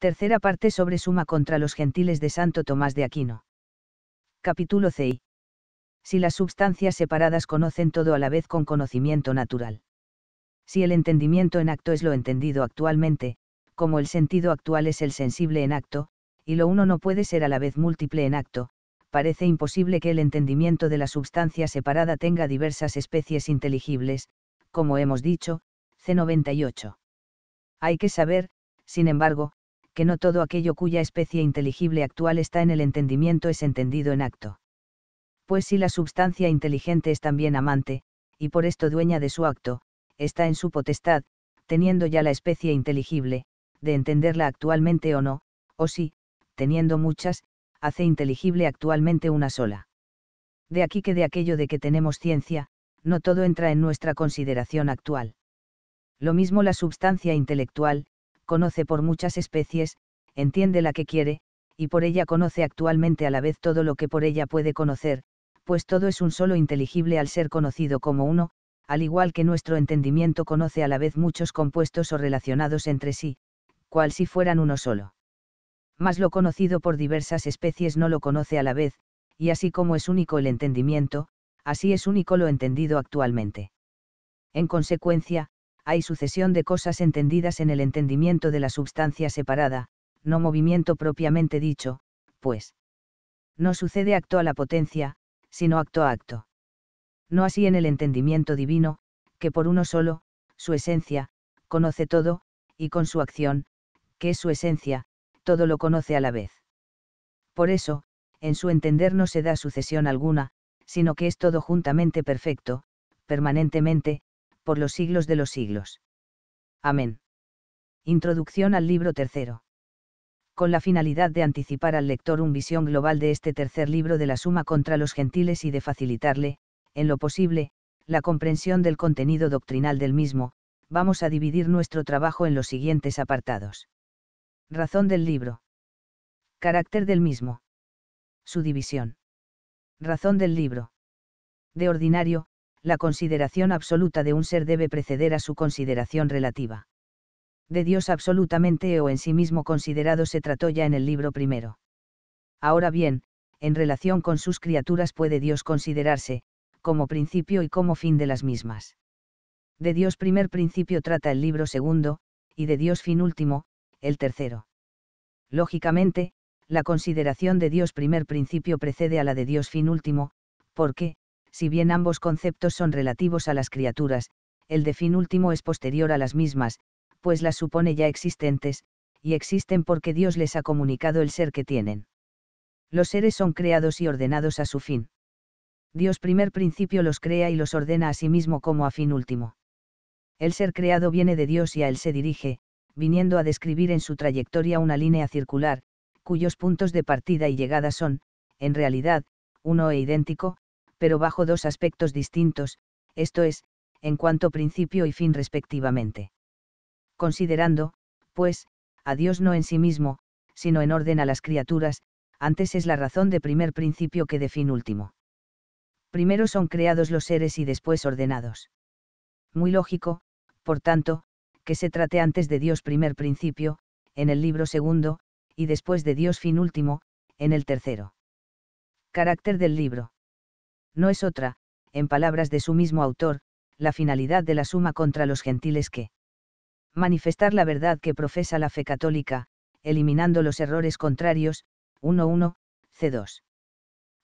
Tercera parte sobre Suma contra los gentiles de Santo Tomás de Aquino. Capítulo CI. Si las substancias separadas conocen todo a la vez con conocimiento natural. Si el entendimiento en acto es lo entendido actualmente, como el sentido actual es el sensible en acto, y lo uno no puede ser a la vez múltiple en acto, parece imposible que el entendimiento de la substancia separada tenga diversas especies inteligibles, como hemos dicho, C98. Hay que saber, sin embargo, que no todo aquello cuya especie inteligible actual está en el entendimiento es entendido en acto. Pues si la substancia inteligente es también amante, y por esto dueña de su acto, está en su potestad, teniendo ya la especie inteligible, de entenderla actualmente o no, o si, teniendo muchas, hace inteligible actualmente una sola. De aquí que de aquello de que tenemos ciencia, no todo entra en nuestra consideración actual. Lo mismo la substancia intelectual, conoce por muchas especies, entiende la que quiere, y por ella conoce actualmente a la vez todo lo que por ella puede conocer, pues todo es un solo inteligible al ser conocido como uno, al igual que nuestro entendimiento conoce a la vez muchos compuestos o relacionados entre sí, cual si fueran uno solo. Mas lo conocido por diversas especies no lo conoce a la vez, y así como es único el entendimiento, así es único lo entendido actualmente. En consecuencia, hay sucesión de cosas entendidas en el entendimiento de la substancia separada, no movimiento propiamente dicho, pues. No sucede acto a la potencia, sino acto a acto. No así en el entendimiento divino, que por uno solo, su esencia, conoce todo, y con su acción, que es su esencia, todo lo conoce a la vez. Por eso, en su entender no se da sucesión alguna, sino que es todo juntamente perfecto, permanentemente, por los siglos de los siglos. Amén. Introducción al libro tercero. Con la finalidad de anticipar al lector un visión global de este tercer libro de la Suma contra los Gentiles y de facilitarle, en lo posible, la comprensión del contenido doctrinal del mismo, vamos a dividir nuestro trabajo en los siguientes apartados. Razón del libro. Carácter del mismo. Su división. Razón del libro. De ordinario, la consideración absoluta de un ser debe preceder a su consideración relativa. De Dios absolutamente o en sí mismo considerado se trató ya en el libro primero. Ahora bien, en relación con sus criaturas puede Dios considerarse, como principio y como fin de las mismas. De Dios primer principio trata el libro segundo, y de Dios fin último, el tercero. Lógicamente, la consideración de Dios primer principio precede a la de Dios fin último, porque, si bien ambos conceptos son relativos a las criaturas, el de fin último es posterior a las mismas, pues las supone ya existentes, y existen porque Dios les ha comunicado el ser que tienen. Los seres son creados y ordenados a su fin. Dios primer principio los crea y los ordena a sí mismo como a fin último. El ser creado viene de Dios y a él se dirige, viniendo a describir en su trayectoria una línea circular, cuyos puntos de partida y llegada son, en realidad, uno e idéntico, pero bajo dos aspectos distintos, esto es, en cuanto principio y fin respectivamente. Considerando, pues, a Dios no en sí mismo, sino en orden a las criaturas, antes es la razón de primer principio que de fin último. Primero son creados los seres y después ordenados. Muy lógico, por tanto, que se trate antes de Dios primer principio, en el libro segundo, y después de Dios fin último, en el tercero. Carácter del libro no es otra, en palabras de su mismo autor, la finalidad de la suma contra los gentiles que manifestar la verdad que profesa la fe católica, eliminando los errores contrarios, 1.1, C2.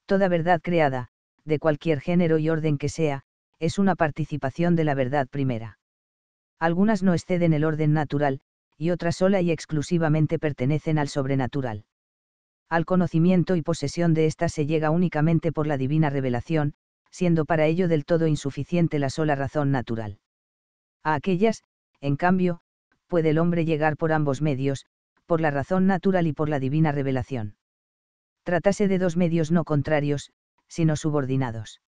Toda verdad creada, de cualquier género y orden que sea, es una participación de la verdad primera. Algunas no exceden el orden natural, y otras sola y exclusivamente pertenecen al sobrenatural. Al conocimiento y posesión de ésta se llega únicamente por la divina revelación, siendo para ello del todo insuficiente la sola razón natural. A aquellas, en cambio, puede el hombre llegar por ambos medios, por la razón natural y por la divina revelación. Tratase de dos medios no contrarios, sino subordinados.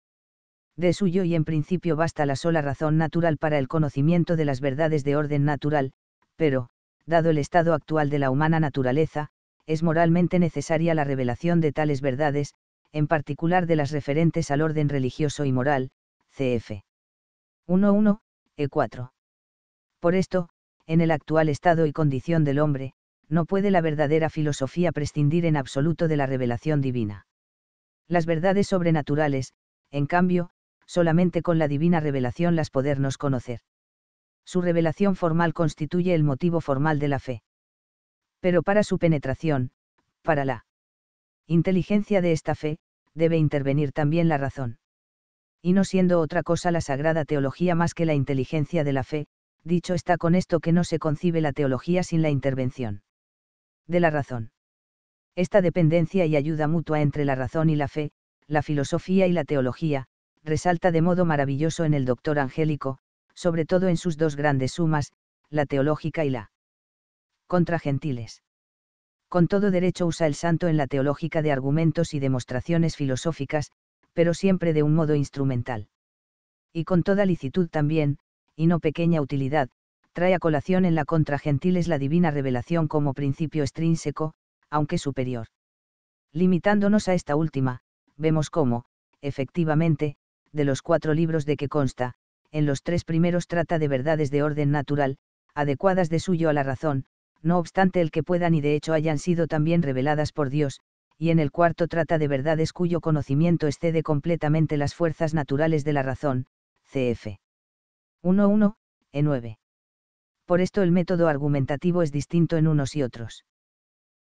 De suyo y en principio basta la sola razón natural para el conocimiento de las verdades de orden natural, pero, dado el estado actual de la humana naturaleza, es moralmente necesaria la revelación de tales verdades, en particular de las referentes al orden religioso y moral, cf. 1.1, E4. Por esto, en el actual estado y condición del hombre, no puede la verdadera filosofía prescindir en absoluto de la revelación divina. Las verdades sobrenaturales, en cambio, solamente con la divina revelación las podernos conocer. Su revelación formal constituye el motivo formal de la fe pero para su penetración, para la inteligencia de esta fe, debe intervenir también la razón. Y no siendo otra cosa la sagrada teología más que la inteligencia de la fe, dicho está con esto que no se concibe la teología sin la intervención de la razón. Esta dependencia y ayuda mutua entre la razón y la fe, la filosofía y la teología, resalta de modo maravilloso en el doctor Angélico, sobre todo en sus dos grandes sumas, la teológica y la contra gentiles. Con todo derecho usa el santo en la teológica de argumentos y demostraciones filosóficas, pero siempre de un modo instrumental. Y con toda licitud también, y no pequeña utilidad, trae a colación en la contra gentiles la divina revelación como principio extrínseco, aunque superior. Limitándonos a esta última, vemos cómo, efectivamente, de los cuatro libros de que consta, en los tres primeros trata de verdades de orden natural, adecuadas de suyo a la razón, no obstante el que puedan y de hecho hayan sido también reveladas por Dios, y en el cuarto trata de verdades cuyo conocimiento excede completamente las fuerzas naturales de la razón, cf. 1.1, E9. Por esto el método argumentativo es distinto en unos y otros.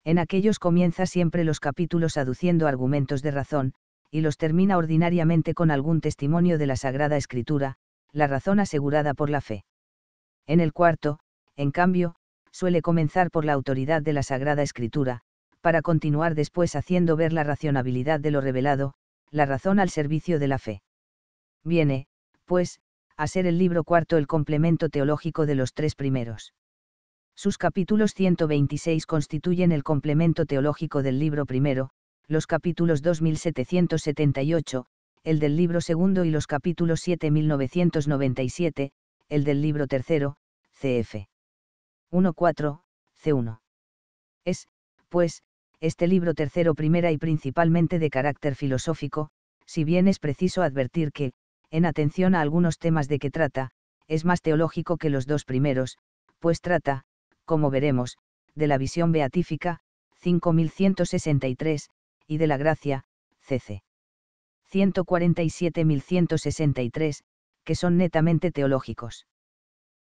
En aquellos comienza siempre los capítulos aduciendo argumentos de razón, y los termina ordinariamente con algún testimonio de la Sagrada Escritura, la razón asegurada por la fe. En el cuarto, en cambio, suele comenzar por la autoridad de la Sagrada Escritura, para continuar después haciendo ver la racionabilidad de lo revelado, la razón al servicio de la fe. Viene, pues, a ser el libro cuarto el complemento teológico de los tres primeros. Sus capítulos 126 constituyen el complemento teológico del libro primero, los capítulos 2778, el del libro segundo y los capítulos 7997, el del libro tercero, cf. 1.4, C1. Es, pues, este libro tercero primera y principalmente de carácter filosófico, si bien es preciso advertir que, en atención a algunos temas de que trata, es más teológico que los dos primeros, pues trata, como veremos, de la visión beatífica, 5163, y de la gracia, cc. 147163, que son netamente teológicos.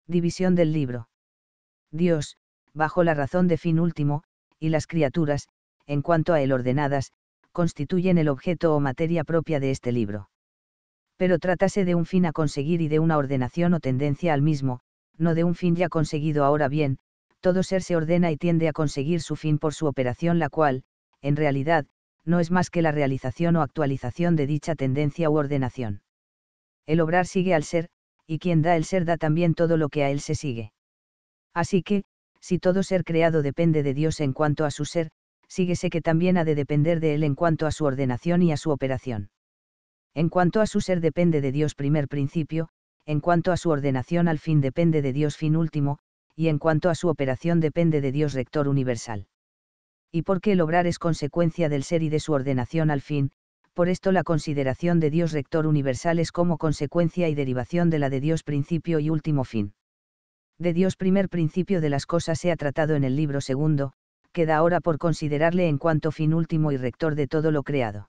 División del libro. Dios, bajo la razón de fin último, y las criaturas, en cuanto a él ordenadas, constituyen el objeto o materia propia de este libro. Pero trátase de un fin a conseguir y de una ordenación o tendencia al mismo, no de un fin ya conseguido ahora bien, todo ser se ordena y tiende a conseguir su fin por su operación la cual, en realidad, no es más que la realización o actualización de dicha tendencia u ordenación. El obrar sigue al ser, y quien da el ser da también todo lo que a él se sigue. Así que, si todo ser creado depende de Dios en cuanto a su ser, síguese que también ha de depender de Él en cuanto a su ordenación y a su operación. En cuanto a su ser depende de Dios primer principio, en cuanto a su ordenación al fin depende de Dios fin último, y en cuanto a su operación depende de Dios rector universal. Y porque el obrar es consecuencia del ser y de su ordenación al fin, por esto la consideración de Dios rector universal es como consecuencia y derivación de la de Dios principio y último fin de Dios primer principio de las cosas se ha tratado en el libro segundo, queda ahora por considerarle en cuanto fin último y rector de todo lo creado.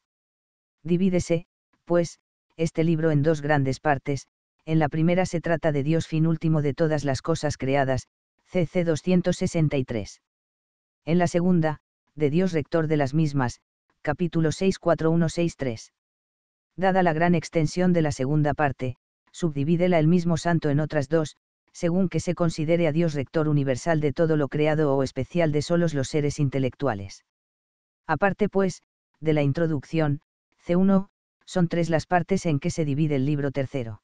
Divídese, pues, este libro en dos grandes partes, en la primera se trata de Dios fin último de todas las cosas creadas, CC 263. En la segunda, de Dios rector de las mismas, capítulo 64163. Dada la gran extensión de la segunda parte, subdivídela el mismo santo en otras dos, según que se considere a Dios rector universal de todo lo creado o especial de solos los seres intelectuales. Aparte, pues, de la introducción, C1, son tres las partes en que se divide el libro tercero.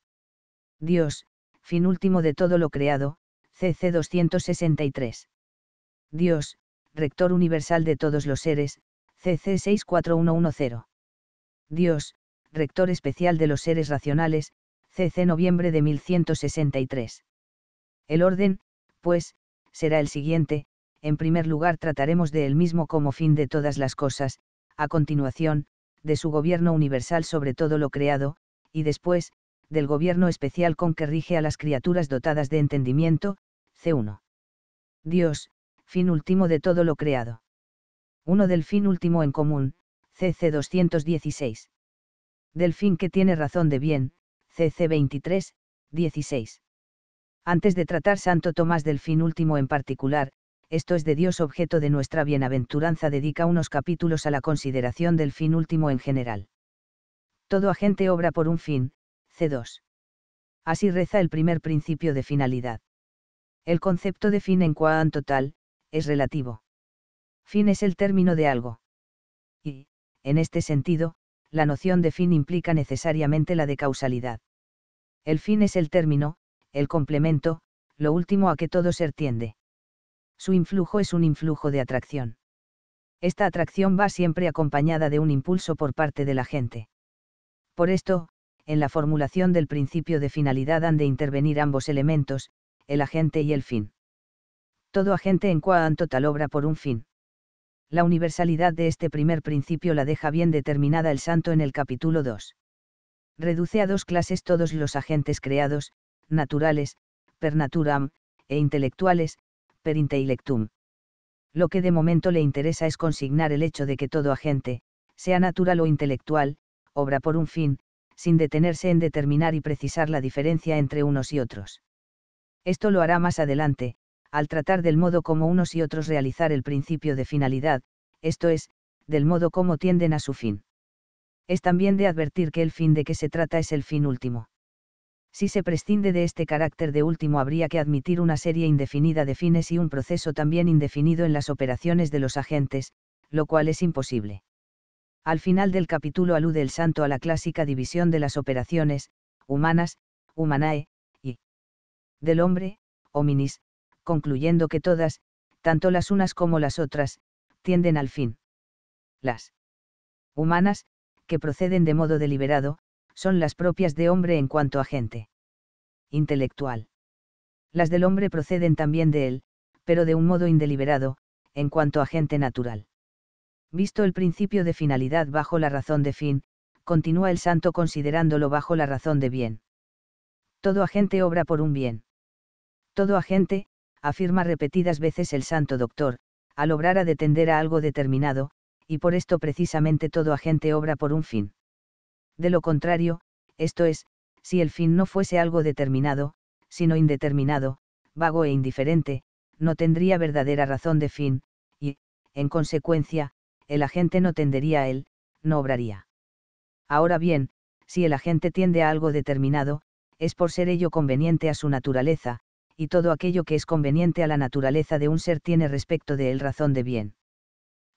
Dios, fin último de todo lo creado, CC 263. Dios, rector universal de todos los seres, CC 64110. Dios, rector especial de los seres racionales, CC noviembre de 1163. El orden, pues, será el siguiente, en primer lugar trataremos de él mismo como fin de todas las cosas, a continuación, de su gobierno universal sobre todo lo creado, y después, del gobierno especial con que rige a las criaturas dotadas de entendimiento, C1. Dios, fin último de todo lo creado. Uno del fin último en común, CC 216. Del fin que tiene razón de bien, CC 23, 16. Antes de tratar Santo Tomás del fin último en particular, esto es de Dios objeto de nuestra bienaventuranza, dedica unos capítulos a la consideración del fin último en general. Todo agente obra por un fin, C2. Así reza el primer principio de finalidad. El concepto de fin en cuanto tal, es relativo. Fin es el término de algo. Y, en este sentido, la noción de fin implica necesariamente la de causalidad. El fin es el término, el complemento, lo último a que todo ser tiende. Su influjo es un influjo de atracción. Esta atracción va siempre acompañada de un impulso por parte de la gente. Por esto, en la formulación del principio de finalidad han de intervenir ambos elementos, el agente y el fin. Todo agente en cuanto tal obra por un fin. La universalidad de este primer principio la deja bien determinada el santo en el capítulo 2. Reduce a dos clases todos los agentes creados, naturales, per naturam, e intelectuales, per intellectum. Lo que de momento le interesa es consignar el hecho de que todo agente, sea natural o intelectual, obra por un fin, sin detenerse en determinar y precisar la diferencia entre unos y otros. Esto lo hará más adelante, al tratar del modo como unos y otros realizar el principio de finalidad, esto es, del modo como tienden a su fin. Es también de advertir que el fin de que se trata es el fin último. Si se prescinde de este carácter de último habría que admitir una serie indefinida de fines y un proceso también indefinido en las operaciones de los agentes, lo cual es imposible. Al final del capítulo alude el santo a la clásica división de las operaciones, humanas, humanae, y del hombre, hominis, concluyendo que todas, tanto las unas como las otras, tienden al fin. Las humanas, que proceden de modo deliberado, son las propias de hombre en cuanto a gente. Intelectual. Las del hombre proceden también de él, pero de un modo indeliberado, en cuanto a gente natural. Visto el principio de finalidad bajo la razón de fin, continúa el santo considerándolo bajo la razón de bien. Todo agente obra por un bien. Todo agente, afirma repetidas veces el santo doctor, al obrar a detender a algo determinado, y por esto precisamente todo agente obra por un fin. De lo contrario, esto es, si el fin no fuese algo determinado, sino indeterminado, vago e indiferente, no tendría verdadera razón de fin, y, en consecuencia, el agente no tendería a él, no obraría. Ahora bien, si el agente tiende a algo determinado, es por ser ello conveniente a su naturaleza, y todo aquello que es conveniente a la naturaleza de un ser tiene respecto de él razón de bien.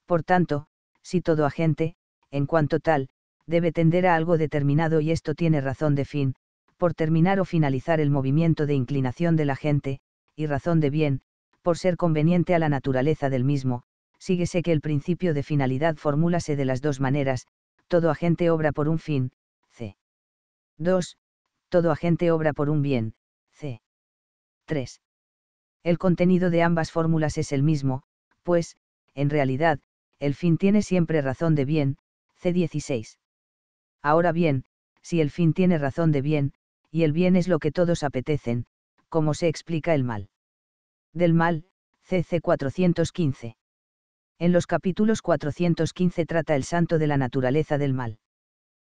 Por tanto, si todo agente, en cuanto tal, debe tender a algo determinado y esto tiene razón de fin, por terminar o finalizar el movimiento de inclinación de la gente, y razón de bien, por ser conveniente a la naturaleza del mismo, síguese que el principio de finalidad formúlase de las dos maneras, todo agente obra por un fin, c. 2. Todo agente obra por un bien, c. 3. El contenido de ambas fórmulas es el mismo, pues, en realidad, el fin tiene siempre razón de bien, c16. Ahora bien, si el fin tiene razón de bien, y el bien es lo que todos apetecen, ¿cómo se explica el mal? Del mal, CC 415. En los capítulos 415 trata el santo de la naturaleza del mal.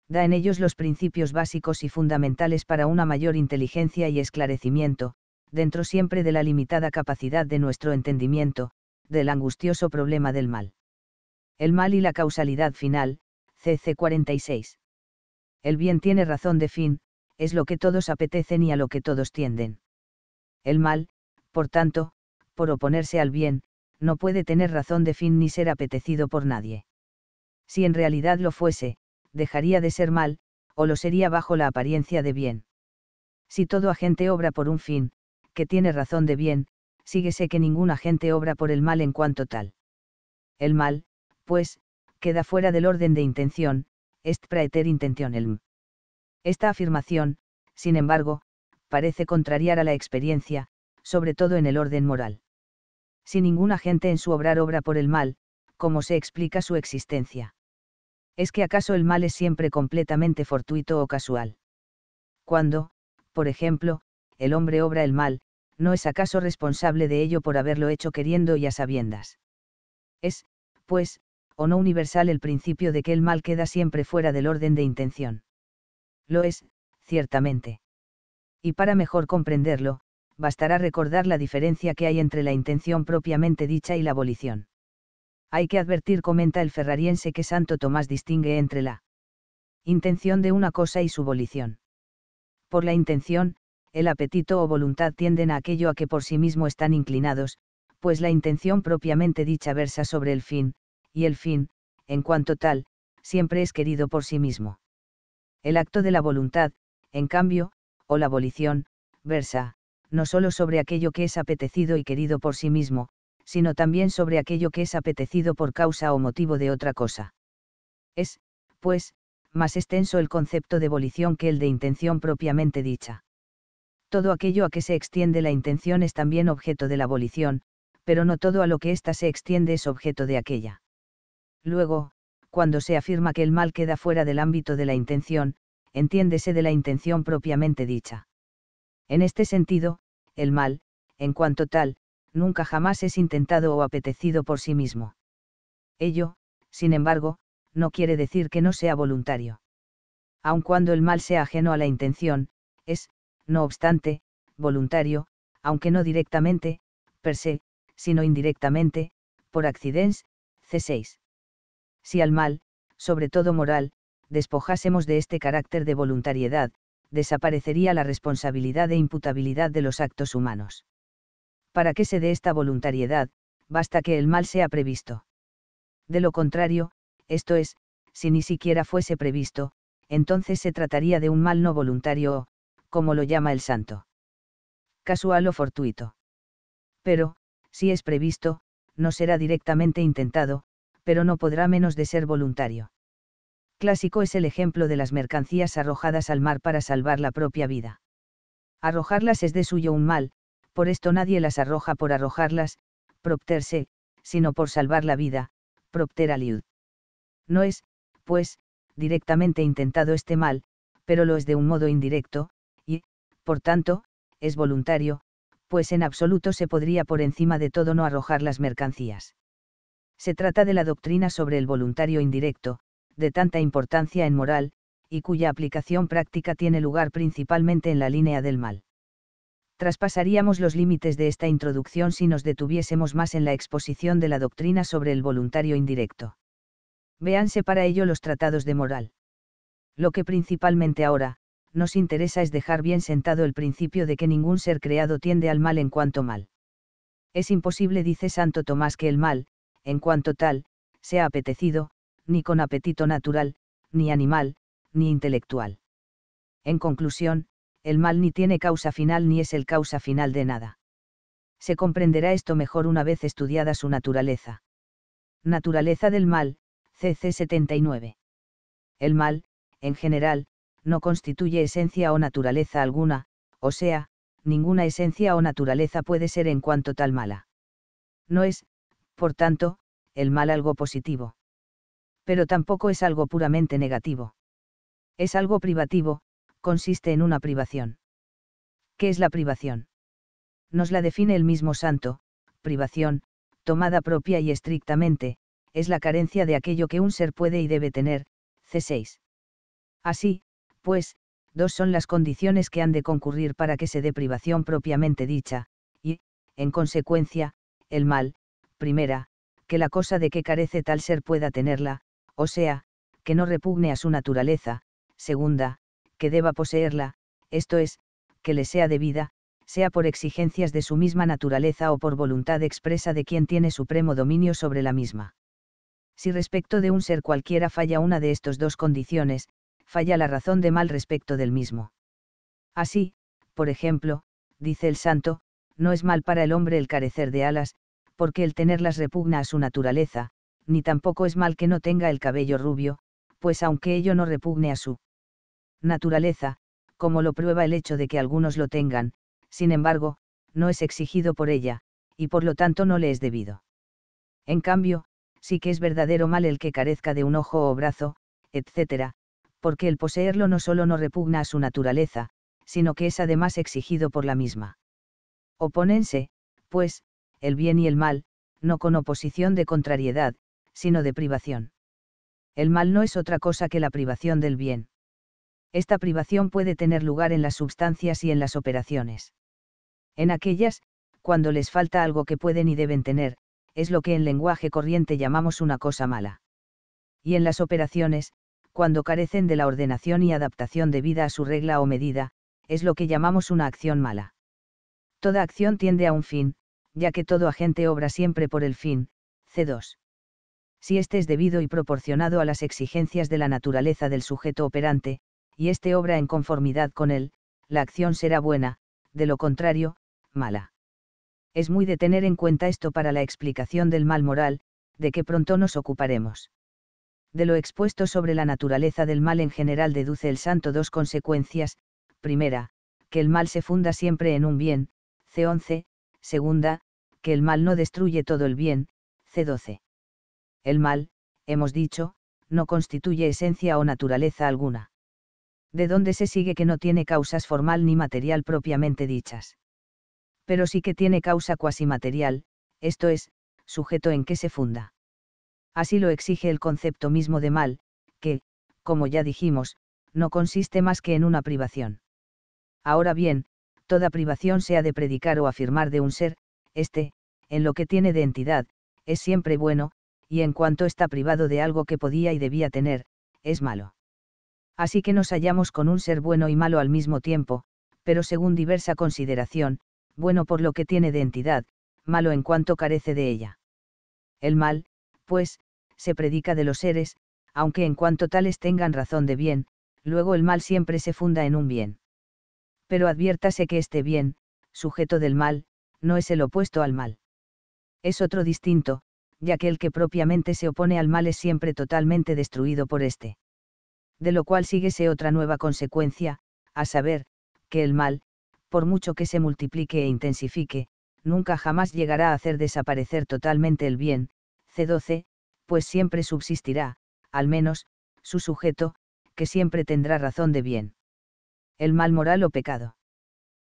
Da en ellos los principios básicos y fundamentales para una mayor inteligencia y esclarecimiento, dentro siempre de la limitada capacidad de nuestro entendimiento, del angustioso problema del mal. El mal y la causalidad final, CC 46. El bien tiene razón de fin, es lo que todos apetecen y a lo que todos tienden. El mal, por tanto, por oponerse al bien, no puede tener razón de fin ni ser apetecido por nadie. Si en realidad lo fuese, dejaría de ser mal, o lo sería bajo la apariencia de bien. Si todo agente obra por un fin, que tiene razón de bien, síguese que ningún agente obra por el mal en cuanto tal. El mal, pues, queda fuera del orden de intención, est praeter elm. Esta afirmación, sin embargo, parece contrariar a la experiencia, sobre todo en el orden moral. Si ningún agente en su obrar obra por el mal, ¿cómo se explica su existencia? ¿Es que acaso el mal es siempre completamente fortuito o casual? Cuando, por ejemplo, el hombre obra el mal, ¿no es acaso responsable de ello por haberlo hecho queriendo y a sabiendas? Es, pues, o no universal el principio de que el mal queda siempre fuera del orden de intención. Lo es, ciertamente. Y para mejor comprenderlo, bastará recordar la diferencia que hay entre la intención propiamente dicha y la abolición. Hay que advertir, comenta el ferrariense, que Santo Tomás distingue entre la intención de una cosa y su volición. Por la intención, el apetito o voluntad tienden a aquello a que por sí mismo están inclinados, pues la intención propiamente dicha versa sobre el fin, y el fin, en cuanto tal, siempre es querido por sí mismo. El acto de la voluntad, en cambio, o la volición, versa, no sólo sobre aquello que es apetecido y querido por sí mismo, sino también sobre aquello que es apetecido por causa o motivo de otra cosa. Es, pues, más extenso el concepto de volición que el de intención propiamente dicha. Todo aquello a que se extiende la intención es también objeto de la volición, pero no todo a lo que ésta se extiende es objeto de aquella. Luego, cuando se afirma que el mal queda fuera del ámbito de la intención, entiéndese de la intención propiamente dicha. En este sentido, el mal, en cuanto tal, nunca jamás es intentado o apetecido por sí mismo. Ello, sin embargo, no quiere decir que no sea voluntario. Aun cuando el mal sea ajeno a la intención, es, no obstante, voluntario, aunque no directamente, per se, sino indirectamente, por accidens, C6. Si al mal, sobre todo moral, despojásemos de este carácter de voluntariedad, desaparecería la responsabilidad e imputabilidad de los actos humanos. Para que se dé esta voluntariedad, basta que el mal sea previsto. De lo contrario, esto es, si ni siquiera fuese previsto, entonces se trataría de un mal no voluntario o, como lo llama el santo. Casual o fortuito. Pero, si es previsto, no será directamente intentado, pero no podrá menos de ser voluntario. Clásico es el ejemplo de las mercancías arrojadas al mar para salvar la propia vida. Arrojarlas es de suyo un mal, por esto nadie las arroja por arrojarlas, propterse, sino por salvar la vida, propter aliud. No es, pues, directamente intentado este mal, pero lo es de un modo indirecto, y, por tanto, es voluntario, pues en absoluto se podría por encima de todo no arrojar las mercancías. Se trata de la doctrina sobre el voluntario indirecto, de tanta importancia en moral, y cuya aplicación práctica tiene lugar principalmente en la línea del mal. Traspasaríamos los límites de esta introducción si nos detuviésemos más en la exposición de la doctrina sobre el voluntario indirecto. Véanse para ello los tratados de moral. Lo que principalmente ahora, nos interesa es dejar bien sentado el principio de que ningún ser creado tiende al mal en cuanto mal. Es imposible, dice Santo Tomás, que el mal, en cuanto tal, sea apetecido, ni con apetito natural, ni animal, ni intelectual. En conclusión, el mal ni tiene causa final ni es el causa final de nada. Se comprenderá esto mejor una vez estudiada su naturaleza. Naturaleza del mal, CC 79. El mal, en general, no constituye esencia o naturaleza alguna, o sea, ninguna esencia o naturaleza puede ser en cuanto tal mala. No es, por tanto, el mal algo positivo. Pero tampoco es algo puramente negativo. Es algo privativo, consiste en una privación. ¿Qué es la privación? Nos la define el mismo santo, privación, tomada propia y estrictamente, es la carencia de aquello que un ser puede y debe tener, C6. Así, pues, dos son las condiciones que han de concurrir para que se dé privación propiamente dicha, y, en consecuencia, el mal, primera, que la cosa de que carece tal ser pueda tenerla, o sea, que no repugne a su naturaleza, segunda, que deba poseerla, esto es, que le sea debida, sea por exigencias de su misma naturaleza o por voluntad expresa de quien tiene supremo dominio sobre la misma. Si respecto de un ser cualquiera falla una de estas dos condiciones, falla la razón de mal respecto del mismo. Así, por ejemplo, dice el santo, no es mal para el hombre el carecer de alas, porque el tenerlas repugna a su naturaleza, ni tampoco es mal que no tenga el cabello rubio, pues aunque ello no repugne a su naturaleza, como lo prueba el hecho de que algunos lo tengan, sin embargo, no es exigido por ella, y por lo tanto no le es debido. En cambio, sí que es verdadero mal el que carezca de un ojo o brazo, etc., porque el poseerlo no solo no repugna a su naturaleza, sino que es además exigido por la misma. Opónense, pues, el bien y el mal, no con oposición de contrariedad, sino de privación. El mal no es otra cosa que la privación del bien. Esta privación puede tener lugar en las sustancias y en las operaciones. En aquellas, cuando les falta algo que pueden y deben tener, es lo que en lenguaje corriente llamamos una cosa mala. Y en las operaciones, cuando carecen de la ordenación y adaptación debida a su regla o medida, es lo que llamamos una acción mala. Toda acción tiende a un fin, ya que todo agente obra siempre por el fin, C2. Si éste es debido y proporcionado a las exigencias de la naturaleza del sujeto operante, y éste obra en conformidad con él, la acción será buena, de lo contrario, mala. Es muy de tener en cuenta esto para la explicación del mal moral, de que pronto nos ocuparemos. De lo expuesto sobre la naturaleza del mal en general deduce el santo dos consecuencias, primera, que el mal se funda siempre en un bien, C11, segunda, que el mal no destruye todo el bien, C12. El mal, hemos dicho, no constituye esencia o naturaleza alguna. De donde se sigue que no tiene causas formal ni material propiamente dichas. Pero sí que tiene causa cuasi material, esto es, sujeto en que se funda. Así lo exige el concepto mismo de mal, que, como ya dijimos, no consiste más que en una privación. Ahora bien, toda privación sea de predicar o afirmar de un ser, este, en lo que tiene de entidad, es siempre bueno, y en cuanto está privado de algo que podía y debía tener, es malo. Así que nos hallamos con un ser bueno y malo al mismo tiempo, pero según diversa consideración, bueno por lo que tiene de entidad, malo en cuanto carece de ella. El mal, pues, se predica de los seres, aunque en cuanto tales tengan razón de bien, luego el mal siempre se funda en un bien. Pero adviértase que este bien, sujeto del mal, no es el opuesto al mal. Es otro distinto, ya que el que propiamente se opone al mal es siempre totalmente destruido por éste. De lo cual síguese otra nueva consecuencia, a saber, que el mal, por mucho que se multiplique e intensifique, nunca jamás llegará a hacer desaparecer totalmente el bien, C12, pues siempre subsistirá, al menos, su sujeto, que siempre tendrá razón de bien. El mal moral o pecado.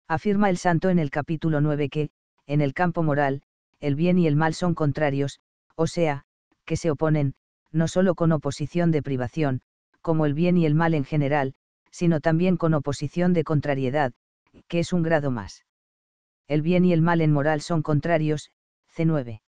Afirma el santo en el capítulo 9 que, en el campo moral, el bien y el mal son contrarios, o sea, que se oponen, no solo con oposición de privación, como el bien y el mal en general, sino también con oposición de contrariedad, que es un grado más. El bien y el mal en moral son contrarios, C9.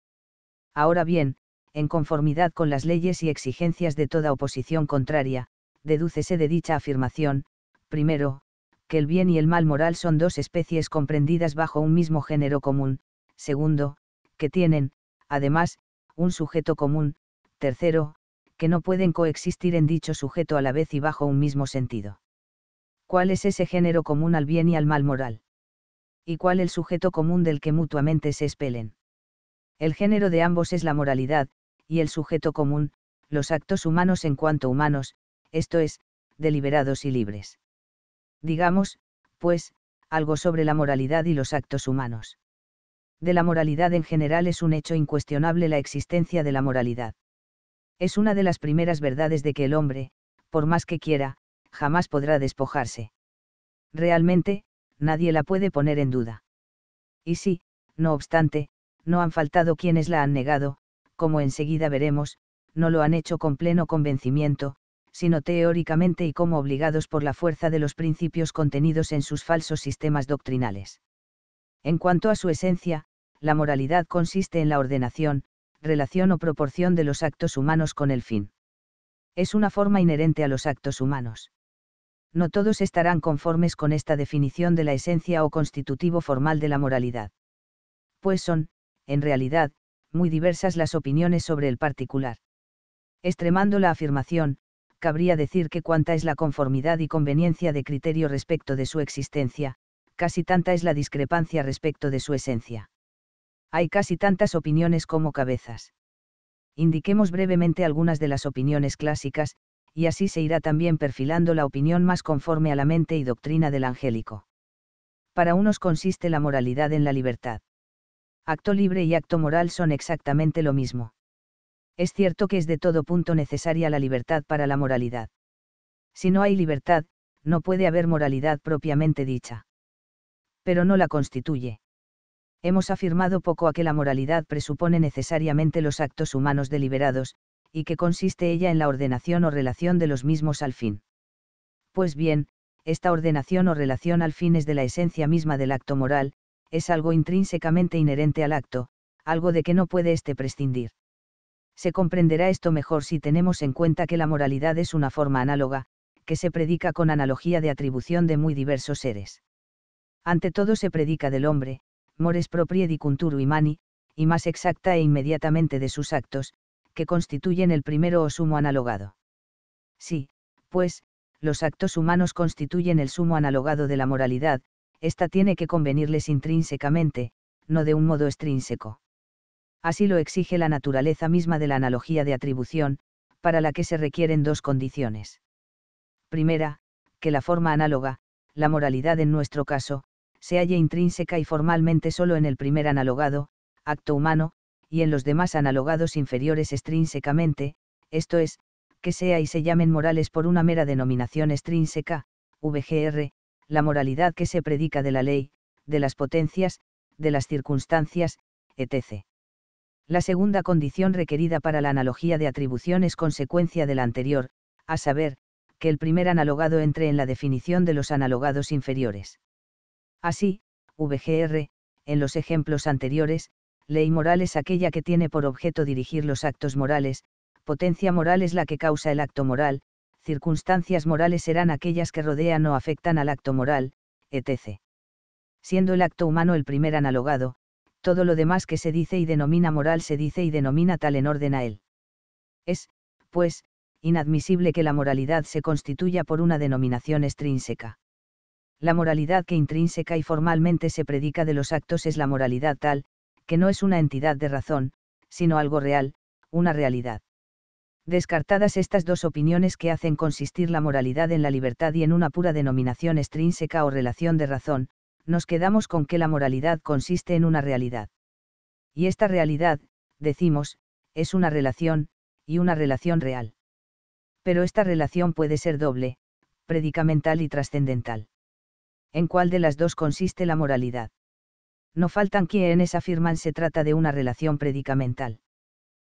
Ahora bien, en conformidad con las leyes y exigencias de toda oposición contraria, dedúcese de dicha afirmación, primero, que el bien y el mal moral son dos especies comprendidas bajo un mismo género común, segundo, que tienen, además, un sujeto común, tercero, que no pueden coexistir en dicho sujeto a la vez y bajo un mismo sentido. ¿Cuál es ese género común al bien y al mal moral? ¿Y cuál el sujeto común del que mutuamente se espelen? El género de ambos es la moralidad, y el sujeto común, los actos humanos en cuanto humanos, esto es, deliberados y libres. Digamos, pues, algo sobre la moralidad y los actos humanos. De la moralidad en general es un hecho incuestionable la existencia de la moralidad. Es una de las primeras verdades de que el hombre, por más que quiera, jamás podrá despojarse. Realmente, nadie la puede poner en duda. Y sí, no obstante, no han faltado quienes la han negado, como enseguida veremos, no lo han hecho con pleno convencimiento, sino teóricamente y como obligados por la fuerza de los principios contenidos en sus falsos sistemas doctrinales. En cuanto a su esencia, la moralidad consiste en la ordenación, relación o proporción de los actos humanos con el fin. Es una forma inherente a los actos humanos. No todos estarán conformes con esta definición de la esencia o constitutivo formal de la moralidad. Pues son, en realidad, muy diversas las opiniones sobre el particular. Extremando la afirmación, cabría decir que cuanta es la conformidad y conveniencia de criterio respecto de su existencia, casi tanta es la discrepancia respecto de su esencia. Hay casi tantas opiniones como cabezas. Indiquemos brevemente algunas de las opiniones clásicas, y así se irá también perfilando la opinión más conforme a la mente y doctrina del angélico. Para unos consiste la moralidad en la libertad. Acto libre y acto moral son exactamente lo mismo es cierto que es de todo punto necesaria la libertad para la moralidad. Si no hay libertad, no puede haber moralidad propiamente dicha. Pero no la constituye. Hemos afirmado poco a que la moralidad presupone necesariamente los actos humanos deliberados, y que consiste ella en la ordenación o relación de los mismos al fin. Pues bien, esta ordenación o relación al fin es de la esencia misma del acto moral, es algo intrínsecamente inherente al acto, algo de que no puede éste prescindir. Se comprenderá esto mejor si tenemos en cuenta que la moralidad es una forma análoga, que se predica con analogía de atribución de muy diversos seres. Ante todo se predica del hombre, mores proprie cunturu mani, y más exacta e inmediatamente de sus actos, que constituyen el primero o sumo analogado. Sí, pues, los actos humanos constituyen el sumo analogado de la moralidad, ésta tiene que convenirles intrínsecamente, no de un modo extrínseco así lo exige la naturaleza misma de la analogía de atribución, para la que se requieren dos condiciones. Primera, que la forma análoga, la moralidad en nuestro caso, se halle intrínseca y formalmente solo en el primer analogado, acto humano, y en los demás analogados inferiores extrínsecamente, esto es, que sea y se llamen morales por una mera denominación extrínseca, VGR, la moralidad que se predica de la ley, de las potencias, de las circunstancias, etc. La segunda condición requerida para la analogía de atribución es consecuencia de la anterior, a saber, que el primer analogado entre en la definición de los analogados inferiores. Así, VGR, en los ejemplos anteriores, ley moral es aquella que tiene por objeto dirigir los actos morales, potencia moral es la que causa el acto moral, circunstancias morales serán aquellas que rodean o afectan al acto moral, etc. Siendo el acto humano el primer analogado, todo lo demás que se dice y denomina moral se dice y denomina tal en orden a él. Es, pues, inadmisible que la moralidad se constituya por una denominación extrínseca. La moralidad que intrínseca y formalmente se predica de los actos es la moralidad tal, que no es una entidad de razón, sino algo real, una realidad. Descartadas estas dos opiniones que hacen consistir la moralidad en la libertad y en una pura denominación extrínseca o relación de razón, nos quedamos con que la moralidad consiste en una realidad. Y esta realidad, decimos, es una relación, y una relación real. Pero esta relación puede ser doble, predicamental y trascendental. ¿En cuál de las dos consiste la moralidad? No faltan quienes afirman se trata de una relación predicamental.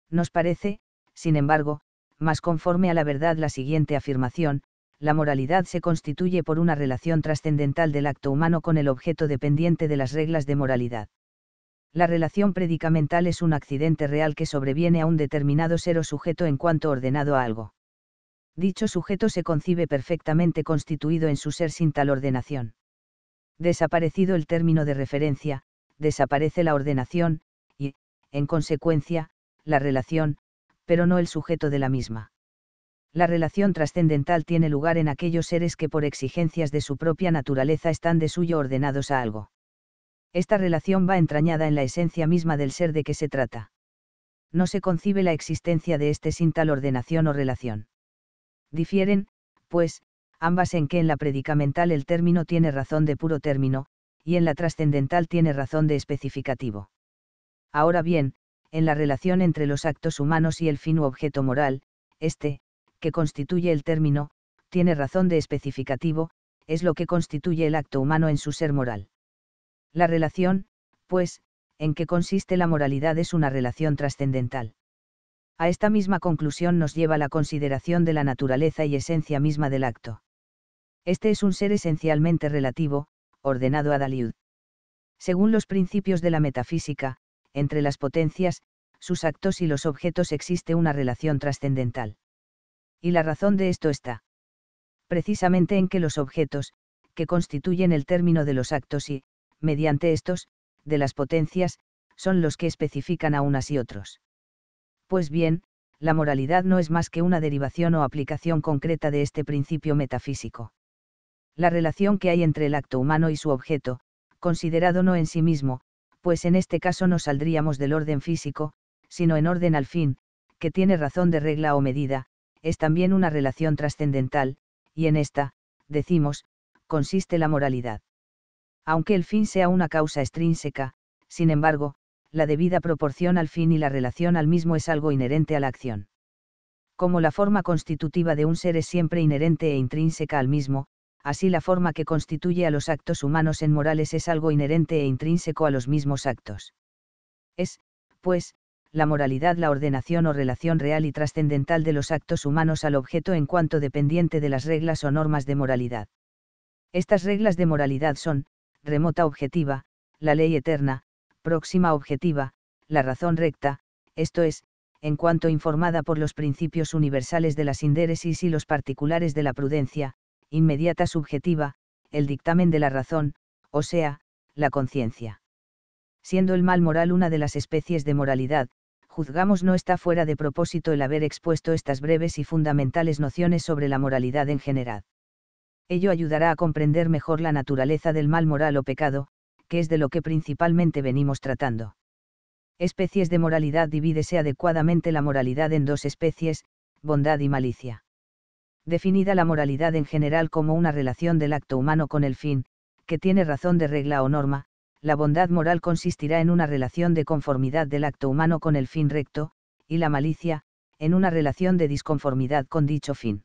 Nos parece, sin embargo, más conforme a la verdad la siguiente afirmación, la moralidad se constituye por una relación trascendental del acto humano con el objeto dependiente de las reglas de moralidad. La relación predicamental es un accidente real que sobreviene a un determinado ser o sujeto en cuanto ordenado a algo. Dicho sujeto se concibe perfectamente constituido en su ser sin tal ordenación. Desaparecido el término de referencia, desaparece la ordenación, y, en consecuencia, la relación, pero no el sujeto de la misma la relación trascendental tiene lugar en aquellos seres que por exigencias de su propia naturaleza están de suyo ordenados a algo. Esta relación va entrañada en la esencia misma del ser de que se trata. No se concibe la existencia de este sin tal ordenación o relación. Difieren, pues, ambas en que en la predicamental el término tiene razón de puro término, y en la trascendental tiene razón de especificativo. Ahora bien, en la relación entre los actos humanos y el fin u objeto moral, este, que constituye el término, tiene razón de especificativo, es lo que constituye el acto humano en su ser moral. La relación, pues, en que consiste la moralidad es una relación trascendental. A esta misma conclusión nos lleva la consideración de la naturaleza y esencia misma del acto. Este es un ser esencialmente relativo, ordenado a Daliud. Según los principios de la metafísica, entre las potencias, sus actos y los objetos existe una relación trascendental y la razón de esto está precisamente en que los objetos, que constituyen el término de los actos y, mediante estos, de las potencias, son los que especifican a unas y otros. Pues bien, la moralidad no es más que una derivación o aplicación concreta de este principio metafísico. La relación que hay entre el acto humano y su objeto, considerado no en sí mismo, pues en este caso no saldríamos del orden físico, sino en orden al fin, que tiene razón de regla o medida, es también una relación trascendental, y en esta, decimos, consiste la moralidad. Aunque el fin sea una causa extrínseca, sin embargo, la debida proporción al fin y la relación al mismo es algo inherente a la acción. Como la forma constitutiva de un ser es siempre inherente e intrínseca al mismo, así la forma que constituye a los actos humanos en morales es algo inherente e intrínseco a los mismos actos. Es, pues, la moralidad la ordenación o relación real y trascendental de los actos humanos al objeto en cuanto dependiente de las reglas o normas de moralidad. Estas reglas de moralidad son, remota objetiva, la ley eterna, próxima objetiva, la razón recta, esto es, en cuanto informada por los principios universales de la sindéresis y los particulares de la prudencia, inmediata subjetiva, el dictamen de la razón, o sea, la conciencia. Siendo el mal moral una de las especies de moralidad, juzgamos no está fuera de propósito el haber expuesto estas breves y fundamentales nociones sobre la moralidad en general. Ello ayudará a comprender mejor la naturaleza del mal moral o pecado, que es de lo que principalmente venimos tratando. Especies de moralidad divídese adecuadamente la moralidad en dos especies, bondad y malicia. Definida la moralidad en general como una relación del acto humano con el fin, que tiene razón de regla o norma, la bondad moral consistirá en una relación de conformidad del acto humano con el fin recto, y la malicia, en una relación de disconformidad con dicho fin.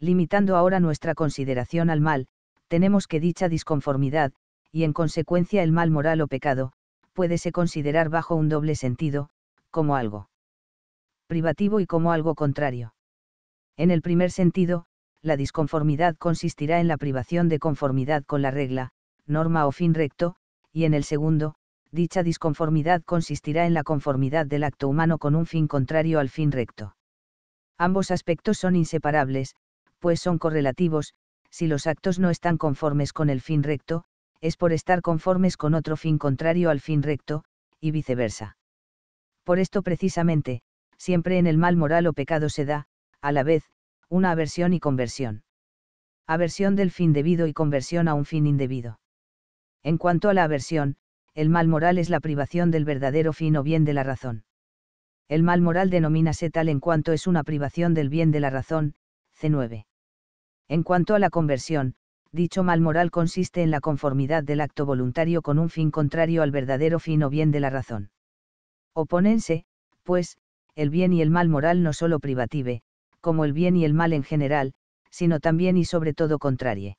Limitando ahora nuestra consideración al mal, tenemos que dicha disconformidad, y en consecuencia el mal moral o pecado, puede se considerar bajo un doble sentido, como algo privativo y como algo contrario. En el primer sentido, la disconformidad consistirá en la privación de conformidad con la regla, norma o fin recto, y en el segundo, dicha disconformidad consistirá en la conformidad del acto humano con un fin contrario al fin recto. Ambos aspectos son inseparables, pues son correlativos, si los actos no están conformes con el fin recto, es por estar conformes con otro fin contrario al fin recto, y viceversa. Por esto precisamente, siempre en el mal moral o pecado se da, a la vez, una aversión y conversión. Aversión del fin debido y conversión a un fin indebido. En cuanto a la aversión, el mal moral es la privación del verdadero fin o bien de la razón. El mal moral denomínase tal en cuanto es una privación del bien de la razón, C9. En cuanto a la conversión, dicho mal moral consiste en la conformidad del acto voluntario con un fin contrario al verdadero fin o bien de la razón. Oponense, pues, el bien y el mal moral no solo privative, como el bien y el mal en general, sino también y sobre todo contrarie.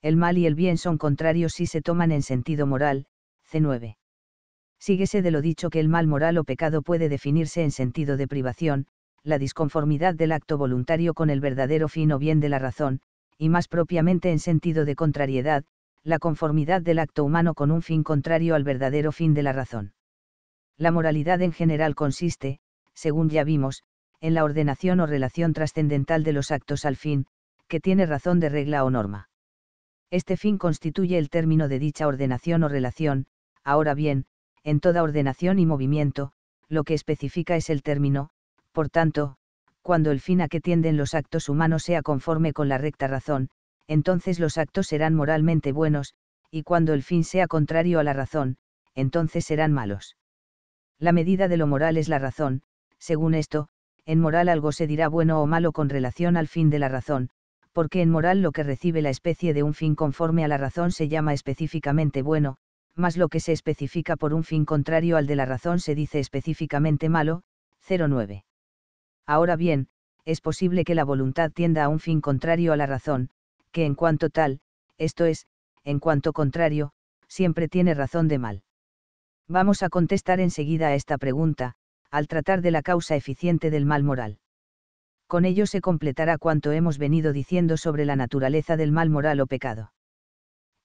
El mal y el bien son contrarios si se toman en sentido moral, C9. Síguese de lo dicho que el mal moral o pecado puede definirse en sentido de privación, la disconformidad del acto voluntario con el verdadero fin o bien de la razón, y más propiamente en sentido de contrariedad, la conformidad del acto humano con un fin contrario al verdadero fin de la razón. La moralidad en general consiste, según ya vimos, en la ordenación o relación trascendental de los actos al fin, que tiene razón de regla o norma. Este fin constituye el término de dicha ordenación o relación, ahora bien, en toda ordenación y movimiento, lo que especifica es el término, por tanto, cuando el fin a que tienden los actos humanos sea conforme con la recta razón, entonces los actos serán moralmente buenos, y cuando el fin sea contrario a la razón, entonces serán malos. La medida de lo moral es la razón, según esto, en moral algo se dirá bueno o malo con relación al fin de la razón, porque en moral lo que recibe la especie de un fin conforme a la razón se llama específicamente bueno, más lo que se especifica por un fin contrario al de la razón se dice específicamente malo, 09. Ahora bien, es posible que la voluntad tienda a un fin contrario a la razón, que en cuanto tal, esto es, en cuanto contrario, siempre tiene razón de mal. Vamos a contestar enseguida a esta pregunta, al tratar de la causa eficiente del mal moral con ello se completará cuanto hemos venido diciendo sobre la naturaleza del mal moral o pecado.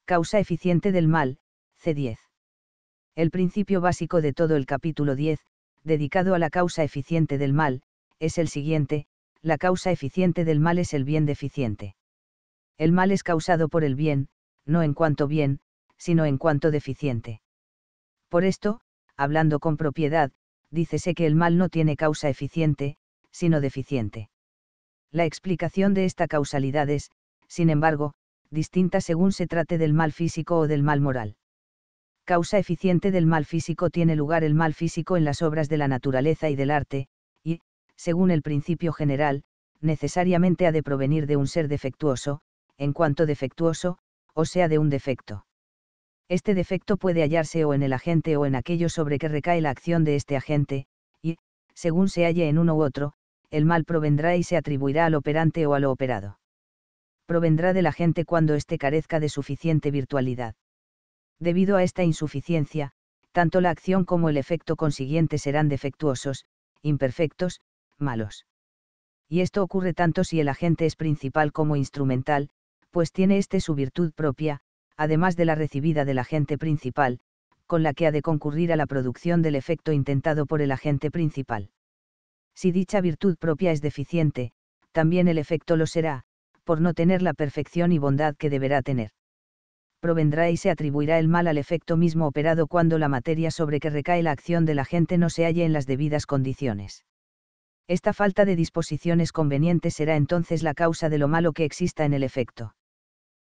Causa eficiente del mal, C10. El principio básico de todo el capítulo 10, dedicado a la causa eficiente del mal, es el siguiente, la causa eficiente del mal es el bien deficiente. El mal es causado por el bien, no en cuanto bien, sino en cuanto deficiente. Por esto, hablando con propiedad, dícese que el mal no tiene causa eficiente, sino deficiente. La explicación de esta causalidad es, sin embargo, distinta según se trate del mal físico o del mal moral. Causa eficiente del mal físico tiene lugar el mal físico en las obras de la naturaleza y del arte, y, según el principio general, necesariamente ha de provenir de un ser defectuoso, en cuanto defectuoso, o sea de un defecto. Este defecto puede hallarse o en el agente o en aquello sobre que recae la acción de este agente, y, según se halle en uno u otro, el mal provendrá y se atribuirá al operante o a lo operado. Provendrá del agente cuando éste carezca de suficiente virtualidad. Debido a esta insuficiencia, tanto la acción como el efecto consiguiente serán defectuosos, imperfectos, malos. Y esto ocurre tanto si el agente es principal como instrumental, pues tiene éste su virtud propia, además de la recibida del agente principal, con la que ha de concurrir a la producción del efecto intentado por el agente principal. Si dicha virtud propia es deficiente, también el efecto lo será, por no tener la perfección y bondad que deberá tener. Provendrá y se atribuirá el mal al efecto mismo operado cuando la materia sobre que recae la acción de la gente no se halle en las debidas condiciones. Esta falta de disposiciones convenientes será entonces la causa de lo malo que exista en el efecto.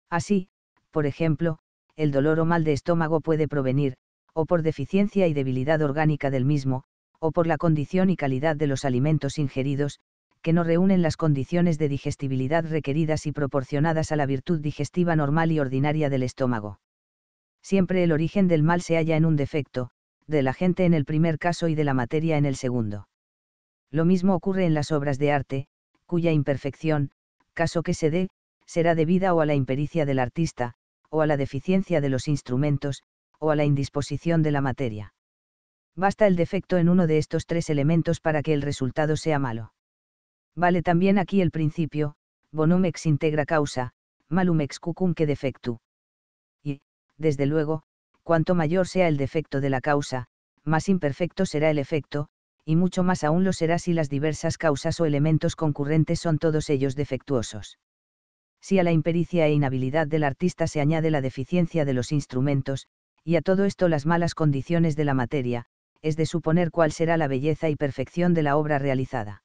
Así, por ejemplo, el dolor o mal de estómago puede provenir, o por deficiencia y debilidad orgánica del mismo, o por la condición y calidad de los alimentos ingeridos, que no reúnen las condiciones de digestibilidad requeridas y proporcionadas a la virtud digestiva normal y ordinaria del estómago. Siempre el origen del mal se halla en un defecto, de la gente en el primer caso y de la materia en el segundo. Lo mismo ocurre en las obras de arte, cuya imperfección, caso que se dé, será debida o a la impericia del artista, o a la deficiencia de los instrumentos, o a la indisposición de la materia basta el defecto en uno de estos tres elementos para que el resultado sea malo. Vale también aquí el principio, bonum ex integra causa, malum ex que defectu. Y, desde luego, cuanto mayor sea el defecto de la causa, más imperfecto será el efecto, y mucho más aún lo será si las diversas causas o elementos concurrentes son todos ellos defectuosos. Si a la impericia e inhabilidad del artista se añade la deficiencia de los instrumentos, y a todo esto las malas condiciones de la materia, es de suponer cuál será la belleza y perfección de la obra realizada.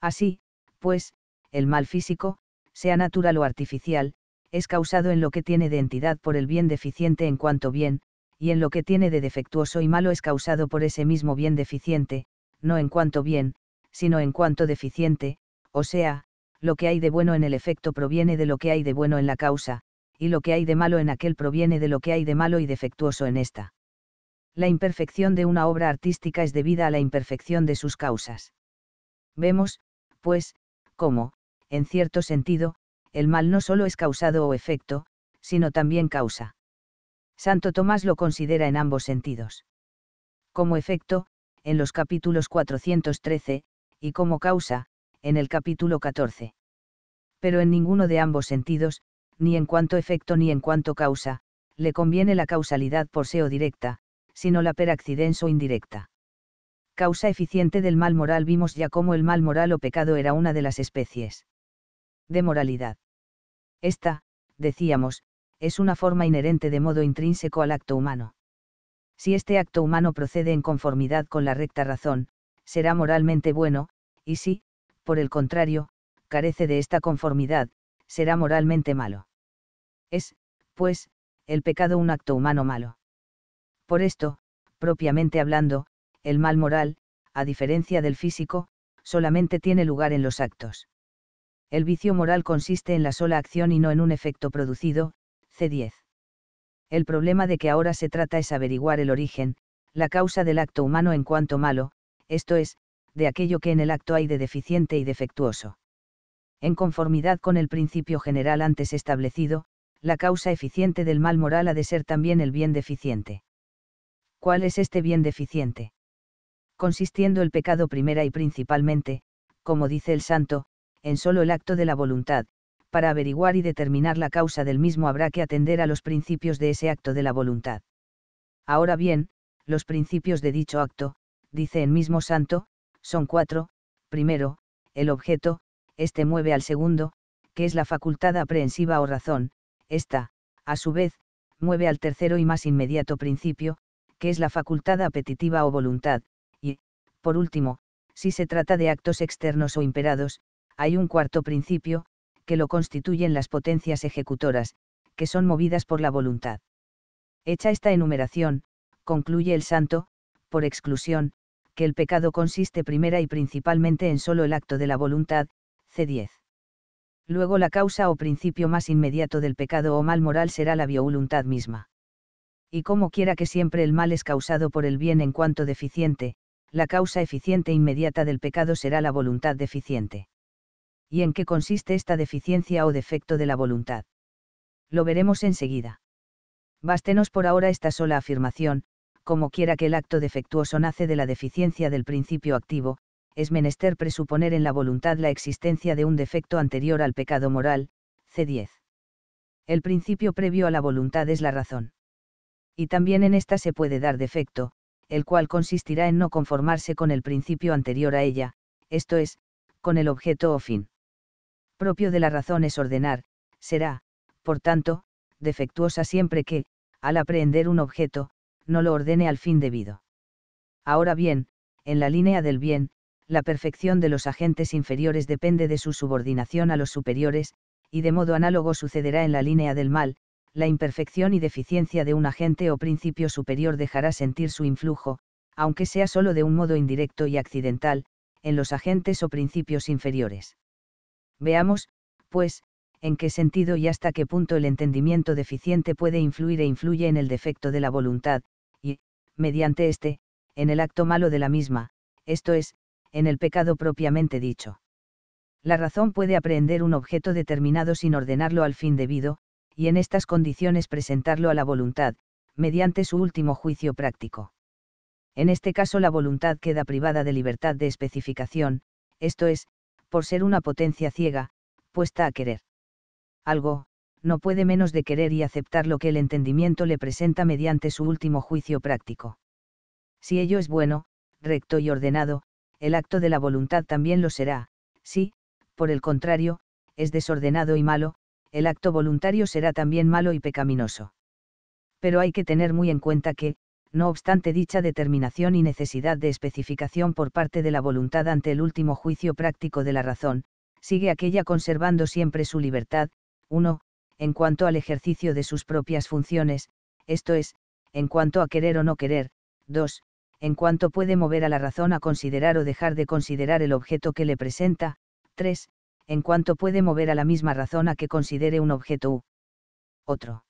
Así, pues, el mal físico, sea natural o artificial, es causado en lo que tiene de entidad por el bien deficiente en cuanto bien, y en lo que tiene de defectuoso y malo es causado por ese mismo bien deficiente, no en cuanto bien, sino en cuanto deficiente, o sea, lo que hay de bueno en el efecto proviene de lo que hay de bueno en la causa, y lo que hay de malo en aquel proviene de lo que hay de malo y defectuoso en esta la imperfección de una obra artística es debida a la imperfección de sus causas. Vemos, pues, cómo, en cierto sentido, el mal no solo es causado o efecto, sino también causa. Santo Tomás lo considera en ambos sentidos. Como efecto, en los capítulos 413, y como causa, en el capítulo 14. Pero en ninguno de ambos sentidos, ni en cuanto efecto ni en cuanto causa, le conviene la causalidad por seo directa, sino la per accidenso indirecta. Causa eficiente del mal moral vimos ya cómo el mal moral o pecado era una de las especies de moralidad. Esta, decíamos, es una forma inherente de modo intrínseco al acto humano. Si este acto humano procede en conformidad con la recta razón, será moralmente bueno, y si, por el contrario, carece de esta conformidad, será moralmente malo. Es, pues, el pecado un acto humano malo. Por esto, propiamente hablando, el mal moral, a diferencia del físico, solamente tiene lugar en los actos. El vicio moral consiste en la sola acción y no en un efecto producido, C10. El problema de que ahora se trata es averiguar el origen, la causa del acto humano en cuanto malo, esto es, de aquello que en el acto hay de deficiente y defectuoso. En conformidad con el principio general antes establecido, la causa eficiente del mal moral ha de ser también el bien deficiente. ¿cuál es este bien deficiente? Consistiendo el pecado primera y principalmente, como dice el santo, en solo el acto de la voluntad, para averiguar y determinar la causa del mismo habrá que atender a los principios de ese acto de la voluntad. Ahora bien, los principios de dicho acto, dice el mismo santo, son cuatro, primero, el objeto, este mueve al segundo, que es la facultad aprehensiva o razón, esta, a su vez, mueve al tercero y más inmediato principio, que es la facultad apetitiva o voluntad, y, por último, si se trata de actos externos o imperados, hay un cuarto principio, que lo constituyen las potencias ejecutoras, que son movidas por la voluntad. Hecha esta enumeración, concluye el santo, por exclusión, que el pecado consiste primera y principalmente en solo el acto de la voluntad, C10. Luego la causa o principio más inmediato del pecado o mal moral será la voluntad misma y como quiera que siempre el mal es causado por el bien en cuanto deficiente, la causa eficiente inmediata del pecado será la voluntad deficiente. ¿Y en qué consiste esta deficiencia o defecto de la voluntad? Lo veremos enseguida. Bástenos por ahora esta sola afirmación, como quiera que el acto defectuoso nace de la deficiencia del principio activo, es menester presuponer en la voluntad la existencia de un defecto anterior al pecado moral, C10. El principio previo a la voluntad es la razón y también en esta se puede dar defecto, el cual consistirá en no conformarse con el principio anterior a ella, esto es, con el objeto o fin. Propio de la razón es ordenar, será, por tanto, defectuosa siempre que, al aprehender un objeto, no lo ordene al fin debido. Ahora bien, en la línea del bien, la perfección de los agentes inferiores depende de su subordinación a los superiores, y de modo análogo sucederá en la línea del mal, la imperfección y deficiencia de un agente o principio superior dejará sentir su influjo, aunque sea solo de un modo indirecto y accidental, en los agentes o principios inferiores. Veamos, pues, en qué sentido y hasta qué punto el entendimiento deficiente puede influir e influye en el defecto de la voluntad, y, mediante este, en el acto malo de la misma, esto es, en el pecado propiamente dicho. La razón puede aprehender un objeto determinado sin ordenarlo al fin debido, y en estas condiciones presentarlo a la voluntad, mediante su último juicio práctico. En este caso la voluntad queda privada de libertad de especificación, esto es, por ser una potencia ciega, puesta a querer. Algo, no puede menos de querer y aceptar lo que el entendimiento le presenta mediante su último juicio práctico. Si ello es bueno, recto y ordenado, el acto de la voluntad también lo será, si, por el contrario, es desordenado y malo, el acto voluntario será también malo y pecaminoso. Pero hay que tener muy en cuenta que, no obstante dicha determinación y necesidad de especificación por parte de la voluntad ante el último juicio práctico de la razón, sigue aquella conservando siempre su libertad, 1. En cuanto al ejercicio de sus propias funciones, esto es, en cuanto a querer o no querer, 2. En cuanto puede mover a la razón a considerar o dejar de considerar el objeto que le presenta, 3 en cuanto puede mover a la misma razón a que considere un objeto u otro.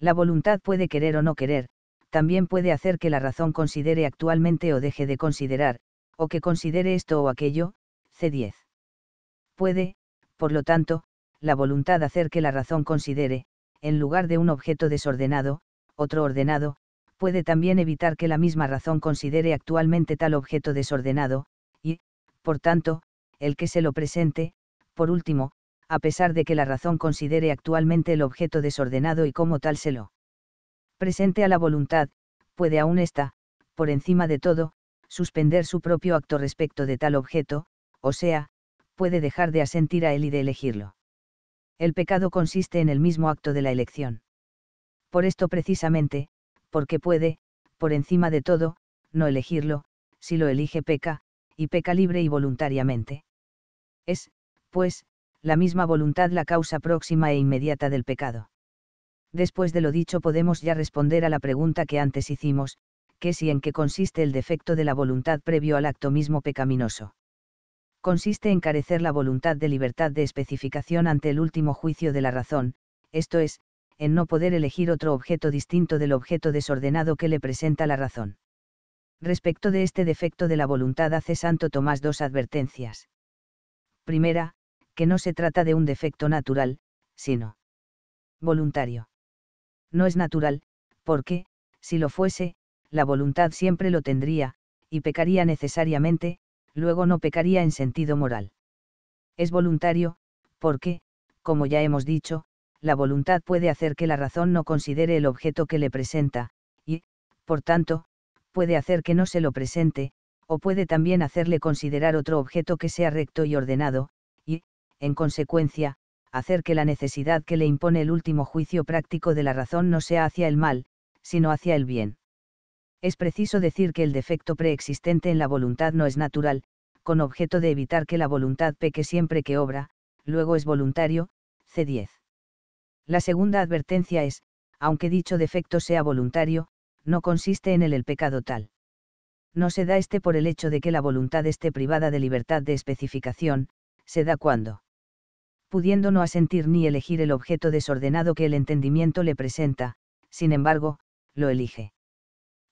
La voluntad puede querer o no querer, también puede hacer que la razón considere actualmente o deje de considerar, o que considere esto o aquello, C10. Puede, por lo tanto, la voluntad hacer que la razón considere, en lugar de un objeto desordenado, otro ordenado, puede también evitar que la misma razón considere actualmente tal objeto desordenado, y, por tanto, el que se lo presente, por último, a pesar de que la razón considere actualmente el objeto desordenado y como tal se lo presente a la voluntad, puede aún ésta, por encima de todo, suspender su propio acto respecto de tal objeto, o sea, puede dejar de asentir a él y de elegirlo. El pecado consiste en el mismo acto de la elección. Por esto precisamente, porque puede, por encima de todo, no elegirlo, si lo elige peca, y peca libre y voluntariamente. Es, pues, la misma voluntad la causa próxima e inmediata del pecado. Después de lo dicho podemos ya responder a la pregunta que antes hicimos, que si en qué consiste el defecto de la voluntad previo al acto mismo pecaminoso. Consiste en carecer la voluntad de libertad de especificación ante el último juicio de la razón, esto es, en no poder elegir otro objeto distinto del objeto desordenado que le presenta la razón. Respecto de este defecto de la voluntad hace Santo Tomás dos advertencias. Primera, que no se trata de un defecto natural, sino voluntario. No es natural, porque, si lo fuese, la voluntad siempre lo tendría, y pecaría necesariamente, luego no pecaría en sentido moral. Es voluntario, porque, como ya hemos dicho, la voluntad puede hacer que la razón no considere el objeto que le presenta, y, por tanto, puede hacer que no se lo presente, o puede también hacerle considerar otro objeto que sea recto y ordenado, en consecuencia, hacer que la necesidad que le impone el último juicio práctico de la razón no sea hacia el mal, sino hacia el bien. Es preciso decir que el defecto preexistente en la voluntad no es natural, con objeto de evitar que la voluntad peque siempre que obra, luego es voluntario, C10. La segunda advertencia es, aunque dicho defecto sea voluntario, no consiste en el el pecado tal. No se da este por el hecho de que la voluntad esté privada de libertad de especificación, se da cuando pudiendo no asentir ni elegir el objeto desordenado que el entendimiento le presenta, sin embargo, lo elige.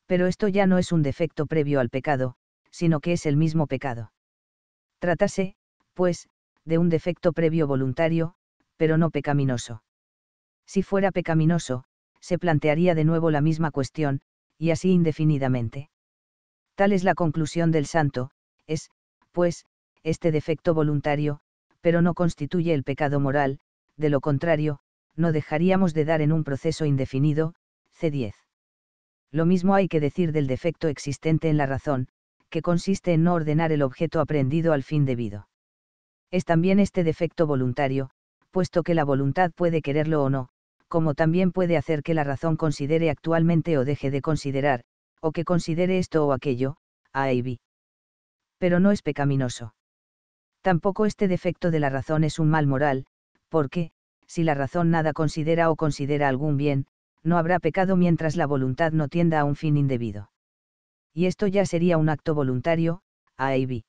Pero esto ya no es un defecto previo al pecado, sino que es el mismo pecado. Tratase, pues, de un defecto previo voluntario, pero no pecaminoso. Si fuera pecaminoso, se plantearía de nuevo la misma cuestión, y así indefinidamente. Tal es la conclusión del santo, es, pues, este defecto voluntario, pero no constituye el pecado moral, de lo contrario, no dejaríamos de dar en un proceso indefinido, C10. Lo mismo hay que decir del defecto existente en la razón, que consiste en no ordenar el objeto aprendido al fin debido. Es también este defecto voluntario, puesto que la voluntad puede quererlo o no, como también puede hacer que la razón considere actualmente o deje de considerar, o que considere esto o aquello, A y B. Pero no es pecaminoso. Tampoco este defecto de la razón es un mal moral, porque, si la razón nada considera o considera algún bien, no habrá pecado mientras la voluntad no tienda a un fin indebido. Y esto ya sería un acto voluntario, A y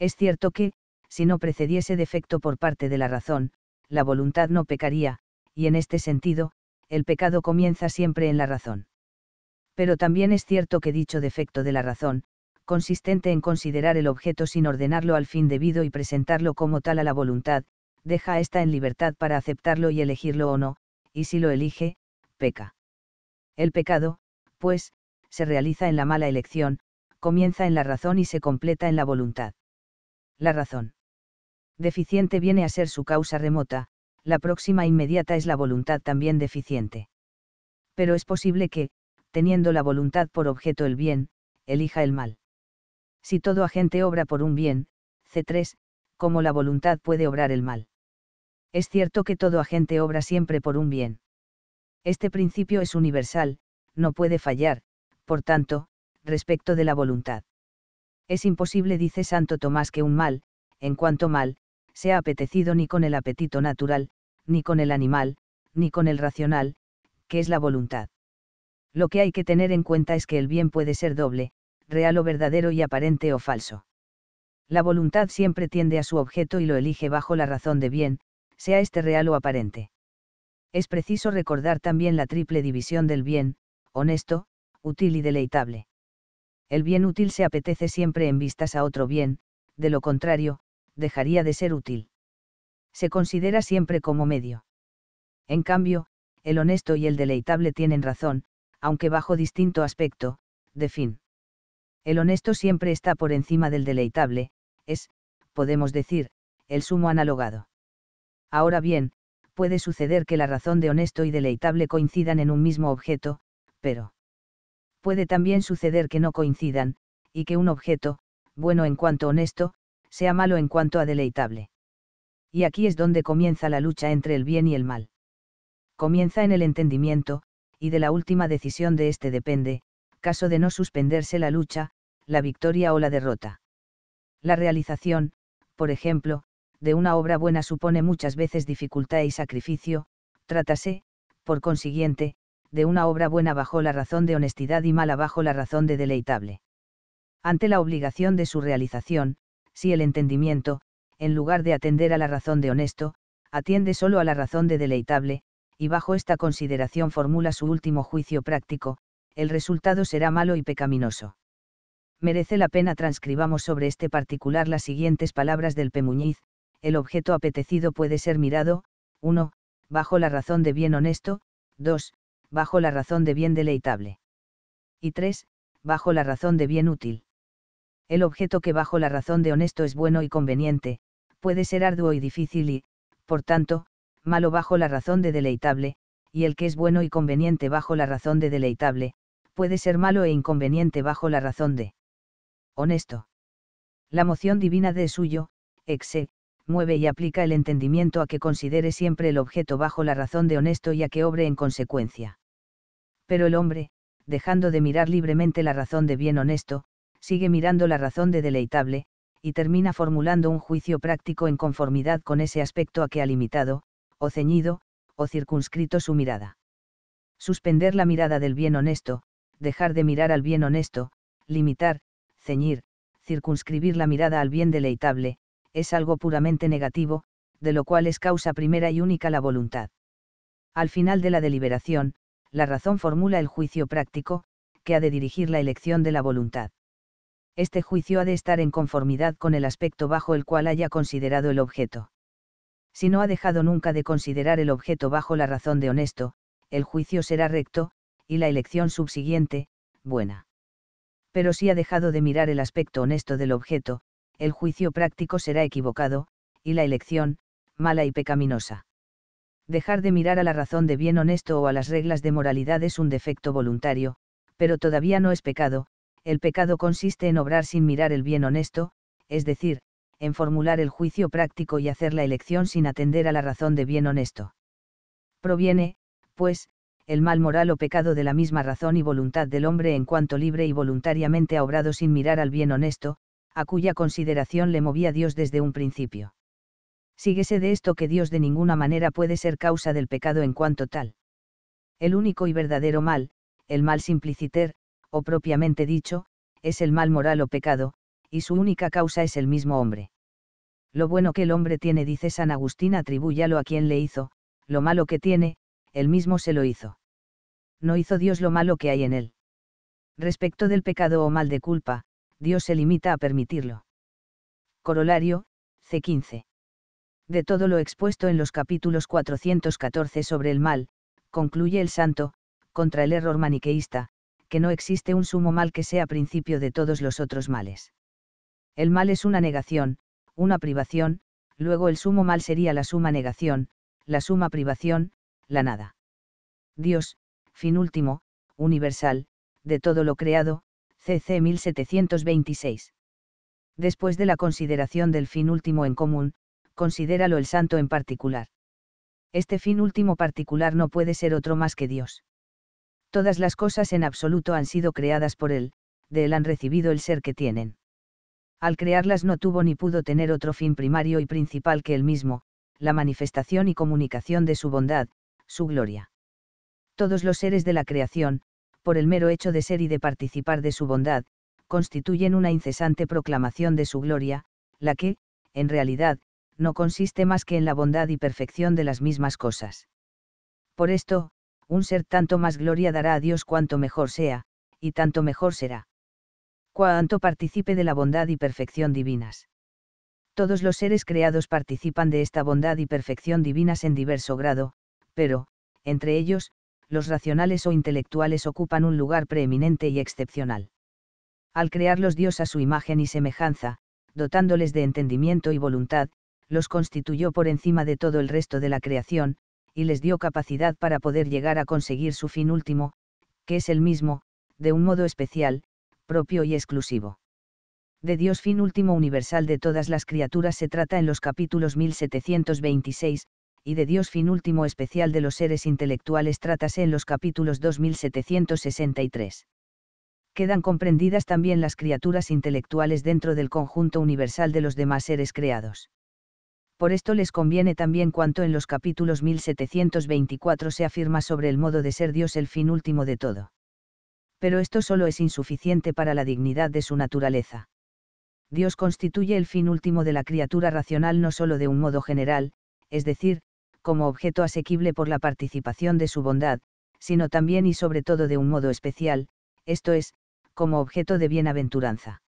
Es cierto que, si no precediese defecto por parte de la razón, la voluntad no pecaría, y en este sentido, el pecado comienza siempre en la razón. Pero también es cierto que dicho defecto de la razón, consistente en considerar el objeto sin ordenarlo al fin debido y presentarlo como tal a la voluntad, deja a ésta en libertad para aceptarlo y elegirlo o no, y si lo elige, peca. El pecado, pues, se realiza en la mala elección, comienza en la razón y se completa en la voluntad. La razón. Deficiente viene a ser su causa remota, la próxima inmediata es la voluntad también deficiente. Pero es posible que, teniendo la voluntad por objeto el bien, elija el mal si todo agente obra por un bien, C3, ¿cómo la voluntad puede obrar el mal. Es cierto que todo agente obra siempre por un bien. Este principio es universal, no puede fallar, por tanto, respecto de la voluntad. Es imposible, dice Santo Tomás, que un mal, en cuanto mal, sea apetecido ni con el apetito natural, ni con el animal, ni con el racional, que es la voluntad. Lo que hay que tener en cuenta es que el bien puede ser doble, real o verdadero y aparente o falso. La voluntad siempre tiende a su objeto y lo elige bajo la razón de bien, sea este real o aparente. Es preciso recordar también la triple división del bien, honesto, útil y deleitable. El bien útil se apetece siempre en vistas a otro bien, de lo contrario, dejaría de ser útil. Se considera siempre como medio. En cambio, el honesto y el deleitable tienen razón, aunque bajo distinto aspecto, de fin. El honesto siempre está por encima del deleitable, es, podemos decir, el sumo analogado. Ahora bien, puede suceder que la razón de honesto y deleitable coincidan en un mismo objeto, pero puede también suceder que no coincidan, y que un objeto, bueno en cuanto honesto, sea malo en cuanto a deleitable. Y aquí es donde comienza la lucha entre el bien y el mal. Comienza en el entendimiento, y de la última decisión de éste depende, caso de no suspenderse la lucha, la victoria o la derrota. La realización, por ejemplo, de una obra buena supone muchas veces dificultad y sacrificio, trátase, por consiguiente, de una obra buena bajo la razón de honestidad y mala bajo la razón de deleitable. Ante la obligación de su realización, si el entendimiento, en lugar de atender a la razón de honesto, atiende solo a la razón de deleitable, y bajo esta consideración formula su último juicio práctico, el resultado será malo y pecaminoso merece la pena transcribamos sobre este particular las siguientes palabras del Pemuñiz, el objeto apetecido puede ser mirado, 1, bajo la razón de bien honesto, 2, bajo la razón de bien deleitable. Y 3, bajo la razón de bien útil. El objeto que bajo la razón de honesto es bueno y conveniente, puede ser arduo y difícil y, por tanto, malo bajo la razón de deleitable, y el que es bueno y conveniente bajo la razón de deleitable, puede ser malo e inconveniente bajo la razón de honesto. La moción divina de suyo, exe, mueve y aplica el entendimiento a que considere siempre el objeto bajo la razón de honesto y a que obre en consecuencia. Pero el hombre, dejando de mirar libremente la razón de bien honesto, sigue mirando la razón de deleitable, y termina formulando un juicio práctico en conformidad con ese aspecto a que ha limitado, o ceñido, o circunscrito su mirada. Suspender la mirada del bien honesto, dejar de mirar al bien honesto, limitar, ceñir, circunscribir la mirada al bien deleitable, es algo puramente negativo, de lo cual es causa primera y única la voluntad. Al final de la deliberación, la razón formula el juicio práctico, que ha de dirigir la elección de la voluntad. Este juicio ha de estar en conformidad con el aspecto bajo el cual haya considerado el objeto. Si no ha dejado nunca de considerar el objeto bajo la razón de honesto, el juicio será recto, y la elección subsiguiente, buena pero si ha dejado de mirar el aspecto honesto del objeto, el juicio práctico será equivocado, y la elección, mala y pecaminosa. Dejar de mirar a la razón de bien honesto o a las reglas de moralidad es un defecto voluntario, pero todavía no es pecado, el pecado consiste en obrar sin mirar el bien honesto, es decir, en formular el juicio práctico y hacer la elección sin atender a la razón de bien honesto. Proviene, pues, el mal moral o pecado de la misma razón y voluntad del hombre en cuanto libre y voluntariamente ha obrado sin mirar al bien honesto, a cuya consideración le movía Dios desde un principio. Síguese de esto que Dios de ninguna manera puede ser causa del pecado en cuanto tal. El único y verdadero mal, el mal simpliciter, o propiamente dicho, es el mal moral o pecado, y su única causa es el mismo hombre. Lo bueno que el hombre tiene, dice San Agustín, atribúyalo a quien le hizo, lo malo que tiene, él mismo se lo hizo. No hizo Dios lo malo que hay en él. Respecto del pecado o mal de culpa, Dios se limita a permitirlo. Corolario, C15. De todo lo expuesto en los capítulos 414 sobre el mal, concluye el santo, contra el error maniqueísta, que no existe un sumo mal que sea principio de todos los otros males. El mal es una negación, una privación, luego el sumo mal sería la suma negación, la suma privación, la nada. Dios, fin último, universal, de todo lo creado, CC 1726. Después de la consideración del fin último en común, considéralo el santo en particular. Este fin último particular no puede ser otro más que Dios. Todas las cosas en absoluto han sido creadas por Él, de Él han recibido el ser que tienen. Al crearlas no tuvo ni pudo tener otro fin primario y principal que Él mismo, la manifestación y comunicación de su bondad, su gloria. Todos los seres de la creación, por el mero hecho de ser y de participar de su bondad, constituyen una incesante proclamación de su gloria, la que, en realidad, no consiste más que en la bondad y perfección de las mismas cosas. Por esto, un ser tanto más gloria dará a Dios cuanto mejor sea, y tanto mejor será. Cuanto participe de la bondad y perfección divinas. Todos los seres creados participan de esta bondad y perfección divinas en diverso grado, pero, entre ellos, los racionales o intelectuales ocupan un lugar preeminente y excepcional. Al crearlos Dios a su imagen y semejanza, dotándoles de entendimiento y voluntad, los constituyó por encima de todo el resto de la creación, y les dio capacidad para poder llegar a conseguir su fin último, que es el mismo, de un modo especial, propio y exclusivo. De Dios fin último universal de todas las criaturas se trata en los capítulos 1726, y de Dios fin último especial de los seres intelectuales trátase en los capítulos 2763. Quedan comprendidas también las criaturas intelectuales dentro del conjunto universal de los demás seres creados. Por esto les conviene también cuanto en los capítulos 1724 se afirma sobre el modo de ser Dios el fin último de todo. Pero esto solo es insuficiente para la dignidad de su naturaleza. Dios constituye el fin último de la criatura racional no solo de un modo general, es decir, como objeto asequible por la participación de su bondad, sino también y sobre todo de un modo especial, esto es, como objeto de bienaventuranza.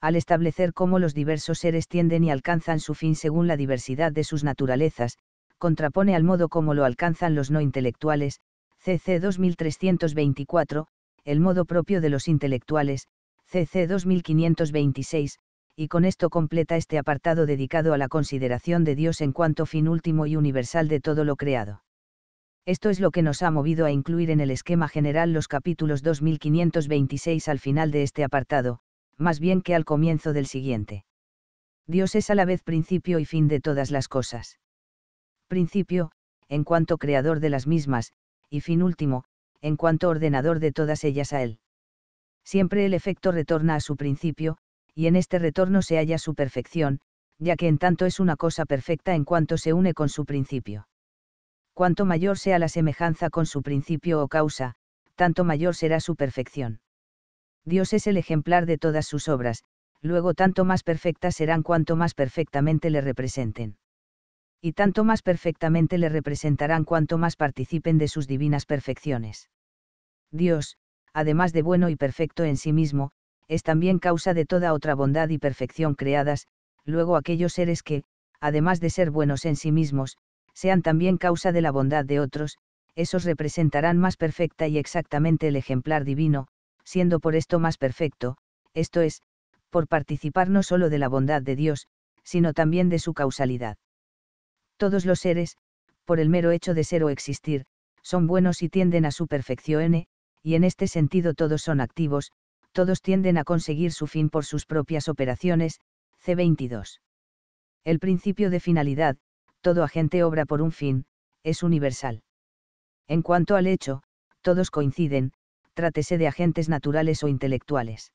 Al establecer cómo los diversos seres tienden y alcanzan su fin según la diversidad de sus naturalezas, contrapone al modo como lo alcanzan los no intelectuales, CC 2324, el modo propio de los intelectuales, CC 2526, y con esto completa este apartado dedicado a la consideración de Dios en cuanto fin último y universal de todo lo creado. Esto es lo que nos ha movido a incluir en el esquema general los capítulos 2526 al final de este apartado, más bien que al comienzo del siguiente. Dios es a la vez principio y fin de todas las cosas. Principio, en cuanto creador de las mismas, y fin último, en cuanto ordenador de todas ellas a Él. Siempre el efecto retorna a su principio, y en este retorno se halla su perfección, ya que en tanto es una cosa perfecta en cuanto se une con su principio. Cuanto mayor sea la semejanza con su principio o causa, tanto mayor será su perfección. Dios es el ejemplar de todas sus obras, luego tanto más perfectas serán cuanto más perfectamente le representen. Y tanto más perfectamente le representarán cuanto más participen de sus divinas perfecciones. Dios, además de bueno y perfecto en sí mismo, es también causa de toda otra bondad y perfección creadas, luego aquellos seres que, además de ser buenos en sí mismos, sean también causa de la bondad de otros, esos representarán más perfecta y exactamente el ejemplar divino, siendo por esto más perfecto, esto es, por participar no sólo de la bondad de Dios, sino también de su causalidad. Todos los seres, por el mero hecho de ser o existir, son buenos y tienden a su perfección, y en este sentido todos son activos, todos tienden a conseguir su fin por sus propias operaciones, C22. El principio de finalidad, todo agente obra por un fin, es universal. En cuanto al hecho, todos coinciden, trátese de agentes naturales o intelectuales.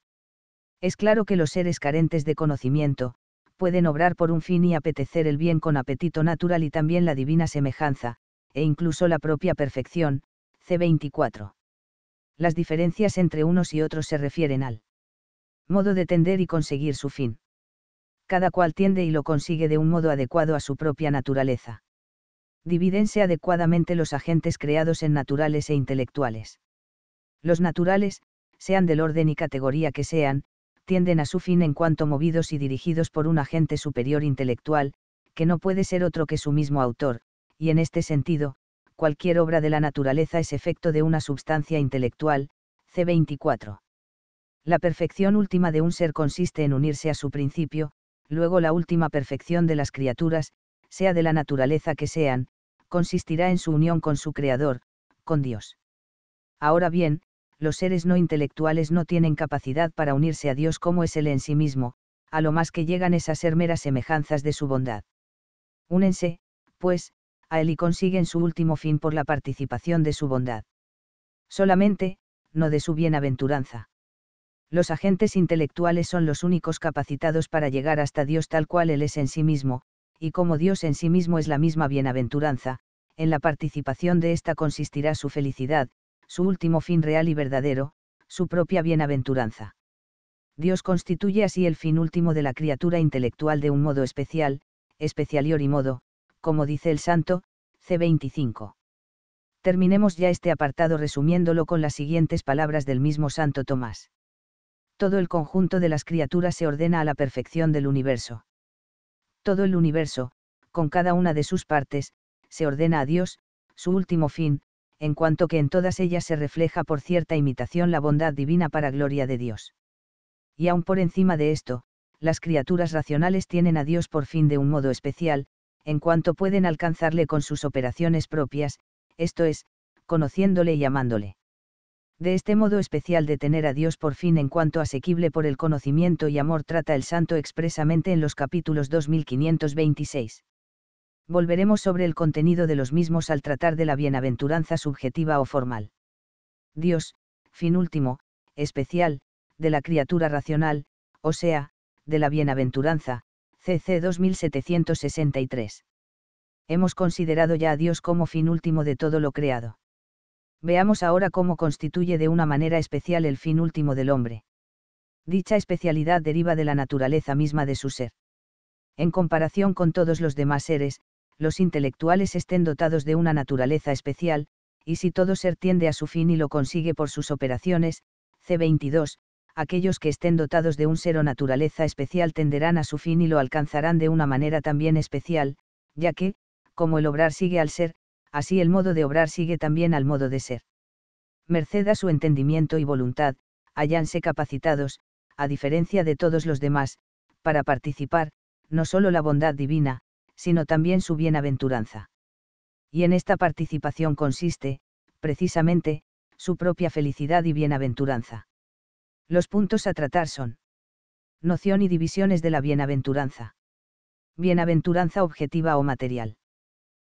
Es claro que los seres carentes de conocimiento, pueden obrar por un fin y apetecer el bien con apetito natural y también la divina semejanza, e incluso la propia perfección, C24 las diferencias entre unos y otros se refieren al modo de tender y conseguir su fin. Cada cual tiende y lo consigue de un modo adecuado a su propia naturaleza. Divídense adecuadamente los agentes creados en naturales e intelectuales. Los naturales, sean del orden y categoría que sean, tienden a su fin en cuanto movidos y dirigidos por un agente superior intelectual, que no puede ser otro que su mismo autor, y en este sentido, cualquier obra de la naturaleza es efecto de una substancia intelectual, C24. La perfección última de un ser consiste en unirse a su principio, luego la última perfección de las criaturas, sea de la naturaleza que sean, consistirá en su unión con su Creador, con Dios. Ahora bien, los seres no intelectuales no tienen capacidad para unirse a Dios como es Él en sí mismo, a lo más que llegan es a ser meras semejanzas de su bondad. Únense, pues, a él y consiguen su último fin por la participación de su bondad. Solamente, no de su bienaventuranza. Los agentes intelectuales son los únicos capacitados para llegar hasta Dios tal cual Él es en sí mismo, y como Dios en sí mismo es la misma bienaventuranza, en la participación de ésta consistirá su felicidad, su último fin real y verdadero, su propia bienaventuranza. Dios constituye así el fin último de la criatura intelectual de un modo especial, especial y modo, como dice el santo, C25. Terminemos ya este apartado resumiéndolo con las siguientes palabras del mismo santo Tomás. Todo el conjunto de las criaturas se ordena a la perfección del universo. Todo el universo, con cada una de sus partes, se ordena a Dios, su último fin, en cuanto que en todas ellas se refleja por cierta imitación la bondad divina para gloria de Dios. Y aún por encima de esto, las criaturas racionales tienen a Dios por fin de un modo especial, en cuanto pueden alcanzarle con sus operaciones propias, esto es, conociéndole y amándole. De este modo especial de tener a Dios por fin en cuanto asequible por el conocimiento y amor trata el santo expresamente en los capítulos 2526. Volveremos sobre el contenido de los mismos al tratar de la bienaventuranza subjetiva o formal. Dios, fin último, especial, de la criatura racional, o sea, de la bienaventuranza, CC 2763. Hemos considerado ya a Dios como fin último de todo lo creado. Veamos ahora cómo constituye de una manera especial el fin último del hombre. Dicha especialidad deriva de la naturaleza misma de su ser. En comparación con todos los demás seres, los intelectuales estén dotados de una naturaleza especial, y si todo ser tiende a su fin y lo consigue por sus operaciones, C22, aquellos que estén dotados de un ser o naturaleza especial tenderán a su fin y lo alcanzarán de una manera también especial, ya que, como el obrar sigue al ser, así el modo de obrar sigue también al modo de ser. Merced a su entendimiento y voluntad, hallanse capacitados, a diferencia de todos los demás, para participar, no solo la bondad divina, sino también su bienaventuranza. Y en esta participación consiste, precisamente, su propia felicidad y bienaventuranza. Los puntos a tratar son noción y divisiones de la bienaventuranza. Bienaventuranza objetiva o material.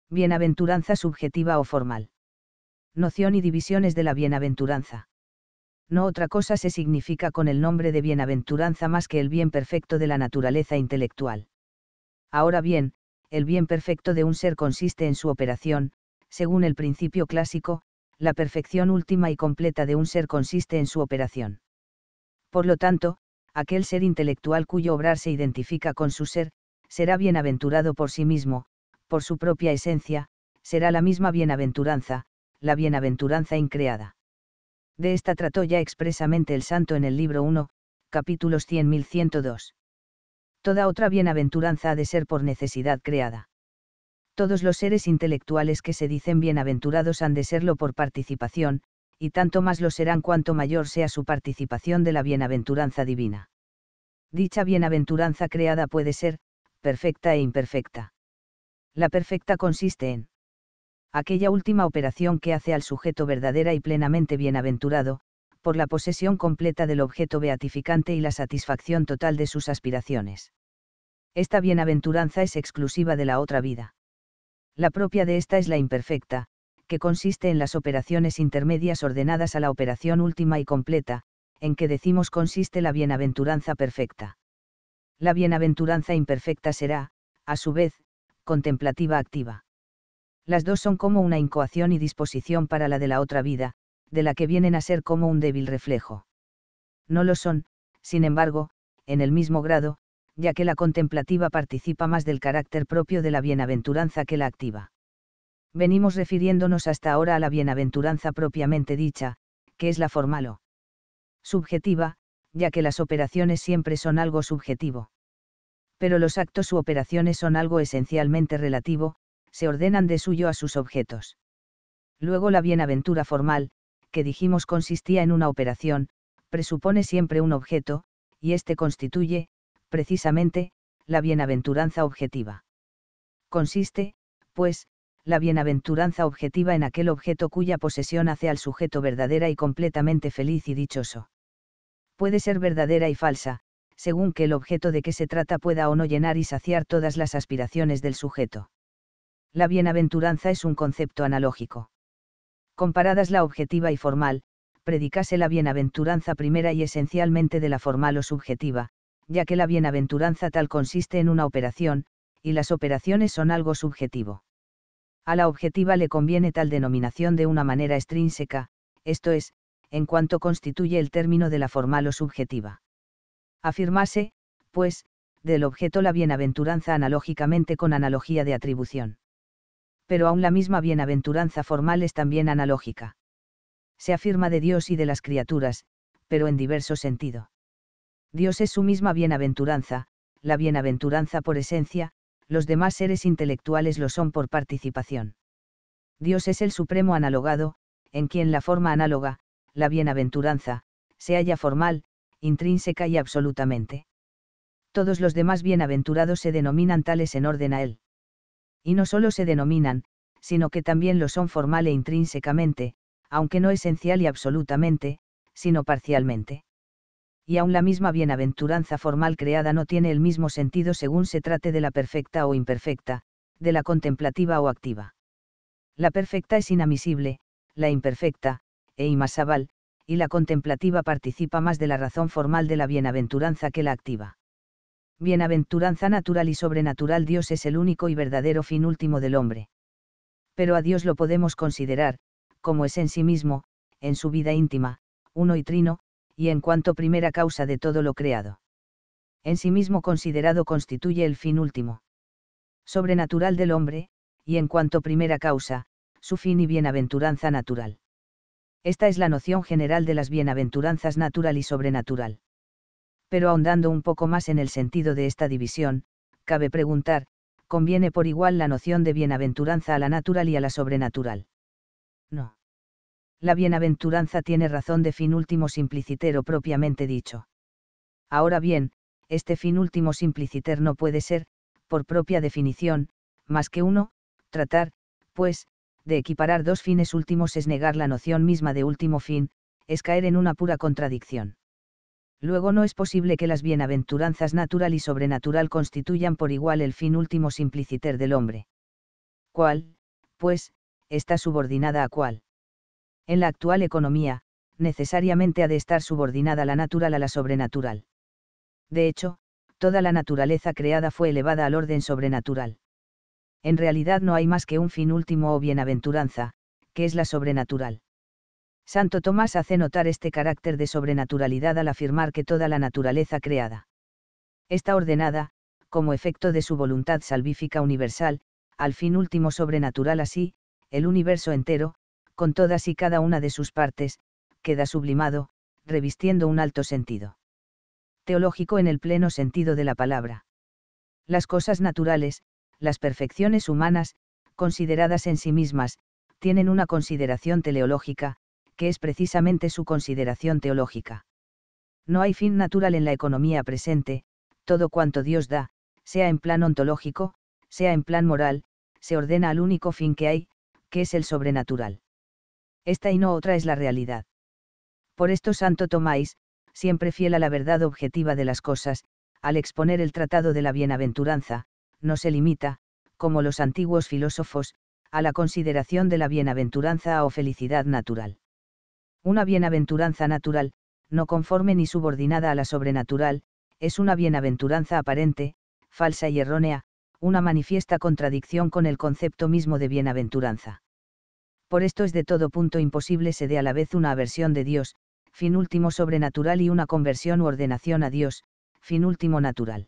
Bienaventuranza subjetiva o formal. Noción y divisiones de la bienaventuranza. No otra cosa se significa con el nombre de bienaventuranza más que el bien perfecto de la naturaleza intelectual. Ahora bien, el bien perfecto de un ser consiste en su operación, según el principio clásico, la perfección última y completa de un ser consiste en su operación por lo tanto, aquel ser intelectual cuyo obrar se identifica con su ser, será bienaventurado por sí mismo, por su propia esencia, será la misma bienaventuranza, la bienaventuranza increada. De esta trató ya expresamente el santo en el libro 1, capítulos 100.102. Toda otra bienaventuranza ha de ser por necesidad creada. Todos los seres intelectuales que se dicen bienaventurados han de serlo por participación, y tanto más lo serán cuanto mayor sea su participación de la bienaventuranza divina. Dicha bienaventuranza creada puede ser, perfecta e imperfecta. La perfecta consiste en aquella última operación que hace al sujeto verdadera y plenamente bienaventurado, por la posesión completa del objeto beatificante y la satisfacción total de sus aspiraciones. Esta bienaventuranza es exclusiva de la otra vida. La propia de esta es la imperfecta, que consiste en las operaciones intermedias ordenadas a la operación última y completa, en que decimos consiste la bienaventuranza perfecta. La bienaventuranza imperfecta será, a su vez, contemplativa activa. Las dos son como una incoación y disposición para la de la otra vida, de la que vienen a ser como un débil reflejo. No lo son, sin embargo, en el mismo grado, ya que la contemplativa participa más del carácter propio de la bienaventuranza que la activa venimos refiriéndonos hasta ahora a la bienaventuranza propiamente dicha, que es la formal o subjetiva, ya que las operaciones siempre son algo subjetivo. Pero los actos u operaciones son algo esencialmente relativo, se ordenan de suyo a sus objetos. Luego la bienaventura formal, que dijimos consistía en una operación, presupone siempre un objeto, y éste constituye, precisamente, la bienaventuranza objetiva. Consiste, pues, la bienaventuranza objetiva en aquel objeto cuya posesión hace al sujeto verdadera y completamente feliz y dichoso. Puede ser verdadera y falsa, según que el objeto de que se trata pueda o no llenar y saciar todas las aspiraciones del sujeto. La bienaventuranza es un concepto analógico. Comparadas la objetiva y formal, predicase la bienaventuranza primera y esencialmente de la formal o subjetiva, ya que la bienaventuranza tal consiste en una operación, y las operaciones son algo subjetivo. A la objetiva le conviene tal denominación de una manera extrínseca, esto es, en cuanto constituye el término de la formal o subjetiva. Afirmase, pues, del objeto la bienaventuranza analógicamente con analogía de atribución. Pero aún la misma bienaventuranza formal es también analógica. Se afirma de Dios y de las criaturas, pero en diverso sentido. Dios es su misma bienaventuranza, la bienaventuranza por esencia, los demás seres intelectuales lo son por participación. Dios es el supremo analogado, en quien la forma análoga, la bienaventuranza, se halla formal, intrínseca y absolutamente. Todos los demás bienaventurados se denominan tales en orden a Él. Y no solo se denominan, sino que también lo son formal e intrínsecamente, aunque no esencial y absolutamente, sino parcialmente y aún la misma bienaventuranza formal creada no tiene el mismo sentido según se trate de la perfecta o imperfecta, de la contemplativa o activa. La perfecta es inamisible, la imperfecta, e imasabal, y la contemplativa participa más de la razón formal de la bienaventuranza que la activa. Bienaventuranza natural y sobrenatural Dios es el único y verdadero fin último del hombre. Pero a Dios lo podemos considerar, como es en sí mismo, en su vida íntima, uno y trino, y en cuanto primera causa de todo lo creado. En sí mismo considerado constituye el fin último. Sobrenatural del hombre, y en cuanto primera causa, su fin y bienaventuranza natural. Esta es la noción general de las bienaventuranzas natural y sobrenatural. Pero ahondando un poco más en el sentido de esta división, cabe preguntar, conviene por igual la noción de bienaventuranza a la natural y a la sobrenatural. No la bienaventuranza tiene razón de fin último o propiamente dicho. Ahora bien, este fin último simpliciter no puede ser, por propia definición, más que uno, tratar, pues, de equiparar dos fines últimos es negar la noción misma de último fin, es caer en una pura contradicción. Luego no es posible que las bienaventuranzas natural y sobrenatural constituyan por igual el fin último simpliciter del hombre. ¿Cuál, pues, está subordinada a cuál? en la actual economía, necesariamente ha de estar subordinada la natural a la sobrenatural. De hecho, toda la naturaleza creada fue elevada al orden sobrenatural. En realidad no hay más que un fin último o bienaventuranza, que es la sobrenatural. Santo Tomás hace notar este carácter de sobrenaturalidad al afirmar que toda la naturaleza creada está ordenada, como efecto de su voluntad salvífica universal, al fin último sobrenatural así, el universo entero, con todas y cada una de sus partes, queda sublimado, revistiendo un alto sentido. Teológico en el pleno sentido de la palabra. Las cosas naturales, las perfecciones humanas, consideradas en sí mismas, tienen una consideración teleológica, que es precisamente su consideración teológica. No hay fin natural en la economía presente, todo cuanto Dios da, sea en plan ontológico, sea en plan moral, se ordena al único fin que hay, que es el sobrenatural. Esta y no otra es la realidad. Por esto Santo Tomáis, siempre fiel a la verdad objetiva de las cosas, al exponer el Tratado de la Bienaventuranza, no se limita, como los antiguos filósofos, a la consideración de la bienaventuranza o felicidad natural. Una bienaventuranza natural, no conforme ni subordinada a la sobrenatural, es una bienaventuranza aparente, falsa y errónea, una manifiesta contradicción con el concepto mismo de bienaventuranza por esto es de todo punto imposible se dé a la vez una aversión de Dios, fin último sobrenatural y una conversión u ordenación a Dios, fin último natural.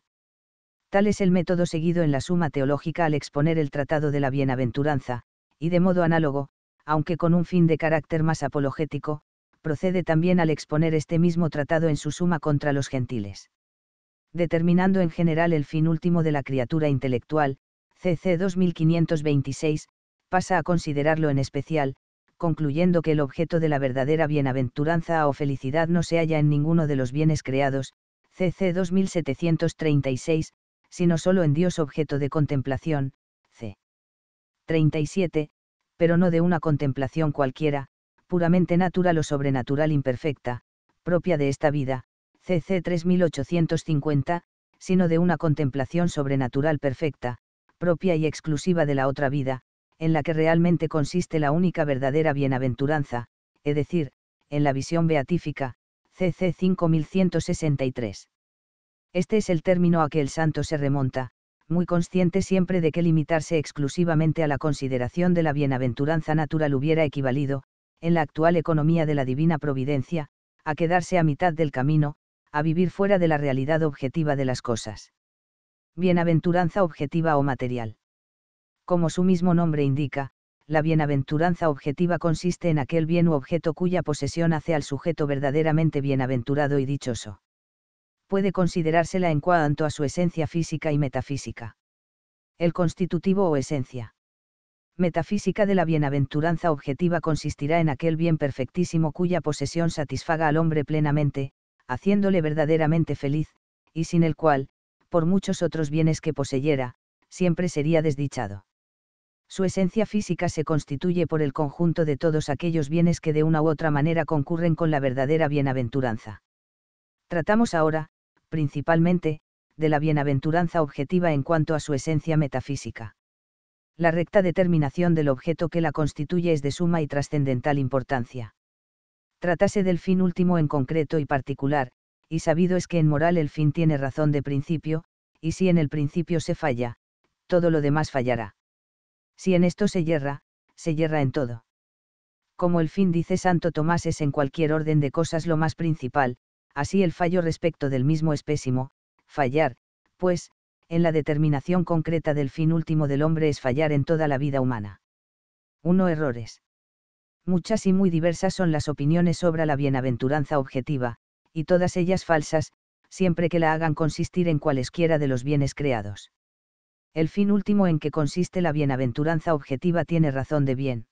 Tal es el método seguido en la suma teológica al exponer el Tratado de la Bienaventuranza, y de modo análogo, aunque con un fin de carácter más apologético, procede también al exponer este mismo tratado en su suma contra los gentiles. Determinando en general el fin último de la criatura intelectual, CC 2526, pasa a considerarlo en especial, concluyendo que el objeto de la verdadera bienaventuranza o felicidad no se halla en ninguno de los bienes creados, CC 2736, sino solo en Dios objeto de contemplación, C. 37, pero no de una contemplación cualquiera, puramente natural o sobrenatural imperfecta, propia de esta vida, CC 3850, sino de una contemplación sobrenatural perfecta, propia y exclusiva de la otra vida, en la que realmente consiste la única verdadera bienaventuranza, es decir, en la visión beatífica, CC 5163. Este es el término a que el santo se remonta, muy consciente siempre de que limitarse exclusivamente a la consideración de la bienaventuranza natural hubiera equivalido, en la actual economía de la divina providencia, a quedarse a mitad del camino, a vivir fuera de la realidad objetiva de las cosas. Bienaventuranza objetiva o material como su mismo nombre indica, la bienaventuranza objetiva consiste en aquel bien u objeto cuya posesión hace al sujeto verdaderamente bienaventurado y dichoso. Puede considerársela en cuanto a su esencia física y metafísica. El constitutivo o esencia. Metafísica de la bienaventuranza objetiva consistirá en aquel bien perfectísimo cuya posesión satisfaga al hombre plenamente, haciéndole verdaderamente feliz, y sin el cual, por muchos otros bienes que poseyera, siempre sería desdichado su esencia física se constituye por el conjunto de todos aquellos bienes que de una u otra manera concurren con la verdadera bienaventuranza. Tratamos ahora, principalmente, de la bienaventuranza objetiva en cuanto a su esencia metafísica. La recta determinación del objeto que la constituye es de suma y trascendental importancia. Tratase del fin último en concreto y particular, y sabido es que en moral el fin tiene razón de principio, y si en el principio se falla, todo lo demás fallará. Si en esto se yerra, se yerra en todo. Como el fin dice Santo Tomás es en cualquier orden de cosas lo más principal, así el fallo respecto del mismo es pésimo, fallar, pues, en la determinación concreta del fin último del hombre es fallar en toda la vida humana. 1. Errores. Muchas y muy diversas son las opiniones sobre la bienaventuranza objetiva, y todas ellas falsas, siempre que la hagan consistir en cualesquiera de los bienes creados el fin último en que consiste la bienaventuranza objetiva tiene razón de bien.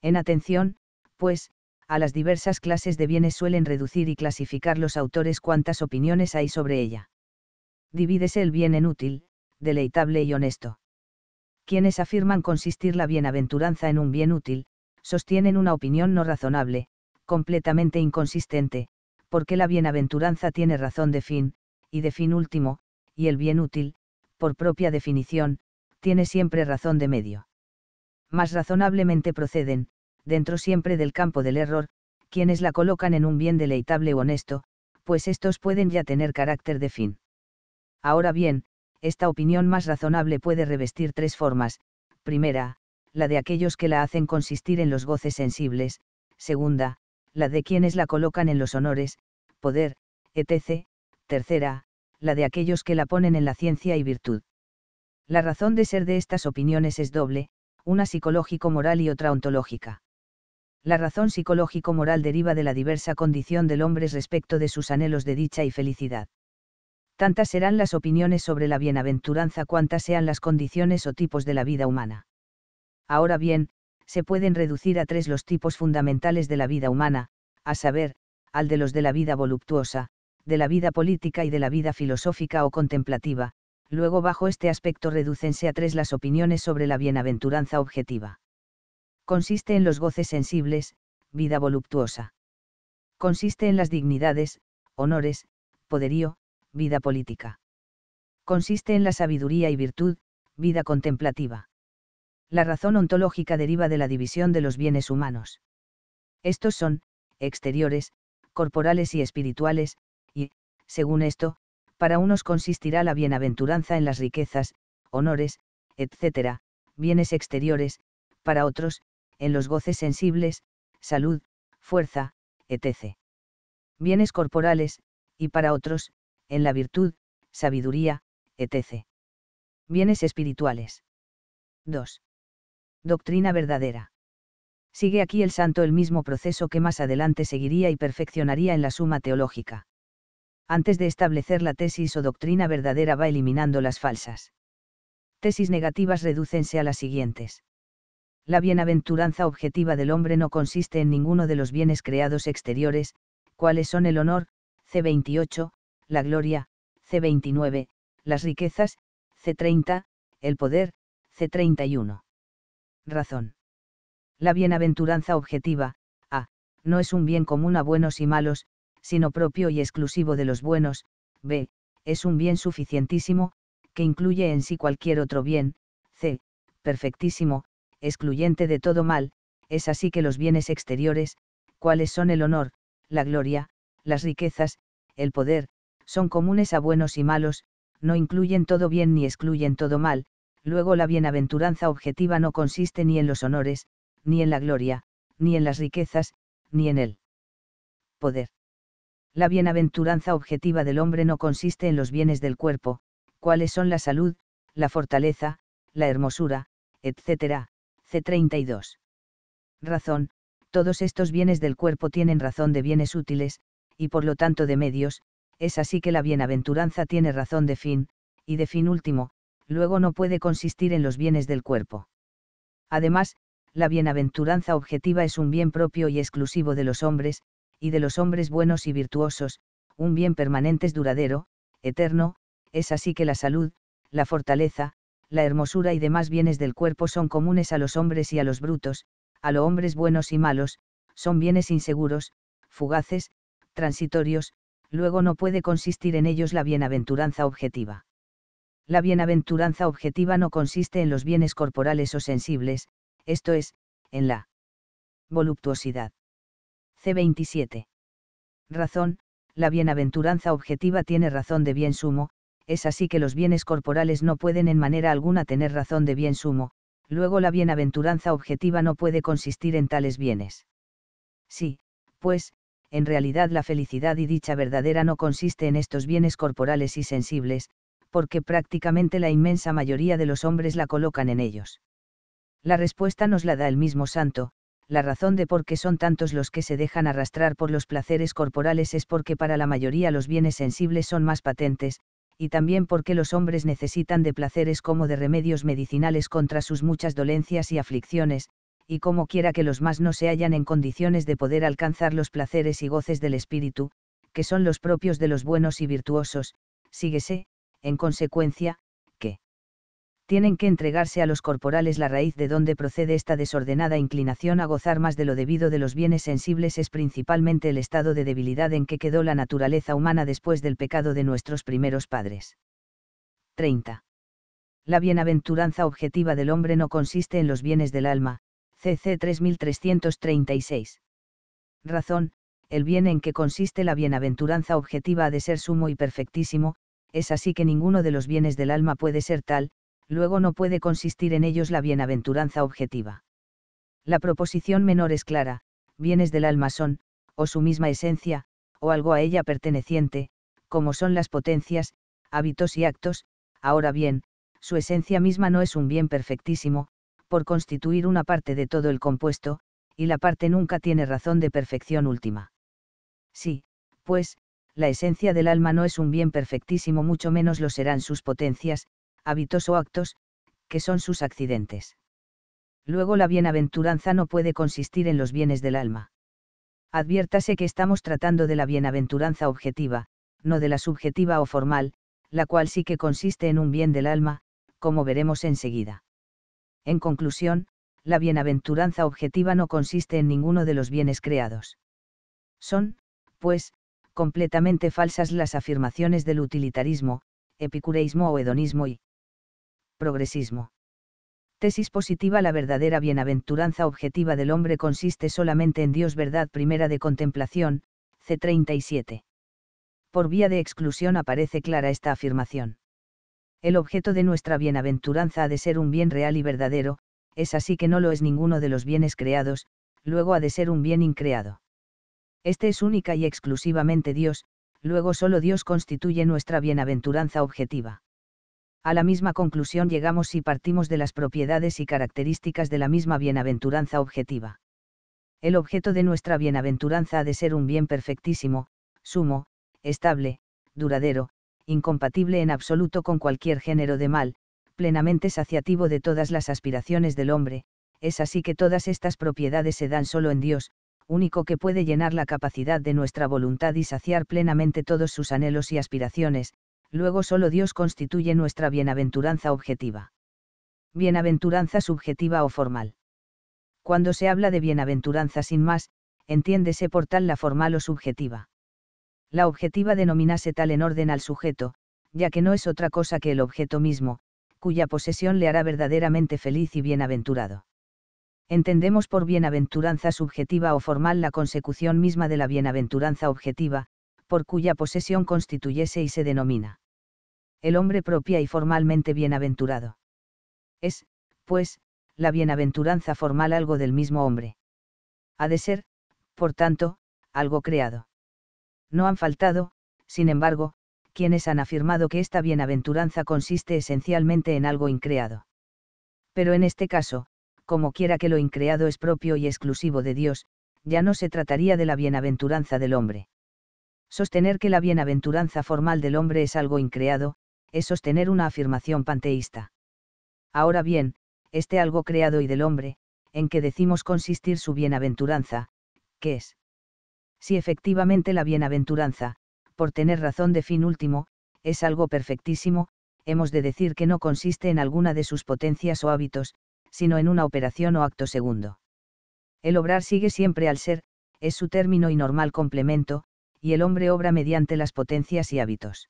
En atención, pues, a las diversas clases de bienes suelen reducir y clasificar los autores cuántas opiniones hay sobre ella. Divídese el bien en útil, deleitable y honesto. Quienes afirman consistir la bienaventuranza en un bien útil, sostienen una opinión no razonable, completamente inconsistente, porque la bienaventuranza tiene razón de fin, y de fin último, y el bien útil, por propia definición, tiene siempre razón de medio. Más razonablemente proceden, dentro siempre del campo del error, quienes la colocan en un bien deleitable o honesto, pues estos pueden ya tener carácter de fin. Ahora bien, esta opinión más razonable puede revestir tres formas. Primera, la de aquellos que la hacen consistir en los goces sensibles. Segunda, la de quienes la colocan en los honores, poder, etc. Tercera, la de aquellos que la ponen en la ciencia y virtud. La razón de ser de estas opiniones es doble, una psicológico-moral y otra ontológica. La razón psicológico-moral deriva de la diversa condición del hombre respecto de sus anhelos de dicha y felicidad. Tantas serán las opiniones sobre la bienaventuranza cuantas sean las condiciones o tipos de la vida humana. Ahora bien, se pueden reducir a tres los tipos fundamentales de la vida humana, a saber, al de los de la vida voluptuosa, de la vida política y de la vida filosófica o contemplativa, luego bajo este aspecto reducense a tres las opiniones sobre la bienaventuranza objetiva. Consiste en los goces sensibles, vida voluptuosa. Consiste en las dignidades, honores, poderío, vida política. Consiste en la sabiduría y virtud, vida contemplativa. La razón ontológica deriva de la división de los bienes humanos. Estos son, exteriores, corporales y espirituales, y, según esto, para unos consistirá la bienaventuranza en las riquezas, honores, etc., bienes exteriores, para otros, en los goces sensibles, salud, fuerza, etc. Bienes corporales, y para otros, en la virtud, sabiduría, etc. Bienes espirituales. 2. Doctrina verdadera. Sigue aquí el santo el mismo proceso que más adelante seguiría y perfeccionaría en la suma teológica antes de establecer la tesis o doctrina verdadera va eliminando las falsas. Tesis negativas redúcense a las siguientes. La bienaventuranza objetiva del hombre no consiste en ninguno de los bienes creados exteriores, cuáles son el honor, C28, la gloria, C29, las riquezas, C30, el poder, C31. Razón. La bienaventuranza objetiva, A, no es un bien común a buenos y malos, sino propio y exclusivo de los buenos, b. es un bien suficientísimo, que incluye en sí cualquier otro bien, c. perfectísimo, excluyente de todo mal, es así que los bienes exteriores, cuáles son el honor, la gloria, las riquezas, el poder, son comunes a buenos y malos, no incluyen todo bien ni excluyen todo mal, luego la bienaventuranza objetiva no consiste ni en los honores, ni en la gloria, ni en las riquezas, ni en el poder la bienaventuranza objetiva del hombre no consiste en los bienes del cuerpo, cuáles son la salud, la fortaleza, la hermosura, etc. C32. Razón, todos estos bienes del cuerpo tienen razón de bienes útiles, y por lo tanto de medios, es así que la bienaventuranza tiene razón de fin, y de fin último, luego no puede consistir en los bienes del cuerpo. Además, la bienaventuranza objetiva es un bien propio y exclusivo de los hombres, y de los hombres buenos y virtuosos, un bien permanente es duradero, eterno, es así que la salud, la fortaleza, la hermosura y demás bienes del cuerpo son comunes a los hombres y a los brutos, a los hombres buenos y malos, son bienes inseguros, fugaces, transitorios, luego no puede consistir en ellos la bienaventuranza objetiva. La bienaventuranza objetiva no consiste en los bienes corporales o sensibles, esto es, en la voluptuosidad. C27. Razón, la bienaventuranza objetiva tiene razón de bien sumo, es así que los bienes corporales no pueden en manera alguna tener razón de bien sumo, luego la bienaventuranza objetiva no puede consistir en tales bienes. Sí, pues, en realidad la felicidad y dicha verdadera no consiste en estos bienes corporales y sensibles, porque prácticamente la inmensa mayoría de los hombres la colocan en ellos. La respuesta nos la da el mismo santo, la razón de por qué son tantos los que se dejan arrastrar por los placeres corporales es porque para la mayoría los bienes sensibles son más patentes, y también porque los hombres necesitan de placeres como de remedios medicinales contra sus muchas dolencias y aflicciones, y como quiera que los más no se hallan en condiciones de poder alcanzar los placeres y goces del espíritu, que son los propios de los buenos y virtuosos, síguese, en consecuencia, tienen que entregarse a los corporales la raíz de donde procede esta desordenada inclinación a gozar más de lo debido de los bienes sensibles es principalmente el estado de debilidad en que quedó la naturaleza humana después del pecado de nuestros primeros padres. 30. La bienaventuranza objetiva del hombre no consiste en los bienes del alma, CC 3336. Razón, el bien en que consiste la bienaventuranza objetiva ha de ser sumo y perfectísimo, es así que ninguno de los bienes del alma puede ser tal, luego no puede consistir en ellos la bienaventuranza objetiva. La proposición menor es clara, bienes del alma son, o su misma esencia, o algo a ella perteneciente, como son las potencias, hábitos y actos, ahora bien, su esencia misma no es un bien perfectísimo, por constituir una parte de todo el compuesto, y la parte nunca tiene razón de perfección última. Sí, pues, la esencia del alma no es un bien perfectísimo, mucho menos lo serán sus potencias, hábitos o actos, que son sus accidentes. Luego la bienaventuranza no puede consistir en los bienes del alma. Adviértase que estamos tratando de la bienaventuranza objetiva, no de la subjetiva o formal, la cual sí que consiste en un bien del alma, como veremos enseguida. En conclusión, la bienaventuranza objetiva no consiste en ninguno de los bienes creados. Son, pues, completamente falsas las afirmaciones del utilitarismo, epicureísmo o hedonismo y progresismo. Tesis positiva La verdadera bienaventuranza objetiva del hombre consiste solamente en Dios verdad primera de contemplación, C37. Por vía de exclusión aparece clara esta afirmación. El objeto de nuestra bienaventuranza ha de ser un bien real y verdadero, es así que no lo es ninguno de los bienes creados, luego ha de ser un bien increado. Este es única y exclusivamente Dios, luego solo Dios constituye nuestra bienaventuranza objetiva. A la misma conclusión llegamos si partimos de las propiedades y características de la misma bienaventuranza objetiva. El objeto de nuestra bienaventuranza ha de ser un bien perfectísimo, sumo, estable, duradero, incompatible en absoluto con cualquier género de mal, plenamente saciativo de todas las aspiraciones del hombre, es así que todas estas propiedades se dan solo en Dios, único que puede llenar la capacidad de nuestra voluntad y saciar plenamente todos sus anhelos y aspiraciones, luego solo Dios constituye nuestra bienaventuranza objetiva. Bienaventuranza subjetiva o formal. Cuando se habla de bienaventuranza sin más, entiéndese por tal la formal o subjetiva. La objetiva denominase tal en orden al sujeto, ya que no es otra cosa que el objeto mismo, cuya posesión le hará verdaderamente feliz y bienaventurado. Entendemos por bienaventuranza subjetiva o formal la consecución misma de la bienaventuranza objetiva, por cuya posesión constituyese y se denomina. El hombre propia y formalmente bienaventurado. Es, pues, la bienaventuranza formal algo del mismo hombre. Ha de ser, por tanto, algo creado. No han faltado, sin embargo, quienes han afirmado que esta bienaventuranza consiste esencialmente en algo increado. Pero en este caso, como quiera que lo increado es propio y exclusivo de Dios, ya no se trataría de la bienaventuranza del hombre. Sostener que la bienaventuranza formal del hombre es algo increado, es sostener una afirmación panteísta. Ahora bien, este algo creado y del hombre, en que decimos consistir su bienaventuranza, ¿qué es? Si efectivamente la bienaventuranza, por tener razón de fin último, es algo perfectísimo, hemos de decir que no consiste en alguna de sus potencias o hábitos, sino en una operación o acto segundo. El obrar sigue siempre al ser, es su término y normal complemento, y el hombre obra mediante las potencias y hábitos.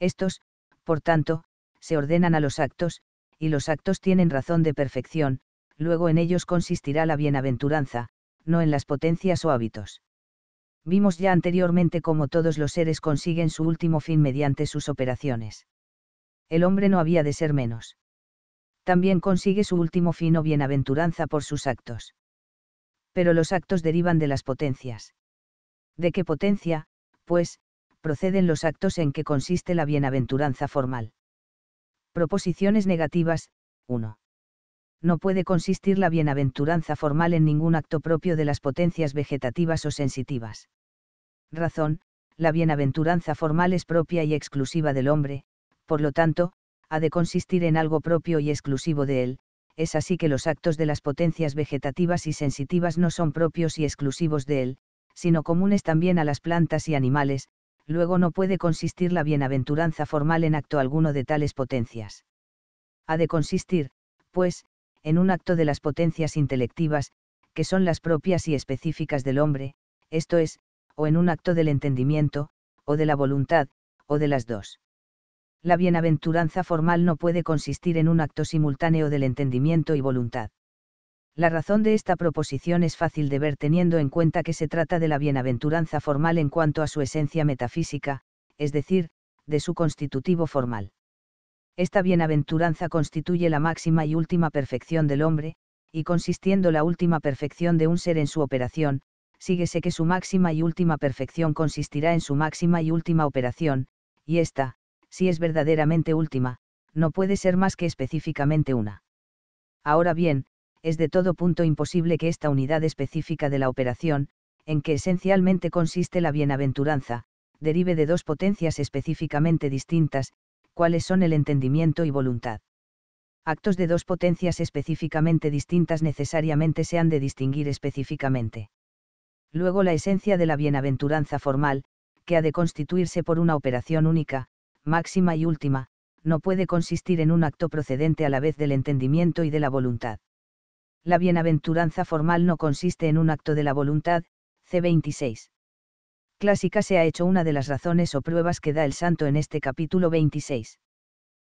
Estos, por tanto, se ordenan a los actos, y los actos tienen razón de perfección, luego en ellos consistirá la bienaventuranza, no en las potencias o hábitos. Vimos ya anteriormente cómo todos los seres consiguen su último fin mediante sus operaciones. El hombre no había de ser menos. También consigue su último fin o bienaventuranza por sus actos. Pero los actos derivan de las potencias. ¿De qué potencia, pues, proceden los actos en que consiste la bienaventuranza formal? Proposiciones negativas, 1. No puede consistir la bienaventuranza formal en ningún acto propio de las potencias vegetativas o sensitivas. Razón, la bienaventuranza formal es propia y exclusiva del hombre, por lo tanto, ha de consistir en algo propio y exclusivo de él, es así que los actos de las potencias vegetativas y sensitivas no son propios y exclusivos de él, sino comunes también a las plantas y animales, luego no puede consistir la bienaventuranza formal en acto alguno de tales potencias. Ha de consistir, pues, en un acto de las potencias intelectivas, que son las propias y específicas del hombre, esto es, o en un acto del entendimiento, o de la voluntad, o de las dos. La bienaventuranza formal no puede consistir en un acto simultáneo del entendimiento y voluntad. La razón de esta proposición es fácil de ver teniendo en cuenta que se trata de la bienaventuranza formal en cuanto a su esencia metafísica, es decir, de su constitutivo formal. Esta bienaventuranza constituye la máxima y última perfección del hombre, y consistiendo la última perfección de un ser en su operación, síguese que su máxima y última perfección consistirá en su máxima y última operación, y esta, si es verdaderamente última, no puede ser más que específicamente una. Ahora bien, es de todo punto imposible que esta unidad específica de la operación, en que esencialmente consiste la bienaventuranza, derive de dos potencias específicamente distintas, cuáles son el entendimiento y voluntad. Actos de dos potencias específicamente distintas necesariamente se han de distinguir específicamente. Luego la esencia de la bienaventuranza formal, que ha de constituirse por una operación única, máxima y última, no puede consistir en un acto procedente a la vez del entendimiento y de la voluntad la bienaventuranza formal no consiste en un acto de la voluntad, C26. Clásica se ha hecho una de las razones o pruebas que da el santo en este capítulo 26.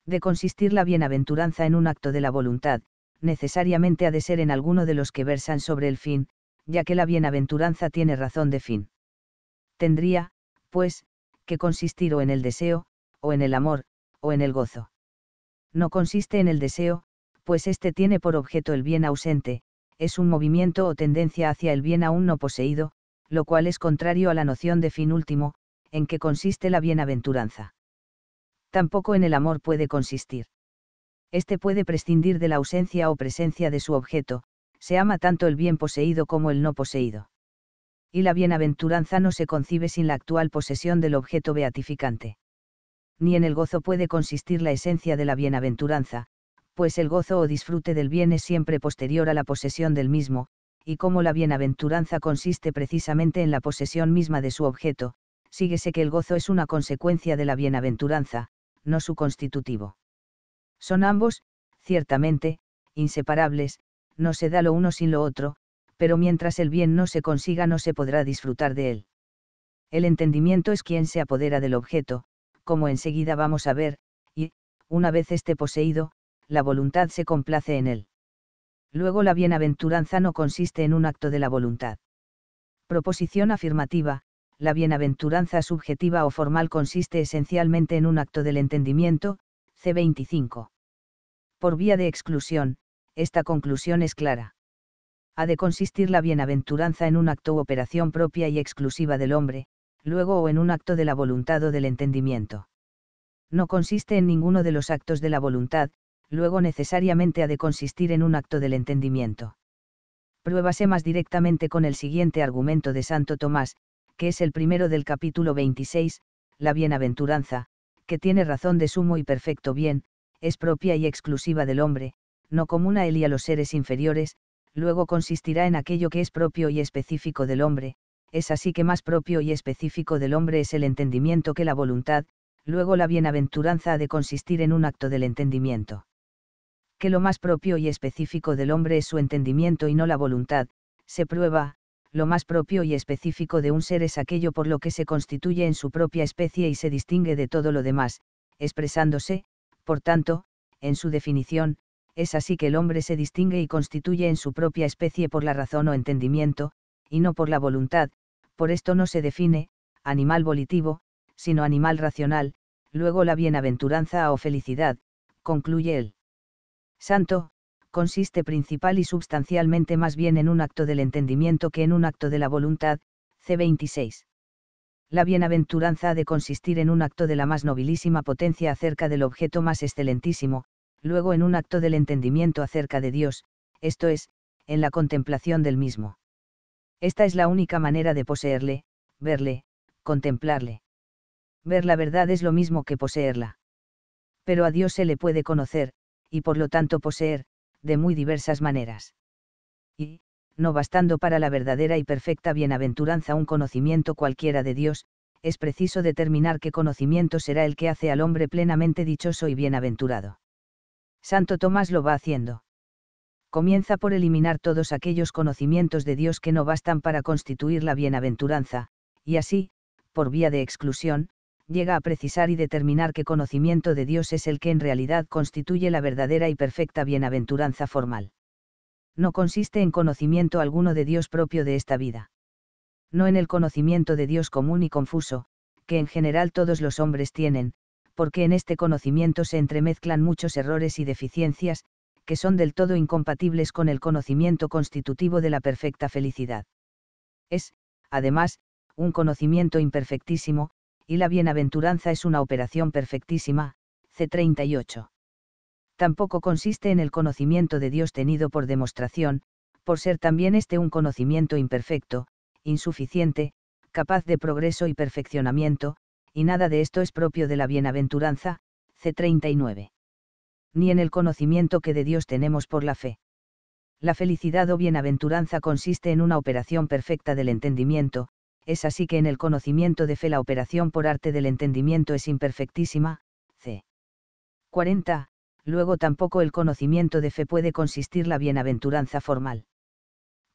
De consistir la bienaventuranza en un acto de la voluntad, necesariamente ha de ser en alguno de los que versan sobre el fin, ya que la bienaventuranza tiene razón de fin. Tendría, pues, que consistir o en el deseo, o en el amor, o en el gozo. No consiste en el deseo, pues este tiene por objeto el bien ausente, es un movimiento o tendencia hacia el bien aún no poseído, lo cual es contrario a la noción de fin último, en que consiste la bienaventuranza. Tampoco en el amor puede consistir. Este puede prescindir de la ausencia o presencia de su objeto, se ama tanto el bien poseído como el no poseído. Y la bienaventuranza no se concibe sin la actual posesión del objeto beatificante. Ni en el gozo puede consistir la esencia de la bienaventuranza, pues el gozo o disfrute del bien es siempre posterior a la posesión del mismo, y como la bienaventuranza consiste precisamente en la posesión misma de su objeto, síguese que el gozo es una consecuencia de la bienaventuranza, no su constitutivo. Son ambos, ciertamente, inseparables, no se da lo uno sin lo otro, pero mientras el bien no se consiga no se podrá disfrutar de él. El entendimiento es quien se apodera del objeto, como enseguida vamos a ver, y, una vez esté poseído, la voluntad se complace en él. Luego la bienaventuranza no consiste en un acto de la voluntad. Proposición afirmativa, la bienaventuranza subjetiva o formal consiste esencialmente en un acto del entendimiento, C25. Por vía de exclusión, esta conclusión es clara. Ha de consistir la bienaventuranza en un acto u operación propia y exclusiva del hombre, luego o en un acto de la voluntad o del entendimiento. No consiste en ninguno de los actos de la voluntad, luego necesariamente ha de consistir en un acto del entendimiento. Pruébase más directamente con el siguiente argumento de Santo Tomás, que es el primero del capítulo 26, la bienaventuranza, que tiene razón de sumo y perfecto bien, es propia y exclusiva del hombre, no común a él y a los seres inferiores, luego consistirá en aquello que es propio y específico del hombre, es así que más propio y específico del hombre es el entendimiento que la voluntad, luego la bienaventuranza ha de consistir en un acto del entendimiento que lo más propio y específico del hombre es su entendimiento y no la voluntad, se prueba, lo más propio y específico de un ser es aquello por lo que se constituye en su propia especie y se distingue de todo lo demás, expresándose, por tanto, en su definición, es así que el hombre se distingue y constituye en su propia especie por la razón o entendimiento, y no por la voluntad, por esto no se define, animal volitivo, sino animal racional, luego la bienaventuranza o felicidad, concluye él. Santo, consiste principal y substancialmente más bien en un acto del entendimiento que en un acto de la voluntad, C26. La bienaventuranza ha de consistir en un acto de la más nobilísima potencia acerca del objeto más excelentísimo, luego en un acto del entendimiento acerca de Dios, esto es, en la contemplación del mismo. Esta es la única manera de poseerle, verle, contemplarle. Ver la verdad es lo mismo que poseerla. Pero a Dios se le puede conocer, y por lo tanto poseer, de muy diversas maneras. Y, no bastando para la verdadera y perfecta bienaventuranza un conocimiento cualquiera de Dios, es preciso determinar qué conocimiento será el que hace al hombre plenamente dichoso y bienaventurado. Santo Tomás lo va haciendo. Comienza por eliminar todos aquellos conocimientos de Dios que no bastan para constituir la bienaventuranza, y así, por vía de exclusión, llega a precisar y determinar qué conocimiento de Dios es el que en realidad constituye la verdadera y perfecta bienaventuranza formal. No consiste en conocimiento alguno de Dios propio de esta vida. No en el conocimiento de Dios común y confuso, que en general todos los hombres tienen, porque en este conocimiento se entremezclan muchos errores y deficiencias, que son del todo incompatibles con el conocimiento constitutivo de la perfecta felicidad. Es, además, un conocimiento imperfectísimo, y la bienaventuranza es una operación perfectísima, C38. Tampoco consiste en el conocimiento de Dios tenido por demostración, por ser también este un conocimiento imperfecto, insuficiente, capaz de progreso y perfeccionamiento, y nada de esto es propio de la bienaventuranza, C39. Ni en el conocimiento que de Dios tenemos por la fe. La felicidad o bienaventuranza consiste en una operación perfecta del entendimiento, es así que en el conocimiento de fe la operación por arte del entendimiento es imperfectísima, c. 40, luego tampoco el conocimiento de fe puede consistir la bienaventuranza formal.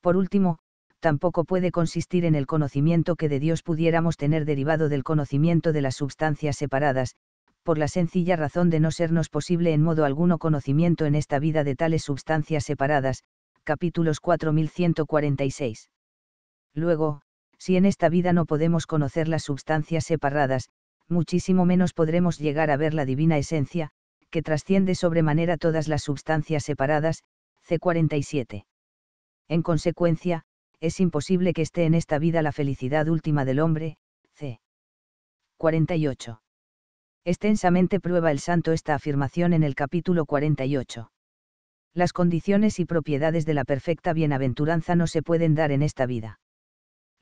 Por último, tampoco puede consistir en el conocimiento que de Dios pudiéramos tener derivado del conocimiento de las substancias separadas, por la sencilla razón de no sernos posible en modo alguno conocimiento en esta vida de tales substancias separadas, capítulos 4146. Luego, si en esta vida no podemos conocer las substancias separadas, muchísimo menos podremos llegar a ver la divina esencia, que trasciende sobremanera todas las substancias separadas, C47. En consecuencia, es imposible que esté en esta vida la felicidad última del hombre, C. 48. Extensamente prueba el santo esta afirmación en el capítulo 48. Las condiciones y propiedades de la perfecta bienaventuranza no se pueden dar en esta vida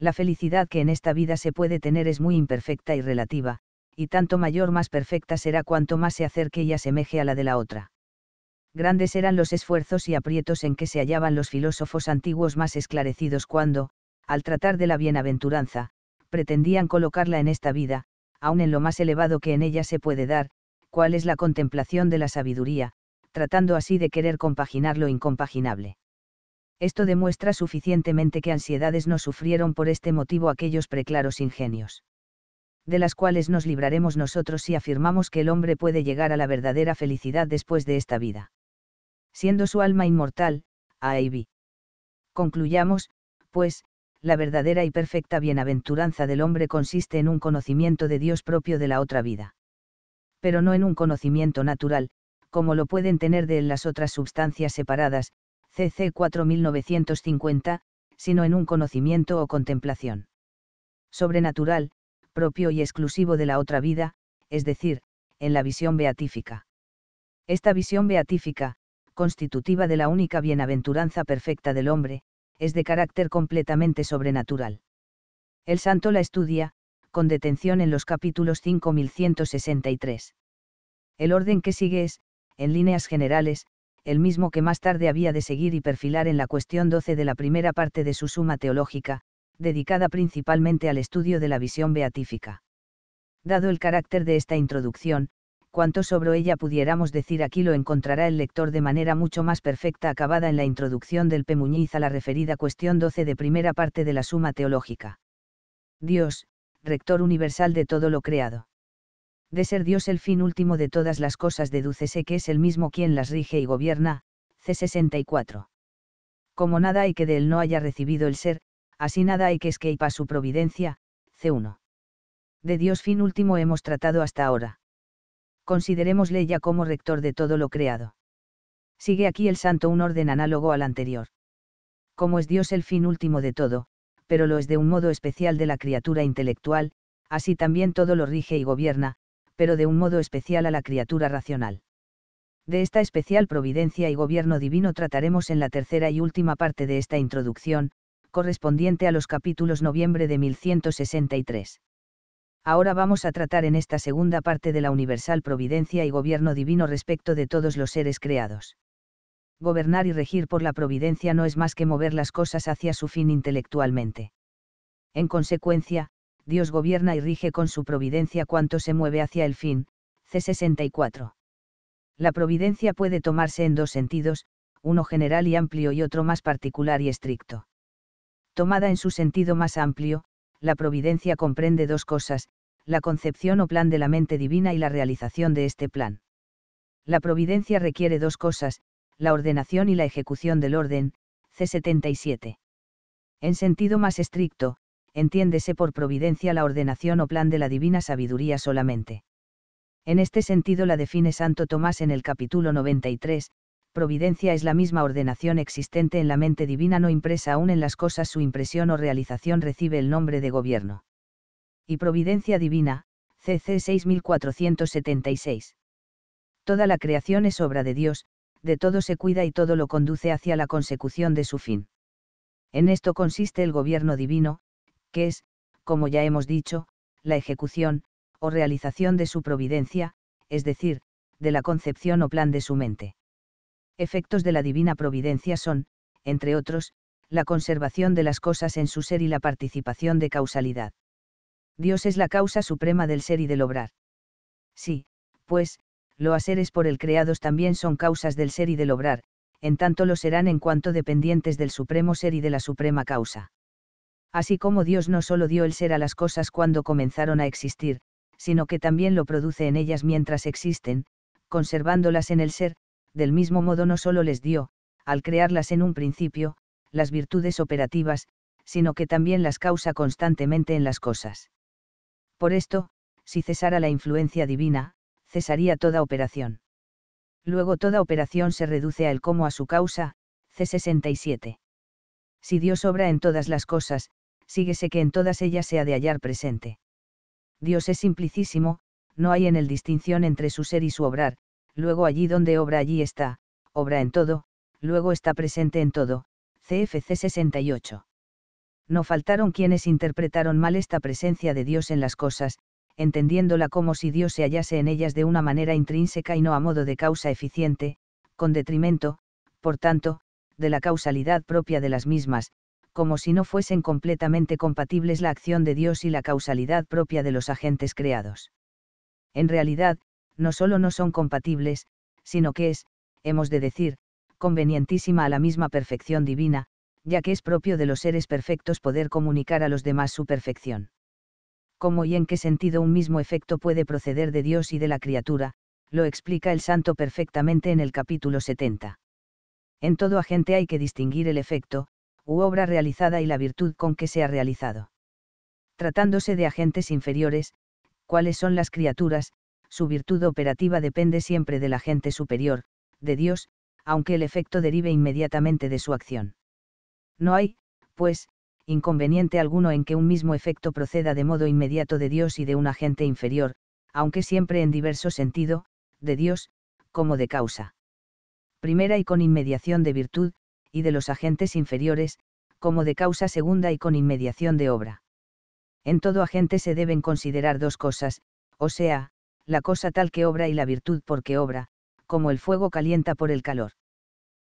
la felicidad que en esta vida se puede tener es muy imperfecta y relativa, y tanto mayor más perfecta será cuanto más se acerque y asemeje a la de la otra. Grandes eran los esfuerzos y aprietos en que se hallaban los filósofos antiguos más esclarecidos cuando, al tratar de la bienaventuranza, pretendían colocarla en esta vida, aun en lo más elevado que en ella se puede dar, cuál es la contemplación de la sabiduría, tratando así de querer compaginar lo incompaginable. Esto demuestra suficientemente que ansiedades no sufrieron por este motivo aquellos preclaros ingenios. De las cuales nos libraremos nosotros si afirmamos que el hombre puede llegar a la verdadera felicidad después de esta vida. Siendo su alma inmortal, A vi Concluyamos, pues, la verdadera y perfecta bienaventuranza del hombre consiste en un conocimiento de Dios propio de la otra vida. Pero no en un conocimiento natural, como lo pueden tener de él las otras sustancias separadas, CC 4950, sino en un conocimiento o contemplación. Sobrenatural, propio y exclusivo de la otra vida, es decir, en la visión beatífica. Esta visión beatífica, constitutiva de la única bienaventuranza perfecta del hombre, es de carácter completamente sobrenatural. El santo la estudia, con detención en los capítulos 5163. El orden que sigue es, en líneas generales, el mismo que más tarde había de seguir y perfilar en la cuestión 12 de la primera parte de su suma teológica, dedicada principalmente al estudio de la visión beatífica. Dado el carácter de esta introducción, cuanto sobre ella pudiéramos decir aquí lo encontrará el lector de manera mucho más perfecta acabada en la introducción del Pemuñiz a la referida cuestión 12 de primera parte de la suma teológica. Dios, rector universal de todo lo creado de ser Dios el fin último de todas las cosas, dedúcese que es el mismo quien las rige y gobierna, C64. Como nada hay que de él no haya recibido el ser, así nada hay que escape a su providencia, C1. De Dios fin último hemos tratado hasta ahora. Considerémosle ya como rector de todo lo creado. Sigue aquí el santo un orden análogo al anterior. Como es Dios el fin último de todo, pero lo es de un modo especial de la criatura intelectual, así también todo lo rige y gobierna, pero de un modo especial a la criatura racional. De esta especial providencia y gobierno divino trataremos en la tercera y última parte de esta introducción, correspondiente a los capítulos noviembre de 1163. Ahora vamos a tratar en esta segunda parte de la universal providencia y gobierno divino respecto de todos los seres creados. Gobernar y regir por la providencia no es más que mover las cosas hacia su fin intelectualmente. En consecuencia, Dios gobierna y rige con su providencia cuanto se mueve hacia el fin, C64. La providencia puede tomarse en dos sentidos, uno general y amplio y otro más particular y estricto. Tomada en su sentido más amplio, la providencia comprende dos cosas, la concepción o plan de la mente divina y la realización de este plan. La providencia requiere dos cosas, la ordenación y la ejecución del orden, C77. En sentido más estricto, entiéndese por providencia la ordenación o plan de la divina sabiduría solamente. En este sentido la define Santo Tomás en el capítulo 93, providencia es la misma ordenación existente en la mente divina no impresa aún en las cosas su impresión o realización recibe el nombre de gobierno. Y providencia divina, CC 6476. Toda la creación es obra de Dios, de todo se cuida y todo lo conduce hacia la consecución de su fin. En esto consiste el gobierno divino, que es, como ya hemos dicho, la ejecución, o realización de su providencia, es decir, de la concepción o plan de su mente. Efectos de la divina providencia son, entre otros, la conservación de las cosas en su ser y la participación de causalidad. Dios es la causa suprema del ser y del obrar. Sí, pues, los seres por el creados también son causas del ser y del obrar, en tanto lo serán en cuanto dependientes del supremo ser y de la suprema causa así como Dios no solo dio el ser a las cosas cuando comenzaron a existir, sino que también lo produce en ellas mientras existen, conservándolas en el ser, del mismo modo no solo les dio, al crearlas en un principio, las virtudes operativas, sino que también las causa constantemente en las cosas. Por esto, si cesara la influencia divina, cesaría toda operación. Luego toda operación se reduce a él como a su causa, C67. Si Dios obra en todas las cosas, síguese que en todas ellas se ha de hallar presente. Dios es simplicísimo, no hay en él distinción entre su ser y su obrar, luego allí donde obra allí está, obra en todo, luego está presente en todo, CFC 68. No faltaron quienes interpretaron mal esta presencia de Dios en las cosas, entendiéndola como si Dios se hallase en ellas de una manera intrínseca y no a modo de causa eficiente, con detrimento, por tanto, de la causalidad propia de las mismas, como si no fuesen completamente compatibles la acción de Dios y la causalidad propia de los agentes creados. En realidad, no solo no son compatibles, sino que es, hemos de decir, convenientísima a la misma perfección divina, ya que es propio de los seres perfectos poder comunicar a los demás su perfección. Cómo y en qué sentido un mismo efecto puede proceder de Dios y de la criatura, lo explica el santo perfectamente en el capítulo 70. En todo agente hay que distinguir el efecto, u obra realizada y la virtud con que se ha realizado. Tratándose de agentes inferiores, cuáles son las criaturas, su virtud operativa depende siempre del agente superior, de Dios, aunque el efecto derive inmediatamente de su acción. No hay, pues, inconveniente alguno en que un mismo efecto proceda de modo inmediato de Dios y de un agente inferior, aunque siempre en diverso sentido, de Dios, como de causa. Primera y con inmediación de virtud, y de los agentes inferiores, como de causa segunda y con inmediación de obra. En todo agente se deben considerar dos cosas, o sea, la cosa tal que obra y la virtud porque obra, como el fuego calienta por el calor.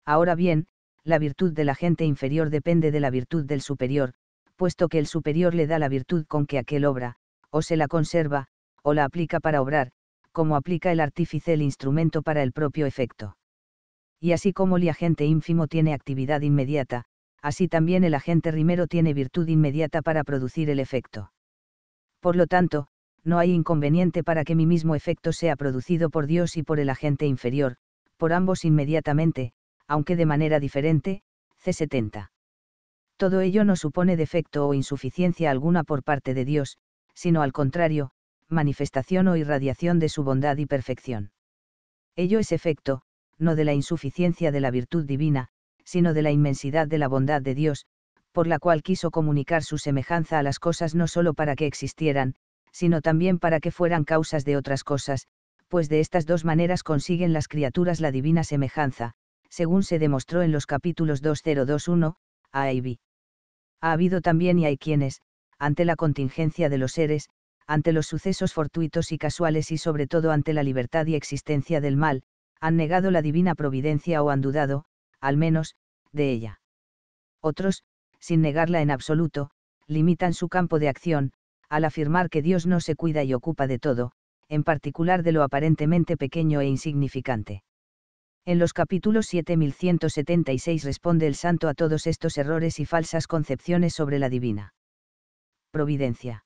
Ahora bien, la virtud del agente inferior depende de la virtud del superior, puesto que el superior le da la virtud con que aquel obra, o se la conserva, o la aplica para obrar, como aplica el artífice el instrumento para el propio efecto y así como el agente ínfimo tiene actividad inmediata, así también el agente rimero tiene virtud inmediata para producir el efecto. Por lo tanto, no hay inconveniente para que mi mismo efecto sea producido por Dios y por el agente inferior, por ambos inmediatamente, aunque de manera diferente, C70. Todo ello no supone defecto o insuficiencia alguna por parte de Dios, sino al contrario, manifestación o irradiación de su bondad y perfección. Ello es efecto, no de la insuficiencia de la virtud divina, sino de la inmensidad de la bondad de Dios, por la cual quiso comunicar su semejanza a las cosas no sólo para que existieran, sino también para que fueran causas de otras cosas, pues de estas dos maneras consiguen las criaturas la divina semejanza, según se demostró en los capítulos 2021, A y B. Ha habido también y hay quienes, ante la contingencia de los seres, ante los sucesos fortuitos y casuales y sobre todo ante la libertad y existencia del mal, han negado la divina providencia o han dudado, al menos, de ella. Otros, sin negarla en absoluto, limitan su campo de acción, al afirmar que Dios no se cuida y ocupa de todo, en particular de lo aparentemente pequeño e insignificante. En los capítulos 7176 responde el santo a todos estos errores y falsas concepciones sobre la divina providencia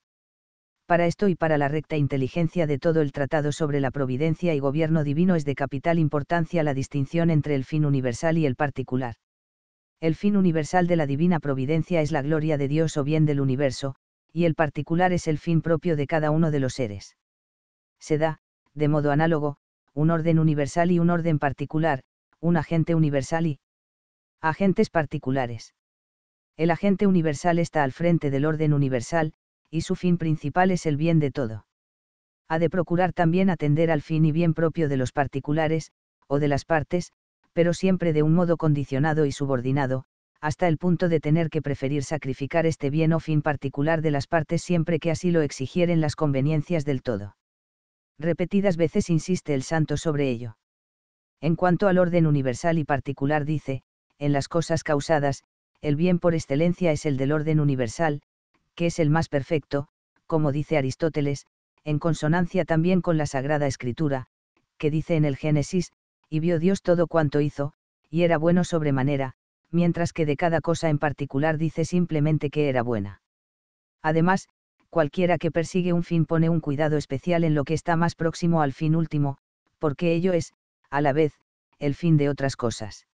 para esto y para la recta inteligencia de todo el tratado sobre la providencia y gobierno divino es de capital importancia la distinción entre el fin universal y el particular. El fin universal de la divina providencia es la gloria de Dios o bien del universo, y el particular es el fin propio de cada uno de los seres. Se da, de modo análogo, un orden universal y un orden particular, un agente universal y agentes particulares. El agente universal está al frente del orden universal, y su fin principal es el bien de todo. Ha de procurar también atender al fin y bien propio de los particulares, o de las partes, pero siempre de un modo condicionado y subordinado, hasta el punto de tener que preferir sacrificar este bien o fin particular de las partes siempre que así lo exigieren las conveniencias del todo. Repetidas veces insiste el santo sobre ello. En cuanto al orden universal y particular dice, en las cosas causadas, el bien por excelencia es el del orden universal, que es el más perfecto, como dice Aristóteles, en consonancia también con la Sagrada Escritura, que dice en el Génesis, y vio Dios todo cuanto hizo, y era bueno sobremanera, mientras que de cada cosa en particular dice simplemente que era buena. Además, cualquiera que persigue un fin pone un cuidado especial en lo que está más próximo al fin último, porque ello es, a la vez, el fin de otras cosas.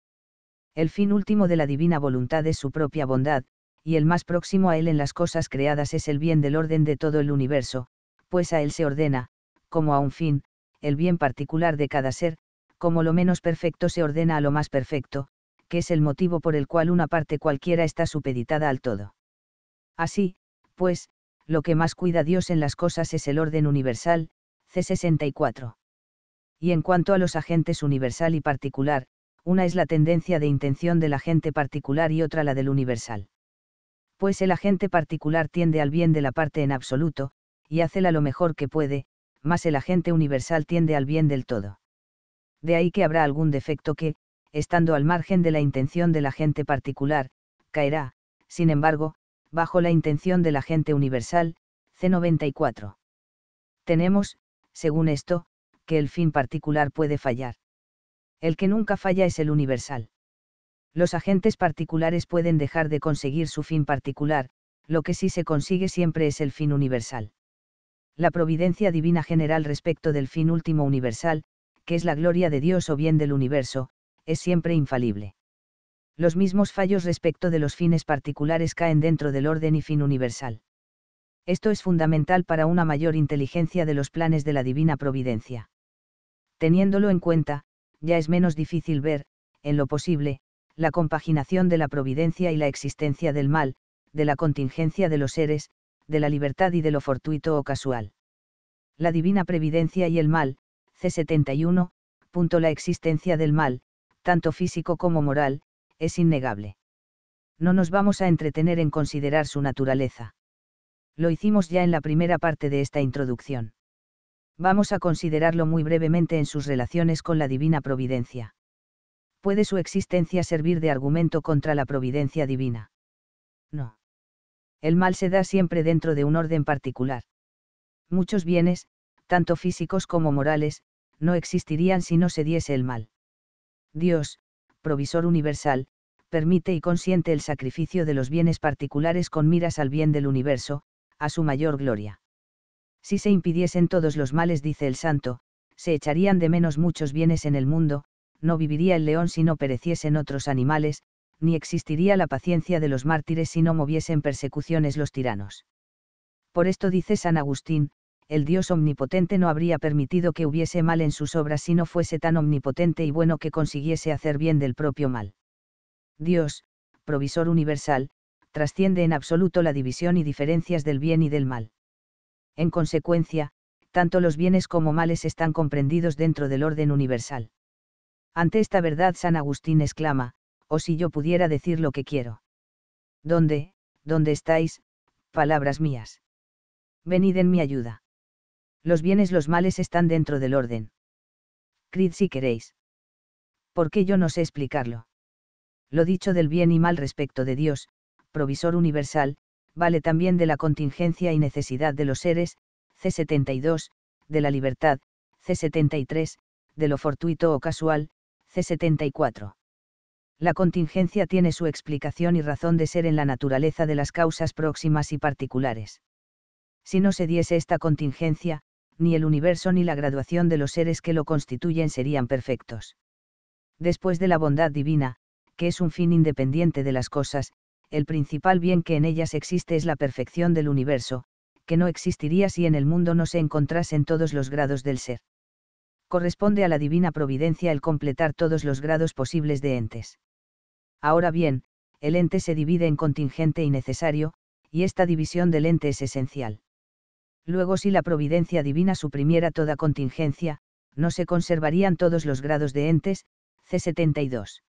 El fin último de la divina voluntad es su propia bondad, y el más próximo a él en las cosas creadas es el bien del orden de todo el universo, pues a él se ordena, como a un fin, el bien particular de cada ser, como lo menos perfecto se ordena a lo más perfecto, que es el motivo por el cual una parte cualquiera está supeditada al todo. Así, pues, lo que más cuida Dios en las cosas es el orden universal, C64. Y en cuanto a los agentes universal y particular, una es la tendencia de intención del agente particular y otra la del universal pues el agente particular tiende al bien de la parte en absoluto, y la lo mejor que puede, más el agente universal tiende al bien del todo. De ahí que habrá algún defecto que, estando al margen de la intención del agente particular, caerá, sin embargo, bajo la intención del agente universal, C94. Tenemos, según esto, que el fin particular puede fallar. El que nunca falla es el universal los agentes particulares pueden dejar de conseguir su fin particular, lo que sí se consigue siempre es el fin universal. La providencia divina general respecto del fin último universal, que es la gloria de Dios o bien del universo, es siempre infalible. Los mismos fallos respecto de los fines particulares caen dentro del orden y fin universal. Esto es fundamental para una mayor inteligencia de los planes de la divina providencia. Teniéndolo en cuenta, ya es menos difícil ver, en lo posible, la compaginación de la providencia y la existencia del mal, de la contingencia de los seres, de la libertad y de lo fortuito o casual. La divina previdencia y el mal, C71, punto la existencia del mal, tanto físico como moral, es innegable. No nos vamos a entretener en considerar su naturaleza. Lo hicimos ya en la primera parte de esta introducción. Vamos a considerarlo muy brevemente en sus relaciones con la divina providencia. ¿puede su existencia servir de argumento contra la providencia divina? No. El mal se da siempre dentro de un orden particular. Muchos bienes, tanto físicos como morales, no existirían si no se diese el mal. Dios, provisor universal, permite y consiente el sacrificio de los bienes particulares con miras al bien del universo, a su mayor gloria. Si se impidiesen todos los males, dice el santo, se echarían de menos muchos bienes en el mundo, no viviría el león si no pereciesen otros animales, ni existiría la paciencia de los mártires si no moviesen persecuciones los tiranos. Por esto dice San Agustín, el Dios omnipotente no habría permitido que hubiese mal en sus obras si no fuese tan omnipotente y bueno que consiguiese hacer bien del propio mal. Dios, provisor universal, trasciende en absoluto la división y diferencias del bien y del mal. En consecuencia, tanto los bienes como males están comprendidos dentro del orden universal. Ante esta verdad San Agustín exclama, o oh, si yo pudiera decir lo que quiero. ¿Dónde, dónde estáis, palabras mías? Venid en mi ayuda. Los bienes, los males están dentro del orden. Crid si queréis. Porque yo no sé explicarlo. Lo dicho del bien y mal respecto de Dios, provisor universal, vale también de la contingencia y necesidad de los seres, C72, de la libertad, C73, de lo fortuito o casual, C74. La contingencia tiene su explicación y razón de ser en la naturaleza de las causas próximas y particulares. Si no se diese esta contingencia, ni el universo ni la graduación de los seres que lo constituyen serían perfectos. Después de la bondad divina, que es un fin independiente de las cosas, el principal bien que en ellas existe es la perfección del universo, que no existiría si en el mundo no se encontrasen todos los grados del ser corresponde a la divina providencia el completar todos los grados posibles de entes. Ahora bien, el ente se divide en contingente y necesario, y esta división del ente es esencial. Luego si la providencia divina suprimiera toda contingencia, no se conservarían todos los grados de entes, C72.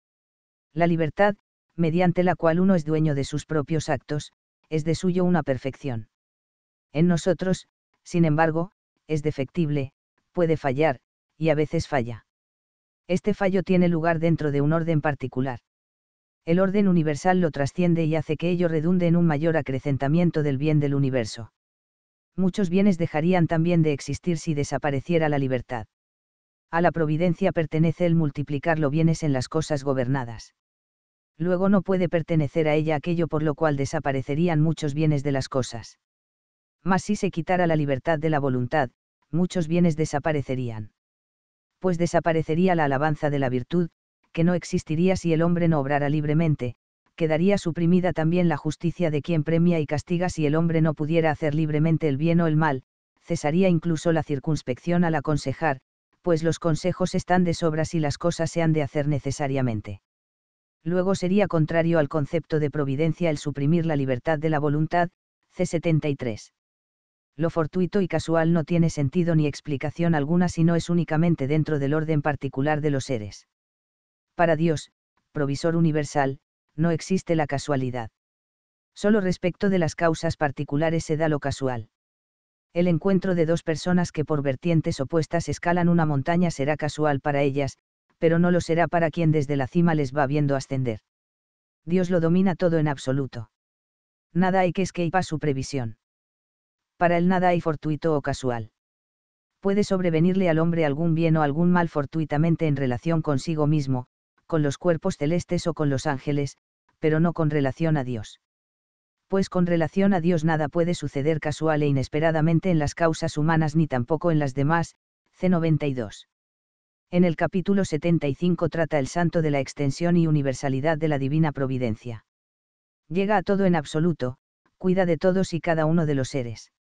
La libertad, mediante la cual uno es dueño de sus propios actos, es de suyo una perfección. En nosotros, sin embargo, es defectible, puede fallar, y a veces falla. Este fallo tiene lugar dentro de un orden particular. El orden universal lo trasciende y hace que ello redunde en un mayor acrecentamiento del bien del universo. Muchos bienes dejarían también de existir si desapareciera la libertad. A la providencia pertenece el multiplicar los bienes en las cosas gobernadas. Luego no puede pertenecer a ella aquello por lo cual desaparecerían muchos bienes de las cosas. Mas si se quitara la libertad de la voluntad, muchos bienes desaparecerían pues desaparecería la alabanza de la virtud, que no existiría si el hombre no obrara libremente, quedaría suprimida también la justicia de quien premia y castiga si el hombre no pudiera hacer libremente el bien o el mal, cesaría incluso la circunspección al aconsejar, pues los consejos están de sobra si las cosas se han de hacer necesariamente. Luego sería contrario al concepto de providencia el suprimir la libertad de la voluntad, C73 lo fortuito y casual no tiene sentido ni explicación alguna si no es únicamente dentro del orden particular de los seres. Para Dios, provisor universal, no existe la casualidad. Solo respecto de las causas particulares se da lo casual. El encuentro de dos personas que por vertientes opuestas escalan una montaña será casual para ellas, pero no lo será para quien desde la cima les va viendo ascender. Dios lo domina todo en absoluto. Nada hay que escape a su previsión para él nada hay fortuito o casual. Puede sobrevenirle al hombre algún bien o algún mal fortuitamente en relación consigo mismo, con los cuerpos celestes o con los ángeles, pero no con relación a Dios. Pues con relación a Dios nada puede suceder casual e inesperadamente en las causas humanas ni tampoco en las demás, C92. En el capítulo 75 trata el santo de la extensión y universalidad de la divina providencia. Llega a todo en absoluto, cuida de todos y cada uno de los seres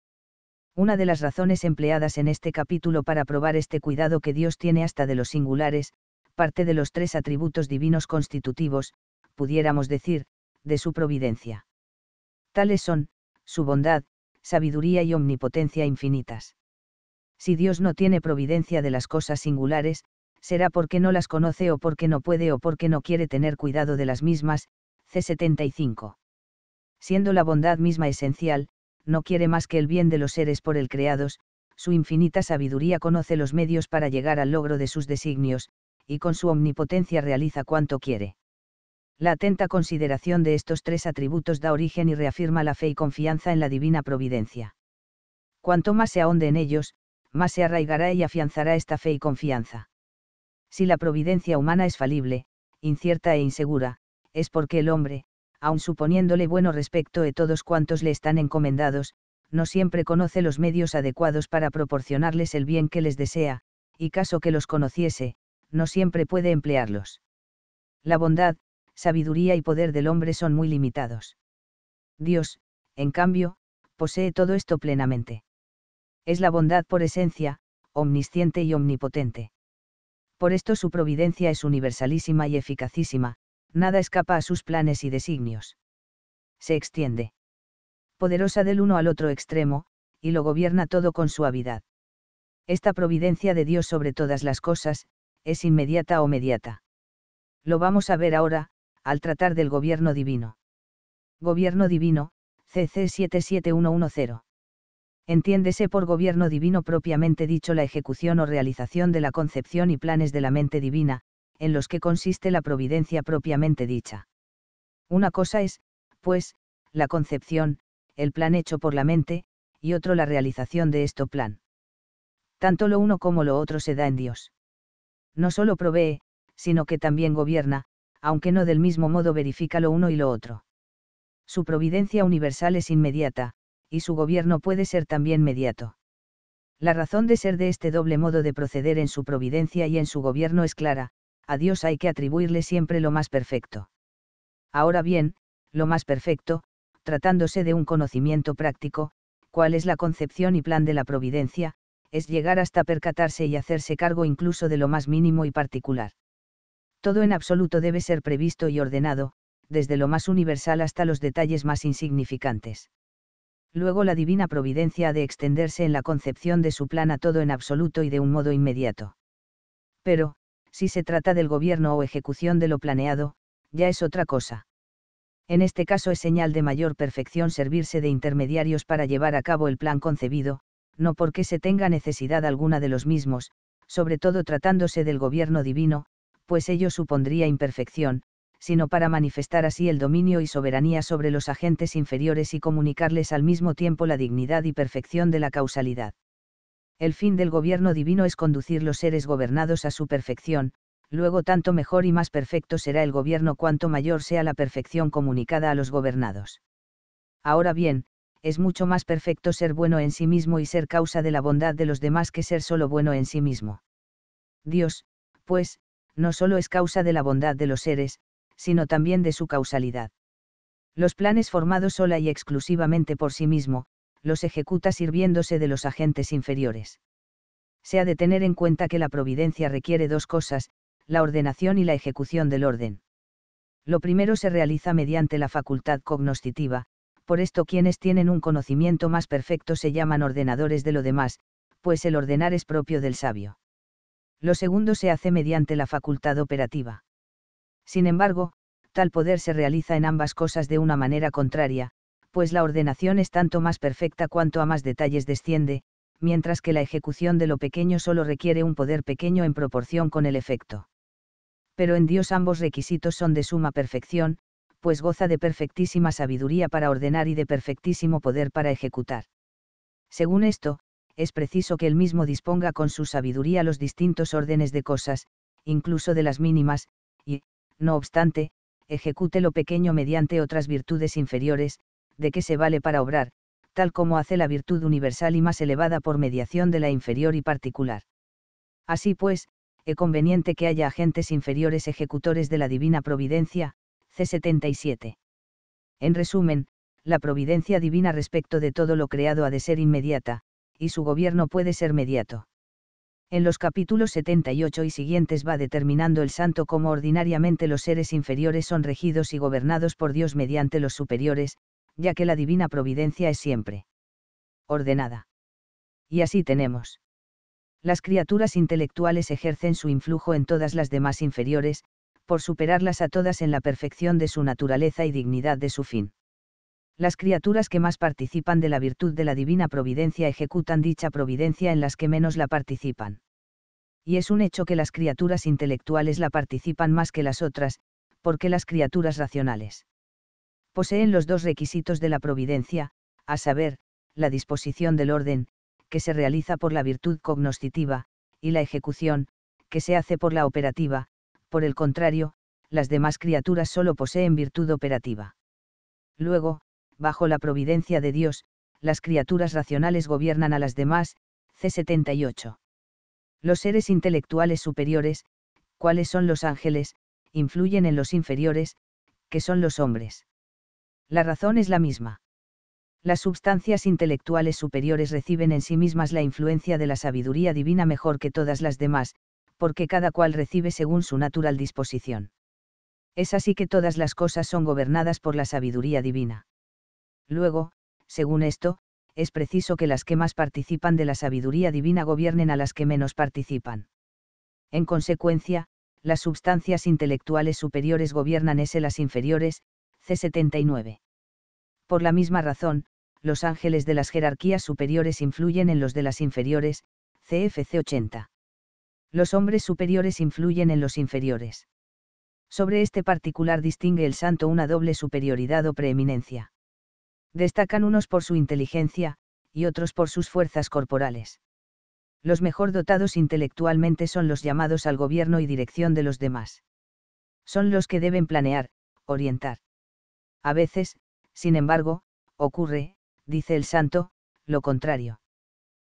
una de las razones empleadas en este capítulo para probar este cuidado que Dios tiene hasta de los singulares, parte de los tres atributos divinos constitutivos, pudiéramos decir, de su providencia. Tales son, su bondad, sabiduría y omnipotencia infinitas. Si Dios no tiene providencia de las cosas singulares, será porque no las conoce o porque no puede o porque no quiere tener cuidado de las mismas, C75. Siendo la bondad misma esencial, no quiere más que el bien de los seres por él creados, su infinita sabiduría conoce los medios para llegar al logro de sus designios, y con su omnipotencia realiza cuanto quiere. La atenta consideración de estos tres atributos da origen y reafirma la fe y confianza en la divina providencia. Cuanto más se ahonde en ellos, más se arraigará y afianzará esta fe y confianza. Si la providencia humana es falible, incierta e insegura, es porque el hombre, aun suponiéndole bueno respecto de todos cuantos le están encomendados, no siempre conoce los medios adecuados para proporcionarles el bien que les desea, y caso que los conociese, no siempre puede emplearlos. La bondad, sabiduría y poder del hombre son muy limitados. Dios, en cambio, posee todo esto plenamente. Es la bondad por esencia, omnisciente y omnipotente. Por esto su providencia es universalísima y eficacísima, nada escapa a sus planes y designios. Se extiende. Poderosa del uno al otro extremo, y lo gobierna todo con suavidad. Esta providencia de Dios sobre todas las cosas, es inmediata o mediata. Lo vamos a ver ahora, al tratar del gobierno divino. Gobierno divino, CC 77110. Entiéndese por gobierno divino propiamente dicho la ejecución o realización de la concepción y planes de la mente divina, en los que consiste la providencia propiamente dicha. Una cosa es, pues, la concepción, el plan hecho por la mente, y otro la realización de esto plan. Tanto lo uno como lo otro se da en Dios. No solo provee, sino que también gobierna, aunque no del mismo modo verifica lo uno y lo otro. Su providencia universal es inmediata, y su gobierno puede ser también mediato. La razón de ser de este doble modo de proceder en su providencia y en su gobierno es clara, a Dios hay que atribuirle siempre lo más perfecto. Ahora bien, lo más perfecto, tratándose de un conocimiento práctico, cuál es la concepción y plan de la providencia, es llegar hasta percatarse y hacerse cargo incluso de lo más mínimo y particular. Todo en absoluto debe ser previsto y ordenado, desde lo más universal hasta los detalles más insignificantes. Luego la divina providencia ha de extenderse en la concepción de su plan a todo en absoluto y de un modo inmediato. Pero, si se trata del gobierno o ejecución de lo planeado, ya es otra cosa. En este caso es señal de mayor perfección servirse de intermediarios para llevar a cabo el plan concebido, no porque se tenga necesidad alguna de los mismos, sobre todo tratándose del gobierno divino, pues ello supondría imperfección, sino para manifestar así el dominio y soberanía sobre los agentes inferiores y comunicarles al mismo tiempo la dignidad y perfección de la causalidad el fin del gobierno divino es conducir los seres gobernados a su perfección, luego tanto mejor y más perfecto será el gobierno cuanto mayor sea la perfección comunicada a los gobernados. Ahora bien, es mucho más perfecto ser bueno en sí mismo y ser causa de la bondad de los demás que ser solo bueno en sí mismo. Dios, pues, no solo es causa de la bondad de los seres, sino también de su causalidad. Los planes formados sola y exclusivamente por sí mismo, los ejecuta sirviéndose de los agentes inferiores. Se ha de tener en cuenta que la providencia requiere dos cosas, la ordenación y la ejecución del orden. Lo primero se realiza mediante la facultad cognoscitiva, por esto quienes tienen un conocimiento más perfecto se llaman ordenadores de lo demás, pues el ordenar es propio del sabio. Lo segundo se hace mediante la facultad operativa. Sin embargo, tal poder se realiza en ambas cosas de una manera contraria, pues la ordenación es tanto más perfecta cuanto a más detalles desciende, mientras que la ejecución de lo pequeño solo requiere un poder pequeño en proporción con el efecto. Pero en Dios ambos requisitos son de suma perfección, pues goza de perfectísima sabiduría para ordenar y de perfectísimo poder para ejecutar. Según esto, es preciso que él mismo disponga con su sabiduría los distintos órdenes de cosas, incluso de las mínimas, y, no obstante, ejecute lo pequeño mediante otras virtudes inferiores, de qué se vale para obrar, tal como hace la virtud universal y más elevada por mediación de la inferior y particular. Así pues, es conveniente que haya agentes inferiores ejecutores de la divina providencia, C77. En resumen, la providencia divina respecto de todo lo creado ha de ser inmediata, y su gobierno puede ser mediato. En los capítulos 78 y siguientes va determinando el santo cómo ordinariamente los seres inferiores son regidos y gobernados por Dios mediante los superiores, ya que la divina providencia es siempre ordenada. Y así tenemos. Las criaturas intelectuales ejercen su influjo en todas las demás inferiores, por superarlas a todas en la perfección de su naturaleza y dignidad de su fin. Las criaturas que más participan de la virtud de la divina providencia ejecutan dicha providencia en las que menos la participan. Y es un hecho que las criaturas intelectuales la participan más que las otras, porque las criaturas racionales poseen los dos requisitos de la providencia, a saber, la disposición del orden, que se realiza por la virtud cognoscitiva, y la ejecución, que se hace por la operativa, por el contrario, las demás criaturas solo poseen virtud operativa. Luego, bajo la providencia de Dios, las criaturas racionales gobiernan a las demás, C78. Los seres intelectuales superiores, cuáles son los ángeles, influyen en los inferiores, que son los hombres la razón es la misma. Las substancias intelectuales superiores reciben en sí mismas la influencia de la sabiduría divina mejor que todas las demás, porque cada cual recibe según su natural disposición. Es así que todas las cosas son gobernadas por la sabiduría divina. Luego, según esto, es preciso que las que más participan de la sabiduría divina gobiernen a las que menos participan. En consecuencia, las substancias intelectuales superiores gobiernan ese las inferiores, 79 Por la misma razón, los ángeles de las jerarquías superiores influyen en los de las inferiores, CFC 80. Los hombres superiores influyen en los inferiores. Sobre este particular distingue el santo una doble superioridad o preeminencia. Destacan unos por su inteligencia, y otros por sus fuerzas corporales. Los mejor dotados intelectualmente son los llamados al gobierno y dirección de los demás. Son los que deben planear, orientar a veces, sin embargo, ocurre, dice el santo, lo contrario.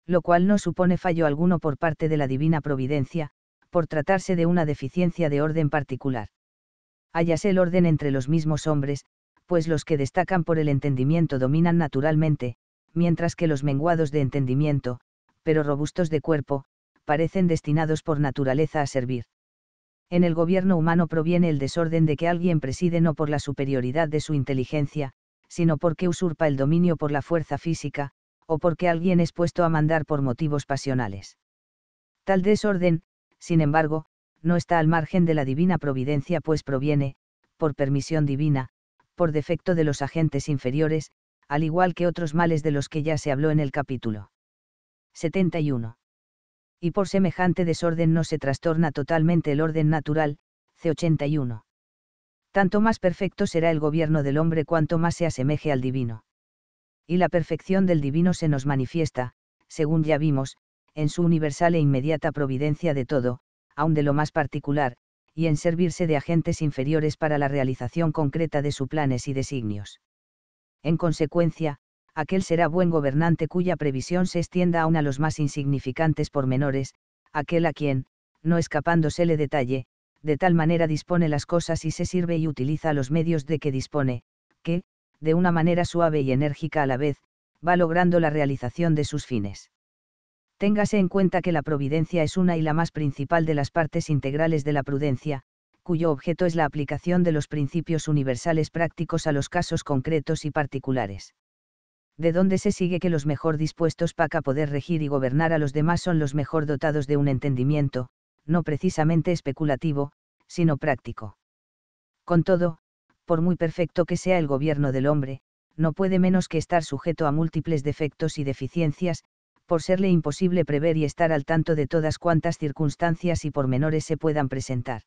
Lo cual no supone fallo alguno por parte de la divina providencia, por tratarse de una deficiencia de orden particular. Hállase el orden entre los mismos hombres, pues los que destacan por el entendimiento dominan naturalmente, mientras que los menguados de entendimiento, pero robustos de cuerpo, parecen destinados por naturaleza a servir en el gobierno humano proviene el desorden de que alguien preside no por la superioridad de su inteligencia, sino porque usurpa el dominio por la fuerza física, o porque alguien es puesto a mandar por motivos pasionales. Tal desorden, sin embargo, no está al margen de la divina providencia pues proviene, por permisión divina, por defecto de los agentes inferiores, al igual que otros males de los que ya se habló en el capítulo 71 y por semejante desorden no se trastorna totalmente el orden natural, C81. Tanto más perfecto será el gobierno del hombre cuanto más se asemeje al divino. Y la perfección del divino se nos manifiesta, según ya vimos, en su universal e inmediata providencia de todo, aun de lo más particular, y en servirse de agentes inferiores para la realización concreta de sus planes y designios. En consecuencia, aquel será buen gobernante cuya previsión se extienda aún a los más insignificantes pormenores, aquel a quien, no le detalle, de tal manera dispone las cosas y se sirve y utiliza los medios de que dispone, que, de una manera suave y enérgica a la vez, va logrando la realización de sus fines. Téngase en cuenta que la providencia es una y la más principal de las partes integrales de la prudencia, cuyo objeto es la aplicación de los principios universales prácticos a los casos concretos y particulares de donde se sigue que los mejor dispuestos para poder regir y gobernar a los demás son los mejor dotados de un entendimiento, no precisamente especulativo, sino práctico. Con todo, por muy perfecto que sea el gobierno del hombre, no puede menos que estar sujeto a múltiples defectos y deficiencias, por serle imposible prever y estar al tanto de todas cuantas circunstancias y pormenores se puedan presentar.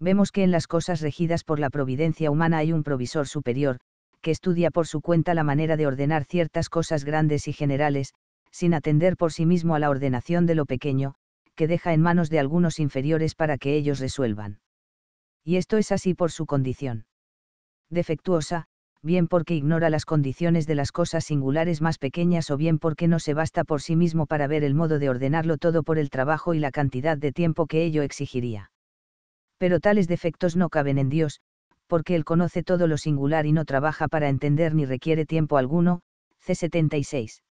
Vemos que en las cosas regidas por la providencia humana hay un provisor superior, que estudia por su cuenta la manera de ordenar ciertas cosas grandes y generales, sin atender por sí mismo a la ordenación de lo pequeño, que deja en manos de algunos inferiores para que ellos resuelvan. Y esto es así por su condición. Defectuosa, bien porque ignora las condiciones de las cosas singulares más pequeñas o bien porque no se basta por sí mismo para ver el modo de ordenarlo todo por el trabajo y la cantidad de tiempo que ello exigiría. Pero tales defectos no caben en Dios, porque él conoce todo lo singular y no trabaja para entender ni requiere tiempo alguno, C76.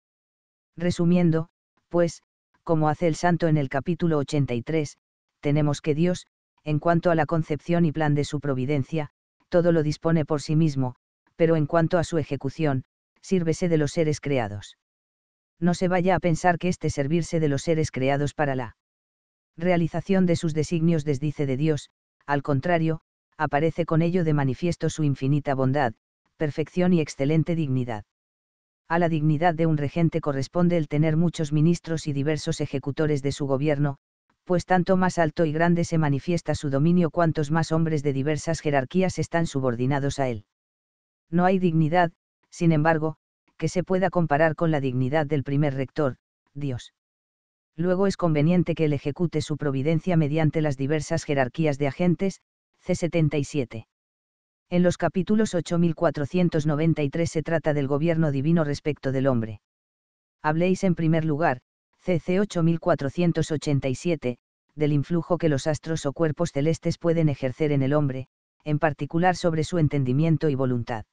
Resumiendo, pues, como hace el santo en el capítulo 83, tenemos que Dios, en cuanto a la concepción y plan de su providencia, todo lo dispone por sí mismo, pero en cuanto a su ejecución, sírvese de los seres creados. No se vaya a pensar que este servirse de los seres creados para la realización de sus designios desdice de Dios, al contrario, aparece con ello de manifiesto su infinita bondad, perfección y excelente dignidad. A la dignidad de un regente corresponde el tener muchos ministros y diversos ejecutores de su gobierno, pues tanto más alto y grande se manifiesta su dominio cuantos más hombres de diversas jerarquías están subordinados a él. No hay dignidad, sin embargo, que se pueda comparar con la dignidad del primer rector, Dios. Luego es conveniente que él ejecute su providencia mediante las diversas jerarquías de agentes, C77. En los capítulos 8493 se trata del gobierno divino respecto del hombre. Habléis en primer lugar, CC 8487, del influjo que los astros o cuerpos celestes pueden ejercer en el hombre, en particular sobre su entendimiento y voluntad.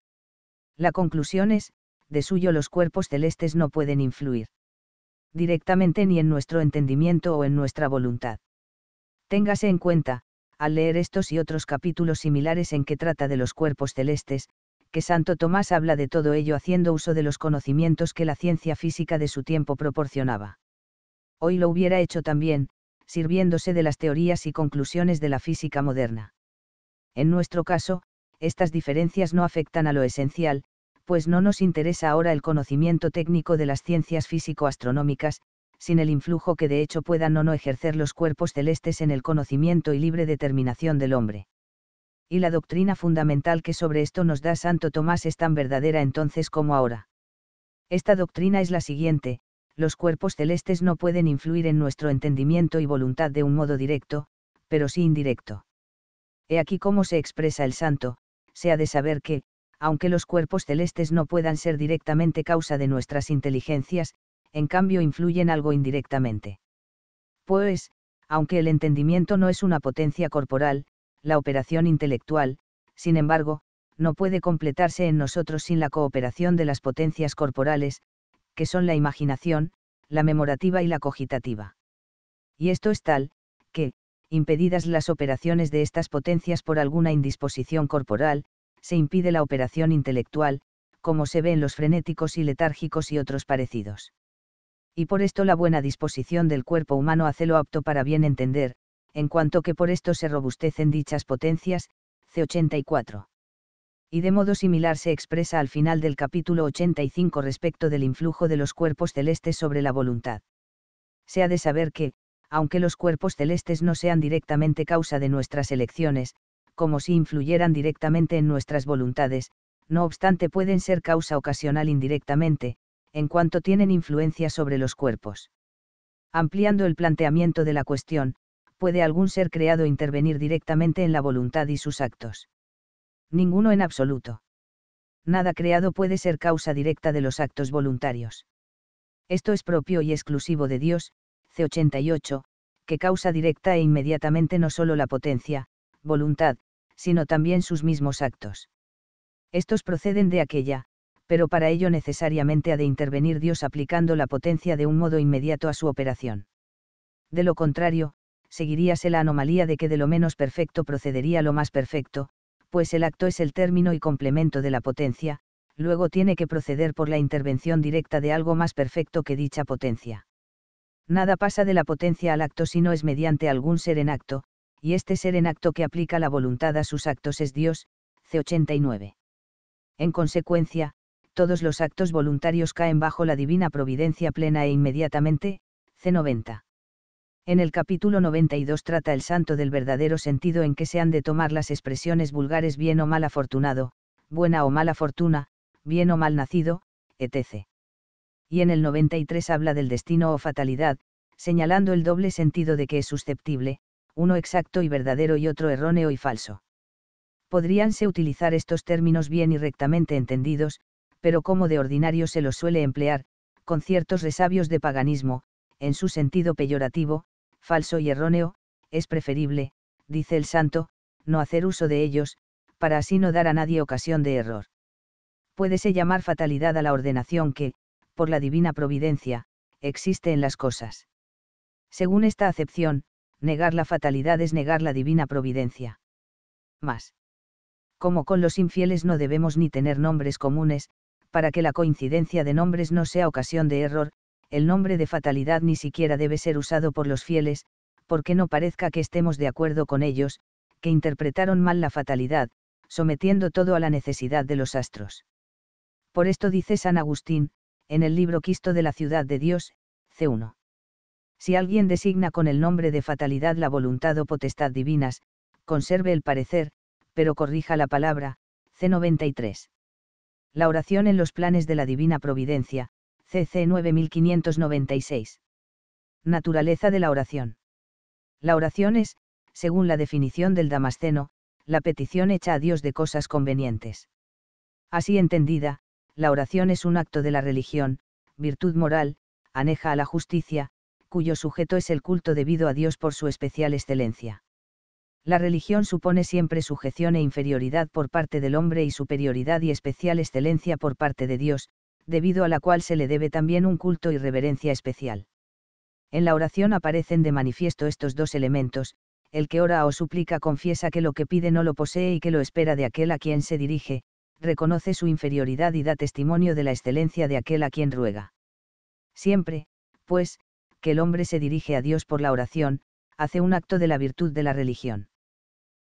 La conclusión es, de suyo los cuerpos celestes no pueden influir directamente ni en nuestro entendimiento o en nuestra voluntad. Téngase en cuenta, al leer estos y otros capítulos similares en que trata de los cuerpos celestes, que Santo Tomás habla de todo ello haciendo uso de los conocimientos que la ciencia física de su tiempo proporcionaba. Hoy lo hubiera hecho también, sirviéndose de las teorías y conclusiones de la física moderna. En nuestro caso, estas diferencias no afectan a lo esencial, pues no nos interesa ahora el conocimiento técnico de las ciencias físico-astronómicas, sin el influjo que de hecho puedan o no ejercer los cuerpos celestes en el conocimiento y libre determinación del hombre. Y la doctrina fundamental que sobre esto nos da Santo Tomás es tan verdadera entonces como ahora. Esta doctrina es la siguiente, los cuerpos celestes no pueden influir en nuestro entendimiento y voluntad de un modo directo, pero sí indirecto. He aquí cómo se expresa el santo, sea de saber que, aunque los cuerpos celestes no puedan ser directamente causa de nuestras inteligencias, en cambio influyen algo indirectamente. Pues, aunque el entendimiento no es una potencia corporal, la operación intelectual, sin embargo, no puede completarse en nosotros sin la cooperación de las potencias corporales, que son la imaginación, la memorativa y la cogitativa. Y esto es tal, que, impedidas las operaciones de estas potencias por alguna indisposición corporal, se impide la operación intelectual, como se ve en los frenéticos y letárgicos y otros parecidos y por esto la buena disposición del cuerpo humano hace lo apto para bien entender, en cuanto que por esto se robustecen dichas potencias, C84. Y de modo similar se expresa al final del capítulo 85 respecto del influjo de los cuerpos celestes sobre la voluntad. Se ha de saber que, aunque los cuerpos celestes no sean directamente causa de nuestras elecciones, como si influyeran directamente en nuestras voluntades, no obstante pueden ser causa ocasional indirectamente, en cuanto tienen influencia sobre los cuerpos. Ampliando el planteamiento de la cuestión, puede algún ser creado intervenir directamente en la voluntad y sus actos. Ninguno en absoluto. Nada creado puede ser causa directa de los actos voluntarios. Esto es propio y exclusivo de Dios, C88, que causa directa e inmediatamente no solo la potencia, voluntad, sino también sus mismos actos. Estos proceden de aquella, pero para ello necesariamente ha de intervenir Dios aplicando la potencia de un modo inmediato a su operación. De lo contrario, seguiríase la anomalía de que de lo menos perfecto procedería lo más perfecto, pues el acto es el término y complemento de la potencia, luego tiene que proceder por la intervención directa de algo más perfecto que dicha potencia. Nada pasa de la potencia al acto si no es mediante algún ser en acto, y este ser en acto que aplica la voluntad a sus actos es Dios, C89. En consecuencia, todos los actos voluntarios caen bajo la divina providencia plena e inmediatamente, C90. En el capítulo 92 trata el santo del verdadero sentido en que se han de tomar las expresiones vulgares bien o mal afortunado, buena o mala fortuna, bien o mal nacido, etc. Y en el 93 habla del destino o fatalidad, señalando el doble sentido de que es susceptible, uno exacto y verdadero y otro erróneo y falso. Podríanse utilizar estos términos bien y rectamente entendidos, pero como de ordinario se los suele emplear, con ciertos resabios de paganismo, en su sentido peyorativo, falso y erróneo, es preferible, dice el santo, no hacer uso de ellos, para así no dar a nadie ocasión de error. Puédese llamar fatalidad a la ordenación que, por la divina providencia, existe en las cosas. Según esta acepción, negar la fatalidad es negar la divina providencia. Más. Como con los infieles no debemos ni tener nombres comunes, para que la coincidencia de nombres no sea ocasión de error, el nombre de fatalidad ni siquiera debe ser usado por los fieles, porque no parezca que estemos de acuerdo con ellos, que interpretaron mal la fatalidad, sometiendo todo a la necesidad de los astros. Por esto dice San Agustín, en el libro Quisto de la Ciudad de Dios, C1. Si alguien designa con el nombre de fatalidad la voluntad o potestad divinas, conserve el parecer, pero corrija la palabra, C93. La oración en los planes de la Divina Providencia, CC 9596. Naturaleza de la oración. La oración es, según la definición del Damasceno, la petición hecha a Dios de cosas convenientes. Así entendida, la oración es un acto de la religión, virtud moral, aneja a la justicia, cuyo sujeto es el culto debido a Dios por su especial excelencia la religión supone siempre sujeción e inferioridad por parte del hombre y superioridad y especial excelencia por parte de Dios, debido a la cual se le debe también un culto y reverencia especial. En la oración aparecen de manifiesto estos dos elementos, el que ora o suplica confiesa que lo que pide no lo posee y que lo espera de aquel a quien se dirige, reconoce su inferioridad y da testimonio de la excelencia de aquel a quien ruega. Siempre, pues, que el hombre se dirige a Dios por la oración, hace un acto de la virtud de la religión.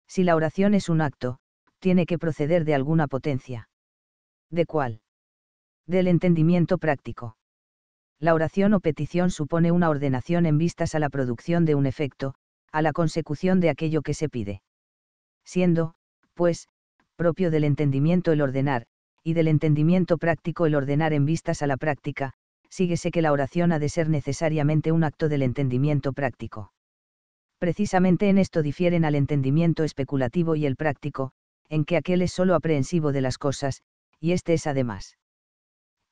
Si la oración es un acto, tiene que proceder de alguna potencia. ¿De cuál? Del entendimiento práctico. La oración o petición supone una ordenación en vistas a la producción de un efecto, a la consecución de aquello que se pide. Siendo, pues, propio del entendimiento el ordenar, y del entendimiento práctico el ordenar en vistas a la práctica, síguese que la oración ha de ser necesariamente un acto del entendimiento práctico precisamente en esto difieren al entendimiento especulativo y el práctico, en que aquel es sólo aprehensivo de las cosas, y este es además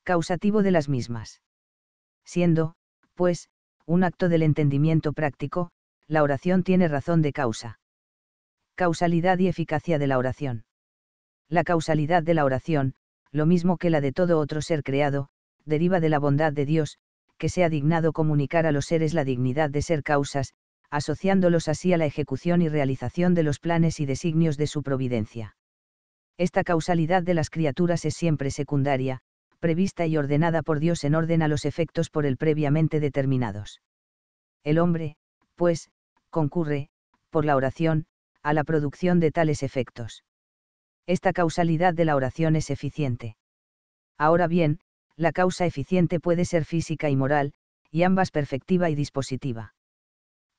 causativo de las mismas. Siendo, pues, un acto del entendimiento práctico, la oración tiene razón de causa. Causalidad y eficacia de la oración. La causalidad de la oración, lo mismo que la de todo otro ser creado, deriva de la bondad de Dios, que se ha dignado comunicar a los seres la dignidad de ser causas, asociándolos así a la ejecución y realización de los planes y designios de su providencia. Esta causalidad de las criaturas es siempre secundaria, prevista y ordenada por Dios en orden a los efectos por él previamente determinados. El hombre, pues, concurre, por la oración, a la producción de tales efectos. Esta causalidad de la oración es eficiente. Ahora bien, la causa eficiente puede ser física y moral, y ambas perfectiva y dispositiva.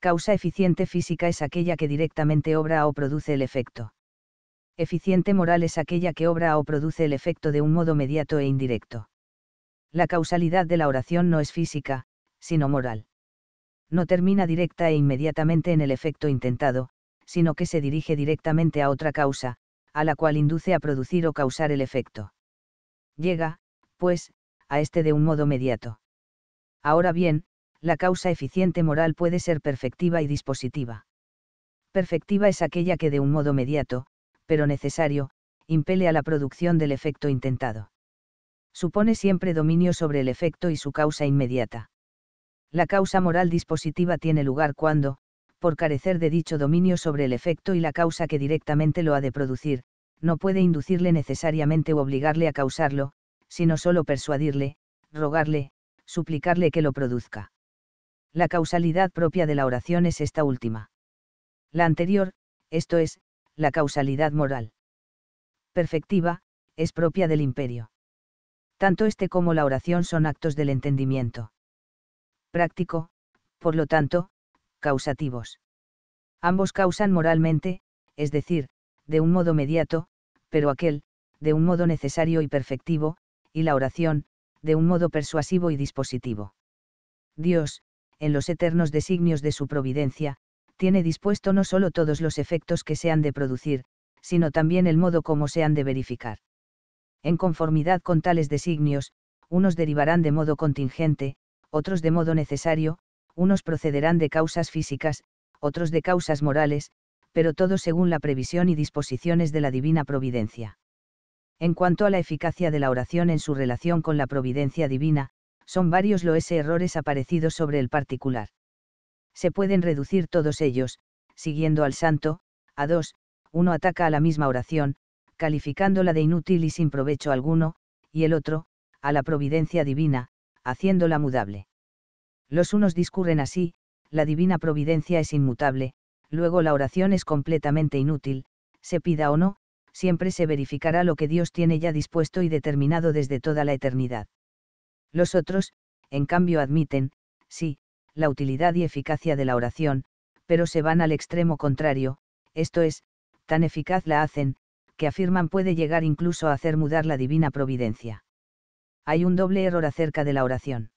Causa eficiente física es aquella que directamente obra o produce el efecto. Eficiente moral es aquella que obra o produce el efecto de un modo mediato e indirecto. La causalidad de la oración no es física, sino moral. No termina directa e inmediatamente en el efecto intentado, sino que se dirige directamente a otra causa, a la cual induce a producir o causar el efecto. Llega, pues, a este de un modo mediato. Ahora bien, la causa eficiente moral puede ser perfectiva y dispositiva. Perfectiva es aquella que de un modo mediato, pero necesario, impele a la producción del efecto intentado. Supone siempre dominio sobre el efecto y su causa inmediata. La causa moral dispositiva tiene lugar cuando, por carecer de dicho dominio sobre el efecto y la causa que directamente lo ha de producir, no puede inducirle necesariamente o obligarle a causarlo, sino solo persuadirle, rogarle, suplicarle que lo produzca la causalidad propia de la oración es esta última. La anterior, esto es, la causalidad moral. Perfectiva, es propia del imperio. Tanto este como la oración son actos del entendimiento. Práctico, por lo tanto, causativos. Ambos causan moralmente, es decir, de un modo mediato, pero aquel, de un modo necesario y perfectivo, y la oración, de un modo persuasivo y dispositivo. Dios, en los eternos designios de su providencia, tiene dispuesto no solo todos los efectos que se han de producir, sino también el modo como se han de verificar. En conformidad con tales designios, unos derivarán de modo contingente, otros de modo necesario, unos procederán de causas físicas, otros de causas morales, pero todos según la previsión y disposiciones de la divina providencia. En cuanto a la eficacia de la oración en su relación con la providencia divina, son varios los errores aparecidos sobre el particular. Se pueden reducir todos ellos, siguiendo al santo, a dos, uno ataca a la misma oración, calificándola de inútil y sin provecho alguno, y el otro, a la providencia divina, haciéndola mudable. Los unos discurren así, la divina providencia es inmutable, luego la oración es completamente inútil, se pida o no, siempre se verificará lo que Dios tiene ya dispuesto y determinado desde toda la eternidad. Los otros, en cambio, admiten, sí, la utilidad y eficacia de la oración, pero se van al extremo contrario, esto es, tan eficaz la hacen, que afirman puede llegar incluso a hacer mudar la divina providencia. Hay un doble error acerca de la oración.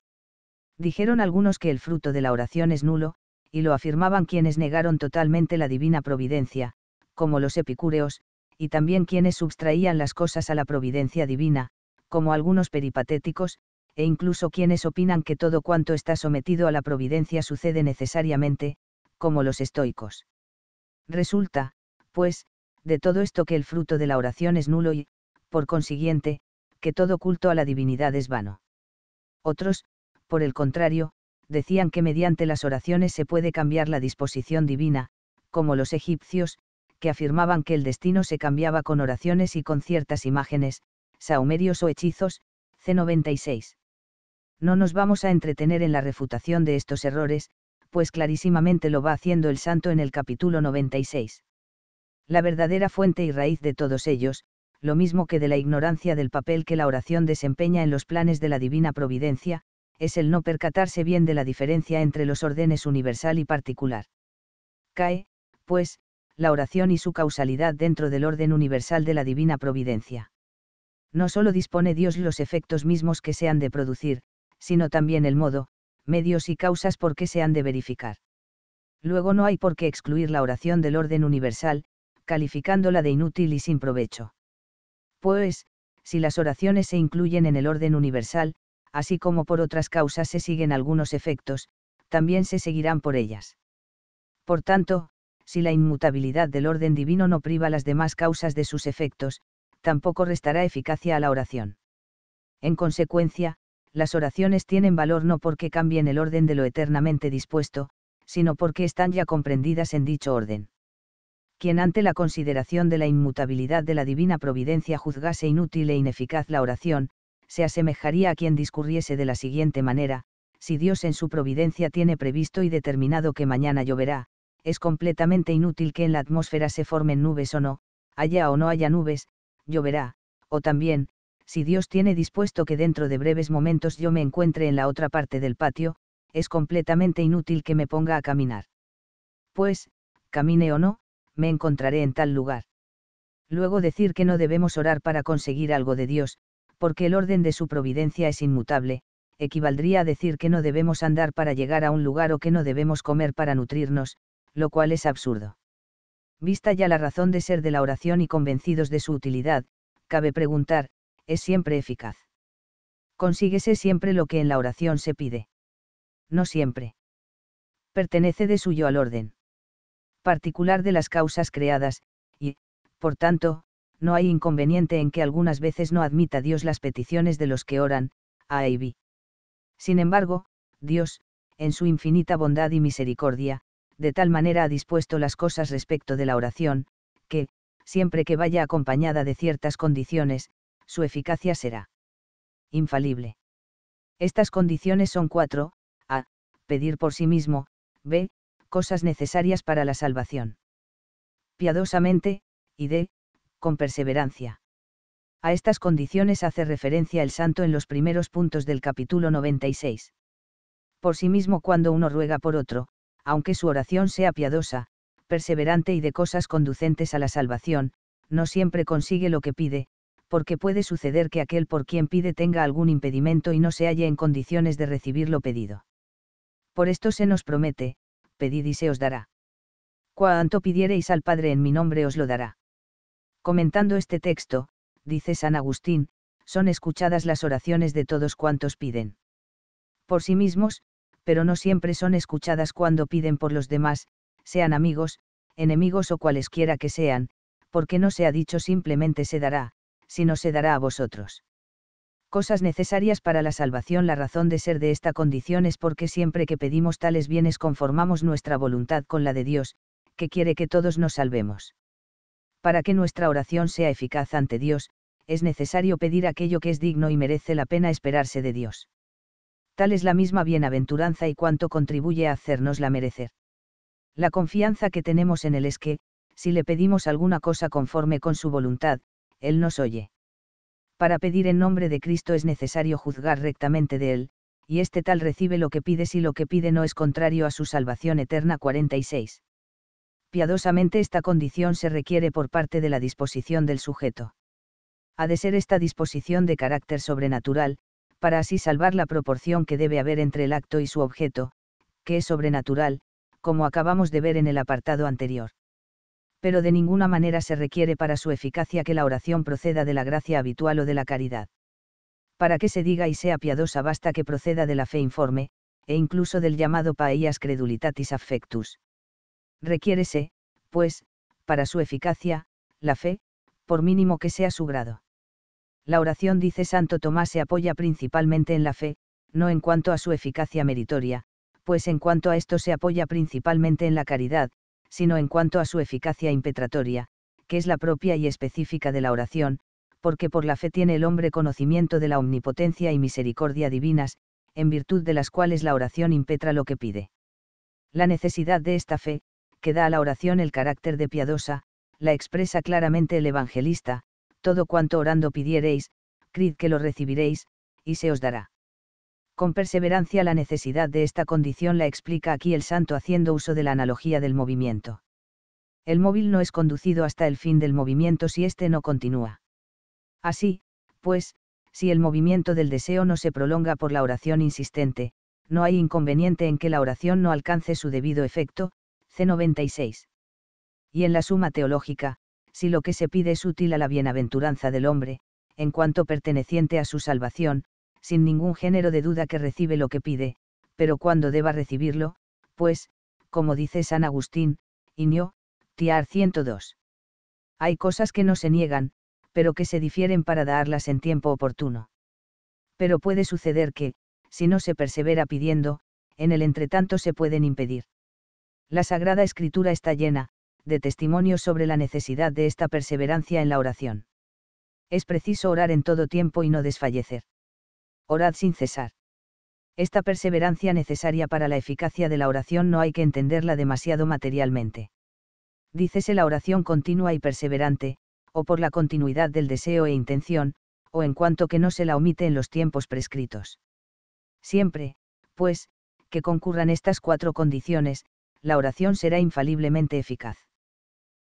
Dijeron algunos que el fruto de la oración es nulo, y lo afirmaban quienes negaron totalmente la divina providencia, como los epicúreos, y también quienes sustraían las cosas a la providencia divina, como algunos peripatéticos, e incluso quienes opinan que todo cuanto está sometido a la providencia sucede necesariamente, como los estoicos. Resulta, pues, de todo esto que el fruto de la oración es nulo y, por consiguiente, que todo culto a la divinidad es vano. Otros, por el contrario, decían que mediante las oraciones se puede cambiar la disposición divina, como los egipcios, que afirmaban que el destino se cambiaba con oraciones y con ciertas imágenes, saumerios o hechizos, C96. No nos vamos a entretener en la refutación de estos errores, pues clarísimamente lo va haciendo el santo en el capítulo 96. La verdadera fuente y raíz de todos ellos, lo mismo que de la ignorancia del papel que la oración desempeña en los planes de la divina providencia, es el no percatarse bien de la diferencia entre los órdenes universal y particular. Cae, pues, la oración y su causalidad dentro del orden universal de la divina providencia. No solo dispone Dios los efectos mismos que se han de producir, sino también el modo, medios y causas por qué se han de verificar. Luego no hay por qué excluir la oración del orden universal, calificándola de inútil y sin provecho. Pues, si las oraciones se incluyen en el orden universal, así como por otras causas se siguen algunos efectos, también se seguirán por ellas. Por tanto, si la inmutabilidad del orden divino no priva las demás causas de sus efectos, tampoco restará eficacia a la oración. En consecuencia, las oraciones tienen valor no porque cambien el orden de lo eternamente dispuesto, sino porque están ya comprendidas en dicho orden. Quien ante la consideración de la inmutabilidad de la divina providencia juzgase inútil e ineficaz la oración, se asemejaría a quien discurriese de la siguiente manera, si Dios en su providencia tiene previsto y determinado que mañana lloverá, es completamente inútil que en la atmósfera se formen nubes o no, haya o no haya nubes, lloverá, o también, si Dios tiene dispuesto que dentro de breves momentos yo me encuentre en la otra parte del patio, es completamente inútil que me ponga a caminar. Pues, camine o no, me encontraré en tal lugar. Luego decir que no debemos orar para conseguir algo de Dios, porque el orden de su providencia es inmutable, equivaldría a decir que no debemos andar para llegar a un lugar o que no debemos comer para nutrirnos, lo cual es absurdo. Vista ya la razón de ser de la oración y convencidos de su utilidad, cabe preguntar, es siempre eficaz. Consíguese siempre lo que en la oración se pide. No siempre. Pertenece de suyo al orden particular de las causas creadas, y, por tanto, no hay inconveniente en que algunas veces no admita Dios las peticiones de los que oran, a y b. Sin embargo, Dios, en su infinita bondad y misericordia, de tal manera ha dispuesto las cosas respecto de la oración, que, siempre que vaya acompañada de ciertas condiciones, su eficacia será infalible. Estas condiciones son cuatro, a. Pedir por sí mismo, b. Cosas necesarias para la salvación. Piadosamente, y d. Con perseverancia. A estas condiciones hace referencia el santo en los primeros puntos del capítulo 96. Por sí mismo cuando uno ruega por otro, aunque su oración sea piadosa, perseverante y de cosas conducentes a la salvación, no siempre consigue lo que pide, porque puede suceder que aquel por quien pide tenga algún impedimento y no se halle en condiciones de recibir lo pedido. Por esto se nos promete, pedid y se os dará. Cuanto pidiereis al Padre en mi nombre os lo dará. Comentando este texto, dice San Agustín, son escuchadas las oraciones de todos cuantos piden. Por sí mismos, pero no siempre son escuchadas cuando piden por los demás, sean amigos, enemigos o cualesquiera que sean, porque no se ha dicho simplemente se dará, si no se dará a vosotros. Cosas necesarias para la salvación La razón de ser de esta condición es porque siempre que pedimos tales bienes conformamos nuestra voluntad con la de Dios, que quiere que todos nos salvemos. Para que nuestra oración sea eficaz ante Dios, es necesario pedir aquello que es digno y merece la pena esperarse de Dios. Tal es la misma bienaventuranza y cuanto contribuye a la merecer. La confianza que tenemos en Él es que, si le pedimos alguna cosa conforme con su voluntad, él nos oye. Para pedir en nombre de Cristo es necesario juzgar rectamente de Él, y este tal recibe lo que pide si lo que pide no es contrario a su salvación eterna 46. Piadosamente esta condición se requiere por parte de la disposición del sujeto. Ha de ser esta disposición de carácter sobrenatural, para así salvar la proporción que debe haber entre el acto y su objeto, que es sobrenatural, como acabamos de ver en el apartado anterior pero de ninguna manera se requiere para su eficacia que la oración proceda de la gracia habitual o de la caridad. Para que se diga y sea piadosa basta que proceda de la fe informe, e incluso del llamado paías credulitatis affectus. Requiérese, pues, para su eficacia, la fe, por mínimo que sea su grado. La oración, dice Santo Tomás, se apoya principalmente en la fe, no en cuanto a su eficacia meritoria, pues en cuanto a esto se apoya principalmente en la caridad, sino en cuanto a su eficacia impetratoria, que es la propia y específica de la oración, porque por la fe tiene el hombre conocimiento de la omnipotencia y misericordia divinas, en virtud de las cuales la oración impetra lo que pide. La necesidad de esta fe, que da a la oración el carácter de piadosa, la expresa claramente el evangelista, todo cuanto orando pidiereis, creed que lo recibiréis, y se os dará. Con perseverancia la necesidad de esta condición la explica aquí el santo haciendo uso de la analogía del movimiento. El móvil no es conducido hasta el fin del movimiento si éste no continúa. Así, pues, si el movimiento del deseo no se prolonga por la oración insistente, no hay inconveniente en que la oración no alcance su debido efecto, C96. Y en la suma teológica, si lo que se pide es útil a la bienaventuranza del hombre, en cuanto perteneciente a su salvación, sin ningún género de duda que recibe lo que pide, pero cuando deba recibirlo, pues, como dice San Agustín, Inio, Tiar 102. Hay cosas que no se niegan, pero que se difieren para darlas en tiempo oportuno. Pero puede suceder que, si no se persevera pidiendo, en el entretanto se pueden impedir. La Sagrada Escritura está llena, de testimonios sobre la necesidad de esta perseverancia en la oración. Es preciso orar en todo tiempo y no desfallecer orad sin cesar. Esta perseverancia necesaria para la eficacia de la oración no hay que entenderla demasiado materialmente. Dícese la oración continua y perseverante, o por la continuidad del deseo e intención, o en cuanto que no se la omite en los tiempos prescritos. Siempre, pues, que concurran estas cuatro condiciones, la oración será infaliblemente eficaz.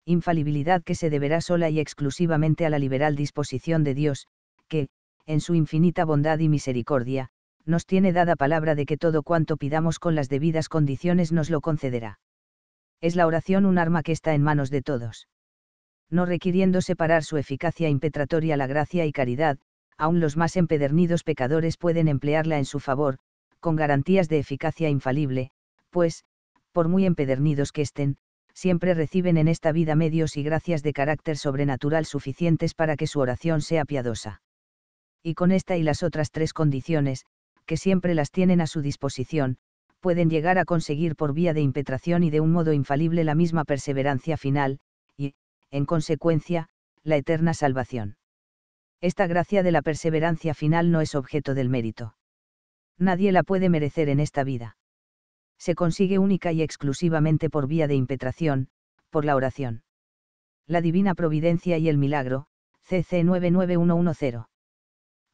Infalibilidad que se deberá sola y exclusivamente a la liberal disposición de Dios, que, en su infinita bondad y misericordia, nos tiene dada palabra de que todo cuanto pidamos con las debidas condiciones nos lo concederá. Es la oración un arma que está en manos de todos. No requiriendo separar su eficacia impetratoria la gracia y caridad, aun los más empedernidos pecadores pueden emplearla en su favor, con garantías de eficacia infalible, pues, por muy empedernidos que estén, siempre reciben en esta vida medios y gracias de carácter sobrenatural suficientes para que su oración sea piadosa y con esta y las otras tres condiciones, que siempre las tienen a su disposición, pueden llegar a conseguir por vía de impetración y de un modo infalible la misma perseverancia final, y, en consecuencia, la eterna salvación. Esta gracia de la perseverancia final no es objeto del mérito. Nadie la puede merecer en esta vida. Se consigue única y exclusivamente por vía de impetración, por la oración. La divina providencia y el milagro, CC 99110.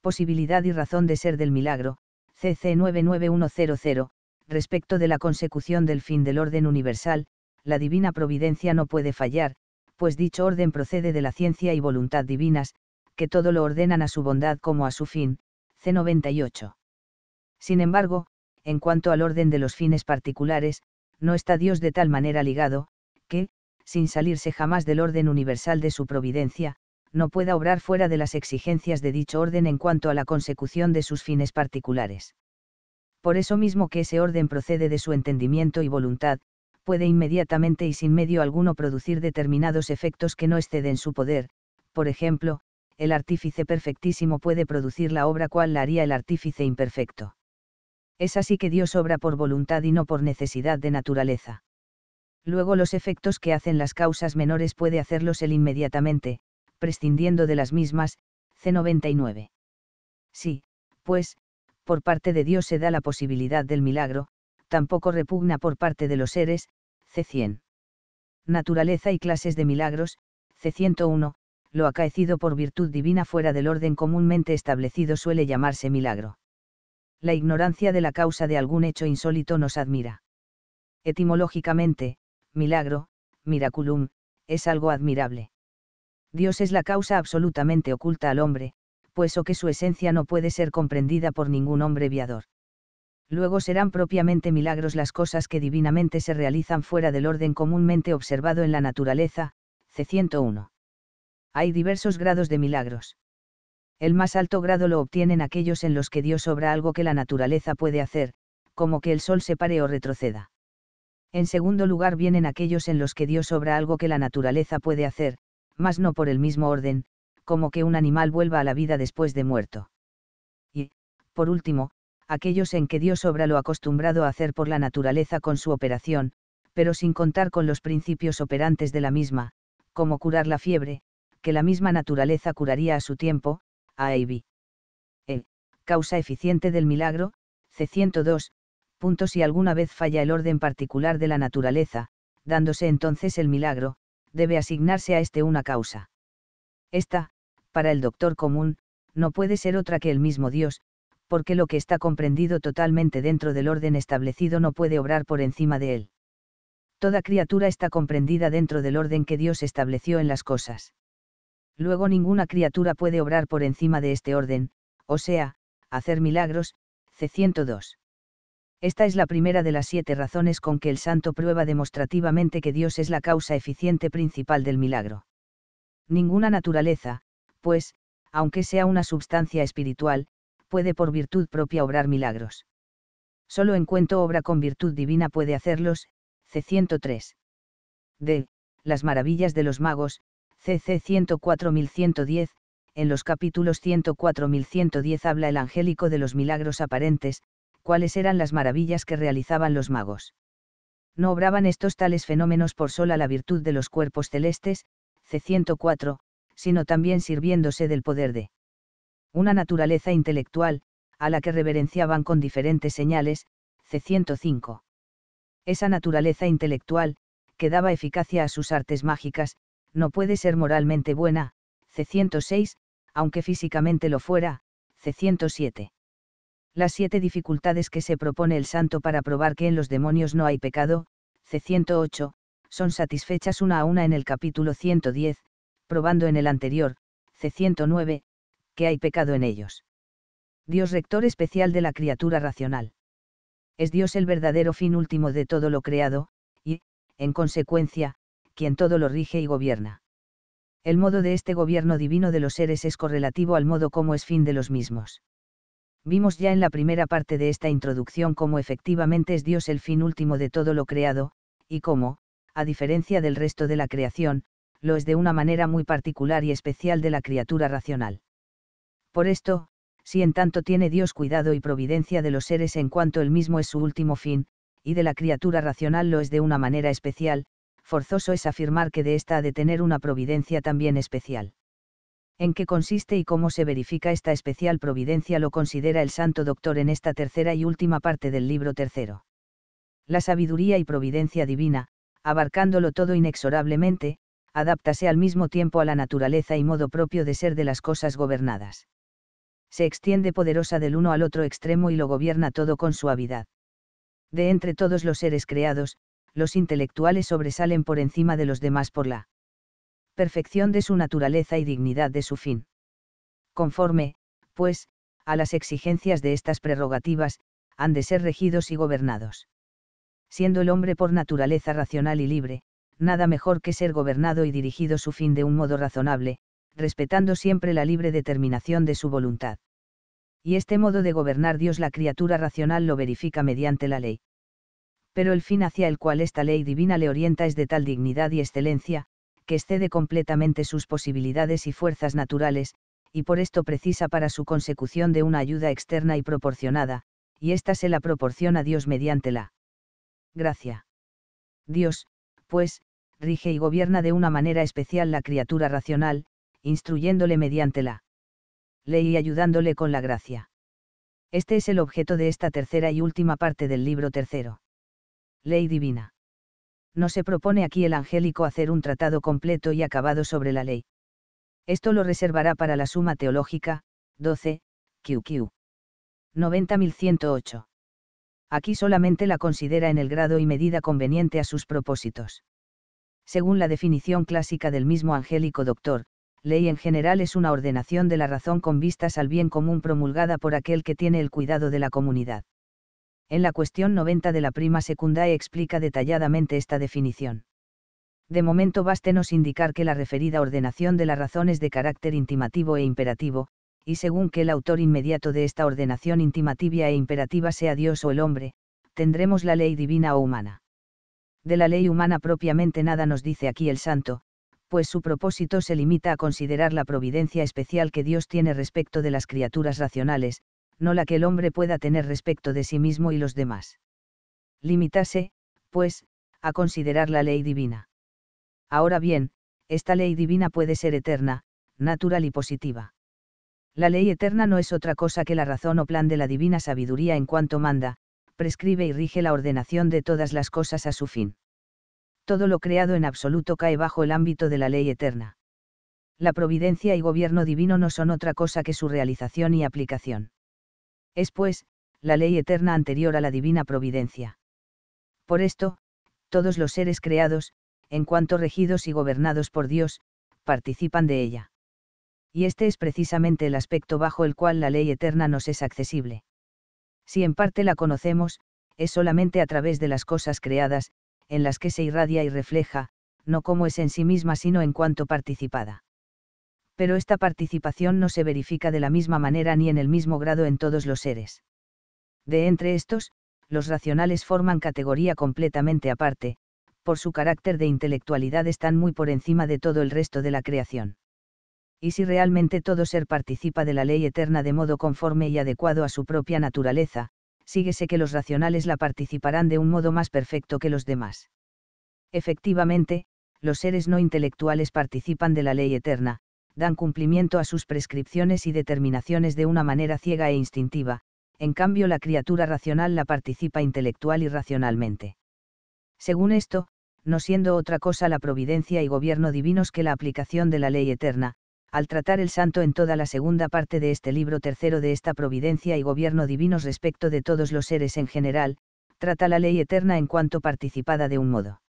Posibilidad y razón de ser del milagro, CC 99100, respecto de la consecución del fin del orden universal, la divina providencia no puede fallar, pues dicho orden procede de la ciencia y voluntad divinas, que todo lo ordenan a su bondad como a su fin, C98. Sin embargo, en cuanto al orden de los fines particulares, no está Dios de tal manera ligado, que, sin salirse jamás del orden universal de su providencia, no pueda obrar fuera de las exigencias de dicho orden en cuanto a la consecución de sus fines particulares. Por eso mismo que ese orden procede de su entendimiento y voluntad, puede inmediatamente y sin medio alguno producir determinados efectos que no exceden su poder, por ejemplo, el artífice perfectísimo puede producir la obra cual la haría el artífice imperfecto. Es así que Dios obra por voluntad y no por necesidad de naturaleza. Luego los efectos que hacen las causas menores puede hacerlos él inmediatamente, prescindiendo de las mismas, C99. Sí, pues, por parte de Dios se da la posibilidad del milagro, tampoco repugna por parte de los seres, C100. Naturaleza y clases de milagros, C101, lo acaecido por virtud divina fuera del orden comúnmente establecido suele llamarse milagro. La ignorancia de la causa de algún hecho insólito nos admira. Etimológicamente, milagro, miraculum, es algo admirable. Dios es la causa absolutamente oculta al hombre, pues o que su esencia no puede ser comprendida por ningún hombre viador. Luego serán propiamente milagros las cosas que divinamente se realizan fuera del orden comúnmente observado en la naturaleza, C101. Hay diversos grados de milagros. El más alto grado lo obtienen aquellos en los que Dios obra algo que la naturaleza puede hacer, como que el sol se pare o retroceda. En segundo lugar vienen aquellos en los que Dios obra algo que la naturaleza puede hacer, mas no por el mismo orden, como que un animal vuelva a la vida después de muerto. Y, por último, aquellos en que Dios obra lo acostumbrado a hacer por la naturaleza con su operación, pero sin contar con los principios operantes de la misma, como curar la fiebre, que la misma naturaleza curaría a su tiempo, a B. E. Causa eficiente del milagro, C102, punto si alguna vez falla el orden particular de la naturaleza, dándose entonces el milagro, debe asignarse a este una causa. Esta, para el doctor común, no puede ser otra que el mismo Dios, porque lo que está comprendido totalmente dentro del orden establecido no puede obrar por encima de él. Toda criatura está comprendida dentro del orden que Dios estableció en las cosas. Luego ninguna criatura puede obrar por encima de este orden, o sea, hacer milagros, C102. Esta es la primera de las siete razones con que el santo prueba demostrativamente que Dios es la causa eficiente principal del milagro. Ninguna naturaleza, pues, aunque sea una substancia espiritual, puede por virtud propia obrar milagros. Solo en cuanto obra con virtud divina puede hacerlos, C. 103. De Las maravillas de los magos, CC 104110, en los capítulos 104110 habla el angélico de los milagros aparentes, cuáles eran las maravillas que realizaban los magos. No obraban estos tales fenómenos por sola la virtud de los cuerpos celestes, C104, sino también sirviéndose del poder de una naturaleza intelectual, a la que reverenciaban con diferentes señales, C105. Esa naturaleza intelectual, que daba eficacia a sus artes mágicas, no puede ser moralmente buena, C106, aunque físicamente lo fuera, C107. Las siete dificultades que se propone el santo para probar que en los demonios no hay pecado, C108, son satisfechas una a una en el capítulo 110, probando en el anterior, C109, que hay pecado en ellos. Dios rector especial de la criatura racional. Es Dios el verdadero fin último de todo lo creado, y, en consecuencia, quien todo lo rige y gobierna. El modo de este gobierno divino de los seres es correlativo al modo como es fin de los mismos. Vimos ya en la primera parte de esta introducción cómo efectivamente es Dios el fin último de todo lo creado, y cómo, a diferencia del resto de la creación, lo es de una manera muy particular y especial de la criatura racional. Por esto, si en tanto tiene Dios cuidado y providencia de los seres en cuanto él mismo es su último fin, y de la criatura racional lo es de una manera especial, forzoso es afirmar que de ésta ha de tener una providencia también especial en qué consiste y cómo se verifica esta especial providencia lo considera el santo doctor en esta tercera y última parte del libro tercero. La sabiduría y providencia divina, abarcándolo todo inexorablemente, adáptase al mismo tiempo a la naturaleza y modo propio de ser de las cosas gobernadas. Se extiende poderosa del uno al otro extremo y lo gobierna todo con suavidad. De entre todos los seres creados, los intelectuales sobresalen por encima de los demás por la perfección de su naturaleza y dignidad de su fin. Conforme, pues, a las exigencias de estas prerrogativas, han de ser regidos y gobernados. Siendo el hombre por naturaleza racional y libre, nada mejor que ser gobernado y dirigido su fin de un modo razonable, respetando siempre la libre determinación de su voluntad. Y este modo de gobernar Dios la criatura racional lo verifica mediante la ley. Pero el fin hacia el cual esta ley divina le orienta es de tal dignidad y excelencia, que excede completamente sus posibilidades y fuerzas naturales, y por esto precisa para su consecución de una ayuda externa y proporcionada, y ésta se la proporciona Dios mediante la gracia. Dios, pues, rige y gobierna de una manera especial la criatura racional, instruyéndole mediante la ley y ayudándole con la gracia. Este es el objeto de esta tercera y última parte del libro tercero. Ley divina no se propone aquí el angélico hacer un tratado completo y acabado sobre la ley. Esto lo reservará para la Suma Teológica, 12, QQ. 90108. Aquí solamente la considera en el grado y medida conveniente a sus propósitos. Según la definición clásica del mismo angélico doctor, ley en general es una ordenación de la razón con vistas al bien común promulgada por aquel que tiene el cuidado de la comunidad en la cuestión 90 de la prima secundae explica detalladamente esta definición. De momento bástenos indicar que la referida ordenación de la razón es de carácter intimativo e imperativo, y según que el autor inmediato de esta ordenación intimativa e imperativa sea Dios o el hombre, tendremos la ley divina o humana. De la ley humana propiamente nada nos dice aquí el santo, pues su propósito se limita a considerar la providencia especial que Dios tiene respecto de las criaturas racionales, no la que el hombre pueda tener respecto de sí mismo y los demás. Limitase, pues, a considerar la ley divina. Ahora bien, esta ley divina puede ser eterna, natural y positiva. La ley eterna no es otra cosa que la razón o plan de la divina sabiduría en cuanto manda, prescribe y rige la ordenación de todas las cosas a su fin. Todo lo creado en absoluto cae bajo el ámbito de la ley eterna. La providencia y gobierno divino no son otra cosa que su realización y aplicación. Es pues, la ley eterna anterior a la divina providencia. Por esto, todos los seres creados, en cuanto regidos y gobernados por Dios, participan de ella. Y este es precisamente el aspecto bajo el cual la ley eterna nos es accesible. Si en parte la conocemos, es solamente a través de las cosas creadas, en las que se irradia y refleja, no como es en sí misma sino en cuanto participada pero esta participación no se verifica de la misma manera ni en el mismo grado en todos los seres. De entre estos, los racionales forman categoría completamente aparte, por su carácter de intelectualidad están muy por encima de todo el resto de la creación. Y si realmente todo ser participa de la ley eterna de modo conforme y adecuado a su propia naturaleza, síguese que los racionales la participarán de un modo más perfecto que los demás. Efectivamente, los seres no intelectuales participan de la ley eterna, dan cumplimiento a sus prescripciones y determinaciones de una manera ciega e instintiva, en cambio la criatura racional la participa intelectual y racionalmente. Según esto, no siendo otra cosa la providencia y gobierno divinos que la aplicación de la ley eterna, al tratar el santo en toda la segunda parte de este libro tercero de esta providencia y gobierno divinos respecto de todos los seres en general, trata la ley eterna en cuanto participada de un modo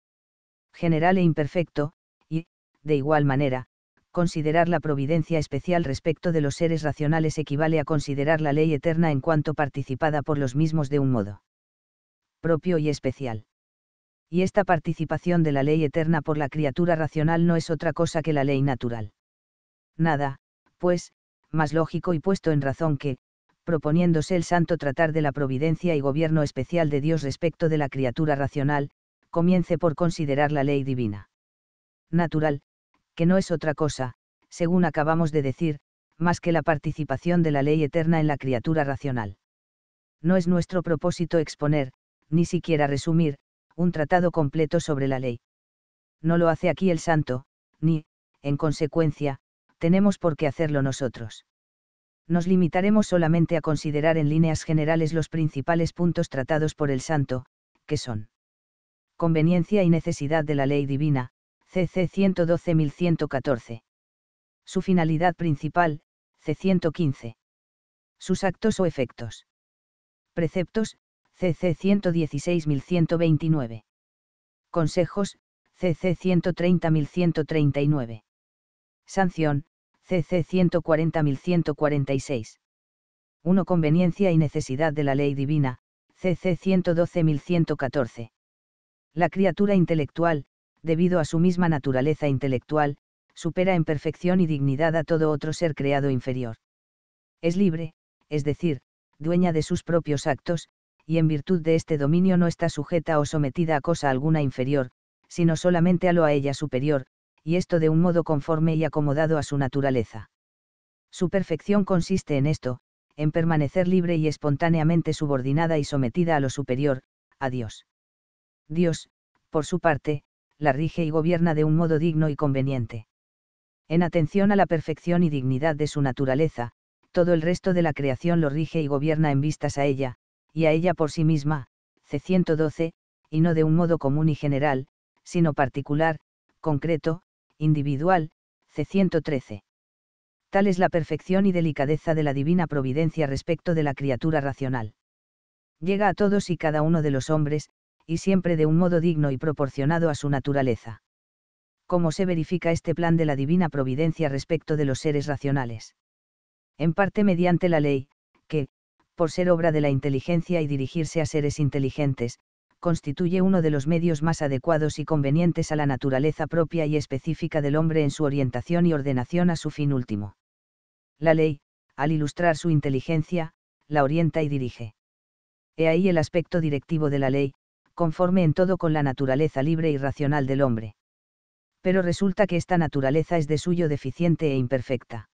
general e imperfecto, y, de igual manera, considerar la providencia especial respecto de los seres racionales equivale a considerar la ley eterna en cuanto participada por los mismos de un modo propio y especial. Y esta participación de la ley eterna por la criatura racional no es otra cosa que la ley natural. Nada, pues, más lógico y puesto en razón que, proponiéndose el santo tratar de la providencia y gobierno especial de Dios respecto de la criatura racional, comience por considerar la ley divina. Natural, que no es otra cosa, según acabamos de decir, más que la participación de la ley eterna en la criatura racional. No es nuestro propósito exponer, ni siquiera resumir, un tratado completo sobre la ley. No lo hace aquí el santo, ni, en consecuencia, tenemos por qué hacerlo nosotros. Nos limitaremos solamente a considerar en líneas generales los principales puntos tratados por el santo, que son conveniencia y necesidad de la ley divina, CC 112114. Su finalidad principal, C.C. 115 Sus actos o efectos. Preceptos, CC 116129. Consejos, CC 130139. Sanción, CC 140146. 1. Conveniencia y necesidad de la ley divina, CC 112114. La criatura intelectual, debido a su misma naturaleza intelectual, supera en perfección y dignidad a todo otro ser creado inferior. Es libre, es decir, dueña de sus propios actos, y en virtud de este dominio no está sujeta o sometida a cosa alguna inferior, sino solamente a lo a ella superior, y esto de un modo conforme y acomodado a su naturaleza. Su perfección consiste en esto, en permanecer libre y espontáneamente subordinada y sometida a lo superior, a Dios. Dios, por su parte, la rige y gobierna de un modo digno y conveniente. En atención a la perfección y dignidad de su naturaleza, todo el resto de la creación lo rige y gobierna en vistas a ella, y a ella por sí misma, C112, y no de un modo común y general, sino particular, concreto, individual, C113. Tal es la perfección y delicadeza de la divina providencia respecto de la criatura racional. Llega a todos y cada uno de los hombres, y siempre de un modo digno y proporcionado a su naturaleza. ¿Cómo se verifica este plan de la divina providencia respecto de los seres racionales? En parte mediante la ley, que, por ser obra de la inteligencia y dirigirse a seres inteligentes, constituye uno de los medios más adecuados y convenientes a la naturaleza propia y específica del hombre en su orientación y ordenación a su fin último. La ley, al ilustrar su inteligencia, la orienta y dirige. He ahí el aspecto directivo de la ley, conforme en todo con la naturaleza libre y racional del hombre. Pero resulta que esta naturaleza es de suyo deficiente e imperfecta.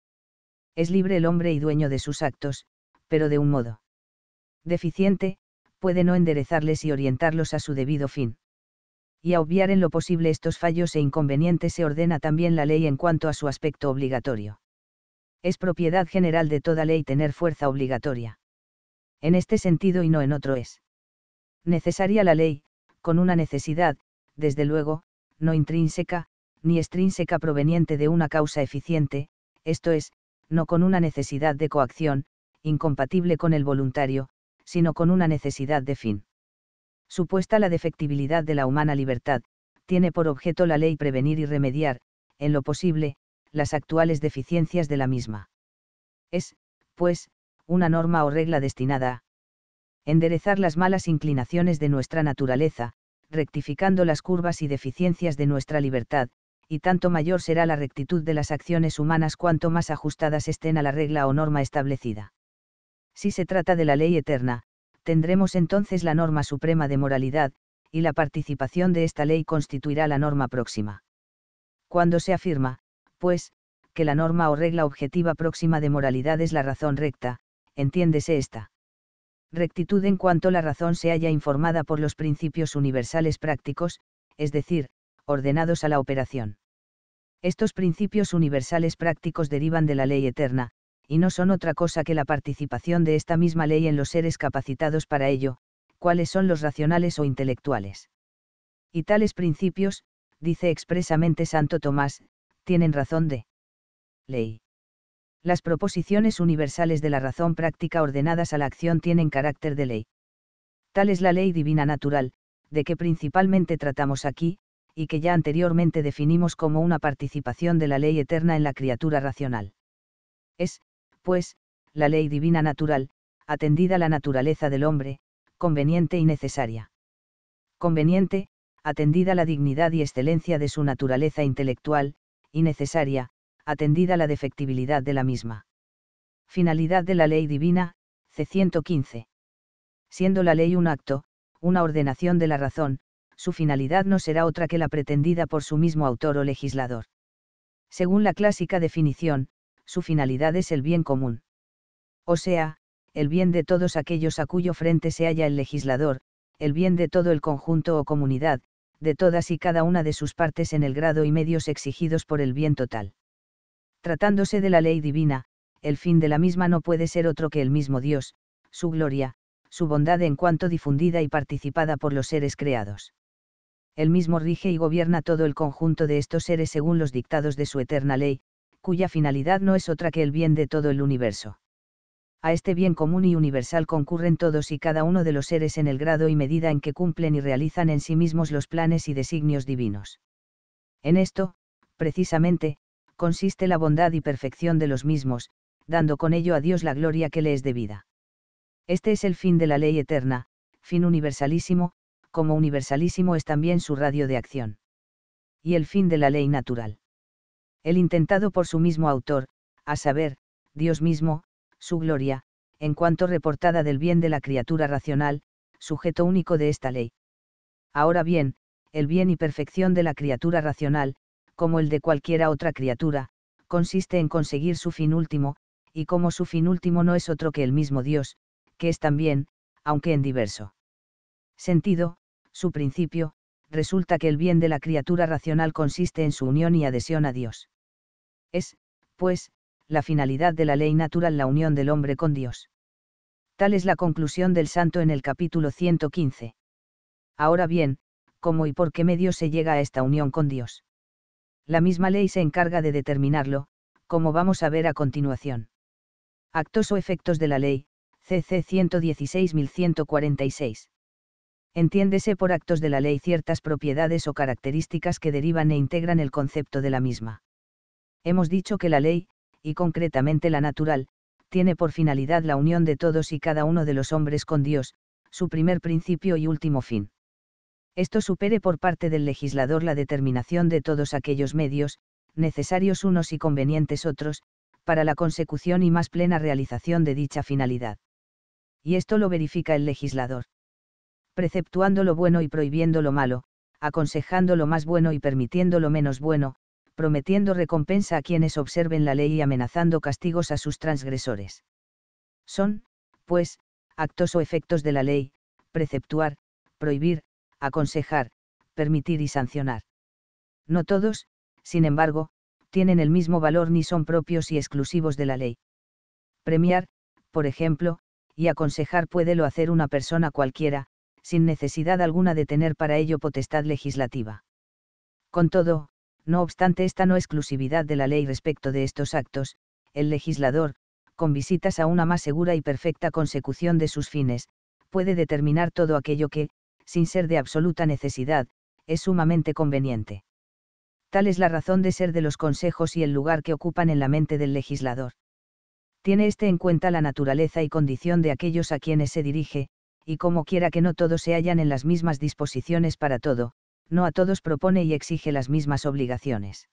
Es libre el hombre y dueño de sus actos, pero de un modo deficiente, puede no enderezarles y orientarlos a su debido fin. Y a obviar en lo posible estos fallos e inconvenientes se ordena también la ley en cuanto a su aspecto obligatorio. Es propiedad general de toda ley tener fuerza obligatoria. En este sentido y no en otro es necesaria la ley, con una necesidad, desde luego, no intrínseca, ni extrínseca proveniente de una causa eficiente, esto es, no con una necesidad de coacción, incompatible con el voluntario, sino con una necesidad de fin. Supuesta la defectibilidad de la humana libertad, tiene por objeto la ley prevenir y remediar, en lo posible, las actuales deficiencias de la misma. Es, pues, una norma o regla destinada a enderezar las malas inclinaciones de nuestra naturaleza, rectificando las curvas y deficiencias de nuestra libertad, y tanto mayor será la rectitud de las acciones humanas cuanto más ajustadas estén a la regla o norma establecida. Si se trata de la ley eterna, tendremos entonces la norma suprema de moralidad, y la participación de esta ley constituirá la norma próxima. Cuando se afirma, pues, que la norma o regla objetiva próxima de moralidad es la razón recta, entiéndese esta rectitud en cuanto la razón se haya informada por los principios universales prácticos, es decir, ordenados a la operación. Estos principios universales prácticos derivan de la ley eterna, y no son otra cosa que la participación de esta misma ley en los seres capacitados para ello, cuáles son los racionales o intelectuales. Y tales principios, dice expresamente Santo Tomás, tienen razón de ley las proposiciones universales de la razón práctica ordenadas a la acción tienen carácter de ley. Tal es la ley divina natural, de que principalmente tratamos aquí, y que ya anteriormente definimos como una participación de la ley eterna en la criatura racional. Es, pues, la ley divina natural, atendida la naturaleza del hombre, conveniente y necesaria. Conveniente, atendida la dignidad y excelencia de su naturaleza intelectual, y necesaria, atendida la defectibilidad de la misma. Finalidad de la ley divina, C. 115. Siendo la ley un acto, una ordenación de la razón, su finalidad no será otra que la pretendida por su mismo autor o legislador. Según la clásica definición, su finalidad es el bien común. O sea, el bien de todos aquellos a cuyo frente se halla el legislador, el bien de todo el conjunto o comunidad, de todas y cada una de sus partes en el grado y medios exigidos por el bien total. Tratándose de la ley divina, el fin de la misma no puede ser otro que el mismo Dios, su gloria, su bondad en cuanto difundida y participada por los seres creados. El mismo rige y gobierna todo el conjunto de estos seres según los dictados de su eterna ley, cuya finalidad no es otra que el bien de todo el universo. A este bien común y universal concurren todos y cada uno de los seres en el grado y medida en que cumplen y realizan en sí mismos los planes y designios divinos. En esto, precisamente, consiste la bondad y perfección de los mismos, dando con ello a Dios la gloria que le es debida. Este es el fin de la ley eterna, fin universalísimo, como universalísimo es también su radio de acción. Y el fin de la ley natural. El intentado por su mismo autor, a saber, Dios mismo, su gloria, en cuanto reportada del bien de la criatura racional, sujeto único de esta ley. Ahora bien, el bien y perfección de la criatura racional, como el de cualquiera otra criatura, consiste en conseguir su fin último, y como su fin último no es otro que el mismo Dios, que es también, aunque en diverso sentido, su principio, resulta que el bien de la criatura racional consiste en su unión y adhesión a Dios. Es, pues, la finalidad de la ley natural la unión del hombre con Dios. Tal es la conclusión del santo en el capítulo 115. Ahora bien, ¿cómo y por qué medio se llega a esta unión con Dios? La misma ley se encarga de determinarlo, como vamos a ver a continuación. Actos o efectos de la ley, CC 116146. Entiéndese por actos de la ley ciertas propiedades o características que derivan e integran el concepto de la misma. Hemos dicho que la ley, y concretamente la natural, tiene por finalidad la unión de todos y cada uno de los hombres con Dios, su primer principio y último fin esto supere por parte del legislador la determinación de todos aquellos medios, necesarios unos y convenientes otros, para la consecución y más plena realización de dicha finalidad. Y esto lo verifica el legislador. Preceptuando lo bueno y prohibiendo lo malo, aconsejando lo más bueno y permitiendo lo menos bueno, prometiendo recompensa a quienes observen la ley y amenazando castigos a sus transgresores. Son, pues, actos o efectos de la ley, preceptuar, prohibir, aconsejar, permitir y sancionar. No todos, sin embargo, tienen el mismo valor ni son propios y exclusivos de la ley. Premiar, por ejemplo, y aconsejar puede lo hacer una persona cualquiera, sin necesidad alguna de tener para ello potestad legislativa. Con todo, no obstante esta no exclusividad de la ley respecto de estos actos, el legislador, con visitas a una más segura y perfecta consecución de sus fines, puede determinar todo aquello que, sin ser de absoluta necesidad, es sumamente conveniente. Tal es la razón de ser de los consejos y el lugar que ocupan en la mente del legislador. Tiene éste en cuenta la naturaleza y condición de aquellos a quienes se dirige, y como quiera que no todos se hallan en las mismas disposiciones para todo, no a todos propone y exige las mismas obligaciones.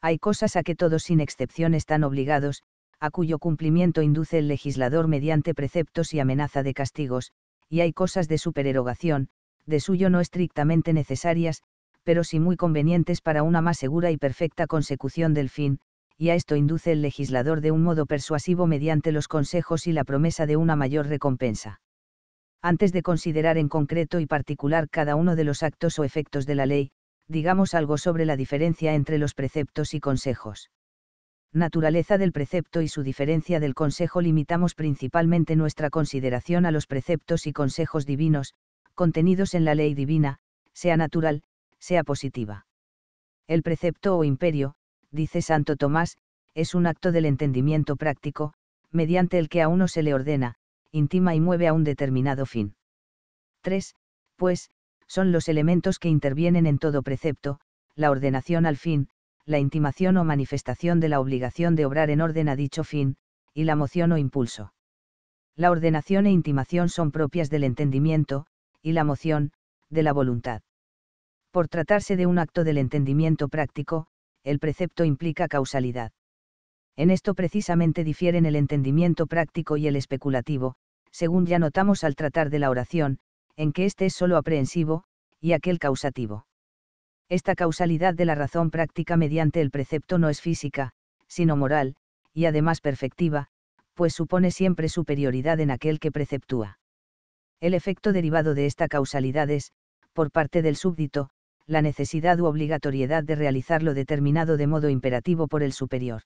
Hay cosas a que todos sin excepción están obligados, a cuyo cumplimiento induce el legislador mediante preceptos y amenaza de castigos, y hay cosas de supererogación, de suyo no estrictamente necesarias, pero sí muy convenientes para una más segura y perfecta consecución del fin, y a esto induce el legislador de un modo persuasivo mediante los consejos y la promesa de una mayor recompensa. Antes de considerar en concreto y particular cada uno de los actos o efectos de la ley, digamos algo sobre la diferencia entre los preceptos y consejos naturaleza del precepto y su diferencia del consejo limitamos principalmente nuestra consideración a los preceptos y consejos divinos, contenidos en la ley divina, sea natural, sea positiva. El precepto o imperio, dice Santo Tomás, es un acto del entendimiento práctico, mediante el que a uno se le ordena, intima y mueve a un determinado fin. 3. Pues, son los elementos que intervienen en todo precepto, la ordenación al fin, la intimación o manifestación de la obligación de obrar en orden a dicho fin, y la moción o impulso. La ordenación e intimación son propias del entendimiento, y la moción, de la voluntad. Por tratarse de un acto del entendimiento práctico, el precepto implica causalidad. En esto precisamente difieren el entendimiento práctico y el especulativo, según ya notamos al tratar de la oración, en que éste es solo aprehensivo, y aquel causativo. Esta causalidad de la razón práctica mediante el precepto no es física, sino moral, y además perfectiva, pues supone siempre superioridad en aquel que preceptúa. El efecto derivado de esta causalidad es, por parte del súbdito, la necesidad u obligatoriedad de realizar lo determinado de modo imperativo por el superior.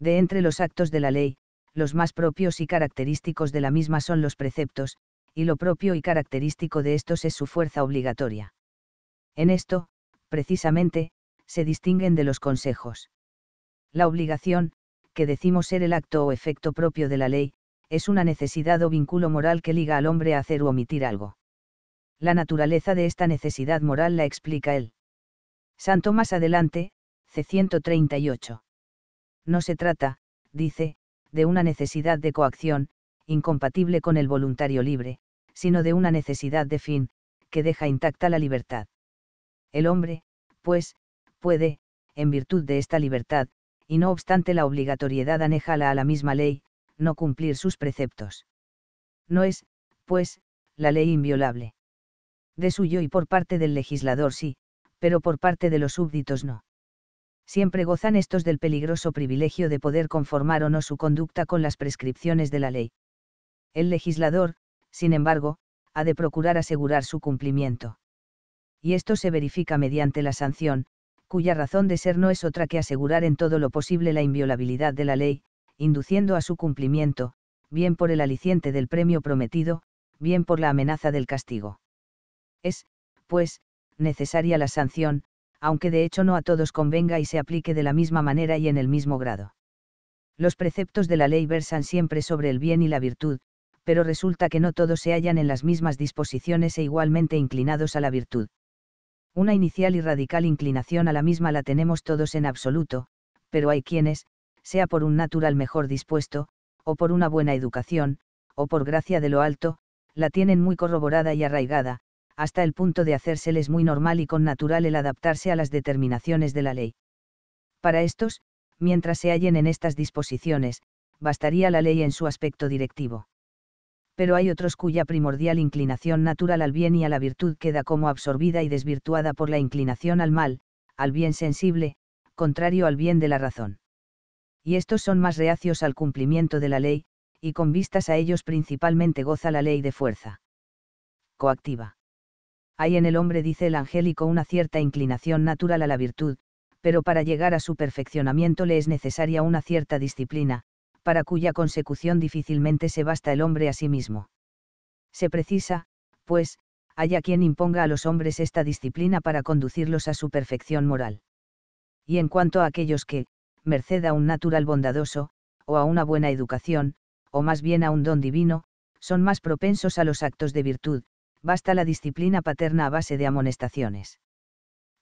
De entre los actos de la ley, los más propios y característicos de la misma son los preceptos, y lo propio y característico de estos es su fuerza obligatoria. En esto, precisamente, se distinguen de los consejos. La obligación, que decimos ser el acto o efecto propio de la ley, es una necesidad o vínculo moral que liga al hombre a hacer u omitir algo. La naturaleza de esta necesidad moral la explica él. Santo más adelante, C. 138. No se trata, dice, de una necesidad de coacción, incompatible con el voluntario libre, sino de una necesidad de fin, que deja intacta la libertad. El hombre, pues, puede, en virtud de esta libertad, y no obstante la obligatoriedad anéjala a la misma ley, no cumplir sus preceptos. No es, pues, la ley inviolable. De suyo y por parte del legislador sí, pero por parte de los súbditos no. Siempre gozan estos del peligroso privilegio de poder conformar o no su conducta con las prescripciones de la ley. El legislador, sin embargo, ha de procurar asegurar su cumplimiento y esto se verifica mediante la sanción, cuya razón de ser no es otra que asegurar en todo lo posible la inviolabilidad de la ley, induciendo a su cumplimiento, bien por el aliciente del premio prometido, bien por la amenaza del castigo. Es, pues, necesaria la sanción, aunque de hecho no a todos convenga y se aplique de la misma manera y en el mismo grado. Los preceptos de la ley versan siempre sobre el bien y la virtud, pero resulta que no todos se hallan en las mismas disposiciones e igualmente inclinados a la virtud. Una inicial y radical inclinación a la misma la tenemos todos en absoluto, pero hay quienes, sea por un natural mejor dispuesto, o por una buena educación, o por gracia de lo alto, la tienen muy corroborada y arraigada, hasta el punto de hacérseles muy normal y con natural el adaptarse a las determinaciones de la ley. Para estos, mientras se hallen en estas disposiciones, bastaría la ley en su aspecto directivo pero hay otros cuya primordial inclinación natural al bien y a la virtud queda como absorbida y desvirtuada por la inclinación al mal, al bien sensible, contrario al bien de la razón. Y estos son más reacios al cumplimiento de la ley, y con vistas a ellos principalmente goza la ley de fuerza. Coactiva. Hay en el hombre, dice el angélico, una cierta inclinación natural a la virtud, pero para llegar a su perfeccionamiento le es necesaria una cierta disciplina, para cuya consecución difícilmente se basta el hombre a sí mismo. Se precisa, pues, haya quien imponga a los hombres esta disciplina para conducirlos a su perfección moral. Y en cuanto a aquellos que, merced a un natural bondadoso, o a una buena educación, o más bien a un don divino, son más propensos a los actos de virtud, basta la disciplina paterna a base de amonestaciones.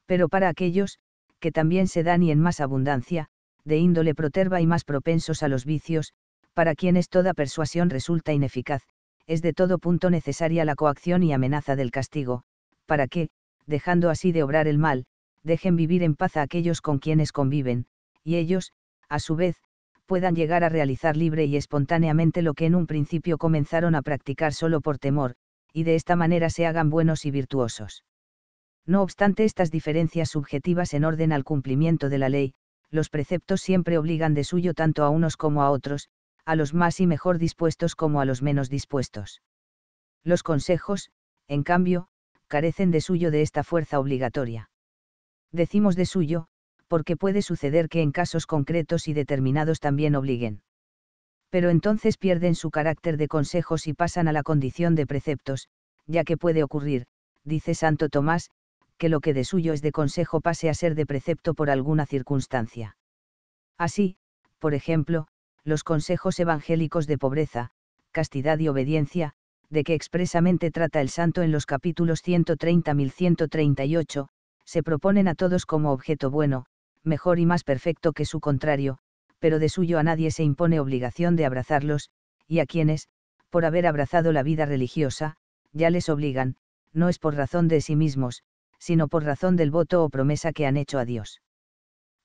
Pero para aquellos, que también se dan y en más abundancia, de índole proterva y más propensos a los vicios, para quienes toda persuasión resulta ineficaz, es de todo punto necesaria la coacción y amenaza del castigo, para que, dejando así de obrar el mal, dejen vivir en paz a aquellos con quienes conviven, y ellos, a su vez, puedan llegar a realizar libre y espontáneamente lo que en un principio comenzaron a practicar solo por temor, y de esta manera se hagan buenos y virtuosos. No obstante estas diferencias subjetivas en orden al cumplimiento de la ley, los preceptos siempre obligan de suyo tanto a unos como a otros, a los más y mejor dispuestos como a los menos dispuestos. Los consejos, en cambio, carecen de suyo de esta fuerza obligatoria. Decimos de suyo, porque puede suceder que en casos concretos y determinados también obliguen. Pero entonces pierden su carácter de consejos y pasan a la condición de preceptos, ya que puede ocurrir, dice Santo Tomás, que lo que de suyo es de consejo pase a ser de precepto por alguna circunstancia. Así, por ejemplo, los consejos evangélicos de pobreza, castidad y obediencia, de que expresamente trata el santo en los capítulos 130 130-138, se proponen a todos como objeto bueno, mejor y más perfecto que su contrario, pero de suyo a nadie se impone obligación de abrazarlos, y a quienes, por haber abrazado la vida religiosa, ya les obligan, no es por razón de sí mismos, sino por razón del voto o promesa que han hecho a Dios.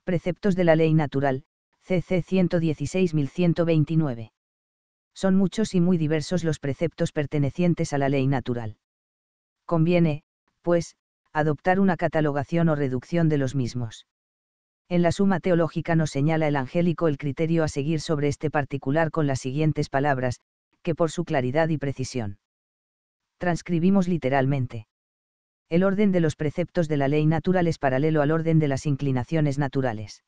Preceptos de la Ley Natural, CC 116.129. Son muchos y muy diversos los preceptos pertenecientes a la ley natural. Conviene, pues, adoptar una catalogación o reducción de los mismos. En la suma teológica nos señala el angélico el criterio a seguir sobre este particular con las siguientes palabras, que por su claridad y precisión. Transcribimos literalmente el orden de los preceptos de la ley natural es paralelo al orden de las inclinaciones naturales.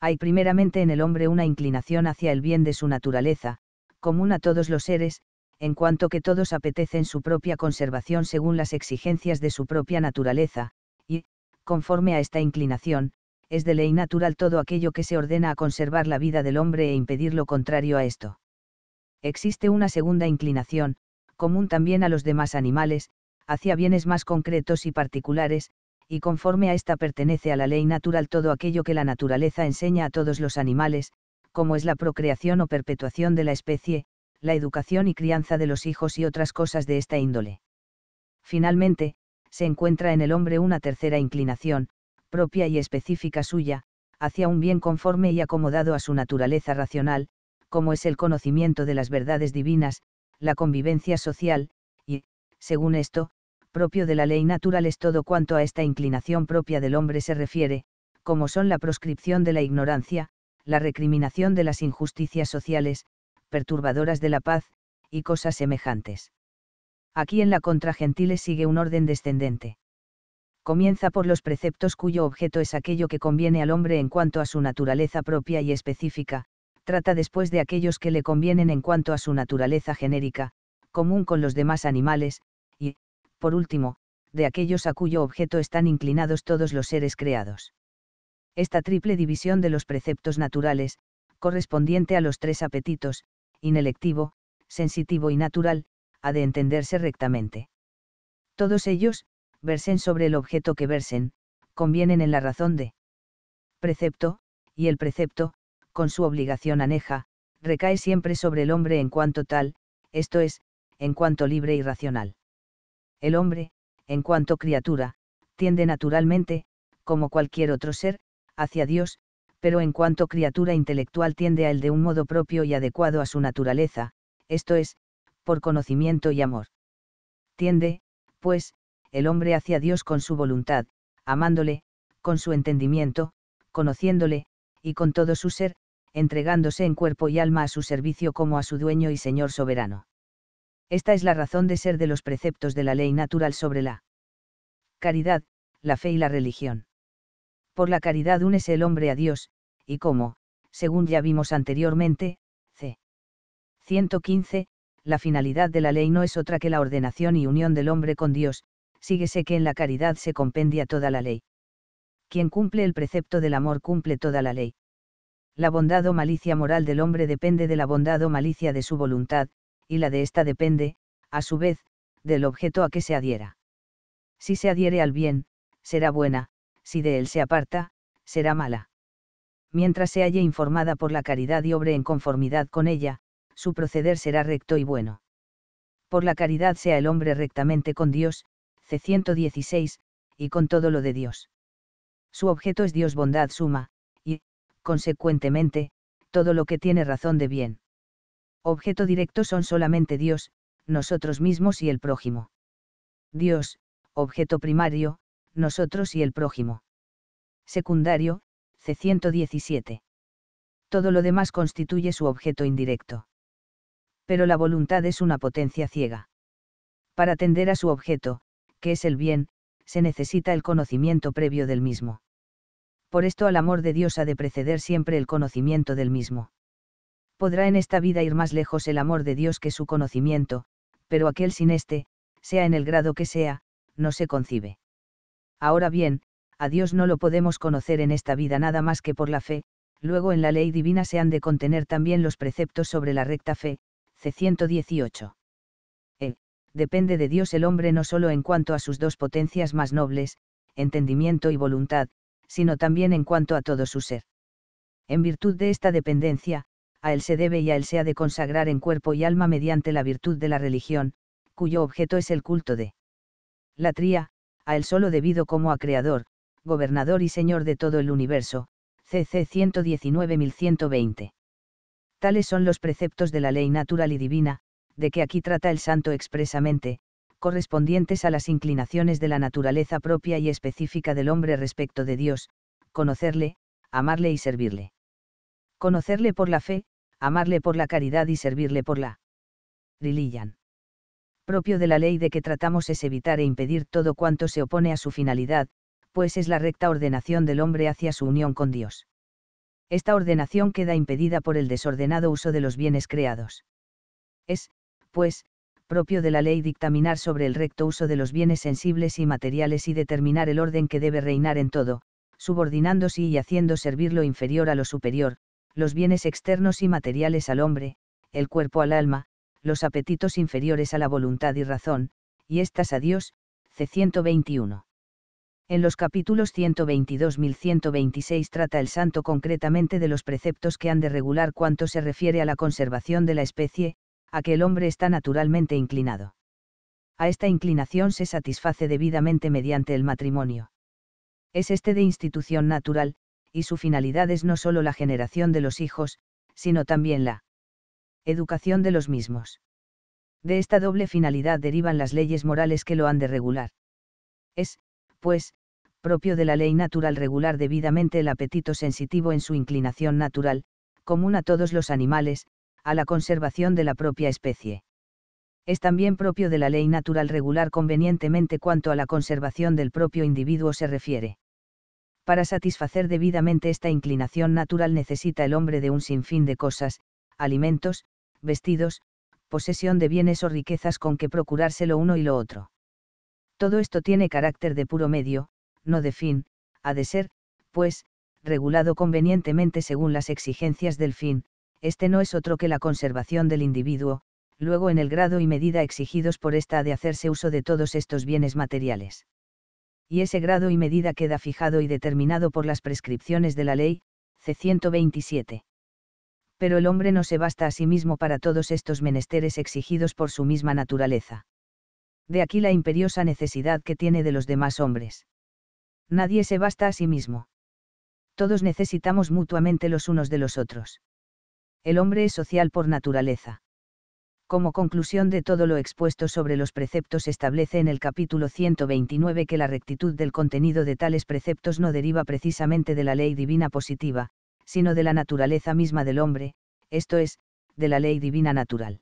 Hay primeramente en el hombre una inclinación hacia el bien de su naturaleza, común a todos los seres, en cuanto que todos apetecen su propia conservación según las exigencias de su propia naturaleza, y, conforme a esta inclinación, es de ley natural todo aquello que se ordena a conservar la vida del hombre e impedir lo contrario a esto. Existe una segunda inclinación, común también a los demás animales, hacia bienes más concretos y particulares, y conforme a esta pertenece a la ley natural todo aquello que la naturaleza enseña a todos los animales, como es la procreación o perpetuación de la especie, la educación y crianza de los hijos y otras cosas de esta índole. Finalmente, se encuentra en el hombre una tercera inclinación, propia y específica suya, hacia un bien conforme y acomodado a su naturaleza racional, como es el conocimiento de las verdades divinas, la convivencia social, según esto, propio de la ley natural es todo cuanto a esta inclinación propia del hombre se refiere, como son la proscripción de la ignorancia, la recriminación de las injusticias sociales, perturbadoras de la paz, y cosas semejantes. Aquí en la contra gentiles sigue un orden descendente. Comienza por los preceptos cuyo objeto es aquello que conviene al hombre en cuanto a su naturaleza propia y específica, trata después de aquellos que le convienen en cuanto a su naturaleza genérica, común con los demás animales, por último, de aquellos a cuyo objeto están inclinados todos los seres creados. Esta triple división de los preceptos naturales, correspondiente a los tres apetitos, inelectivo, sensitivo y natural, ha de entenderse rectamente. Todos ellos, versen sobre el objeto que versen, convienen en la razón de precepto, y el precepto, con su obligación aneja, recae siempre sobre el hombre en cuanto tal, esto es, en cuanto libre y racional el hombre, en cuanto criatura, tiende naturalmente, como cualquier otro ser, hacia Dios, pero en cuanto criatura intelectual tiende a él de un modo propio y adecuado a su naturaleza, esto es, por conocimiento y amor. Tiende, pues, el hombre hacia Dios con su voluntad, amándole, con su entendimiento, conociéndole, y con todo su ser, entregándose en cuerpo y alma a su servicio como a su dueño y Señor soberano. Esta es la razón de ser de los preceptos de la ley natural sobre la caridad, la fe y la religión. Por la caridad únese el hombre a Dios, y como, según ya vimos anteriormente, c. 115, la finalidad de la ley no es otra que la ordenación y unión del hombre con Dios, síguese que en la caridad se compendia toda la ley. Quien cumple el precepto del amor cumple toda la ley. La bondad o malicia moral del hombre depende de la bondad o malicia de su voluntad, y la de ésta depende, a su vez, del objeto a que se adhiera. Si se adhiere al bien, será buena, si de él se aparta, será mala. Mientras se halle informada por la caridad y obre en conformidad con ella, su proceder será recto y bueno. Por la caridad sea el hombre rectamente con Dios, C. 116, y con todo lo de Dios. Su objeto es Dios bondad suma, y, consecuentemente, todo lo que tiene razón de bien objeto directo son solamente Dios, nosotros mismos y el prójimo. Dios, objeto primario, nosotros y el prójimo. Secundario, C117. Todo lo demás constituye su objeto indirecto. Pero la voluntad es una potencia ciega. Para atender a su objeto, que es el bien, se necesita el conocimiento previo del mismo. Por esto al amor de Dios ha de preceder siempre el conocimiento del mismo podrá en esta vida ir más lejos el amor de Dios que su conocimiento, pero aquel sin éste, sea en el grado que sea, no se concibe. Ahora bien, a Dios no lo podemos conocer en esta vida nada más que por la fe, luego en la ley divina se han de contener también los preceptos sobre la recta fe, C118. E. Depende de Dios el hombre no solo en cuanto a sus dos potencias más nobles, entendimiento y voluntad, sino también en cuanto a todo su ser. En virtud de esta dependencia, a él se debe y a él se ha de consagrar en cuerpo y alma mediante la virtud de la religión, cuyo objeto es el culto de la tría, a él solo debido como a creador, gobernador y señor de todo el universo, CC 119.120. Tales son los preceptos de la ley natural y divina, de que aquí trata el santo expresamente, correspondientes a las inclinaciones de la naturaleza propia y específica del hombre respecto de Dios, conocerle, amarle y servirle. Conocerle por la fe, amarle por la caridad y servirle por la religión. Propio de la ley de que tratamos es evitar e impedir todo cuanto se opone a su finalidad, pues es la recta ordenación del hombre hacia su unión con Dios. Esta ordenación queda impedida por el desordenado uso de los bienes creados. Es, pues, propio de la ley dictaminar sobre el recto uso de los bienes sensibles y materiales y determinar el orden que debe reinar en todo, subordinándose y haciendo servir lo inferior a lo superior, los bienes externos y materiales al hombre, el cuerpo al alma, los apetitos inferiores a la voluntad y razón, y estas a Dios, C. 121. En los capítulos 122 122-1126 trata el santo concretamente de los preceptos que han de regular cuanto se refiere a la conservación de la especie, a que el hombre está naturalmente inclinado. A esta inclinación se satisface debidamente mediante el matrimonio. Es este de institución natural, y su finalidad es no solo la generación de los hijos, sino también la educación de los mismos. De esta doble finalidad derivan las leyes morales que lo han de regular. Es, pues, propio de la ley natural regular debidamente el apetito sensitivo en su inclinación natural, común a todos los animales, a la conservación de la propia especie. Es también propio de la ley natural regular convenientemente cuanto a la conservación del propio individuo se refiere para satisfacer debidamente esta inclinación natural necesita el hombre de un sinfín de cosas, alimentos, vestidos, posesión de bienes o riquezas con que procurarse lo uno y lo otro. Todo esto tiene carácter de puro medio, no de fin, ha de ser, pues, regulado convenientemente según las exigencias del fin, este no es otro que la conservación del individuo, luego en el grado y medida exigidos por ésta ha de hacerse uso de todos estos bienes materiales y ese grado y medida queda fijado y determinado por las prescripciones de la ley, C. 127. Pero el hombre no se basta a sí mismo para todos estos menesteres exigidos por su misma naturaleza. De aquí la imperiosa necesidad que tiene de los demás hombres. Nadie se basta a sí mismo. Todos necesitamos mutuamente los unos de los otros. El hombre es social por naturaleza. Como conclusión de todo lo expuesto sobre los preceptos establece en el capítulo 129 que la rectitud del contenido de tales preceptos no deriva precisamente de la ley divina positiva, sino de la naturaleza misma del hombre, esto es, de la ley divina natural.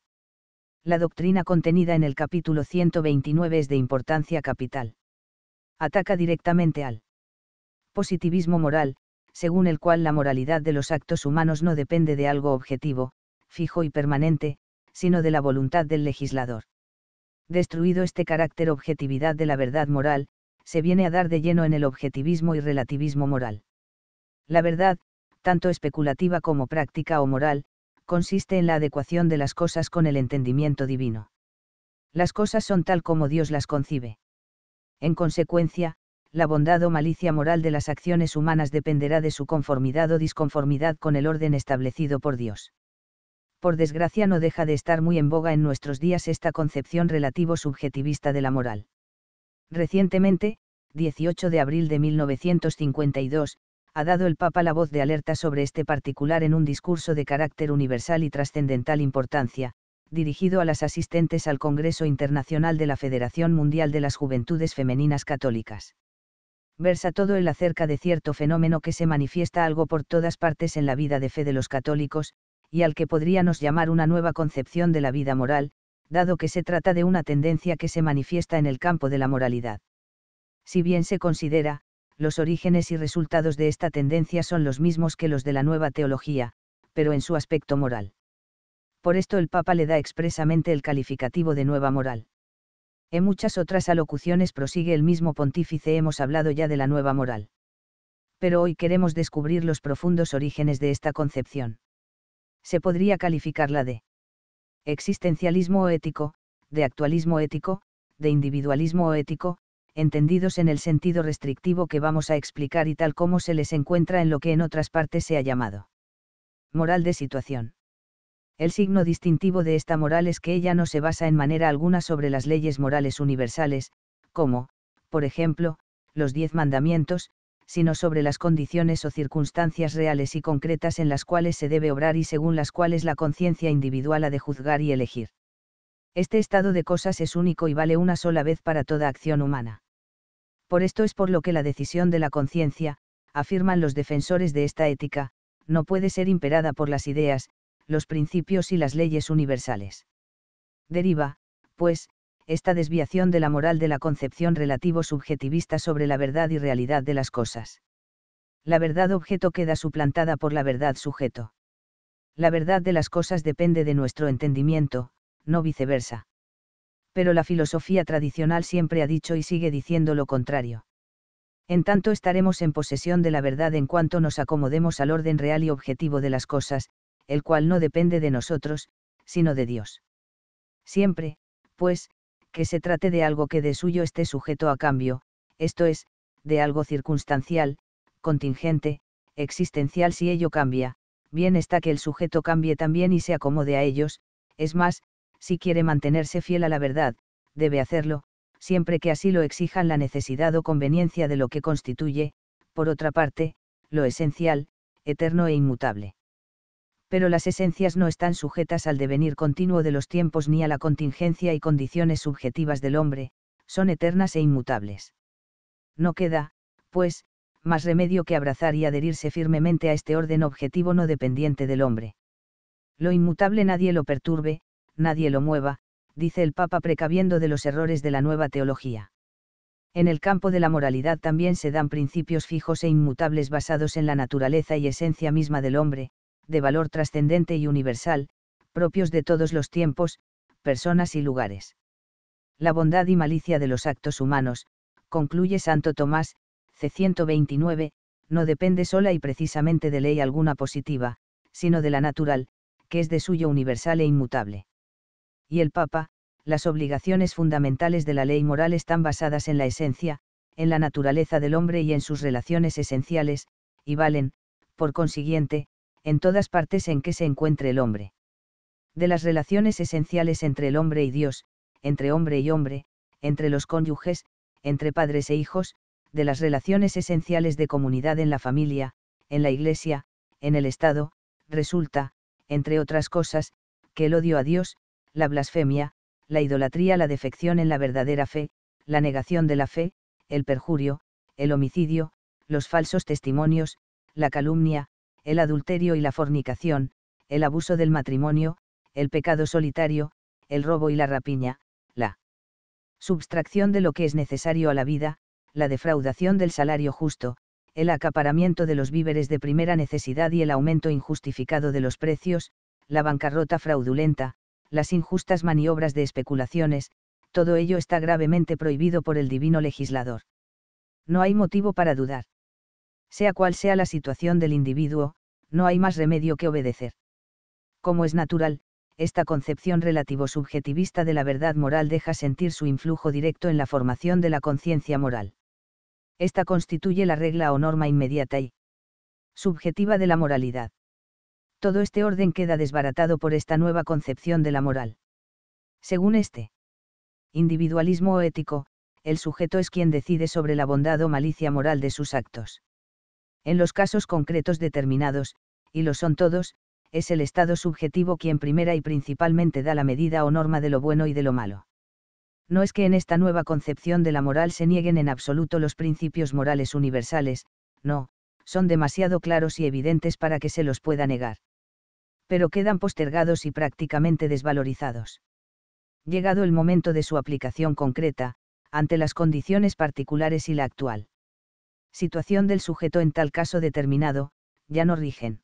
La doctrina contenida en el capítulo 129 es de importancia capital. Ataca directamente al positivismo moral, según el cual la moralidad de los actos humanos no depende de algo objetivo, fijo y permanente, sino de la voluntad del legislador. Destruido este carácter objetividad de la verdad moral, se viene a dar de lleno en el objetivismo y relativismo moral. La verdad, tanto especulativa como práctica o moral, consiste en la adecuación de las cosas con el entendimiento divino. Las cosas son tal como Dios las concibe. En consecuencia, la bondad o malicia moral de las acciones humanas dependerá de su conformidad o disconformidad con el orden establecido por Dios por desgracia no deja de estar muy en boga en nuestros días esta concepción relativo subjetivista de la moral. Recientemente, 18 de abril de 1952, ha dado el Papa la voz de alerta sobre este particular en un discurso de carácter universal y trascendental importancia, dirigido a las asistentes al Congreso Internacional de la Federación Mundial de las Juventudes Femeninas Católicas. Versa todo el acerca de cierto fenómeno que se manifiesta algo por todas partes en la vida de fe de los católicos, y al que podríamos llamar una nueva concepción de la vida moral, dado que se trata de una tendencia que se manifiesta en el campo de la moralidad. Si bien se considera, los orígenes y resultados de esta tendencia son los mismos que los de la nueva teología, pero en su aspecto moral. Por esto el Papa le da expresamente el calificativo de nueva moral. En muchas otras alocuciones prosigue el mismo pontífice hemos hablado ya de la nueva moral. Pero hoy queremos descubrir los profundos orígenes de esta concepción se podría calificarla de existencialismo ético, de actualismo ético, de individualismo ético, entendidos en el sentido restrictivo que vamos a explicar y tal como se les encuentra en lo que en otras partes se ha llamado moral de situación. El signo distintivo de esta moral es que ella no se basa en manera alguna sobre las leyes morales universales, como, por ejemplo, los diez mandamientos, sino sobre las condiciones o circunstancias reales y concretas en las cuales se debe obrar y según las cuales la conciencia individual ha de juzgar y elegir. Este estado de cosas es único y vale una sola vez para toda acción humana. Por esto es por lo que la decisión de la conciencia, afirman los defensores de esta ética, no puede ser imperada por las ideas, los principios y las leyes universales. Deriva, pues, esta desviación de la moral de la concepción relativo-subjetivista sobre la verdad y realidad de las cosas. La verdad objeto queda suplantada por la verdad sujeto. La verdad de las cosas depende de nuestro entendimiento, no viceversa. Pero la filosofía tradicional siempre ha dicho y sigue diciendo lo contrario. En tanto estaremos en posesión de la verdad en cuanto nos acomodemos al orden real y objetivo de las cosas, el cual no depende de nosotros, sino de Dios. Siempre, pues, que se trate de algo que de suyo esté sujeto a cambio, esto es, de algo circunstancial, contingente, existencial si ello cambia, bien está que el sujeto cambie también y se acomode a ellos, es más, si quiere mantenerse fiel a la verdad, debe hacerlo, siempre que así lo exijan la necesidad o conveniencia de lo que constituye, por otra parte, lo esencial, eterno e inmutable pero las esencias no están sujetas al devenir continuo de los tiempos ni a la contingencia y condiciones subjetivas del hombre, son eternas e inmutables. No queda, pues, más remedio que abrazar y adherirse firmemente a este orden objetivo no dependiente del hombre. Lo inmutable nadie lo perturbe, nadie lo mueva, dice el Papa precaviendo de los errores de la nueva teología. En el campo de la moralidad también se dan principios fijos e inmutables basados en la naturaleza y esencia misma del hombre, de valor trascendente y universal, propios de todos los tiempos, personas y lugares. La bondad y malicia de los actos humanos, concluye Santo Tomás, C. 129, no depende sola y precisamente de ley alguna positiva, sino de la natural, que es de suyo universal e inmutable. Y el Papa, las obligaciones fundamentales de la ley moral están basadas en la esencia, en la naturaleza del hombre y en sus relaciones esenciales, y valen, por consiguiente, en todas partes en que se encuentre el hombre. De las relaciones esenciales entre el hombre y Dios, entre hombre y hombre, entre los cónyuges, entre padres e hijos, de las relaciones esenciales de comunidad en la familia, en la iglesia, en el Estado, resulta, entre otras cosas, que el odio a Dios, la blasfemia, la idolatría, la defección en la verdadera fe, la negación de la fe, el perjurio, el homicidio, los falsos testimonios, la calumnia, el adulterio y la fornicación, el abuso del matrimonio, el pecado solitario, el robo y la rapiña, la substracción de lo que es necesario a la vida, la defraudación del salario justo, el acaparamiento de los víveres de primera necesidad y el aumento injustificado de los precios, la bancarrota fraudulenta, las injustas maniobras de especulaciones, todo ello está gravemente prohibido por el divino legislador. No hay motivo para dudar. Sea cual sea la situación del individuo, no hay más remedio que obedecer. Como es natural, esta concepción relativo-subjetivista de la verdad moral deja sentir su influjo directo en la formación de la conciencia moral. Esta constituye la regla o norma inmediata y subjetiva de la moralidad. Todo este orden queda desbaratado por esta nueva concepción de la moral. Según este individualismo ético, el sujeto es quien decide sobre la bondad o malicia moral de sus actos. En los casos concretos determinados, y lo son todos, es el estado subjetivo quien primera y principalmente da la medida o norma de lo bueno y de lo malo. No es que en esta nueva concepción de la moral se nieguen en absoluto los principios morales universales, no, son demasiado claros y evidentes para que se los pueda negar. Pero quedan postergados y prácticamente desvalorizados. Llegado el momento de su aplicación concreta, ante las condiciones particulares y la actual situación del sujeto en tal caso determinado, ya no rigen.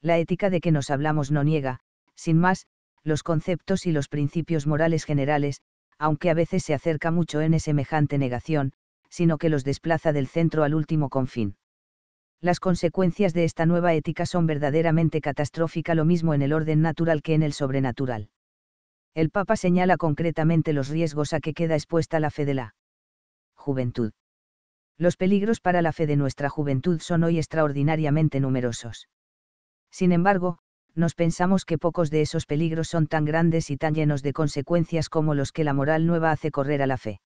La ética de que nos hablamos no niega, sin más, los conceptos y los principios morales generales, aunque a veces se acerca mucho en semejante negación, sino que los desplaza del centro al último confín. Las consecuencias de esta nueva ética son verdaderamente catastrófica lo mismo en el orden natural que en el sobrenatural. El Papa señala concretamente los riesgos a que queda expuesta la fe de la juventud los peligros para la fe de nuestra juventud son hoy extraordinariamente numerosos. Sin embargo, nos pensamos que pocos de esos peligros son tan grandes y tan llenos de consecuencias como los que la moral nueva hace correr a la fe.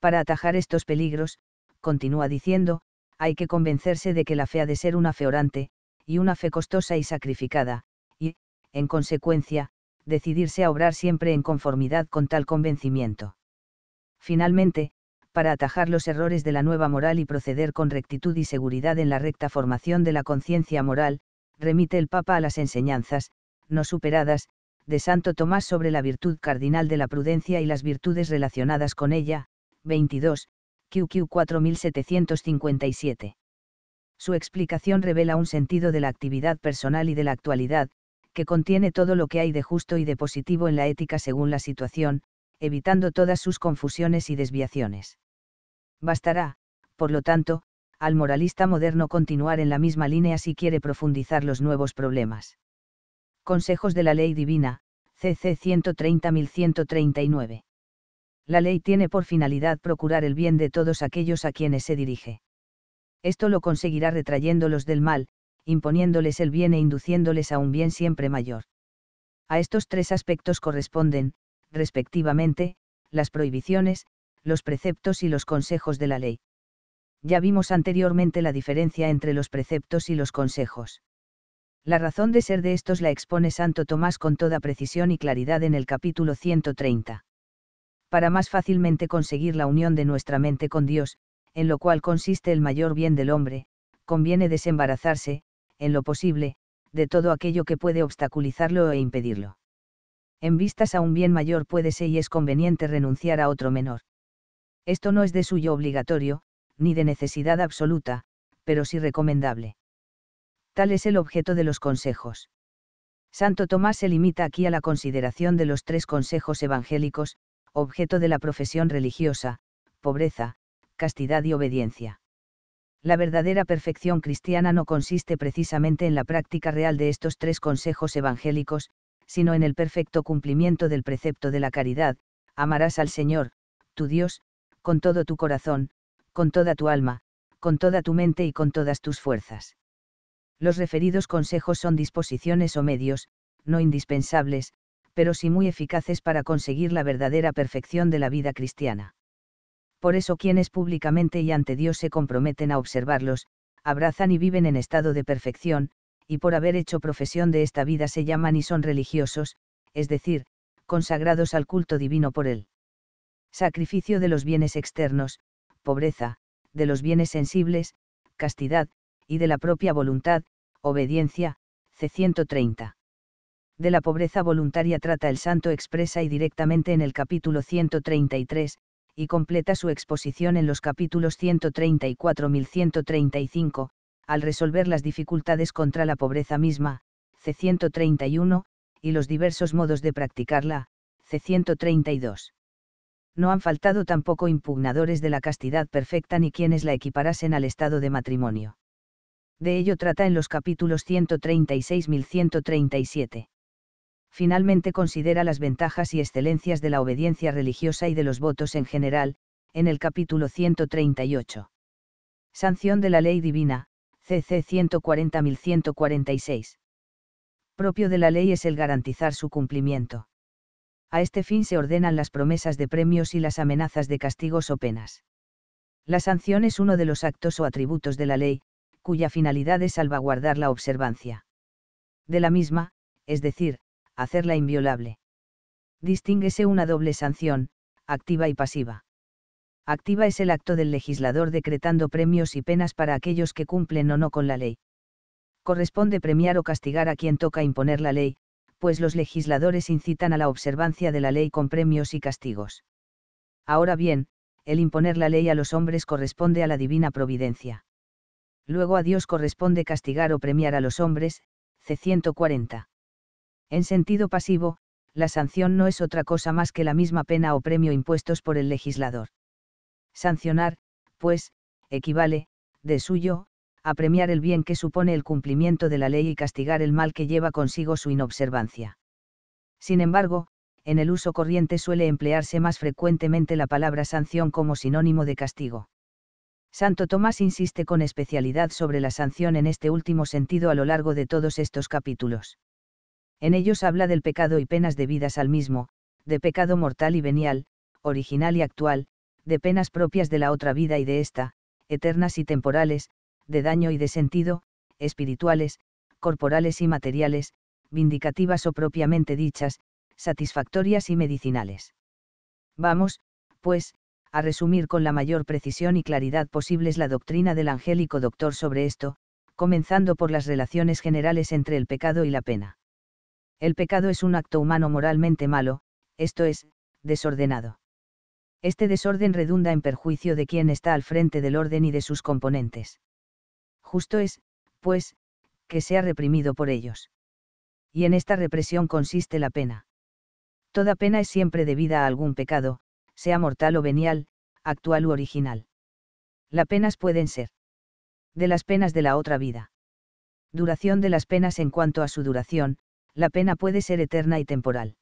Para atajar estos peligros, continúa diciendo, hay que convencerse de que la fe ha de ser una fe orante, y una fe costosa y sacrificada, y, en consecuencia, decidirse a obrar siempre en conformidad con tal convencimiento. Finalmente, para atajar los errores de la nueva moral y proceder con rectitud y seguridad en la recta formación de la conciencia moral, remite el Papa a las enseñanzas, no superadas, de Santo Tomás sobre la virtud cardinal de la prudencia y las virtudes relacionadas con ella, 22, QQ 4757. Su explicación revela un sentido de la actividad personal y de la actualidad, que contiene todo lo que hay de justo y de positivo en la ética según la situación, evitando todas sus confusiones y desviaciones. Bastará, por lo tanto, al moralista moderno continuar en la misma línea si quiere profundizar los nuevos problemas. Consejos de la Ley Divina, CC 130.139. La ley tiene por finalidad procurar el bien de todos aquellos a quienes se dirige. Esto lo conseguirá retrayéndolos del mal, imponiéndoles el bien e induciéndoles a un bien siempre mayor. A estos tres aspectos corresponden, respectivamente, las prohibiciones, los preceptos y los consejos de la ley. Ya vimos anteriormente la diferencia entre los preceptos y los consejos. La razón de ser de estos la expone Santo Tomás con toda precisión y claridad en el capítulo 130. Para más fácilmente conseguir la unión de nuestra mente con Dios, en lo cual consiste el mayor bien del hombre, conviene desembarazarse, en lo posible, de todo aquello que puede obstaculizarlo e impedirlo en vistas a un bien mayor puede ser y es conveniente renunciar a otro menor. Esto no es de suyo obligatorio, ni de necesidad absoluta, pero sí recomendable. Tal es el objeto de los consejos. Santo Tomás se limita aquí a la consideración de los tres consejos evangélicos, objeto de la profesión religiosa, pobreza, castidad y obediencia. La verdadera perfección cristiana no consiste precisamente en la práctica real de estos tres consejos evangélicos, sino en el perfecto cumplimiento del precepto de la caridad, amarás al Señor, tu Dios, con todo tu corazón, con toda tu alma, con toda tu mente y con todas tus fuerzas. Los referidos consejos son disposiciones o medios, no indispensables, pero sí muy eficaces para conseguir la verdadera perfección de la vida cristiana. Por eso quienes públicamente y ante Dios se comprometen a observarlos, abrazan y viven en estado de perfección, y por haber hecho profesión de esta vida se llaman y son religiosos, es decir, consagrados al culto divino por él. Sacrificio de los bienes externos, pobreza, de los bienes sensibles, castidad, y de la propia voluntad, obediencia, C. 130. De la pobreza voluntaria trata el santo expresa y directamente en el capítulo 133, y completa su exposición en los capítulos 134 134-135 al resolver las dificultades contra la pobreza misma, C131, y los diversos modos de practicarla, C132. No han faltado tampoco impugnadores de la castidad perfecta ni quienes la equiparasen al estado de matrimonio. De ello trata en los capítulos 136 136-137. Finalmente considera las ventajas y excelencias de la obediencia religiosa y de los votos en general, en el capítulo 138. Sanción de la ley divina, CC 140.146. Propio de la ley es el garantizar su cumplimiento. A este fin se ordenan las promesas de premios y las amenazas de castigos o penas. La sanción es uno de los actos o atributos de la ley, cuya finalidad es salvaguardar la observancia. De la misma, es decir, hacerla inviolable. Distínguese una doble sanción, activa y pasiva activa es el acto del legislador decretando premios y penas para aquellos que cumplen o no con la ley. Corresponde premiar o castigar a quien toca imponer la ley, pues los legisladores incitan a la observancia de la ley con premios y castigos. Ahora bien, el imponer la ley a los hombres corresponde a la divina providencia. Luego a Dios corresponde castigar o premiar a los hombres, C. 140. En sentido pasivo, la sanción no es otra cosa más que la misma pena o premio impuestos por el legislador. Sancionar, pues, equivale, de suyo, a premiar el bien que supone el cumplimiento de la ley y castigar el mal que lleva consigo su inobservancia. Sin embargo, en el uso corriente suele emplearse más frecuentemente la palabra sanción como sinónimo de castigo. Santo Tomás insiste con especialidad sobre la sanción en este último sentido a lo largo de todos estos capítulos. En ellos habla del pecado y penas debidas al mismo, de pecado mortal y venial, original y actual, de penas propias de la otra vida y de esta, eternas y temporales, de daño y de sentido, espirituales, corporales y materiales, vindicativas o propiamente dichas, satisfactorias y medicinales. Vamos, pues, a resumir con la mayor precisión y claridad posibles la doctrina del angélico doctor sobre esto, comenzando por las relaciones generales entre el pecado y la pena. El pecado es un acto humano moralmente malo, esto es, desordenado. Este desorden redunda en perjuicio de quien está al frente del orden y de sus componentes. Justo es, pues, que sea reprimido por ellos. Y en esta represión consiste la pena. Toda pena es siempre debida a algún pecado, sea mortal o venial, actual u original. Las penas pueden ser de las penas de la otra vida. Duración de las penas en cuanto a su duración, la pena puede ser eterna y temporal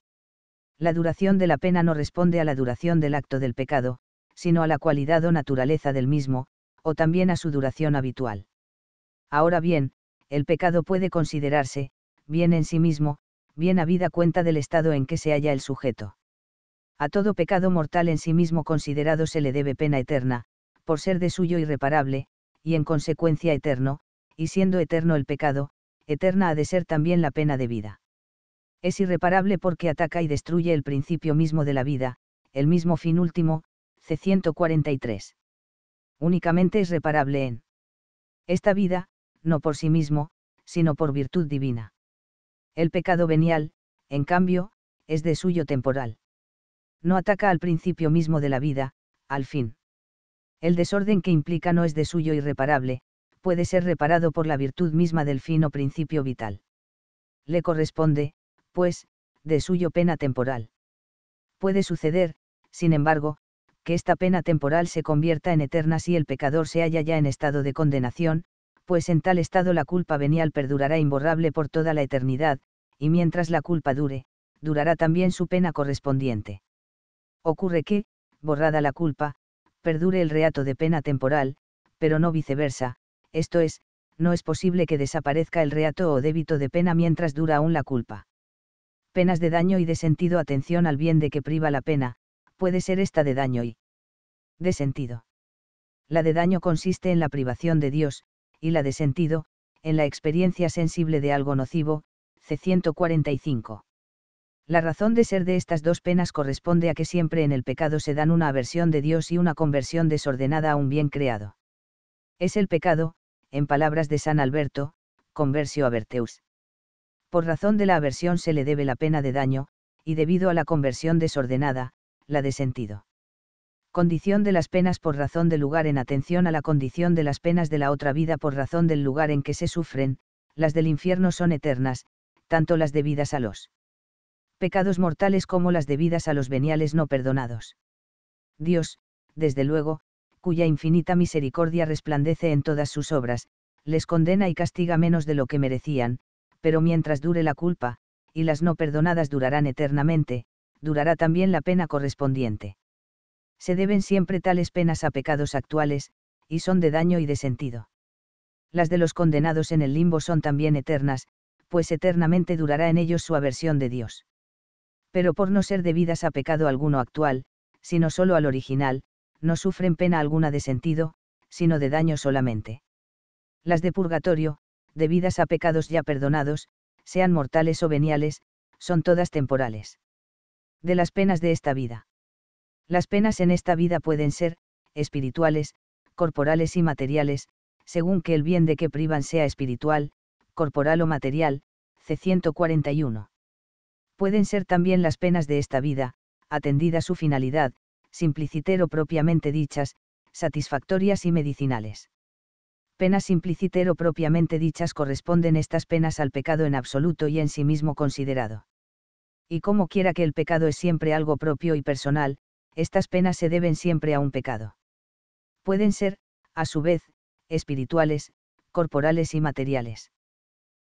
la duración de la pena no responde a la duración del acto del pecado, sino a la cualidad o naturaleza del mismo, o también a su duración habitual. Ahora bien, el pecado puede considerarse, bien en sí mismo, bien habida cuenta del estado en que se halla el sujeto. A todo pecado mortal en sí mismo considerado se le debe pena eterna, por ser de suyo irreparable, y en consecuencia eterno, y siendo eterno el pecado, eterna ha de ser también la pena de vida es irreparable porque ataca y destruye el principio mismo de la vida, el mismo fin último, C143. Únicamente es reparable en esta vida, no por sí mismo, sino por virtud divina. El pecado venial, en cambio, es de suyo temporal. No ataca al principio mismo de la vida, al fin. El desorden que implica no es de suyo irreparable, puede ser reparado por la virtud misma del fin o principio vital. Le corresponde, pues, de suyo pena temporal. Puede suceder, sin embargo, que esta pena temporal se convierta en eterna si el pecador se halla ya en estado de condenación, pues en tal estado la culpa venial perdurará imborrable por toda la eternidad, y mientras la culpa dure, durará también su pena correspondiente. Ocurre que, borrada la culpa, perdure el reato de pena temporal, pero no viceversa, esto es, no es posible que desaparezca el reato o débito de pena mientras dura aún la culpa penas de daño y de sentido atención al bien de que priva la pena, puede ser esta de daño y de sentido. La de daño consiste en la privación de Dios, y la de sentido, en la experiencia sensible de algo nocivo, C145. La razón de ser de estas dos penas corresponde a que siempre en el pecado se dan una aversión de Dios y una conversión desordenada a un bien creado. Es el pecado, en palabras de San Alberto, conversio averteus por razón de la aversión se le debe la pena de daño, y debido a la conversión desordenada, la de sentido. Condición de las penas por razón de lugar en atención a la condición de las penas de la otra vida por razón del lugar en que se sufren, las del infierno son eternas, tanto las debidas a los pecados mortales como las debidas a los veniales no perdonados. Dios, desde luego, cuya infinita misericordia resplandece en todas sus obras, les condena y castiga menos de lo que merecían, pero mientras dure la culpa, y las no perdonadas durarán eternamente, durará también la pena correspondiente. Se deben siempre tales penas a pecados actuales, y son de daño y de sentido. Las de los condenados en el limbo son también eternas, pues eternamente durará en ellos su aversión de Dios. Pero por no ser debidas a pecado alguno actual, sino solo al original, no sufren pena alguna de sentido, sino de daño solamente. Las de purgatorio, debidas a pecados ya perdonados, sean mortales o veniales, son todas temporales. De las penas de esta vida. Las penas en esta vida pueden ser, espirituales, corporales y materiales, según que el bien de que privan sea espiritual, corporal o material, C141. Pueden ser también las penas de esta vida, atendida su finalidad, simpliciter o propiamente dichas, satisfactorias y medicinales penas o propiamente dichas corresponden estas penas al pecado en absoluto y en sí mismo considerado. Y como quiera que el pecado es siempre algo propio y personal, estas penas se deben siempre a un pecado. Pueden ser, a su vez, espirituales, corporales y materiales.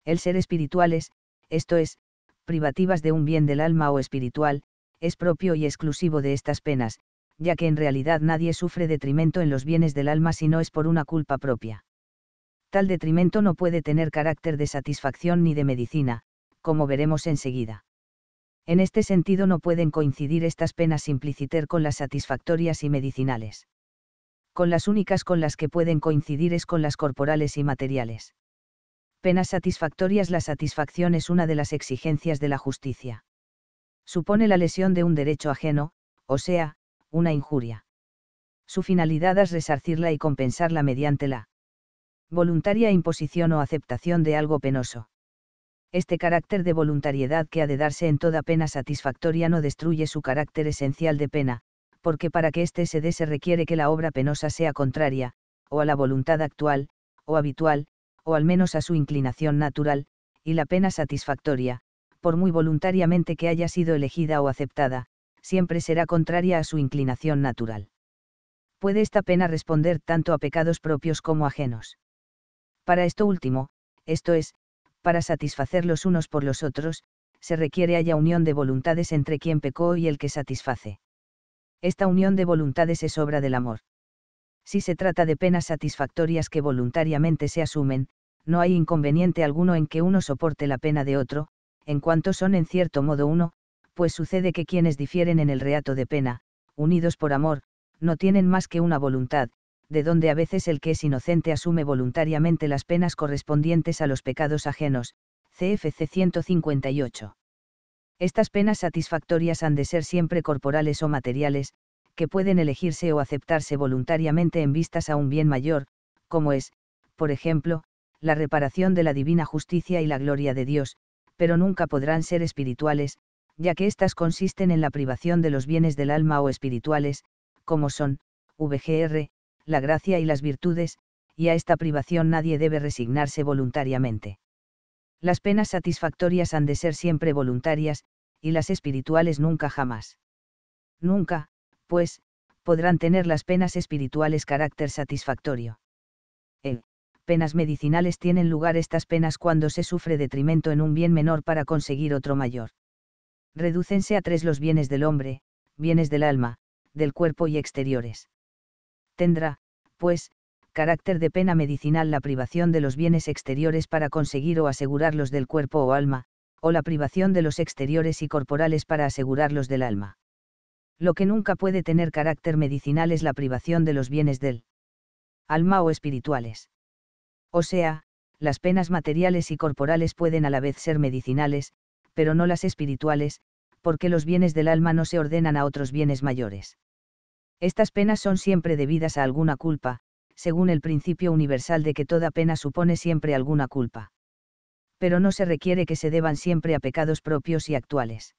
El ser espirituales, esto es, privativas de un bien del alma o espiritual, es propio y exclusivo de estas penas, ya que en realidad nadie sufre detrimento en los bienes del alma si no es por una culpa propia tal detrimento no puede tener carácter de satisfacción ni de medicina, como veremos enseguida. En este sentido no pueden coincidir estas penas simpliciter con las satisfactorias y medicinales. Con las únicas con las que pueden coincidir es con las corporales y materiales. Penas satisfactorias La satisfacción es una de las exigencias de la justicia. Supone la lesión de un derecho ajeno, o sea, una injuria. Su finalidad es resarcirla y compensarla mediante la voluntaria imposición o aceptación de algo penoso. Este carácter de voluntariedad que ha de darse en toda pena satisfactoria no destruye su carácter esencial de pena, porque para que éste se dé se requiere que la obra penosa sea contraria, o a la voluntad actual, o habitual, o al menos a su inclinación natural, y la pena satisfactoria, por muy voluntariamente que haya sido elegida o aceptada, siempre será contraria a su inclinación natural. Puede esta pena responder tanto a pecados propios como ajenos. Para esto último, esto es, para satisfacer los unos por los otros, se requiere haya unión de voluntades entre quien pecó y el que satisface. Esta unión de voluntades es obra del amor. Si se trata de penas satisfactorias que voluntariamente se asumen, no hay inconveniente alguno en que uno soporte la pena de otro, en cuanto son en cierto modo uno, pues sucede que quienes difieren en el reato de pena, unidos por amor, no tienen más que una voluntad, de donde a veces el que es inocente asume voluntariamente las penas correspondientes a los pecados ajenos, CFC 158. Estas penas satisfactorias han de ser siempre corporales o materiales, que pueden elegirse o aceptarse voluntariamente en vistas a un bien mayor, como es, por ejemplo, la reparación de la divina justicia y la gloria de Dios, pero nunca podrán ser espirituales, ya que éstas consisten en la privación de los bienes del alma o espirituales, como son, VGR, la gracia y las virtudes, y a esta privación nadie debe resignarse voluntariamente. Las penas satisfactorias han de ser siempre voluntarias, y las espirituales nunca jamás. Nunca, pues, podrán tener las penas espirituales carácter satisfactorio. El, eh, penas medicinales tienen lugar estas penas cuando se sufre detrimento en un bien menor para conseguir otro mayor. Redúcense a tres los bienes del hombre, bienes del alma, del cuerpo y exteriores tendrá, pues, carácter de pena medicinal la privación de los bienes exteriores para conseguir o asegurarlos del cuerpo o alma, o la privación de los exteriores y corporales para asegurarlos del alma. Lo que nunca puede tener carácter medicinal es la privación de los bienes del alma o espirituales. O sea, las penas materiales y corporales pueden a la vez ser medicinales, pero no las espirituales, porque los bienes del alma no se ordenan a otros bienes mayores. Estas penas son siempre debidas a alguna culpa, según el principio universal de que toda pena supone siempre alguna culpa. Pero no se requiere que se deban siempre a pecados propios y actuales.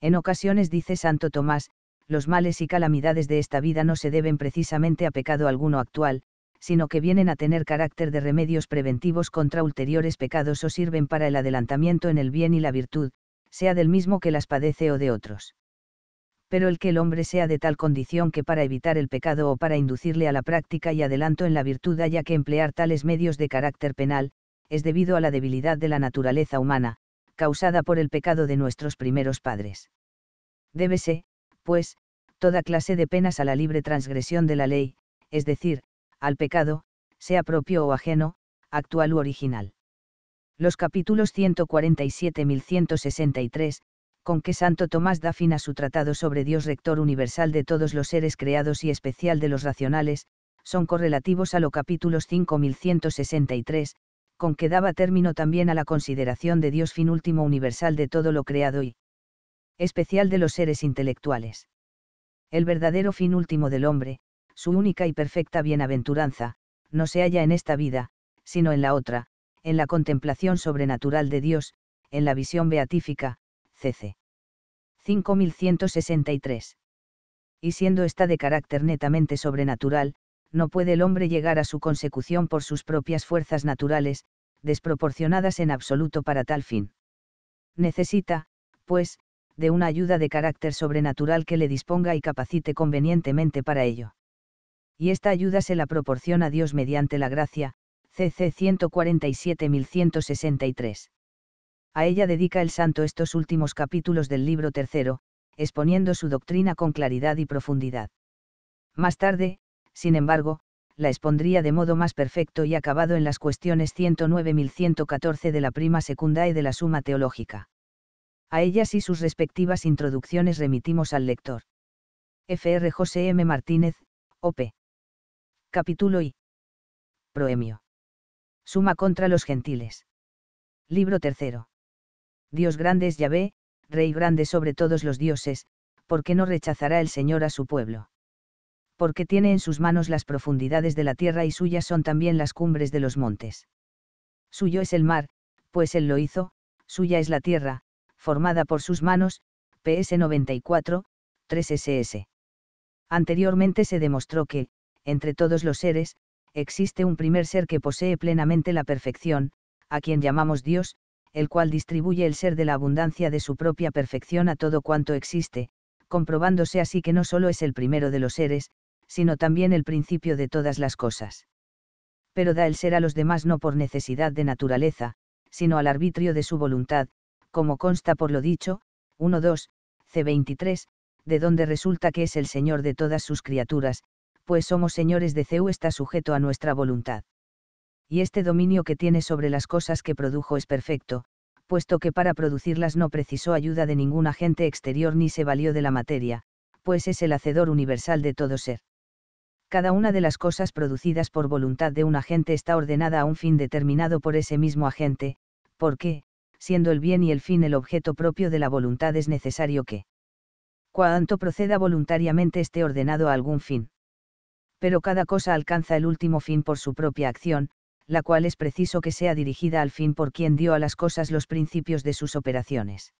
En ocasiones dice Santo Tomás, los males y calamidades de esta vida no se deben precisamente a pecado alguno actual, sino que vienen a tener carácter de remedios preventivos contra ulteriores pecados o sirven para el adelantamiento en el bien y la virtud, sea del mismo que las padece o de otros pero el que el hombre sea de tal condición que para evitar el pecado o para inducirle a la práctica y adelanto en la virtud haya que emplear tales medios de carácter penal, es debido a la debilidad de la naturaleza humana, causada por el pecado de nuestros primeros padres. Débese, pues, toda clase de penas a la libre transgresión de la ley, es decir, al pecado, sea propio o ajeno, actual u original. Los capítulos 147.163, con que Santo Tomás da fin a su tratado sobre Dios rector universal de todos los seres creados y especial de los racionales, son correlativos a lo capítulos 5163, con que daba término también a la consideración de Dios fin último universal de todo lo creado y especial de los seres intelectuales. El verdadero fin último del hombre, su única y perfecta bienaventuranza, no se halla en esta vida, sino en la otra, en la contemplación sobrenatural de Dios, en la visión beatífica, cc. 5163. Y siendo esta de carácter netamente sobrenatural, no puede el hombre llegar a su consecución por sus propias fuerzas naturales, desproporcionadas en absoluto para tal fin. Necesita, pues, de una ayuda de carácter sobrenatural que le disponga y capacite convenientemente para ello. Y esta ayuda se la proporciona Dios mediante la gracia, CC 147.163. A ella dedica el santo estos últimos capítulos del libro tercero, exponiendo su doctrina con claridad y profundidad. Más tarde, sin embargo, la expondría de modo más perfecto y acabado en las cuestiones 109.114 de la prima Secunda y de la suma teológica. A ellas y sus respectivas introducciones remitimos al lector. Fr. José M. Martínez, OP. Capítulo I. Proemio. Suma contra los gentiles. Libro tercero. Dios grande es Yahvé, Rey grande sobre todos los dioses, porque no rechazará el Señor a su pueblo. Porque tiene en sus manos las profundidades de la tierra y suyas son también las cumbres de los montes. Suyo es el mar, pues él lo hizo, suya es la tierra, formada por sus manos, PS 94, 3 SS. Anteriormente se demostró que, entre todos los seres, existe un primer ser que posee plenamente la perfección, a quien llamamos Dios, el cual distribuye el ser de la abundancia de su propia perfección a todo cuanto existe, comprobándose así que no solo es el primero de los seres, sino también el principio de todas las cosas. Pero da el ser a los demás no por necesidad de naturaleza, sino al arbitrio de su voluntad, como consta por lo dicho, 1.2, C23, de donde resulta que es el Señor de todas sus criaturas, pues somos señores de Zeus está sujeto a nuestra voluntad y este dominio que tiene sobre las cosas que produjo es perfecto, puesto que para producirlas no precisó ayuda de ningún agente exterior ni se valió de la materia, pues es el hacedor universal de todo ser. Cada una de las cosas producidas por voluntad de un agente está ordenada a un fin determinado por ese mismo agente, porque, siendo el bien y el fin el objeto propio de la voluntad es necesario que cuanto proceda voluntariamente esté ordenado a algún fin. Pero cada cosa alcanza el último fin por su propia acción, la cual es preciso que sea dirigida al fin por quien dio a las cosas los principios de sus operaciones.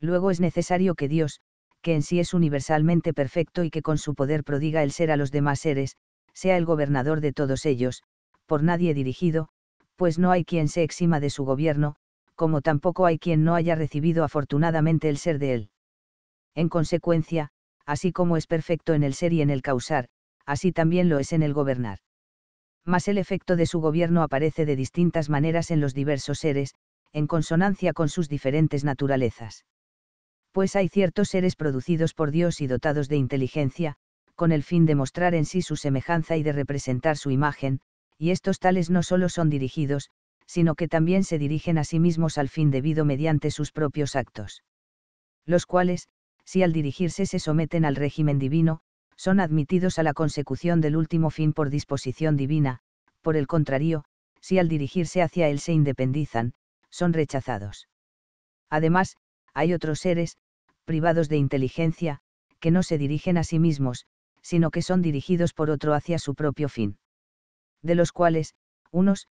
Luego es necesario que Dios, que en sí es universalmente perfecto y que con su poder prodiga el ser a los demás seres, sea el gobernador de todos ellos, por nadie dirigido, pues no hay quien se exima de su gobierno, como tampoco hay quien no haya recibido afortunadamente el ser de él. En consecuencia, así como es perfecto en el ser y en el causar, así también lo es en el gobernar mas el efecto de su gobierno aparece de distintas maneras en los diversos seres, en consonancia con sus diferentes naturalezas. Pues hay ciertos seres producidos por Dios y dotados de inteligencia, con el fin de mostrar en sí su semejanza y de representar su imagen, y estos tales no solo son dirigidos, sino que también se dirigen a sí mismos al fin debido mediante sus propios actos. Los cuales, si al dirigirse se someten al régimen divino, son admitidos a la consecución del último fin por disposición divina, por el contrario, si al dirigirse hacia él se independizan, son rechazados. Además, hay otros seres, privados de inteligencia, que no se dirigen a sí mismos, sino que son dirigidos por otro hacia su propio fin. De los cuales, unos,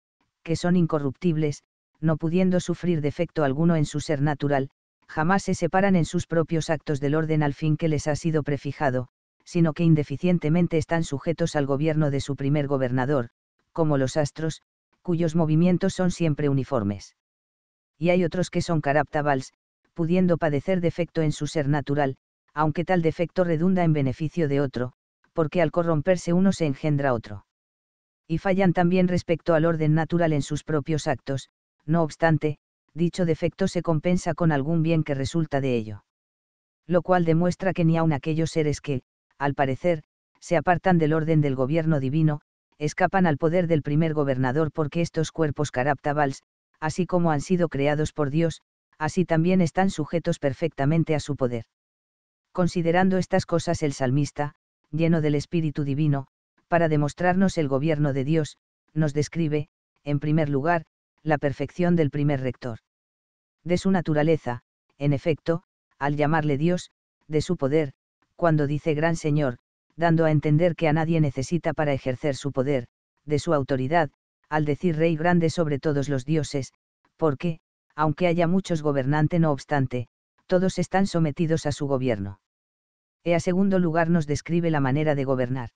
que son incorruptibles, no pudiendo sufrir defecto alguno en su ser natural, jamás se separan en sus propios actos del orden al fin que les ha sido prefijado, sino que indeficientemente están sujetos al gobierno de su primer gobernador, como los astros, cuyos movimientos son siempre uniformes. Y hay otros que son caraptabals, pudiendo padecer defecto en su ser natural, aunque tal defecto redunda en beneficio de otro, porque al corromperse uno se engendra otro. Y fallan también respecto al orden natural en sus propios actos, no obstante, dicho defecto se compensa con algún bien que resulta de ello. Lo cual demuestra que ni aun aquellos seres que, al parecer, se apartan del orden del gobierno divino, escapan al poder del primer gobernador porque estos cuerpos caraptabals, así como han sido creados por Dios, así también están sujetos perfectamente a su poder. Considerando estas cosas el salmista, lleno del Espíritu Divino, para demostrarnos el gobierno de Dios, nos describe, en primer lugar, la perfección del primer rector. De su naturaleza, en efecto, al llamarle Dios, de su poder, cuando dice gran señor, dando a entender que a nadie necesita para ejercer su poder, de su autoridad, al decir rey grande sobre todos los dioses, porque, aunque haya muchos gobernantes no obstante, todos están sometidos a su gobierno. E a segundo lugar nos describe la manera de gobernar.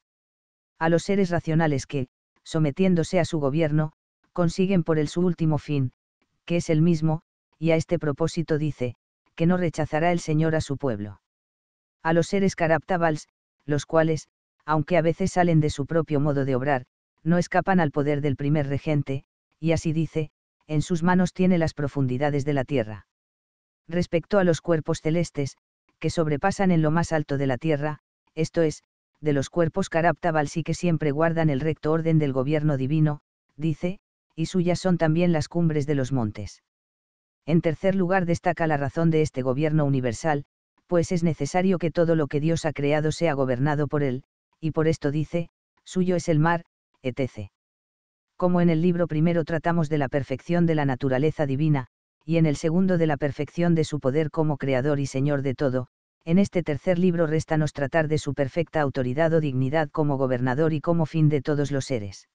A los seres racionales que, sometiéndose a su gobierno, consiguen por él su último fin, que es el mismo, y a este propósito dice, que no rechazará el Señor a su pueblo a los seres Caraptavals, los cuales, aunque a veces salen de su propio modo de obrar, no escapan al poder del primer regente, y así dice, en sus manos tiene las profundidades de la tierra. Respecto a los cuerpos celestes, que sobrepasan en lo más alto de la tierra, esto es, de los cuerpos Caraptavals y que siempre guardan el recto orden del gobierno divino, dice, y suyas son también las cumbres de los montes. En tercer lugar destaca la razón de este gobierno universal, pues es necesario que todo lo que Dios ha creado sea gobernado por Él, y por esto dice, suyo es el mar, etc. Como en el libro primero tratamos de la perfección de la naturaleza divina, y en el segundo de la perfección de su poder como creador y señor de todo, en este tercer libro nos tratar de su perfecta autoridad o dignidad como gobernador y como fin de todos los seres.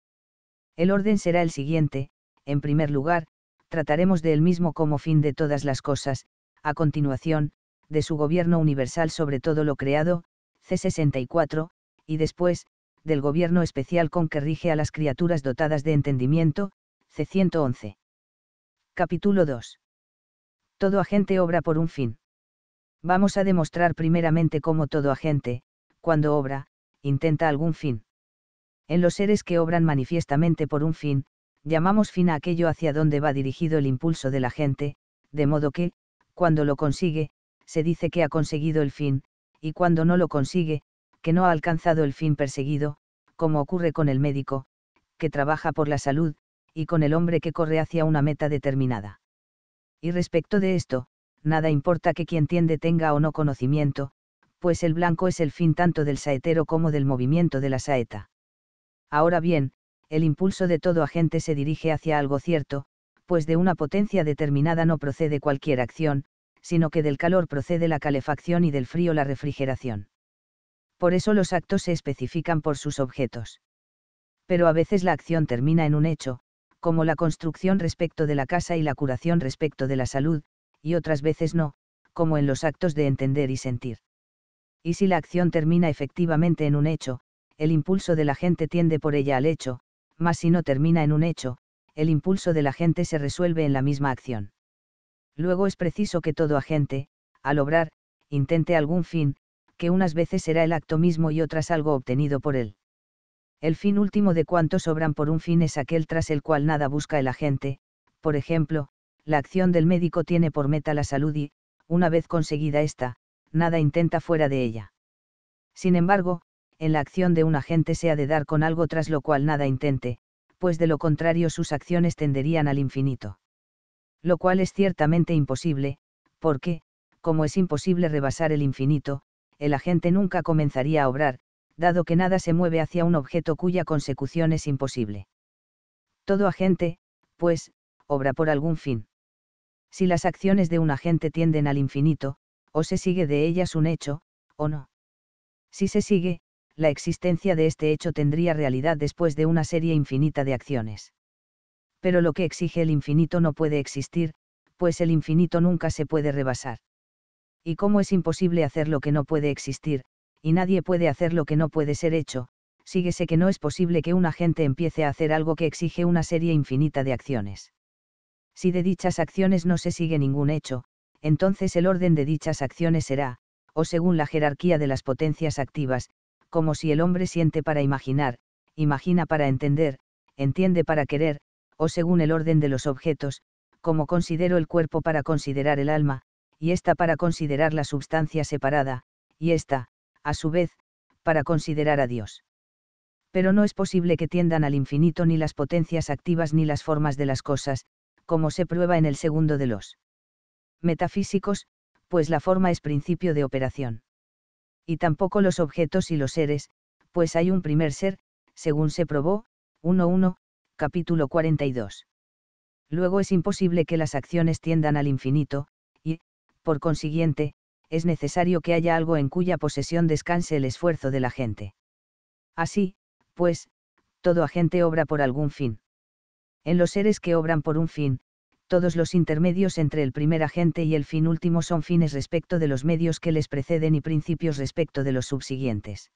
El orden será el siguiente, en primer lugar, trataremos de él mismo como fin de todas las cosas, a continuación, de su gobierno universal sobre todo lo creado, C64, y después, del gobierno especial con que rige a las criaturas dotadas de entendimiento, C111. Capítulo 2. Todo agente obra por un fin. Vamos a demostrar primeramente cómo todo agente, cuando obra, intenta algún fin. En los seres que obran manifiestamente por un fin, llamamos fin a aquello hacia donde va dirigido el impulso de la gente, de modo que, cuando lo consigue, se dice que ha conseguido el fin, y cuando no lo consigue, que no ha alcanzado el fin perseguido, como ocurre con el médico, que trabaja por la salud, y con el hombre que corre hacia una meta determinada. Y respecto de esto, nada importa que quien tiende tenga o no conocimiento, pues el blanco es el fin tanto del saetero como del movimiento de la saeta. Ahora bien, el impulso de todo agente se dirige hacia algo cierto, pues de una potencia determinada no procede cualquier acción, sino que del calor procede la calefacción y del frío la refrigeración. Por eso los actos se especifican por sus objetos. Pero a veces la acción termina en un hecho, como la construcción respecto de la casa y la curación respecto de la salud, y otras veces no, como en los actos de entender y sentir. Y si la acción termina efectivamente en un hecho, el impulso de la gente tiende por ella al hecho, mas si no termina en un hecho, el impulso de la gente se resuelve en la misma acción. Luego es preciso que todo agente, al obrar, intente algún fin, que unas veces será el acto mismo y otras algo obtenido por él. El fin último de cuantos obran por un fin es aquel tras el cual nada busca el agente, por ejemplo, la acción del médico tiene por meta la salud y, una vez conseguida esta, nada intenta fuera de ella. Sin embargo, en la acción de un agente se ha de dar con algo tras lo cual nada intente, pues de lo contrario sus acciones tenderían al infinito lo cual es ciertamente imposible, porque, como es imposible rebasar el infinito, el agente nunca comenzaría a obrar, dado que nada se mueve hacia un objeto cuya consecución es imposible. Todo agente, pues, obra por algún fin. Si las acciones de un agente tienden al infinito, o se sigue de ellas un hecho, o no. Si se sigue, la existencia de este hecho tendría realidad después de una serie infinita de acciones pero lo que exige el infinito no puede existir, pues el infinito nunca se puede rebasar. Y como es imposible hacer lo que no puede existir, y nadie puede hacer lo que no puede ser hecho, síguese que no es posible que un agente empiece a hacer algo que exige una serie infinita de acciones. Si de dichas acciones no se sigue ningún hecho, entonces el orden de dichas acciones será, o según la jerarquía de las potencias activas, como si el hombre siente para imaginar, imagina para entender, entiende para querer, o según el orden de los objetos, como considero el cuerpo para considerar el alma, y esta para considerar la substancia separada, y esta, a su vez, para considerar a Dios. Pero no es posible que tiendan al infinito ni las potencias activas ni las formas de las cosas, como se prueba en el segundo de los metafísicos, pues la forma es principio de operación. Y tampoco los objetos y los seres, pues hay un primer ser, según se probó, 1.1, capítulo 42. Luego es imposible que las acciones tiendan al infinito, y, por consiguiente, es necesario que haya algo en cuya posesión descanse el esfuerzo de la gente. Así, pues, todo agente obra por algún fin. En los seres que obran por un fin, todos los intermedios entre el primer agente y el fin último son fines respecto de los medios que les preceden y principios respecto de los subsiguientes.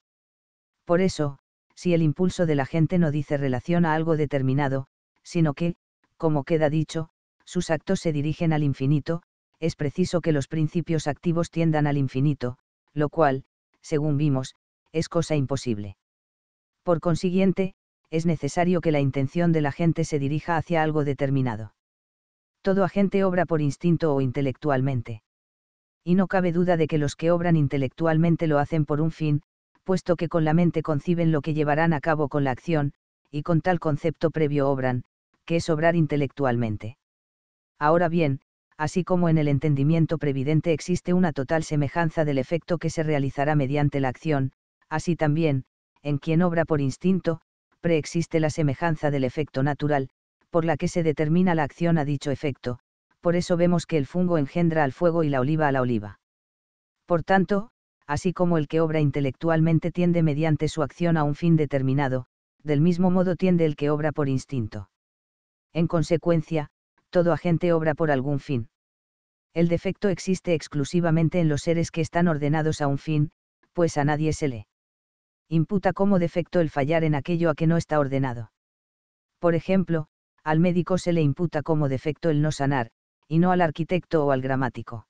Por eso, si el impulso de la gente no dice relación a algo determinado, sino que, como queda dicho, sus actos se dirigen al infinito, es preciso que los principios activos tiendan al infinito, lo cual, según vimos, es cosa imposible. Por consiguiente, es necesario que la intención de la gente se dirija hacia algo determinado. Todo agente obra por instinto o intelectualmente. Y no cabe duda de que los que obran intelectualmente lo hacen por un fin, puesto que con la mente conciben lo que llevarán a cabo con la acción, y con tal concepto previo obran, que es obrar intelectualmente. Ahora bien, así como en el entendimiento previdente existe una total semejanza del efecto que se realizará mediante la acción, así también, en quien obra por instinto, preexiste la semejanza del efecto natural, por la que se determina la acción a dicho efecto, por eso vemos que el fungo engendra al fuego y la oliva a la oliva. Por tanto, así como el que obra intelectualmente tiende mediante su acción a un fin determinado, del mismo modo tiende el que obra por instinto. En consecuencia, todo agente obra por algún fin. El defecto existe exclusivamente en los seres que están ordenados a un fin, pues a nadie se le imputa como defecto el fallar en aquello a que no está ordenado. Por ejemplo, al médico se le imputa como defecto el no sanar, y no al arquitecto o al gramático.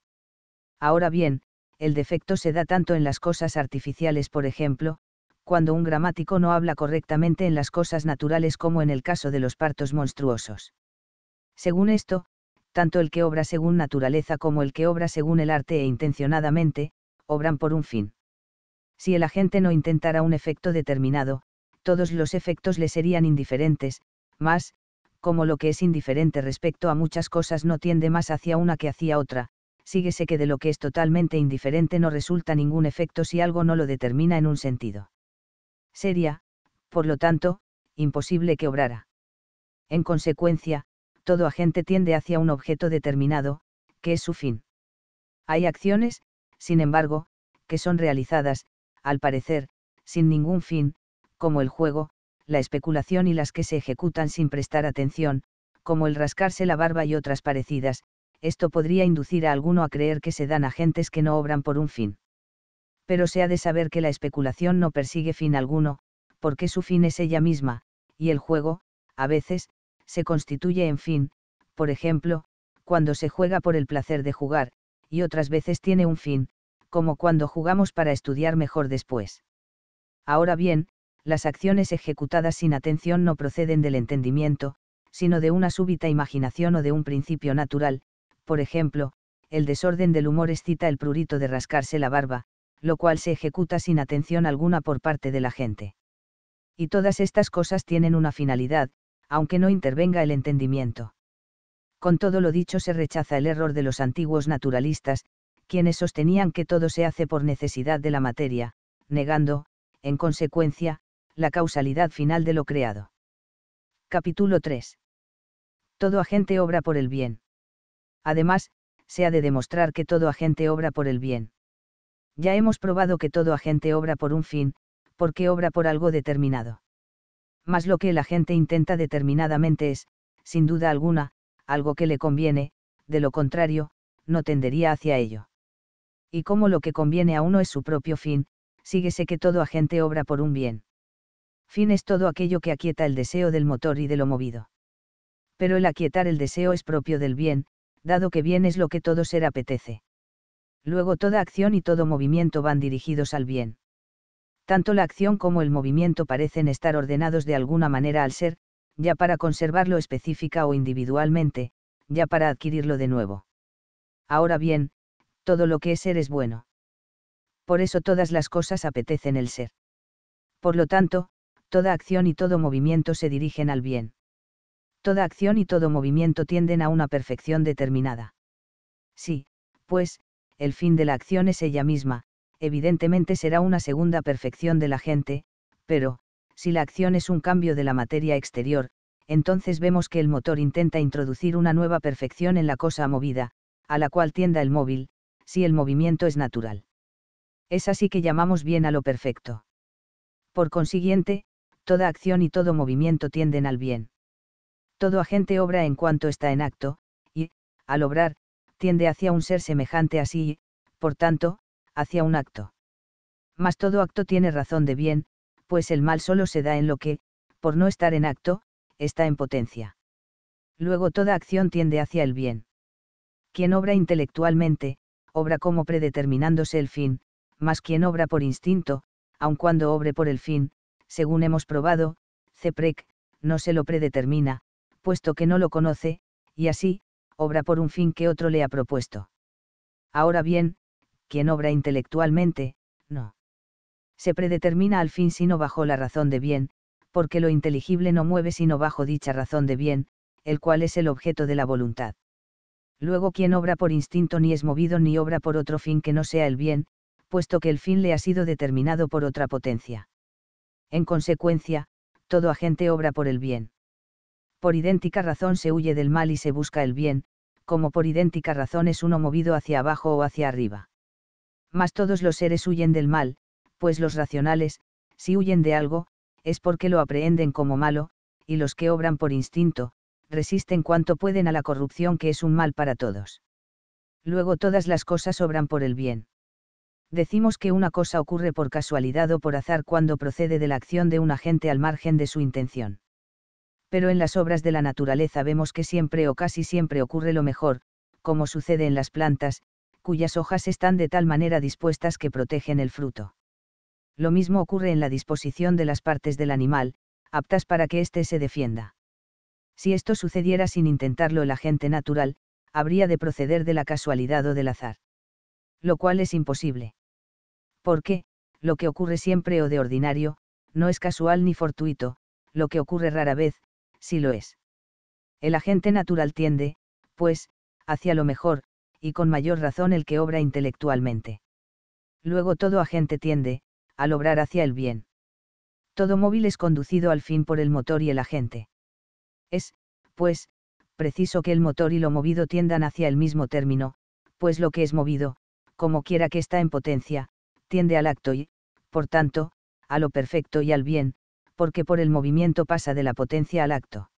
Ahora bien, el defecto se da tanto en las cosas artificiales, por ejemplo, cuando un gramático no habla correctamente en las cosas naturales como en el caso de los partos monstruosos. Según esto, tanto el que obra según naturaleza como el que obra según el arte e intencionadamente, obran por un fin. Si el agente no intentara un efecto determinado, todos los efectos le serían indiferentes, más, como lo que es indiferente respecto a muchas cosas no tiende más hacia una que hacia otra, síguese que de lo que es totalmente indiferente no resulta ningún efecto si algo no lo determina en un sentido. Sería, por lo tanto, imposible que obrara. En consecuencia, todo agente tiende hacia un objeto determinado, que es su fin. Hay acciones, sin embargo, que son realizadas, al parecer, sin ningún fin, como el juego, la especulación y las que se ejecutan sin prestar atención, como el rascarse la barba y otras parecidas, esto podría inducir a alguno a creer que se dan agentes que no obran por un fin. Pero se ha de saber que la especulación no persigue fin alguno, porque su fin es ella misma, y el juego, a veces, se constituye en fin, por ejemplo, cuando se juega por el placer de jugar, y otras veces tiene un fin, como cuando jugamos para estudiar mejor después. Ahora bien, las acciones ejecutadas sin atención no proceden del entendimiento, sino de una súbita imaginación o de un principio natural, por ejemplo, el desorden del humor excita el prurito de rascarse la barba, lo cual se ejecuta sin atención alguna por parte de la gente. Y todas estas cosas tienen una finalidad, aunque no intervenga el entendimiento. Con todo lo dicho se rechaza el error de los antiguos naturalistas, quienes sostenían que todo se hace por necesidad de la materia, negando, en consecuencia, la causalidad final de lo creado. Capítulo 3. Todo agente obra por el bien. Además, se ha de demostrar que todo agente obra por el bien. Ya hemos probado que todo agente obra por un fin, porque obra por algo determinado. Mas lo que el agente intenta determinadamente es, sin duda alguna, algo que le conviene, de lo contrario, no tendería hacia ello. Y como lo que conviene a uno es su propio fin, síguese que todo agente obra por un bien. Fin es todo aquello que aquieta el deseo del motor y de lo movido. Pero el aquietar el deseo es propio del bien, dado que bien es lo que todo ser apetece. Luego toda acción y todo movimiento van dirigidos al bien. Tanto la acción como el movimiento parecen estar ordenados de alguna manera al ser, ya para conservarlo específica o individualmente, ya para adquirirlo de nuevo. Ahora bien, todo lo que es ser es bueno. Por eso todas las cosas apetecen el ser. Por lo tanto, toda acción y todo movimiento se dirigen al bien toda acción y todo movimiento tienden a una perfección determinada. Sí, pues, el fin de la acción es ella misma, evidentemente será una segunda perfección de la gente, pero, si la acción es un cambio de la materia exterior, entonces vemos que el motor intenta introducir una nueva perfección en la cosa movida, a la cual tienda el móvil, si el movimiento es natural. Es así que llamamos bien a lo perfecto. Por consiguiente, toda acción y todo movimiento tienden al bien. Todo agente obra en cuanto está en acto, y, al obrar, tiende hacia un ser semejante a sí y, por tanto, hacia un acto. Mas todo acto tiene razón de bien, pues el mal solo se da en lo que, por no estar en acto, está en potencia. Luego toda acción tiende hacia el bien. Quien obra intelectualmente, obra como predeterminándose el fin, mas quien obra por instinto, aun cuando obre por el fin, según hemos probado, Ceprec, no se lo predetermina, puesto que no lo conoce, y así, obra por un fin que otro le ha propuesto. Ahora bien, quien obra intelectualmente, no. Se predetermina al fin sino bajo la razón de bien, porque lo inteligible no mueve sino bajo dicha razón de bien, el cual es el objeto de la voluntad. Luego quien obra por instinto ni es movido ni obra por otro fin que no sea el bien, puesto que el fin le ha sido determinado por otra potencia. En consecuencia, todo agente obra por el bien por idéntica razón se huye del mal y se busca el bien, como por idéntica razón es uno movido hacia abajo o hacia arriba. Mas todos los seres huyen del mal, pues los racionales, si huyen de algo, es porque lo aprehenden como malo, y los que obran por instinto, resisten cuanto pueden a la corrupción que es un mal para todos. Luego todas las cosas obran por el bien. Decimos que una cosa ocurre por casualidad o por azar cuando procede de la acción de un agente al margen de su intención pero en las obras de la naturaleza vemos que siempre o casi siempre ocurre lo mejor, como sucede en las plantas, cuyas hojas están de tal manera dispuestas que protegen el fruto. Lo mismo ocurre en la disposición de las partes del animal, aptas para que éste se defienda. Si esto sucediera sin intentarlo el agente natural, habría de proceder de la casualidad o del azar. Lo cual es imposible. Porque, lo que ocurre siempre o de ordinario, no es casual ni fortuito, lo que ocurre rara vez, si lo es. El agente natural tiende, pues, hacia lo mejor, y con mayor razón el que obra intelectualmente. Luego todo agente tiende, al obrar hacia el bien. Todo móvil es conducido al fin por el motor y el agente. Es, pues, preciso que el motor y lo movido tiendan hacia el mismo término, pues lo que es movido, como quiera que está en potencia, tiende al acto y, por tanto, a lo perfecto y al bien, porque por el movimiento pasa de la potencia al acto.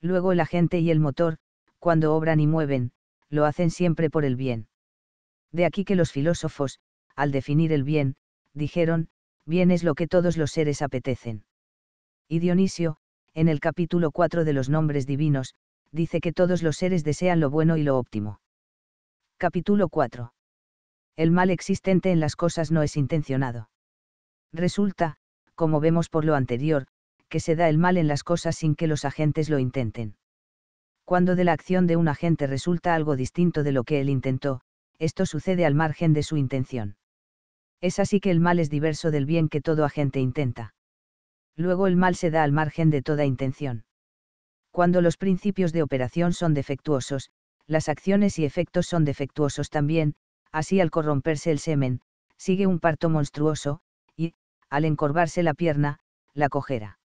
Luego el agente y el motor, cuando obran y mueven, lo hacen siempre por el bien. De aquí que los filósofos, al definir el bien, dijeron, bien es lo que todos los seres apetecen. Y Dionisio, en el capítulo 4 de los nombres divinos, dice que todos los seres desean lo bueno y lo óptimo. Capítulo 4. El mal existente en las cosas no es intencionado. Resulta, como vemos por lo anterior, que se da el mal en las cosas sin que los agentes lo intenten. Cuando de la acción de un agente resulta algo distinto de lo que él intentó, esto sucede al margen de su intención. Es así que el mal es diverso del bien que todo agente intenta. Luego el mal se da al margen de toda intención. Cuando los principios de operación son defectuosos, las acciones y efectos son defectuosos también, así al corromperse el semen, sigue un parto monstruoso, al encorvarse la pierna, la cojera.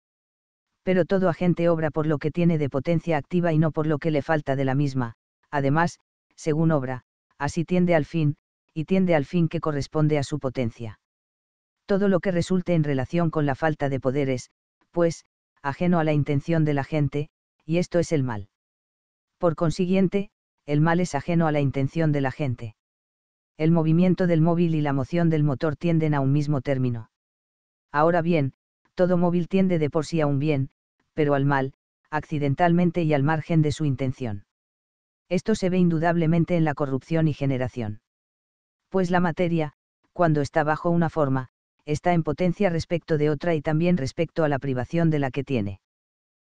Pero todo agente obra por lo que tiene de potencia activa y no por lo que le falta de la misma, además, según obra, así tiende al fin, y tiende al fin que corresponde a su potencia. Todo lo que resulte en relación con la falta de poderes, pues, ajeno a la intención de la gente, y esto es el mal. Por consiguiente, el mal es ajeno a la intención de la gente. El movimiento del móvil y la moción del motor tienden a un mismo término. Ahora bien, todo móvil tiende de por sí a un bien, pero al mal, accidentalmente y al margen de su intención. Esto se ve indudablemente en la corrupción y generación. Pues la materia, cuando está bajo una forma, está en potencia respecto de otra y también respecto a la privación de la que tiene.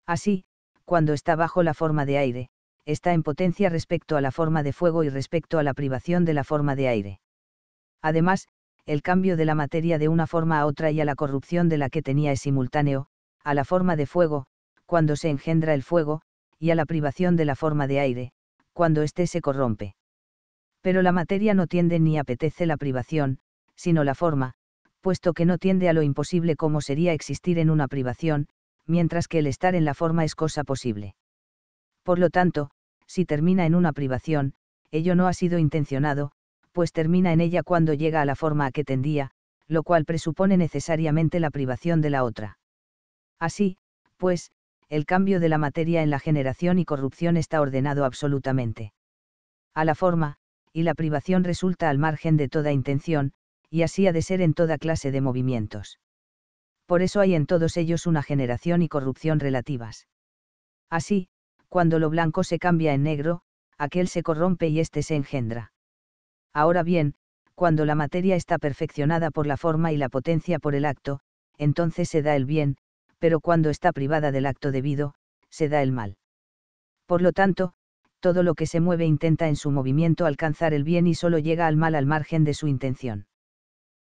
Así, cuando está bajo la forma de aire, está en potencia respecto a la forma de fuego y respecto a la privación de la forma de aire. Además, el cambio de la materia de una forma a otra y a la corrupción de la que tenía es simultáneo, a la forma de fuego, cuando se engendra el fuego, y a la privación de la forma de aire, cuando éste se corrompe. Pero la materia no tiende ni apetece la privación, sino la forma, puesto que no tiende a lo imposible como sería existir en una privación, mientras que el estar en la forma es cosa posible. Por lo tanto, si termina en una privación, ello no ha sido intencionado, pues termina en ella cuando llega a la forma a que tendía, lo cual presupone necesariamente la privación de la otra. Así, pues, el cambio de la materia en la generación y corrupción está ordenado absolutamente. A la forma, y la privación resulta al margen de toda intención, y así ha de ser en toda clase de movimientos. Por eso hay en todos ellos una generación y corrupción relativas. Así, cuando lo blanco se cambia en negro, aquel se corrompe y éste se engendra. Ahora bien, cuando la materia está perfeccionada por la forma y la potencia por el acto, entonces se da el bien, pero cuando está privada del acto debido, se da el mal. Por lo tanto, todo lo que se mueve intenta en su movimiento alcanzar el bien y solo llega al mal al margen de su intención.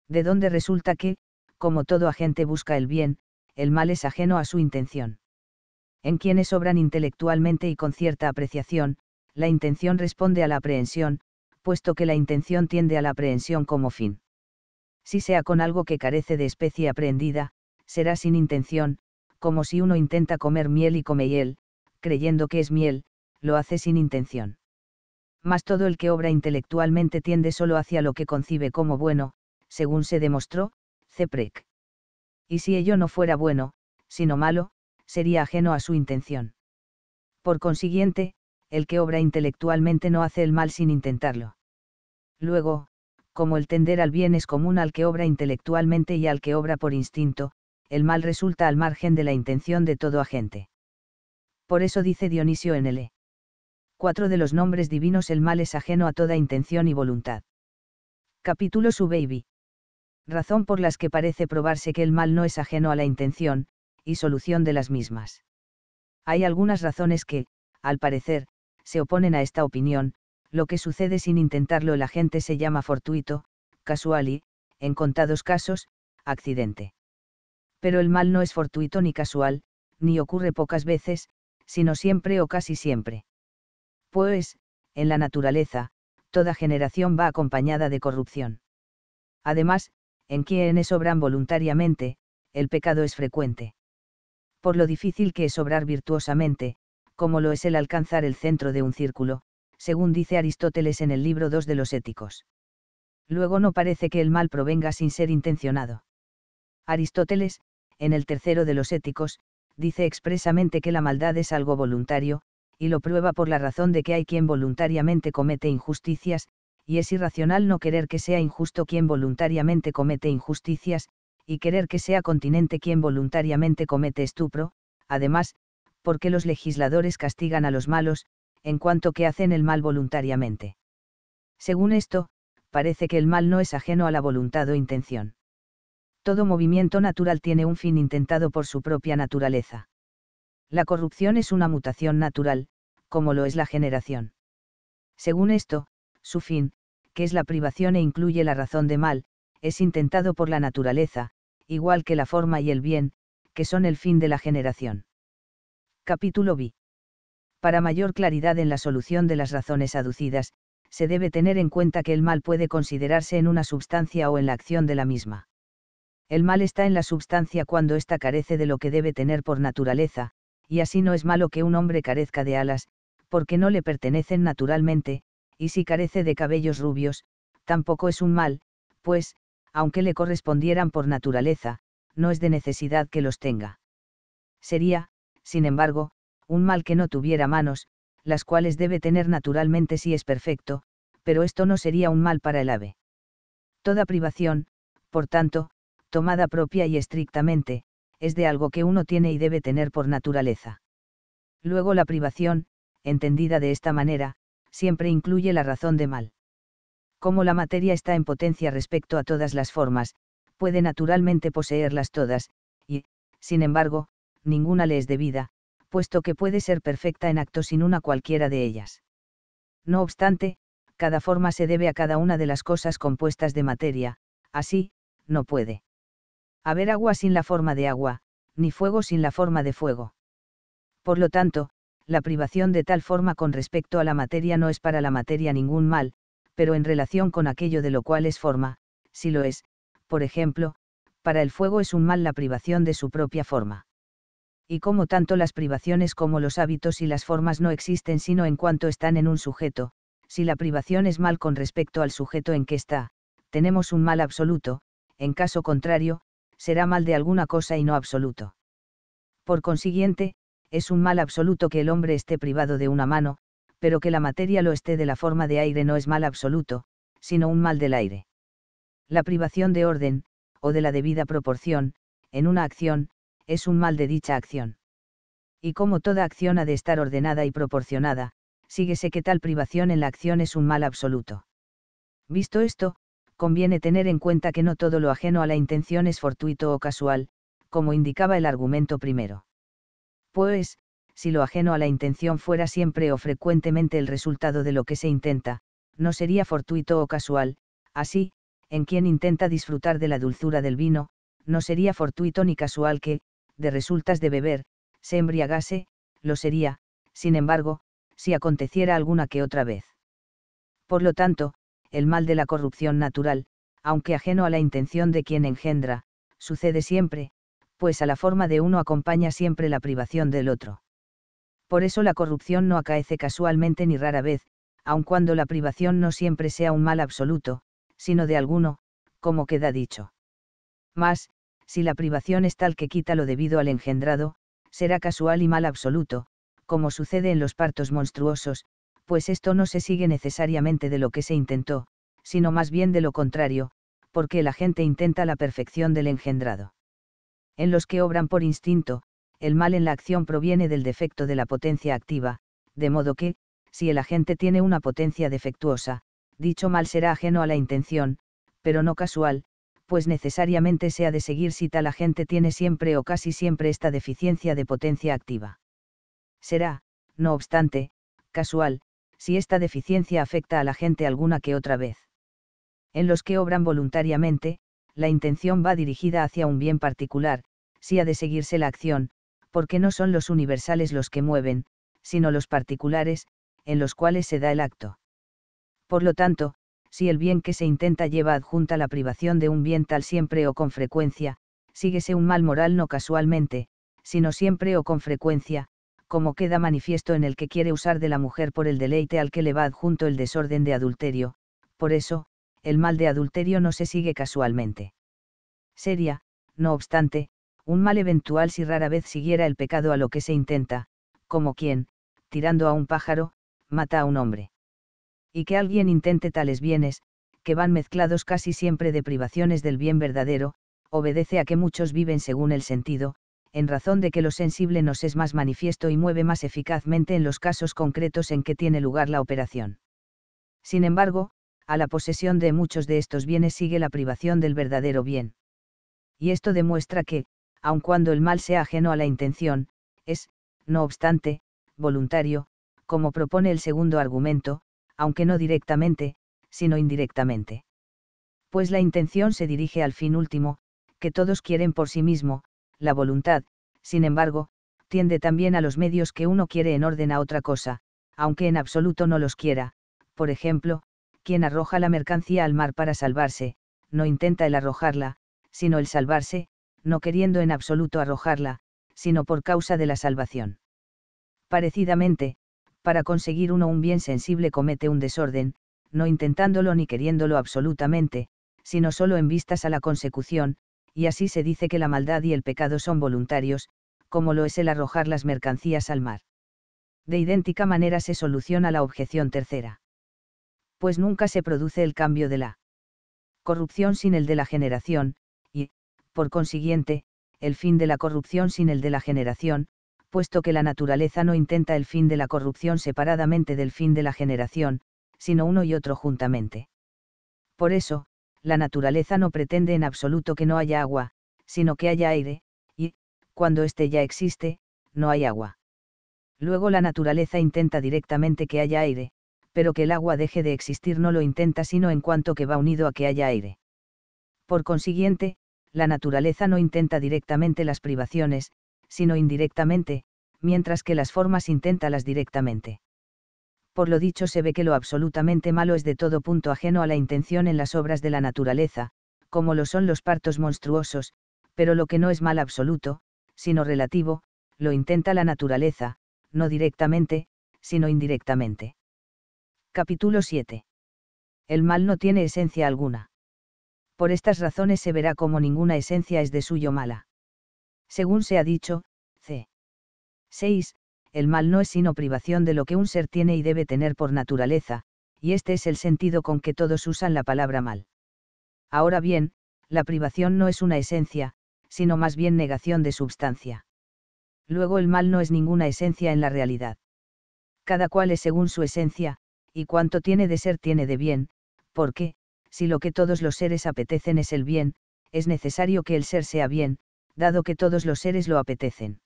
De donde resulta que, como todo agente busca el bien, el mal es ajeno a su intención. En quienes obran intelectualmente y con cierta apreciación, la intención responde a la aprehensión, puesto que la intención tiende a la aprehensión como fin. Si sea con algo que carece de especie aprehendida, será sin intención, como si uno intenta comer miel y come hiel, creyendo que es miel, lo hace sin intención. Mas todo el que obra intelectualmente tiende solo hacia lo que concibe como bueno, según se demostró, Ceprec. Y si ello no fuera bueno, sino malo, sería ajeno a su intención. Por consiguiente, el que obra intelectualmente no hace el mal sin intentarlo. Luego, como el tender al bien es común al que obra intelectualmente y al que obra por instinto, el mal resulta al margen de la intención de todo agente. Por eso dice Dionisio en el E. 4 de los nombres divinos el mal es ajeno a toda intención y voluntad. Capítulo su baby. Razón por las que parece probarse que el mal no es ajeno a la intención, y solución de las mismas. Hay algunas razones que, al parecer, se oponen a esta opinión, lo que sucede sin intentarlo la gente se llama fortuito, casual y, en contados casos, accidente. Pero el mal no es fortuito ni casual, ni ocurre pocas veces, sino siempre o casi siempre. Pues, en la naturaleza, toda generación va acompañada de corrupción. Además, en quienes obran voluntariamente, el pecado es frecuente. Por lo difícil que es obrar virtuosamente, como lo es el alcanzar el centro de un círculo, según dice Aristóteles en el libro 2 de los Éticos. Luego no parece que el mal provenga sin ser intencionado. Aristóteles, en el tercero de los Éticos, dice expresamente que la maldad es algo voluntario, y lo prueba por la razón de que hay quien voluntariamente comete injusticias, y es irracional no querer que sea injusto quien voluntariamente comete injusticias, y querer que sea continente quien voluntariamente comete estupro, además, porque los legisladores castigan a los malos, en cuanto que hacen el mal voluntariamente. Según esto, parece que el mal no es ajeno a la voluntad o intención. Todo movimiento natural tiene un fin intentado por su propia naturaleza. La corrupción es una mutación natural, como lo es la generación. Según esto, su fin, que es la privación e incluye la razón de mal, es intentado por la naturaleza, igual que la forma y el bien, que son el fin de la generación. Capítulo B. Para mayor claridad en la solución de las razones aducidas, se debe tener en cuenta que el mal puede considerarse en una substancia o en la acción de la misma. El mal está en la substancia cuando ésta carece de lo que debe tener por naturaleza, y así no es malo que un hombre carezca de alas, porque no le pertenecen naturalmente, y si carece de cabellos rubios, tampoco es un mal, pues, aunque le correspondieran por naturaleza, no es de necesidad que los tenga. Sería, sin embargo, un mal que no tuviera manos, las cuales debe tener naturalmente si es perfecto, pero esto no sería un mal para el ave. Toda privación, por tanto, tomada propia y estrictamente, es de algo que uno tiene y debe tener por naturaleza. Luego la privación, entendida de esta manera, siempre incluye la razón de mal. Como la materia está en potencia respecto a todas las formas, puede naturalmente poseerlas todas, y, sin embargo, ninguna le es debida, puesto que puede ser perfecta en acto sin una cualquiera de ellas. No obstante, cada forma se debe a cada una de las cosas compuestas de materia, así, no puede haber agua sin la forma de agua, ni fuego sin la forma de fuego. Por lo tanto, la privación de tal forma con respecto a la materia no es para la materia ningún mal, pero en relación con aquello de lo cual es forma, si lo es, por ejemplo, para el fuego es un mal la privación de su propia forma y como tanto las privaciones como los hábitos y las formas no existen sino en cuanto están en un sujeto, si la privación es mal con respecto al sujeto en que está, tenemos un mal absoluto, en caso contrario, será mal de alguna cosa y no absoluto. Por consiguiente, es un mal absoluto que el hombre esté privado de una mano, pero que la materia lo esté de la forma de aire no es mal absoluto, sino un mal del aire. La privación de orden, o de la debida proporción, en una acción, es un mal de dicha acción. Y como toda acción ha de estar ordenada y proporcionada, síguese que tal privación en la acción es un mal absoluto. Visto esto, conviene tener en cuenta que no todo lo ajeno a la intención es fortuito o casual, como indicaba el argumento primero. Pues, si lo ajeno a la intención fuera siempre o frecuentemente el resultado de lo que se intenta, no sería fortuito o casual, así, en quien intenta disfrutar de la dulzura del vino, no sería fortuito ni casual que, de resultas de beber, se embriagase, lo sería, sin embargo, si aconteciera alguna que otra vez. Por lo tanto, el mal de la corrupción natural, aunque ajeno a la intención de quien engendra, sucede siempre, pues a la forma de uno acompaña siempre la privación del otro. Por eso la corrupción no acaece casualmente ni rara vez, aun cuando la privación no siempre sea un mal absoluto, sino de alguno, como queda dicho. Mas, si la privación es tal que quita lo debido al engendrado, será casual y mal absoluto, como sucede en los partos monstruosos, pues esto no se sigue necesariamente de lo que se intentó, sino más bien de lo contrario, porque el agente intenta la perfección del engendrado. En los que obran por instinto, el mal en la acción proviene del defecto de la potencia activa, de modo que, si el agente tiene una potencia defectuosa, dicho mal será ajeno a la intención, pero no casual, pues necesariamente se ha de seguir si tal agente tiene siempre o casi siempre esta deficiencia de potencia activa. Será, no obstante, casual, si esta deficiencia afecta a la gente alguna que otra vez. En los que obran voluntariamente, la intención va dirigida hacia un bien particular, si ha de seguirse la acción, porque no son los universales los que mueven, sino los particulares, en los cuales se da el acto. Por lo tanto, si el bien que se intenta lleva adjunta la privación de un bien tal siempre o con frecuencia, síguese un mal moral no casualmente, sino siempre o con frecuencia, como queda manifiesto en el que quiere usar de la mujer por el deleite al que le va adjunto el desorden de adulterio, por eso, el mal de adulterio no se sigue casualmente. Sería, no obstante, un mal eventual si rara vez siguiera el pecado a lo que se intenta, como quien, tirando a un pájaro, mata a un hombre y que alguien intente tales bienes, que van mezclados casi siempre de privaciones del bien verdadero, obedece a que muchos viven según el sentido, en razón de que lo sensible nos es más manifiesto y mueve más eficazmente en los casos concretos en que tiene lugar la operación. Sin embargo, a la posesión de muchos de estos bienes sigue la privación del verdadero bien. Y esto demuestra que, aun cuando el mal sea ajeno a la intención, es, no obstante, voluntario, como propone el segundo argumento, aunque no directamente, sino indirectamente. Pues la intención se dirige al fin último, que todos quieren por sí mismo, la voluntad, sin embargo, tiende también a los medios que uno quiere en orden a otra cosa, aunque en absoluto no los quiera, por ejemplo, quien arroja la mercancía al mar para salvarse, no intenta el arrojarla, sino el salvarse, no queriendo en absoluto arrojarla, sino por causa de la salvación. Parecidamente, para conseguir uno un bien sensible comete un desorden, no intentándolo ni queriéndolo absolutamente, sino solo en vistas a la consecución, y así se dice que la maldad y el pecado son voluntarios, como lo es el arrojar las mercancías al mar. De idéntica manera se soluciona la objeción tercera. Pues nunca se produce el cambio de la corrupción sin el de la generación, y, por consiguiente, el fin de la corrupción sin el de la generación, puesto que la naturaleza no intenta el fin de la corrupción separadamente del fin de la generación, sino uno y otro juntamente. Por eso, la naturaleza no pretende en absoluto que no haya agua, sino que haya aire, y, cuando éste ya existe, no hay agua. Luego la naturaleza intenta directamente que haya aire, pero que el agua deje de existir no lo intenta sino en cuanto que va unido a que haya aire. Por consiguiente, la naturaleza no intenta directamente las privaciones, sino indirectamente, mientras que las formas las directamente. Por lo dicho se ve que lo absolutamente malo es de todo punto ajeno a la intención en las obras de la naturaleza, como lo son los partos monstruosos, pero lo que no es mal absoluto, sino relativo, lo intenta la naturaleza, no directamente, sino indirectamente. Capítulo 7. El mal no tiene esencia alguna. Por estas razones se verá como ninguna esencia es de suyo mala según se ha dicho, c. 6. El mal no es sino privación de lo que un ser tiene y debe tener por naturaleza, y este es el sentido con que todos usan la palabra mal. Ahora bien, la privación no es una esencia, sino más bien negación de substancia. Luego el mal no es ninguna esencia en la realidad. Cada cual es según su esencia, y cuanto tiene de ser tiene de bien, porque, si lo que todos los seres apetecen es el bien, es necesario que el ser sea bien, dado que todos los seres lo apetecen.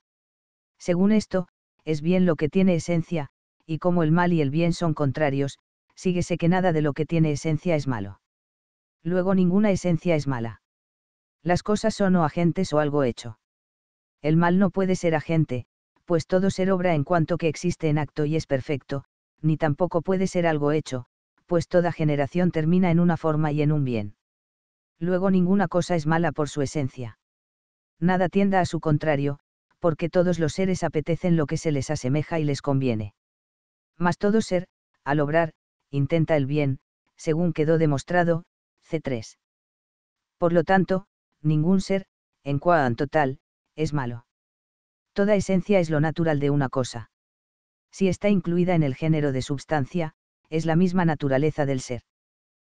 Según esto, es bien lo que tiene esencia, y como el mal y el bien son contrarios, síguese que nada de lo que tiene esencia es malo. Luego ninguna esencia es mala. Las cosas son o agentes o algo hecho. El mal no puede ser agente, pues todo ser obra en cuanto que existe en acto y es perfecto, ni tampoco puede ser algo hecho, pues toda generación termina en una forma y en un bien. Luego ninguna cosa es mala por su esencia nada tienda a su contrario, porque todos los seres apetecen lo que se les asemeja y les conviene. Mas todo ser, al obrar, intenta el bien, según quedó demostrado, C3. Por lo tanto, ningún ser, en cuanto tal, es malo. Toda esencia es lo natural de una cosa. Si está incluida en el género de substancia, es la misma naturaleza del ser.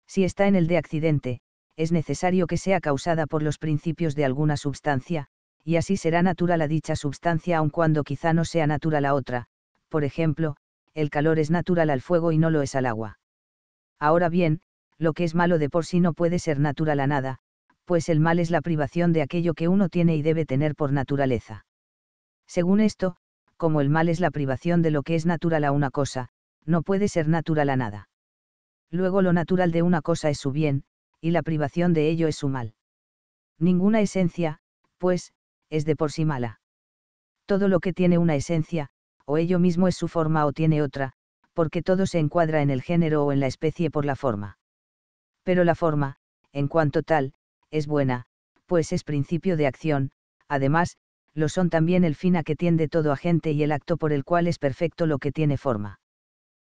Si está en el de accidente, es necesario que sea causada por los principios de alguna substancia, y así será natural a dicha sustancia aun cuando quizá no sea natural a otra, por ejemplo, el calor es natural al fuego y no lo es al agua. Ahora bien, lo que es malo de por sí no puede ser natural a nada, pues el mal es la privación de aquello que uno tiene y debe tener por naturaleza. Según esto, como el mal es la privación de lo que es natural a una cosa, no puede ser natural a nada. Luego lo natural de una cosa es su bien, y la privación de ello es su mal. Ninguna esencia, pues, es de por sí mala. Todo lo que tiene una esencia, o ello mismo es su forma o tiene otra, porque todo se encuadra en el género o en la especie por la forma. Pero la forma, en cuanto tal, es buena, pues es principio de acción, además, lo son también el fin a que tiende todo agente y el acto por el cual es perfecto lo que tiene forma.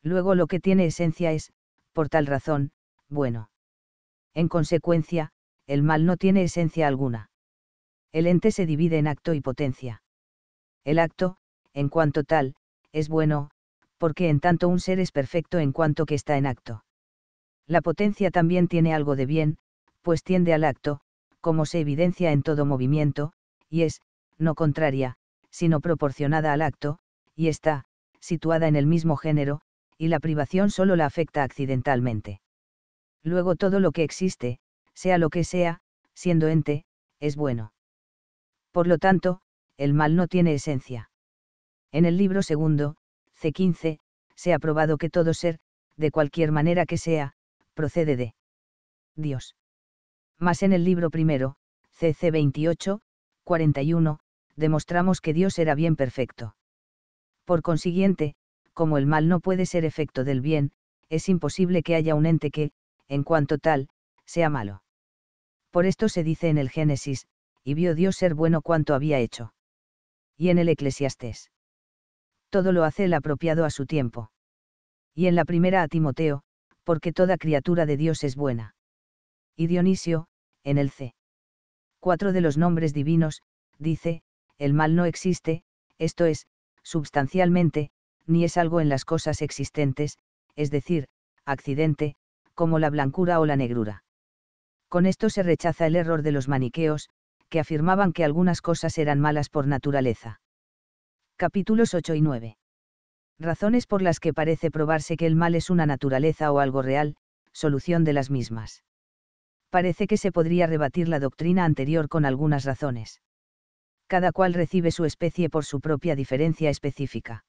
Luego lo que tiene esencia es, por tal razón, bueno. En consecuencia, el mal no tiene esencia alguna. El ente se divide en acto y potencia. El acto, en cuanto tal, es bueno, porque en tanto un ser es perfecto en cuanto que está en acto. La potencia también tiene algo de bien, pues tiende al acto, como se evidencia en todo movimiento, y es, no contraria, sino proporcionada al acto, y está, situada en el mismo género, y la privación solo la afecta accidentalmente luego todo lo que existe, sea lo que sea, siendo ente, es bueno. Por lo tanto, el mal no tiene esencia. En el libro segundo, C15, se ha probado que todo ser, de cualquier manera que sea, procede de Dios. Mas en el libro primero, CC 28, 41, demostramos que Dios era bien perfecto. Por consiguiente, como el mal no puede ser efecto del bien, es imposible que haya un ente que, en cuanto tal, sea malo. Por esto se dice en el Génesis, y vio Dios ser bueno cuanto había hecho. Y en el Eclesiastés. Todo lo hace el apropiado a su tiempo. Y en la primera a Timoteo, porque toda criatura de Dios es buena. Y Dionisio, en el C. Cuatro de los nombres divinos, dice, el mal no existe, esto es, substancialmente, ni es algo en las cosas existentes, es decir, accidente, como la blancura o la negrura. Con esto se rechaza el error de los maniqueos, que afirmaban que algunas cosas eran malas por naturaleza. Capítulos 8 y 9. Razones por las que parece probarse que el mal es una naturaleza o algo real, solución de las mismas. Parece que se podría rebatir la doctrina anterior con algunas razones. Cada cual recibe su especie por su propia diferencia específica.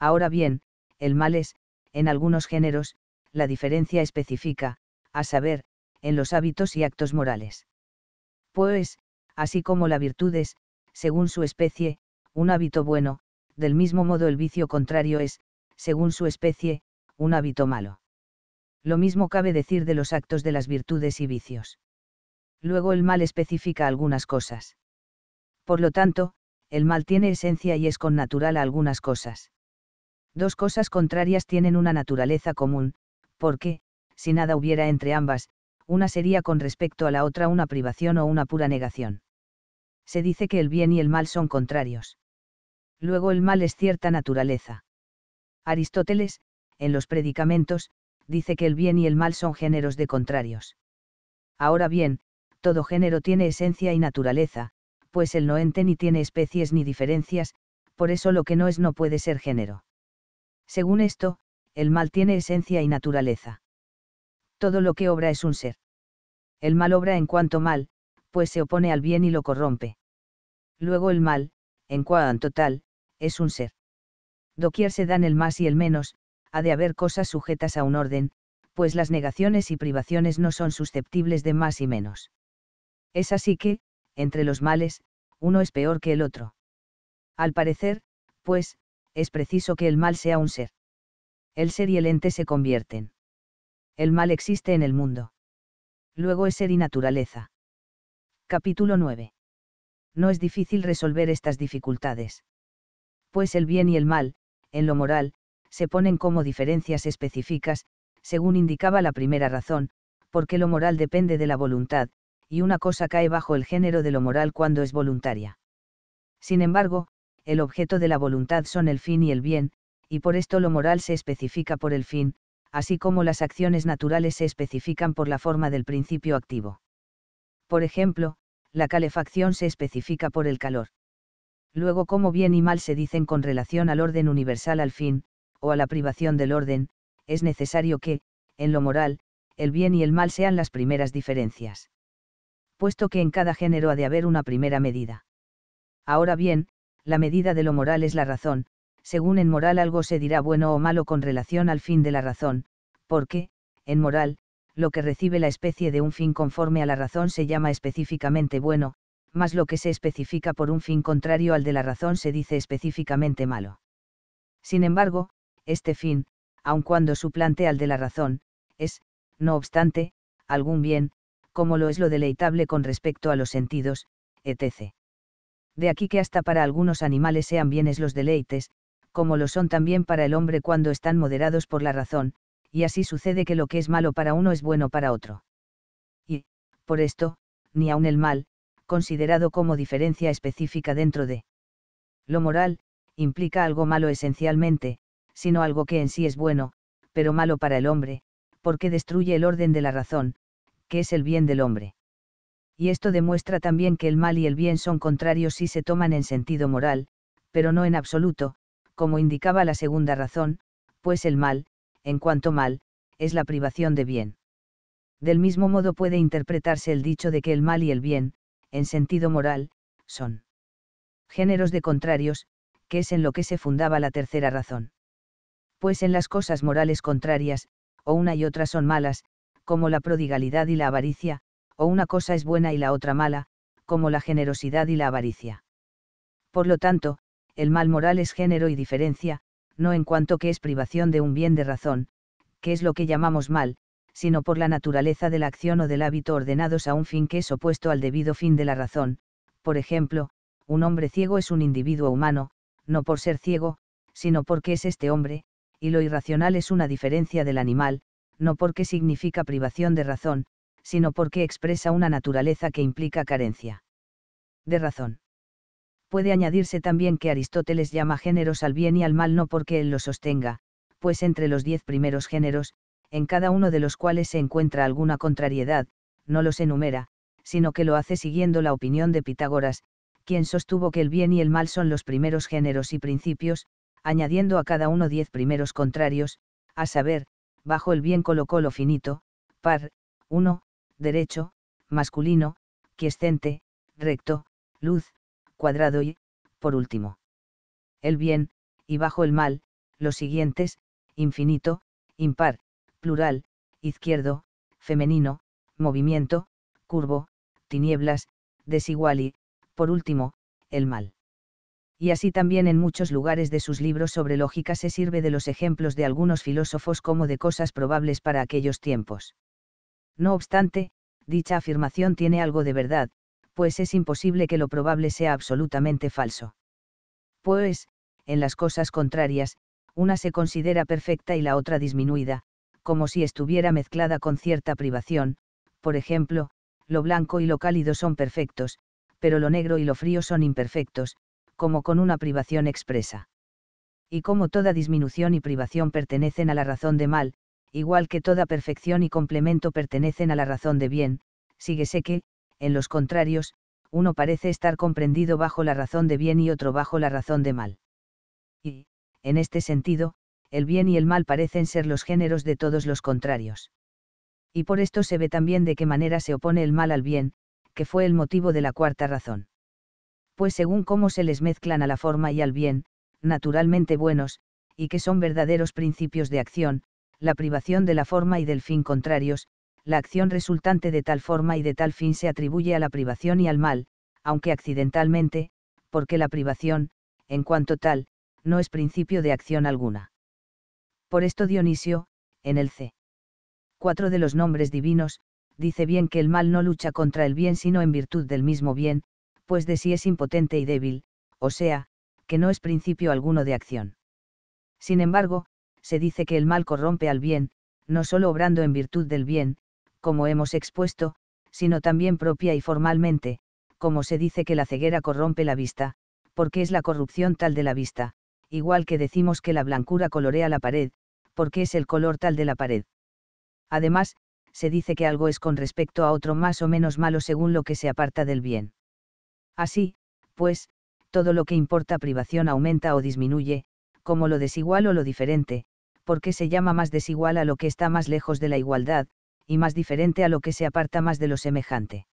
Ahora bien, el mal es, en algunos géneros, la diferencia específica, a saber, en los hábitos y actos morales. Pues, así como la virtud es, según su especie, un hábito bueno, del mismo modo el vicio contrario es, según su especie, un hábito malo. Lo mismo cabe decir de los actos de las virtudes y vicios. Luego el mal especifica algunas cosas. Por lo tanto, el mal tiene esencia y es connatural a algunas cosas. Dos cosas contrarias tienen una naturaleza común, porque, si nada hubiera entre ambas, una sería con respecto a la otra una privación o una pura negación. Se dice que el bien y el mal son contrarios. Luego el mal es cierta naturaleza. Aristóteles, en los predicamentos, dice que el bien y el mal son géneros de contrarios. Ahora bien, todo género tiene esencia y naturaleza, pues el no ni tiene especies ni diferencias, por eso lo que no es no puede ser género. Según esto, el mal tiene esencia y naturaleza. Todo lo que obra es un ser. El mal obra en cuanto mal, pues se opone al bien y lo corrompe. Luego el mal, en cuanto tal, es un ser. Doquier se dan el más y el menos, ha de haber cosas sujetas a un orden, pues las negaciones y privaciones no son susceptibles de más y menos. Es así que, entre los males, uno es peor que el otro. Al parecer, pues, es preciso que el mal sea un ser el ser y el ente se convierten. El mal existe en el mundo. Luego es ser y naturaleza. Capítulo 9. No es difícil resolver estas dificultades. Pues el bien y el mal, en lo moral, se ponen como diferencias específicas, según indicaba la primera razón, porque lo moral depende de la voluntad, y una cosa cae bajo el género de lo moral cuando es voluntaria. Sin embargo, el objeto de la voluntad son el fin y el bien, y por esto lo moral se especifica por el fin, así como las acciones naturales se especifican por la forma del principio activo. Por ejemplo, la calefacción se especifica por el calor. Luego como bien y mal se dicen con relación al orden universal al fin, o a la privación del orden, es necesario que, en lo moral, el bien y el mal sean las primeras diferencias. Puesto que en cada género ha de haber una primera medida. Ahora bien, la medida de lo moral es la razón, según en moral algo se dirá bueno o malo con relación al fin de la razón, porque, en moral, lo que recibe la especie de un fin conforme a la razón se llama específicamente bueno, más lo que se especifica por un fin contrario al de la razón se dice específicamente malo. Sin embargo, este fin, aun cuando suplante al de la razón, es, no obstante, algún bien, como lo es lo deleitable con respecto a los sentidos, etc. De aquí que hasta para algunos animales sean bienes los deleites, como lo son también para el hombre cuando están moderados por la razón, y así sucede que lo que es malo para uno es bueno para otro. Y, por esto, ni aun el mal, considerado como diferencia específica dentro de lo moral, implica algo malo esencialmente, sino algo que en sí es bueno, pero malo para el hombre, porque destruye el orden de la razón, que es el bien del hombre. Y esto demuestra también que el mal y el bien son contrarios si se toman en sentido moral, pero no en absoluto, como indicaba la segunda razón, pues el mal, en cuanto mal, es la privación de bien. Del mismo modo puede interpretarse el dicho de que el mal y el bien, en sentido moral, son géneros de contrarios, que es en lo que se fundaba la tercera razón. Pues en las cosas morales contrarias, o una y otra son malas, como la prodigalidad y la avaricia, o una cosa es buena y la otra mala, como la generosidad y la avaricia. Por lo tanto, el mal moral es género y diferencia, no en cuanto que es privación de un bien de razón, que es lo que llamamos mal, sino por la naturaleza de la acción o del hábito ordenados a un fin que es opuesto al debido fin de la razón. Por ejemplo, un hombre ciego es un individuo humano, no por ser ciego, sino porque es este hombre, y lo irracional es una diferencia del animal, no porque significa privación de razón, sino porque expresa una naturaleza que implica carencia de razón puede añadirse también que Aristóteles llama géneros al bien y al mal no porque él lo sostenga, pues entre los diez primeros géneros, en cada uno de los cuales se encuentra alguna contrariedad, no los enumera, sino que lo hace siguiendo la opinión de Pitágoras, quien sostuvo que el bien y el mal son los primeros géneros y principios, añadiendo a cada uno diez primeros contrarios, a saber, bajo el bien colocó lo finito, par, uno, derecho, masculino, quiescente, recto, luz, cuadrado y, por último, el bien, y bajo el mal, los siguientes, infinito, impar, plural, izquierdo, femenino, movimiento, curvo, tinieblas, desigual y, por último, el mal. Y así también en muchos lugares de sus libros sobre lógica se sirve de los ejemplos de algunos filósofos como de cosas probables para aquellos tiempos. No obstante, dicha afirmación tiene algo de verdad, pues es imposible que lo probable sea absolutamente falso. Pues, en las cosas contrarias, una se considera perfecta y la otra disminuida, como si estuviera mezclada con cierta privación, por ejemplo, lo blanco y lo cálido son perfectos, pero lo negro y lo frío son imperfectos, como con una privación expresa. Y como toda disminución y privación pertenecen a la razón de mal, igual que toda perfección y complemento pertenecen a la razón de bien, síguese que, en los contrarios, uno parece estar comprendido bajo la razón de bien y otro bajo la razón de mal. Y, en este sentido, el bien y el mal parecen ser los géneros de todos los contrarios. Y por esto se ve también de qué manera se opone el mal al bien, que fue el motivo de la cuarta razón. Pues según cómo se les mezclan a la forma y al bien, naturalmente buenos, y que son verdaderos principios de acción, la privación de la forma y del fin contrarios, la acción resultante de tal forma y de tal fin se atribuye a la privación y al mal, aunque accidentalmente, porque la privación, en cuanto tal, no es principio de acción alguna. Por esto Dionisio, en el C. 4 de los nombres divinos, dice bien que el mal no lucha contra el bien sino en virtud del mismo bien, pues de sí es impotente y débil, o sea, que no es principio alguno de acción. Sin embargo, se dice que el mal corrompe al bien, no solo obrando en virtud del bien, como hemos expuesto, sino también propia y formalmente, como se dice que la ceguera corrompe la vista, porque es la corrupción tal de la vista, igual que decimos que la blancura colorea la pared, porque es el color tal de la pared. Además, se dice que algo es con respecto a otro más o menos malo según lo que se aparta del bien. Así, pues, todo lo que importa privación aumenta o disminuye, como lo desigual o lo diferente, porque se llama más desigual a lo que está más lejos de la igualdad, y más diferente a lo que se aparta más de lo semejante.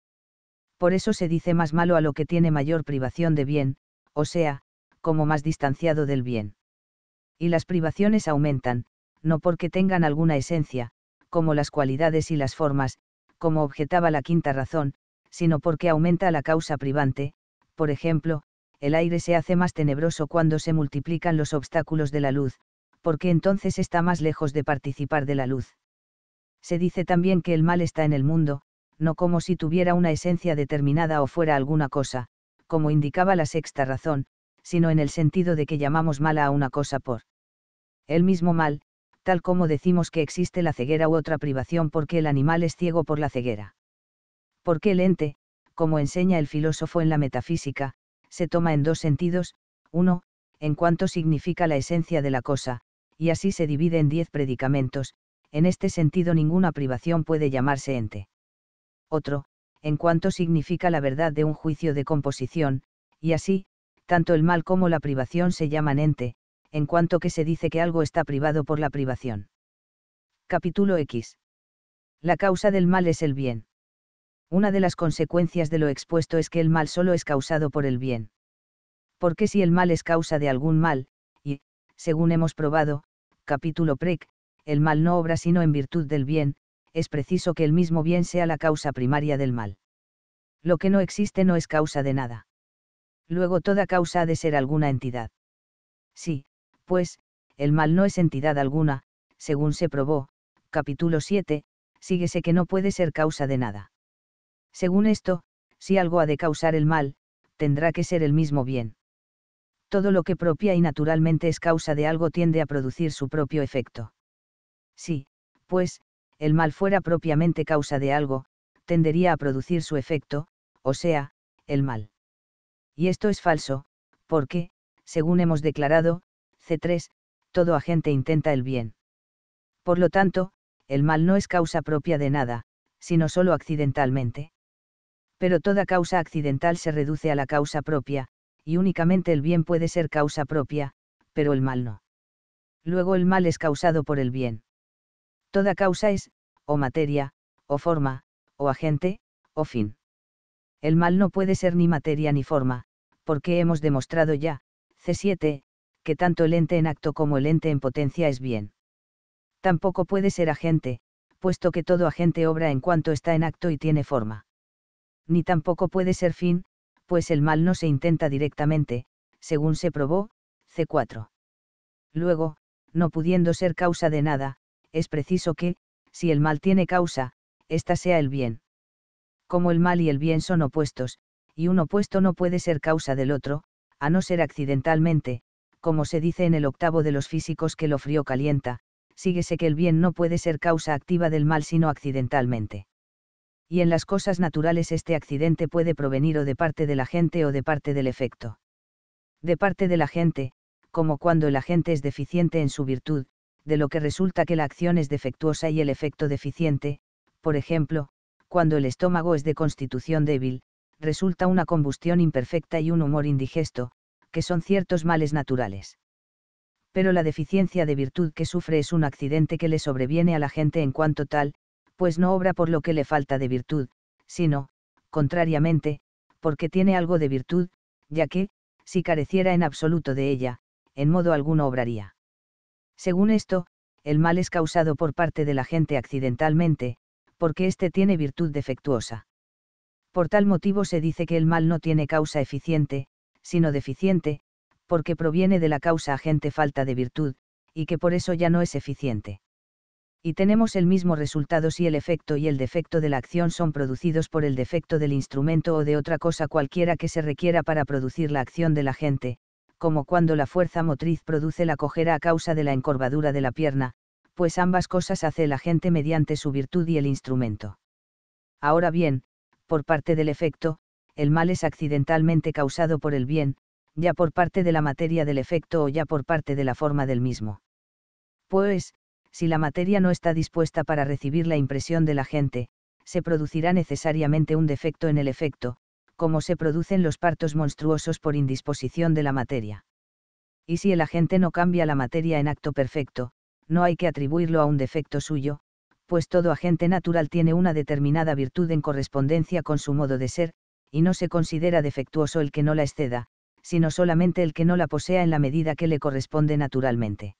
Por eso se dice más malo a lo que tiene mayor privación de bien, o sea, como más distanciado del bien. Y las privaciones aumentan, no porque tengan alguna esencia, como las cualidades y las formas, como objetaba la quinta razón, sino porque aumenta la causa privante, por ejemplo, el aire se hace más tenebroso cuando se multiplican los obstáculos de la luz, porque entonces está más lejos de participar de la luz. Se dice también que el mal está en el mundo, no como si tuviera una esencia determinada o fuera alguna cosa, como indicaba la sexta razón, sino en el sentido de que llamamos mala a una cosa por el mismo mal, tal como decimos que existe la ceguera u otra privación porque el animal es ciego por la ceguera. Porque el ente, como enseña el filósofo en la metafísica, se toma en dos sentidos, uno, en cuanto significa la esencia de la cosa, y así se divide en diez predicamentos, en este sentido ninguna privación puede llamarse ente. Otro, en cuanto significa la verdad de un juicio de composición, y así, tanto el mal como la privación se llaman ente, en cuanto que se dice que algo está privado por la privación. Capítulo X. La causa del mal es el bien. Una de las consecuencias de lo expuesto es que el mal solo es causado por el bien. Porque si el mal es causa de algún mal, y, según hemos probado, capítulo PREC, el mal no obra sino en virtud del bien, es preciso que el mismo bien sea la causa primaria del mal. Lo que no existe no es causa de nada. Luego toda causa ha de ser alguna entidad. Sí, pues, el mal no es entidad alguna, según se probó, capítulo 7, síguese que no puede ser causa de nada. Según esto, si algo ha de causar el mal, tendrá que ser el mismo bien. Todo lo que propia y naturalmente es causa de algo tiende a producir su propio efecto. Sí, pues, el mal fuera propiamente causa de algo, tendería a producir su efecto, o sea, el mal. Y esto es falso, porque, según hemos declarado, C3, todo agente intenta el bien. Por lo tanto, el mal no es causa propia de nada, sino solo accidentalmente. Pero toda causa accidental se reduce a la causa propia, y únicamente el bien puede ser causa propia, pero el mal no. Luego el mal es causado por el bien. Toda causa es, o materia, o forma, o agente, o fin. El mal no puede ser ni materia ni forma, porque hemos demostrado ya, C7, que tanto el ente en acto como el ente en potencia es bien. Tampoco puede ser agente, puesto que todo agente obra en cuanto está en acto y tiene forma. Ni tampoco puede ser fin, pues el mal no se intenta directamente, según se probó, C4. Luego, no pudiendo ser causa de nada, es preciso que, si el mal tiene causa, ésta sea el bien. Como el mal y el bien son opuestos, y un opuesto no puede ser causa del otro, a no ser accidentalmente, como se dice en el octavo de los físicos que lo frío calienta, síguese que el bien no puede ser causa activa del mal sino accidentalmente. Y en las cosas naturales este accidente puede provenir o de parte de la gente o de parte del efecto. De parte de la gente, como cuando el agente es deficiente en su virtud, de lo que resulta que la acción es defectuosa y el efecto deficiente, por ejemplo, cuando el estómago es de constitución débil, resulta una combustión imperfecta y un humor indigesto, que son ciertos males naturales. Pero la deficiencia de virtud que sufre es un accidente que le sobreviene a la gente en cuanto tal, pues no obra por lo que le falta de virtud, sino, contrariamente, porque tiene algo de virtud, ya que, si careciera en absoluto de ella, en modo alguno obraría. Según esto, el mal es causado por parte de la gente accidentalmente, porque éste tiene virtud defectuosa. Por tal motivo se dice que el mal no tiene causa eficiente, sino deficiente, porque proviene de la causa agente falta de virtud, y que por eso ya no es eficiente. Y tenemos el mismo resultado si el efecto y el defecto de la acción son producidos por el defecto del instrumento o de otra cosa cualquiera que se requiera para producir la acción de la gente, como cuando la fuerza motriz produce la cojera a causa de la encorvadura de la pierna, pues ambas cosas hace la gente mediante su virtud y el instrumento. Ahora bien, por parte del efecto, el mal es accidentalmente causado por el bien, ya por parte de la materia del efecto o ya por parte de la forma del mismo. Pues, si la materia no está dispuesta para recibir la impresión de la gente, se producirá necesariamente un defecto en el efecto, como se producen los partos monstruosos por indisposición de la materia. Y si el agente no cambia la materia en acto perfecto, no hay que atribuirlo a un defecto suyo, pues todo agente natural tiene una determinada virtud en correspondencia con su modo de ser, y no se considera defectuoso el que no la exceda, sino solamente el que no la posea en la medida que le corresponde naturalmente.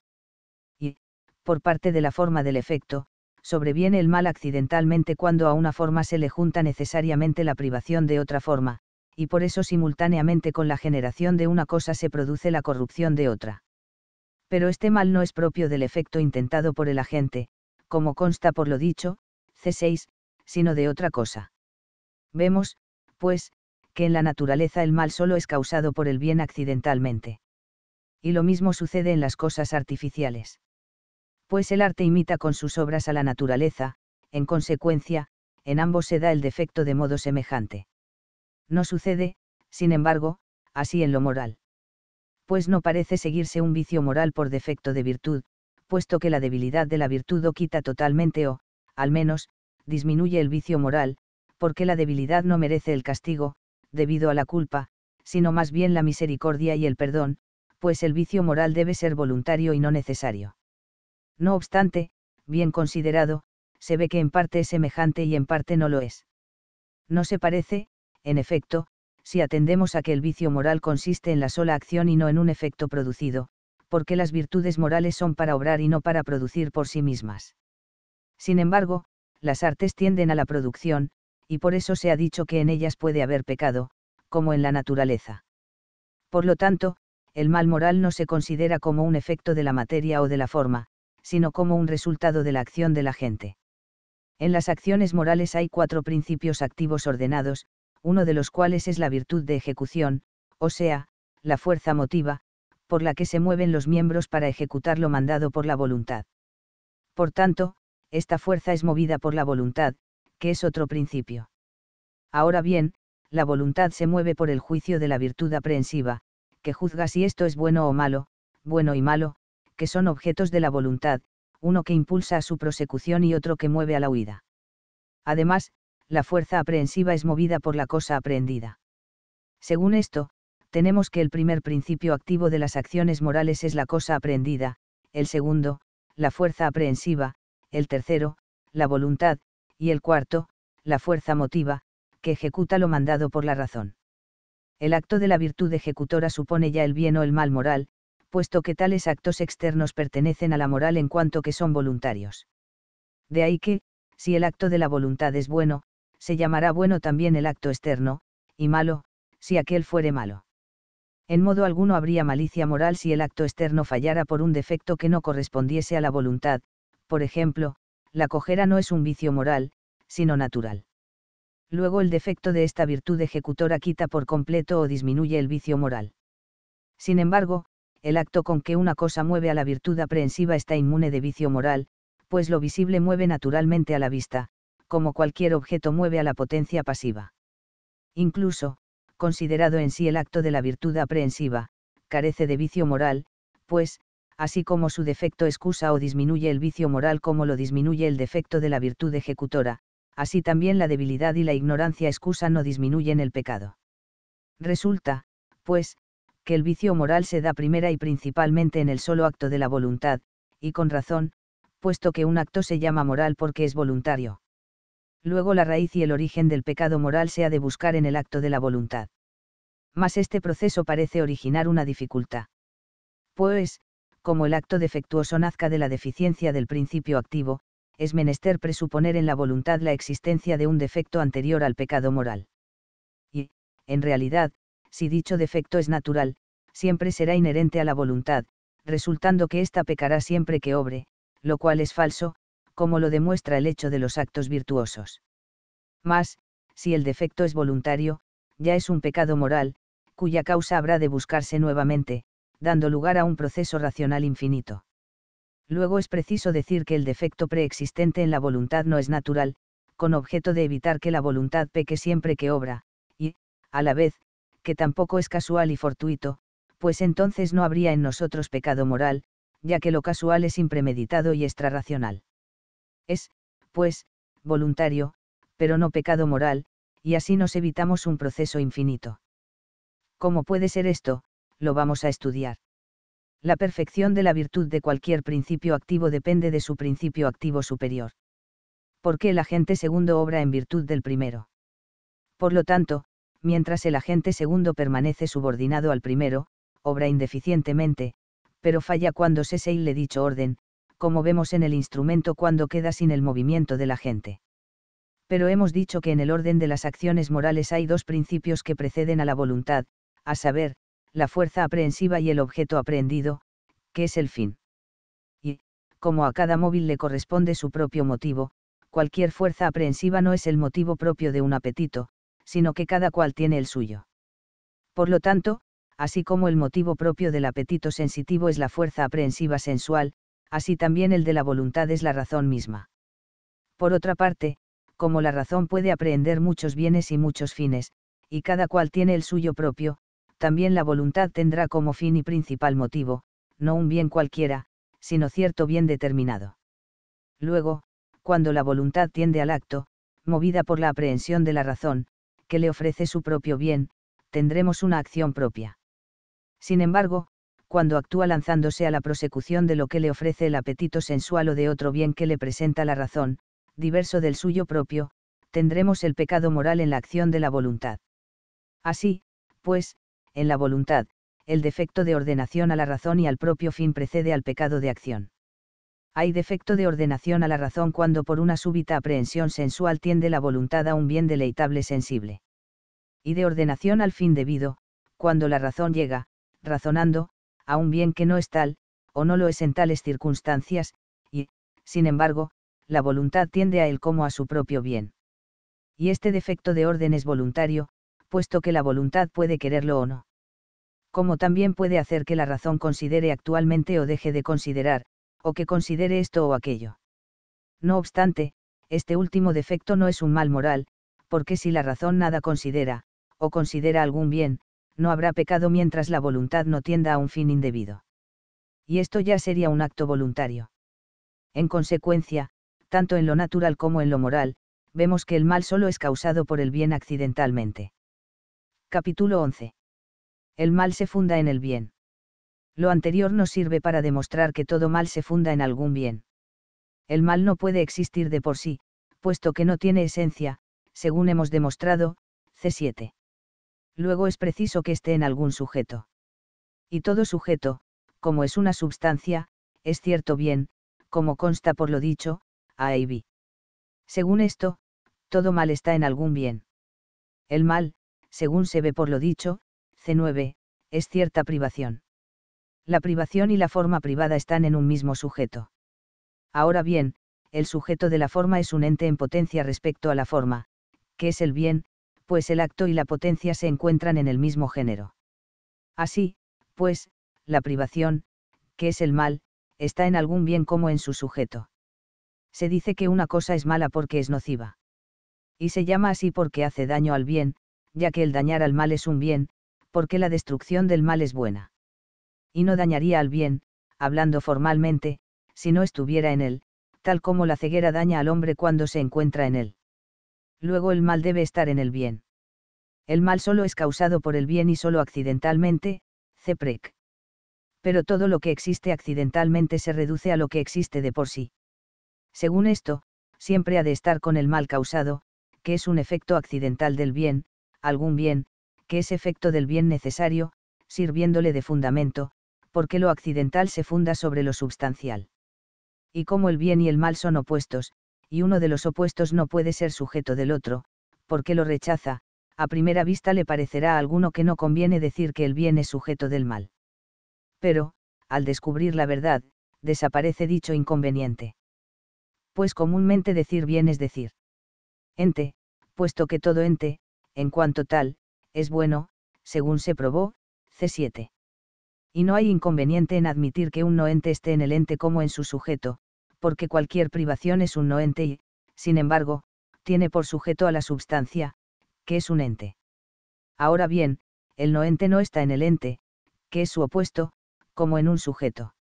Y, por parte de la forma del efecto, sobreviene el mal accidentalmente cuando a una forma se le junta necesariamente la privación de otra forma, y por eso simultáneamente con la generación de una cosa se produce la corrupción de otra. Pero este mal no es propio del efecto intentado por el agente, como consta por lo dicho, C6, sino de otra cosa. Vemos, pues, que en la naturaleza el mal solo es causado por el bien accidentalmente. Y lo mismo sucede en las cosas artificiales pues el arte imita con sus obras a la naturaleza, en consecuencia, en ambos se da el defecto de modo semejante. No sucede, sin embargo, así en lo moral. Pues no parece seguirse un vicio moral por defecto de virtud, puesto que la debilidad de la virtud o quita totalmente o, al menos, disminuye el vicio moral, porque la debilidad no merece el castigo, debido a la culpa, sino más bien la misericordia y el perdón, pues el vicio moral debe ser voluntario y no necesario. No obstante, bien considerado, se ve que en parte es semejante y en parte no lo es. No se parece, en efecto, si atendemos a que el vicio moral consiste en la sola acción y no en un efecto producido, porque las virtudes morales son para obrar y no para producir por sí mismas. Sin embargo, las artes tienden a la producción, y por eso se ha dicho que en ellas puede haber pecado, como en la naturaleza. Por lo tanto, el mal moral no se considera como un efecto de la materia o de la forma, sino como un resultado de la acción de la gente. En las acciones morales hay cuatro principios activos ordenados, uno de los cuales es la virtud de ejecución, o sea, la fuerza motiva, por la que se mueven los miembros para ejecutar lo mandado por la voluntad. Por tanto, esta fuerza es movida por la voluntad, que es otro principio. Ahora bien, la voluntad se mueve por el juicio de la virtud aprehensiva, que juzga si esto es bueno o malo, bueno y malo, que son objetos de la voluntad, uno que impulsa a su prosecución y otro que mueve a la huida. Además, la fuerza aprehensiva es movida por la cosa aprehendida. Según esto, tenemos que el primer principio activo de las acciones morales es la cosa aprehendida, el segundo, la fuerza aprehensiva, el tercero, la voluntad, y el cuarto, la fuerza motiva, que ejecuta lo mandado por la razón. El acto de la virtud ejecutora supone ya el bien o el mal moral, puesto que tales actos externos pertenecen a la moral en cuanto que son voluntarios. De ahí que, si el acto de la voluntad es bueno, se llamará bueno también el acto externo, y malo, si aquel fuere malo. En modo alguno habría malicia moral si el acto externo fallara por un defecto que no correspondiese a la voluntad, por ejemplo, la cojera no es un vicio moral, sino natural. Luego el defecto de esta virtud ejecutora quita por completo o disminuye el vicio moral. Sin embargo, el acto con que una cosa mueve a la virtud aprehensiva está inmune de vicio moral, pues lo visible mueve naturalmente a la vista, como cualquier objeto mueve a la potencia pasiva. Incluso, considerado en sí el acto de la virtud aprehensiva, carece de vicio moral, pues, así como su defecto excusa o disminuye el vicio moral como lo disminuye el defecto de la virtud ejecutora, así también la debilidad y la ignorancia excusan o disminuyen el pecado. Resulta, pues, el vicio moral se da primera y principalmente en el solo acto de la voluntad, y con razón, puesto que un acto se llama moral porque es voluntario. Luego la raíz y el origen del pecado moral se ha de buscar en el acto de la voluntad. Mas este proceso parece originar una dificultad. Pues, como el acto defectuoso nazca de la deficiencia del principio activo, es menester presuponer en la voluntad la existencia de un defecto anterior al pecado moral. Y, en realidad, si dicho defecto es natural, siempre será inherente a la voluntad, resultando que ésta pecará siempre que obre, lo cual es falso, como lo demuestra el hecho de los actos virtuosos. Mas, si el defecto es voluntario, ya es un pecado moral, cuya causa habrá de buscarse nuevamente, dando lugar a un proceso racional infinito. Luego es preciso decir que el defecto preexistente en la voluntad no es natural, con objeto de evitar que la voluntad peque siempre que obra, y, a la vez, que tampoco es casual y fortuito, pues entonces no habría en nosotros pecado moral, ya que lo casual es impremeditado y extrarracional. Es, pues, voluntario, pero no pecado moral, y así nos evitamos un proceso infinito. ¿Cómo puede ser esto? Lo vamos a estudiar. La perfección de la virtud de cualquier principio activo depende de su principio activo superior. Porque el agente segundo obra en virtud del primero? Por lo tanto, mientras el agente segundo permanece subordinado al primero, obra indeficientemente, pero falla cuando se le dicho orden, como vemos en el instrumento cuando queda sin el movimiento del agente. Pero hemos dicho que en el orden de las acciones morales hay dos principios que preceden a la voluntad, a saber, la fuerza aprehensiva y el objeto aprehendido, que es el fin. Y, como a cada móvil le corresponde su propio motivo, cualquier fuerza aprehensiva no es el motivo propio de un apetito, sino que cada cual tiene el suyo. Por lo tanto, así como el motivo propio del apetito sensitivo es la fuerza aprehensiva sensual, así también el de la voluntad es la razón misma. Por otra parte, como la razón puede aprehender muchos bienes y muchos fines, y cada cual tiene el suyo propio, también la voluntad tendrá como fin y principal motivo, no un bien cualquiera, sino cierto bien determinado. Luego, cuando la voluntad tiende al acto, movida por la aprehensión de la razón, que le ofrece su propio bien, tendremos una acción propia. Sin embargo, cuando actúa lanzándose a la prosecución de lo que le ofrece el apetito sensual o de otro bien que le presenta la razón, diverso del suyo propio, tendremos el pecado moral en la acción de la voluntad. Así, pues, en la voluntad, el defecto de ordenación a la razón y al propio fin precede al pecado de acción hay defecto de ordenación a la razón cuando por una súbita aprehensión sensual tiende la voluntad a un bien deleitable sensible. Y de ordenación al fin debido, cuando la razón llega, razonando, a un bien que no es tal, o no lo es en tales circunstancias, y, sin embargo, la voluntad tiende a él como a su propio bien. Y este defecto de orden es voluntario, puesto que la voluntad puede quererlo o no. Como también puede hacer que la razón considere actualmente o deje de considerar, o que considere esto o aquello. No obstante, este último defecto no es un mal moral, porque si la razón nada considera, o considera algún bien, no habrá pecado mientras la voluntad no tienda a un fin indebido. Y esto ya sería un acto voluntario. En consecuencia, tanto en lo natural como en lo moral, vemos que el mal solo es causado por el bien accidentalmente. Capítulo 11. El mal se funda en el bien. Lo anterior no sirve para demostrar que todo mal se funda en algún bien. El mal no puede existir de por sí, puesto que no tiene esencia, según hemos demostrado, C7. Luego es preciso que esté en algún sujeto. Y todo sujeto, como es una substancia, es cierto bien, como consta por lo dicho, A y B. Según esto, todo mal está en algún bien. El mal, según se ve por lo dicho, C9, es cierta privación la privación y la forma privada están en un mismo sujeto. Ahora bien, el sujeto de la forma es un ente en potencia respecto a la forma, que es el bien, pues el acto y la potencia se encuentran en el mismo género. Así, pues, la privación, que es el mal, está en algún bien como en su sujeto. Se dice que una cosa es mala porque es nociva. Y se llama así porque hace daño al bien, ya que el dañar al mal es un bien, porque la destrucción del mal es buena y no dañaría al bien, hablando formalmente, si no estuviera en él, tal como la ceguera daña al hombre cuando se encuentra en él. Luego el mal debe estar en el bien. El mal solo es causado por el bien y solo accidentalmente, Ceprec. Pero todo lo que existe accidentalmente se reduce a lo que existe de por sí. Según esto, siempre ha de estar con el mal causado, que es un efecto accidental del bien, algún bien, que es efecto del bien necesario, sirviéndole de fundamento, porque lo accidental se funda sobre lo substancial. Y como el bien y el mal son opuestos, y uno de los opuestos no puede ser sujeto del otro, porque lo rechaza, a primera vista le parecerá a alguno que no conviene decir que el bien es sujeto del mal. Pero, al descubrir la verdad, desaparece dicho inconveniente. Pues comúnmente decir bien es decir. Ente, puesto que todo ente, en cuanto tal, es bueno, según se probó, C7 y no hay inconveniente en admitir que un noente esté en el ente como en su sujeto, porque cualquier privación es un noente y, sin embargo, tiene por sujeto a la substancia, que es un ente. Ahora bien, el noente no está en el ente, que es su opuesto, como en un sujeto.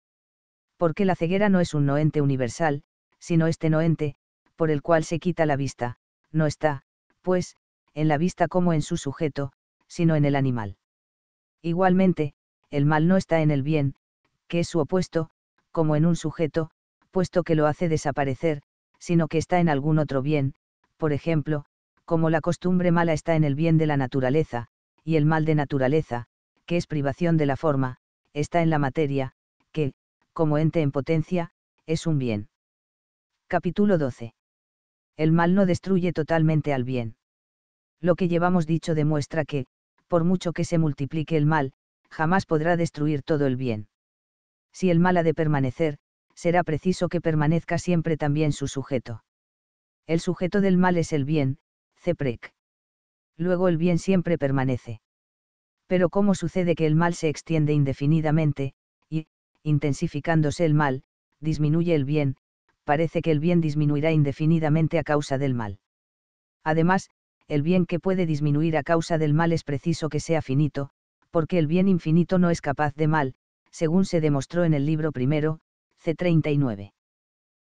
Porque la ceguera no es un noente universal, sino este noente, por el cual se quita la vista, no está, pues, en la vista como en su sujeto, sino en el animal. Igualmente, el mal no está en el bien, que es su opuesto, como en un sujeto, puesto que lo hace desaparecer, sino que está en algún otro bien, por ejemplo, como la costumbre mala está en el bien de la naturaleza, y el mal de naturaleza, que es privación de la forma, está en la materia, que, como ente en potencia, es un bien. Capítulo 12. El mal no destruye totalmente al bien. Lo que llevamos dicho demuestra que, por mucho que se multiplique el mal, jamás podrá destruir todo el bien. Si el mal ha de permanecer, será preciso que permanezca siempre también su sujeto. El sujeto del mal es el bien, Ceprec. Luego el bien siempre permanece. Pero ¿cómo sucede que el mal se extiende indefinidamente, y, intensificándose el mal, disminuye el bien, parece que el bien disminuirá indefinidamente a causa del mal. Además, el bien que puede disminuir a causa del mal es preciso que sea finito, porque el bien infinito no es capaz de mal, según se demostró en el libro primero, C39.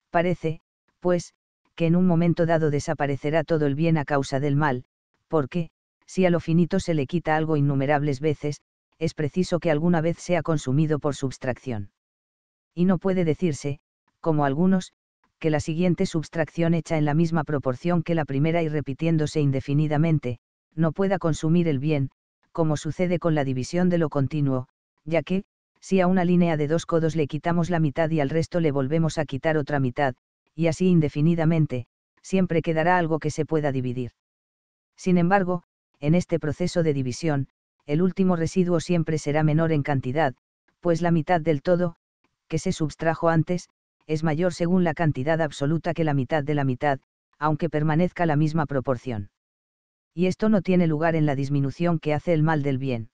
Parece, pues, que en un momento dado desaparecerá todo el bien a causa del mal, porque, si a lo finito se le quita algo innumerables veces, es preciso que alguna vez sea consumido por substracción. Y no puede decirse, como algunos, que la siguiente substracción hecha en la misma proporción que la primera y repitiéndose indefinidamente, no pueda consumir el bien, como sucede con la división de lo continuo, ya que, si a una línea de dos codos le quitamos la mitad y al resto le volvemos a quitar otra mitad, y así indefinidamente, siempre quedará algo que se pueda dividir. Sin embargo, en este proceso de división, el último residuo siempre será menor en cantidad, pues la mitad del todo, que se subtrajo antes, es mayor según la cantidad absoluta que la mitad de la mitad, aunque permanezca la misma proporción y esto no tiene lugar en la disminución que hace el mal del bien.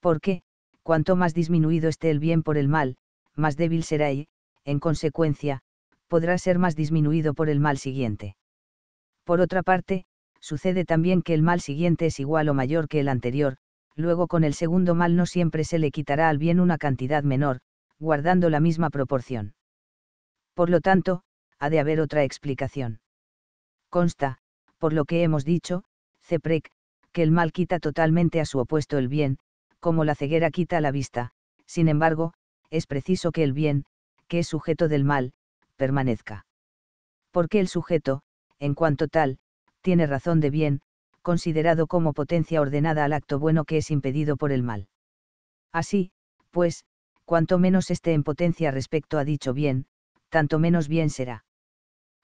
Porque, cuanto más disminuido esté el bien por el mal, más débil será y, en consecuencia, podrá ser más disminuido por el mal siguiente. Por otra parte, sucede también que el mal siguiente es igual o mayor que el anterior, luego con el segundo mal no siempre se le quitará al bien una cantidad menor, guardando la misma proporción. Por lo tanto, ha de haber otra explicación. Consta, por lo que hemos dicho, Ceprec, que el mal quita totalmente a su opuesto el bien, como la ceguera quita la vista, sin embargo, es preciso que el bien, que es sujeto del mal, permanezca. Porque el sujeto, en cuanto tal, tiene razón de bien, considerado como potencia ordenada al acto bueno que es impedido por el mal. Así, pues, cuanto menos esté en potencia respecto a dicho bien, tanto menos bien será.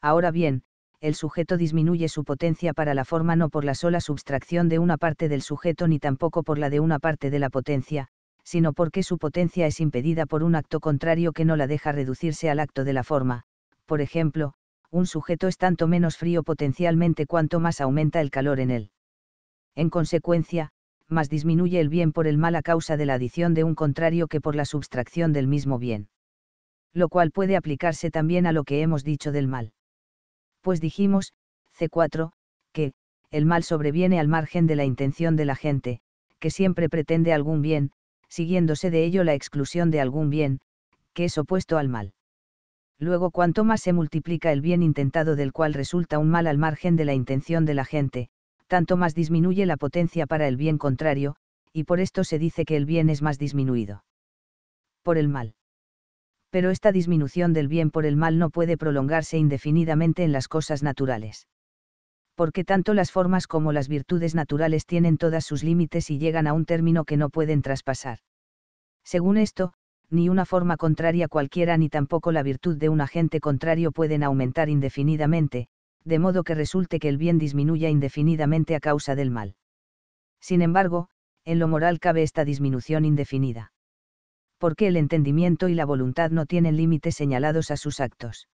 Ahora bien, el sujeto disminuye su potencia para la forma no por la sola subtracción de una parte del sujeto ni tampoco por la de una parte de la potencia, sino porque su potencia es impedida por un acto contrario que no la deja reducirse al acto de la forma. Por ejemplo, un sujeto es tanto menos frío potencialmente cuanto más aumenta el calor en él. En consecuencia, más disminuye el bien por el mal a causa de la adición de un contrario que por la subtracción del mismo bien. Lo cual puede aplicarse también a lo que hemos dicho del mal pues dijimos, C4, que, el mal sobreviene al margen de la intención de la gente, que siempre pretende algún bien, siguiéndose de ello la exclusión de algún bien, que es opuesto al mal. Luego cuanto más se multiplica el bien intentado del cual resulta un mal al margen de la intención de la gente, tanto más disminuye la potencia para el bien contrario, y por esto se dice que el bien es más disminuido. Por el mal pero esta disminución del bien por el mal no puede prolongarse indefinidamente en las cosas naturales. Porque tanto las formas como las virtudes naturales tienen todas sus límites y llegan a un término que no pueden traspasar. Según esto, ni una forma contraria cualquiera ni tampoco la virtud de un agente contrario pueden aumentar indefinidamente, de modo que resulte que el bien disminuya indefinidamente a causa del mal. Sin embargo, en lo moral cabe esta disminución indefinida porque el entendimiento y la voluntad no tienen límites señalados a sus actos.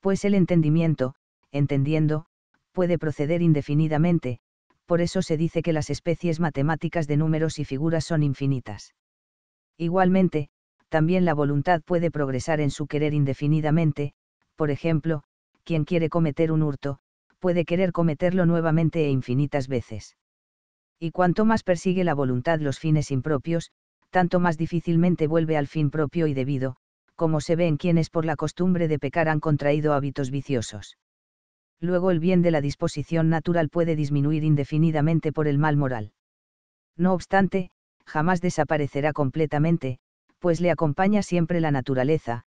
Pues el entendimiento, entendiendo, puede proceder indefinidamente, por eso se dice que las especies matemáticas de números y figuras son infinitas. Igualmente, también la voluntad puede progresar en su querer indefinidamente, por ejemplo, quien quiere cometer un hurto, puede querer cometerlo nuevamente e infinitas veces. Y cuanto más persigue la voluntad los fines impropios, tanto más difícilmente vuelve al fin propio y debido, como se ve en quienes por la costumbre de pecar han contraído hábitos viciosos. Luego el bien de la disposición natural puede disminuir indefinidamente por el mal moral. No obstante, jamás desaparecerá completamente, pues le acompaña siempre la naturaleza,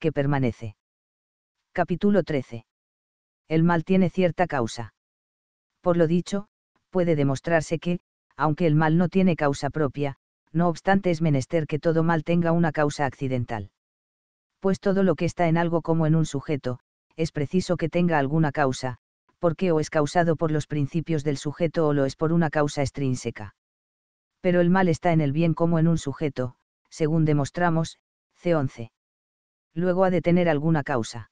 que permanece. Capítulo 13. El mal tiene cierta causa. Por lo dicho, puede demostrarse que, aunque el mal no tiene causa propia, no obstante es menester que todo mal tenga una causa accidental. Pues todo lo que está en algo como en un sujeto, es preciso que tenga alguna causa, porque o es causado por los principios del sujeto o lo es por una causa extrínseca. Pero el mal está en el bien como en un sujeto, según demostramos, C11. Luego ha de tener alguna causa.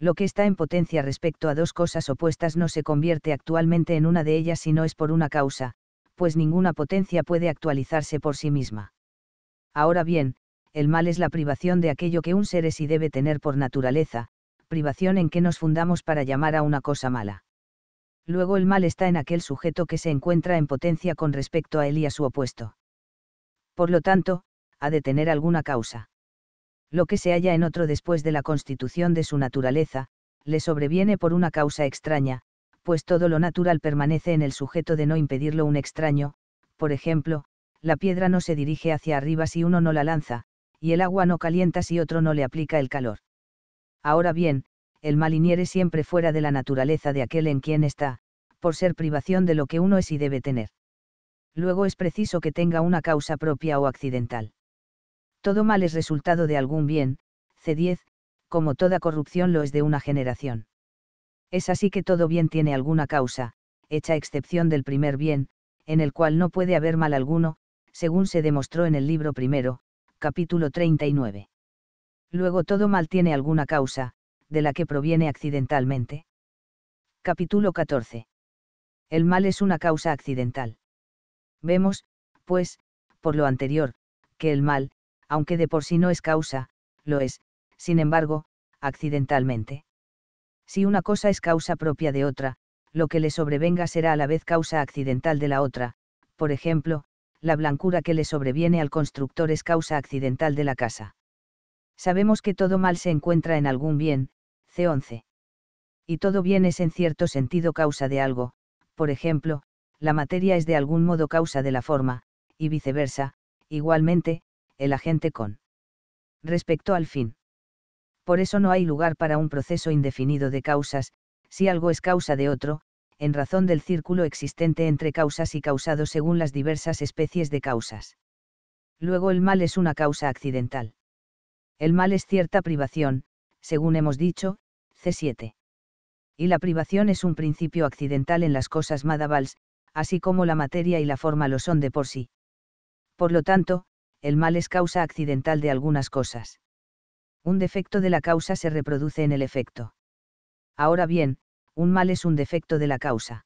Lo que está en potencia respecto a dos cosas opuestas no se convierte actualmente en una de ellas si no es por una causa, pues ninguna potencia puede actualizarse por sí misma. Ahora bien, el mal es la privación de aquello que un ser es y debe tener por naturaleza, privación en que nos fundamos para llamar a una cosa mala. Luego el mal está en aquel sujeto que se encuentra en potencia con respecto a él y a su opuesto. Por lo tanto, ha de tener alguna causa. Lo que se halla en otro después de la constitución de su naturaleza, le sobreviene por una causa extraña, pues todo lo natural permanece en el sujeto de no impedirlo un extraño, por ejemplo, la piedra no se dirige hacia arriba si uno no la lanza, y el agua no calienta si otro no le aplica el calor. Ahora bien, el maliniere siempre fuera de la naturaleza de aquel en quien está, por ser privación de lo que uno es y debe tener. Luego es preciso que tenga una causa propia o accidental. Todo mal es resultado de algún bien, C10, como toda corrupción lo es de una generación. Es así que todo bien tiene alguna causa, hecha excepción del primer bien, en el cual no puede haber mal alguno, según se demostró en el libro primero, capítulo 39. Luego todo mal tiene alguna causa, de la que proviene accidentalmente. Capítulo 14. El mal es una causa accidental. Vemos, pues, por lo anterior, que el mal, aunque de por sí no es causa, lo es, sin embargo, accidentalmente. Si una cosa es causa propia de otra, lo que le sobrevenga será a la vez causa accidental de la otra, por ejemplo, la blancura que le sobreviene al constructor es causa accidental de la casa. Sabemos que todo mal se encuentra en algún bien, C11. Y todo bien es en cierto sentido causa de algo, por ejemplo, la materia es de algún modo causa de la forma, y viceversa, igualmente, el agente con respecto al fin por eso no hay lugar para un proceso indefinido de causas, si algo es causa de otro, en razón del círculo existente entre causas y causado según las diversas especies de causas. Luego el mal es una causa accidental. El mal es cierta privación, según hemos dicho, C7. Y la privación es un principio accidental en las cosas madavals, así como la materia y la forma lo son de por sí. Por lo tanto, el mal es causa accidental de algunas cosas. Un defecto de la causa se reproduce en el efecto. Ahora bien, un mal es un defecto de la causa.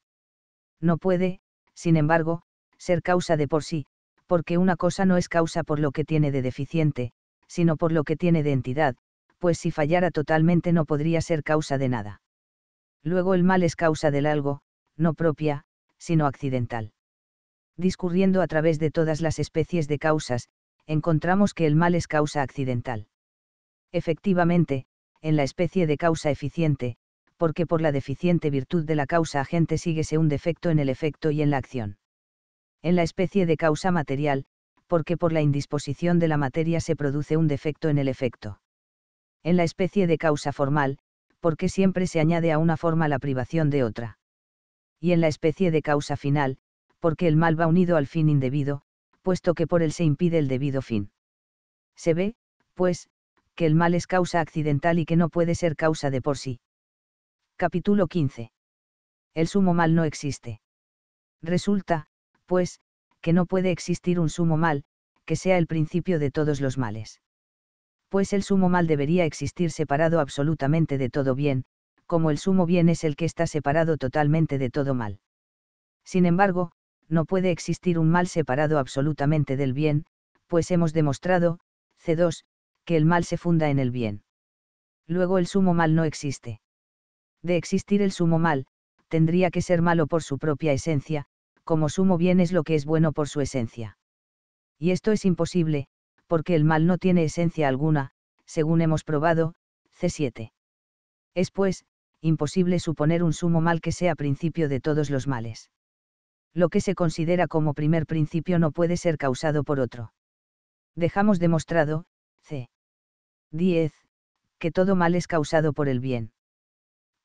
No puede, sin embargo, ser causa de por sí, porque una cosa no es causa por lo que tiene de deficiente, sino por lo que tiene de entidad, pues si fallara totalmente no podría ser causa de nada. Luego el mal es causa del algo, no propia, sino accidental. Discurriendo a través de todas las especies de causas, encontramos que el mal es causa accidental. Efectivamente, en la especie de causa eficiente, porque por la deficiente virtud de la causa agente síguese un defecto en el efecto y en la acción. En la especie de causa material, porque por la indisposición de la materia se produce un defecto en el efecto. En la especie de causa formal, porque siempre se añade a una forma la privación de otra. Y en la especie de causa final, porque el mal va unido al fin indebido, puesto que por él se impide el debido fin. Se ve, pues, que el mal es causa accidental y que no puede ser causa de por sí. Capítulo 15. El sumo mal no existe. Resulta, pues, que no puede existir un sumo mal, que sea el principio de todos los males. Pues el sumo mal debería existir separado absolutamente de todo bien, como el sumo bien es el que está separado totalmente de todo mal. Sin embargo, no puede existir un mal separado absolutamente del bien, pues hemos demostrado, C2, que el mal se funda en el bien. Luego el sumo mal no existe. De existir el sumo mal, tendría que ser malo por su propia esencia, como sumo bien es lo que es bueno por su esencia. Y esto es imposible, porque el mal no tiene esencia alguna, según hemos probado, C7. Es pues, imposible suponer un sumo mal que sea principio de todos los males. Lo que se considera como primer principio no puede ser causado por otro. Dejamos demostrado, C. 10. Que todo mal es causado por el bien.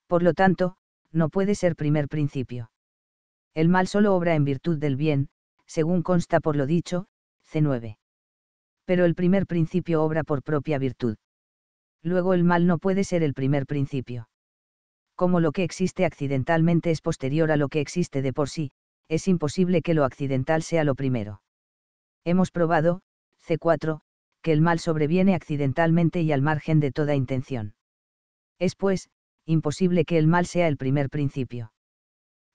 Por lo tanto, no puede ser primer principio. El mal solo obra en virtud del bien, según consta por lo dicho, C9. Pero el primer principio obra por propia virtud. Luego el mal no puede ser el primer principio. Como lo que existe accidentalmente es posterior a lo que existe de por sí, es imposible que lo accidental sea lo primero. Hemos probado, C4, que el mal sobreviene accidentalmente y al margen de toda intención. Es pues, imposible que el mal sea el primer principio.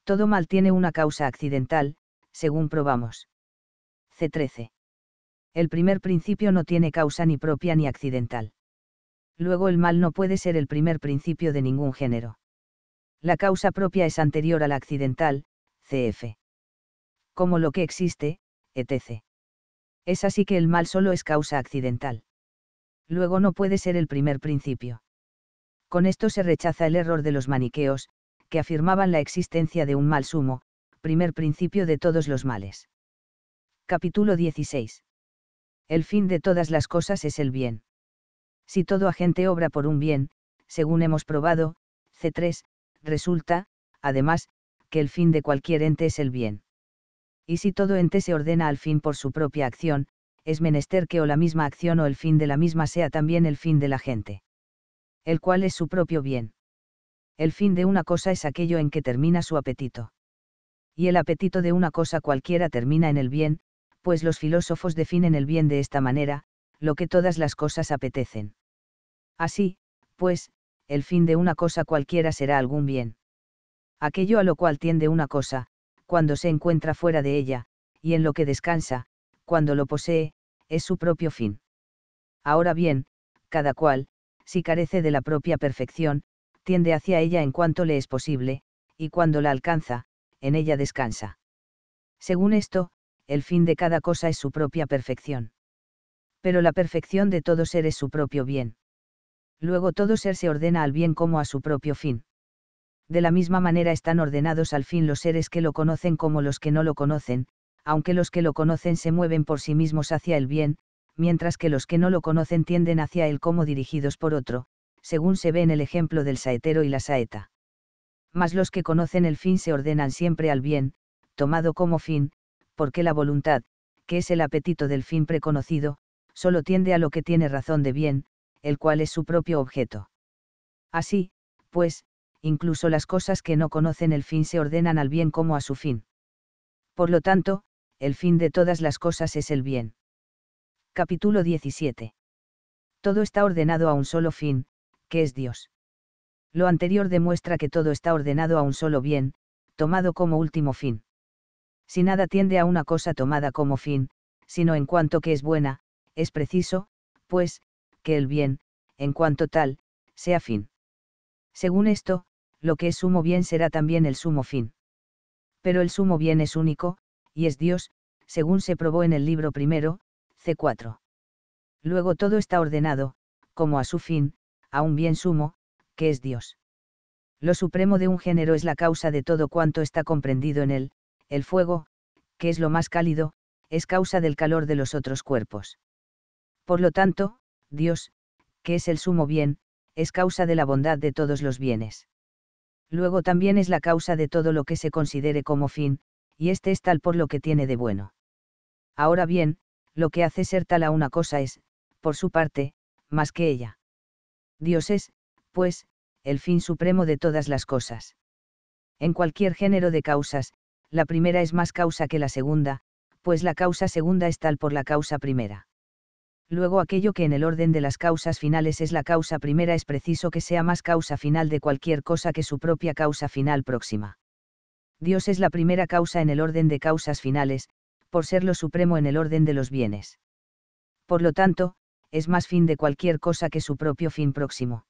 Todo mal tiene una causa accidental, según probamos. C13. El primer principio no tiene causa ni propia ni accidental. Luego el mal no puede ser el primer principio de ningún género. La causa propia es anterior a la accidental, CF. Como lo que existe, etc. Es así que el mal solo es causa accidental. Luego no puede ser el primer principio. Con esto se rechaza el error de los maniqueos, que afirmaban la existencia de un mal sumo, primer principio de todos los males. Capítulo 16. El fin de todas las cosas es el bien. Si todo agente obra por un bien, según hemos probado, C3, resulta, además, que el fin de cualquier ente es el bien y si todo ente se ordena al fin por su propia acción, es menester que o la misma acción o el fin de la misma sea también el fin de la gente. El cual es su propio bien. El fin de una cosa es aquello en que termina su apetito. Y el apetito de una cosa cualquiera termina en el bien, pues los filósofos definen el bien de esta manera, lo que todas las cosas apetecen. Así, pues, el fin de una cosa cualquiera será algún bien. Aquello a lo cual tiende una cosa, cuando se encuentra fuera de ella, y en lo que descansa, cuando lo posee, es su propio fin. Ahora bien, cada cual, si carece de la propia perfección, tiende hacia ella en cuanto le es posible, y cuando la alcanza, en ella descansa. Según esto, el fin de cada cosa es su propia perfección. Pero la perfección de todo ser es su propio bien. Luego todo ser se ordena al bien como a su propio fin de la misma manera están ordenados al fin los seres que lo conocen como los que no lo conocen, aunque los que lo conocen se mueven por sí mismos hacia el bien, mientras que los que no lo conocen tienden hacia él como dirigidos por otro, según se ve en el ejemplo del saetero y la saeta. Mas los que conocen el fin se ordenan siempre al bien, tomado como fin, porque la voluntad, que es el apetito del fin preconocido, solo tiende a lo que tiene razón de bien, el cual es su propio objeto. Así, pues, incluso las cosas que no conocen el fin se ordenan al bien como a su fin. Por lo tanto, el fin de todas las cosas es el bien. Capítulo 17. Todo está ordenado a un solo fin, que es Dios. Lo anterior demuestra que todo está ordenado a un solo bien, tomado como último fin. Si nada tiende a una cosa tomada como fin, sino en cuanto que es buena, es preciso, pues, que el bien, en cuanto tal, sea fin. Según esto, lo que es sumo bien será también el sumo fin. Pero el sumo bien es único, y es Dios, según se probó en el libro primero, C4. Luego todo está ordenado, como a su fin, a un bien sumo, que es Dios. Lo supremo de un género es la causa de todo cuanto está comprendido en él, el fuego, que es lo más cálido, es causa del calor de los otros cuerpos. Por lo tanto, Dios, que es el sumo bien, es causa de la bondad de todos los bienes luego también es la causa de todo lo que se considere como fin, y este es tal por lo que tiene de bueno. Ahora bien, lo que hace ser tal a una cosa es, por su parte, más que ella. Dios es, pues, el fin supremo de todas las cosas. En cualquier género de causas, la primera es más causa que la segunda, pues la causa segunda es tal por la causa primera luego aquello que en el orden de las causas finales es la causa primera es preciso que sea más causa final de cualquier cosa que su propia causa final próxima. Dios es la primera causa en el orden de causas finales, por ser lo supremo en el orden de los bienes. Por lo tanto, es más fin de cualquier cosa que su propio fin próximo.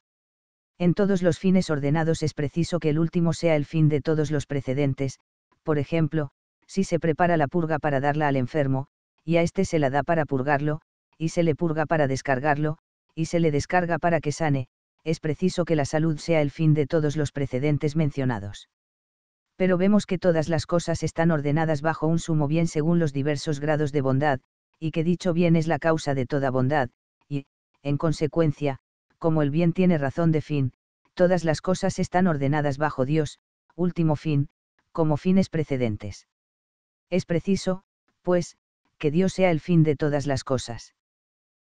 En todos los fines ordenados es preciso que el último sea el fin de todos los precedentes, por ejemplo, si se prepara la purga para darla al enfermo, y a éste se la da para purgarlo, y se le purga para descargarlo, y se le descarga para que sane, es preciso que la salud sea el fin de todos los precedentes mencionados. Pero vemos que todas las cosas están ordenadas bajo un sumo bien según los diversos grados de bondad, y que dicho bien es la causa de toda bondad, y, en consecuencia, como el bien tiene razón de fin, todas las cosas están ordenadas bajo Dios, último fin, como fines precedentes. Es preciso, pues, que Dios sea el fin de todas las cosas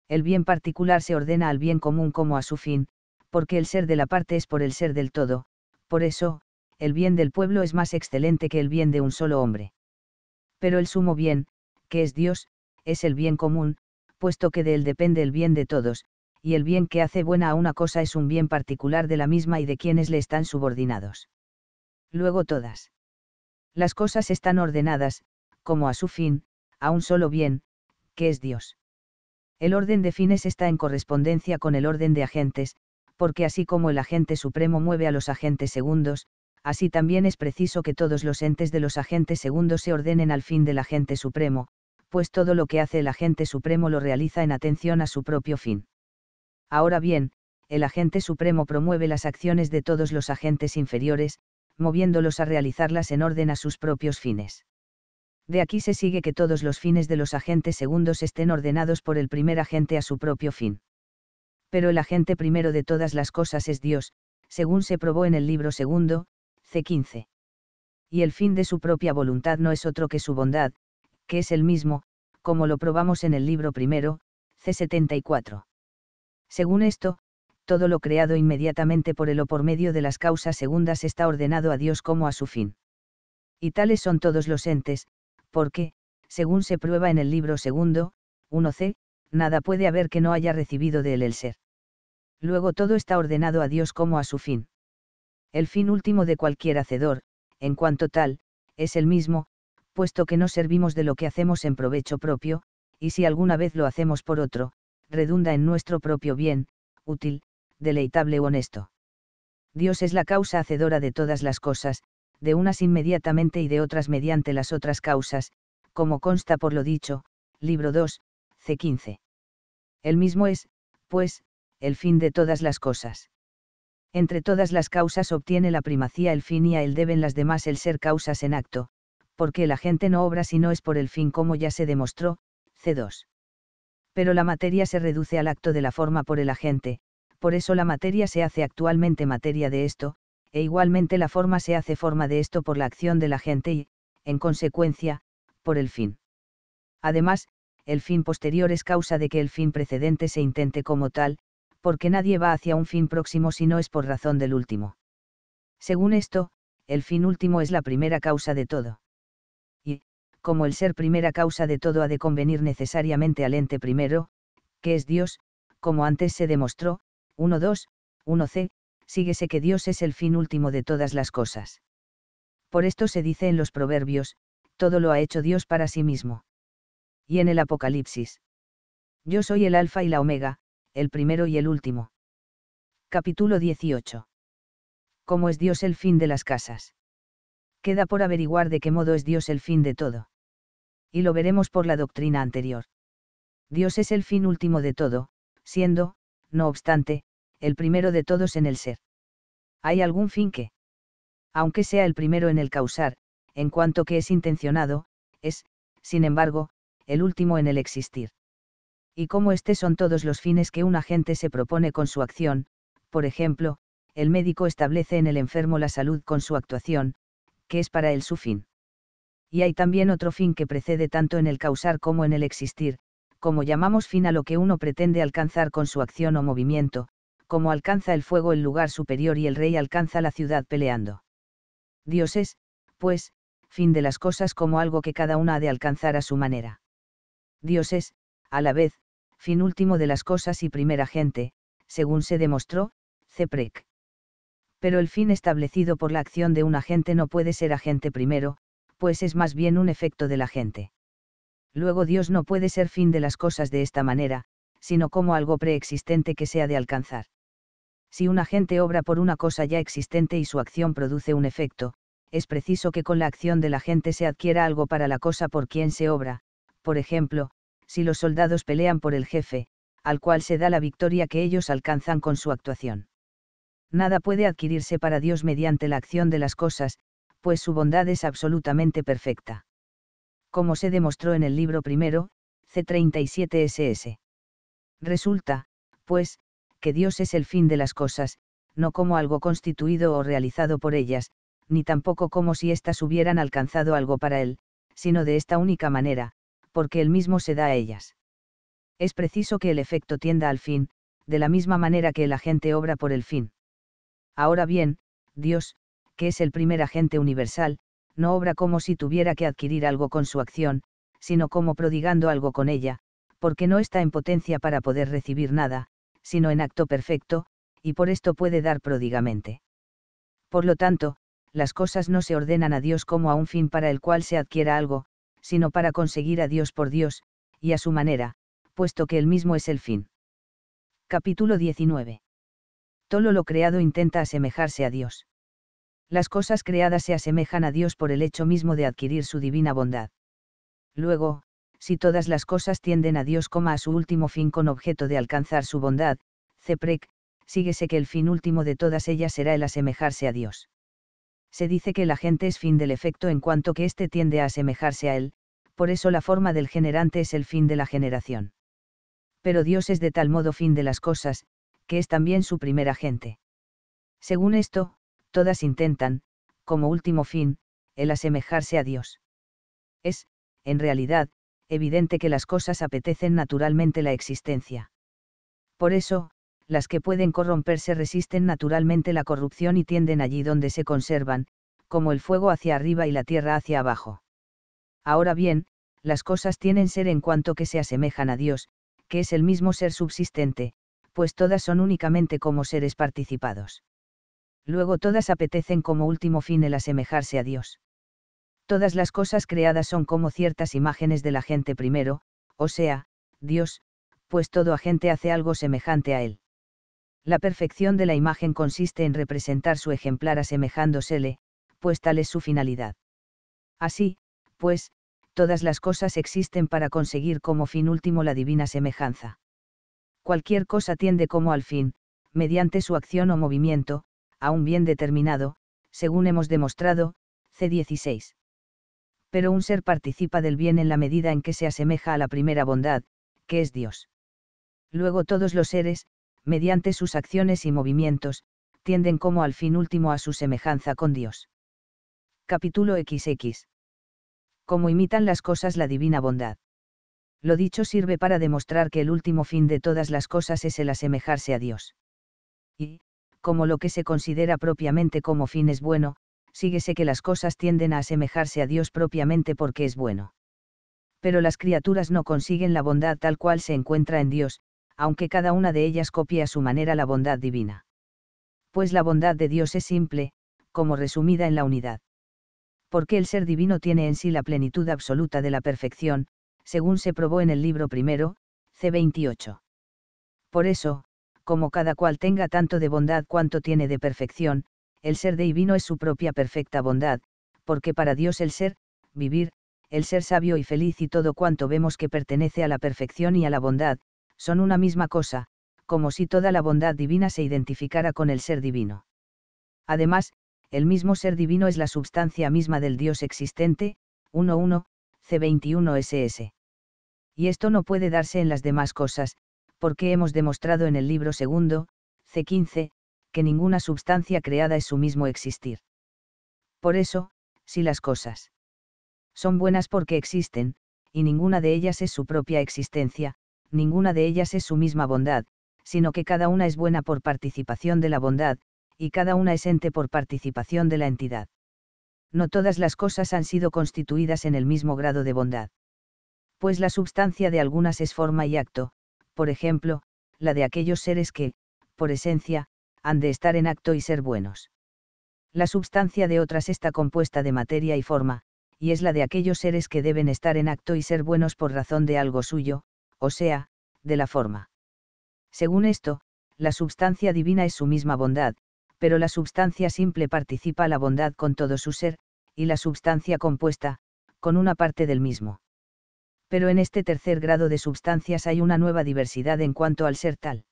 el bien particular se ordena al bien común como a su fin, porque el ser de la parte es por el ser del todo, por eso, el bien del pueblo es más excelente que el bien de un solo hombre. Pero el sumo bien, que es Dios, es el bien común, puesto que de él depende el bien de todos, y el bien que hace buena a una cosa es un bien particular de la misma y de quienes le están subordinados. Luego todas las cosas están ordenadas, como a su fin, a un solo bien, que es Dios. El orden de fines está en correspondencia con el orden de agentes, porque así como el agente supremo mueve a los agentes segundos, así también es preciso que todos los entes de los agentes segundos se ordenen al fin del agente supremo, pues todo lo que hace el agente supremo lo realiza en atención a su propio fin. Ahora bien, el agente supremo promueve las acciones de todos los agentes inferiores, moviéndolos a realizarlas en orden a sus propios fines de aquí se sigue que todos los fines de los agentes segundos estén ordenados por el primer agente a su propio fin. Pero el agente primero de todas las cosas es Dios, según se probó en el libro segundo, C15. Y el fin de su propia voluntad no es otro que su bondad, que es el mismo, como lo probamos en el libro primero, C74. Según esto, todo lo creado inmediatamente por él o por medio de las causas segundas está ordenado a Dios como a su fin. Y tales son todos los entes, porque, según se prueba en el libro segundo, 1c, nada puede haber que no haya recibido de él el ser. Luego todo está ordenado a Dios como a su fin. El fin último de cualquier hacedor, en cuanto tal, es el mismo, puesto que no servimos de lo que hacemos en provecho propio, y si alguna vez lo hacemos por otro, redunda en nuestro propio bien, útil, deleitable o honesto. Dios es la causa hacedora de todas las cosas, de unas inmediatamente y de otras mediante las otras causas, como consta por lo dicho, libro 2, C15. El mismo es, pues, el fin de todas las cosas. Entre todas las causas obtiene la primacía el fin y a él deben las demás el ser causas en acto, porque la gente no obra si no es por el fin como ya se demostró, C2. Pero la materia se reduce al acto de la forma por el agente, por eso la materia se hace actualmente materia de esto, e igualmente la forma se hace forma de esto por la acción de la gente y, en consecuencia, por el fin. Además, el fin posterior es causa de que el fin precedente se intente como tal, porque nadie va hacia un fin próximo si no es por razón del último. Según esto, el fin último es la primera causa de todo. Y, como el ser primera causa de todo ha de convenir necesariamente al ente primero, que es Dios, como antes se demostró, 2, 1c, síguese que Dios es el fin último de todas las cosas. Por esto se dice en los proverbios, todo lo ha hecho Dios para sí mismo. Y en el Apocalipsis. Yo soy el Alfa y la Omega, el primero y el último. Capítulo 18. ¿Cómo es Dios el fin de las casas? Queda por averiguar de qué modo es Dios el fin de todo. Y lo veremos por la doctrina anterior. Dios es el fin último de todo, siendo, no obstante, el primero de todos en el ser. Hay algún fin que, aunque sea el primero en el causar, en cuanto que es intencionado, es, sin embargo, el último en el existir. Y como este son todos los fines que un agente se propone con su acción, por ejemplo, el médico establece en el enfermo la salud con su actuación, que es para él su fin. Y hay también otro fin que precede tanto en el causar como en el existir, como llamamos fin a lo que uno pretende alcanzar con su acción o movimiento, como alcanza el fuego el lugar superior y el rey alcanza la ciudad peleando. Dios es, pues, fin de las cosas como algo que cada una ha de alcanzar a su manera. Dios es, a la vez, fin último de las cosas y primera gente, según se demostró, Ceprec. Pero el fin establecido por la acción de un agente no puede ser agente primero, pues es más bien un efecto de la gente. Luego Dios no puede ser fin de las cosas de esta manera, sino como algo preexistente que sea de alcanzar. Si un agente obra por una cosa ya existente y su acción produce un efecto, es preciso que con la acción del agente se adquiera algo para la cosa por quien se obra, por ejemplo, si los soldados pelean por el jefe, al cual se da la victoria que ellos alcanzan con su actuación. Nada puede adquirirse para Dios mediante la acción de las cosas, pues su bondad es absolutamente perfecta. Como se demostró en el libro primero, C37SS. Resulta, pues, que Dios es el fin de las cosas, no como algo constituido o realizado por ellas, ni tampoco como si éstas hubieran alcanzado algo para él, sino de esta única manera, porque él mismo se da a ellas. Es preciso que el efecto tienda al fin, de la misma manera que el agente obra por el fin. Ahora bien, Dios, que es el primer agente universal, no obra como si tuviera que adquirir algo con su acción, sino como prodigando algo con ella, porque no está en potencia para poder recibir nada, sino en acto perfecto, y por esto puede dar pródigamente. Por lo tanto, las cosas no se ordenan a Dios como a un fin para el cual se adquiera algo, sino para conseguir a Dios por Dios, y a su manera, puesto que Él mismo es el fin. Capítulo 19. Todo lo creado intenta asemejarse a Dios. Las cosas creadas se asemejan a Dios por el hecho mismo de adquirir su divina bondad. Luego, si todas las cosas tienden a Dios como a su último fin con objeto de alcanzar su bondad, Ceprec, síguese que el fin último de todas ellas será el asemejarse a Dios. Se dice que la gente es fin del efecto en cuanto que éste tiende a asemejarse a él, por eso la forma del generante es el fin de la generación. Pero Dios es de tal modo fin de las cosas, que es también su primera gente. Según esto, todas intentan, como último fin, el asemejarse a Dios. Es, en realidad, evidente que las cosas apetecen naturalmente la existencia. Por eso, las que pueden corromperse resisten naturalmente la corrupción y tienden allí donde se conservan, como el fuego hacia arriba y la tierra hacia abajo. Ahora bien, las cosas tienen ser en cuanto que se asemejan a Dios, que es el mismo ser subsistente, pues todas son únicamente como seres participados. Luego todas apetecen como último fin el asemejarse a Dios todas las cosas creadas son como ciertas imágenes del agente primero, o sea, Dios, pues todo agente hace algo semejante a él. La perfección de la imagen consiste en representar su ejemplar asemejándosele, pues tal es su finalidad. Así, pues, todas las cosas existen para conseguir como fin último la divina semejanza. Cualquier cosa tiende como al fin, mediante su acción o movimiento, a un bien determinado, según hemos demostrado, C16 pero un ser participa del bien en la medida en que se asemeja a la primera bondad, que es Dios. Luego todos los seres, mediante sus acciones y movimientos, tienden como al fin último a su semejanza con Dios. Capítulo XX. Cómo imitan las cosas la divina bondad. Lo dicho sirve para demostrar que el último fin de todas las cosas es el asemejarse a Dios. Y, como lo que se considera propiamente como fin es bueno, síguese que las cosas tienden a asemejarse a Dios propiamente porque es bueno. Pero las criaturas no consiguen la bondad tal cual se encuentra en Dios, aunque cada una de ellas copie a su manera la bondad divina. Pues la bondad de Dios es simple, como resumida en la unidad. Porque el ser divino tiene en sí la plenitud absoluta de la perfección, según se probó en el libro primero, C28. Por eso, como cada cual tenga tanto de bondad cuanto tiene de perfección, el ser divino es su propia perfecta bondad, porque para Dios el ser, vivir, el ser sabio y feliz y todo cuanto vemos que pertenece a la perfección y a la bondad, son una misma cosa, como si toda la bondad divina se identificara con el ser divino. Además, el mismo ser divino es la substancia misma del Dios existente, 1.1, C21SS. Y esto no puede darse en las demás cosas, porque hemos demostrado en el libro segundo, C15, ninguna sustancia creada es su mismo existir. Por eso, si las cosas son buenas porque existen, y ninguna de ellas es su propia existencia, ninguna de ellas es su misma bondad, sino que cada una es buena por participación de la bondad, y cada una es ente por participación de la entidad. No todas las cosas han sido constituidas en el mismo grado de bondad. Pues la substancia de algunas es forma y acto, por ejemplo, la de aquellos seres que, por esencia, han de estar en acto y ser buenos. La substancia de otras está compuesta de materia y forma, y es la de aquellos seres que deben estar en acto y ser buenos por razón de algo suyo, o sea, de la forma. Según esto, la substancia divina es su misma bondad, pero la substancia simple participa la bondad con todo su ser, y la substancia compuesta, con una parte del mismo. Pero en este tercer grado de substancias hay una nueva diversidad en cuanto al ser tal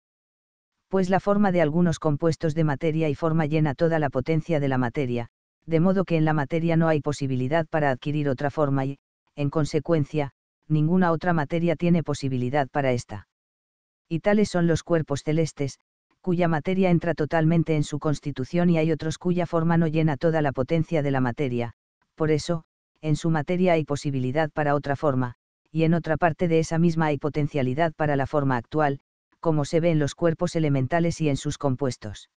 pues la forma de algunos compuestos de materia y forma llena toda la potencia de la materia, de modo que en la materia no hay posibilidad para adquirir otra forma y, en consecuencia, ninguna otra materia tiene posibilidad para esta. Y tales son los cuerpos celestes, cuya materia entra totalmente en su constitución y hay otros cuya forma no llena toda la potencia de la materia, por eso, en su materia hay posibilidad para otra forma, y en otra parte de esa misma hay potencialidad para la forma actual, como se ve en los cuerpos elementales y en sus compuestos.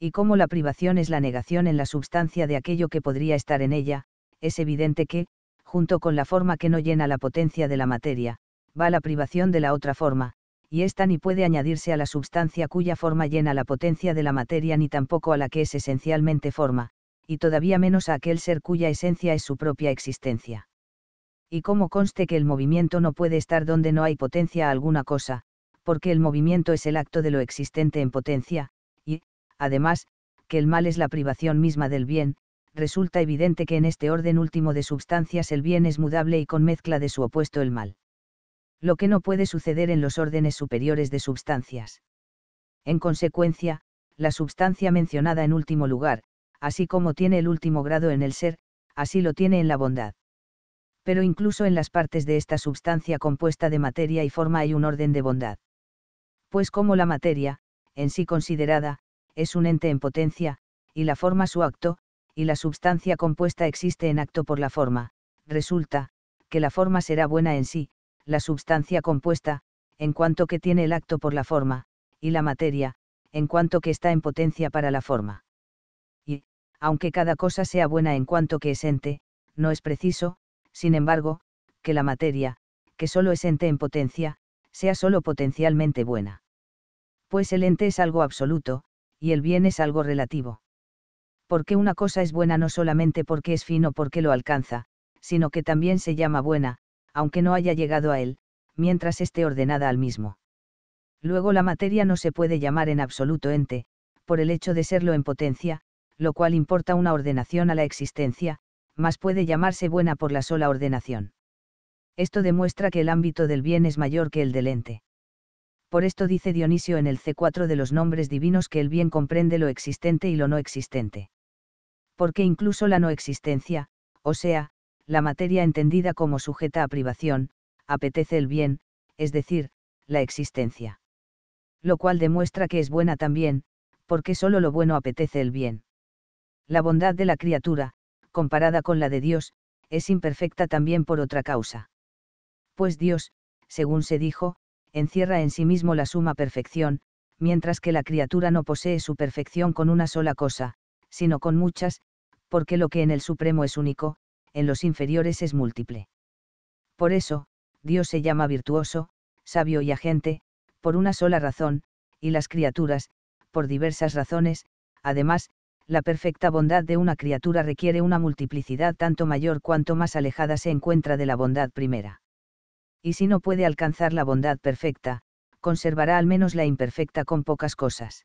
Y como la privación es la negación en la substancia de aquello que podría estar en ella, es evidente que, junto con la forma que no llena la potencia de la materia, va la privación de la otra forma, y ésta ni puede añadirse a la substancia cuya forma llena la potencia de la materia ni tampoco a la que es esencialmente forma, y todavía menos a aquel ser cuya esencia es su propia existencia. Y como conste que el movimiento no puede estar donde no hay potencia alguna cosa, porque el movimiento es el acto de lo existente en potencia, y, además, que el mal es la privación misma del bien, resulta evidente que en este orden último de substancias el bien es mudable y con mezcla de su opuesto el mal. Lo que no puede suceder en los órdenes superiores de substancias. En consecuencia, la substancia mencionada en último lugar, así como tiene el último grado en el ser, así lo tiene en la bondad. Pero incluso en las partes de esta substancia compuesta de materia y forma hay un orden de bondad pues como la materia, en sí considerada, es un ente en potencia, y la forma su acto, y la substancia compuesta existe en acto por la forma, resulta, que la forma será buena en sí, la substancia compuesta, en cuanto que tiene el acto por la forma, y la materia, en cuanto que está en potencia para la forma. Y, aunque cada cosa sea buena en cuanto que es ente, no es preciso, sin embargo, que la materia, que solo es ente en potencia, sea solo potencialmente buena. Pues el ente es algo absoluto, y el bien es algo relativo. Porque una cosa es buena no solamente porque es fino porque lo alcanza, sino que también se llama buena, aunque no haya llegado a él, mientras esté ordenada al mismo. Luego la materia no se puede llamar en absoluto ente, por el hecho de serlo en potencia, lo cual importa una ordenación a la existencia, más puede llamarse buena por la sola ordenación. Esto demuestra que el ámbito del bien es mayor que el del ente. Por esto dice Dionisio en el C4 de los nombres divinos que el bien comprende lo existente y lo no existente. Porque incluso la no existencia, o sea, la materia entendida como sujeta a privación, apetece el bien, es decir, la existencia. Lo cual demuestra que es buena también, porque solo lo bueno apetece el bien. La bondad de la criatura, comparada con la de Dios, es imperfecta también por otra causa pues Dios, según se dijo, encierra en sí mismo la suma perfección, mientras que la criatura no posee su perfección con una sola cosa, sino con muchas, porque lo que en el Supremo es único, en los inferiores es múltiple. Por eso, Dios se llama virtuoso, sabio y agente, por una sola razón, y las criaturas, por diversas razones, además, la perfecta bondad de una criatura requiere una multiplicidad tanto mayor cuanto más alejada se encuentra de la bondad primera y si no puede alcanzar la bondad perfecta, conservará al menos la imperfecta con pocas cosas.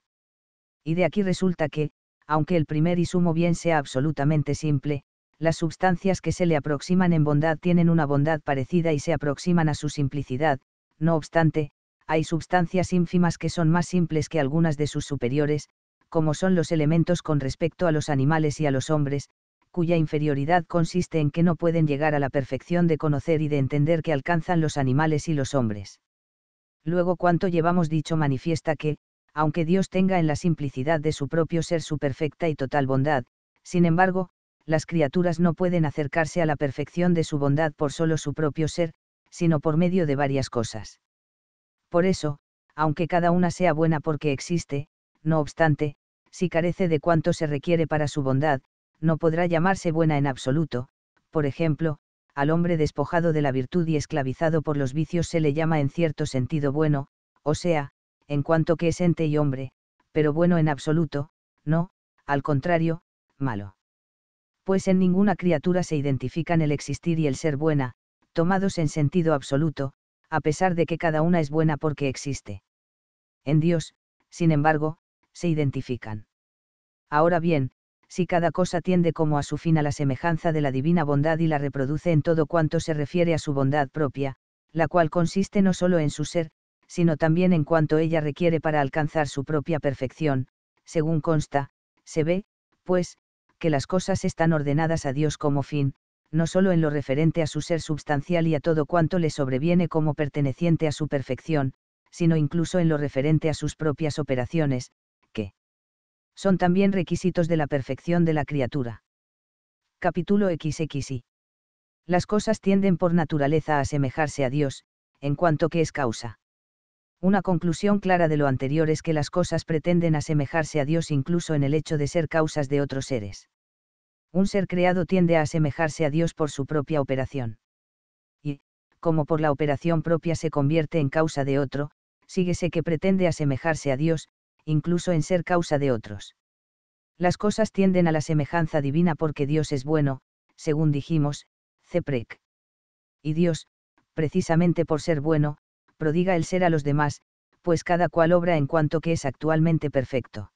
Y de aquí resulta que, aunque el primer y sumo bien sea absolutamente simple, las substancias que se le aproximan en bondad tienen una bondad parecida y se aproximan a su simplicidad, no obstante, hay substancias ínfimas que son más simples que algunas de sus superiores, como son los elementos con respecto a los animales y a los hombres, cuya inferioridad consiste en que no pueden llegar a la perfección de conocer y de entender que alcanzan los animales y los hombres. Luego cuanto llevamos dicho manifiesta que, aunque Dios tenga en la simplicidad de su propio ser su perfecta y total bondad, sin embargo, las criaturas no pueden acercarse a la perfección de su bondad por solo su propio ser, sino por medio de varias cosas. Por eso, aunque cada una sea buena porque existe, no obstante, si carece de cuanto se requiere para su bondad, no podrá llamarse buena en absoluto, por ejemplo, al hombre despojado de la virtud y esclavizado por los vicios se le llama en cierto sentido bueno, o sea, en cuanto que es ente y hombre, pero bueno en absoluto, no, al contrario, malo. Pues en ninguna criatura se identifican el existir y el ser buena, tomados en sentido absoluto, a pesar de que cada una es buena porque existe. En Dios, sin embargo, se identifican. Ahora bien, si cada cosa tiende como a su fin a la semejanza de la divina bondad y la reproduce en todo cuanto se refiere a su bondad propia, la cual consiste no solo en su ser, sino también en cuanto ella requiere para alcanzar su propia perfección, según consta, se ve, pues, que las cosas están ordenadas a Dios como fin, no solo en lo referente a su ser substancial y a todo cuanto le sobreviene como perteneciente a su perfección, sino incluso en lo referente a sus propias operaciones, son también requisitos de la perfección de la criatura. Capítulo XXI. Las cosas tienden por naturaleza a asemejarse a Dios, en cuanto que es causa. Una conclusión clara de lo anterior es que las cosas pretenden asemejarse a Dios incluso en el hecho de ser causas de otros seres. Un ser creado tiende a asemejarse a Dios por su propia operación. Y, como por la operación propia se convierte en causa de otro, síguese que pretende asemejarse a Dios, incluso en ser causa de otros. Las cosas tienden a la semejanza divina porque Dios es bueno, según dijimos, Ceprec. Y Dios, precisamente por ser bueno, prodiga el ser a los demás, pues cada cual obra en cuanto que es actualmente perfecto.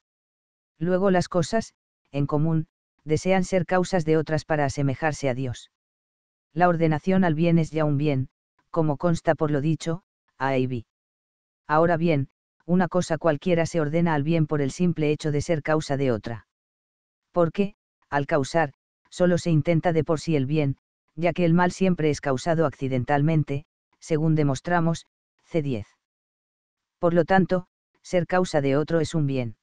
Luego las cosas, en común, desean ser causas de otras para asemejarse a Dios. La ordenación al bien es ya un bien, como consta por lo dicho, A y Ahora bien, una cosa cualquiera se ordena al bien por el simple hecho de ser causa de otra. Porque, al causar, solo se intenta de por sí el bien, ya que el mal siempre es causado accidentalmente, según demostramos, C10. Por lo tanto, ser causa de otro es un bien.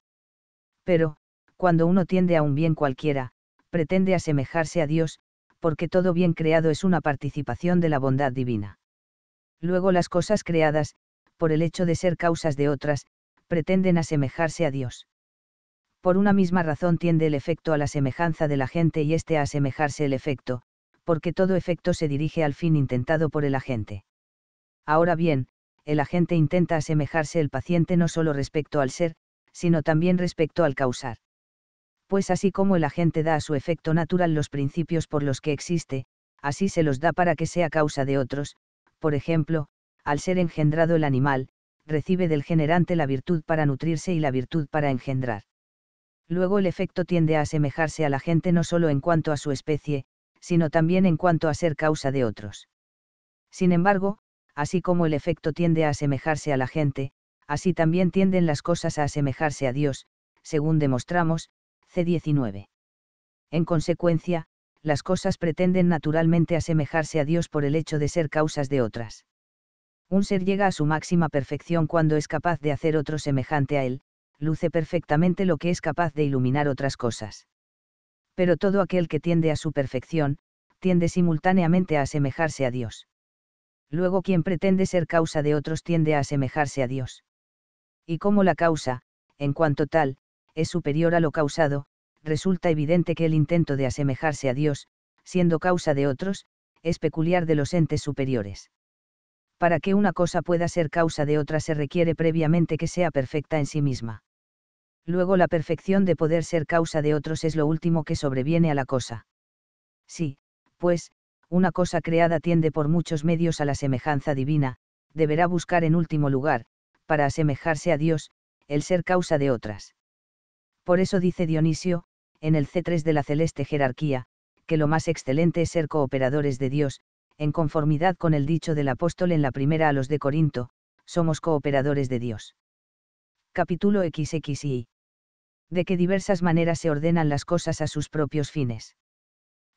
Pero, cuando uno tiende a un bien cualquiera, pretende asemejarse a Dios, porque todo bien creado es una participación de la bondad divina. Luego las cosas creadas, por el hecho de ser causas de otras, pretenden asemejarse a Dios. Por una misma razón tiende el efecto a la semejanza de la gente y este a asemejarse el efecto, porque todo efecto se dirige al fin intentado por el agente. Ahora bien, el agente intenta asemejarse el paciente no solo respecto al ser, sino también respecto al causar. Pues así como el agente da a su efecto natural los principios por los que existe, así se los da para que sea causa de otros, por ejemplo, al ser engendrado el animal, recibe del generante la virtud para nutrirse y la virtud para engendrar. Luego el efecto tiende a asemejarse a la gente no solo en cuanto a su especie, sino también en cuanto a ser causa de otros. Sin embargo, así como el efecto tiende a asemejarse a la gente, así también tienden las cosas a asemejarse a Dios, según demostramos, C19. En consecuencia, las cosas pretenden naturalmente asemejarse a Dios por el hecho de ser causas de otras. Un ser llega a su máxima perfección cuando es capaz de hacer otro semejante a él, luce perfectamente lo que es capaz de iluminar otras cosas. Pero todo aquel que tiende a su perfección, tiende simultáneamente a asemejarse a Dios. Luego quien pretende ser causa de otros tiende a asemejarse a Dios. Y como la causa, en cuanto tal, es superior a lo causado, resulta evidente que el intento de asemejarse a Dios, siendo causa de otros, es peculiar de los entes superiores para que una cosa pueda ser causa de otra se requiere previamente que sea perfecta en sí misma. Luego la perfección de poder ser causa de otros es lo último que sobreviene a la cosa. Sí, pues, una cosa creada tiende por muchos medios a la semejanza divina, deberá buscar en último lugar, para asemejarse a Dios, el ser causa de otras. Por eso dice Dionisio, en el C3 de la celeste jerarquía, que lo más excelente es ser cooperadores de Dios, en conformidad con el dicho del apóstol en la primera a los de Corinto, somos cooperadores de Dios. Capítulo XXI. De que diversas maneras se ordenan las cosas a sus propios fines.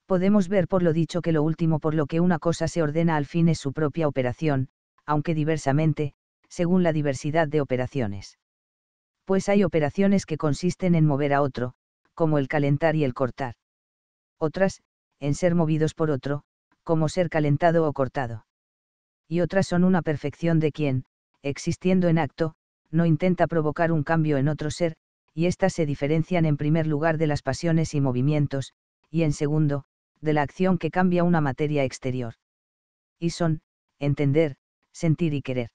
Podemos ver por lo dicho que lo último por lo que una cosa se ordena al fin es su propia operación, aunque diversamente, según la diversidad de operaciones. Pues hay operaciones que consisten en mover a otro, como el calentar y el cortar. Otras, en ser movidos por otro, como ser calentado o cortado. Y otras son una perfección de quien, existiendo en acto, no intenta provocar un cambio en otro ser, y éstas se diferencian en primer lugar de las pasiones y movimientos, y en segundo, de la acción que cambia una materia exterior. Y son, entender, sentir y querer.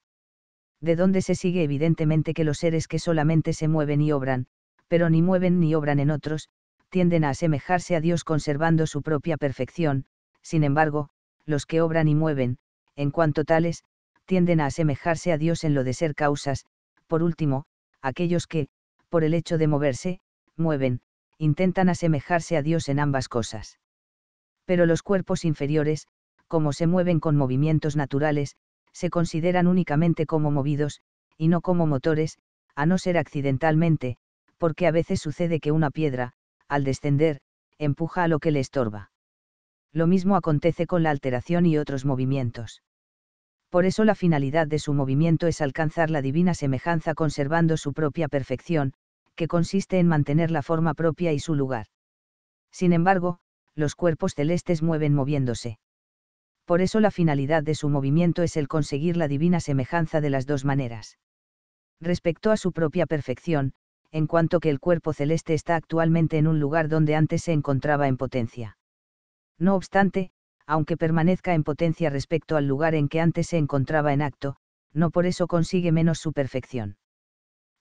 De donde se sigue evidentemente que los seres que solamente se mueven y obran, pero ni mueven ni obran en otros, tienden a asemejarse a Dios conservando su propia perfección, sin embargo, los que obran y mueven, en cuanto tales, tienden a asemejarse a Dios en lo de ser causas, por último, aquellos que, por el hecho de moverse, mueven, intentan asemejarse a Dios en ambas cosas. Pero los cuerpos inferiores, como se mueven con movimientos naturales, se consideran únicamente como movidos, y no como motores, a no ser accidentalmente, porque a veces sucede que una piedra, al descender, empuja a lo que le estorba lo mismo acontece con la alteración y otros movimientos. Por eso la finalidad de su movimiento es alcanzar la divina semejanza conservando su propia perfección, que consiste en mantener la forma propia y su lugar. Sin embargo, los cuerpos celestes mueven moviéndose. Por eso la finalidad de su movimiento es el conseguir la divina semejanza de las dos maneras. Respecto a su propia perfección, en cuanto que el cuerpo celeste está actualmente en un lugar donde antes se encontraba en potencia. No obstante, aunque permanezca en potencia respecto al lugar en que antes se encontraba en acto, no por eso consigue menos su perfección.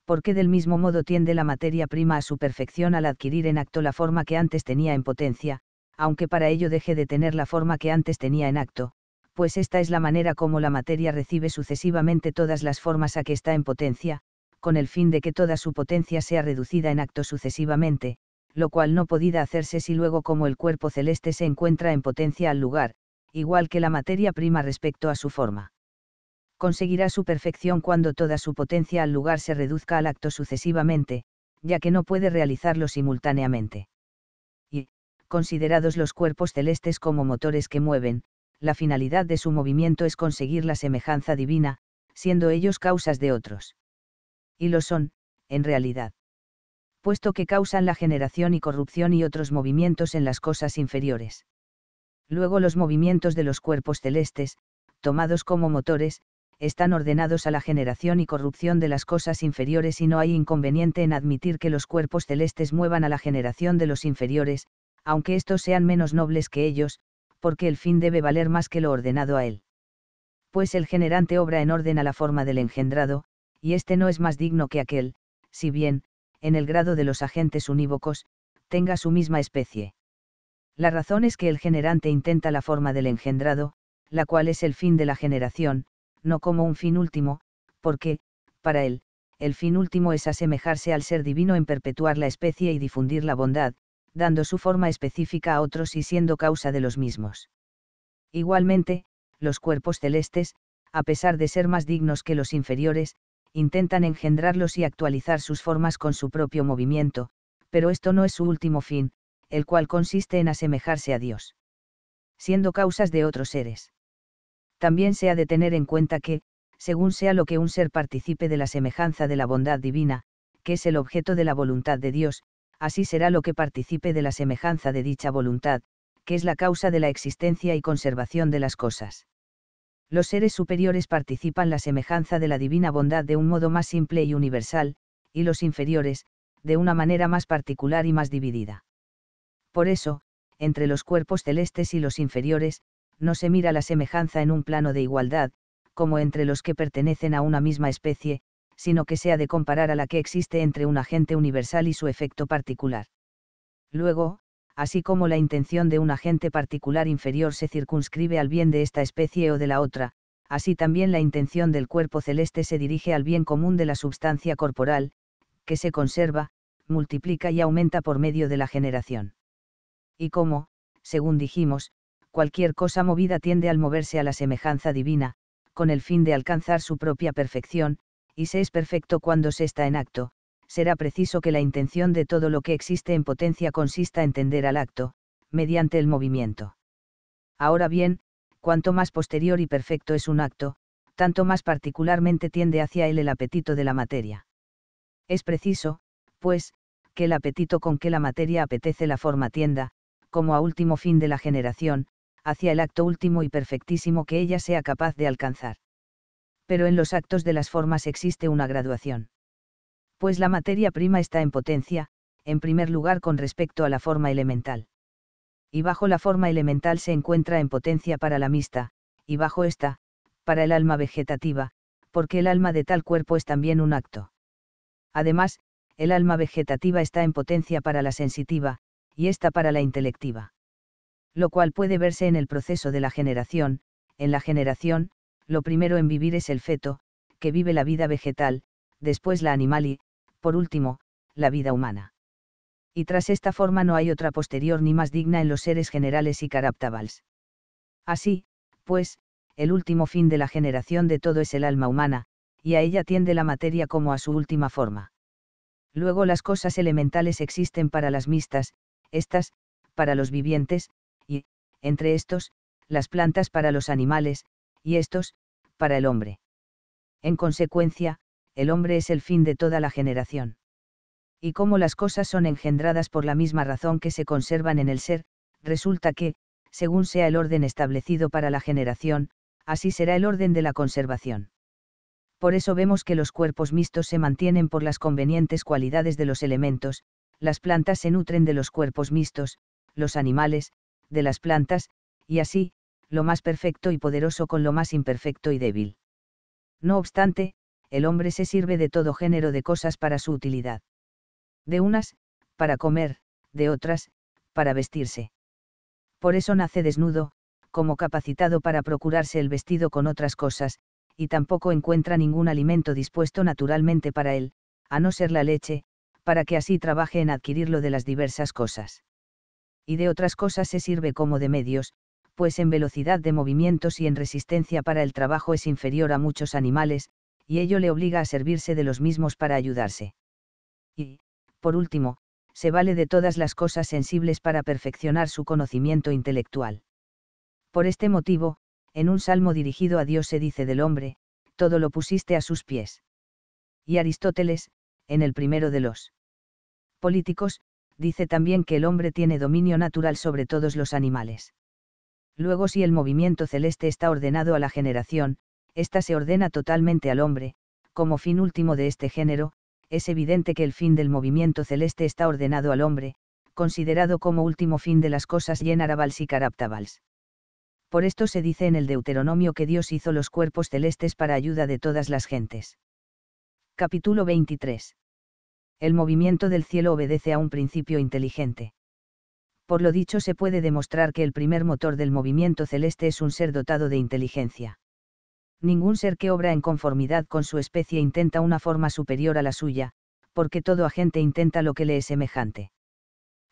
Porque del mismo modo tiende la materia prima a su perfección al adquirir en acto la forma que antes tenía en potencia, aunque para ello deje de tener la forma que antes tenía en acto, pues esta es la manera como la materia recibe sucesivamente todas las formas a que está en potencia, con el fin de que toda su potencia sea reducida en acto sucesivamente, lo cual no podía hacerse si luego como el cuerpo celeste se encuentra en potencia al lugar, igual que la materia prima respecto a su forma. Conseguirá su perfección cuando toda su potencia al lugar se reduzca al acto sucesivamente, ya que no puede realizarlo simultáneamente. Y, considerados los cuerpos celestes como motores que mueven, la finalidad de su movimiento es conseguir la semejanza divina, siendo ellos causas de otros. Y lo son, en realidad puesto que causan la generación y corrupción y otros movimientos en las cosas inferiores. Luego los movimientos de los cuerpos celestes, tomados como motores, están ordenados a la generación y corrupción de las cosas inferiores y no hay inconveniente en admitir que los cuerpos celestes muevan a la generación de los inferiores, aunque estos sean menos nobles que ellos, porque el fin debe valer más que lo ordenado a él. Pues el generante obra en orden a la forma del engendrado, y éste no es más digno que aquel, si bien, en el grado de los agentes unívocos, tenga su misma especie. La razón es que el generante intenta la forma del engendrado, la cual es el fin de la generación, no como un fin último, porque, para él, el fin último es asemejarse al ser divino en perpetuar la especie y difundir la bondad, dando su forma específica a otros y siendo causa de los mismos. Igualmente, los cuerpos celestes, a pesar de ser más dignos que los inferiores, intentan engendrarlos y actualizar sus formas con su propio movimiento, pero esto no es su último fin, el cual consiste en asemejarse a Dios. Siendo causas de otros seres. También se ha de tener en cuenta que, según sea lo que un ser participe de la semejanza de la bondad divina, que es el objeto de la voluntad de Dios, así será lo que participe de la semejanza de dicha voluntad, que es la causa de la existencia y conservación de las cosas los seres superiores participan la semejanza de la divina bondad de un modo más simple y universal, y los inferiores, de una manera más particular y más dividida. Por eso, entre los cuerpos celestes y los inferiores, no se mira la semejanza en un plano de igualdad, como entre los que pertenecen a una misma especie, sino que se ha de comparar a la que existe entre un agente universal y su efecto particular. Luego, así como la intención de un agente particular inferior se circunscribe al bien de esta especie o de la otra, así también la intención del cuerpo celeste se dirige al bien común de la substancia corporal, que se conserva, multiplica y aumenta por medio de la generación. Y como, según dijimos, cualquier cosa movida tiende al moverse a la semejanza divina, con el fin de alcanzar su propia perfección, y se es perfecto cuando se está en acto, será preciso que la intención de todo lo que existe en potencia consista en tender al acto, mediante el movimiento. Ahora bien, cuanto más posterior y perfecto es un acto, tanto más particularmente tiende hacia él el apetito de la materia. Es preciso, pues, que el apetito con que la materia apetece la forma tienda, como a último fin de la generación, hacia el acto último y perfectísimo que ella sea capaz de alcanzar. Pero en los actos de las formas existe una graduación pues la materia prima está en potencia, en primer lugar con respecto a la forma elemental. Y bajo la forma elemental se encuentra en potencia para la mixta, y bajo esta, para el alma vegetativa, porque el alma de tal cuerpo es también un acto. Además, el alma vegetativa está en potencia para la sensitiva, y esta para la intelectiva. Lo cual puede verse en el proceso de la generación, en la generación, lo primero en vivir es el feto, que vive la vida vegetal, después la animal y, por último, la vida humana. Y tras esta forma no hay otra posterior ni más digna en los seres generales y caraptabals. Así, pues, el último fin de la generación de todo es el alma humana, y a ella tiende la materia como a su última forma. Luego las cosas elementales existen para las mixtas, estas, para los vivientes, y, entre estos, las plantas para los animales, y estos, para el hombre. En consecuencia, el hombre es el fin de toda la generación. Y como las cosas son engendradas por la misma razón que se conservan en el ser, resulta que, según sea el orden establecido para la generación, así será el orden de la conservación. Por eso vemos que los cuerpos mixtos se mantienen por las convenientes cualidades de los elementos, las plantas se nutren de los cuerpos mixtos, los animales, de las plantas, y así, lo más perfecto y poderoso con lo más imperfecto y débil. No obstante, el hombre se sirve de todo género de cosas para su utilidad. De unas, para comer, de otras, para vestirse. Por eso nace desnudo, como capacitado para procurarse el vestido con otras cosas, y tampoco encuentra ningún alimento dispuesto naturalmente para él, a no ser la leche, para que así trabaje en adquirirlo de las diversas cosas. Y de otras cosas se sirve como de medios, pues en velocidad de movimientos y en resistencia para el trabajo es inferior a muchos animales, y ello le obliga a servirse de los mismos para ayudarse. Y, por último, se vale de todas las cosas sensibles para perfeccionar su conocimiento intelectual. Por este motivo, en un salmo dirigido a Dios se dice del hombre, todo lo pusiste a sus pies. Y Aristóteles, en el primero de los políticos, dice también que el hombre tiene dominio natural sobre todos los animales. Luego si el movimiento celeste está ordenado a la generación, esta se ordena totalmente al hombre, como fin último de este género, es evidente que el fin del movimiento celeste está ordenado al hombre, considerado como último fin de las cosas y Arabals y Caraptabals. Por esto se dice en el Deuteronomio que Dios hizo los cuerpos celestes para ayuda de todas las gentes. Capítulo 23. El movimiento del cielo obedece a un principio inteligente. Por lo dicho se puede demostrar que el primer motor del movimiento celeste es un ser dotado de inteligencia ningún ser que obra en conformidad con su especie intenta una forma superior a la suya, porque todo agente intenta lo que le es semejante.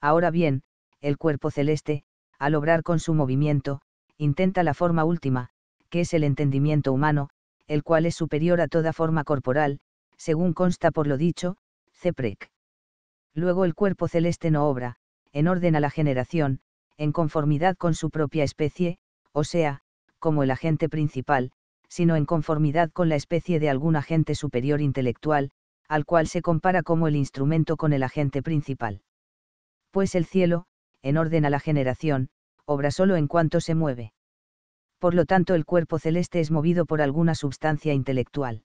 Ahora bien, el cuerpo celeste, al obrar con su movimiento, intenta la forma última, que es el entendimiento humano, el cual es superior a toda forma corporal, según consta por lo dicho, Ceprec. Luego el cuerpo celeste no obra, en orden a la generación, en conformidad con su propia especie, o sea, como el agente principal, sino en conformidad con la especie de algún agente superior intelectual, al cual se compara como el instrumento con el agente principal. Pues el cielo, en orden a la generación, obra solo en cuanto se mueve. Por lo tanto, el cuerpo celeste es movido por alguna sustancia intelectual.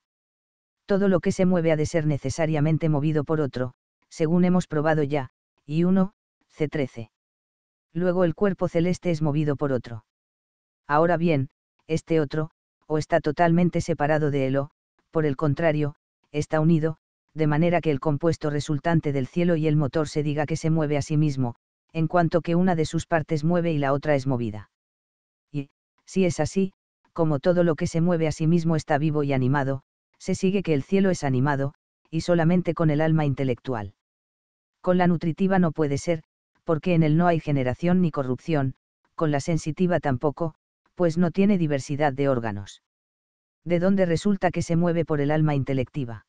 Todo lo que se mueve ha de ser necesariamente movido por otro, según hemos probado ya, y 1, C13. Luego el cuerpo celeste es movido por otro. Ahora bien, este otro, o está totalmente separado de él o, por el contrario, está unido, de manera que el compuesto resultante del cielo y el motor se diga que se mueve a sí mismo, en cuanto que una de sus partes mueve y la otra es movida. Y, si es así, como todo lo que se mueve a sí mismo está vivo y animado, se sigue que el cielo es animado, y solamente con el alma intelectual. Con la nutritiva no puede ser, porque en él no hay generación ni corrupción, con la sensitiva tampoco, pues no tiene diversidad de órganos. De dónde resulta que se mueve por el alma intelectiva.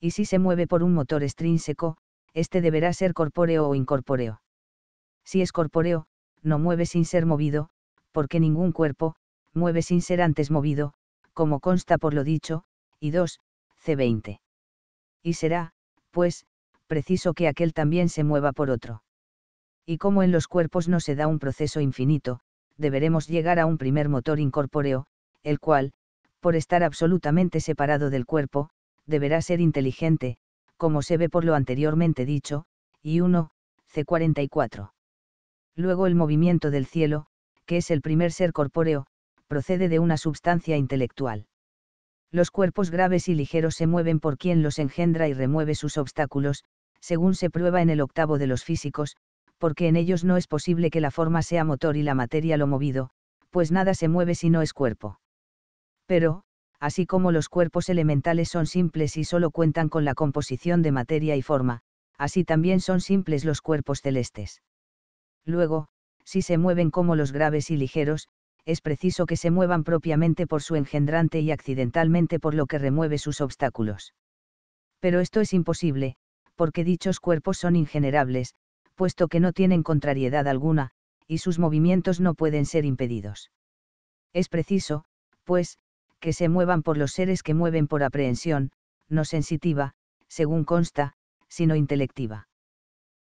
Y si se mueve por un motor extrínseco, este deberá ser corpóreo o incorpóreo. Si es corpóreo, no mueve sin ser movido, porque ningún cuerpo, mueve sin ser antes movido, como consta por lo dicho, y 2, C20. Y será, pues, preciso que aquel también se mueva por otro. Y como en los cuerpos no se da un proceso infinito, deberemos llegar a un primer motor incorpóreo, el cual, por estar absolutamente separado del cuerpo, deberá ser inteligente, como se ve por lo anteriormente dicho, y 1, C44. Luego el movimiento del cielo, que es el primer ser corpóreo, procede de una substancia intelectual. Los cuerpos graves y ligeros se mueven por quien los engendra y remueve sus obstáculos, según se prueba en el octavo de los físicos, porque en ellos no es posible que la forma sea motor y la materia lo movido, pues nada se mueve si no es cuerpo. Pero, así como los cuerpos elementales son simples y solo cuentan con la composición de materia y forma, así también son simples los cuerpos celestes. Luego, si se mueven como los graves y ligeros, es preciso que se muevan propiamente por su engendrante y accidentalmente por lo que remueve sus obstáculos. Pero esto es imposible, porque dichos cuerpos son ingenerables, puesto que no tienen contrariedad alguna, y sus movimientos no pueden ser impedidos. Es preciso, pues, que se muevan por los seres que mueven por aprehensión, no sensitiva, según consta, sino intelectiva.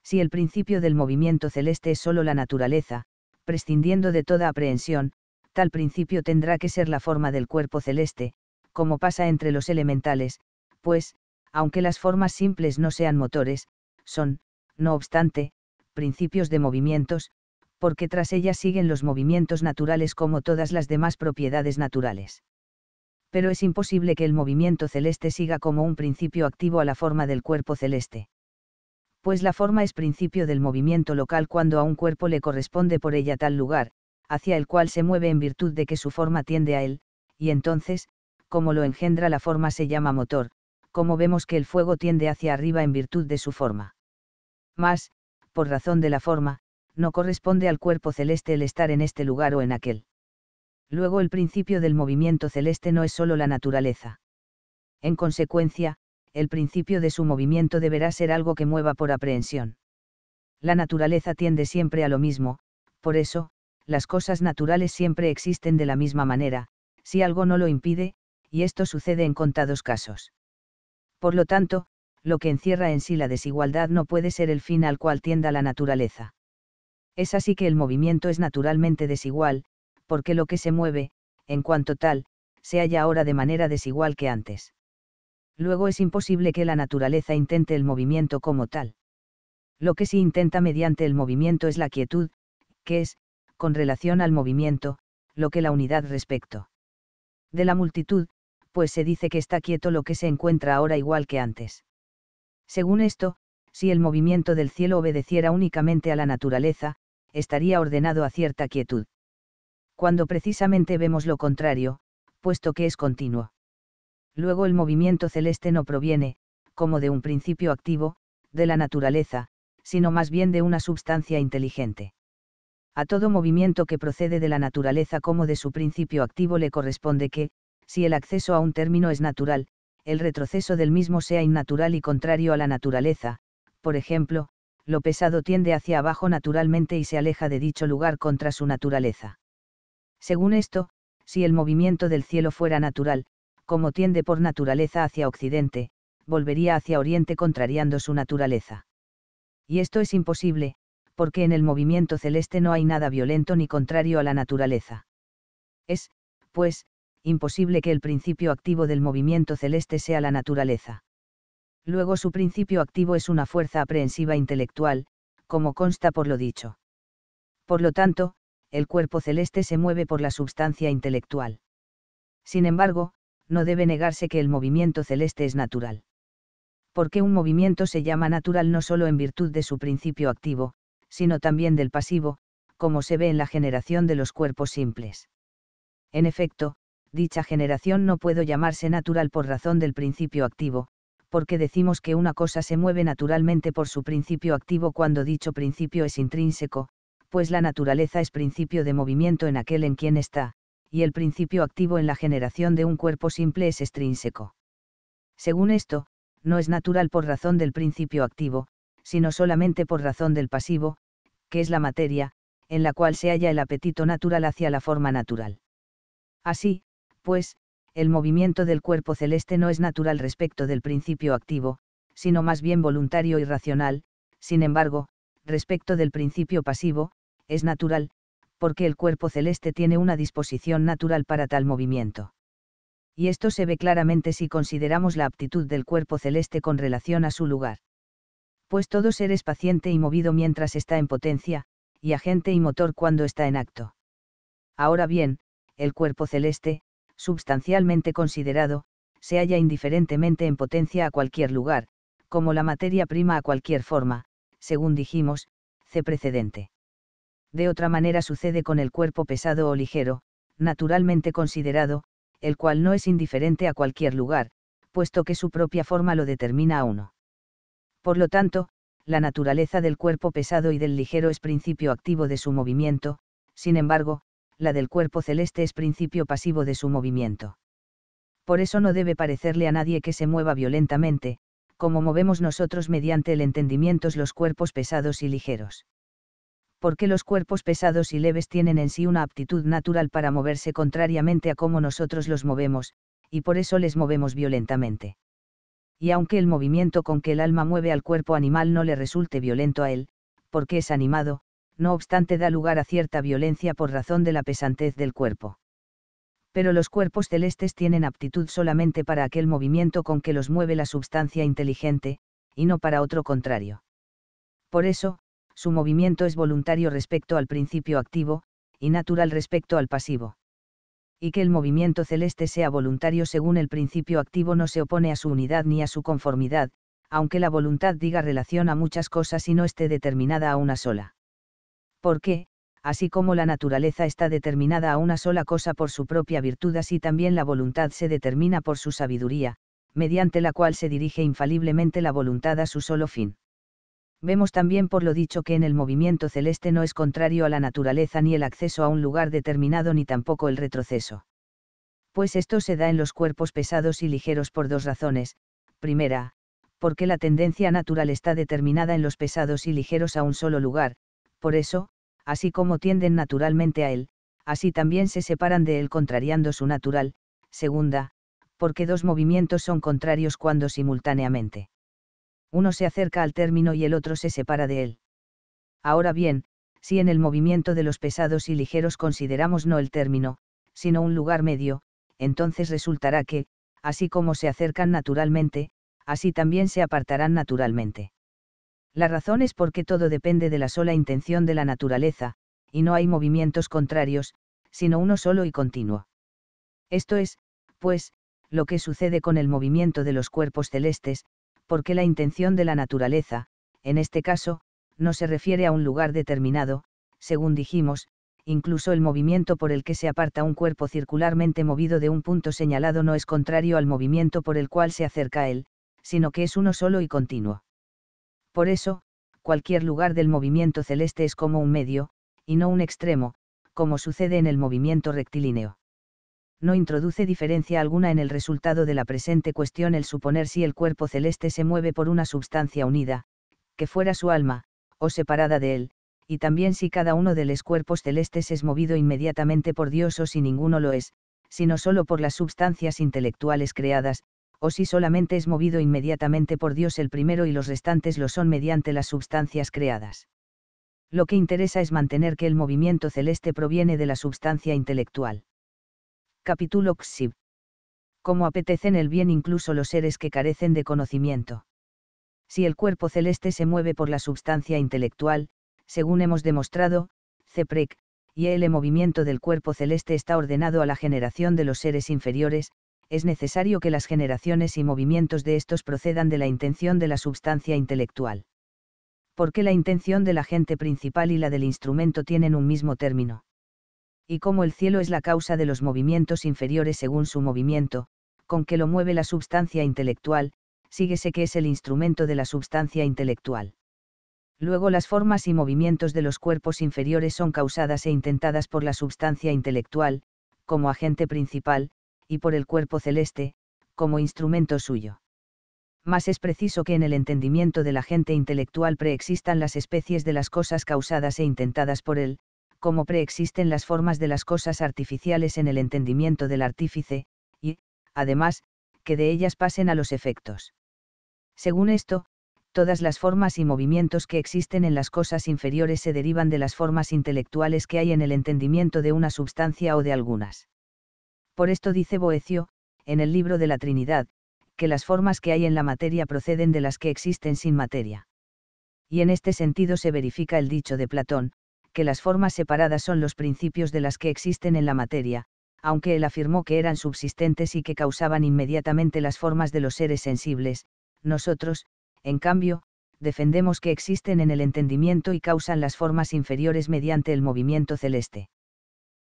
Si el principio del movimiento celeste es solo la naturaleza, prescindiendo de toda aprehensión, tal principio tendrá que ser la forma del cuerpo celeste, como pasa entre los elementales, pues, aunque las formas simples no sean motores, son, no obstante, principios de movimientos, porque tras ellas siguen los movimientos naturales como todas las demás propiedades naturales. Pero es imposible que el movimiento celeste siga como un principio activo a la forma del cuerpo celeste. Pues la forma es principio del movimiento local cuando a un cuerpo le corresponde por ella tal lugar, hacia el cual se mueve en virtud de que su forma tiende a él, y entonces, como lo engendra la forma se llama motor, como vemos que el fuego tiende hacia arriba en virtud de su forma. Mas, por razón de la forma, no corresponde al cuerpo celeste el estar en este lugar o en aquel. Luego el principio del movimiento celeste no es solo la naturaleza. En consecuencia, el principio de su movimiento deberá ser algo que mueva por aprehensión. La naturaleza tiende siempre a lo mismo, por eso, las cosas naturales siempre existen de la misma manera, si algo no lo impide, y esto sucede en contados casos. Por lo tanto, lo que encierra en sí la desigualdad no puede ser el fin al cual tienda la naturaleza. Es así que el movimiento es naturalmente desigual, porque lo que se mueve, en cuanto tal, se halla ahora de manera desigual que antes. Luego es imposible que la naturaleza intente el movimiento como tal. Lo que sí intenta mediante el movimiento es la quietud, que es, con relación al movimiento, lo que la unidad respecto. De la multitud, pues se dice que está quieto lo que se encuentra ahora igual que antes. Según esto, si el movimiento del cielo obedeciera únicamente a la naturaleza, estaría ordenado a cierta quietud. Cuando precisamente vemos lo contrario, puesto que es continuo. Luego el movimiento celeste no proviene, como de un principio activo, de la naturaleza, sino más bien de una substancia inteligente. A todo movimiento que procede de la naturaleza como de su principio activo le corresponde que, si el acceso a un término es natural, el retroceso del mismo sea innatural y contrario a la naturaleza, por ejemplo, lo pesado tiende hacia abajo naturalmente y se aleja de dicho lugar contra su naturaleza. Según esto, si el movimiento del cielo fuera natural, como tiende por naturaleza hacia occidente, volvería hacia oriente contrariando su naturaleza. Y esto es imposible, porque en el movimiento celeste no hay nada violento ni contrario a la naturaleza. Es, pues, imposible que el principio activo del movimiento celeste sea la naturaleza. Luego su principio activo es una fuerza aprehensiva intelectual, como consta por lo dicho. Por lo tanto, el cuerpo celeste se mueve por la substancia intelectual. Sin embargo, no debe negarse que el movimiento celeste es natural. Porque un movimiento se llama natural no solo en virtud de su principio activo, sino también del pasivo, como se ve en la generación de los cuerpos simples. En efecto, dicha generación no puede llamarse natural por razón del principio activo, porque decimos que una cosa se mueve naturalmente por su principio activo cuando dicho principio es intrínseco, pues la naturaleza es principio de movimiento en aquel en quien está, y el principio activo en la generación de un cuerpo simple es extrínseco. Según esto, no es natural por razón del principio activo, sino solamente por razón del pasivo, que es la materia, en la cual se halla el apetito natural hacia la forma natural. Así, pues, el movimiento del cuerpo celeste no es natural respecto del principio activo, sino más bien voluntario y racional, sin embargo, respecto del principio pasivo, es natural, porque el cuerpo celeste tiene una disposición natural para tal movimiento. Y esto se ve claramente si consideramos la aptitud del cuerpo celeste con relación a su lugar. Pues todo ser es paciente y movido mientras está en potencia, y agente y motor cuando está en acto. Ahora bien, el cuerpo celeste, substancialmente considerado, se halla indiferentemente en potencia a cualquier lugar, como la materia prima a cualquier forma, según dijimos, C precedente. De otra manera sucede con el cuerpo pesado o ligero, naturalmente considerado, el cual no es indiferente a cualquier lugar, puesto que su propia forma lo determina a uno. Por lo tanto, la naturaleza del cuerpo pesado y del ligero es principio activo de su movimiento, sin embargo, la del cuerpo celeste es principio pasivo de su movimiento. Por eso no debe parecerle a nadie que se mueva violentamente, como movemos nosotros mediante el entendimiento los cuerpos pesados y ligeros. Porque los cuerpos pesados y leves tienen en sí una aptitud natural para moverse contrariamente a cómo nosotros los movemos, y por eso les movemos violentamente. Y aunque el movimiento con que el alma mueve al cuerpo animal no le resulte violento a él, porque es animado, no obstante da lugar a cierta violencia por razón de la pesantez del cuerpo. Pero los cuerpos celestes tienen aptitud solamente para aquel movimiento con que los mueve la substancia inteligente, y no para otro contrario. Por eso, su movimiento es voluntario respecto al principio activo, y natural respecto al pasivo. Y que el movimiento celeste sea voluntario según el principio activo no se opone a su unidad ni a su conformidad, aunque la voluntad diga relación a muchas cosas y no esté determinada a una sola porque, así como la naturaleza está determinada a una sola cosa por su propia virtud, así también la voluntad se determina por su sabiduría, mediante la cual se dirige infaliblemente la voluntad a su solo fin. Vemos también por lo dicho que en el movimiento celeste no es contrario a la naturaleza ni el acceso a un lugar determinado ni tampoco el retroceso. Pues esto se da en los cuerpos pesados y ligeros por dos razones. Primera, porque la tendencia natural está determinada en los pesados y ligeros a un solo lugar, por eso, así como tienden naturalmente a él, así también se separan de él contrariando su natural, segunda, porque dos movimientos son contrarios cuando simultáneamente. Uno se acerca al término y el otro se separa de él. Ahora bien, si en el movimiento de los pesados y ligeros consideramos no el término, sino un lugar medio, entonces resultará que, así como se acercan naturalmente, así también se apartarán naturalmente. La razón es porque todo depende de la sola intención de la naturaleza, y no hay movimientos contrarios, sino uno solo y continuo. Esto es, pues, lo que sucede con el movimiento de los cuerpos celestes, porque la intención de la naturaleza, en este caso, no se refiere a un lugar determinado, según dijimos, incluso el movimiento por el que se aparta un cuerpo circularmente movido de un punto señalado no es contrario al movimiento por el cual se acerca él, sino que es uno solo y continuo. Por eso, cualquier lugar del movimiento celeste es como un medio, y no un extremo, como sucede en el movimiento rectilíneo. No introduce diferencia alguna en el resultado de la presente cuestión el suponer si el cuerpo celeste se mueve por una substancia unida, que fuera su alma, o separada de él, y también si cada uno de los cuerpos celestes es movido inmediatamente por Dios o si ninguno lo es, sino solo por las substancias intelectuales creadas, o si solamente es movido inmediatamente por Dios el primero y los restantes lo son mediante las substancias creadas. Lo que interesa es mantener que el movimiento celeste proviene de la substancia intelectual. Capítulo XIV. Como apetecen el bien incluso los seres que carecen de conocimiento. Si el cuerpo celeste se mueve por la substancia intelectual, según hemos demostrado, CEPREC, y el movimiento del cuerpo celeste está ordenado a la generación de los seres inferiores, es necesario que las generaciones y movimientos de estos procedan de la intención de la substancia intelectual. Porque la intención del agente principal y la del instrumento tienen un mismo término? Y como el cielo es la causa de los movimientos inferiores según su movimiento, con que lo mueve la substancia intelectual, síguese que es el instrumento de la substancia intelectual. Luego las formas y movimientos de los cuerpos inferiores son causadas e intentadas por la substancia intelectual, como agente principal, y por el cuerpo celeste, como instrumento suyo. Más es preciso que en el entendimiento de la gente intelectual preexistan las especies de las cosas causadas e intentadas por él, como preexisten las formas de las cosas artificiales en el entendimiento del artífice, y, además, que de ellas pasen a los efectos. Según esto, todas las formas y movimientos que existen en las cosas inferiores se derivan de las formas intelectuales que hay en el entendimiento de una sustancia o de algunas. Por esto dice Boecio, en el libro de la Trinidad, que las formas que hay en la materia proceden de las que existen sin materia. Y en este sentido se verifica el dicho de Platón, que las formas separadas son los principios de las que existen en la materia, aunque él afirmó que eran subsistentes y que causaban inmediatamente las formas de los seres sensibles, nosotros, en cambio, defendemos que existen en el entendimiento y causan las formas inferiores mediante el movimiento celeste.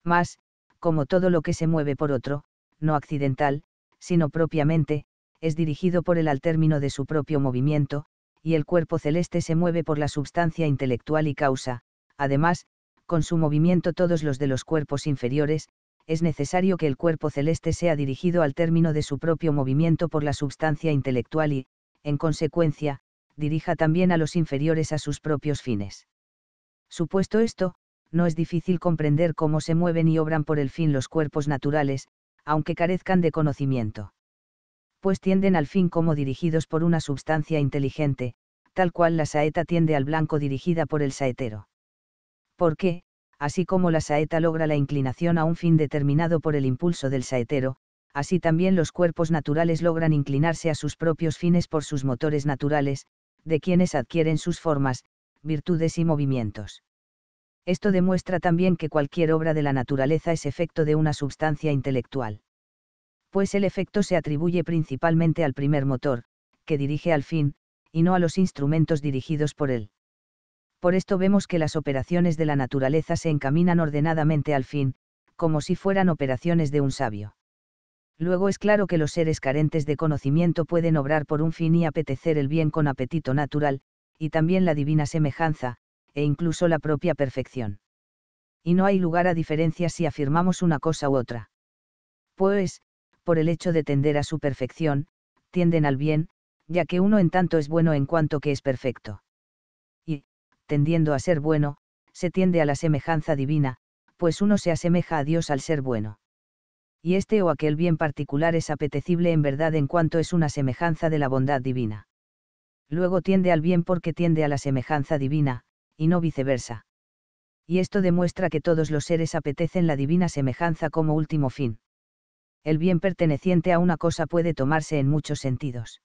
Mas, como todo lo que se mueve por otro, no accidental, sino propiamente, es dirigido por él al término de su propio movimiento, y el cuerpo celeste se mueve por la substancia intelectual y causa, además, con su movimiento todos los de los cuerpos inferiores, es necesario que el cuerpo celeste sea dirigido al término de su propio movimiento por la substancia intelectual y, en consecuencia, dirija también a los inferiores a sus propios fines. Supuesto esto, no es difícil comprender cómo se mueven y obran por el fin los cuerpos naturales, aunque carezcan de conocimiento. Pues tienden al fin como dirigidos por una sustancia inteligente, tal cual la saeta tiende al blanco dirigida por el saetero. Porque, así como la saeta logra la inclinación a un fin determinado por el impulso del saetero, así también los cuerpos naturales logran inclinarse a sus propios fines por sus motores naturales, de quienes adquieren sus formas, virtudes y movimientos. Esto demuestra también que cualquier obra de la naturaleza es efecto de una sustancia intelectual. Pues el efecto se atribuye principalmente al primer motor, que dirige al fin, y no a los instrumentos dirigidos por él. Por esto vemos que las operaciones de la naturaleza se encaminan ordenadamente al fin, como si fueran operaciones de un sabio. Luego es claro que los seres carentes de conocimiento pueden obrar por un fin y apetecer el bien con apetito natural, y también la divina semejanza, e incluso la propia perfección. Y no hay lugar a diferencias si afirmamos una cosa u otra. Pues, por el hecho de tender a su perfección, tienden al bien, ya que uno en tanto es bueno en cuanto que es perfecto. Y, tendiendo a ser bueno, se tiende a la semejanza divina, pues uno se asemeja a Dios al ser bueno. Y este o aquel bien particular es apetecible en verdad en cuanto es una semejanza de la bondad divina. Luego tiende al bien porque tiende a la semejanza divina, y no viceversa. Y esto demuestra que todos los seres apetecen la divina semejanza como último fin. El bien perteneciente a una cosa puede tomarse en muchos sentidos.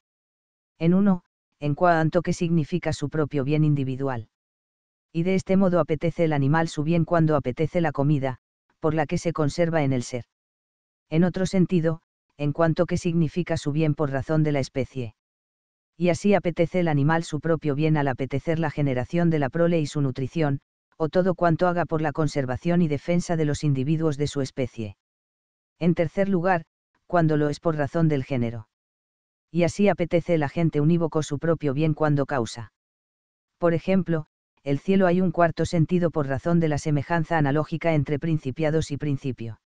En uno, en cuanto que significa su propio bien individual. Y de este modo apetece el animal su bien cuando apetece la comida, por la que se conserva en el ser. En otro sentido, en cuanto que significa su bien por razón de la especie y así apetece el animal su propio bien al apetecer la generación de la prole y su nutrición, o todo cuanto haga por la conservación y defensa de los individuos de su especie. En tercer lugar, cuando lo es por razón del género. Y así apetece el agente unívoco su propio bien cuando causa. Por ejemplo, el cielo hay un cuarto sentido por razón de la semejanza analógica entre principiados y principio.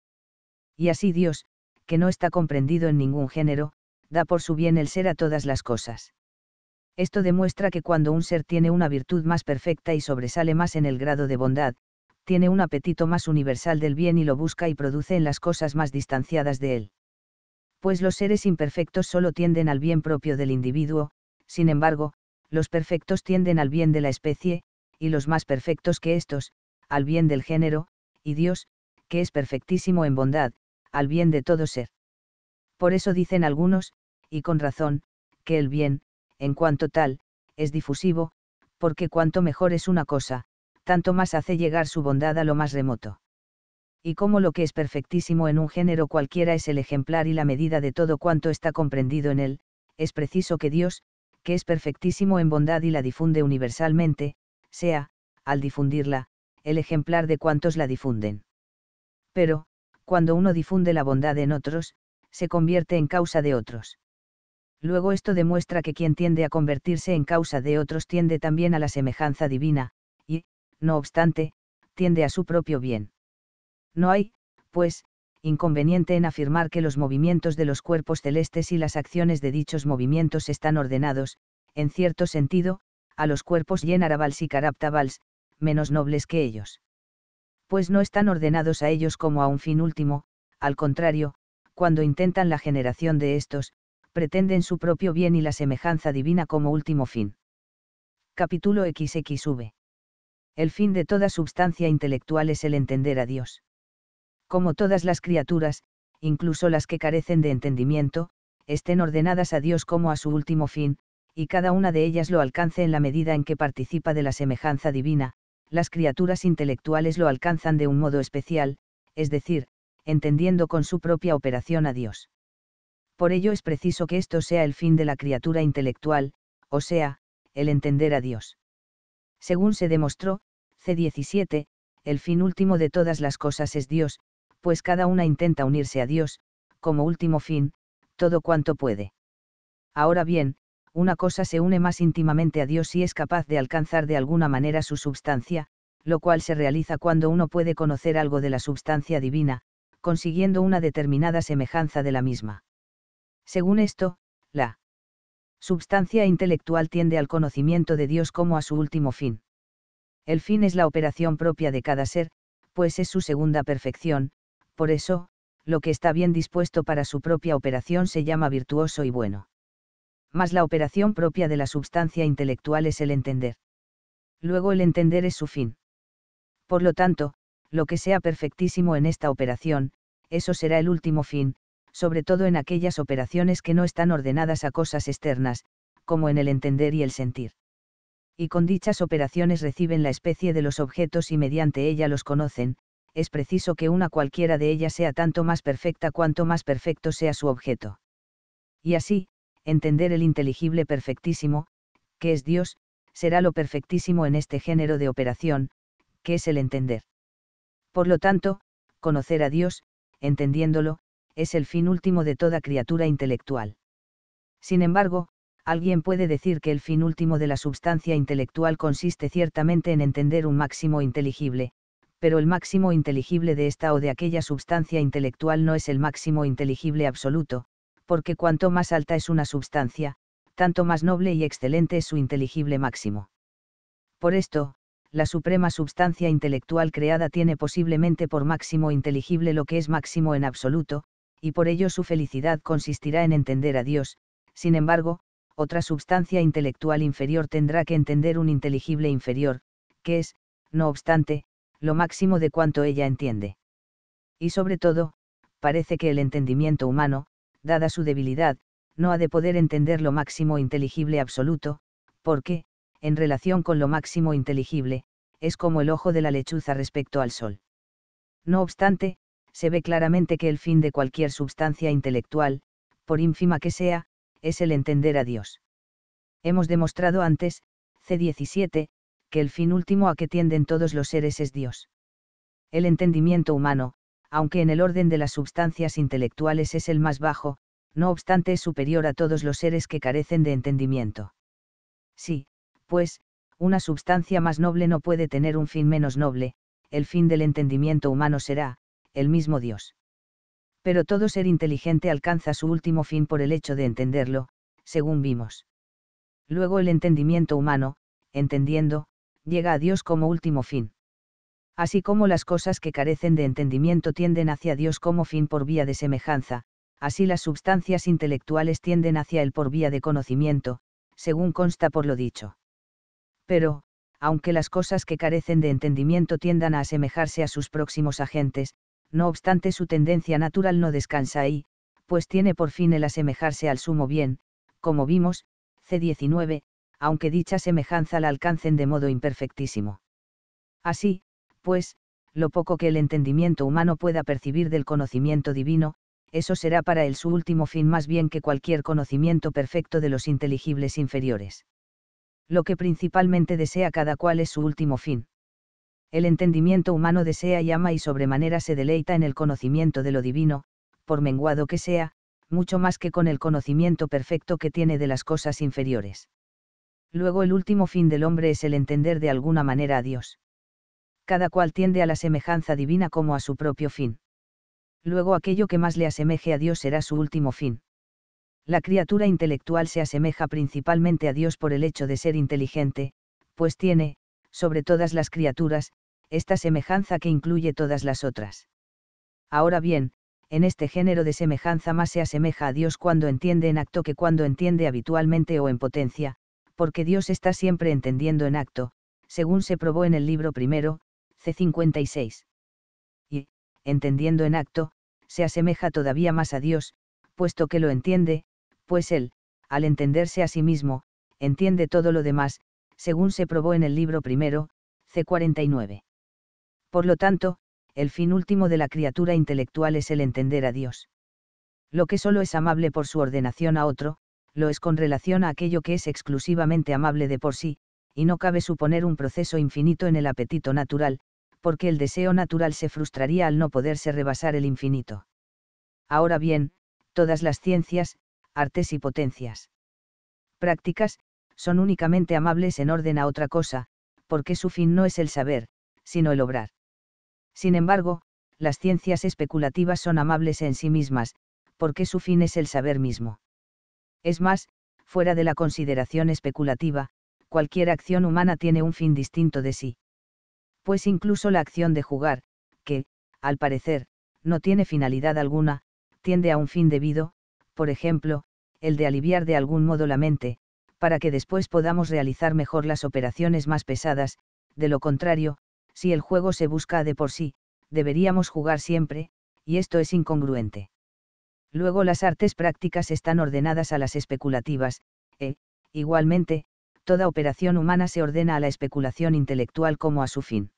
Y así Dios, que no está comprendido en ningún género, da por su bien el ser a todas las cosas. Esto demuestra que cuando un ser tiene una virtud más perfecta y sobresale más en el grado de bondad, tiene un apetito más universal del bien y lo busca y produce en las cosas más distanciadas de él. Pues los seres imperfectos solo tienden al bien propio del individuo, sin embargo, los perfectos tienden al bien de la especie, y los más perfectos que estos, al bien del género, y Dios, que es perfectísimo en bondad, al bien de todo ser. Por eso dicen algunos, y con razón, que el bien, en cuanto tal, es difusivo, porque cuanto mejor es una cosa, tanto más hace llegar su bondad a lo más remoto. Y como lo que es perfectísimo en un género cualquiera es el ejemplar y la medida de todo cuanto está comprendido en él, es preciso que Dios, que es perfectísimo en bondad y la difunde universalmente, sea, al difundirla, el ejemplar de cuantos la difunden. Pero, cuando uno difunde la bondad en otros, se convierte en causa de otros. Luego esto demuestra que quien tiende a convertirse en causa de otros tiende también a la semejanza divina, y, no obstante, tiende a su propio bien. No hay, pues, inconveniente en afirmar que los movimientos de los cuerpos celestes y las acciones de dichos movimientos están ordenados, en cierto sentido, a los cuerpos Yenarabals y Karaptabals, menos nobles que ellos. Pues no están ordenados a ellos como a un fin último, al contrario, cuando intentan la generación de estos, pretenden su propio bien y la semejanza divina como último fin. Capítulo XXV. El fin de toda substancia intelectual es el entender a Dios. Como todas las criaturas, incluso las que carecen de entendimiento, estén ordenadas a Dios como a su último fin, y cada una de ellas lo alcance en la medida en que participa de la semejanza divina, las criaturas intelectuales lo alcanzan de un modo especial, es decir, entendiendo con su propia operación a Dios. Por ello es preciso que esto sea el fin de la criatura intelectual, o sea, el entender a Dios. Según se demostró, C17, el fin último de todas las cosas es Dios, pues cada una intenta unirse a Dios, como último fin, todo cuanto puede. Ahora bien, una cosa se une más íntimamente a Dios y es capaz de alcanzar de alguna manera su substancia, lo cual se realiza cuando uno puede conocer algo de la substancia divina, consiguiendo una determinada semejanza de la misma. Según esto, la substancia intelectual tiende al conocimiento de Dios como a su último fin. El fin es la operación propia de cada ser, pues es su segunda perfección, por eso, lo que está bien dispuesto para su propia operación se llama virtuoso y bueno. Mas la operación propia de la substancia intelectual es el entender. Luego el entender es su fin. Por lo tanto, lo que sea perfectísimo en esta operación, eso será el último fin, sobre todo en aquellas operaciones que no están ordenadas a cosas externas, como en el entender y el sentir. Y con dichas operaciones reciben la especie de los objetos y mediante ella los conocen, es preciso que una cualquiera de ellas sea tanto más perfecta cuanto más perfecto sea su objeto. Y así, entender el inteligible perfectísimo, que es Dios, será lo perfectísimo en este género de operación, que es el entender. Por lo tanto, conocer a Dios, entendiéndolo, es el fin último de toda criatura intelectual. Sin embargo, alguien puede decir que el fin último de la substancia intelectual consiste ciertamente en entender un máximo inteligible, pero el máximo inteligible de esta o de aquella substancia intelectual no es el máximo inteligible absoluto, porque cuanto más alta es una substancia, tanto más noble y excelente es su inteligible máximo. Por esto, la suprema substancia intelectual creada tiene posiblemente por máximo inteligible lo que es máximo en absoluto, y por ello su felicidad consistirá en entender a Dios, sin embargo, otra substancia intelectual inferior tendrá que entender un inteligible inferior, que es, no obstante, lo máximo de cuanto ella entiende. Y sobre todo, parece que el entendimiento humano, dada su debilidad, no ha de poder entender lo máximo inteligible absoluto, porque, en relación con lo máximo inteligible, es como el ojo de la lechuza respecto al sol. No obstante, se ve claramente que el fin de cualquier substancia intelectual, por ínfima que sea, es el entender a Dios. Hemos demostrado antes, C17, que el fin último a que tienden todos los seres es Dios. El entendimiento humano, aunque en el orden de las substancias intelectuales es el más bajo, no obstante es superior a todos los seres que carecen de entendimiento. Sí, pues, una substancia más noble no puede tener un fin menos noble, el fin del entendimiento humano será, el mismo Dios. Pero todo ser inteligente alcanza su último fin por el hecho de entenderlo, según vimos. Luego el entendimiento humano, entendiendo, llega a Dios como último fin. Así como las cosas que carecen de entendimiento tienden hacia Dios como fin por vía de semejanza, así las substancias intelectuales tienden hacia él por vía de conocimiento, según consta por lo dicho. Pero, aunque las cosas que carecen de entendimiento tiendan a asemejarse a sus próximos agentes, no obstante su tendencia natural no descansa ahí, pues tiene por fin el asemejarse al sumo bien, como vimos, C19, aunque dicha semejanza la alcancen de modo imperfectísimo. Así, pues, lo poco que el entendimiento humano pueda percibir del conocimiento divino, eso será para él su último fin más bien que cualquier conocimiento perfecto de los inteligibles inferiores. Lo que principalmente desea cada cual es su último fin. El entendimiento humano desea y ama y sobremanera se deleita en el conocimiento de lo divino, por menguado que sea, mucho más que con el conocimiento perfecto que tiene de las cosas inferiores. Luego el último fin del hombre es el entender de alguna manera a Dios. Cada cual tiende a la semejanza divina como a su propio fin. Luego aquello que más le asemeje a Dios será su último fin. La criatura intelectual se asemeja principalmente a Dios por el hecho de ser inteligente, pues tiene, sobre todas las criaturas, esta semejanza que incluye todas las otras. Ahora bien, en este género de semejanza más se asemeja a Dios cuando entiende en acto que cuando entiende habitualmente o en potencia, porque Dios está siempre entendiendo en acto, según se probó en el libro primero, C56. Y, entendiendo en acto, se asemeja todavía más a Dios, puesto que lo entiende, pues Él, al entenderse a sí mismo, entiende todo lo demás, según se probó en el libro primero, C49. Por lo tanto, el fin último de la criatura intelectual es el entender a Dios. Lo que solo es amable por su ordenación a otro, lo es con relación a aquello que es exclusivamente amable de por sí, y no cabe suponer un proceso infinito en el apetito natural, porque el deseo natural se frustraría al no poderse rebasar el infinito. Ahora bien, todas las ciencias, artes y potencias prácticas, son únicamente amables en orden a otra cosa, porque su fin no es el saber, sino el obrar. Sin embargo, las ciencias especulativas son amables en sí mismas, porque su fin es el saber mismo. Es más, fuera de la consideración especulativa, cualquier acción humana tiene un fin distinto de sí. Pues incluso la acción de jugar, que, al parecer, no tiene finalidad alguna, tiende a un fin debido, por ejemplo, el de aliviar de algún modo la mente, para que después podamos realizar mejor las operaciones más pesadas, de lo contrario, si el juego se busca de por sí, deberíamos jugar siempre, y esto es incongruente. Luego las artes prácticas están ordenadas a las especulativas, e, igualmente, toda operación humana se ordena a la especulación intelectual como a su fin.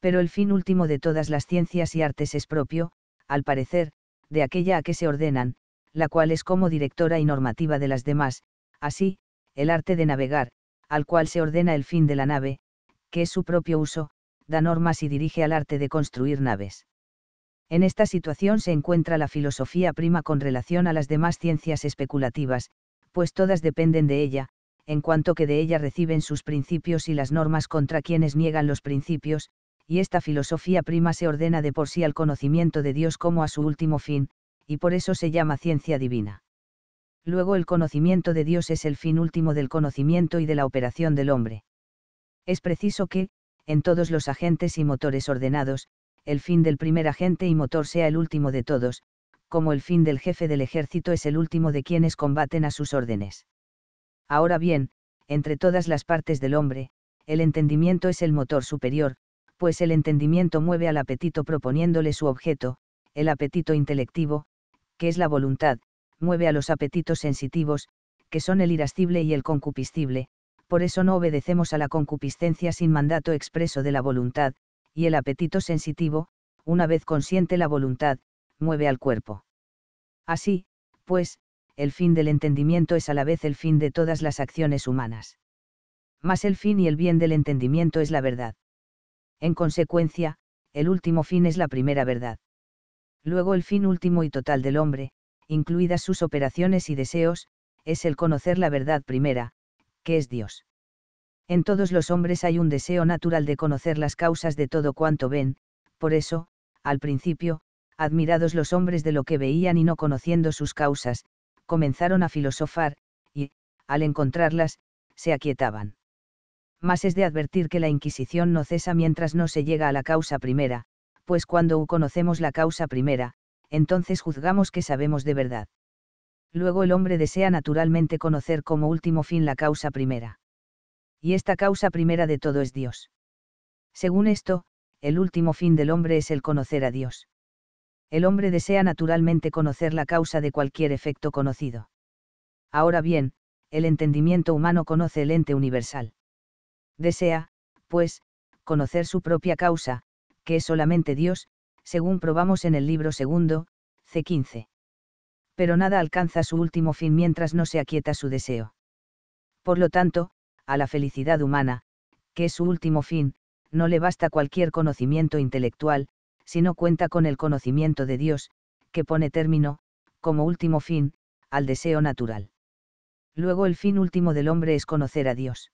Pero el fin último de todas las ciencias y artes es propio, al parecer, de aquella a que se ordenan, la cual es como directora y normativa de las demás, así, el arte de navegar, al cual se ordena el fin de la nave, que es su propio uso, da normas y dirige al arte de construir naves. En esta situación se encuentra la filosofía prima con relación a las demás ciencias especulativas, pues todas dependen de ella, en cuanto que de ella reciben sus principios y las normas contra quienes niegan los principios, y esta filosofía prima se ordena de por sí al conocimiento de Dios como a su último fin, y por eso se llama ciencia divina. Luego el conocimiento de Dios es el fin último del conocimiento y de la operación del hombre. Es preciso que, en todos los agentes y motores ordenados, el fin del primer agente y motor sea el último de todos, como el fin del jefe del ejército es el último de quienes combaten a sus órdenes. Ahora bien, entre todas las partes del hombre, el entendimiento es el motor superior, pues el entendimiento mueve al apetito proponiéndole su objeto, el apetito intelectivo, que es la voluntad, mueve a los apetitos sensitivos, que son el irascible y el concupiscible, por eso no obedecemos a la concupiscencia sin mandato expreso de la voluntad, y el apetito sensitivo, una vez consciente la voluntad, mueve al cuerpo. Así, pues, el fin del entendimiento es a la vez el fin de todas las acciones humanas. Mas el fin y el bien del entendimiento es la verdad. En consecuencia, el último fin es la primera verdad. Luego el fin último y total del hombre, incluidas sus operaciones y deseos, es el conocer la verdad primera, que es Dios. En todos los hombres hay un deseo natural de conocer las causas de todo cuanto ven, por eso, al principio, admirados los hombres de lo que veían y no conociendo sus causas, comenzaron a filosofar, y, al encontrarlas, se aquietaban. Más es de advertir que la Inquisición no cesa mientras no se llega a la causa primera, pues cuando conocemos la causa primera, entonces juzgamos que sabemos de verdad. Luego el hombre desea naturalmente conocer como último fin la causa primera. Y esta causa primera de todo es Dios. Según esto, el último fin del hombre es el conocer a Dios. El hombre desea naturalmente conocer la causa de cualquier efecto conocido. Ahora bien, el entendimiento humano conoce el ente universal. Desea, pues, conocer su propia causa, que es solamente Dios, según probamos en el libro segundo, C15. Pero nada alcanza su último fin mientras no se aquieta su deseo. Por lo tanto, a la felicidad humana, que es su último fin, no le basta cualquier conocimiento intelectual, sino cuenta con el conocimiento de Dios, que pone término, como último fin, al deseo natural. Luego el fin último del hombre es conocer a Dios.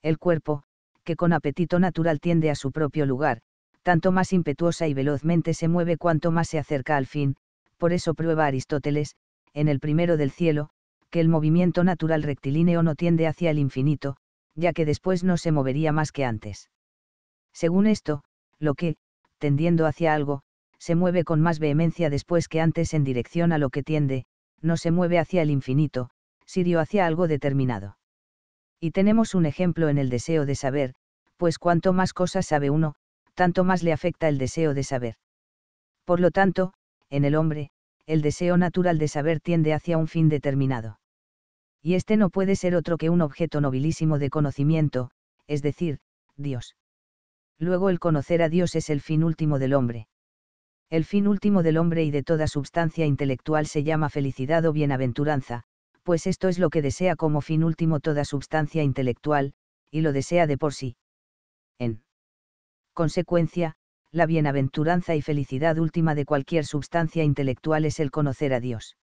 El cuerpo, que con apetito natural tiende a su propio lugar, tanto más impetuosa y velozmente se mueve cuanto más se acerca al fin, por eso prueba Aristóteles, en el primero del cielo, que el movimiento natural rectilíneo no tiende hacia el infinito, ya que después no se movería más que antes. Según esto, lo que, tendiendo hacia algo, se mueve con más vehemencia después que antes en dirección a lo que tiende, no se mueve hacia el infinito, sino hacia algo determinado. Y tenemos un ejemplo en el deseo de saber, pues cuanto más cosas sabe uno, tanto más le afecta el deseo de saber. Por lo tanto, en el hombre, el deseo natural de saber tiende hacia un fin determinado. Y este no puede ser otro que un objeto nobilísimo de conocimiento, es decir, Dios. Luego el conocer a Dios es el fin último del hombre. El fin último del hombre y de toda substancia intelectual se llama felicidad o bienaventuranza, pues esto es lo que desea como fin último toda substancia intelectual, y lo desea de por sí consecuencia, la bienaventuranza y felicidad última de cualquier substancia intelectual es el conocer a Dios.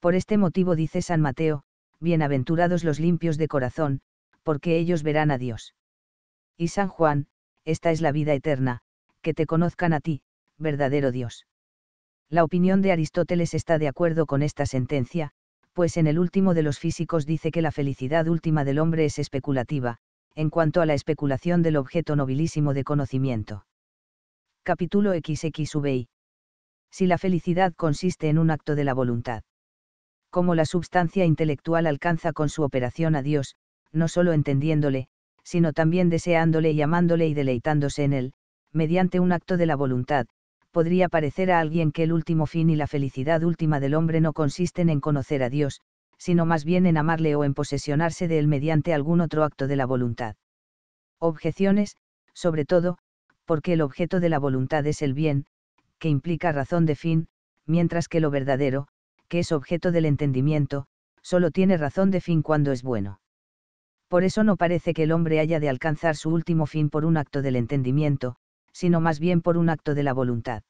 Por este motivo dice San Mateo, bienaventurados los limpios de corazón, porque ellos verán a Dios. Y San Juan, esta es la vida eterna, que te conozcan a ti, verdadero Dios. La opinión de Aristóteles está de acuerdo con esta sentencia, pues en el último de los físicos dice que la felicidad última del hombre es especulativa, en cuanto a la especulación del objeto nobilísimo de conocimiento. Capítulo XXVI. Si la felicidad consiste en un acto de la voluntad. Como la substancia intelectual alcanza con su operación a Dios, no solo entendiéndole, sino también deseándole y amándole y deleitándose en él, mediante un acto de la voluntad, podría parecer a alguien que el último fin y la felicidad última del hombre no consisten en conocer a Dios, sino más bien en amarle o en posesionarse de él mediante algún otro acto de la voluntad. Objeciones, sobre todo, porque el objeto de la voluntad es el bien, que implica razón de fin, mientras que lo verdadero, que es objeto del entendimiento, solo tiene razón de fin cuando es bueno. Por eso no parece que el hombre haya de alcanzar su último fin por un acto del entendimiento, sino más bien por un acto de la voluntad.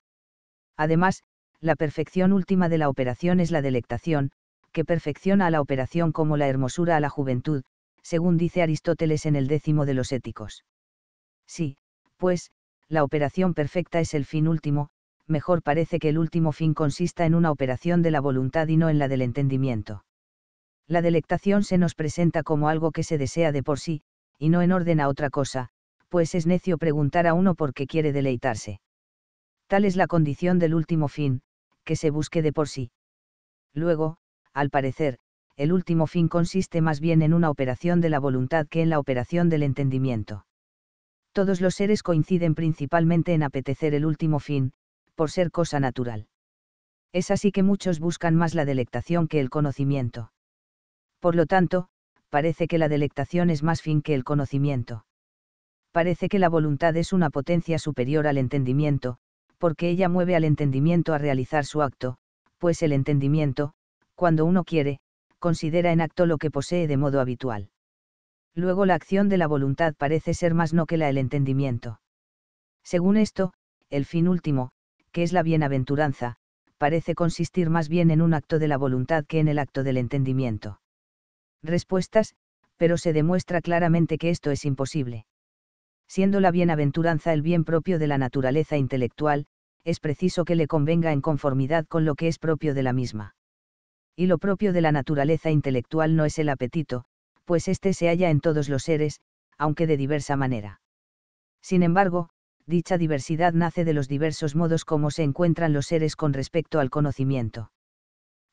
Además, la perfección última de la operación es la delectación, que perfecciona a la operación como la hermosura a la juventud, según dice Aristóteles en el décimo de los éticos. Sí, pues, la operación perfecta es el fin último, mejor parece que el último fin consista en una operación de la voluntad y no en la del entendimiento. La delectación se nos presenta como algo que se desea de por sí, y no en orden a otra cosa, pues es necio preguntar a uno por qué quiere deleitarse. Tal es la condición del último fin, que se busque de por sí. Luego, al parecer, el último fin consiste más bien en una operación de la voluntad que en la operación del entendimiento. Todos los seres coinciden principalmente en apetecer el último fin, por ser cosa natural. Es así que muchos buscan más la delectación que el conocimiento. Por lo tanto, parece que la delectación es más fin que el conocimiento. Parece que la voluntad es una potencia superior al entendimiento, porque ella mueve al entendimiento a realizar su acto, pues el entendimiento, cuando uno quiere, considera en acto lo que posee de modo habitual. Luego la acción de la voluntad parece ser más no que la del entendimiento. Según esto, el fin último, que es la bienaventuranza, parece consistir más bien en un acto de la voluntad que en el acto del entendimiento. Respuestas, pero se demuestra claramente que esto es imposible. Siendo la bienaventuranza el bien propio de la naturaleza intelectual, es preciso que le convenga en conformidad con lo que es propio de la misma. Y lo propio de la naturaleza intelectual no es el apetito, pues éste se halla en todos los seres, aunque de diversa manera. Sin embargo, dicha diversidad nace de los diversos modos como se encuentran los seres con respecto al conocimiento.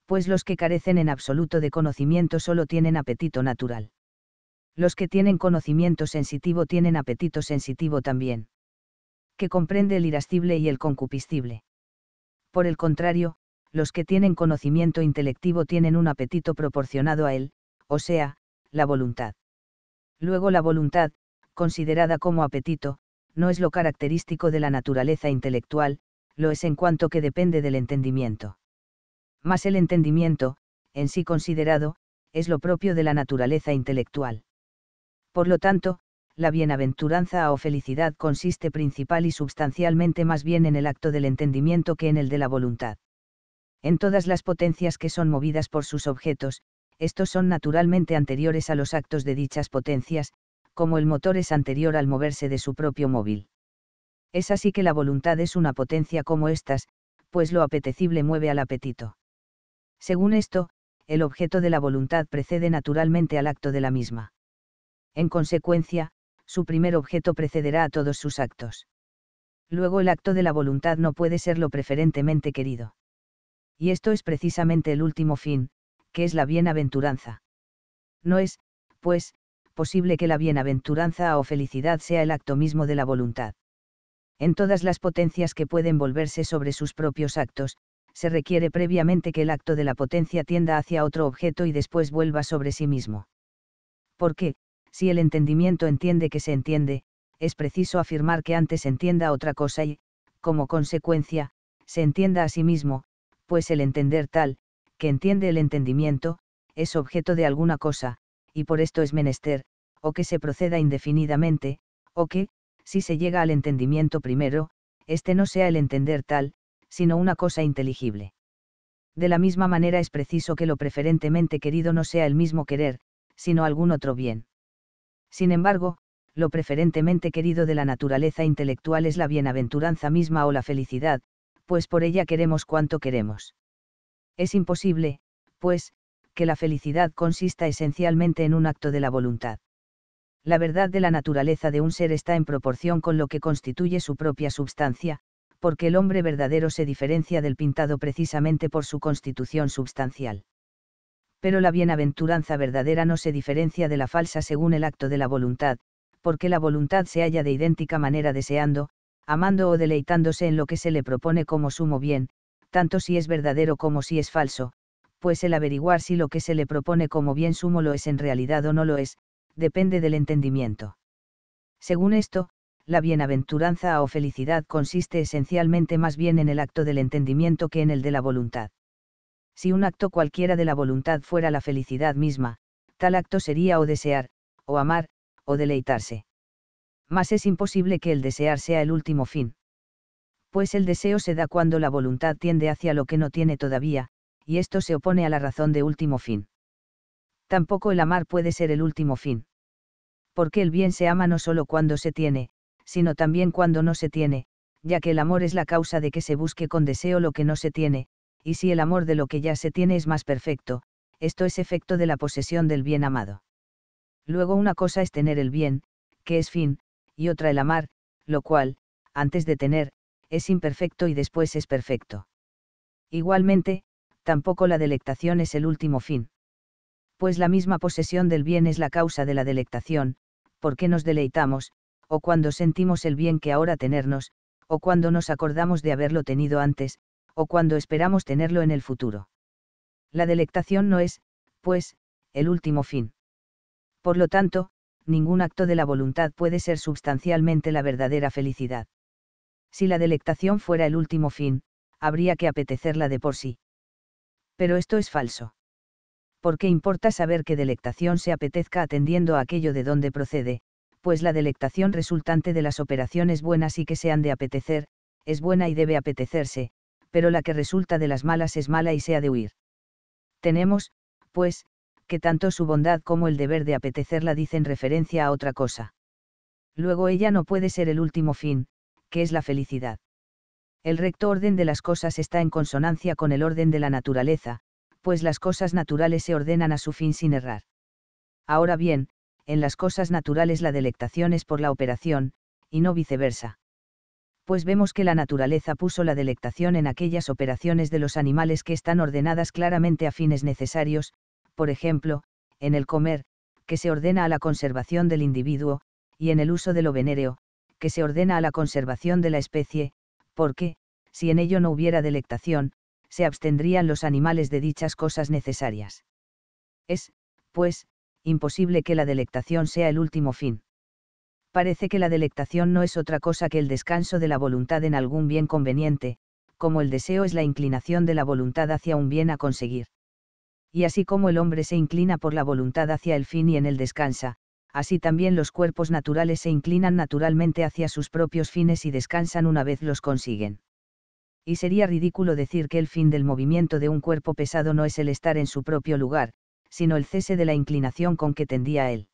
Pues los que carecen en absoluto de conocimiento solo tienen apetito natural. Los que tienen conocimiento sensitivo tienen apetito sensitivo también. Que comprende el irascible y el concupiscible. Por el contrario, los que tienen conocimiento intelectivo tienen un apetito proporcionado a él, o sea, la voluntad. Luego la voluntad, considerada como apetito, no es lo característico de la naturaleza intelectual, lo es en cuanto que depende del entendimiento. Mas el entendimiento, en sí considerado, es lo propio de la naturaleza intelectual. Por lo tanto, la bienaventuranza o felicidad consiste principal y sustancialmente más bien en el acto del entendimiento que en el de la voluntad. En todas las potencias que son movidas por sus objetos, estos son naturalmente anteriores a los actos de dichas potencias, como el motor es anterior al moverse de su propio móvil. Es así que la voluntad es una potencia como estas, pues lo apetecible mueve al apetito. Según esto, el objeto de la voluntad precede naturalmente al acto de la misma. En consecuencia, su primer objeto precederá a todos sus actos. Luego el acto de la voluntad no puede ser lo preferentemente querido y esto es precisamente el último fin, que es la bienaventuranza. No es, pues, posible que la bienaventuranza o felicidad sea el acto mismo de la voluntad. En todas las potencias que pueden volverse sobre sus propios actos, se requiere previamente que el acto de la potencia tienda hacia otro objeto y después vuelva sobre sí mismo. Porque, si el entendimiento entiende que se entiende, es preciso afirmar que antes entienda otra cosa y, como consecuencia, se entienda a sí mismo, pues el entender tal, que entiende el entendimiento, es objeto de alguna cosa, y por esto es menester, o que se proceda indefinidamente, o que, si se llega al entendimiento primero, este no sea el entender tal, sino una cosa inteligible. De la misma manera es preciso que lo preferentemente querido no sea el mismo querer, sino algún otro bien. Sin embargo, lo preferentemente querido de la naturaleza intelectual es la bienaventuranza misma o la felicidad, pues por ella queremos cuanto queremos. Es imposible, pues, que la felicidad consista esencialmente en un acto de la voluntad. La verdad de la naturaleza de un ser está en proporción con lo que constituye su propia substancia, porque el hombre verdadero se diferencia del pintado precisamente por su constitución substancial. Pero la bienaventuranza verdadera no se diferencia de la falsa según el acto de la voluntad, porque la voluntad se halla de idéntica manera deseando, amando o deleitándose en lo que se le propone como sumo bien, tanto si es verdadero como si es falso, pues el averiguar si lo que se le propone como bien sumo lo es en realidad o no lo es, depende del entendimiento. Según esto, la bienaventuranza o felicidad consiste esencialmente más bien en el acto del entendimiento que en el de la voluntad. Si un acto cualquiera de la voluntad fuera la felicidad misma, tal acto sería o desear, o amar, o deleitarse mas es imposible que el desear sea el último fin. Pues el deseo se da cuando la voluntad tiende hacia lo que no tiene todavía, y esto se opone a la razón de último fin. Tampoco el amar puede ser el último fin. Porque el bien se ama no solo cuando se tiene, sino también cuando no se tiene, ya que el amor es la causa de que se busque con deseo lo que no se tiene, y si el amor de lo que ya se tiene es más perfecto, esto es efecto de la posesión del bien amado. Luego una cosa es tener el bien, que es fin, y otra el amar, lo cual, antes de tener, es imperfecto y después es perfecto. Igualmente, tampoco la delectación es el último fin. Pues la misma posesión del bien es la causa de la delectación, porque nos deleitamos, o cuando sentimos el bien que ahora tenernos, o cuando nos acordamos de haberlo tenido antes, o cuando esperamos tenerlo en el futuro. La delectación no es, pues, el último fin. Por lo tanto, ningún acto de la voluntad puede ser sustancialmente la verdadera felicidad. Si la delectación fuera el último fin, habría que apetecerla de por sí. Pero esto es falso. Porque qué importa saber que delectación se apetezca atendiendo a aquello de donde procede, pues la delectación resultante de las operaciones buenas y que se han de apetecer, es buena y debe apetecerse, pero la que resulta de las malas es mala y se ha de huir. Tenemos, pues, que tanto su bondad como el deber de apetecerla dicen referencia a otra cosa. Luego ella no puede ser el último fin, que es la felicidad. El recto orden de las cosas está en consonancia con el orden de la naturaleza, pues las cosas naturales se ordenan a su fin sin errar. Ahora bien, en las cosas naturales la delectación es por la operación, y no viceversa. Pues vemos que la naturaleza puso la delectación en aquellas operaciones de los animales que están ordenadas claramente a fines necesarios, por ejemplo, en el comer, que se ordena a la conservación del individuo, y en el uso de lo venéreo, que se ordena a la conservación de la especie, porque, si en ello no hubiera delectación, se abstendrían los animales de dichas cosas necesarias. Es, pues, imposible que la delectación sea el último fin. Parece que la delectación no es otra cosa que el descanso de la voluntad en algún bien conveniente, como el deseo es la inclinación de la voluntad hacia un bien a conseguir y así como el hombre se inclina por la voluntad hacia el fin y en él descansa, así también los cuerpos naturales se inclinan naturalmente hacia sus propios fines y descansan una vez los consiguen. Y sería ridículo decir que el fin del movimiento de un cuerpo pesado no es el estar en su propio lugar, sino el cese de la inclinación con que tendía él.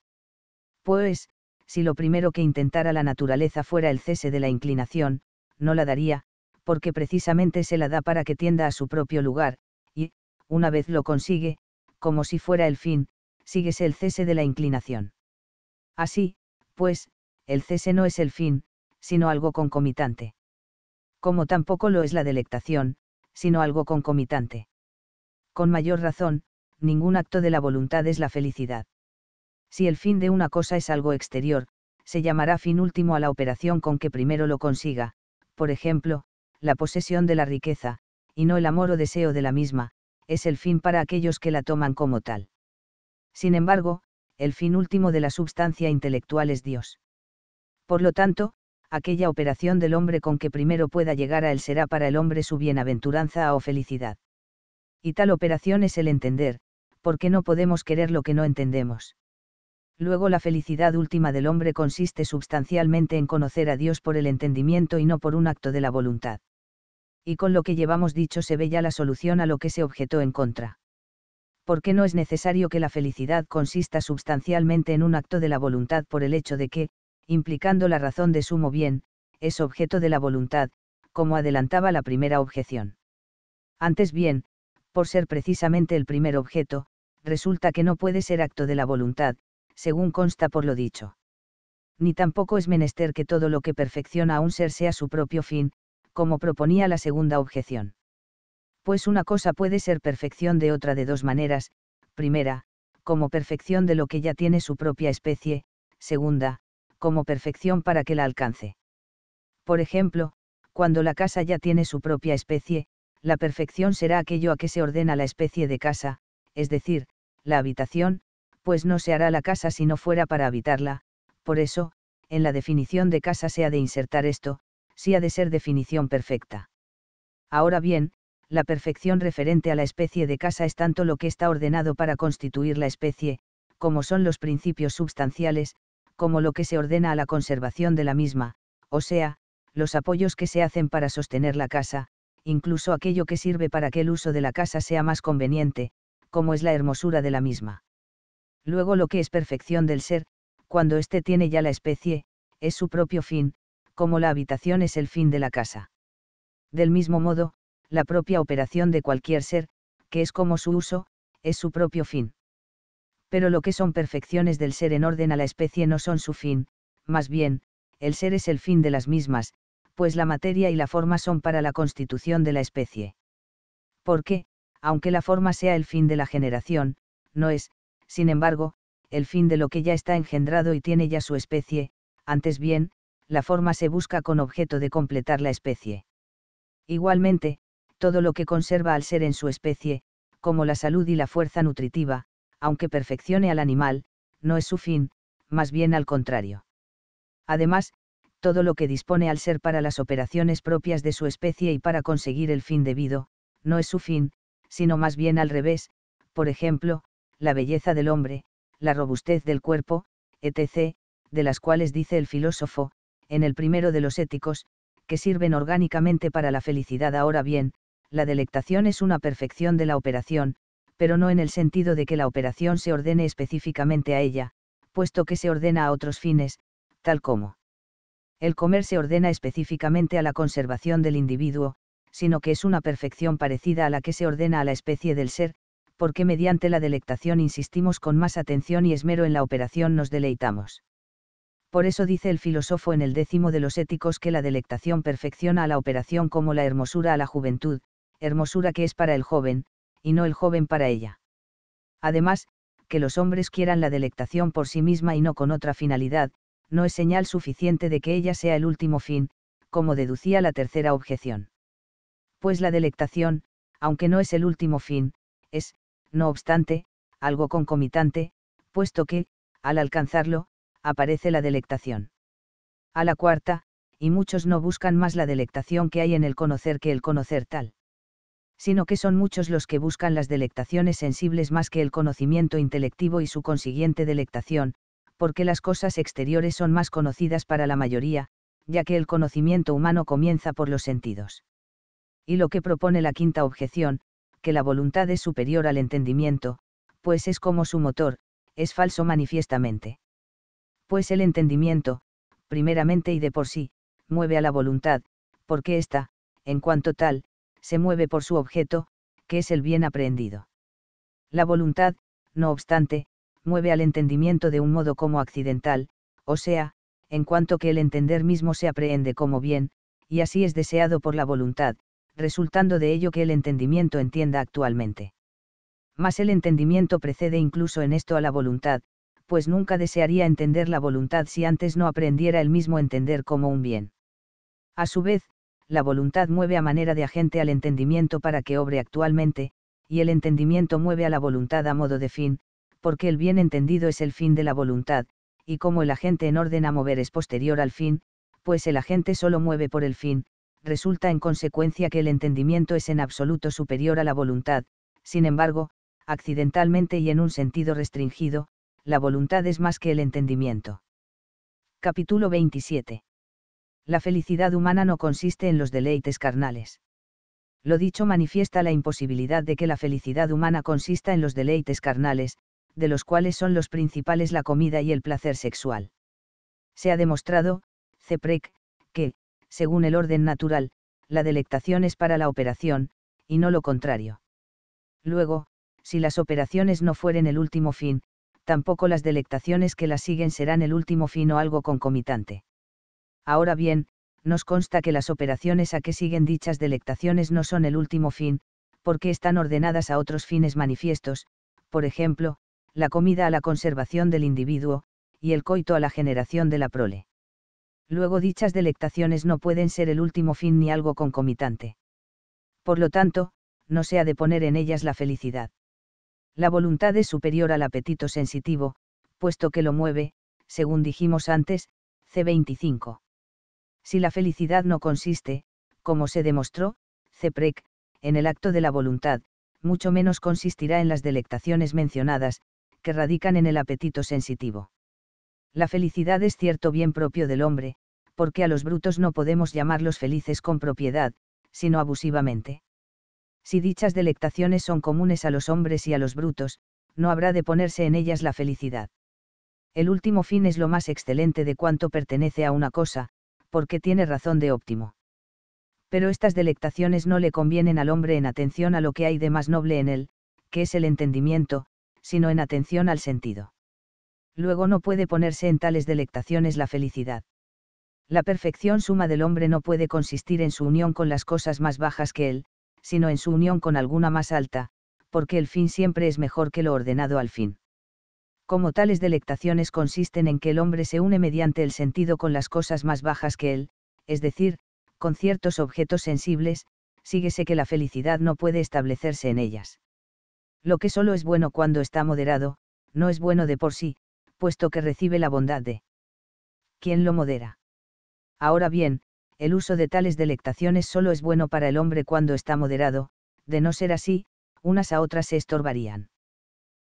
Pues, si lo primero que intentara la naturaleza fuera el cese de la inclinación, no la daría, porque precisamente se la da para que tienda a su propio lugar, una vez lo consigue, como si fuera el fin, síguese el cese de la inclinación. Así, pues, el cese no es el fin, sino algo concomitante. Como tampoco lo es la delectación, sino algo concomitante. Con mayor razón, ningún acto de la voluntad es la felicidad. Si el fin de una cosa es algo exterior, se llamará fin último a la operación con que primero lo consiga, por ejemplo, la posesión de la riqueza, y no el amor o deseo de la misma, es el fin para aquellos que la toman como tal. Sin embargo, el fin último de la substancia intelectual es Dios. Por lo tanto, aquella operación del hombre con que primero pueda llegar a él será para el hombre su bienaventuranza o felicidad. Y tal operación es el entender, porque no podemos querer lo que no entendemos. Luego la felicidad última del hombre consiste sustancialmente en conocer a Dios por el entendimiento y no por un acto de la voluntad y con lo que llevamos dicho se ve ya la solución a lo que se objetó en contra. Porque no es necesario que la felicidad consista sustancialmente en un acto de la voluntad por el hecho de que, implicando la razón de sumo bien, es objeto de la voluntad, como adelantaba la primera objeción. Antes bien, por ser precisamente el primer objeto, resulta que no puede ser acto de la voluntad, según consta por lo dicho. Ni tampoco es menester que todo lo que perfecciona a un ser sea su propio fin, como proponía la segunda objeción. Pues una cosa puede ser perfección de otra de dos maneras, primera, como perfección de lo que ya tiene su propia especie, segunda, como perfección para que la alcance. Por ejemplo, cuando la casa ya tiene su propia especie, la perfección será aquello a que se ordena la especie de casa, es decir, la habitación, pues no se hará la casa si no fuera para habitarla, por eso, en la definición de casa se ha de insertar esto, sí ha de ser definición perfecta. Ahora bien, la perfección referente a la especie de casa es tanto lo que está ordenado para constituir la especie, como son los principios substanciales, como lo que se ordena a la conservación de la misma, o sea, los apoyos que se hacen para sostener la casa, incluso aquello que sirve para que el uso de la casa sea más conveniente, como es la hermosura de la misma. Luego lo que es perfección del ser, cuando éste tiene ya la especie, es su propio fin, como la habitación es el fin de la casa. Del mismo modo, la propia operación de cualquier ser, que es como su uso, es su propio fin. Pero lo que son perfecciones del ser en orden a la especie no son su fin, más bien, el ser es el fin de las mismas, pues la materia y la forma son para la constitución de la especie. Porque, aunque la forma sea el fin de la generación, no es, sin embargo, el fin de lo que ya está engendrado y tiene ya su especie, antes bien, la forma se busca con objeto de completar la especie. Igualmente, todo lo que conserva al ser en su especie, como la salud y la fuerza nutritiva, aunque perfeccione al animal, no es su fin, más bien al contrario. Además, todo lo que dispone al ser para las operaciones propias de su especie y para conseguir el fin debido, no es su fin, sino más bien al revés, por ejemplo, la belleza del hombre, la robustez del cuerpo, etc., de las cuales dice el filósofo, en el primero de los éticos, que sirven orgánicamente para la felicidad. Ahora bien, la delectación es una perfección de la operación, pero no en el sentido de que la operación se ordene específicamente a ella, puesto que se ordena a otros fines, tal como. El comer se ordena específicamente a la conservación del individuo, sino que es una perfección parecida a la que se ordena a la especie del ser, porque mediante la delectación insistimos con más atención y esmero en la operación nos deleitamos. Por eso dice el filósofo en el décimo de los éticos que la delectación perfecciona a la operación como la hermosura a la juventud, hermosura que es para el joven, y no el joven para ella. Además, que los hombres quieran la delectación por sí misma y no con otra finalidad, no es señal suficiente de que ella sea el último fin, como deducía la tercera objeción. Pues la delectación, aunque no es el último fin, es, no obstante, algo concomitante, puesto que, al alcanzarlo, aparece la delectación. A la cuarta, y muchos no buscan más la delectación que hay en el conocer que el conocer tal. Sino que son muchos los que buscan las delectaciones sensibles más que el conocimiento intelectivo y su consiguiente delectación, porque las cosas exteriores son más conocidas para la mayoría, ya que el conocimiento humano comienza por los sentidos. Y lo que propone la quinta objeción, que la voluntad es superior al entendimiento, pues es como su motor, es falso manifiestamente pues el entendimiento, primeramente y de por sí, mueve a la voluntad, porque ésta, en cuanto tal, se mueve por su objeto, que es el bien aprendido. La voluntad, no obstante, mueve al entendimiento de un modo como accidental, o sea, en cuanto que el entender mismo se aprehende como bien, y así es deseado por la voluntad, resultando de ello que el entendimiento entienda actualmente. Mas el entendimiento precede incluso en esto a la voluntad, pues nunca desearía entender la voluntad si antes no aprendiera el mismo entender como un bien. A su vez, la voluntad mueve a manera de agente al entendimiento para que obre actualmente, y el entendimiento mueve a la voluntad a modo de fin, porque el bien entendido es el fin de la voluntad, y como el agente en orden a mover es posterior al fin, pues el agente solo mueve por el fin, resulta en consecuencia que el entendimiento es en absoluto superior a la voluntad, sin embargo, accidentalmente y en un sentido restringido, la voluntad es más que el entendimiento. Capítulo 27. La felicidad humana no consiste en los deleites carnales. Lo dicho manifiesta la imposibilidad de que la felicidad humana consista en los deleites carnales, de los cuales son los principales la comida y el placer sexual. Se ha demostrado, Ceprec, que, según el orden natural, la delectación es para la operación, y no lo contrario. Luego, si las operaciones no fueren el último fin, tampoco las delectaciones que las siguen serán el último fin o algo concomitante. Ahora bien, nos consta que las operaciones a que siguen dichas delectaciones no son el último fin, porque están ordenadas a otros fines manifiestos, por ejemplo, la comida a la conservación del individuo, y el coito a la generación de la prole. Luego dichas delectaciones no pueden ser el último fin ni algo concomitante. Por lo tanto, no se ha de poner en ellas la felicidad. La voluntad es superior al apetito sensitivo, puesto que lo mueve, según dijimos antes, C25. Si la felicidad no consiste, como se demostró, Prec, en el acto de la voluntad, mucho menos consistirá en las delectaciones mencionadas, que radican en el apetito sensitivo. La felicidad es cierto bien propio del hombre, porque a los brutos no podemos llamarlos felices con propiedad, sino abusivamente si dichas delectaciones son comunes a los hombres y a los brutos, no habrá de ponerse en ellas la felicidad. El último fin es lo más excelente de cuanto pertenece a una cosa, porque tiene razón de óptimo. Pero estas delectaciones no le convienen al hombre en atención a lo que hay de más noble en él, que es el entendimiento, sino en atención al sentido. Luego no puede ponerse en tales delectaciones la felicidad. La perfección suma del hombre no puede consistir en su unión con las cosas más bajas que él, sino en su unión con alguna más alta, porque el fin siempre es mejor que lo ordenado al fin. Como tales delectaciones consisten en que el hombre se une mediante el sentido con las cosas más bajas que él, es decir, con ciertos objetos sensibles, síguese que la felicidad no puede establecerse en ellas. Lo que solo es bueno cuando está moderado, no es bueno de por sí, puesto que recibe la bondad de quien lo modera. Ahora bien, el uso de tales delectaciones solo es bueno para el hombre cuando está moderado, de no ser así, unas a otras se estorbarían.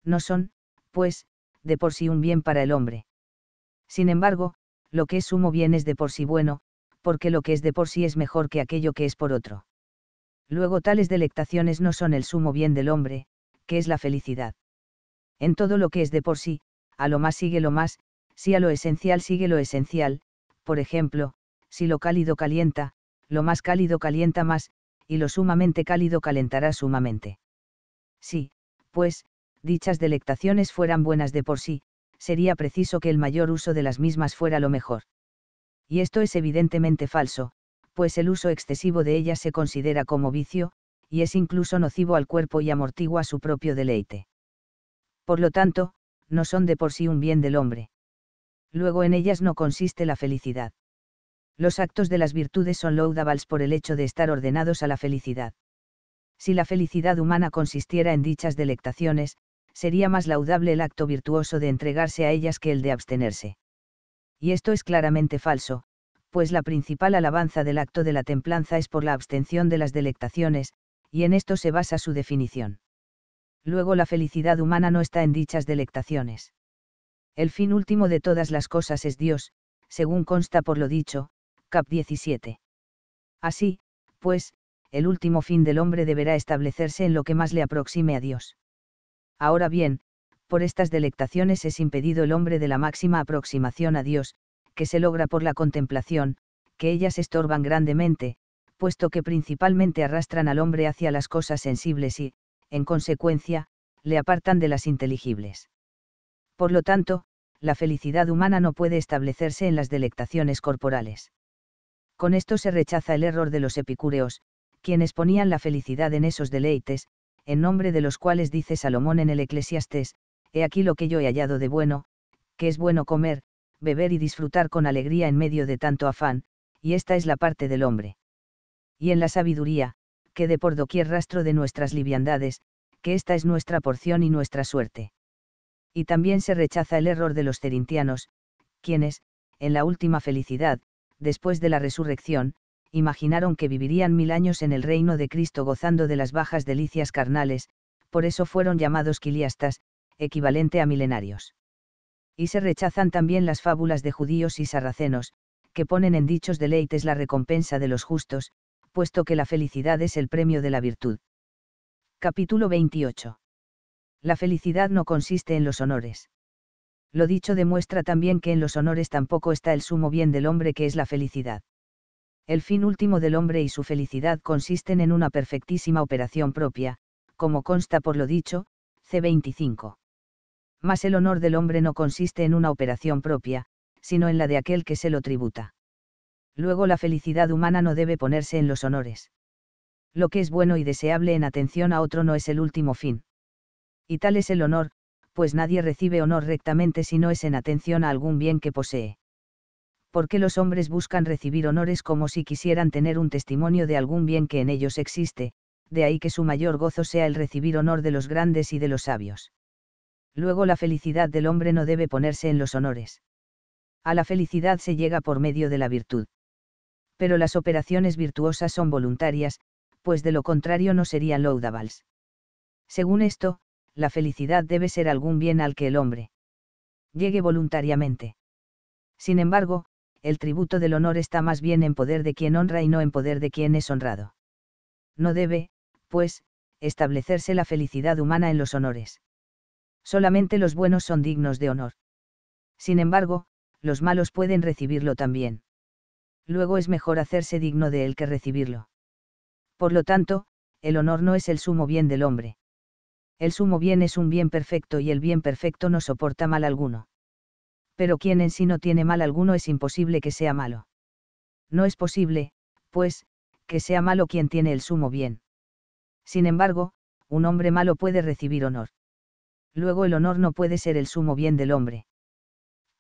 No son, pues, de por sí un bien para el hombre. Sin embargo, lo que es sumo bien es de por sí bueno, porque lo que es de por sí es mejor que aquello que es por otro. Luego tales delectaciones no son el sumo bien del hombre, que es la felicidad. En todo lo que es de por sí, a lo más sigue lo más, si a lo esencial sigue lo esencial, por ejemplo, si lo cálido calienta, lo más cálido calienta más, y lo sumamente cálido calentará sumamente. Si, pues, dichas delectaciones fueran buenas de por sí, sería preciso que el mayor uso de las mismas fuera lo mejor. Y esto es evidentemente falso, pues el uso excesivo de ellas se considera como vicio, y es incluso nocivo al cuerpo y amortigua su propio deleite. Por lo tanto, no son de por sí un bien del hombre. Luego en ellas no consiste la felicidad. Los actos de las virtudes son laudables por el hecho de estar ordenados a la felicidad. Si la felicidad humana consistiera en dichas delectaciones, sería más laudable el acto virtuoso de entregarse a ellas que el de abstenerse. Y esto es claramente falso, pues la principal alabanza del acto de la templanza es por la abstención de las delectaciones, y en esto se basa su definición. Luego la felicidad humana no está en dichas delectaciones. El fin último de todas las cosas es Dios, según consta por lo dicho, cap 17. Así, pues, el último fin del hombre deberá establecerse en lo que más le aproxime a Dios. Ahora bien, por estas delectaciones es impedido el hombre de la máxima aproximación a Dios, que se logra por la contemplación, que ellas estorban grandemente, puesto que principalmente arrastran al hombre hacia las cosas sensibles y, en consecuencia, le apartan de las inteligibles. Por lo tanto, la felicidad humana no puede establecerse en las delectaciones corporales. Con esto se rechaza el error de los epicúreos, quienes ponían la felicidad en esos deleites, en nombre de los cuales dice Salomón en el Eclesiastés, He aquí lo que yo he hallado de bueno, que es bueno comer, beber y disfrutar con alegría en medio de tanto afán, y esta es la parte del hombre. Y en la sabiduría, que de por doquier rastro de nuestras liviandades, que esta es nuestra porción y nuestra suerte. Y también se rechaza el error de los cerintianos, quienes, en la última felicidad, después de la resurrección, imaginaron que vivirían mil años en el reino de Cristo gozando de las bajas delicias carnales, por eso fueron llamados quiliastas, equivalente a milenarios. Y se rechazan también las fábulas de judíos y sarracenos, que ponen en dichos deleites la recompensa de los justos, puesto que la felicidad es el premio de la virtud. Capítulo 28. La felicidad no consiste en los honores. Lo dicho demuestra también que en los honores tampoco está el sumo bien del hombre que es la felicidad. El fin último del hombre y su felicidad consisten en una perfectísima operación propia, como consta por lo dicho, C25. Mas el honor del hombre no consiste en una operación propia, sino en la de aquel que se lo tributa. Luego la felicidad humana no debe ponerse en los honores. Lo que es bueno y deseable en atención a otro no es el último fin. Y tal es el honor, pues nadie recibe honor rectamente si no es en atención a algún bien que posee. Porque los hombres buscan recibir honores como si quisieran tener un testimonio de algún bien que en ellos existe? De ahí que su mayor gozo sea el recibir honor de los grandes y de los sabios. Luego la felicidad del hombre no debe ponerse en los honores. A la felicidad se llega por medio de la virtud. Pero las operaciones virtuosas son voluntarias, pues de lo contrario no serían laudables. Según esto, la felicidad debe ser algún bien al que el hombre llegue voluntariamente. Sin embargo, el tributo del honor está más bien en poder de quien honra y no en poder de quien es honrado. No debe, pues, establecerse la felicidad humana en los honores. Solamente los buenos son dignos de honor. Sin embargo, los malos pueden recibirlo también. Luego es mejor hacerse digno de él que recibirlo. Por lo tanto, el honor no es el sumo bien del hombre. El sumo bien es un bien perfecto y el bien perfecto no soporta mal alguno. Pero quien en sí no tiene mal alguno es imposible que sea malo. No es posible, pues, que sea malo quien tiene el sumo bien. Sin embargo, un hombre malo puede recibir honor. Luego el honor no puede ser el sumo bien del hombre.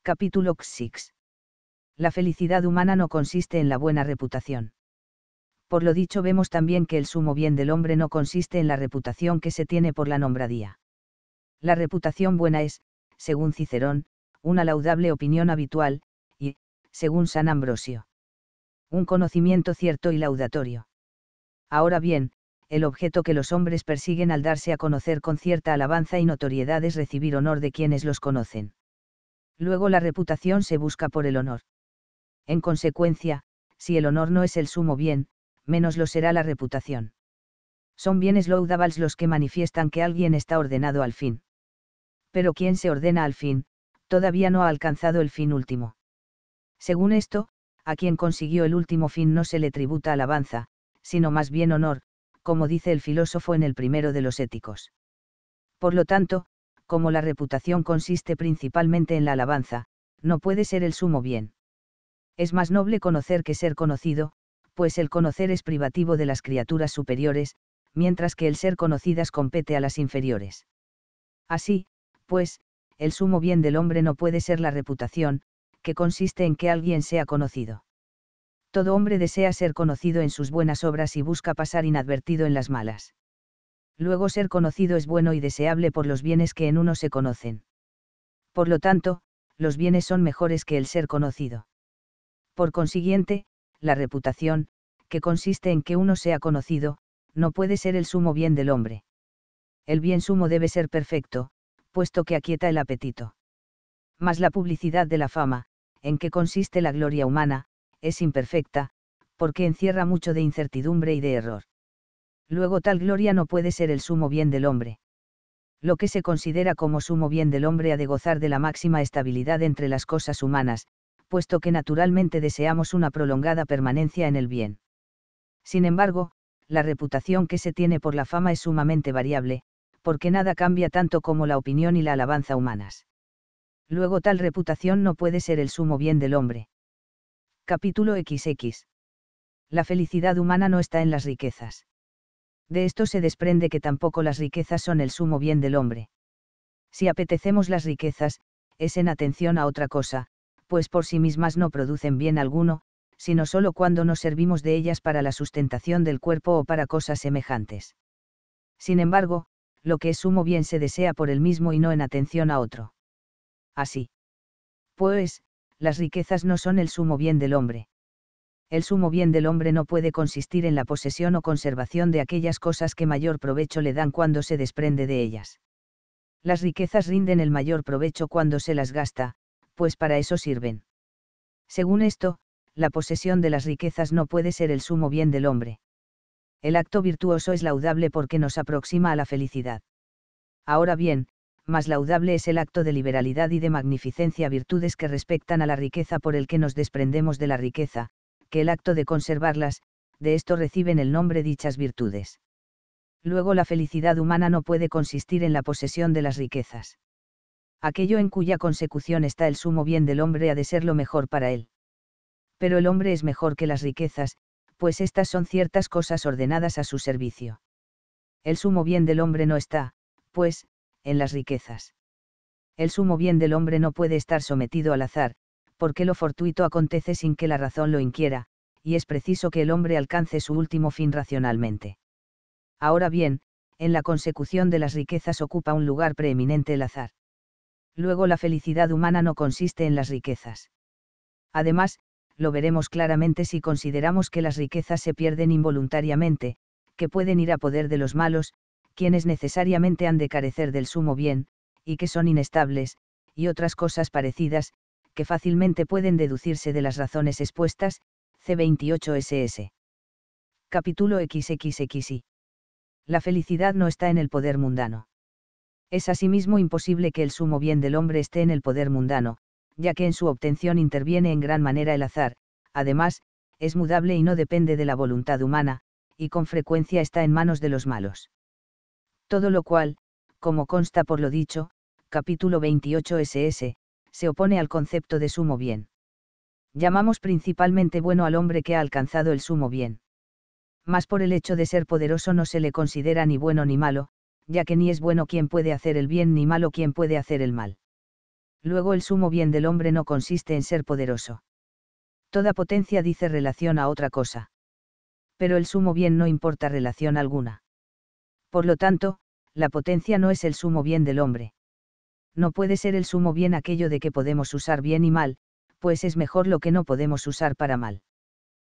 Capítulo 6. La felicidad humana no consiste en la buena reputación por lo dicho vemos también que el sumo bien del hombre no consiste en la reputación que se tiene por la nombradía. La reputación buena es, según Cicerón, una laudable opinión habitual, y, según San Ambrosio, un conocimiento cierto y laudatorio. Ahora bien, el objeto que los hombres persiguen al darse a conocer con cierta alabanza y notoriedad es recibir honor de quienes los conocen. Luego la reputación se busca por el honor. En consecuencia, si el honor no es el sumo bien, menos lo será la reputación. Son bienes laudables los que manifiestan que alguien está ordenado al fin. Pero quien se ordena al fin, todavía no ha alcanzado el fin último. Según esto, a quien consiguió el último fin no se le tributa alabanza, sino más bien honor, como dice el filósofo en el primero de los éticos. Por lo tanto, como la reputación consiste principalmente en la alabanza, no puede ser el sumo bien. Es más noble conocer que ser conocido, pues el conocer es privativo de las criaturas superiores, mientras que el ser conocidas compete a las inferiores. Así, pues, el sumo bien del hombre no puede ser la reputación, que consiste en que alguien sea conocido. Todo hombre desea ser conocido en sus buenas obras y busca pasar inadvertido en las malas. Luego ser conocido es bueno y deseable por los bienes que en uno se conocen. Por lo tanto, los bienes son mejores que el ser conocido. Por consiguiente, la reputación, que consiste en que uno sea conocido, no puede ser el sumo bien del hombre. El bien sumo debe ser perfecto, puesto que aquieta el apetito. Mas la publicidad de la fama, en que consiste la gloria humana, es imperfecta, porque encierra mucho de incertidumbre y de error. Luego tal gloria no puede ser el sumo bien del hombre. Lo que se considera como sumo bien del hombre ha de gozar de la máxima estabilidad entre las cosas humanas, puesto que naturalmente deseamos una prolongada permanencia en el bien. Sin embargo, la reputación que se tiene por la fama es sumamente variable, porque nada cambia tanto como la opinión y la alabanza humanas. Luego tal reputación no puede ser el sumo bien del hombre. Capítulo XX. La felicidad humana no está en las riquezas. De esto se desprende que tampoco las riquezas son el sumo bien del hombre. Si apetecemos las riquezas, es en atención a otra cosa, pues por sí mismas no producen bien alguno, sino solo cuando nos servimos de ellas para la sustentación del cuerpo o para cosas semejantes. Sin embargo, lo que es sumo bien se desea por el mismo y no en atención a otro. Así. Pues, las riquezas no son el sumo bien del hombre. El sumo bien del hombre no puede consistir en la posesión o conservación de aquellas cosas que mayor provecho le dan cuando se desprende de ellas. Las riquezas rinden el mayor provecho cuando se las gasta, pues para eso sirven. Según esto, la posesión de las riquezas no puede ser el sumo bien del hombre. El acto virtuoso es laudable porque nos aproxima a la felicidad. Ahora bien, más laudable es el acto de liberalidad y de magnificencia virtudes que respectan a la riqueza por el que nos desprendemos de la riqueza, que el acto de conservarlas, de esto reciben el nombre dichas virtudes. Luego la felicidad humana no puede consistir en la posesión de las riquezas aquello en cuya consecución está el sumo bien del hombre ha de ser lo mejor para él. Pero el hombre es mejor que las riquezas, pues estas son ciertas cosas ordenadas a su servicio. El sumo bien del hombre no está, pues, en las riquezas. El sumo bien del hombre no puede estar sometido al azar, porque lo fortuito acontece sin que la razón lo inquiera, y es preciso que el hombre alcance su último fin racionalmente. Ahora bien, en la consecución de las riquezas ocupa un lugar preeminente el azar luego la felicidad humana no consiste en las riquezas. Además, lo veremos claramente si consideramos que las riquezas se pierden involuntariamente, que pueden ir a poder de los malos, quienes necesariamente han de carecer del sumo bien, y que son inestables, y otras cosas parecidas, que fácilmente pueden deducirse de las razones expuestas, C28SS. Capítulo XXXI. La felicidad no está en el poder mundano. Es asimismo imposible que el sumo bien del hombre esté en el poder mundano, ya que en su obtención interviene en gran manera el azar, además, es mudable y no depende de la voluntad humana, y con frecuencia está en manos de los malos. Todo lo cual, como consta por lo dicho, capítulo 28 SS, se opone al concepto de sumo bien. Llamamos principalmente bueno al hombre que ha alcanzado el sumo bien. Mas por el hecho de ser poderoso no se le considera ni bueno ni malo, ya que ni es bueno quien puede hacer el bien ni malo quien puede hacer el mal. Luego el sumo bien del hombre no consiste en ser poderoso. Toda potencia dice relación a otra cosa. Pero el sumo bien no importa relación alguna. Por lo tanto, la potencia no es el sumo bien del hombre. No puede ser el sumo bien aquello de que podemos usar bien y mal, pues es mejor lo que no podemos usar para mal.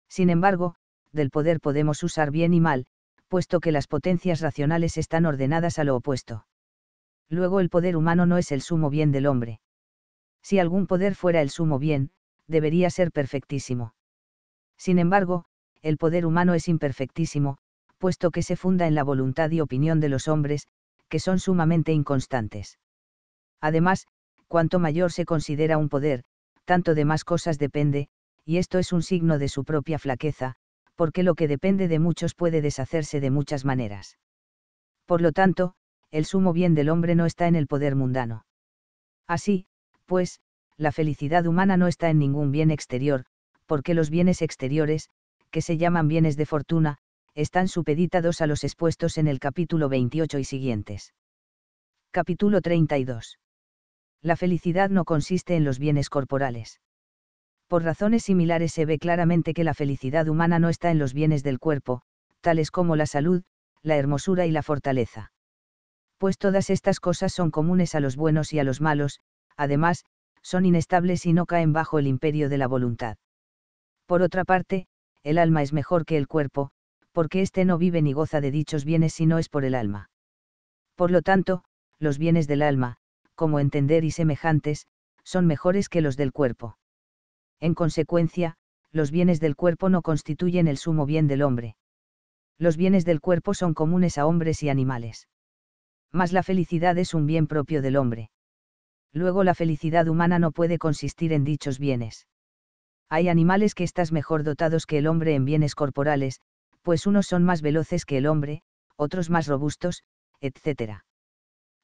Sin embargo, del poder podemos usar bien y mal, puesto que las potencias racionales están ordenadas a lo opuesto. Luego el poder humano no es el sumo bien del hombre. Si algún poder fuera el sumo bien, debería ser perfectísimo. Sin embargo, el poder humano es imperfectísimo, puesto que se funda en la voluntad y opinión de los hombres, que son sumamente inconstantes. Además, cuanto mayor se considera un poder, tanto de más cosas depende, y esto es un signo de su propia flaqueza, porque lo que depende de muchos puede deshacerse de muchas maneras. Por lo tanto, el sumo bien del hombre no está en el poder mundano. Así, pues, la felicidad humana no está en ningún bien exterior, porque los bienes exteriores, que se llaman bienes de fortuna, están supeditados a los expuestos en el capítulo 28 y siguientes. Capítulo 32. La felicidad no consiste en los bienes corporales por razones similares se ve claramente que la felicidad humana no está en los bienes del cuerpo, tales como la salud, la hermosura y la fortaleza. Pues todas estas cosas son comunes a los buenos y a los malos, además, son inestables y no caen bajo el imperio de la voluntad. Por otra parte, el alma es mejor que el cuerpo, porque éste no vive ni goza de dichos bienes si no es por el alma. Por lo tanto, los bienes del alma, como entender y semejantes, son mejores que los del cuerpo. En consecuencia, los bienes del cuerpo no constituyen el sumo bien del hombre. Los bienes del cuerpo son comunes a hombres y animales. Mas la felicidad es un bien propio del hombre. Luego la felicidad humana no puede consistir en dichos bienes. Hay animales que están mejor dotados que el hombre en bienes corporales, pues unos son más veloces que el hombre, otros más robustos, etc.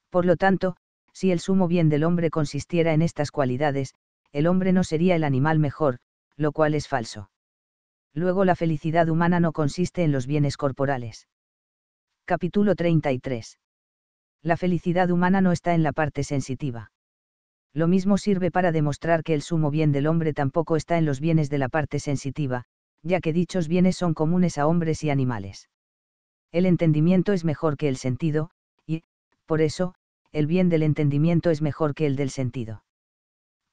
Por lo tanto, si el sumo bien del hombre consistiera en estas cualidades, el hombre no sería el animal mejor, lo cual es falso. Luego la felicidad humana no consiste en los bienes corporales. Capítulo 33. La felicidad humana no está en la parte sensitiva. Lo mismo sirve para demostrar que el sumo bien del hombre tampoco está en los bienes de la parte sensitiva, ya que dichos bienes son comunes a hombres y animales. El entendimiento es mejor que el sentido, y, por eso, el bien del entendimiento es mejor que el del sentido.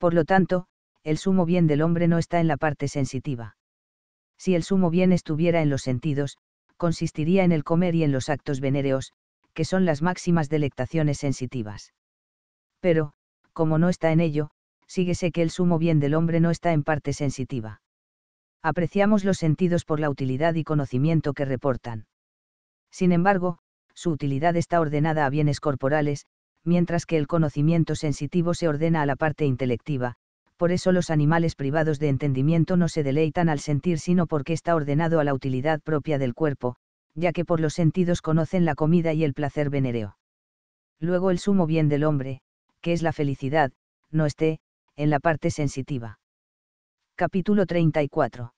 Por lo tanto, el sumo bien del hombre no está en la parte sensitiva. Si el sumo bien estuviera en los sentidos, consistiría en el comer y en los actos venéreos, que son las máximas delectaciones sensitivas. Pero, como no está en ello, síguese que el sumo bien del hombre no está en parte sensitiva. Apreciamos los sentidos por la utilidad y conocimiento que reportan. Sin embargo, su utilidad está ordenada a bienes corporales, mientras que el conocimiento sensitivo se ordena a la parte intelectiva, por eso los animales privados de entendimiento no se deleitan al sentir sino porque está ordenado a la utilidad propia del cuerpo, ya que por los sentidos conocen la comida y el placer venereo. Luego el sumo bien del hombre, que es la felicidad, no esté, en la parte sensitiva. Capítulo 34.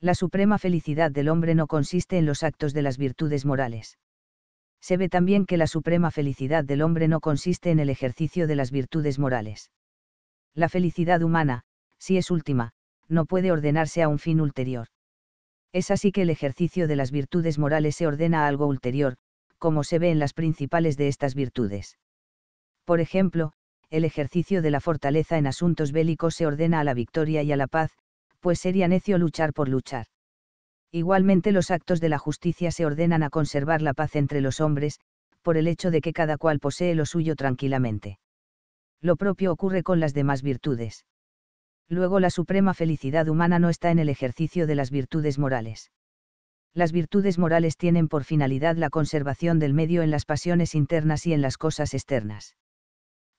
La suprema felicidad del hombre no consiste en los actos de las virtudes morales se ve también que la suprema felicidad del hombre no consiste en el ejercicio de las virtudes morales. La felicidad humana, si es última, no puede ordenarse a un fin ulterior. Es así que el ejercicio de las virtudes morales se ordena a algo ulterior, como se ve en las principales de estas virtudes. Por ejemplo, el ejercicio de la fortaleza en asuntos bélicos se ordena a la victoria y a la paz, pues sería necio luchar por luchar. Igualmente los actos de la justicia se ordenan a conservar la paz entre los hombres, por el hecho de que cada cual posee lo suyo tranquilamente. Lo propio ocurre con las demás virtudes. Luego la suprema felicidad humana no está en el ejercicio de las virtudes morales. Las virtudes morales tienen por finalidad la conservación del medio en las pasiones internas y en las cosas externas.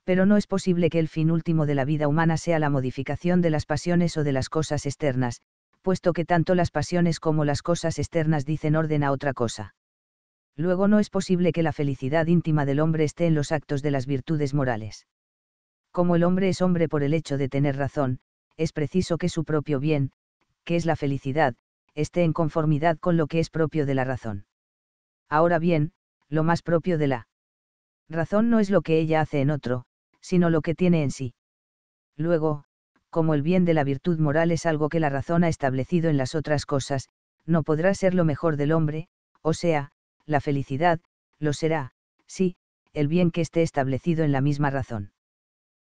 Pero no es posible que el fin último de la vida humana sea la modificación de las pasiones o de las cosas externas, puesto que tanto las pasiones como las cosas externas dicen orden a otra cosa. Luego no es posible que la felicidad íntima del hombre esté en los actos de las virtudes morales. Como el hombre es hombre por el hecho de tener razón, es preciso que su propio bien, que es la felicidad, esté en conformidad con lo que es propio de la razón. Ahora bien, lo más propio de la razón no es lo que ella hace en otro, sino lo que tiene en sí. Luego, como el bien de la virtud moral es algo que la razón ha establecido en las otras cosas, no podrá ser lo mejor del hombre, o sea, la felicidad, lo será, sí, el bien que esté establecido en la misma razón.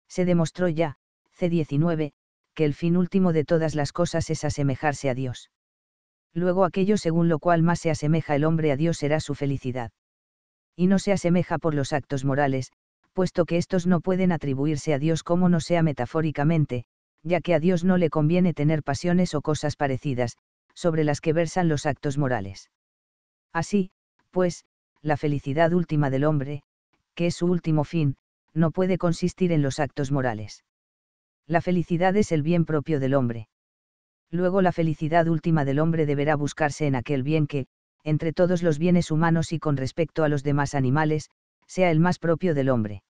Se demostró ya, C19, que el fin último de todas las cosas es asemejarse a Dios. Luego aquello según lo cual más se asemeja el hombre a Dios será su felicidad. Y no se asemeja por los actos morales, puesto que estos no pueden atribuirse a Dios como no sea metafóricamente, ya que a Dios no le conviene tener pasiones o cosas parecidas, sobre las que versan los actos morales. Así, pues, la felicidad última del hombre, que es su último fin, no puede consistir en los actos morales. La felicidad es el bien propio del hombre. Luego la felicidad última del hombre deberá buscarse en aquel bien que, entre todos los bienes humanos y con respecto a los demás animales, sea el más propio del hombre.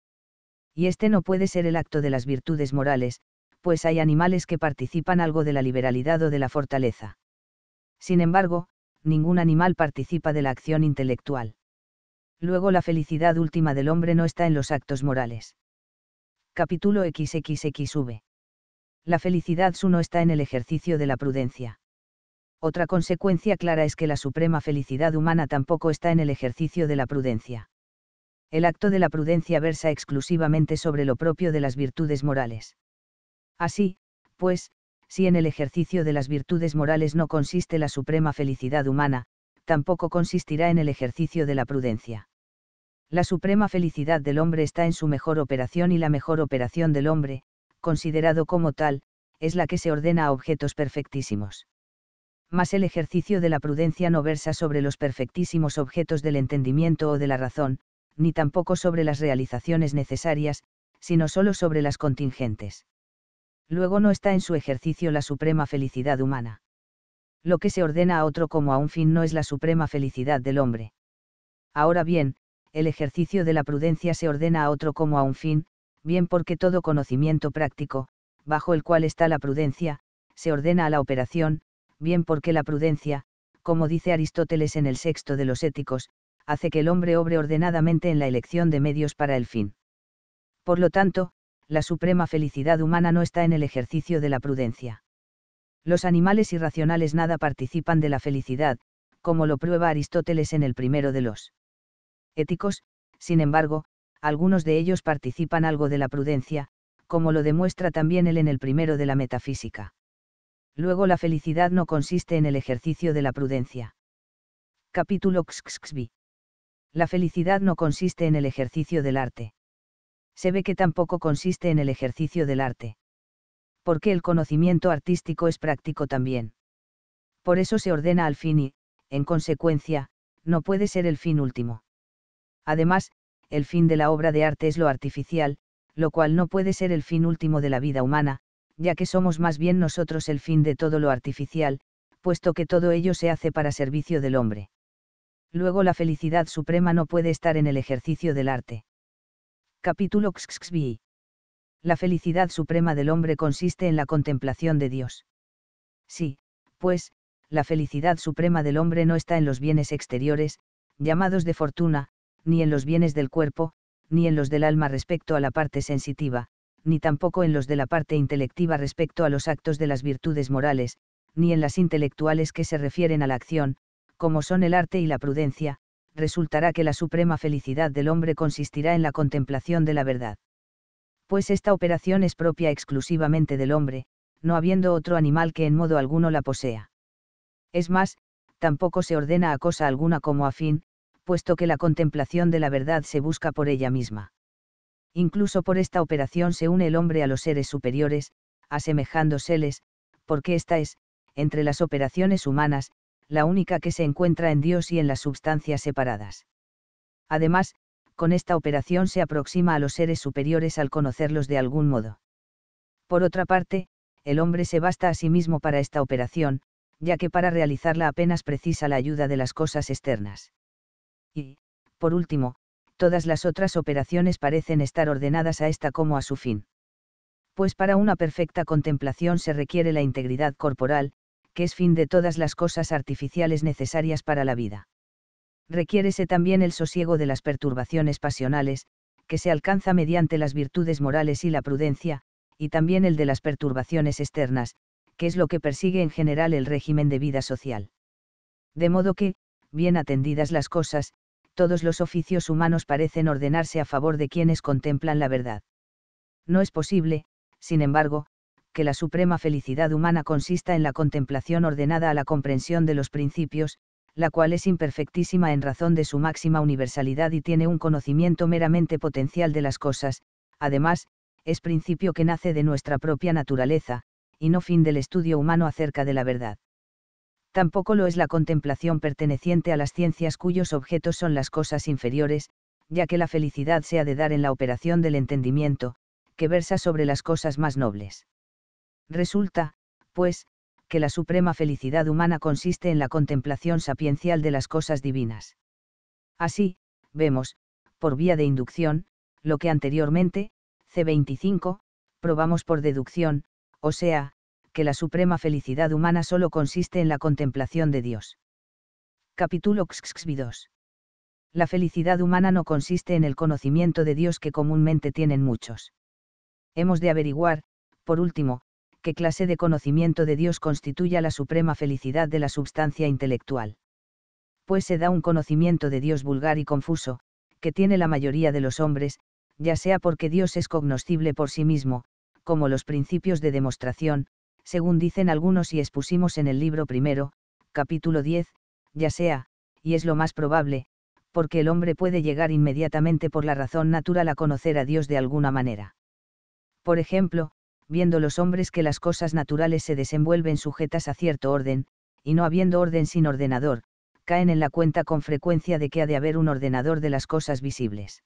Y este no puede ser el acto de las virtudes morales, pues hay animales que participan algo de la liberalidad o de la fortaleza. Sin embargo, ningún animal participa de la acción intelectual. Luego la felicidad última del hombre no está en los actos morales. Capítulo XXXV. La felicidad su no está en el ejercicio de la prudencia. Otra consecuencia clara es que la suprema felicidad humana tampoco está en el ejercicio de la prudencia. El acto de la prudencia versa exclusivamente sobre lo propio de las virtudes morales. Así, pues, si en el ejercicio de las virtudes morales no consiste la suprema felicidad humana, tampoco consistirá en el ejercicio de la prudencia. La suprema felicidad del hombre está en su mejor operación y la mejor operación del hombre, considerado como tal, es la que se ordena a objetos perfectísimos. Mas el ejercicio de la prudencia no versa sobre los perfectísimos objetos del entendimiento o de la razón, ni tampoco sobre las realizaciones necesarias, sino solo sobre las contingentes luego no está en su ejercicio la suprema felicidad humana. Lo que se ordena a otro como a un fin no es la suprema felicidad del hombre. Ahora bien, el ejercicio de la prudencia se ordena a otro como a un fin, bien porque todo conocimiento práctico, bajo el cual está la prudencia, se ordena a la operación, bien porque la prudencia, como dice Aristóteles en el sexto de los éticos, hace que el hombre obre ordenadamente en la elección de medios para el fin. Por lo tanto, la suprema felicidad humana no está en el ejercicio de la prudencia. Los animales irracionales nada participan de la felicidad, como lo prueba Aristóteles en el primero de los éticos, sin embargo, algunos de ellos participan algo de la prudencia, como lo demuestra también él en el primero de la metafísica. Luego la felicidad no consiste en el ejercicio de la prudencia. Capítulo XXVI. La felicidad no consiste en el ejercicio del arte se ve que tampoco consiste en el ejercicio del arte. Porque el conocimiento artístico es práctico también. Por eso se ordena al fin y, en consecuencia, no puede ser el fin último. Además, el fin de la obra de arte es lo artificial, lo cual no puede ser el fin último de la vida humana, ya que somos más bien nosotros el fin de todo lo artificial, puesto que todo ello se hace para servicio del hombre. Luego la felicidad suprema no puede estar en el ejercicio del arte. Capítulo XXVI. La felicidad suprema del hombre consiste en la contemplación de Dios. Sí, pues, la felicidad suprema del hombre no está en los bienes exteriores, llamados de fortuna, ni en los bienes del cuerpo, ni en los del alma respecto a la parte sensitiva, ni tampoco en los de la parte intelectiva respecto a los actos de las virtudes morales, ni en las intelectuales que se refieren a la acción, como son el arte y la prudencia, resultará que la suprema felicidad del hombre consistirá en la contemplación de la verdad. Pues esta operación es propia exclusivamente del hombre, no habiendo otro animal que en modo alguno la posea. Es más, tampoco se ordena a cosa alguna como a fin, puesto que la contemplación de la verdad se busca por ella misma. Incluso por esta operación se une el hombre a los seres superiores, asemejándoseles, porque esta es, entre las operaciones humanas, la única que se encuentra en Dios y en las substancias separadas. Además, con esta operación se aproxima a los seres superiores al conocerlos de algún modo. Por otra parte, el hombre se basta a sí mismo para esta operación, ya que para realizarla apenas precisa la ayuda de las cosas externas. Y, por último, todas las otras operaciones parecen estar ordenadas a esta como a su fin. Pues para una perfecta contemplación se requiere la integridad corporal, que es fin de todas las cosas artificiales necesarias para la vida. Requiérese también el sosiego de las perturbaciones pasionales, que se alcanza mediante las virtudes morales y la prudencia, y también el de las perturbaciones externas, que es lo que persigue en general el régimen de vida social. De modo que, bien atendidas las cosas, todos los oficios humanos parecen ordenarse a favor de quienes contemplan la verdad. No es posible, sin embargo, que la suprema felicidad humana consista en la contemplación ordenada a la comprensión de los principios, la cual es imperfectísima en razón de su máxima universalidad y tiene un conocimiento meramente potencial de las cosas, además, es principio que nace de nuestra propia naturaleza, y no fin del estudio humano acerca de la verdad. Tampoco lo es la contemplación perteneciente a las ciencias cuyos objetos son las cosas inferiores, ya que la felicidad se ha de dar en la operación del entendimiento, que versa sobre las cosas más nobles. Resulta, pues, que la suprema felicidad humana consiste en la contemplación sapiencial de las cosas divinas. Así, vemos, por vía de inducción, lo que anteriormente, C25, probamos por deducción, o sea, que la suprema felicidad humana solo consiste en la contemplación de Dios. Capítulo XXV2. La felicidad humana no consiste en el conocimiento de Dios que comúnmente tienen muchos. Hemos de averiguar, por último, clase de conocimiento de Dios constituya la suprema felicidad de la substancia intelectual. Pues se da un conocimiento de Dios vulgar y confuso, que tiene la mayoría de los hombres, ya sea porque Dios es cognoscible por sí mismo, como los principios de demostración, según dicen algunos y expusimos en el libro primero, capítulo 10, ya sea, y es lo más probable, porque el hombre puede llegar inmediatamente por la razón natural a conocer a Dios de alguna manera. Por ejemplo, viendo los hombres que las cosas naturales se desenvuelven sujetas a cierto orden, y no habiendo orden sin ordenador, caen en la cuenta con frecuencia de que ha de haber un ordenador de las cosas visibles.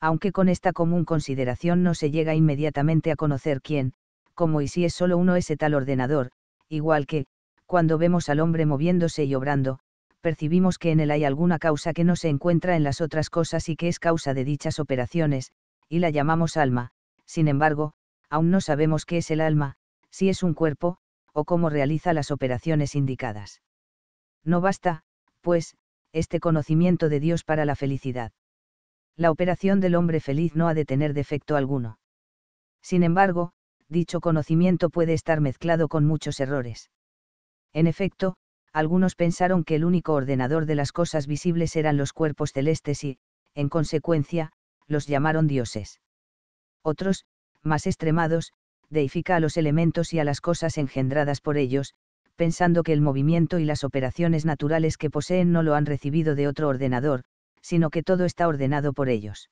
Aunque con esta común consideración no se llega inmediatamente a conocer quién, cómo y si es solo uno ese tal ordenador, igual que, cuando vemos al hombre moviéndose y obrando, percibimos que en él hay alguna causa que no se encuentra en las otras cosas y que es causa de dichas operaciones, y la llamamos alma, sin embargo, aún no sabemos qué es el alma, si es un cuerpo, o cómo realiza las operaciones indicadas. No basta, pues, este conocimiento de Dios para la felicidad. La operación del hombre feliz no ha de tener defecto alguno. Sin embargo, dicho conocimiento puede estar mezclado con muchos errores. En efecto, algunos pensaron que el único ordenador de las cosas visibles eran los cuerpos celestes y, en consecuencia, los llamaron dioses. Otros, más extremados, deifica a los elementos y a las cosas engendradas por ellos, pensando que el movimiento y las operaciones naturales que poseen no lo han recibido de otro ordenador, sino que todo está ordenado por ellos.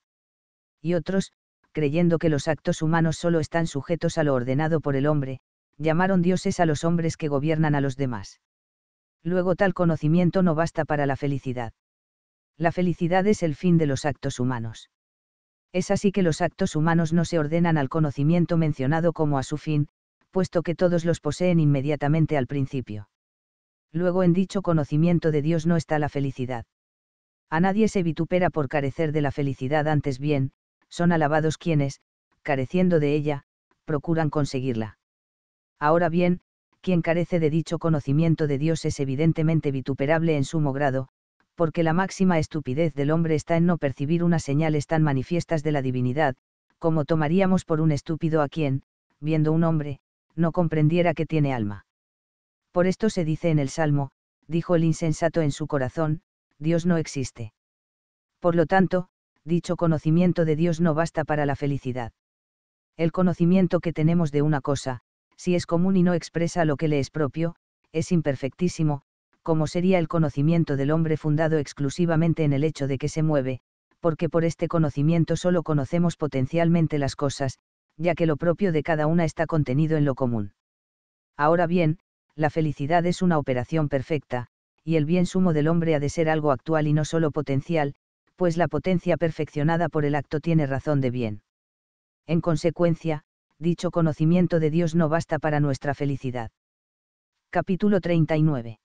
Y otros, creyendo que los actos humanos solo están sujetos a lo ordenado por el hombre, llamaron dioses a los hombres que gobiernan a los demás. Luego tal conocimiento no basta para la felicidad. La felicidad es el fin de los actos humanos. Es así que los actos humanos no se ordenan al conocimiento mencionado como a su fin, puesto que todos los poseen inmediatamente al principio. Luego en dicho conocimiento de Dios no está la felicidad. A nadie se vitupera por carecer de la felicidad, antes bien, son alabados quienes, careciendo de ella, procuran conseguirla. Ahora bien, quien carece de dicho conocimiento de Dios es evidentemente vituperable en sumo grado, porque la máxima estupidez del hombre está en no percibir unas señales tan manifiestas de la divinidad, como tomaríamos por un estúpido a quien, viendo un hombre, no comprendiera que tiene alma. Por esto se dice en el Salmo, dijo el insensato en su corazón, Dios no existe. Por lo tanto, dicho conocimiento de Dios no basta para la felicidad. El conocimiento que tenemos de una cosa, si es común y no expresa lo que le es propio, es imperfectísimo, como sería el conocimiento del hombre fundado exclusivamente en el hecho de que se mueve, porque por este conocimiento solo conocemos potencialmente las cosas, ya que lo propio de cada una está contenido en lo común. Ahora bien, la felicidad es una operación perfecta, y el bien sumo del hombre ha de ser algo actual y no solo potencial, pues la potencia perfeccionada por el acto tiene razón de bien. En consecuencia, dicho conocimiento de Dios no basta para nuestra felicidad. Capítulo 39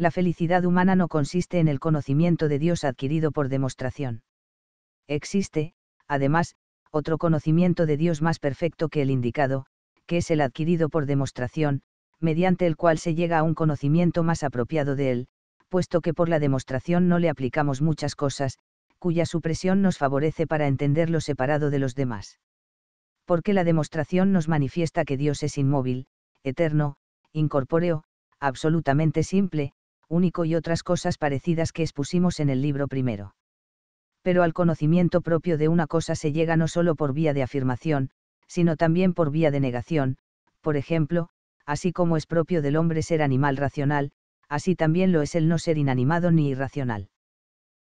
la felicidad humana no consiste en el conocimiento de Dios adquirido por demostración. Existe, además, otro conocimiento de Dios más perfecto que el indicado, que es el adquirido por demostración, mediante el cual se llega a un conocimiento más apropiado de él, puesto que por la demostración no le aplicamos muchas cosas, cuya supresión nos favorece para entenderlo separado de los demás. Porque la demostración nos manifiesta que Dios es inmóvil, eterno, incorpóreo, absolutamente simple, único y otras cosas parecidas que expusimos en el libro primero. Pero al conocimiento propio de una cosa se llega no solo por vía de afirmación, sino también por vía de negación, por ejemplo, así como es propio del hombre ser animal racional, así también lo es el no ser inanimado ni irracional.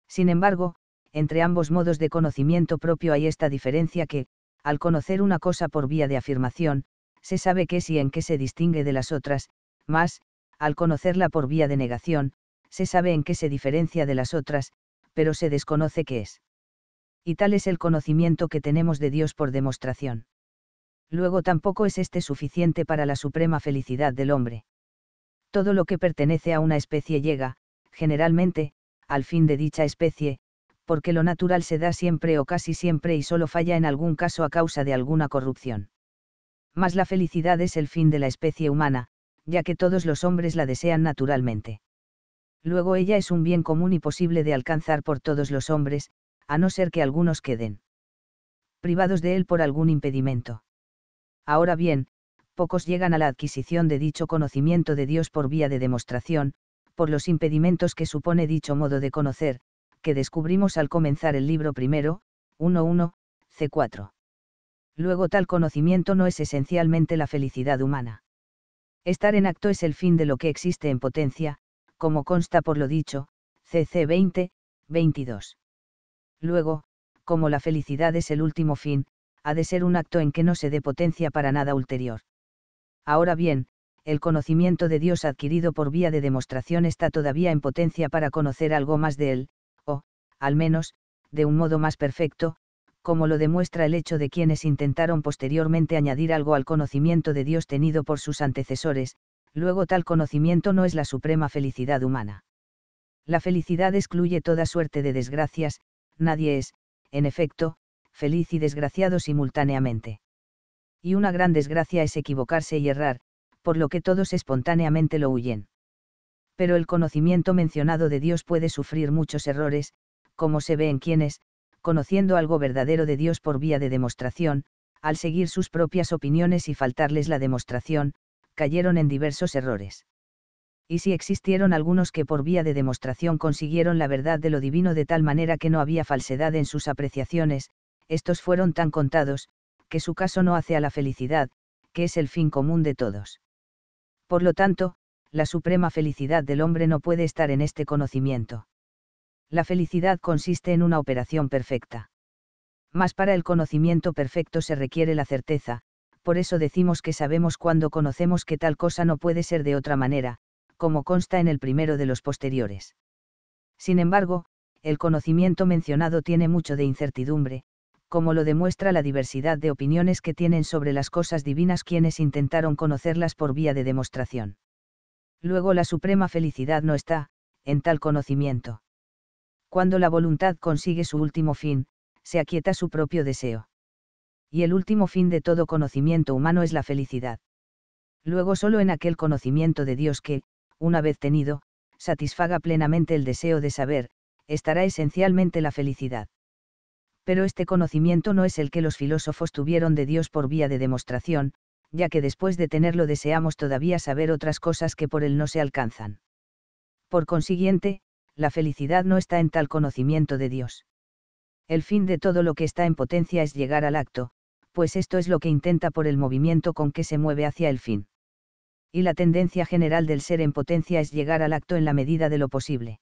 Sin embargo, entre ambos modos de conocimiento propio hay esta diferencia que, al conocer una cosa por vía de afirmación, se sabe qué es y en qué se distingue de las otras, más, al conocerla por vía de negación, se sabe en qué se diferencia de las otras, pero se desconoce qué es. Y tal es el conocimiento que tenemos de Dios por demostración. Luego tampoco es este suficiente para la suprema felicidad del hombre. Todo lo que pertenece a una especie llega, generalmente, al fin de dicha especie, porque lo natural se da siempre o casi siempre y solo falla en algún caso a causa de alguna corrupción. Mas la felicidad es el fin de la especie humana, ya que todos los hombres la desean naturalmente. Luego ella es un bien común y posible de alcanzar por todos los hombres, a no ser que algunos queden privados de él por algún impedimento. Ahora bien, pocos llegan a la adquisición de dicho conocimiento de Dios por vía de demostración, por los impedimentos que supone dicho modo de conocer, que descubrimos al comenzar el libro primero, 1.1, C4. Luego tal conocimiento no es esencialmente la felicidad humana. Estar en acto es el fin de lo que existe en potencia, como consta por lo dicho, CC 20, 22. Luego, como la felicidad es el último fin, ha de ser un acto en que no se dé potencia para nada ulterior. Ahora bien, el conocimiento de Dios adquirido por vía de demostración está todavía en potencia para conocer algo más de Él, o, al menos, de un modo más perfecto, como lo demuestra el hecho de quienes intentaron posteriormente añadir algo al conocimiento de Dios tenido por sus antecesores, luego tal conocimiento no es la suprema felicidad humana. La felicidad excluye toda suerte de desgracias, nadie es, en efecto, feliz y desgraciado simultáneamente. Y una gran desgracia es equivocarse y errar, por lo que todos espontáneamente lo huyen. Pero el conocimiento mencionado de Dios puede sufrir muchos errores, como se ve en quienes, conociendo algo verdadero de Dios por vía de demostración, al seguir sus propias opiniones y faltarles la demostración, cayeron en diversos errores. Y si existieron algunos que por vía de demostración consiguieron la verdad de lo divino de tal manera que no había falsedad en sus apreciaciones, estos fueron tan contados, que su caso no hace a la felicidad, que es el fin común de todos. Por lo tanto, la suprema felicidad del hombre no puede estar en este conocimiento la felicidad consiste en una operación perfecta. Mas para el conocimiento perfecto se requiere la certeza, por eso decimos que sabemos cuando conocemos que tal cosa no puede ser de otra manera, como consta en el primero de los posteriores. Sin embargo, el conocimiento mencionado tiene mucho de incertidumbre, como lo demuestra la diversidad de opiniones que tienen sobre las cosas divinas quienes intentaron conocerlas por vía de demostración. Luego la suprema felicidad no está, en tal conocimiento cuando la voluntad consigue su último fin, se aquieta su propio deseo. Y el último fin de todo conocimiento humano es la felicidad. Luego solo en aquel conocimiento de Dios que, una vez tenido, satisfaga plenamente el deseo de saber, estará esencialmente la felicidad. Pero este conocimiento no es el que los filósofos tuvieron de Dios por vía de demostración, ya que después de tenerlo deseamos todavía saber otras cosas que por él no se alcanzan. Por consiguiente, la felicidad no está en tal conocimiento de Dios. El fin de todo lo que está en potencia es llegar al acto, pues esto es lo que intenta por el movimiento con que se mueve hacia el fin. Y la tendencia general del ser en potencia es llegar al acto en la medida de lo posible.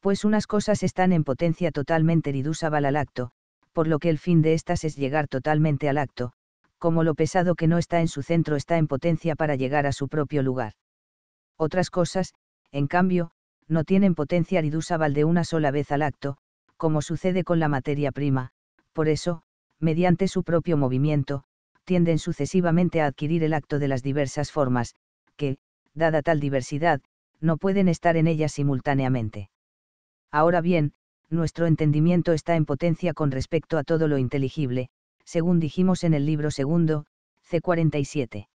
Pues unas cosas están en potencia totalmente ridusabal al acto, por lo que el fin de estas es llegar totalmente al acto, como lo pesado que no está en su centro está en potencia para llegar a su propio lugar. Otras cosas, en cambio, no tienen potencia ridusa de una sola vez al acto, como sucede con la materia prima, por eso, mediante su propio movimiento, tienden sucesivamente a adquirir el acto de las diversas formas, que, dada tal diversidad, no pueden estar en ellas simultáneamente. Ahora bien, nuestro entendimiento está en potencia con respecto a todo lo inteligible, según dijimos en el libro segundo, C47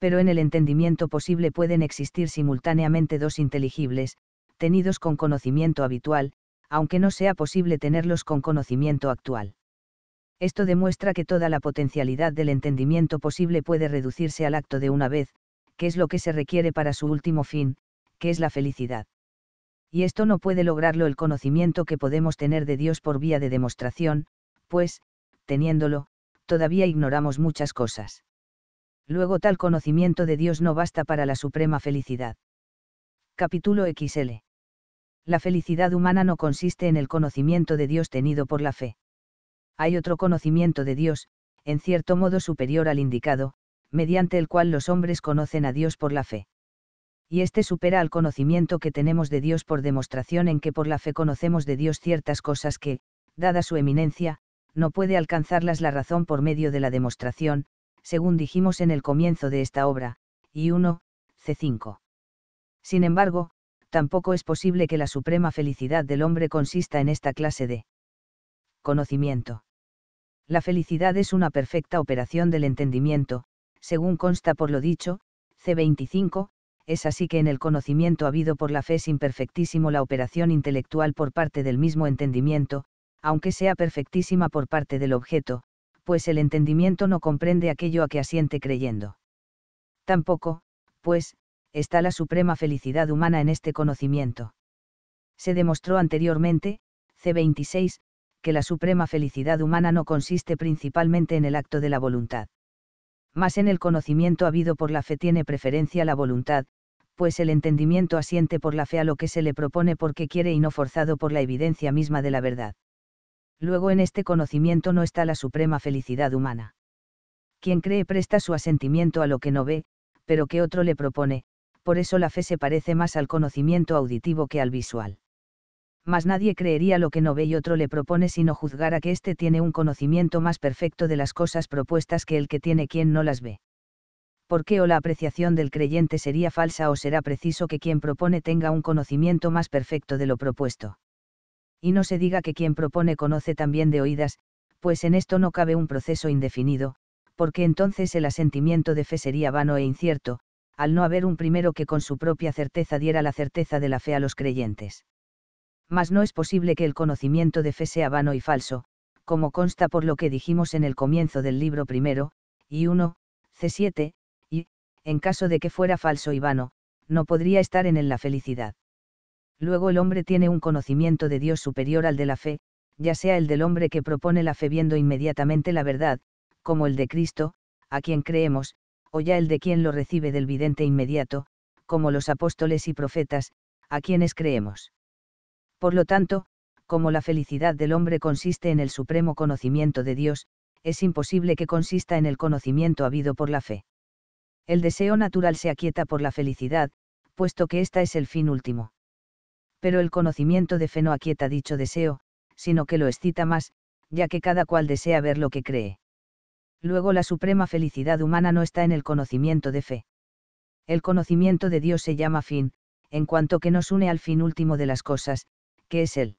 pero en el entendimiento posible pueden existir simultáneamente dos inteligibles, tenidos con conocimiento habitual, aunque no sea posible tenerlos con conocimiento actual. Esto demuestra que toda la potencialidad del entendimiento posible puede reducirse al acto de una vez, que es lo que se requiere para su último fin, que es la felicidad. Y esto no puede lograrlo el conocimiento que podemos tener de Dios por vía de demostración, pues, teniéndolo, todavía ignoramos muchas cosas. Luego tal conocimiento de Dios no basta para la suprema felicidad. Capítulo XL. La felicidad humana no consiste en el conocimiento de Dios tenido por la fe. Hay otro conocimiento de Dios, en cierto modo superior al indicado, mediante el cual los hombres conocen a Dios por la fe. Y este supera al conocimiento que tenemos de Dios por demostración en que por la fe conocemos de Dios ciertas cosas que, dada su eminencia, no puede alcanzarlas la razón por medio de la demostración, según dijimos en el comienzo de esta obra, y 1, C5. Sin embargo, tampoco es posible que la suprema felicidad del hombre consista en esta clase de conocimiento. La felicidad es una perfecta operación del entendimiento, según consta por lo dicho, C25, es así que en el conocimiento habido por la fe es imperfectísimo la operación intelectual por parte del mismo entendimiento, aunque sea perfectísima por parte del objeto, pues el entendimiento no comprende aquello a que asiente creyendo. Tampoco, pues, está la suprema felicidad humana en este conocimiento. Se demostró anteriormente, C26, que la suprema felicidad humana no consiste principalmente en el acto de la voluntad. Más en el conocimiento habido por la fe tiene preferencia la voluntad, pues el entendimiento asiente por la fe a lo que se le propone porque quiere y no forzado por la evidencia misma de la verdad luego en este conocimiento no está la suprema felicidad humana. Quien cree presta su asentimiento a lo que no ve, pero que otro le propone, por eso la fe se parece más al conocimiento auditivo que al visual. Mas nadie creería lo que no ve y otro le propone sino juzgar a que éste tiene un conocimiento más perfecto de las cosas propuestas que el que tiene quien no las ve. ¿Por qué o la apreciación del creyente sería falsa o será preciso que quien propone tenga un conocimiento más perfecto de lo propuesto? y no se diga que quien propone conoce también de oídas, pues en esto no cabe un proceso indefinido, porque entonces el asentimiento de fe sería vano e incierto, al no haber un primero que con su propia certeza diera la certeza de la fe a los creyentes. Mas no es posible que el conocimiento de fe sea vano y falso, como consta por lo que dijimos en el comienzo del libro primero, y 1, C7, y, en caso de que fuera falso y vano, no podría estar en él la felicidad. Luego el hombre tiene un conocimiento de Dios superior al de la fe, ya sea el del hombre que propone la fe viendo inmediatamente la verdad, como el de Cristo, a quien creemos, o ya el de quien lo recibe del vidente inmediato, como los apóstoles y profetas, a quienes creemos. Por lo tanto, como la felicidad del hombre consiste en el supremo conocimiento de Dios, es imposible que consista en el conocimiento habido por la fe. El deseo natural se aquieta por la felicidad, puesto que ésta es el fin último pero el conocimiento de fe no aquieta dicho deseo, sino que lo excita más, ya que cada cual desea ver lo que cree. Luego la suprema felicidad humana no está en el conocimiento de fe. El conocimiento de Dios se llama fin, en cuanto que nos une al fin último de las cosas, que es Él.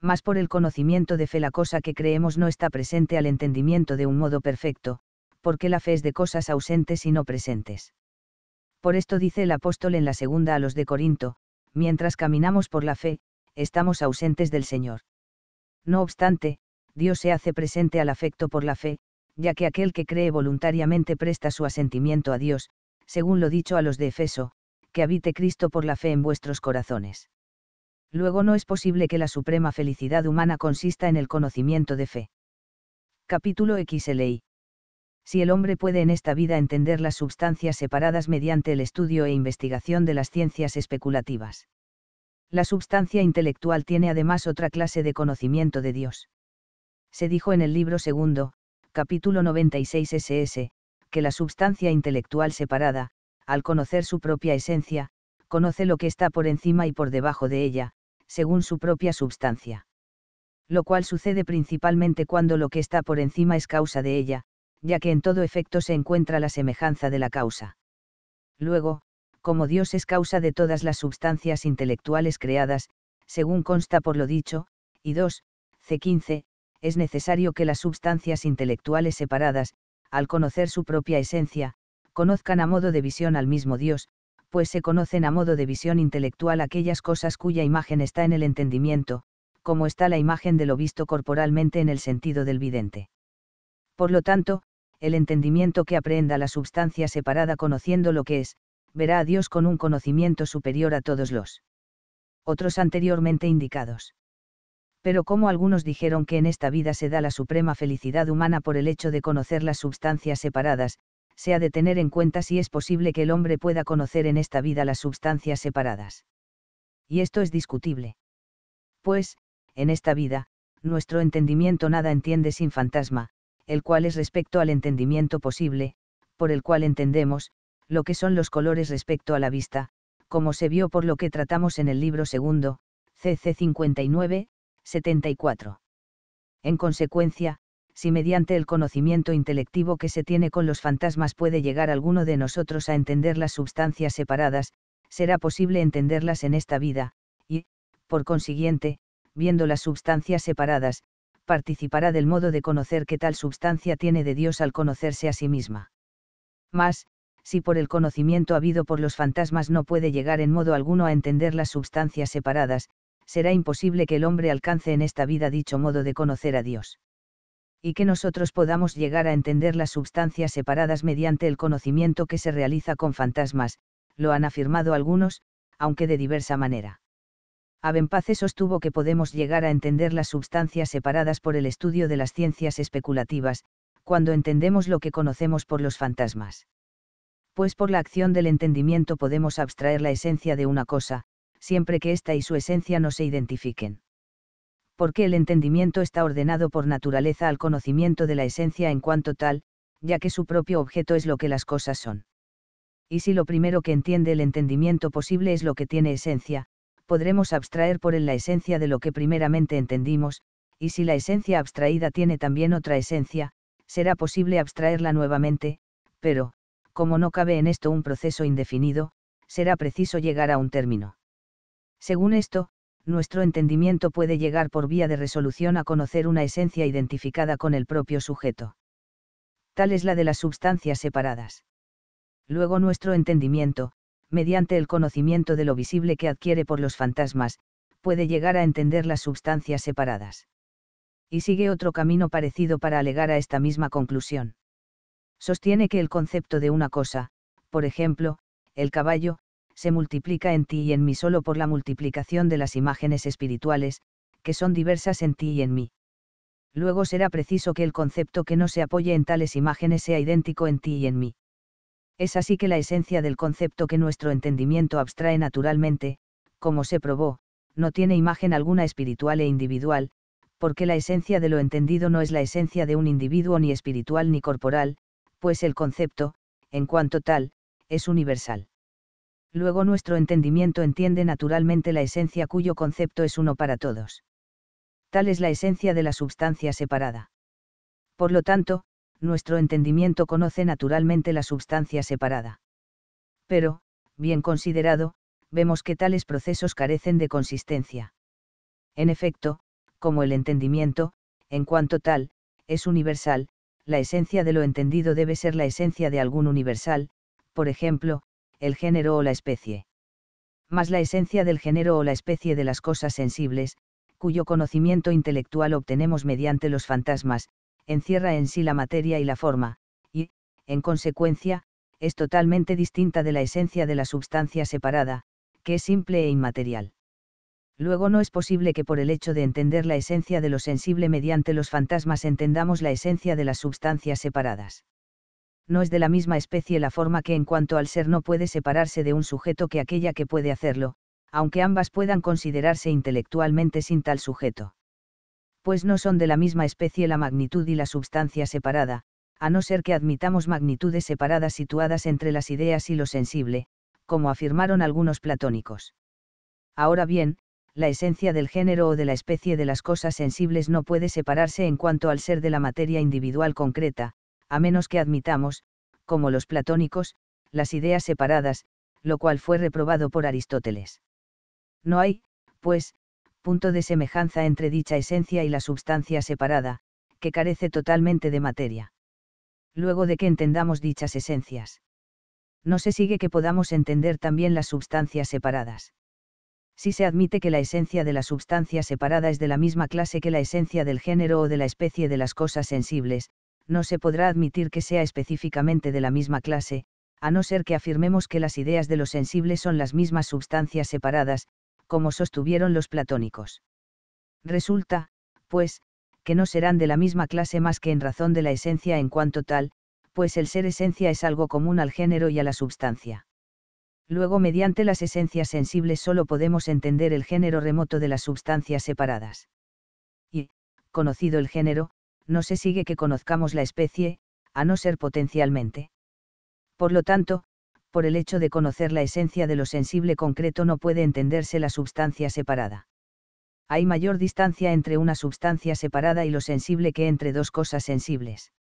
Mas por el conocimiento de fe la cosa que creemos no está presente al entendimiento de un modo perfecto, porque la fe es de cosas ausentes y no presentes. Por esto dice el apóstol en la segunda a los de Corinto, mientras caminamos por la fe, estamos ausentes del Señor. No obstante, Dios se hace presente al afecto por la fe, ya que aquel que cree voluntariamente presta su asentimiento a Dios, según lo dicho a los de Efeso, que habite Cristo por la fe en vuestros corazones. Luego no es posible que la suprema felicidad humana consista en el conocimiento de fe. Capítulo ley si el hombre puede en esta vida entender las sustancias separadas mediante el estudio e investigación de las ciencias especulativas. La substancia intelectual tiene además otra clase de conocimiento de Dios. Se dijo en el libro segundo, capítulo 96 SS, que la substancia intelectual separada, al conocer su propia esencia, conoce lo que está por encima y por debajo de ella, según su propia substancia. Lo cual sucede principalmente cuando lo que está por encima es causa de ella, ya que en todo efecto se encuentra la semejanza de la causa. Luego, como Dios es causa de todas las substancias intelectuales creadas, según consta por lo dicho, y 2, C15, es necesario que las substancias intelectuales separadas, al conocer su propia esencia, conozcan a modo de visión al mismo Dios, pues se conocen a modo de visión intelectual aquellas cosas cuya imagen está en el entendimiento, como está la imagen de lo visto corporalmente en el sentido del vidente. Por lo tanto, el entendimiento que aprenda la substancia separada conociendo lo que es, verá a Dios con un conocimiento superior a todos los otros anteriormente indicados. Pero como algunos dijeron que en esta vida se da la suprema felicidad humana por el hecho de conocer las substancias separadas, se ha de tener en cuenta si es posible que el hombre pueda conocer en esta vida las substancias separadas. Y esto es discutible. Pues, en esta vida, nuestro entendimiento nada entiende sin fantasma, el cual es respecto al entendimiento posible, por el cual entendemos, lo que son los colores respecto a la vista, como se vio por lo que tratamos en el libro segundo, CC 59, 74. En consecuencia, si mediante el conocimiento intelectivo que se tiene con los fantasmas puede llegar alguno de nosotros a entender las substancias separadas, será posible entenderlas en esta vida, y, por consiguiente, viendo las substancias separadas, participará del modo de conocer que tal substancia tiene de Dios al conocerse a sí misma. Mas, si por el conocimiento habido por los fantasmas no puede llegar en modo alguno a entender las substancias separadas, será imposible que el hombre alcance en esta vida dicho modo de conocer a Dios. Y que nosotros podamos llegar a entender las substancias separadas mediante el conocimiento que se realiza con fantasmas, lo han afirmado algunos, aunque de diversa manera. Abenpace sostuvo que podemos llegar a entender las sustancias separadas por el estudio de las ciencias especulativas, cuando entendemos lo que conocemos por los fantasmas. Pues por la acción del entendimiento podemos abstraer la esencia de una cosa, siempre que ésta y su esencia no se identifiquen. Porque el entendimiento está ordenado por naturaleza al conocimiento de la esencia en cuanto tal, ya que su propio objeto es lo que las cosas son. Y si lo primero que entiende el entendimiento posible es lo que tiene esencia, podremos abstraer por él la esencia de lo que primeramente entendimos, y si la esencia abstraída tiene también otra esencia, será posible abstraerla nuevamente, pero, como no cabe en esto un proceso indefinido, será preciso llegar a un término. Según esto, nuestro entendimiento puede llegar por vía de resolución a conocer una esencia identificada con el propio sujeto. Tal es la de las sustancias separadas. Luego nuestro entendimiento, mediante el conocimiento de lo visible que adquiere por los fantasmas, puede llegar a entender las sustancias separadas. Y sigue otro camino parecido para alegar a esta misma conclusión. Sostiene que el concepto de una cosa, por ejemplo, el caballo, se multiplica en ti y en mí solo por la multiplicación de las imágenes espirituales, que son diversas en ti y en mí. Luego será preciso que el concepto que no se apoye en tales imágenes sea idéntico en ti y en mí. Es así que la esencia del concepto que nuestro entendimiento abstrae naturalmente, como se probó, no tiene imagen alguna espiritual e individual, porque la esencia de lo entendido no es la esencia de un individuo ni espiritual ni corporal, pues el concepto, en cuanto tal, es universal. Luego nuestro entendimiento entiende naturalmente la esencia cuyo concepto es uno para todos. Tal es la esencia de la substancia separada. Por lo tanto, nuestro entendimiento conoce naturalmente la substancia separada. Pero, bien considerado, vemos que tales procesos carecen de consistencia. En efecto, como el entendimiento, en cuanto tal, es universal, la esencia de lo entendido debe ser la esencia de algún universal, por ejemplo, el género o la especie. Más la esencia del género o la especie de las cosas sensibles, cuyo conocimiento intelectual obtenemos mediante los fantasmas, encierra en sí la materia y la forma, y, en consecuencia, es totalmente distinta de la esencia de la substancia separada, que es simple e inmaterial. Luego no es posible que por el hecho de entender la esencia de lo sensible mediante los fantasmas entendamos la esencia de las sustancias separadas. No es de la misma especie la forma que en cuanto al ser no puede separarse de un sujeto que aquella que puede hacerlo, aunque ambas puedan considerarse intelectualmente sin tal sujeto pues no son de la misma especie la magnitud y la substancia separada, a no ser que admitamos magnitudes separadas situadas entre las ideas y lo sensible, como afirmaron algunos platónicos. Ahora bien, la esencia del género o de la especie de las cosas sensibles no puede separarse en cuanto al ser de la materia individual concreta, a menos que admitamos, como los platónicos, las ideas separadas, lo cual fue reprobado por Aristóteles. No hay, pues, punto de semejanza entre dicha esencia y la substancia separada, que carece totalmente de materia. Luego de que entendamos dichas esencias. No se sigue que podamos entender también las substancias separadas. Si se admite que la esencia de la substancia separada es de la misma clase que la esencia del género o de la especie de las cosas sensibles, no se podrá admitir que sea específicamente de la misma clase, a no ser que afirmemos que las ideas de lo sensible son las mismas sustancias separadas, como sostuvieron los platónicos. Resulta, pues, que no serán de la misma clase más que en razón de la esencia en cuanto tal, pues el ser esencia es algo común al género y a la substancia. Luego mediante las esencias sensibles solo podemos entender el género remoto de las substancias separadas. Y, conocido el género, no se sigue que conozcamos la especie, a no ser potencialmente. Por lo tanto, por el hecho de conocer la esencia de lo sensible concreto no puede entenderse la substancia separada. Hay mayor distancia entre una substancia separada y lo sensible que entre dos cosas sensibles.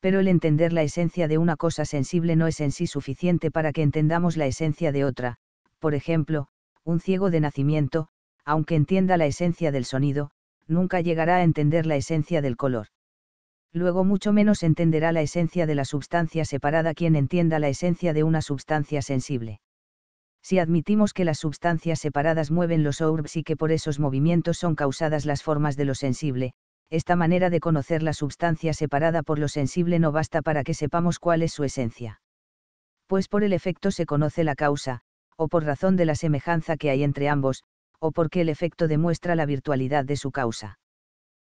Pero el entender la esencia de una cosa sensible no es en sí suficiente para que entendamos la esencia de otra, por ejemplo, un ciego de nacimiento, aunque entienda la esencia del sonido, nunca llegará a entender la esencia del color luego mucho menos entenderá la esencia de la sustancia separada quien entienda la esencia de una sustancia sensible. Si admitimos que las sustancias separadas mueven los orbs y que por esos movimientos son causadas las formas de lo sensible, esta manera de conocer la sustancia separada por lo sensible no basta para que sepamos cuál es su esencia. Pues por el efecto se conoce la causa, o por razón de la semejanza que hay entre ambos, o porque el efecto demuestra la virtualidad de su causa.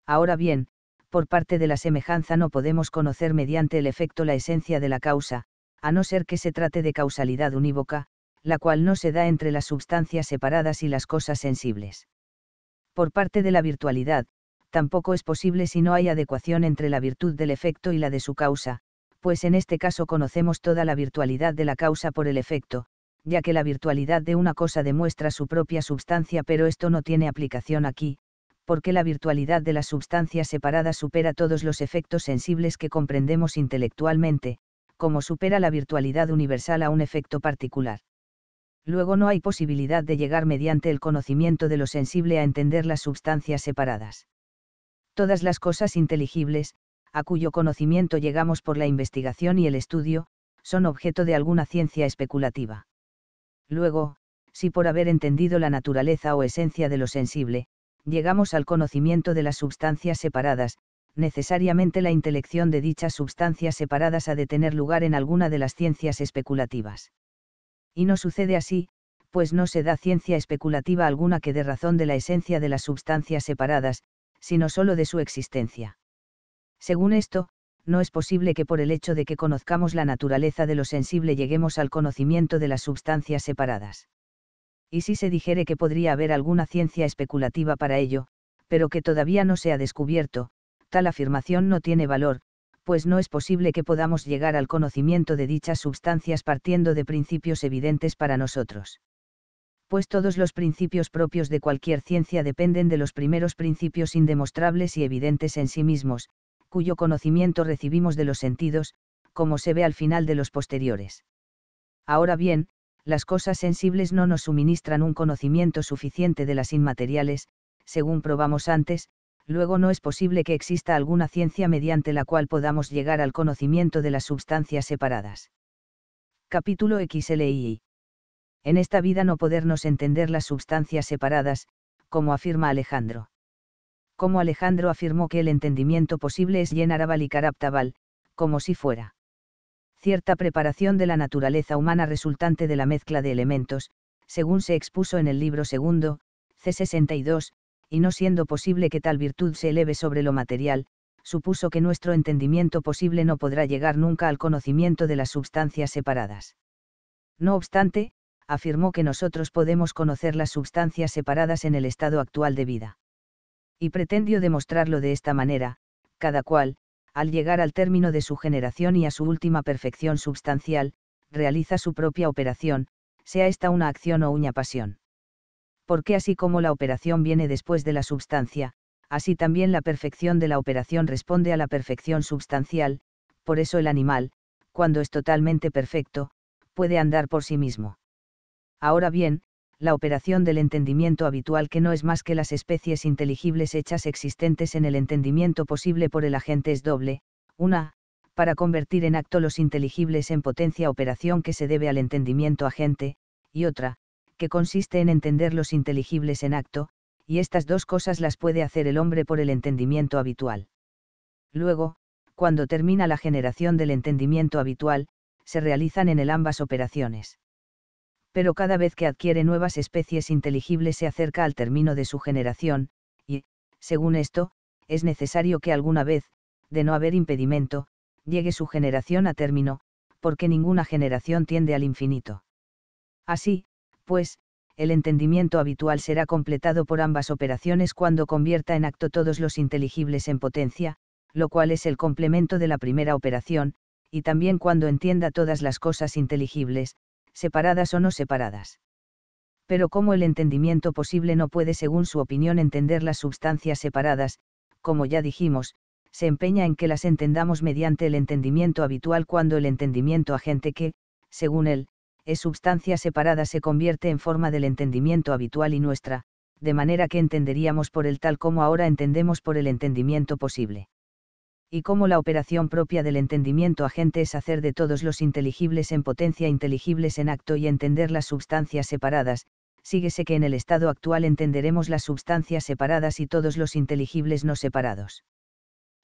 Ahora bien, por parte de la semejanza no podemos conocer mediante el efecto la esencia de la causa, a no ser que se trate de causalidad unívoca, la cual no se da entre las sustancias separadas y las cosas sensibles. Por parte de la virtualidad, tampoco es posible si no hay adecuación entre la virtud del efecto y la de su causa, pues en este caso conocemos toda la virtualidad de la causa por el efecto, ya que la virtualidad de una cosa demuestra su propia substancia pero esto no tiene aplicación aquí, porque la virtualidad de las sustancias separadas supera todos los efectos sensibles que comprendemos intelectualmente, como supera la virtualidad universal a un efecto particular. Luego no hay posibilidad de llegar mediante el conocimiento de lo sensible a entender las sustancias separadas. Todas las cosas inteligibles, a cuyo conocimiento llegamos por la investigación y el estudio, son objeto de alguna ciencia especulativa. Luego, si por haber entendido la naturaleza o esencia de lo sensible, llegamos al conocimiento de las sustancias separadas, necesariamente la intelección de dichas sustancias separadas ha de tener lugar en alguna de las ciencias especulativas. Y no sucede así, pues no se da ciencia especulativa alguna que dé razón de la esencia de las sustancias separadas, sino sólo de su existencia. Según esto, no es posible que por el hecho de que conozcamos la naturaleza de lo sensible lleguemos al conocimiento de las sustancias separadas y si se dijere que podría haber alguna ciencia especulativa para ello, pero que todavía no se ha descubierto, tal afirmación no tiene valor, pues no es posible que podamos llegar al conocimiento de dichas sustancias partiendo de principios evidentes para nosotros. Pues todos los principios propios de cualquier ciencia dependen de los primeros principios indemostrables y evidentes en sí mismos, cuyo conocimiento recibimos de los sentidos, como se ve al final de los posteriores. Ahora bien, las cosas sensibles no nos suministran un conocimiento suficiente de las inmateriales, según probamos antes, luego no es posible que exista alguna ciencia mediante la cual podamos llegar al conocimiento de las sustancias separadas. Capítulo XLII. En esta vida no podernos entender las sustancias separadas, como afirma Alejandro. Como Alejandro afirmó que el entendimiento posible es llenar y caraptabal, como si fuera cierta preparación de la naturaleza humana resultante de la mezcla de elementos, según se expuso en el libro segundo, C62, y no siendo posible que tal virtud se eleve sobre lo material, supuso que nuestro entendimiento posible no podrá llegar nunca al conocimiento de las substancias separadas. No obstante, afirmó que nosotros podemos conocer las sustancias separadas en el estado actual de vida. Y pretendió demostrarlo de esta manera, cada cual, al llegar al término de su generación y a su última perfección substancial, realiza su propia operación, sea esta una acción o una pasión. Porque así como la operación viene después de la substancia, así también la perfección de la operación responde a la perfección substancial, por eso el animal, cuando es totalmente perfecto, puede andar por sí mismo. Ahora bien, la operación del entendimiento habitual que no es más que las especies inteligibles hechas existentes en el entendimiento posible por el agente es doble, una, para convertir en acto los inteligibles en potencia operación que se debe al entendimiento agente, y otra, que consiste en entender los inteligibles en acto, y estas dos cosas las puede hacer el hombre por el entendimiento habitual. Luego, cuando termina la generación del entendimiento habitual, se realizan en él ambas operaciones pero cada vez que adquiere nuevas especies inteligibles se acerca al término de su generación, y, según esto, es necesario que alguna vez, de no haber impedimento, llegue su generación a término, porque ninguna generación tiende al infinito. Así, pues, el entendimiento habitual será completado por ambas operaciones cuando convierta en acto todos los inteligibles en potencia, lo cual es el complemento de la primera operación, y también cuando entienda todas las cosas inteligibles, separadas o no separadas. Pero como el entendimiento posible no puede, según su opinión, entender las sustancias separadas, como ya dijimos, se empeña en que las entendamos mediante el entendimiento habitual cuando el entendimiento agente que, según él, es sustancia separada se convierte en forma del entendimiento habitual y nuestra, de manera que entenderíamos por el tal como ahora entendemos por el entendimiento posible y cómo la operación propia del entendimiento agente es hacer de todos los inteligibles en potencia inteligibles en acto y entender las substancias separadas, síguese que en el estado actual entenderemos las substancias separadas y todos los inteligibles no separados.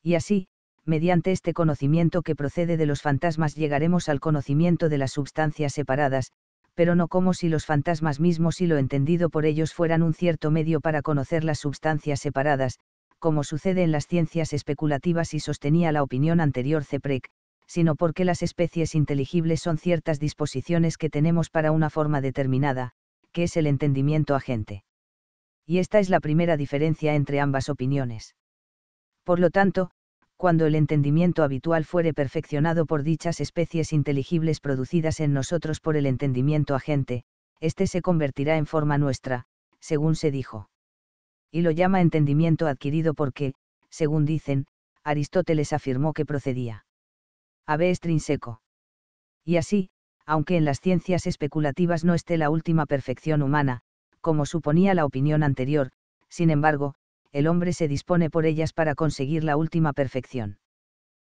Y así, mediante este conocimiento que procede de los fantasmas llegaremos al conocimiento de las substancias separadas, pero no como si los fantasmas mismos y lo entendido por ellos fueran un cierto medio para conocer las substancias separadas, como sucede en las ciencias especulativas y sostenía la opinión anterior Ceprec, sino porque las especies inteligibles son ciertas disposiciones que tenemos para una forma determinada, que es el entendimiento agente. Y esta es la primera diferencia entre ambas opiniones. Por lo tanto, cuando el entendimiento habitual fuere perfeccionado por dichas especies inteligibles producidas en nosotros por el entendimiento agente, éste se convertirá en forma nuestra, según se dijo y lo llama entendimiento adquirido porque, según dicen, Aristóteles afirmó que procedía. Ave extrínseco. Y así, aunque en las ciencias especulativas no esté la última perfección humana, como suponía la opinión anterior, sin embargo, el hombre se dispone por ellas para conseguir la última perfección.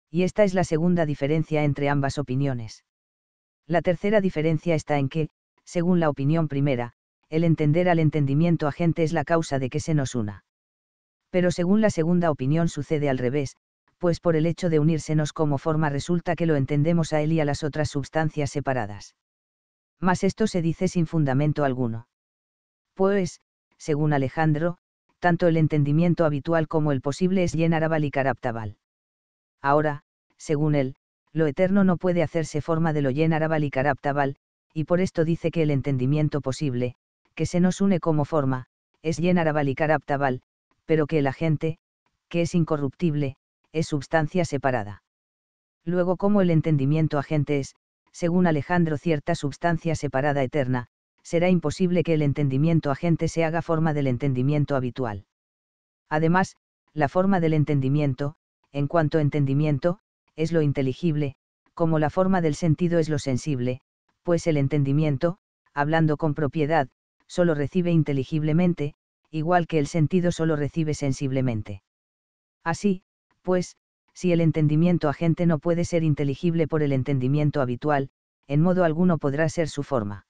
Y esta es la segunda diferencia entre ambas opiniones. La tercera diferencia está en que, según la opinión primera, el entender al entendimiento agente es la causa de que se nos una. Pero según la segunda opinión sucede al revés, pues por el hecho de unírsenos como forma resulta que lo entendemos a él y a las otras sustancias separadas. Mas esto se dice sin fundamento alguno. Pues, según Alejandro, tanto el entendimiento habitual como el posible es Yenarabal y caraptabal. Ahora, según él, lo eterno no puede hacerse forma de lo arabal y caraptabal, y por esto dice que el entendimiento posible, que se nos une como forma, es aptaval, pero que el agente, que es incorruptible, es substancia separada. Luego como el entendimiento agente es, según Alejandro, cierta substancia separada eterna, será imposible que el entendimiento agente se haga forma del entendimiento habitual. Además, la forma del entendimiento, en cuanto entendimiento, es lo inteligible, como la forma del sentido es lo sensible, pues el entendimiento, hablando con propiedad, solo recibe inteligiblemente, igual que el sentido solo recibe sensiblemente. Así, pues, si el entendimiento agente no puede ser inteligible por el entendimiento habitual, en modo alguno podrá ser su forma.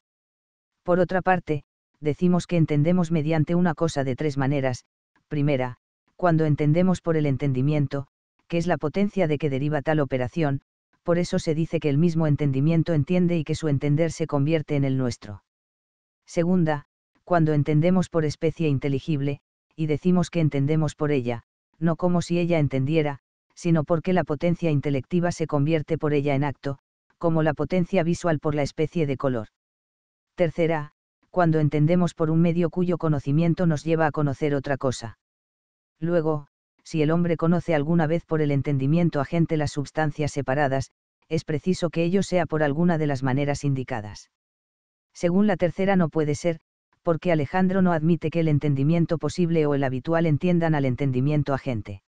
Por otra parte, decimos que entendemos mediante una cosa de tres maneras, primera, cuando entendemos por el entendimiento, que es la potencia de que deriva tal operación, por eso se dice que el mismo entendimiento entiende y que su entender se convierte en el nuestro. Segunda, cuando entendemos por especie inteligible, y decimos que entendemos por ella, no como si ella entendiera, sino porque la potencia intelectiva se convierte por ella en acto, como la potencia visual por la especie de color. Tercera, cuando entendemos por un medio cuyo conocimiento nos lleva a conocer otra cosa. Luego, si el hombre conoce alguna vez por el entendimiento agente las sustancias separadas, es preciso que ello sea por alguna de las maneras indicadas. Según la tercera no puede ser, porque Alejandro no admite que el entendimiento posible o el habitual entiendan al entendimiento agente.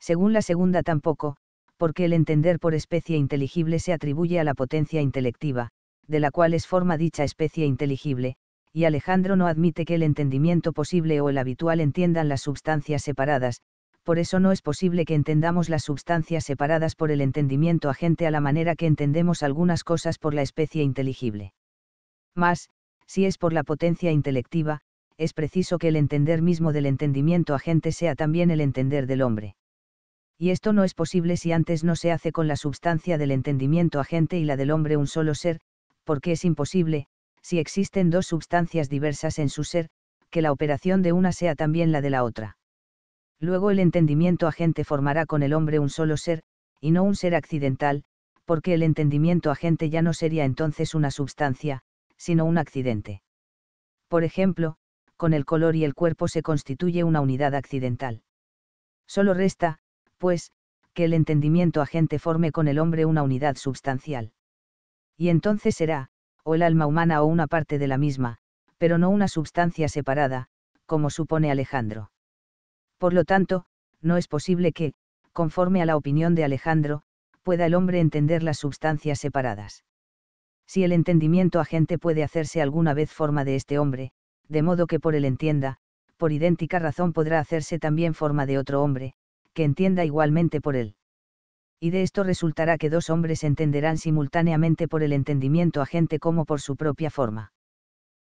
Según la segunda tampoco, porque el entender por especie inteligible se atribuye a la potencia intelectiva, de la cual es forma dicha especie inteligible, y Alejandro no admite que el entendimiento posible o el habitual entiendan las substancias separadas, por eso no es posible que entendamos las substancias separadas por el entendimiento agente a la manera que entendemos algunas cosas por la especie inteligible. Más, si es por la potencia intelectiva, es preciso que el entender mismo del entendimiento agente sea también el entender del hombre. Y esto no es posible si antes no se hace con la substancia del entendimiento agente y la del hombre un solo ser, porque es imposible, si existen dos substancias diversas en su ser, que la operación de una sea también la de la otra. Luego el entendimiento agente formará con el hombre un solo ser, y no un ser accidental, porque el entendimiento agente ya no sería entonces una substancia, sino un accidente. Por ejemplo, con el color y el cuerpo se constituye una unidad accidental. Solo resta, pues, que el entendimiento agente forme con el hombre una unidad substancial. Y entonces será, o el alma humana o una parte de la misma, pero no una substancia separada, como supone Alejandro. Por lo tanto, no es posible que, conforme a la opinión de Alejandro, pueda el hombre entender las sustancias separadas si el entendimiento agente puede hacerse alguna vez forma de este hombre, de modo que por él entienda, por idéntica razón podrá hacerse también forma de otro hombre, que entienda igualmente por él. Y de esto resultará que dos hombres entenderán simultáneamente por el entendimiento agente como por su propia forma.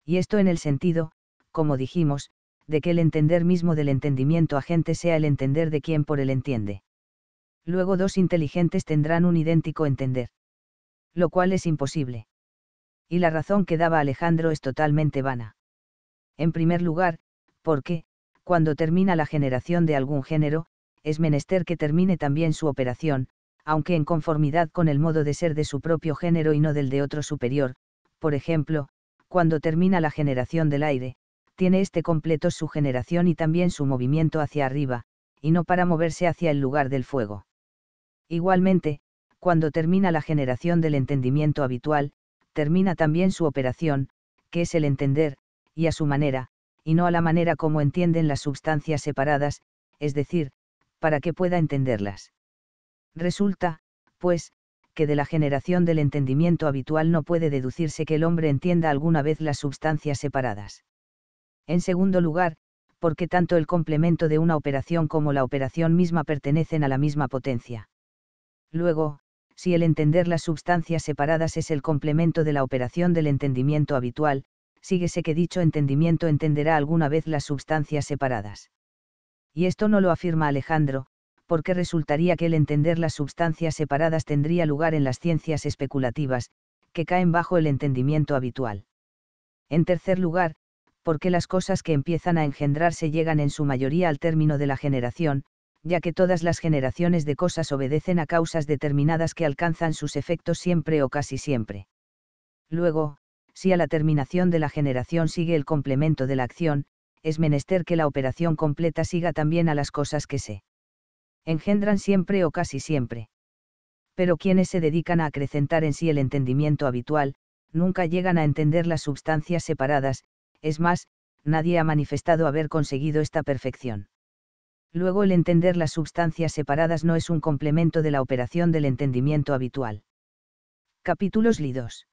Y esto en el sentido, como dijimos, de que el entender mismo del entendimiento agente sea el entender de quien por él entiende. Luego dos inteligentes tendrán un idéntico entender. Lo cual es imposible y la razón que daba Alejandro es totalmente vana. En primer lugar, porque, cuando termina la generación de algún género, es menester que termine también su operación, aunque en conformidad con el modo de ser de su propio género y no del de otro superior, por ejemplo, cuando termina la generación del aire, tiene este completo su generación y también su movimiento hacia arriba, y no para moverse hacia el lugar del fuego. Igualmente, cuando termina la generación del entendimiento habitual, termina también su operación, que es el entender, y a su manera, y no a la manera como entienden las sustancias separadas, es decir, para que pueda entenderlas. Resulta, pues, que de la generación del entendimiento habitual no puede deducirse que el hombre entienda alguna vez las sustancias separadas. En segundo lugar, porque tanto el complemento de una operación como la operación misma pertenecen a la misma potencia. Luego, si el entender las sustancias separadas es el complemento de la operación del entendimiento habitual, síguese que dicho entendimiento entenderá alguna vez las substancias separadas. Y esto no lo afirma Alejandro, porque resultaría que el entender las sustancias separadas tendría lugar en las ciencias especulativas, que caen bajo el entendimiento habitual. En tercer lugar, porque las cosas que empiezan a engendrarse llegan en su mayoría al término de la generación, ya que todas las generaciones de cosas obedecen a causas determinadas que alcanzan sus efectos siempre o casi siempre. Luego, si a la terminación de la generación sigue el complemento de la acción, es menester que la operación completa siga también a las cosas que se engendran siempre o casi siempre. Pero quienes se dedican a acrecentar en sí el entendimiento habitual, nunca llegan a entender las substancias separadas, es más, nadie ha manifestado haber conseguido esta perfección luego el entender las sustancias separadas no es un complemento de la operación del entendimiento habitual. Capítulos Lidos.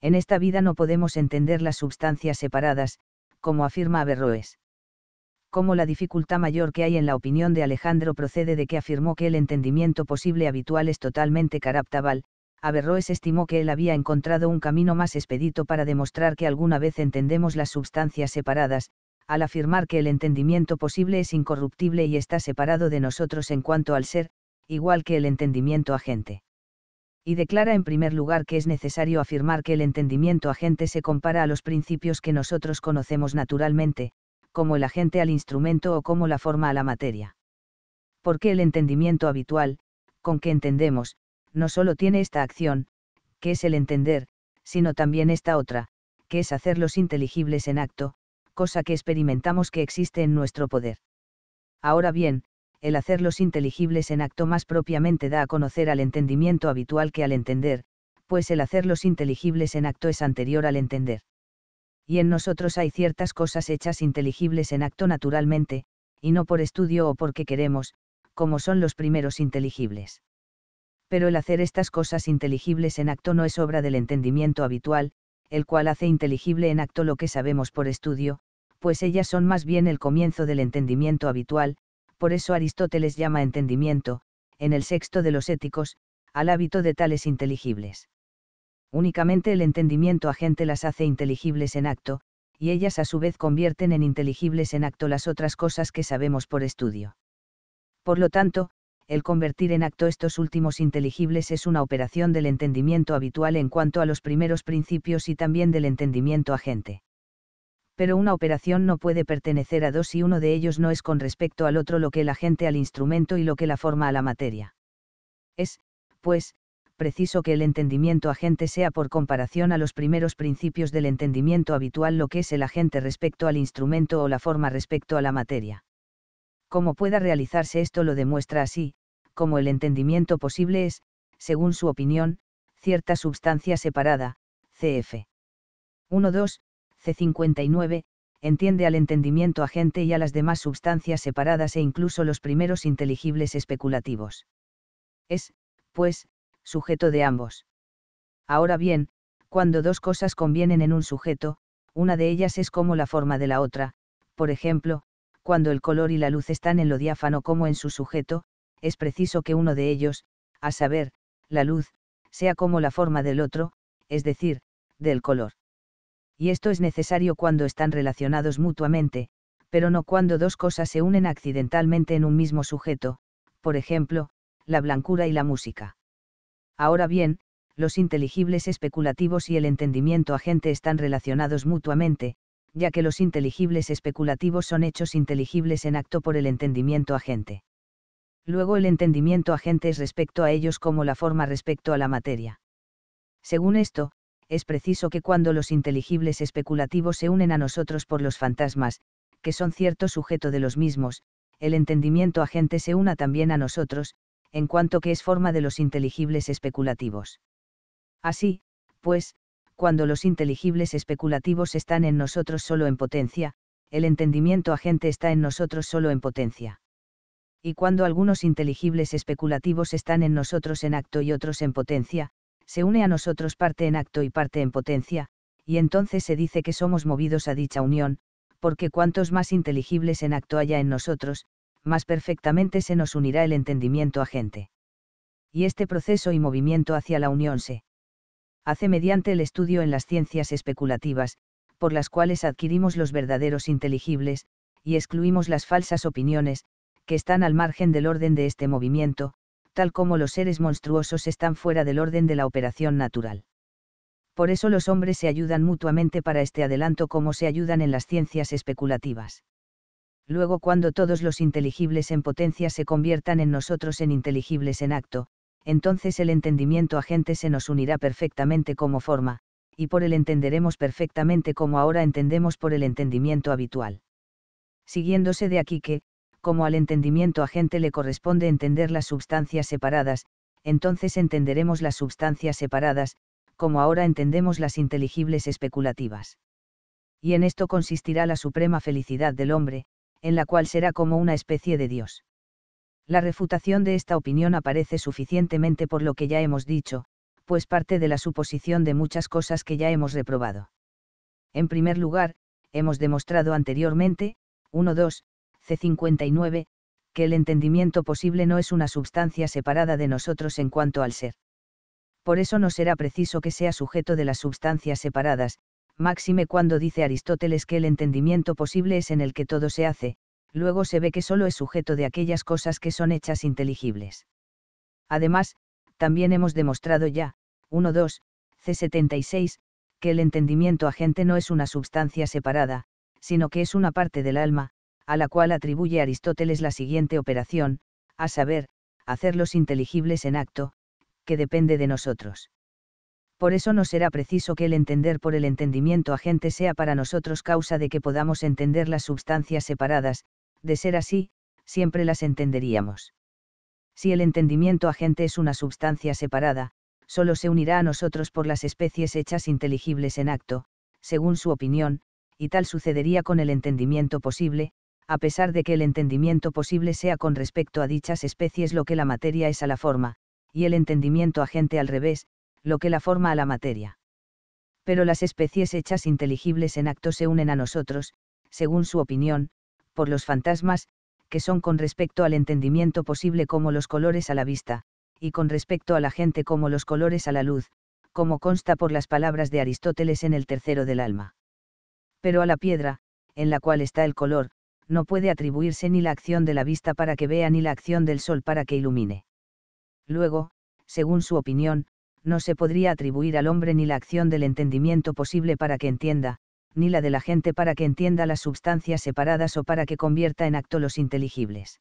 En esta vida no podemos entender las sustancias separadas, como afirma Averroes. Como la dificultad mayor que hay en la opinión de Alejandro procede de que afirmó que el entendimiento posible habitual es totalmente caraptabal, Averroes estimó que él había encontrado un camino más expedito para demostrar que alguna vez entendemos las substancias separadas, al afirmar que el entendimiento posible es incorruptible y está separado de nosotros en cuanto al ser, igual que el entendimiento agente. Y declara en primer lugar que es necesario afirmar que el entendimiento agente se compara a los principios que nosotros conocemos naturalmente, como el agente al instrumento o como la forma a la materia. Porque el entendimiento habitual, con que entendemos, no solo tiene esta acción, que es el entender, sino también esta otra, que es hacerlos inteligibles en acto, cosa que experimentamos que existe en nuestro poder. Ahora bien, el hacerlos inteligibles en acto más propiamente da a conocer al entendimiento habitual que al entender, pues el hacerlos inteligibles en acto es anterior al entender. Y en nosotros hay ciertas cosas hechas inteligibles en acto naturalmente, y no por estudio o porque queremos, como son los primeros inteligibles. Pero el hacer estas cosas inteligibles en acto no es obra del entendimiento habitual, el cual hace inteligible en acto lo que sabemos por estudio, pues ellas son más bien el comienzo del entendimiento habitual, por eso Aristóteles llama entendimiento, en el sexto de los éticos, al hábito de tales inteligibles. Únicamente el entendimiento agente las hace inteligibles en acto, y ellas a su vez convierten en inteligibles en acto las otras cosas que sabemos por estudio. Por lo tanto, el convertir en acto estos últimos inteligibles es una operación del entendimiento habitual en cuanto a los primeros principios y también del entendimiento agente pero una operación no puede pertenecer a dos si uno de ellos no es con respecto al otro lo que el agente al instrumento y lo que la forma a la materia. Es, pues, preciso que el entendimiento agente sea por comparación a los primeros principios del entendimiento habitual lo que es el agente respecto al instrumento o la forma respecto a la materia. Como pueda realizarse esto lo demuestra así, como el entendimiento posible es, según su opinión, cierta substancia separada, cf. 1-2. C59, entiende al entendimiento agente y a las demás sustancias separadas e incluso los primeros inteligibles especulativos. Es, pues, sujeto de ambos. Ahora bien, cuando dos cosas convienen en un sujeto, una de ellas es como la forma de la otra, por ejemplo, cuando el color y la luz están en lo diáfano como en su sujeto, es preciso que uno de ellos, a saber, la luz, sea como la forma del otro, es decir, del color y esto es necesario cuando están relacionados mutuamente, pero no cuando dos cosas se unen accidentalmente en un mismo sujeto, por ejemplo, la blancura y la música. Ahora bien, los inteligibles especulativos y el entendimiento agente están relacionados mutuamente, ya que los inteligibles especulativos son hechos inteligibles en acto por el entendimiento agente. Luego el entendimiento agente es respecto a ellos como la forma respecto a la materia. Según esto, es preciso que cuando los inteligibles especulativos se unen a nosotros por los fantasmas, que son cierto sujeto de los mismos, el entendimiento agente se una también a nosotros, en cuanto que es forma de los inteligibles especulativos. Así, pues, cuando los inteligibles especulativos están en nosotros solo en potencia, el entendimiento agente está en nosotros solo en potencia. Y cuando algunos inteligibles especulativos están en nosotros en acto y otros en potencia, se une a nosotros parte en acto y parte en potencia, y entonces se dice que somos movidos a dicha unión, porque cuantos más inteligibles en acto haya en nosotros, más perfectamente se nos unirá el entendimiento agente. Y este proceso y movimiento hacia la unión se hace mediante el estudio en las ciencias especulativas, por las cuales adquirimos los verdaderos inteligibles, y excluimos las falsas opiniones, que están al margen del orden de este movimiento, tal como los seres monstruosos están fuera del orden de la operación natural. Por eso los hombres se ayudan mutuamente para este adelanto como se ayudan en las ciencias especulativas. Luego cuando todos los inteligibles en potencia se conviertan en nosotros en inteligibles en acto, entonces el entendimiento agente se nos unirá perfectamente como forma, y por él entenderemos perfectamente como ahora entendemos por el entendimiento habitual. Siguiéndose de aquí que, como al entendimiento agente le corresponde entender las substancias separadas, entonces entenderemos las substancias separadas, como ahora entendemos las inteligibles especulativas. Y en esto consistirá la suprema felicidad del hombre, en la cual será como una especie de Dios. La refutación de esta opinión aparece suficientemente por lo que ya hemos dicho, pues parte de la suposición de muchas cosas que ya hemos reprobado. En primer lugar, hemos demostrado anteriormente, 2. C59, que el entendimiento posible no es una substancia separada de nosotros en cuanto al ser. Por eso no será preciso que sea sujeto de las substancias separadas, máxime cuando dice Aristóteles que el entendimiento posible es en el que todo se hace, luego se ve que solo es sujeto de aquellas cosas que son hechas inteligibles. Además, también hemos demostrado ya, 1.2, C76, que el entendimiento agente no es una substancia separada, sino que es una parte del alma, a la cual atribuye Aristóteles la siguiente operación, a saber, hacerlos inteligibles en acto, que depende de nosotros. Por eso no será preciso que el entender por el entendimiento agente sea para nosotros causa de que podamos entender las sustancias separadas, de ser así, siempre las entenderíamos. Si el entendimiento agente es una substancia separada, solo se unirá a nosotros por las especies hechas inteligibles en acto, según su opinión, y tal sucedería con el entendimiento posible, a pesar de que el entendimiento posible sea con respecto a dichas especies lo que la materia es a la forma, y el entendimiento agente al revés, lo que la forma a la materia. Pero las especies hechas inteligibles en acto se unen a nosotros, según su opinión, por los fantasmas, que son con respecto al entendimiento posible como los colores a la vista, y con respecto a la gente como los colores a la luz, como consta por las palabras de Aristóteles en el tercero del alma. Pero a la piedra, en la cual está el color, no puede atribuirse ni la acción de la vista para que vea ni la acción del sol para que ilumine. Luego, según su opinión, no se podría atribuir al hombre ni la acción del entendimiento posible para que entienda, ni la de la gente para que entienda las substancias separadas o para que convierta en acto los inteligibles.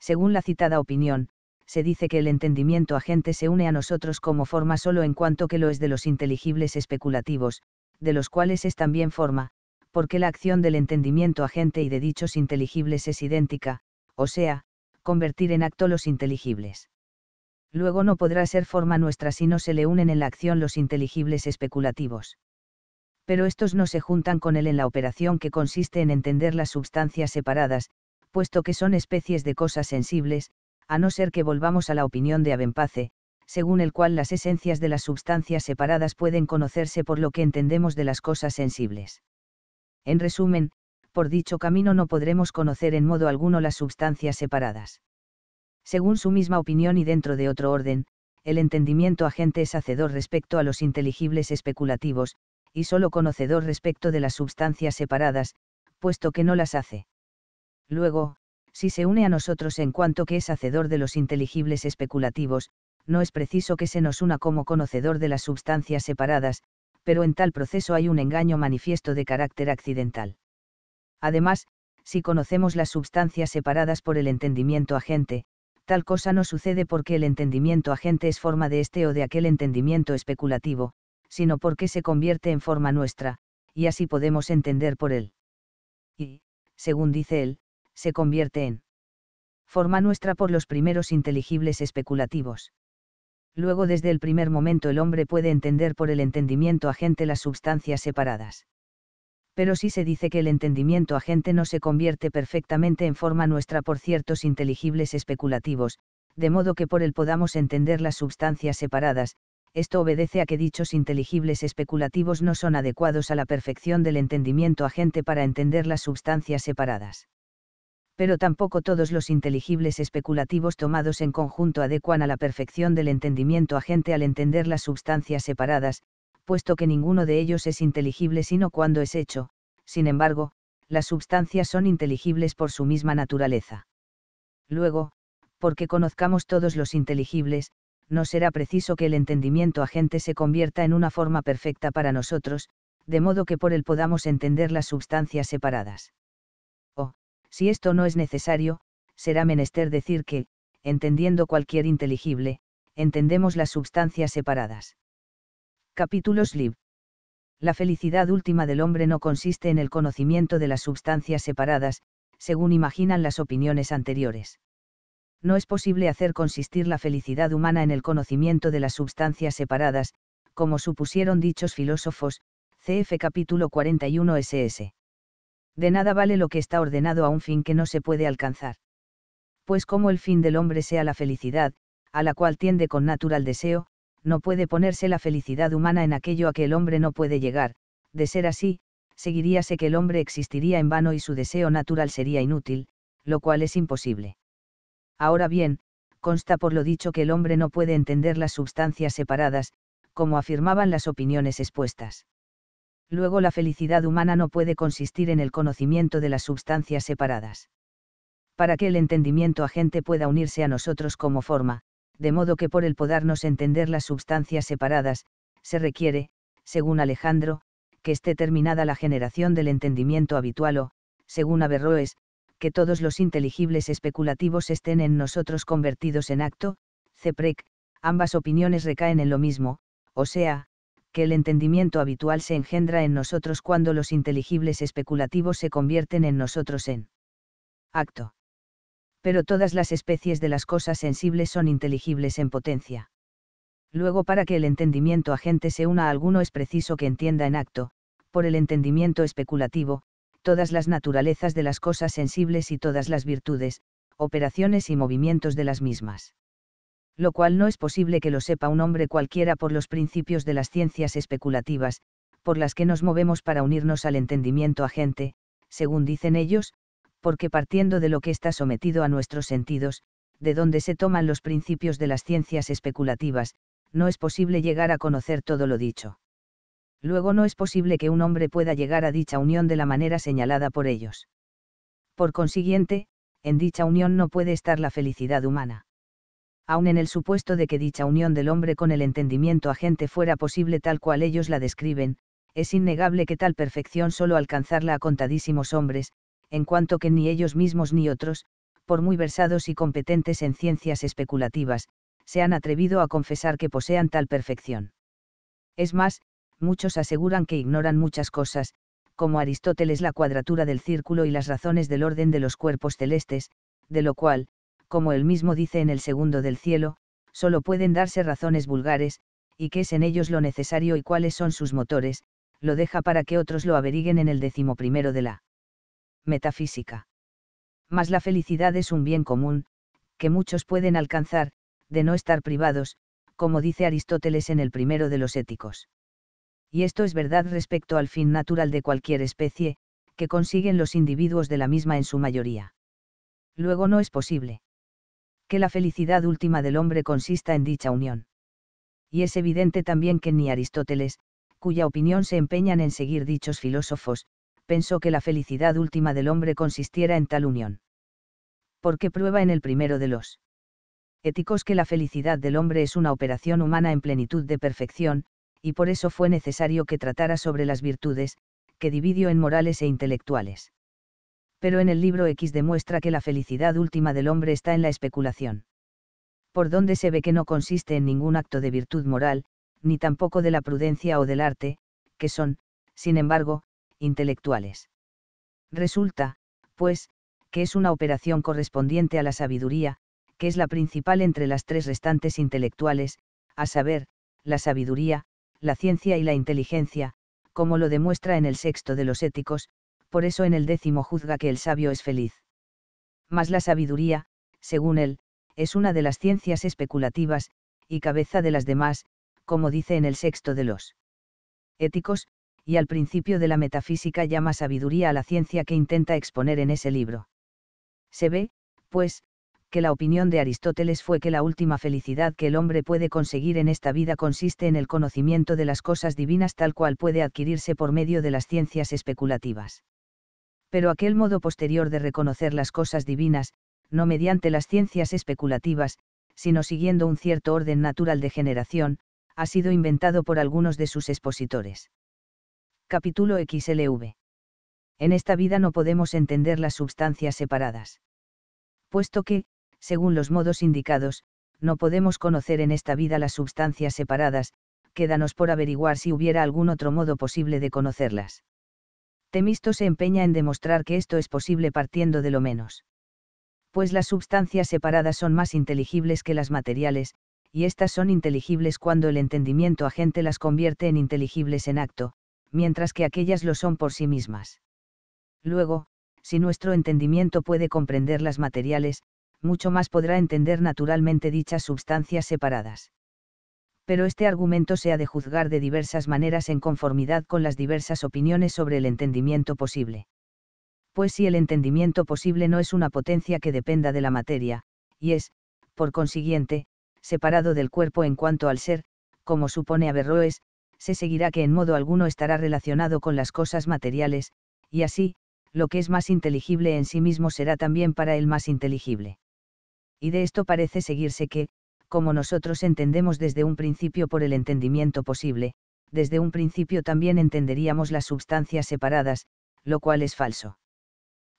Según la citada opinión, se dice que el entendimiento agente se une a nosotros como forma solo en cuanto que lo es de los inteligibles especulativos, de los cuales es también forma, porque la acción del entendimiento agente y de dichos inteligibles es idéntica, o sea, convertir en acto los inteligibles. Luego no podrá ser forma nuestra si no se le unen en la acción los inteligibles especulativos. Pero estos no se juntan con él en la operación que consiste en entender las substancias separadas, puesto que son especies de cosas sensibles, a no ser que volvamos a la opinión de Avempace, según el cual las esencias de las substancias separadas pueden conocerse por lo que entendemos de las cosas sensibles. En resumen, por dicho camino no podremos conocer en modo alguno las sustancias separadas. Según su misma opinión y dentro de otro orden, el entendimiento agente es hacedor respecto a los inteligibles especulativos, y solo conocedor respecto de las sustancias separadas, puesto que no las hace. Luego, si se une a nosotros en cuanto que es hacedor de los inteligibles especulativos, no es preciso que se nos una como conocedor de las sustancias separadas, pero en tal proceso hay un engaño manifiesto de carácter accidental. Además, si conocemos las sustancias separadas por el entendimiento agente, tal cosa no sucede porque el entendimiento agente es forma de este o de aquel entendimiento especulativo, sino porque se convierte en forma nuestra, y así podemos entender por él. Y, según dice él, se convierte en forma nuestra por los primeros inteligibles especulativos luego desde el primer momento el hombre puede entender por el entendimiento agente las sustancias separadas. Pero si se dice que el entendimiento agente no se convierte perfectamente en forma nuestra por ciertos inteligibles especulativos, de modo que por él podamos entender las sustancias separadas, esto obedece a que dichos inteligibles especulativos no son adecuados a la perfección del entendimiento agente para entender las sustancias separadas pero tampoco todos los inteligibles especulativos tomados en conjunto adecuan a la perfección del entendimiento agente al entender las substancias separadas, puesto que ninguno de ellos es inteligible sino cuando es hecho, sin embargo, las substancias son inteligibles por su misma naturaleza. Luego, porque conozcamos todos los inteligibles, no será preciso que el entendimiento agente se convierta en una forma perfecta para nosotros, de modo que por él podamos entender las sustancias separadas. Si esto no es necesario, será menester decir que, entendiendo cualquier inteligible, entendemos las substancias separadas. Capítulos Lib. La felicidad última del hombre no consiste en el conocimiento de las substancias separadas, según imaginan las opiniones anteriores. No es posible hacer consistir la felicidad humana en el conocimiento de las substancias separadas, como supusieron dichos filósofos, CF capítulo 41 SS de nada vale lo que está ordenado a un fin que no se puede alcanzar. Pues como el fin del hombre sea la felicidad, a la cual tiende con natural deseo, no puede ponerse la felicidad humana en aquello a que el hombre no puede llegar, de ser así, seguiríase que el hombre existiría en vano y su deseo natural sería inútil, lo cual es imposible. Ahora bien, consta por lo dicho que el hombre no puede entender las sustancias separadas, como afirmaban las opiniones expuestas luego la felicidad humana no puede consistir en el conocimiento de las sustancias separadas. Para que el entendimiento agente pueda unirse a nosotros como forma, de modo que por el podernos entender las sustancias separadas, se requiere, según Alejandro, que esté terminada la generación del entendimiento habitual o, según Averroes, que todos los inteligibles especulativos estén en nosotros convertidos en acto, CEPREC, ambas opiniones recaen en lo mismo, o sea, que el entendimiento habitual se engendra en nosotros cuando los inteligibles especulativos se convierten en nosotros en acto. Pero todas las especies de las cosas sensibles son inteligibles en potencia. Luego para que el entendimiento agente se una a alguno es preciso que entienda en acto, por el entendimiento especulativo, todas las naturalezas de las cosas sensibles y todas las virtudes, operaciones y movimientos de las mismas lo cual no es posible que lo sepa un hombre cualquiera por los principios de las ciencias especulativas, por las que nos movemos para unirnos al entendimiento agente, según dicen ellos, porque partiendo de lo que está sometido a nuestros sentidos, de donde se toman los principios de las ciencias especulativas, no es posible llegar a conocer todo lo dicho. Luego no es posible que un hombre pueda llegar a dicha unión de la manera señalada por ellos. Por consiguiente, en dicha unión no puede estar la felicidad humana aun en el supuesto de que dicha unión del hombre con el entendimiento agente fuera posible tal cual ellos la describen, es innegable que tal perfección solo alcanzarla a contadísimos hombres, en cuanto que ni ellos mismos ni otros, por muy versados y competentes en ciencias especulativas, se han atrevido a confesar que posean tal perfección. Es más, muchos aseguran que ignoran muchas cosas, como Aristóteles la cuadratura del círculo y las razones del orden de los cuerpos celestes, de lo cual, como él mismo dice en el segundo del cielo, solo pueden darse razones vulgares, y que es en ellos lo necesario y cuáles son sus motores, lo deja para que otros lo averiguen en el decimoprimero de la metafísica. Mas la felicidad es un bien común, que muchos pueden alcanzar, de no estar privados, como dice Aristóteles en el primero de los éticos. Y esto es verdad respecto al fin natural de cualquier especie, que consiguen los individuos de la misma en su mayoría. Luego no es posible que la felicidad última del hombre consista en dicha unión. Y es evidente también que ni Aristóteles, cuya opinión se empeñan en seguir dichos filósofos, pensó que la felicidad última del hombre consistiera en tal unión. Porque prueba en el primero de los éticos que la felicidad del hombre es una operación humana en plenitud de perfección, y por eso fue necesario que tratara sobre las virtudes, que dividió en morales e intelectuales pero en el libro X demuestra que la felicidad última del hombre está en la especulación. Por donde se ve que no consiste en ningún acto de virtud moral, ni tampoco de la prudencia o del arte, que son, sin embargo, intelectuales. Resulta, pues, que es una operación correspondiente a la sabiduría, que es la principal entre las tres restantes intelectuales, a saber, la sabiduría, la ciencia y la inteligencia, como lo demuestra en el sexto de los éticos, por eso en el décimo juzga que el sabio es feliz. Mas la sabiduría, según él, es una de las ciencias especulativas, y cabeza de las demás, como dice en el sexto de los éticos, y al principio de la metafísica llama sabiduría a la ciencia que intenta exponer en ese libro. Se ve, pues, que la opinión de Aristóteles fue que la última felicidad que el hombre puede conseguir en esta vida consiste en el conocimiento de las cosas divinas tal cual puede adquirirse por medio de las ciencias especulativas pero aquel modo posterior de reconocer las cosas divinas, no mediante las ciencias especulativas, sino siguiendo un cierto orden natural de generación, ha sido inventado por algunos de sus expositores. Capítulo XLV. En esta vida no podemos entender las substancias separadas. Puesto que, según los modos indicados, no podemos conocer en esta vida las sustancias separadas, quédanos por averiguar si hubiera algún otro modo posible de conocerlas. Temisto se empeña en demostrar que esto es posible partiendo de lo menos. Pues las sustancias separadas son más inteligibles que las materiales, y éstas son inteligibles cuando el entendimiento agente las convierte en inteligibles en acto, mientras que aquellas lo son por sí mismas. Luego, si nuestro entendimiento puede comprender las materiales, mucho más podrá entender naturalmente dichas sustancias separadas pero este argumento se ha de juzgar de diversas maneras en conformidad con las diversas opiniones sobre el entendimiento posible. Pues si el entendimiento posible no es una potencia que dependa de la materia, y es, por consiguiente, separado del cuerpo en cuanto al ser, como supone Averroes, se seguirá que en modo alguno estará relacionado con las cosas materiales, y así, lo que es más inteligible en sí mismo será también para él más inteligible. Y de esto parece seguirse que, como nosotros entendemos desde un principio por el entendimiento posible, desde un principio también entenderíamos las substancias separadas, lo cual es falso.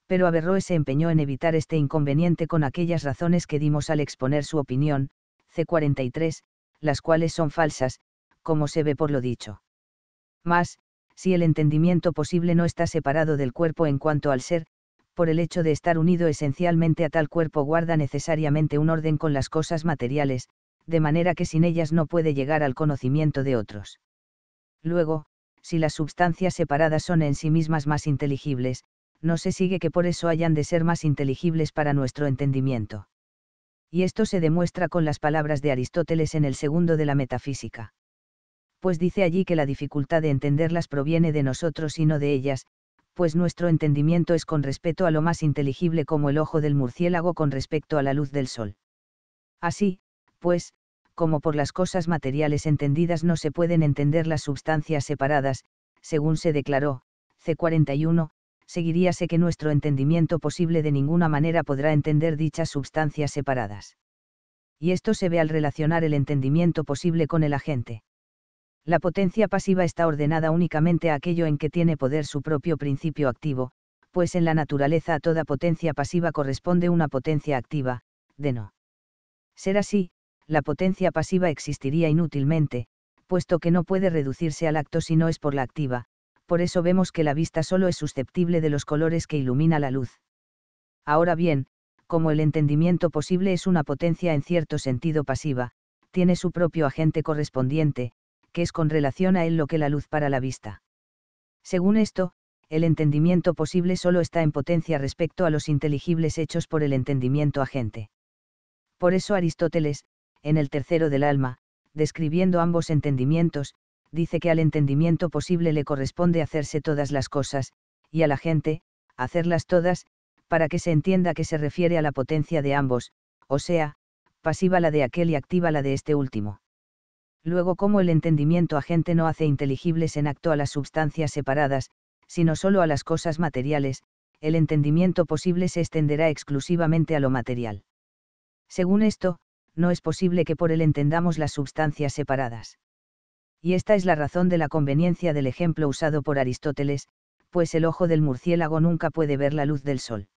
Pero Averroes se empeñó en evitar este inconveniente con aquellas razones que dimos al exponer su opinión, C43, las cuales son falsas, como se ve por lo dicho. Mas, si el entendimiento posible no está separado del cuerpo en cuanto al ser, por el hecho de estar unido esencialmente a tal cuerpo guarda necesariamente un orden con las cosas materiales, de manera que sin ellas no puede llegar al conocimiento de otros. Luego, si las substancias separadas son en sí mismas más inteligibles, no se sigue que por eso hayan de ser más inteligibles para nuestro entendimiento. Y esto se demuestra con las palabras de Aristóteles en el segundo de la metafísica. Pues dice allí que la dificultad de entenderlas proviene de nosotros y no de ellas, pues nuestro entendimiento es con respecto a lo más inteligible como el ojo del murciélago con respecto a la luz del sol. Así, pues, como por las cosas materiales entendidas no se pueden entender las substancias separadas, según se declaró, C41, seguiríase que nuestro entendimiento posible de ninguna manera podrá entender dichas substancias separadas. Y esto se ve al relacionar el entendimiento posible con el agente la potencia pasiva está ordenada únicamente a aquello en que tiene poder su propio principio activo, pues en la naturaleza a toda potencia pasiva corresponde una potencia activa, de no ser así, la potencia pasiva existiría inútilmente, puesto que no puede reducirse al acto si no es por la activa, por eso vemos que la vista solo es susceptible de los colores que ilumina la luz. Ahora bien, como el entendimiento posible es una potencia en cierto sentido pasiva, tiene su propio agente correspondiente, es con relación a él lo que la luz para la vista. Según esto, el entendimiento posible solo está en potencia respecto a los inteligibles hechos por el entendimiento agente. Por eso Aristóteles, en el tercero del alma, describiendo ambos entendimientos, dice que al entendimiento posible le corresponde hacerse todas las cosas, y a la gente, hacerlas todas, para que se entienda que se refiere a la potencia de ambos, o sea, pasiva la de aquel y activa la de este último. Luego como el entendimiento agente no hace inteligibles en acto a las sustancias separadas, sino solo a las cosas materiales, el entendimiento posible se extenderá exclusivamente a lo material. Según esto, no es posible que por él entendamos las sustancias separadas. Y esta es la razón de la conveniencia del ejemplo usado por Aristóteles, pues el ojo del murciélago nunca puede ver la luz del sol.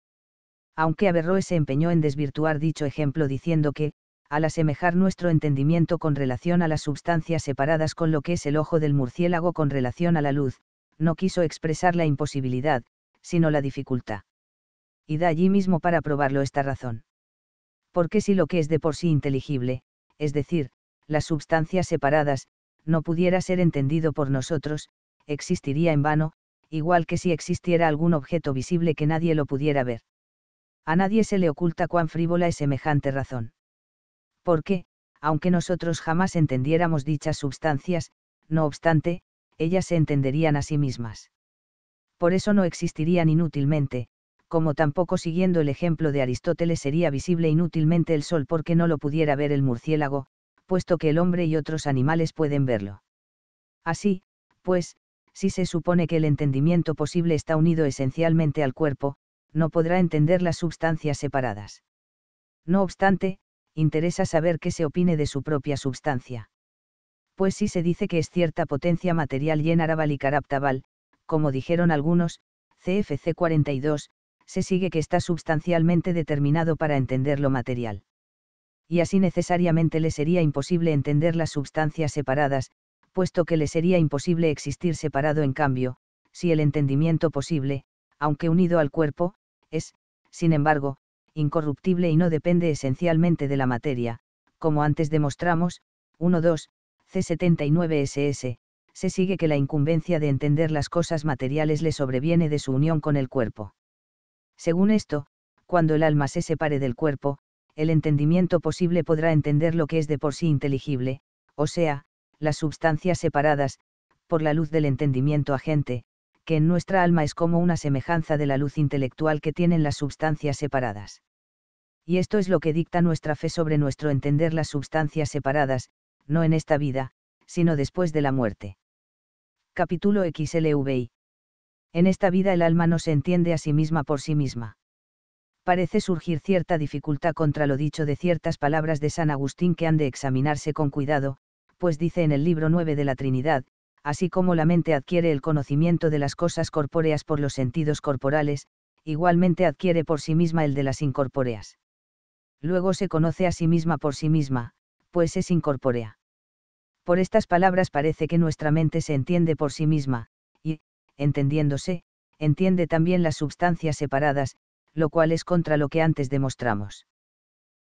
Aunque Averroes se empeñó en desvirtuar dicho ejemplo diciendo que, al asemejar nuestro entendimiento con relación a las substancias separadas con lo que es el ojo del murciélago con relación a la luz, no quiso expresar la imposibilidad, sino la dificultad. Y da allí mismo para probarlo esta razón. Porque si lo que es de por sí inteligible, es decir, las substancias separadas, no pudiera ser entendido por nosotros, existiría en vano, igual que si existiera algún objeto visible que nadie lo pudiera ver. A nadie se le oculta cuán frívola es semejante razón porque, aunque nosotros jamás entendiéramos dichas sustancias, no obstante, ellas se entenderían a sí mismas. Por eso no existirían inútilmente, como tampoco siguiendo el ejemplo de Aristóteles sería visible inútilmente el sol porque no lo pudiera ver el murciélago, puesto que el hombre y otros animales pueden verlo. Así, pues, si se supone que el entendimiento posible está unido esencialmente al cuerpo, no podrá entender las sustancias separadas. No obstante, interesa saber qué se opine de su propia substancia. Pues si se dice que es cierta potencia material y en y como dijeron algunos, CFC 42, se sigue que está substancialmente determinado para entender lo material. Y así necesariamente le sería imposible entender las substancias separadas, puesto que le sería imposible existir separado en cambio, si el entendimiento posible, aunque unido al cuerpo, es, sin embargo, incorruptible y no depende esencialmente de la materia, como antes demostramos, 1.2, C79SS, se sigue que la incumbencia de entender las cosas materiales le sobreviene de su unión con el cuerpo. Según esto, cuando el alma se separe del cuerpo, el entendimiento posible podrá entender lo que es de por sí inteligible, o sea, las substancias separadas, por la luz del entendimiento agente, que en nuestra alma es como una semejanza de la luz intelectual que tienen las substancias separadas. Y esto es lo que dicta nuestra fe sobre nuestro entender las substancias separadas, no en esta vida, sino después de la muerte. Capítulo XLVI. En esta vida el alma no se entiende a sí misma por sí misma. Parece surgir cierta dificultad contra lo dicho de ciertas palabras de San Agustín que han de examinarse con cuidado, pues dice en el libro 9 de la Trinidad, así como la mente adquiere el conocimiento de las cosas corpóreas por los sentidos corporales, igualmente adquiere por sí misma el de las incorpóreas luego se conoce a sí misma por sí misma, pues es incorpórea. Por estas palabras parece que nuestra mente se entiende por sí misma, y, entendiéndose, entiende también las substancias separadas, lo cual es contra lo que antes demostramos.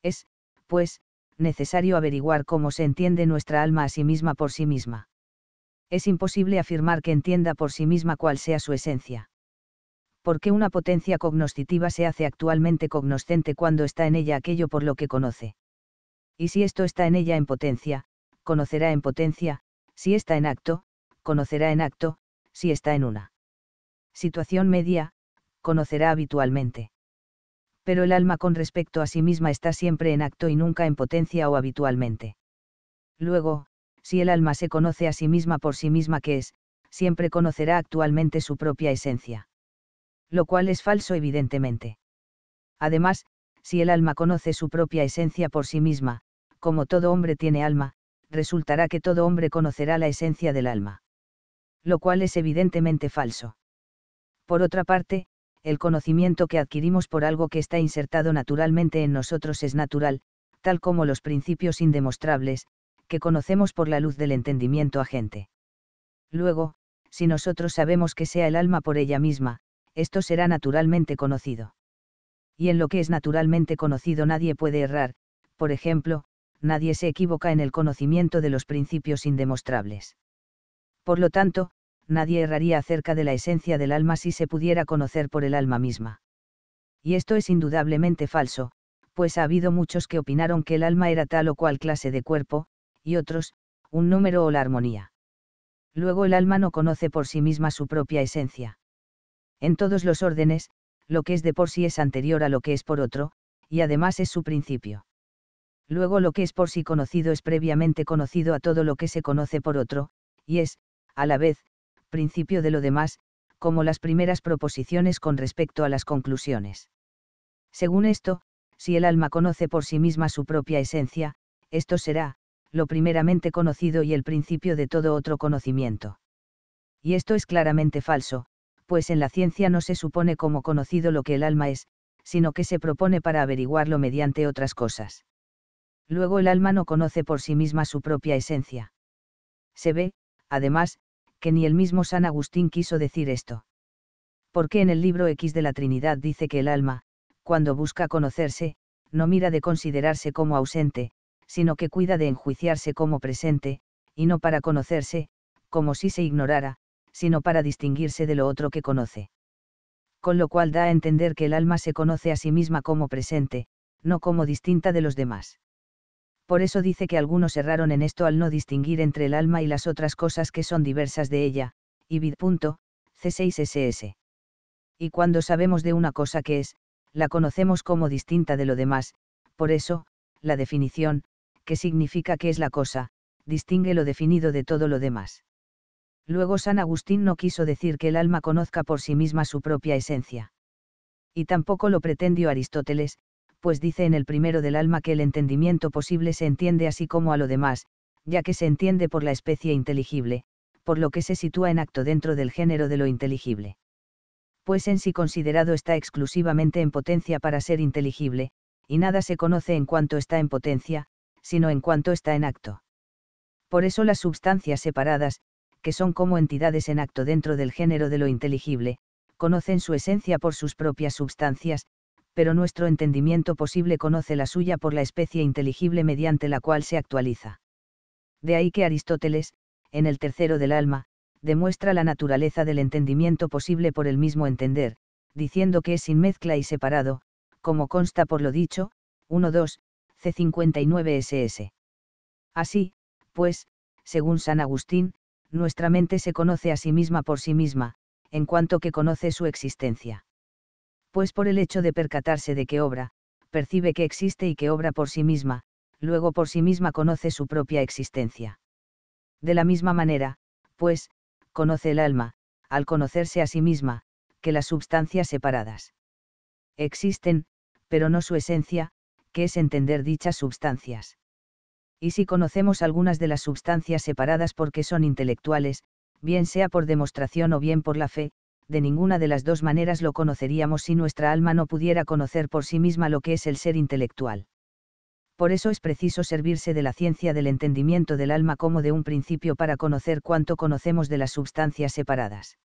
Es, pues, necesario averiguar cómo se entiende nuestra alma a sí misma por sí misma. Es imposible afirmar que entienda por sí misma cuál sea su esencia porque una potencia cognoscitiva se hace actualmente cognoscente cuando está en ella aquello por lo que conoce. Y si esto está en ella en potencia, conocerá en potencia, si está en acto, conocerá en acto, si está en una situación media, conocerá habitualmente. Pero el alma con respecto a sí misma está siempre en acto y nunca en potencia o habitualmente. Luego, si el alma se conoce a sí misma por sí misma que es, siempre conocerá actualmente su propia esencia lo cual es falso evidentemente. Además, si el alma conoce su propia esencia por sí misma, como todo hombre tiene alma, resultará que todo hombre conocerá la esencia del alma. Lo cual es evidentemente falso. Por otra parte, el conocimiento que adquirimos por algo que está insertado naturalmente en nosotros es natural, tal como los principios indemostrables, que conocemos por la luz del entendimiento agente. Luego, si nosotros sabemos que sea el alma por ella misma, esto será naturalmente conocido. Y en lo que es naturalmente conocido nadie puede errar, por ejemplo, nadie se equivoca en el conocimiento de los principios indemostrables. Por lo tanto, nadie erraría acerca de la esencia del alma si se pudiera conocer por el alma misma. Y esto es indudablemente falso, pues ha habido muchos que opinaron que el alma era tal o cual clase de cuerpo, y otros, un número o la armonía. Luego el alma no conoce por sí misma su propia esencia en todos los órdenes, lo que es de por sí es anterior a lo que es por otro, y además es su principio. Luego lo que es por sí conocido es previamente conocido a todo lo que se conoce por otro, y es, a la vez, principio de lo demás, como las primeras proposiciones con respecto a las conclusiones. Según esto, si el alma conoce por sí misma su propia esencia, esto será, lo primeramente conocido y el principio de todo otro conocimiento. Y esto es claramente falso, pues en la ciencia no se supone como conocido lo que el alma es, sino que se propone para averiguarlo mediante otras cosas. Luego el alma no conoce por sí misma su propia esencia. Se ve, además, que ni el mismo San Agustín quiso decir esto. Porque en el libro X de la Trinidad dice que el alma, cuando busca conocerse, no mira de considerarse como ausente, sino que cuida de enjuiciarse como presente, y no para conocerse, como si se ignorara, sino para distinguirse de lo otro que conoce. Con lo cual da a entender que el alma se conoce a sí misma como presente, no como distinta de los demás. Por eso dice que algunos erraron en esto al no distinguir entre el alma y las otras cosas que son diversas de ella, y C6SS. Y cuando sabemos de una cosa que es, la conocemos como distinta de lo demás, por eso, la definición, que significa que es la cosa, distingue lo definido de todo lo demás. Luego San Agustín no quiso decir que el alma conozca por sí misma su propia esencia. Y tampoco lo pretendió Aristóteles, pues dice en el primero del alma que el entendimiento posible se entiende así como a lo demás, ya que se entiende por la especie inteligible, por lo que se sitúa en acto dentro del género de lo inteligible. Pues en sí considerado está exclusivamente en potencia para ser inteligible, y nada se conoce en cuanto está en potencia, sino en cuanto está en acto. Por eso las substancias separadas, que son como entidades en acto dentro del género de lo inteligible, conocen su esencia por sus propias substancias, pero nuestro entendimiento posible conoce la suya por la especie inteligible mediante la cual se actualiza. De ahí que Aristóteles, en el tercero del alma, demuestra la naturaleza del entendimiento posible por el mismo entender, diciendo que es sin mezcla y separado, como consta por lo dicho, 1.2, C59SS. Así, pues, según San Agustín, nuestra mente se conoce a sí misma por sí misma, en cuanto que conoce su existencia. Pues por el hecho de percatarse de que obra, percibe que existe y que obra por sí misma, luego por sí misma conoce su propia existencia. De la misma manera, pues, conoce el alma, al conocerse a sí misma, que las substancias separadas existen, pero no su esencia, que es entender dichas sustancias y si conocemos algunas de las sustancias separadas porque son intelectuales, bien sea por demostración o bien por la fe, de ninguna de las dos maneras lo conoceríamos si nuestra alma no pudiera conocer por sí misma lo que es el ser intelectual. Por eso es preciso servirse de la ciencia del entendimiento del alma como de un principio para conocer cuánto conocemos de las sustancias separadas.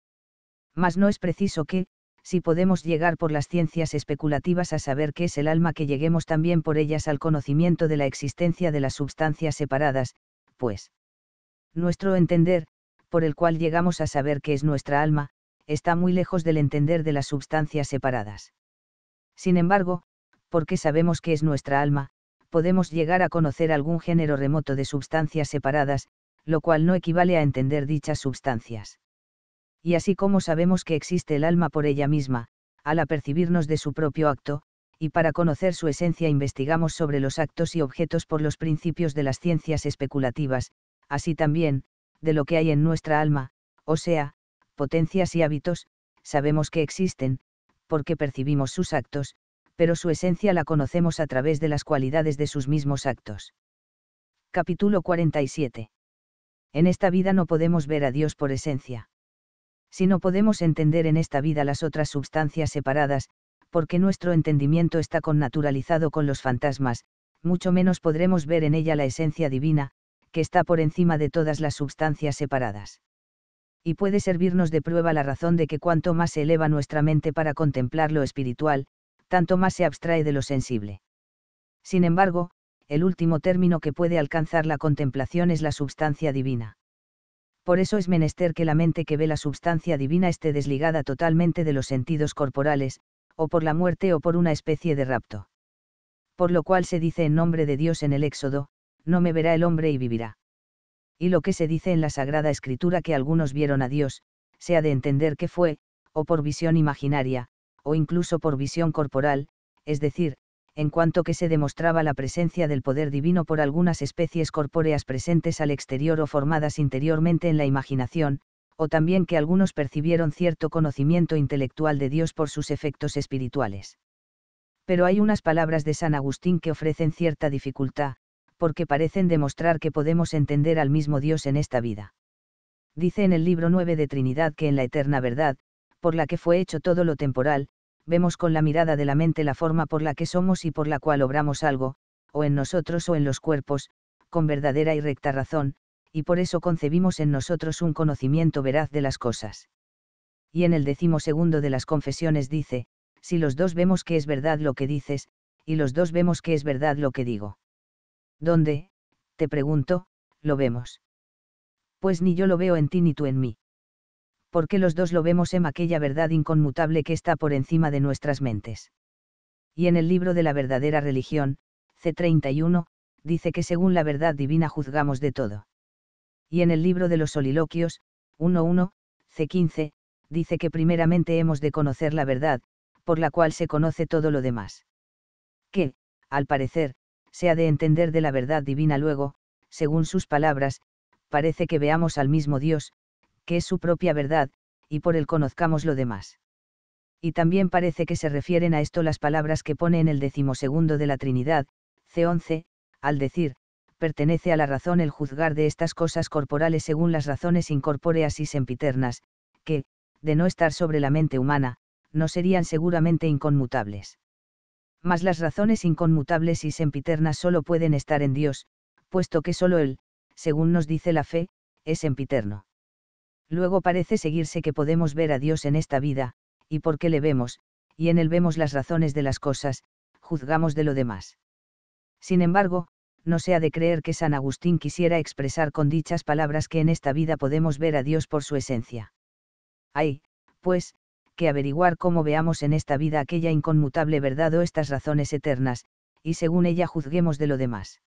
Mas no es preciso que, si podemos llegar por las ciencias especulativas a saber qué es el alma, que lleguemos también por ellas al conocimiento de la existencia de las substancias separadas, pues. Nuestro entender, por el cual llegamos a saber qué es nuestra alma, está muy lejos del entender de las substancias separadas. Sin embargo, porque sabemos qué es nuestra alma, podemos llegar a conocer algún género remoto de substancias separadas, lo cual no equivale a entender dichas substancias y así como sabemos que existe el alma por ella misma, al apercibirnos de su propio acto, y para conocer su esencia investigamos sobre los actos y objetos por los principios de las ciencias especulativas, así también, de lo que hay en nuestra alma, o sea, potencias y hábitos, sabemos que existen, porque percibimos sus actos, pero su esencia la conocemos a través de las cualidades de sus mismos actos. Capítulo 47. En esta vida no podemos ver a Dios por esencia. Si no podemos entender en esta vida las otras sustancias separadas, porque nuestro entendimiento está connaturalizado con los fantasmas, mucho menos podremos ver en ella la esencia divina, que está por encima de todas las sustancias separadas. Y puede servirnos de prueba la razón de que cuanto más se eleva nuestra mente para contemplar lo espiritual, tanto más se abstrae de lo sensible. Sin embargo, el último término que puede alcanzar la contemplación es la substancia divina por eso es menester que la mente que ve la substancia divina esté desligada totalmente de los sentidos corporales, o por la muerte o por una especie de rapto. Por lo cual se dice en nombre de Dios en el Éxodo, no me verá el hombre y vivirá. Y lo que se dice en la Sagrada Escritura que algunos vieron a Dios, sea de entender que fue, o por visión imaginaria, o incluso por visión corporal, es decir, en cuanto que se demostraba la presencia del poder divino por algunas especies corpóreas presentes al exterior o formadas interiormente en la imaginación, o también que algunos percibieron cierto conocimiento intelectual de Dios por sus efectos espirituales. Pero hay unas palabras de San Agustín que ofrecen cierta dificultad, porque parecen demostrar que podemos entender al mismo Dios en esta vida. Dice en el libro 9 de Trinidad que en la eterna verdad, por la que fue hecho todo lo temporal, vemos con la mirada de la mente la forma por la que somos y por la cual obramos algo, o en nosotros o en los cuerpos, con verdadera y recta razón, y por eso concebimos en nosotros un conocimiento veraz de las cosas. Y en el segundo de las confesiones dice, si los dos vemos que es verdad lo que dices, y los dos vemos que es verdad lo que digo. ¿Dónde? Te pregunto, lo vemos. Pues ni yo lo veo en ti ni tú en mí porque los dos lo vemos en aquella verdad inconmutable que está por encima de nuestras mentes. Y en el libro de la verdadera religión, C31, dice que según la verdad divina juzgamos de todo. Y en el libro de los soliloquios, 1.1, C15, dice que primeramente hemos de conocer la verdad, por la cual se conoce todo lo demás. Que, al parecer, se ha de entender de la verdad divina luego, según sus palabras, parece que veamos al mismo Dios, que es su propia verdad, y por él conozcamos lo demás. Y también parece que se refieren a esto las palabras que pone en el decimosegundo de la Trinidad, C11, al decir, pertenece a la razón el juzgar de estas cosas corporales según las razones incorpóreas y sempiternas, que, de no estar sobre la mente humana, no serían seguramente inconmutables. Mas las razones inconmutables y sempiternas solo pueden estar en Dios, puesto que solo Él, según nos dice la fe, es sempiterno. Luego parece seguirse que podemos ver a Dios en esta vida, y porque le vemos, y en él vemos las razones de las cosas, juzgamos de lo demás. Sin embargo, no se ha de creer que San Agustín quisiera expresar con dichas palabras que en esta vida podemos ver a Dios por su esencia. Hay, pues, que averiguar cómo veamos en esta vida aquella inconmutable verdad o estas razones eternas, y según ella juzguemos de lo demás.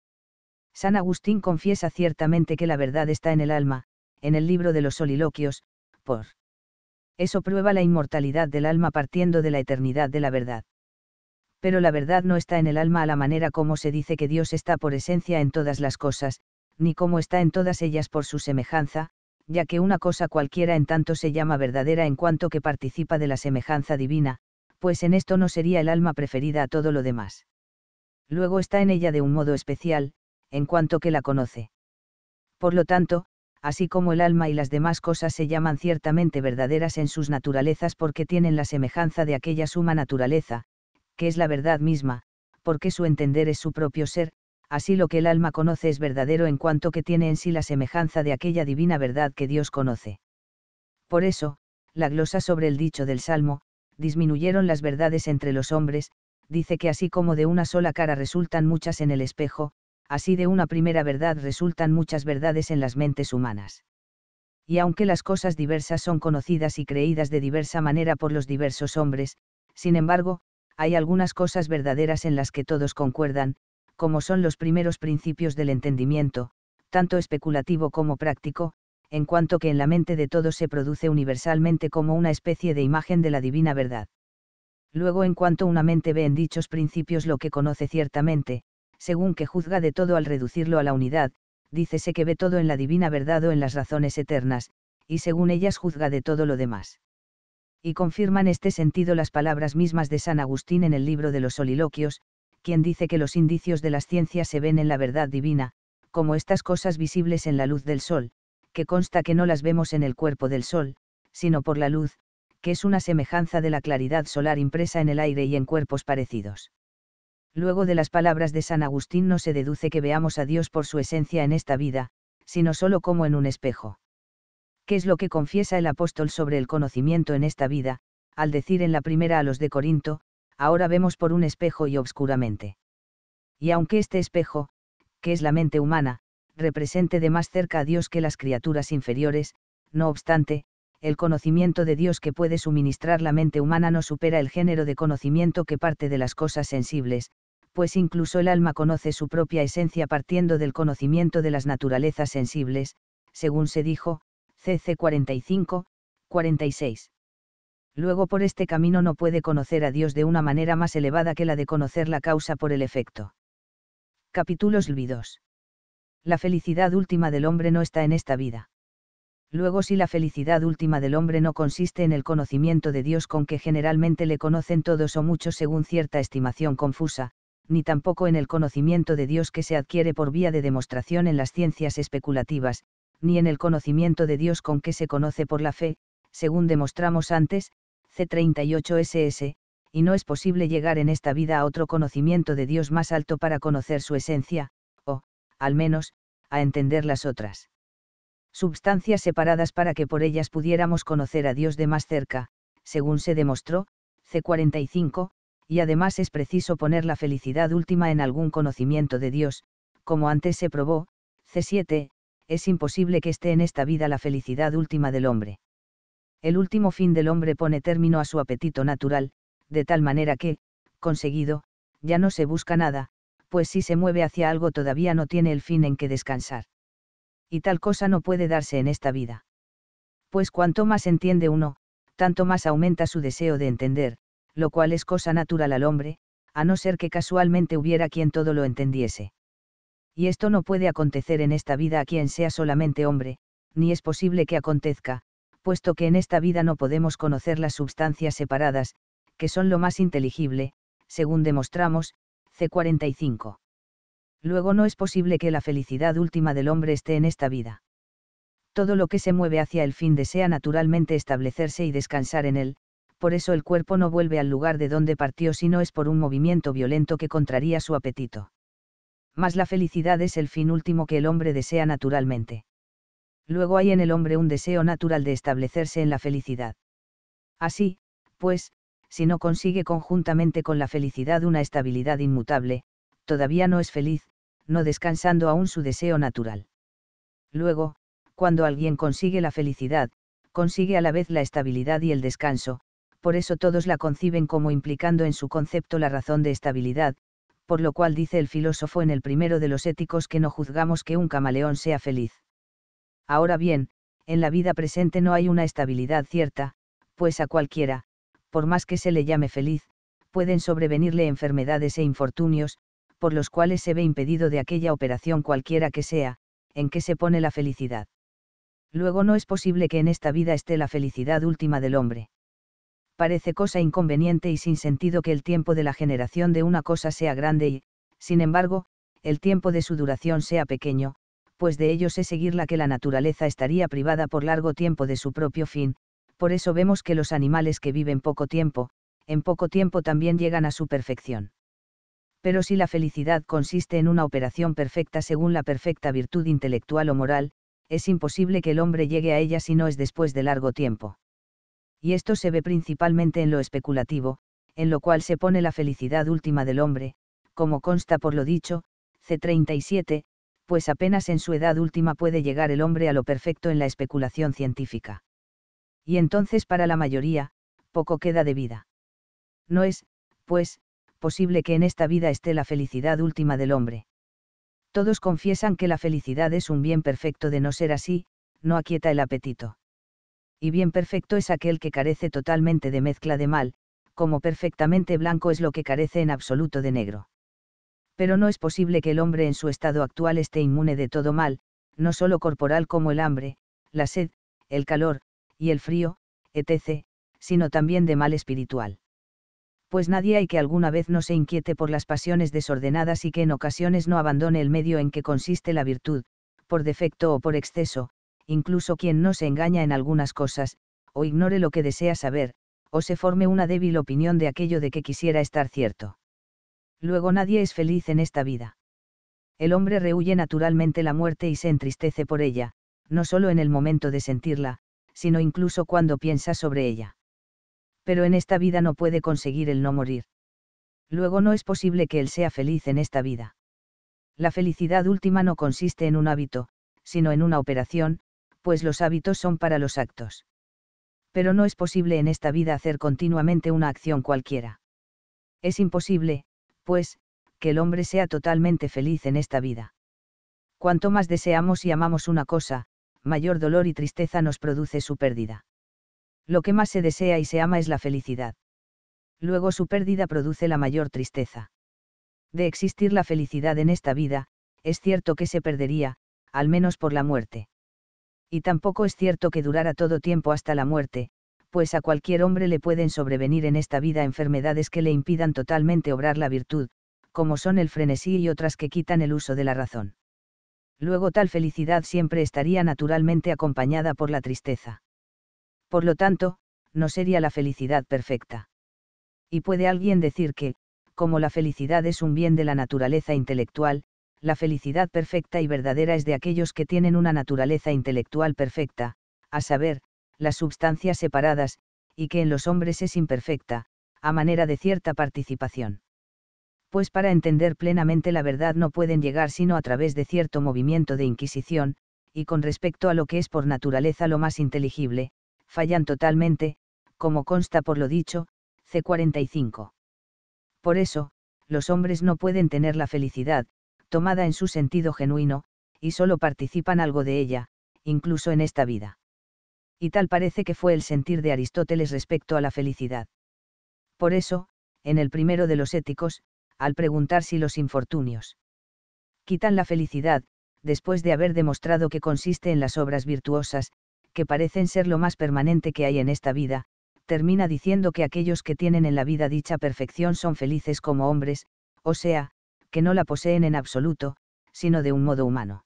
San Agustín confiesa ciertamente que la verdad está en el alma, en el libro de los soliloquios, por. Eso prueba la inmortalidad del alma partiendo de la eternidad de la verdad. Pero la verdad no está en el alma a la manera como se dice que Dios está por esencia en todas las cosas, ni como está en todas ellas por su semejanza, ya que una cosa cualquiera en tanto se llama verdadera en cuanto que participa de la semejanza divina, pues en esto no sería el alma preferida a todo lo demás. Luego está en ella de un modo especial, en cuanto que la conoce. Por lo tanto, así como el alma y las demás cosas se llaman ciertamente verdaderas en sus naturalezas porque tienen la semejanza de aquella suma naturaleza, que es la verdad misma, porque su entender es su propio ser, así lo que el alma conoce es verdadero en cuanto que tiene en sí la semejanza de aquella divina verdad que Dios conoce. Por eso, la glosa sobre el dicho del Salmo, disminuyeron las verdades entre los hombres, dice que así como de una sola cara resultan muchas en el espejo, así de una primera verdad resultan muchas verdades en las mentes humanas. Y aunque las cosas diversas son conocidas y creídas de diversa manera por los diversos hombres, sin embargo, hay algunas cosas verdaderas en las que todos concuerdan, como son los primeros principios del entendimiento, tanto especulativo como práctico, en cuanto que en la mente de todos se produce universalmente como una especie de imagen de la divina verdad. Luego en cuanto una mente ve en dichos principios lo que conoce ciertamente, según que juzga de todo al reducirlo a la unidad, dícese que ve todo en la divina verdad o en las razones eternas, y según ellas juzga de todo lo demás. Y confirman este sentido las palabras mismas de San Agustín en el libro de los soliloquios, quien dice que los indicios de las ciencias se ven en la verdad divina, como estas cosas visibles en la luz del sol, que consta que no las vemos en el cuerpo del sol, sino por la luz, que es una semejanza de la claridad solar impresa en el aire y en cuerpos parecidos. Luego de las palabras de San Agustín no se deduce que veamos a Dios por su esencia en esta vida, sino solo como en un espejo. ¿Qué es lo que confiesa el apóstol sobre el conocimiento en esta vida, al decir en la primera a los de Corinto, ahora vemos por un espejo y obscuramente? Y aunque este espejo, que es la mente humana, represente de más cerca a Dios que las criaturas inferiores, no obstante, el conocimiento de Dios que puede suministrar la mente humana no supera el género de conocimiento que parte de las cosas sensibles, pues incluso el alma conoce su propia esencia partiendo del conocimiento de las naturalezas sensibles, según se dijo, CC 45, 46. Luego por este camino no puede conocer a Dios de una manera más elevada que la de conocer la causa por el efecto. Capítulos olvidos. La felicidad última del hombre no está en esta vida. Luego si la felicidad última del hombre no consiste en el conocimiento de Dios con que generalmente le conocen todos o muchos según cierta estimación confusa, ni tampoco en el conocimiento de Dios que se adquiere por vía de demostración en las ciencias especulativas, ni en el conocimiento de Dios con que se conoce por la fe, según demostramos antes, C38SS, y no es posible llegar en esta vida a otro conocimiento de Dios más alto para conocer su esencia, o, al menos, a entender las otras substancias separadas para que por ellas pudiéramos conocer a Dios de más cerca, según se demostró, C45, y además es preciso poner la felicidad última en algún conocimiento de Dios, como antes se probó, C7, es imposible que esté en esta vida la felicidad última del hombre. El último fin del hombre pone término a su apetito natural, de tal manera que, conseguido, ya no se busca nada, pues si se mueve hacia algo todavía no tiene el fin en que descansar. Y tal cosa no puede darse en esta vida. Pues cuanto más entiende uno, tanto más aumenta su deseo de entender, lo cual es cosa natural al hombre, a no ser que casualmente hubiera quien todo lo entendiese. Y esto no puede acontecer en esta vida a quien sea solamente hombre, ni es posible que acontezca, puesto que en esta vida no podemos conocer las sustancias separadas, que son lo más inteligible, según demostramos, C45. Luego no es posible que la felicidad última del hombre esté en esta vida. Todo lo que se mueve hacia el fin desea naturalmente establecerse y descansar en él, por eso el cuerpo no vuelve al lugar de donde partió si no es por un movimiento violento que contraría su apetito. Mas la felicidad es el fin último que el hombre desea naturalmente. Luego hay en el hombre un deseo natural de establecerse en la felicidad. Así, pues, si no consigue conjuntamente con la felicidad una estabilidad inmutable, todavía no es feliz, no descansando aún su deseo natural. Luego, cuando alguien consigue la felicidad, consigue a la vez la estabilidad y el descanso, por eso todos la conciben como implicando en su concepto la razón de estabilidad, por lo cual dice el filósofo en el primero de los éticos que no juzgamos que un camaleón sea feliz. Ahora bien, en la vida presente no hay una estabilidad cierta, pues a cualquiera, por más que se le llame feliz, pueden sobrevenirle enfermedades e infortunios, por los cuales se ve impedido de aquella operación cualquiera que sea, en que se pone la felicidad. Luego no es posible que en esta vida esté la felicidad última del hombre parece cosa inconveniente y sin sentido que el tiempo de la generación de una cosa sea grande y, sin embargo, el tiempo de su duración sea pequeño, pues de ello sé seguir la que la naturaleza estaría privada por largo tiempo de su propio fin, por eso vemos que los animales que viven poco tiempo, en poco tiempo también llegan a su perfección. Pero si la felicidad consiste en una operación perfecta según la perfecta virtud intelectual o moral, es imposible que el hombre llegue a ella si no es después de largo tiempo y esto se ve principalmente en lo especulativo, en lo cual se pone la felicidad última del hombre, como consta por lo dicho, C37, pues apenas en su edad última puede llegar el hombre a lo perfecto en la especulación científica. Y entonces para la mayoría, poco queda de vida. No es, pues, posible que en esta vida esté la felicidad última del hombre. Todos confiesan que la felicidad es un bien perfecto de no ser así, no aquieta el apetito y bien perfecto es aquel que carece totalmente de mezcla de mal, como perfectamente blanco es lo que carece en absoluto de negro. Pero no es posible que el hombre en su estado actual esté inmune de todo mal, no solo corporal como el hambre, la sed, el calor, y el frío, etc., sino también de mal espiritual. Pues nadie hay que alguna vez no se inquiete por las pasiones desordenadas y que en ocasiones no abandone el medio en que consiste la virtud, por defecto o por exceso, incluso quien no se engaña en algunas cosas, o ignore lo que desea saber, o se forme una débil opinión de aquello de que quisiera estar cierto. Luego nadie es feliz en esta vida. El hombre rehuye naturalmente la muerte y se entristece por ella, no solo en el momento de sentirla, sino incluso cuando piensa sobre ella. Pero en esta vida no puede conseguir el no morir. Luego no es posible que él sea feliz en esta vida. La felicidad última no consiste en un hábito, sino en una operación, pues los hábitos son para los actos. Pero no es posible en esta vida hacer continuamente una acción cualquiera. Es imposible, pues, que el hombre sea totalmente feliz en esta vida. Cuanto más deseamos y amamos una cosa, mayor dolor y tristeza nos produce su pérdida. Lo que más se desea y se ama es la felicidad. Luego su pérdida produce la mayor tristeza. De existir la felicidad en esta vida, es cierto que se perdería, al menos por la muerte y tampoco es cierto que durara todo tiempo hasta la muerte, pues a cualquier hombre le pueden sobrevenir en esta vida enfermedades que le impidan totalmente obrar la virtud, como son el frenesí y otras que quitan el uso de la razón. Luego tal felicidad siempre estaría naturalmente acompañada por la tristeza. Por lo tanto, no sería la felicidad perfecta. Y puede alguien decir que, como la felicidad es un bien de la naturaleza intelectual, la felicidad perfecta y verdadera es de aquellos que tienen una naturaleza intelectual perfecta, a saber, las substancias separadas, y que en los hombres es imperfecta, a manera de cierta participación. Pues para entender plenamente la verdad no pueden llegar sino a través de cierto movimiento de inquisición, y con respecto a lo que es por naturaleza lo más inteligible, fallan totalmente, como consta por lo dicho, C45. Por eso, los hombres no pueden tener la felicidad, tomada en su sentido genuino, y solo participan algo de ella, incluso en esta vida. Y tal parece que fue el sentir de Aristóteles respecto a la felicidad. Por eso, en el primero de los éticos, al preguntar si los infortunios quitan la felicidad, después de haber demostrado que consiste en las obras virtuosas, que parecen ser lo más permanente que hay en esta vida, termina diciendo que aquellos que tienen en la vida dicha perfección son felices como hombres, o sea, no la poseen en absoluto, sino de un modo humano.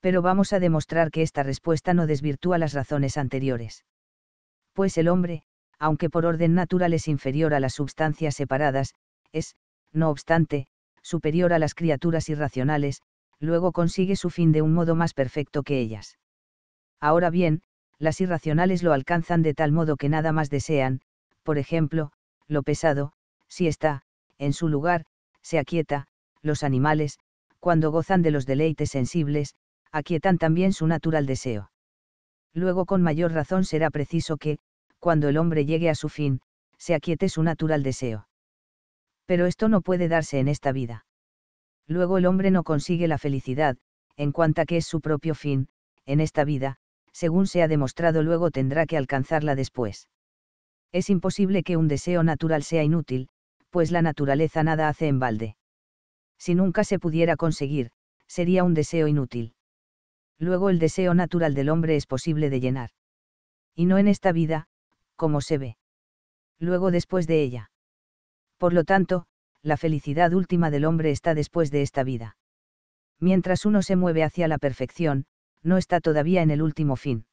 Pero vamos a demostrar que esta respuesta no desvirtúa las razones anteriores. Pues el hombre, aunque por orden natural es inferior a las sustancias separadas, es, no obstante, superior a las criaturas irracionales, luego consigue su fin de un modo más perfecto que ellas. Ahora bien, las irracionales lo alcanzan de tal modo que nada más desean, por ejemplo, lo pesado, si está, en su lugar, se aquieta, los animales, cuando gozan de los deleites sensibles, aquietan también su natural deseo. Luego con mayor razón será preciso que, cuando el hombre llegue a su fin, se aquiete su natural deseo. Pero esto no puede darse en esta vida. Luego el hombre no consigue la felicidad, en a que es su propio fin, en esta vida, según se ha demostrado luego tendrá que alcanzarla después. Es imposible que un deseo natural sea inútil, pues la naturaleza nada hace en balde si nunca se pudiera conseguir, sería un deseo inútil. Luego el deseo natural del hombre es posible de llenar. Y no en esta vida, como se ve. Luego después de ella. Por lo tanto, la felicidad última del hombre está después de esta vida. Mientras uno se mueve hacia la perfección, no está todavía en el último fin.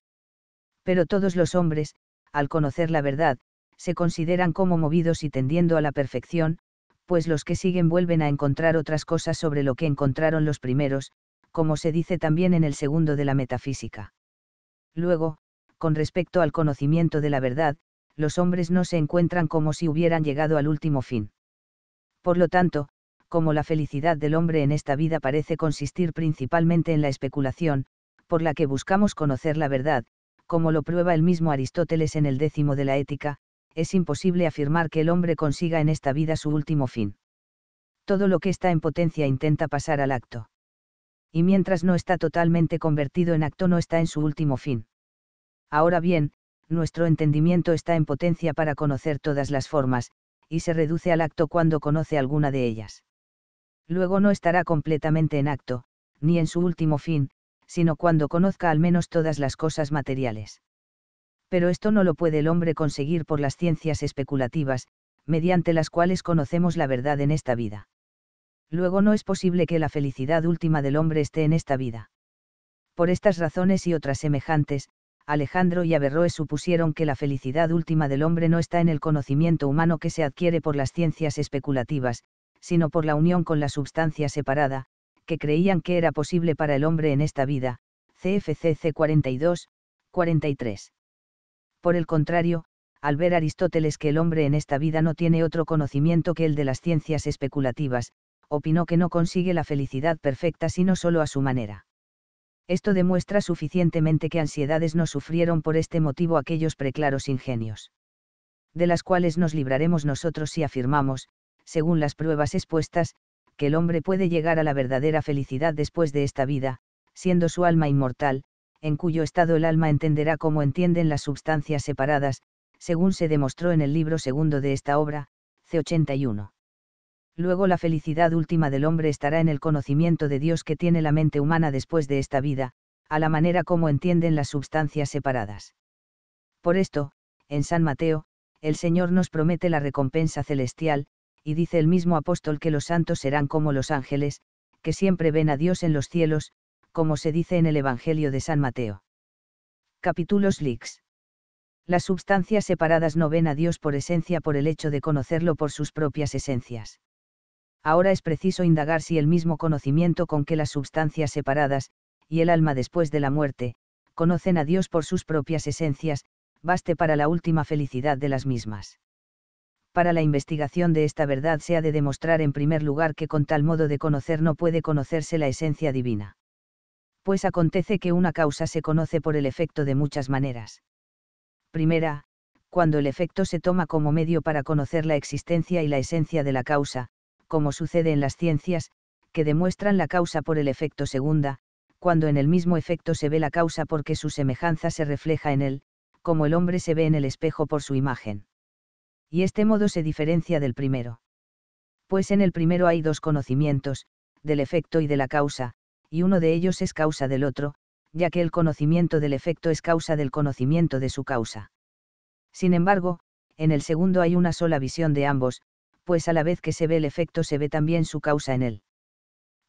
Pero todos los hombres, al conocer la verdad, se consideran como movidos y tendiendo a la perfección, pues los que siguen vuelven a encontrar otras cosas sobre lo que encontraron los primeros, como se dice también en el segundo de la metafísica. Luego, con respecto al conocimiento de la verdad, los hombres no se encuentran como si hubieran llegado al último fin. Por lo tanto, como la felicidad del hombre en esta vida parece consistir principalmente en la especulación, por la que buscamos conocer la verdad, como lo prueba el mismo Aristóteles en el décimo de la ética, es imposible afirmar que el hombre consiga en esta vida su último fin. Todo lo que está en potencia intenta pasar al acto. Y mientras no está totalmente convertido en acto no está en su último fin. Ahora bien, nuestro entendimiento está en potencia para conocer todas las formas, y se reduce al acto cuando conoce alguna de ellas. Luego no estará completamente en acto, ni en su último fin, sino cuando conozca al menos todas las cosas materiales pero esto no lo puede el hombre conseguir por las ciencias especulativas, mediante las cuales conocemos la verdad en esta vida. Luego no es posible que la felicidad última del hombre esté en esta vida. Por estas razones y otras semejantes, Alejandro y Averroes supusieron que la felicidad última del hombre no está en el conocimiento humano que se adquiere por las ciencias especulativas, sino por la unión con la substancia separada, que creían que era posible para el hombre en esta vida. CFCC 42, 43. Por el contrario, al ver Aristóteles que el hombre en esta vida no tiene otro conocimiento que el de las ciencias especulativas, opinó que no consigue la felicidad perfecta sino solo a su manera. Esto demuestra suficientemente que ansiedades no sufrieron por este motivo aquellos preclaros ingenios. De las cuales nos libraremos nosotros si afirmamos, según las pruebas expuestas, que el hombre puede llegar a la verdadera felicidad después de esta vida, siendo su alma inmortal, en cuyo estado el alma entenderá cómo entienden las substancias separadas, según se demostró en el libro segundo de esta obra, C81. Luego la felicidad última del hombre estará en el conocimiento de Dios que tiene la mente humana después de esta vida, a la manera como entienden las substancias separadas. Por esto, en San Mateo, el Señor nos promete la recompensa celestial, y dice el mismo apóstol que los santos serán como los ángeles, que siempre ven a Dios en los cielos, como se dice en el Evangelio de San Mateo. Capítulos Lix. Las substancias separadas no ven a Dios por esencia por el hecho de conocerlo por sus propias esencias. Ahora es preciso indagar si el mismo conocimiento con que las substancias separadas, y el alma después de la muerte, conocen a Dios por sus propias esencias, baste para la última felicidad de las mismas. Para la investigación de esta verdad se ha de demostrar en primer lugar que con tal modo de conocer no puede conocerse la esencia divina pues acontece que una causa se conoce por el efecto de muchas maneras. Primera, cuando el efecto se toma como medio para conocer la existencia y la esencia de la causa, como sucede en las ciencias, que demuestran la causa por el efecto segunda, cuando en el mismo efecto se ve la causa porque su semejanza se refleja en él, como el hombre se ve en el espejo por su imagen. Y este modo se diferencia del primero. Pues en el primero hay dos conocimientos, del efecto y de la causa, y uno de ellos es causa del otro, ya que el conocimiento del efecto es causa del conocimiento de su causa. Sin embargo, en el segundo hay una sola visión de ambos, pues a la vez que se ve el efecto se ve también su causa en él.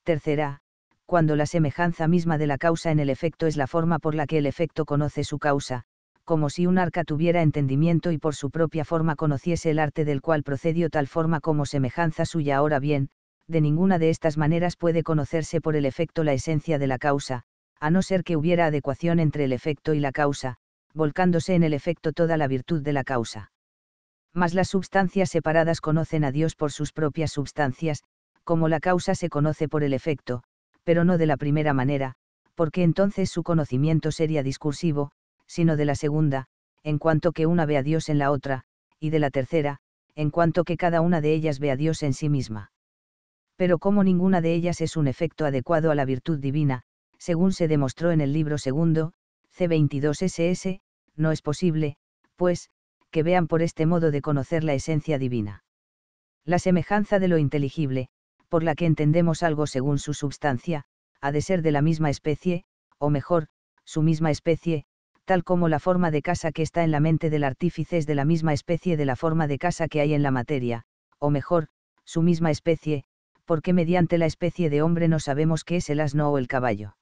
Tercera, cuando la semejanza misma de la causa en el efecto es la forma por la que el efecto conoce su causa, como si un arca tuviera entendimiento y por su propia forma conociese el arte del cual procedió tal forma como semejanza suya. Ahora bien, de ninguna de estas maneras puede conocerse por el efecto la esencia de la causa, a no ser que hubiera adecuación entre el efecto y la causa, volcándose en el efecto toda la virtud de la causa. Mas las substancias separadas conocen a Dios por sus propias substancias, como la causa se conoce por el efecto, pero no de la primera manera, porque entonces su conocimiento sería discursivo, sino de la segunda, en cuanto que una ve a Dios en la otra, y de la tercera, en cuanto que cada una de ellas ve a Dios en sí misma pero como ninguna de ellas es un efecto adecuado a la virtud divina, según se demostró en el libro segundo, C22SS, no es posible, pues, que vean por este modo de conocer la esencia divina. La semejanza de lo inteligible, por la que entendemos algo según su substancia, ha de ser de la misma especie, o mejor, su misma especie, tal como la forma de casa que está en la mente del artífice es de la misma especie de la forma de casa que hay en la materia, o mejor, su misma especie, porque mediante la especie de hombre no sabemos qué es el asno o el caballo.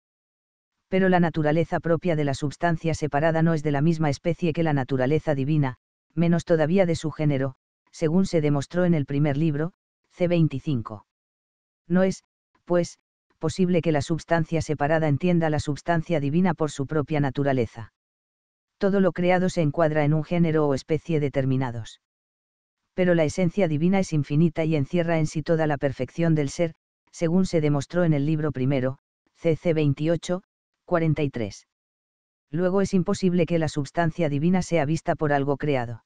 Pero la naturaleza propia de la substancia separada no es de la misma especie que la naturaleza divina, menos todavía de su género, según se demostró en el primer libro, C25. No es, pues, posible que la substancia separada entienda la substancia divina por su propia naturaleza. Todo lo creado se encuadra en un género o especie determinados pero la esencia divina es infinita y encierra en sí toda la perfección del ser, según se demostró en el libro primero, CC 28, 43. Luego es imposible que la substancia divina sea vista por algo creado.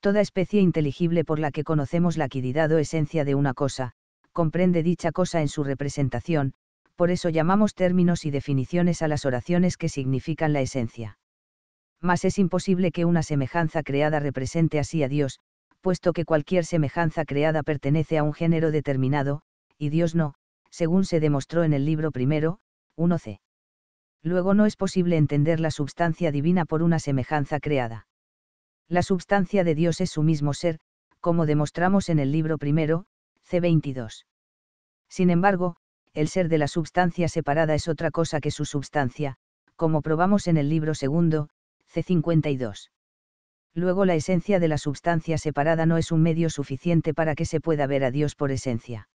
Toda especie inteligible por la que conocemos la quididad o esencia de una cosa, comprende dicha cosa en su representación, por eso llamamos términos y definiciones a las oraciones que significan la esencia. Mas es imposible que una semejanza creada represente así a Dios, puesto que cualquier semejanza creada pertenece a un género determinado, y Dios no, según se demostró en el libro primero, 1c. Luego no es posible entender la substancia divina por una semejanza creada. La substancia de Dios es su mismo ser, como demostramos en el libro primero, C22. Sin embargo, el ser de la substancia separada es otra cosa que su substancia, como probamos en el libro segundo, C52 luego la esencia de la substancia separada no es un medio suficiente para que se pueda ver a Dios por esencia.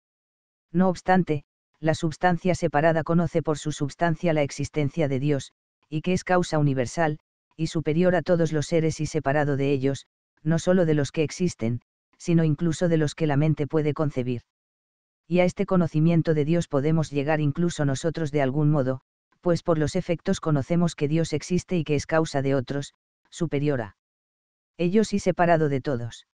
No obstante, la substancia separada conoce por su substancia la existencia de Dios, y que es causa universal, y superior a todos los seres y separado de ellos, no solo de los que existen, sino incluso de los que la mente puede concebir. Y a este conocimiento de Dios podemos llegar incluso nosotros de algún modo, pues por los efectos conocemos que Dios existe y que es causa de otros, superior a ellos y separado de todos.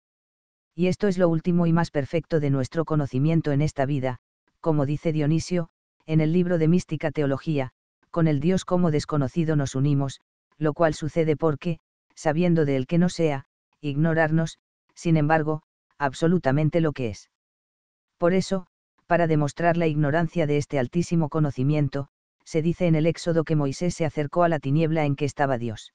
Y esto es lo último y más perfecto de nuestro conocimiento en esta vida, como dice Dionisio, en el libro de Mística Teología, con el Dios como desconocido nos unimos, lo cual sucede porque, sabiendo de él que no sea, ignorarnos, sin embargo, absolutamente lo que es. Por eso, para demostrar la ignorancia de este altísimo conocimiento, se dice en el Éxodo que Moisés se acercó a la tiniebla en que estaba Dios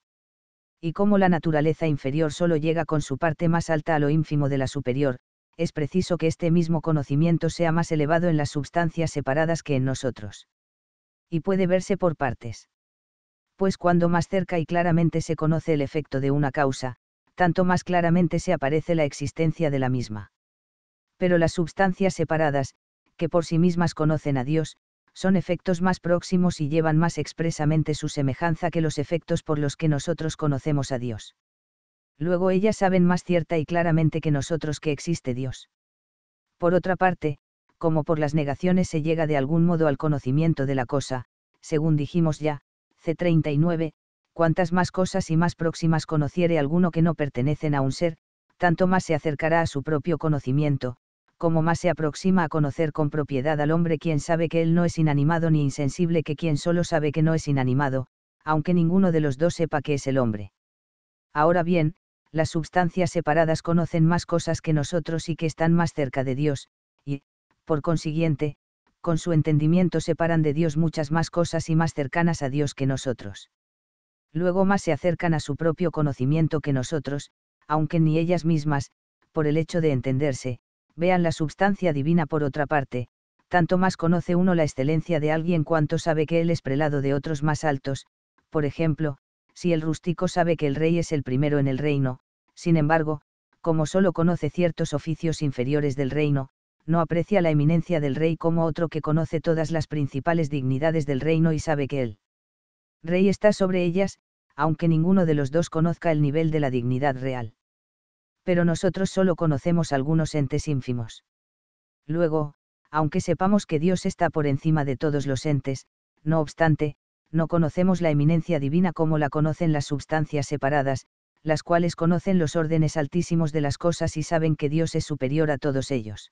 y como la naturaleza inferior solo llega con su parte más alta a lo ínfimo de la superior, es preciso que este mismo conocimiento sea más elevado en las substancias separadas que en nosotros. Y puede verse por partes. Pues cuando más cerca y claramente se conoce el efecto de una causa, tanto más claramente se aparece la existencia de la misma. Pero las substancias separadas, que por sí mismas conocen a Dios, son efectos más próximos y llevan más expresamente su semejanza que los efectos por los que nosotros conocemos a Dios. Luego ellas saben más cierta y claramente que nosotros que existe Dios. Por otra parte, como por las negaciones se llega de algún modo al conocimiento de la cosa, según dijimos ya, C39, cuantas más cosas y más próximas conociere alguno que no pertenecen a un ser, tanto más se acercará a su propio conocimiento, como más se aproxima a conocer con propiedad al hombre quien sabe que él no es inanimado ni insensible que quien solo sabe que no es inanimado, aunque ninguno de los dos sepa que es el hombre. Ahora bien, las sustancias separadas conocen más cosas que nosotros y que están más cerca de Dios, y, por consiguiente, con su entendimiento separan de Dios muchas más cosas y más cercanas a Dios que nosotros. Luego más se acercan a su propio conocimiento que nosotros, aunque ni ellas mismas, por el hecho de entenderse, vean la substancia divina por otra parte, tanto más conoce uno la excelencia de alguien cuanto sabe que él es prelado de otros más altos, por ejemplo, si el rústico sabe que el rey es el primero en el reino, sin embargo, como solo conoce ciertos oficios inferiores del reino, no aprecia la eminencia del rey como otro que conoce todas las principales dignidades del reino y sabe que el rey está sobre ellas, aunque ninguno de los dos conozca el nivel de la dignidad real pero nosotros solo conocemos algunos entes ínfimos. Luego, aunque sepamos que Dios está por encima de todos los entes, no obstante, no conocemos la eminencia divina como la conocen las sustancias separadas, las cuales conocen los órdenes altísimos de las cosas y saben que Dios es superior a todos ellos.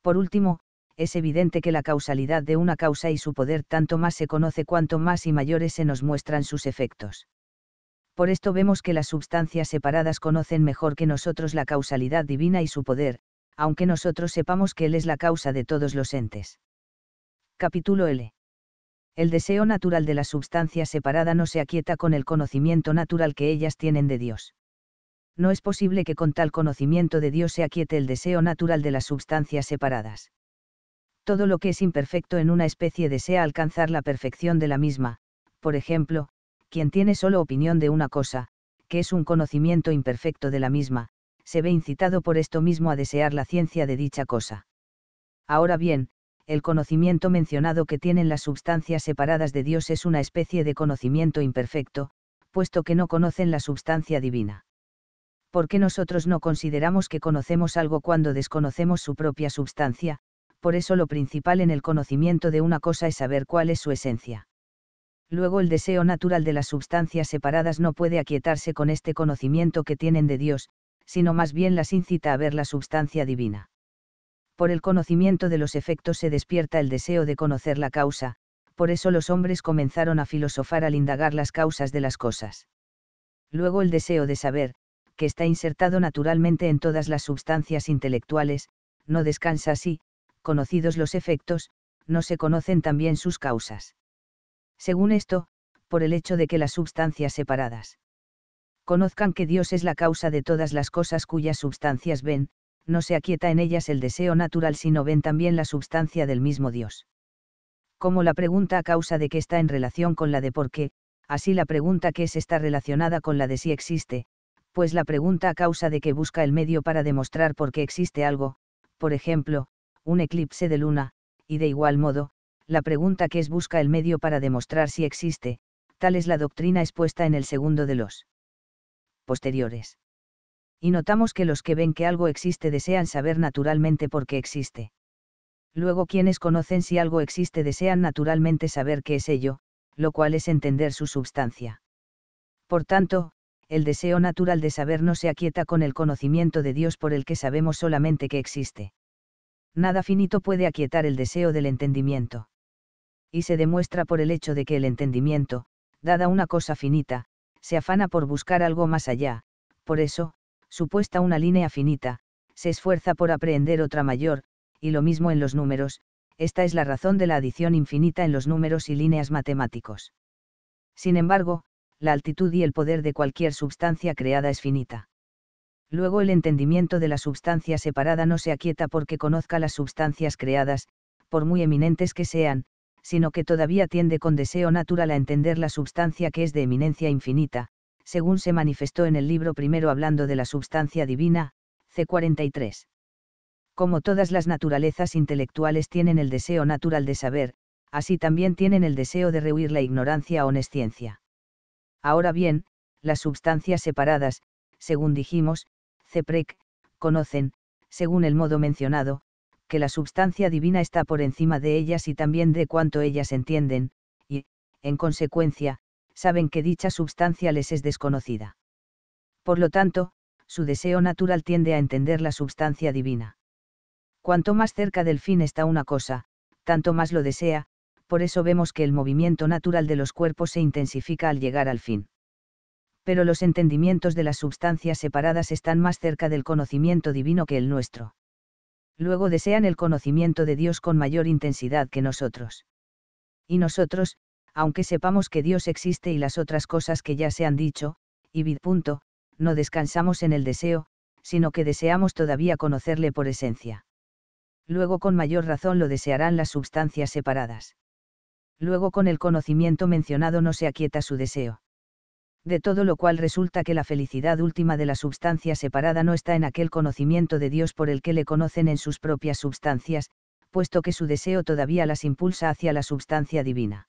Por último, es evidente que la causalidad de una causa y su poder tanto más se conoce cuanto más y mayores se nos muestran sus efectos. Por esto vemos que las sustancias separadas conocen mejor que nosotros la causalidad divina y su poder, aunque nosotros sepamos que Él es la causa de todos los entes. Capítulo L. El deseo natural de la substancia separada no se aquieta con el conocimiento natural que ellas tienen de Dios. No es posible que con tal conocimiento de Dios se aquiete el deseo natural de las substancias separadas. Todo lo que es imperfecto en una especie desea alcanzar la perfección de la misma, por ejemplo, quien tiene solo opinión de una cosa, que es un conocimiento imperfecto de la misma, se ve incitado por esto mismo a desear la ciencia de dicha cosa. Ahora bien, el conocimiento mencionado que tienen las substancias separadas de Dios es una especie de conocimiento imperfecto, puesto que no conocen la substancia divina. ¿Por qué nosotros no consideramos que conocemos algo cuando desconocemos su propia substancia? Por eso lo principal en el conocimiento de una cosa es saber cuál es su esencia luego el deseo natural de las sustancias separadas no puede aquietarse con este conocimiento que tienen de Dios, sino más bien las incita a ver la sustancia divina. Por el conocimiento de los efectos se despierta el deseo de conocer la causa, por eso los hombres comenzaron a filosofar al indagar las causas de las cosas. Luego el deseo de saber, que está insertado naturalmente en todas las sustancias intelectuales, no descansa así, conocidos los efectos, no se conocen también sus causas según esto, por el hecho de que las substancias separadas conozcan que Dios es la causa de todas las cosas cuyas substancias ven, no se aquieta en ellas el deseo natural sino ven también la substancia del mismo Dios. Como la pregunta a causa de que está en relación con la de por qué, así la pregunta que es está relacionada con la de si existe, pues la pregunta a causa de que busca el medio para demostrar por qué existe algo, por ejemplo, un eclipse de luna, y de igual modo, la pregunta que es busca el medio para demostrar si existe, tal es la doctrina expuesta en el segundo de los posteriores. Y notamos que los que ven que algo existe desean saber naturalmente por qué existe. Luego quienes conocen si algo existe desean naturalmente saber qué es ello, lo cual es entender su substancia. Por tanto, el deseo natural de saber no se aquieta con el conocimiento de Dios por el que sabemos solamente que existe. Nada finito puede aquietar el deseo del entendimiento y se demuestra por el hecho de que el entendimiento, dada una cosa finita, se afana por buscar algo más allá, por eso, supuesta una línea finita, se esfuerza por aprehender otra mayor, y lo mismo en los números, esta es la razón de la adición infinita en los números y líneas matemáticos. Sin embargo, la altitud y el poder de cualquier substancia creada es finita. Luego el entendimiento de la substancia separada no se aquieta porque conozca las substancias creadas, por muy eminentes que sean, sino que todavía tiende con deseo natural a entender la substancia que es de eminencia infinita, según se manifestó en el libro primero hablando de la substancia divina, C43. Como todas las naturalezas intelectuales tienen el deseo natural de saber, así también tienen el deseo de rehuir la ignorancia o nesciencia. Ahora bien, las substancias separadas, según dijimos, CEPREC, conocen, según el modo mencionado, que la substancia divina está por encima de ellas y también de cuanto ellas entienden, y, en consecuencia, saben que dicha substancia les es desconocida. Por lo tanto, su deseo natural tiende a entender la substancia divina. Cuanto más cerca del fin está una cosa, tanto más lo desea, por eso vemos que el movimiento natural de los cuerpos se intensifica al llegar al fin. Pero los entendimientos de las substancias separadas están más cerca del conocimiento divino que el nuestro luego desean el conocimiento de Dios con mayor intensidad que nosotros. Y nosotros, aunque sepamos que Dios existe y las otras cosas que ya se han dicho, y vid punto, no descansamos en el deseo, sino que deseamos todavía conocerle por esencia. Luego con mayor razón lo desearán las sustancias separadas. Luego con el conocimiento mencionado no se aquieta su deseo de todo lo cual resulta que la felicidad última de la substancia separada no está en aquel conocimiento de Dios por el que le conocen en sus propias substancias, puesto que su deseo todavía las impulsa hacia la substancia divina.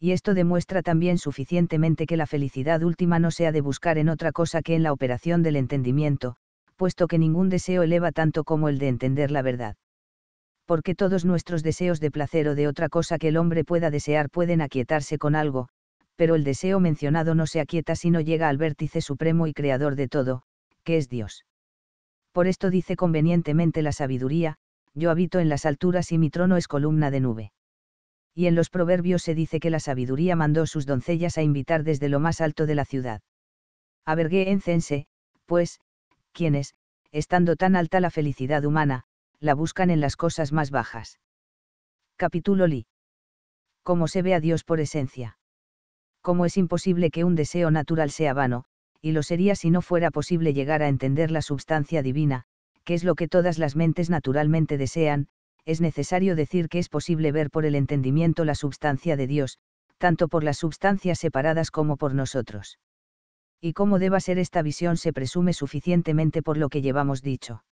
Y esto demuestra también suficientemente que la felicidad última no sea de buscar en otra cosa que en la operación del entendimiento, puesto que ningún deseo eleva tanto como el de entender la verdad. Porque todos nuestros deseos de placer o de otra cosa que el hombre pueda desear pueden aquietarse con algo, pero el deseo mencionado no se aquieta sino llega al vértice supremo y creador de todo, que es Dios. Por esto dice convenientemente la sabiduría, yo habito en las alturas y mi trono es columna de nube. Y en los proverbios se dice que la sabiduría mandó sus doncellas a invitar desde lo más alto de la ciudad. encense, pues, quienes, estando tan alta la felicidad humana, la buscan en las cosas más bajas. Capítulo Li. Cómo se ve a Dios por esencia como es imposible que un deseo natural sea vano, y lo sería si no fuera posible llegar a entender la substancia divina, que es lo que todas las mentes naturalmente desean, es necesario decir que es posible ver por el entendimiento la substancia de Dios, tanto por las substancias separadas como por nosotros. Y cómo deba ser esta visión se presume suficientemente por lo que llevamos dicho.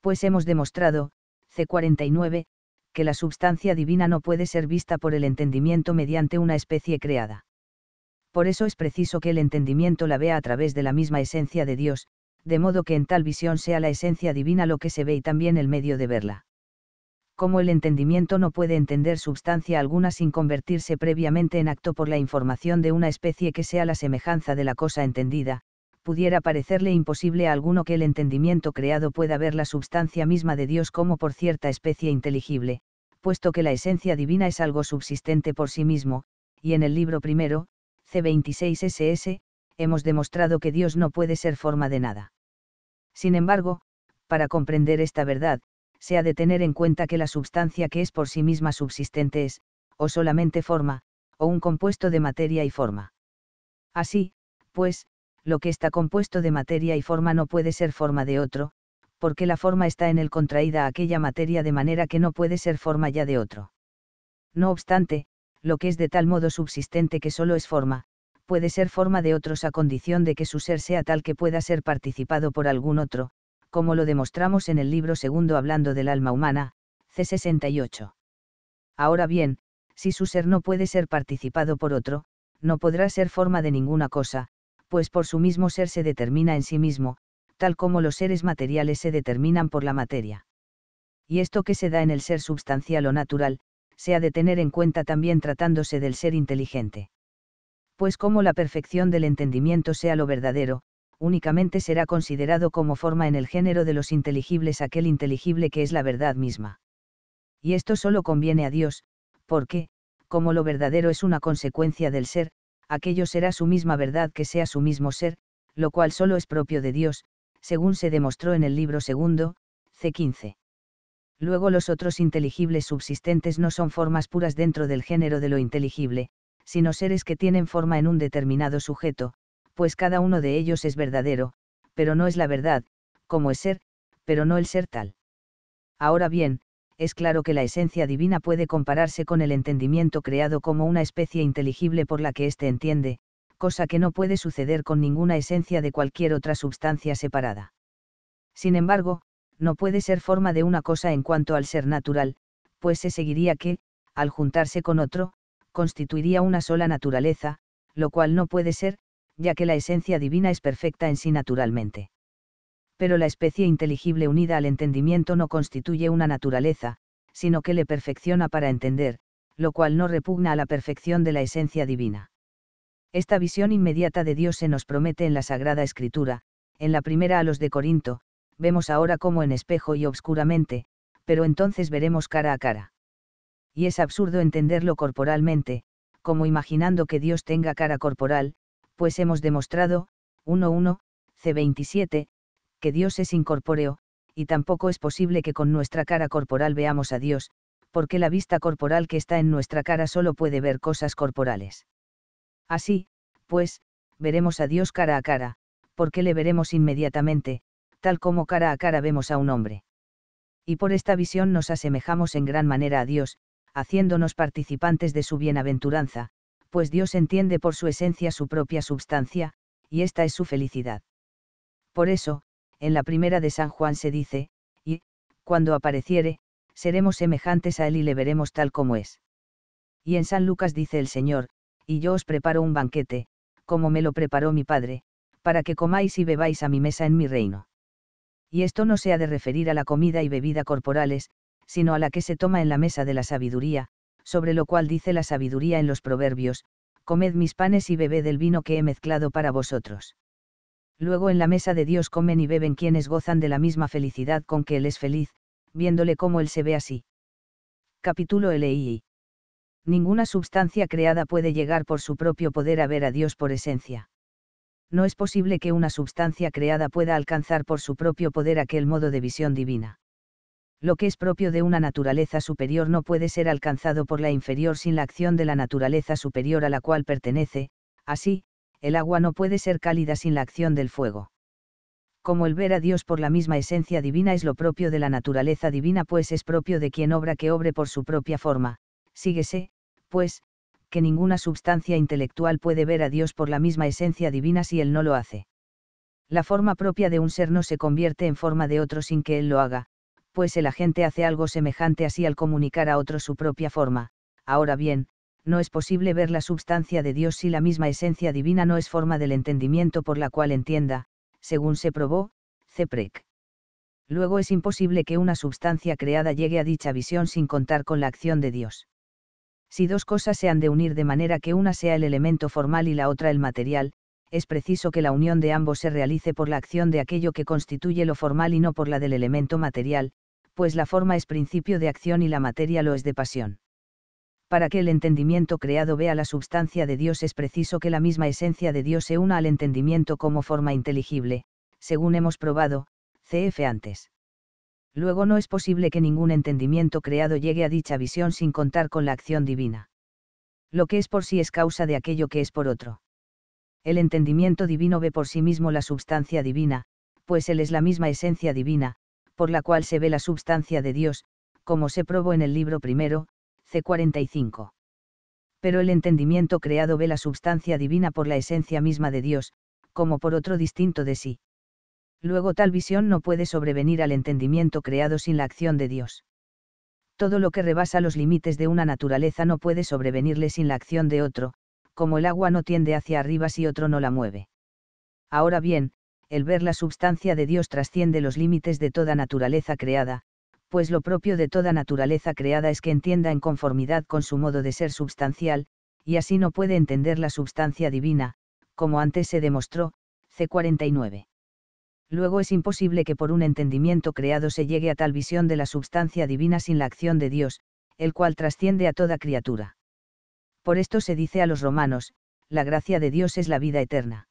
Pues hemos demostrado, C49, que la substancia divina no puede ser vista por el entendimiento mediante una especie creada por eso es preciso que el entendimiento la vea a través de la misma esencia de Dios, de modo que en tal visión sea la esencia divina lo que se ve y también el medio de verla. Como el entendimiento no puede entender substancia alguna sin convertirse previamente en acto por la información de una especie que sea la semejanza de la cosa entendida, pudiera parecerle imposible a alguno que el entendimiento creado pueda ver la substancia misma de Dios como por cierta especie inteligible, puesto que la esencia divina es algo subsistente por sí mismo, y en el libro primero, C26SS, hemos demostrado que Dios no puede ser forma de nada. Sin embargo, para comprender esta verdad, se ha de tener en cuenta que la substancia que es por sí misma subsistente es, o solamente forma, o un compuesto de materia y forma. Así, pues, lo que está compuesto de materia y forma no puede ser forma de otro, porque la forma está en el contraída a aquella materia de manera que no puede ser forma ya de otro. No obstante, lo que es de tal modo subsistente que solo es forma, puede ser forma de otros a condición de que su ser sea tal que pueda ser participado por algún otro, como lo demostramos en el libro segundo hablando del alma humana, C68. Ahora bien, si su ser no puede ser participado por otro, no podrá ser forma de ninguna cosa, pues por su mismo ser se determina en sí mismo, tal como los seres materiales se determinan por la materia. Y esto que se da en el ser substancial o natural, se ha de tener en cuenta también tratándose del ser inteligente. Pues como la perfección del entendimiento sea lo verdadero, únicamente será considerado como forma en el género de los inteligibles aquel inteligible que es la verdad misma. Y esto solo conviene a Dios, porque, como lo verdadero es una consecuencia del ser, aquello será su misma verdad que sea su mismo ser, lo cual solo es propio de Dios, según se demostró en el libro segundo, C15. Luego los otros inteligibles subsistentes no son formas puras dentro del género de lo inteligible, sino seres que tienen forma en un determinado sujeto, pues cada uno de ellos es verdadero, pero no es la verdad, como es ser, pero no el ser tal. Ahora bien, es claro que la esencia divina puede compararse con el entendimiento creado como una especie inteligible por la que éste entiende, cosa que no puede suceder con ninguna esencia de cualquier otra substancia separada. Sin embargo, no puede ser forma de una cosa en cuanto al ser natural, pues se seguiría que, al juntarse con otro, constituiría una sola naturaleza, lo cual no puede ser, ya que la esencia divina es perfecta en sí naturalmente. Pero la especie inteligible unida al entendimiento no constituye una naturaleza, sino que le perfecciona para entender, lo cual no repugna a la perfección de la esencia divina. Esta visión inmediata de Dios se nos promete en la Sagrada Escritura, en la primera a los de Corinto, vemos ahora como en espejo y obscuramente, pero entonces veremos cara a cara. Y es absurdo entenderlo corporalmente, como imaginando que Dios tenga cara corporal, pues hemos demostrado, 1.1, C27, que Dios es incorpóreo, y tampoco es posible que con nuestra cara corporal veamos a Dios, porque la vista corporal que está en nuestra cara solo puede ver cosas corporales. Así, pues, veremos a Dios cara a cara, porque le veremos inmediatamente, tal como cara a cara vemos a un hombre. Y por esta visión nos asemejamos en gran manera a Dios, haciéndonos participantes de su bienaventuranza, pues Dios entiende por su esencia su propia substancia, y esta es su felicidad. Por eso, en la primera de San Juan se dice, y, cuando apareciere, seremos semejantes a él y le veremos tal como es. Y en San Lucas dice el Señor, y yo os preparo un banquete, como me lo preparó mi Padre, para que comáis y bebáis a mi mesa en mi reino y esto no se ha de referir a la comida y bebida corporales, sino a la que se toma en la mesa de la sabiduría, sobre lo cual dice la sabiduría en los proverbios, comed mis panes y bebed el vino que he mezclado para vosotros. Luego en la mesa de Dios comen y beben quienes gozan de la misma felicidad con que Él es feliz, viéndole cómo Él se ve así. Capítulo LI. Ninguna substancia creada puede llegar por su propio poder a ver a Dios por esencia no es posible que una substancia creada pueda alcanzar por su propio poder aquel modo de visión divina. Lo que es propio de una naturaleza superior no puede ser alcanzado por la inferior sin la acción de la naturaleza superior a la cual pertenece, así, el agua no puede ser cálida sin la acción del fuego. Como el ver a Dios por la misma esencia divina es lo propio de la naturaleza divina, pues es propio de quien obra que obre por su propia forma, síguese, pues, que ninguna substancia intelectual puede ver a Dios por la misma esencia divina si Él no lo hace. La forma propia de un ser no se convierte en forma de otro sin que Él lo haga, pues el agente hace algo semejante así al comunicar a otro su propia forma. Ahora bien, no es posible ver la substancia de Dios si la misma esencia divina no es forma del entendimiento por la cual entienda, según se probó, Ceprec. Luego es imposible que una substancia creada llegue a dicha visión sin contar con la acción de Dios. Si dos cosas se han de unir de manera que una sea el elemento formal y la otra el material, es preciso que la unión de ambos se realice por la acción de aquello que constituye lo formal y no por la del elemento material, pues la forma es principio de acción y la materia lo es de pasión. Para que el entendimiento creado vea la substancia de Dios es preciso que la misma esencia de Dios se una al entendimiento como forma inteligible, según hemos probado, cf antes. Luego no es posible que ningún entendimiento creado llegue a dicha visión sin contar con la acción divina. Lo que es por sí es causa de aquello que es por otro. El entendimiento divino ve por sí mismo la substancia divina, pues él es la misma esencia divina, por la cual se ve la substancia de Dios, como se probó en el libro primero, C45. Pero el entendimiento creado ve la substancia divina por la esencia misma de Dios, como por otro distinto de sí luego tal visión no puede sobrevenir al entendimiento creado sin la acción de Dios. Todo lo que rebasa los límites de una naturaleza no puede sobrevenirle sin la acción de otro, como el agua no tiende hacia arriba si otro no la mueve. Ahora bien, el ver la substancia de Dios trasciende los límites de toda naturaleza creada, pues lo propio de toda naturaleza creada es que entienda en conformidad con su modo de ser substancial, y así no puede entender la substancia divina, como antes se demostró, C49 luego es imposible que por un entendimiento creado se llegue a tal visión de la substancia divina sin la acción de Dios, el cual trasciende a toda criatura. Por esto se dice a los romanos, la gracia de Dios es la vida eterna.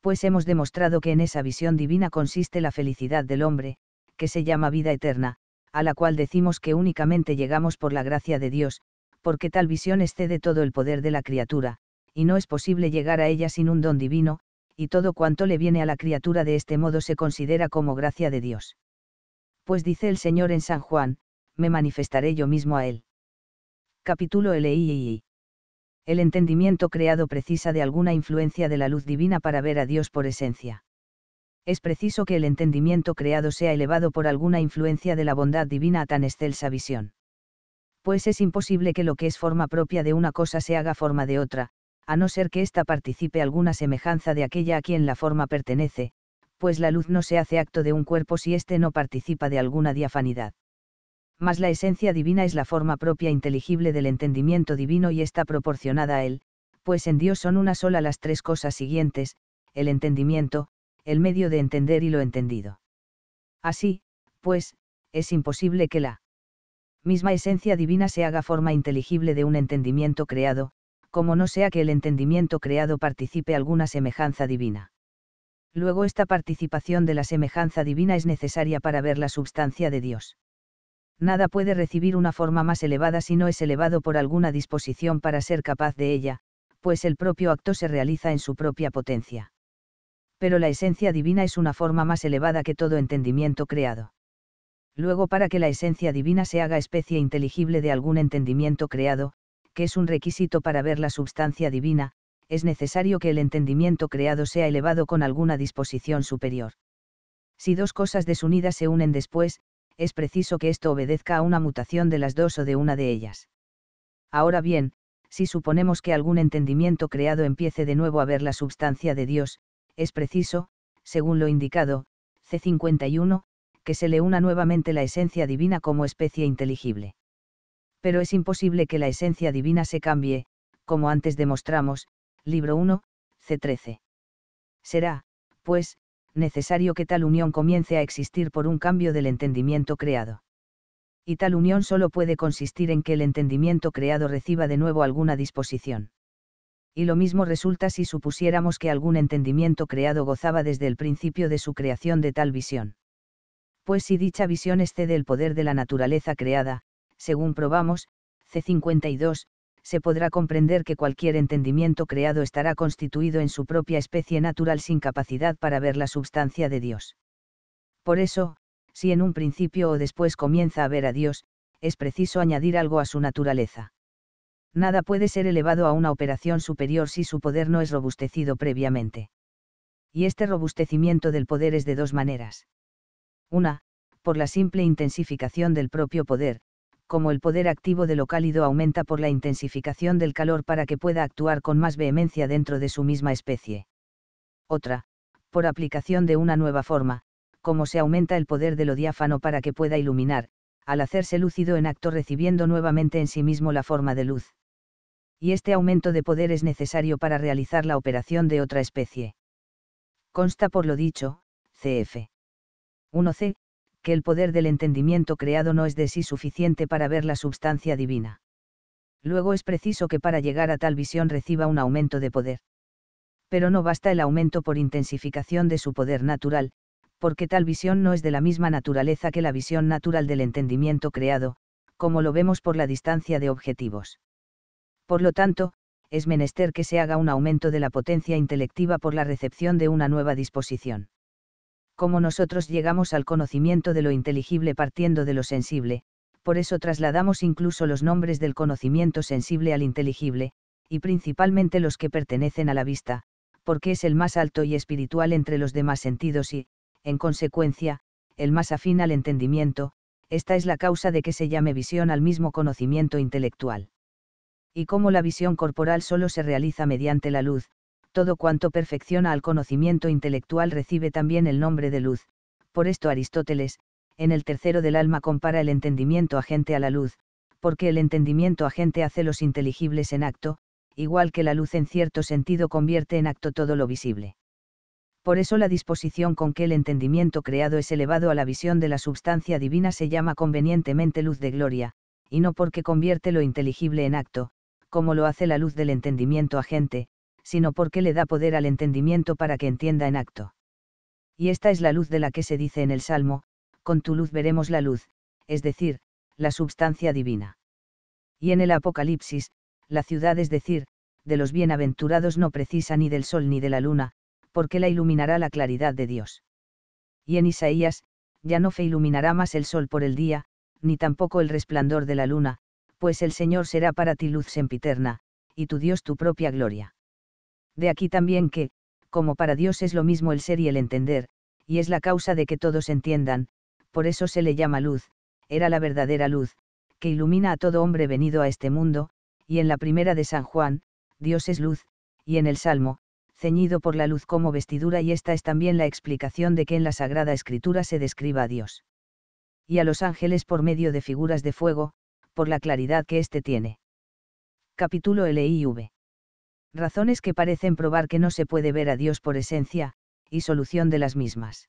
Pues hemos demostrado que en esa visión divina consiste la felicidad del hombre, que se llama vida eterna, a la cual decimos que únicamente llegamos por la gracia de Dios, porque tal visión excede todo el poder de la criatura, y no es posible llegar a ella sin un don divino, y todo cuanto le viene a la criatura de este modo se considera como gracia de Dios. Pues dice el Señor en San Juan, me manifestaré yo mismo a él. Capítulo LII. El entendimiento creado precisa de alguna influencia de la luz divina para ver a Dios por esencia. Es preciso que el entendimiento creado sea elevado por alguna influencia de la bondad divina a tan excelsa visión. Pues es imposible que lo que es forma propia de una cosa se haga forma de otra, a no ser que ésta participe alguna semejanza de aquella a quien la forma pertenece, pues la luz no se hace acto de un cuerpo si éste no participa de alguna diafanidad. Mas la esencia divina es la forma propia inteligible del entendimiento divino y está proporcionada a él, pues en Dios son una sola las tres cosas siguientes, el entendimiento, el medio de entender y lo entendido. Así, pues, es imposible que la misma esencia divina se haga forma inteligible de un entendimiento creado, como no sea que el entendimiento creado participe alguna semejanza divina. Luego esta participación de la semejanza divina es necesaria para ver la substancia de Dios. Nada puede recibir una forma más elevada si no es elevado por alguna disposición para ser capaz de ella, pues el propio acto se realiza en su propia potencia. Pero la esencia divina es una forma más elevada que todo entendimiento creado. Luego para que la esencia divina se haga especie inteligible de algún entendimiento creado, que es un requisito para ver la substancia divina, es necesario que el entendimiento creado sea elevado con alguna disposición superior. Si dos cosas desunidas se unen después, es preciso que esto obedezca a una mutación de las dos o de una de ellas. Ahora bien, si suponemos que algún entendimiento creado empiece de nuevo a ver la substancia de Dios, es preciso, según lo indicado, C51, que se le una nuevamente la esencia divina como especie inteligible pero es imposible que la esencia divina se cambie, como antes demostramos, libro 1, C13. Será, pues, necesario que tal unión comience a existir por un cambio del entendimiento creado. Y tal unión solo puede consistir en que el entendimiento creado reciba de nuevo alguna disposición. Y lo mismo resulta si supusiéramos que algún entendimiento creado gozaba desde el principio de su creación de tal visión. Pues si dicha visión excede el poder de la naturaleza creada, según probamos, C52, se podrá comprender que cualquier entendimiento creado estará constituido en su propia especie natural sin capacidad para ver la substancia de Dios. Por eso, si en un principio o después comienza a ver a Dios, es preciso añadir algo a su naturaleza. Nada puede ser elevado a una operación superior si su poder no es robustecido previamente. Y este robustecimiento del poder es de dos maneras. Una, por la simple intensificación del propio poder, como el poder activo de lo cálido aumenta por la intensificación del calor para que pueda actuar con más vehemencia dentro de su misma especie. Otra, por aplicación de una nueva forma, como se aumenta el poder de lo diáfano para que pueda iluminar, al hacerse lúcido en acto recibiendo nuevamente en sí mismo la forma de luz. Y este aumento de poder es necesario para realizar la operación de otra especie. Consta por lo dicho, cf. 1c, que el poder del entendimiento creado no es de sí suficiente para ver la substancia divina. Luego es preciso que para llegar a tal visión reciba un aumento de poder. Pero no basta el aumento por intensificación de su poder natural, porque tal visión no es de la misma naturaleza que la visión natural del entendimiento creado, como lo vemos por la distancia de objetivos. Por lo tanto, es menester que se haga un aumento de la potencia intelectiva por la recepción de una nueva disposición como nosotros llegamos al conocimiento de lo inteligible partiendo de lo sensible, por eso trasladamos incluso los nombres del conocimiento sensible al inteligible, y principalmente los que pertenecen a la vista, porque es el más alto y espiritual entre los demás sentidos y, en consecuencia, el más afín al entendimiento, esta es la causa de que se llame visión al mismo conocimiento intelectual. Y como la visión corporal solo se realiza mediante la luz, todo cuanto perfecciona al conocimiento intelectual recibe también el nombre de luz. Por esto Aristóteles, en el tercero del alma compara el entendimiento agente a la luz, porque el entendimiento agente hace los inteligibles en acto, igual que la luz en cierto sentido convierte en acto todo lo visible. Por eso la disposición con que el entendimiento creado es elevado a la visión de la substancia divina se llama convenientemente luz de gloria, y no porque convierte lo inteligible en acto, como lo hace la luz del entendimiento agente, sino porque le da poder al entendimiento para que entienda en acto. Y esta es la luz de la que se dice en el Salmo, con tu luz veremos la luz, es decir, la substancia divina. Y en el Apocalipsis, la ciudad es decir, de los bienaventurados no precisa ni del sol ni de la luna, porque la iluminará la claridad de Dios. Y en Isaías, ya no fe iluminará más el sol por el día, ni tampoco el resplandor de la luna, pues el Señor será para ti luz sempiterna, y tu Dios tu propia gloria. De aquí también que, como para Dios es lo mismo el ser y el entender, y es la causa de que todos entiendan, por eso se le llama luz, era la verdadera luz, que ilumina a todo hombre venido a este mundo, y en la primera de San Juan, Dios es luz, y en el Salmo, ceñido por la luz como vestidura y esta es también la explicación de que en la Sagrada Escritura se describa a Dios. Y a los ángeles por medio de figuras de fuego, por la claridad que éste tiene. Capítulo LIV razones que parecen probar que no se puede ver a Dios por esencia, y solución de las mismas.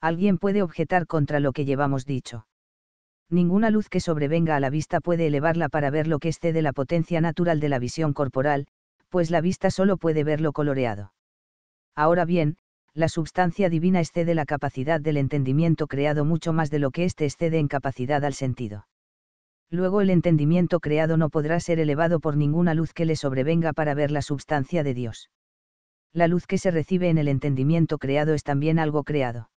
Alguien puede objetar contra lo que llevamos dicho. Ninguna luz que sobrevenga a la vista puede elevarla para ver lo que excede la potencia natural de la visión corporal, pues la vista solo puede ver lo coloreado. Ahora bien, la substancia divina excede la capacidad del entendimiento creado mucho más de lo que éste excede en capacidad al sentido luego el entendimiento creado no podrá ser elevado por ninguna luz que le sobrevenga para ver la substancia de Dios. La luz que se recibe en el entendimiento creado es también algo creado.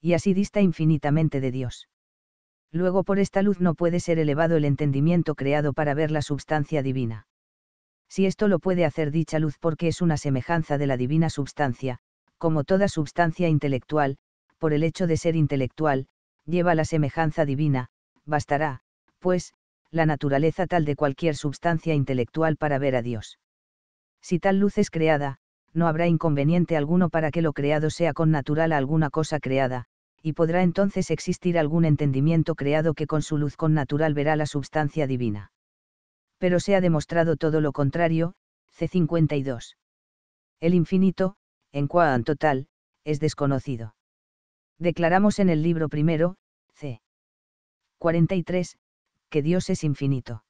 Y así dista infinitamente de Dios. Luego por esta luz no puede ser elevado el entendimiento creado para ver la substancia divina. Si esto lo puede hacer dicha luz porque es una semejanza de la divina substancia, como toda substancia intelectual, por el hecho de ser intelectual, lleva la semejanza divina, bastará, pues, la naturaleza tal de cualquier substancia intelectual para ver a Dios. Si tal luz es creada, no habrá inconveniente alguno para que lo creado sea con natural alguna cosa creada, y podrá entonces existir algún entendimiento creado que con su luz con natural verá la substancia divina. Pero se ha demostrado todo lo contrario, C52. El infinito, en cuanto tal, es desconocido. Declaramos en el libro primero, C. 43, que Dios es infinito.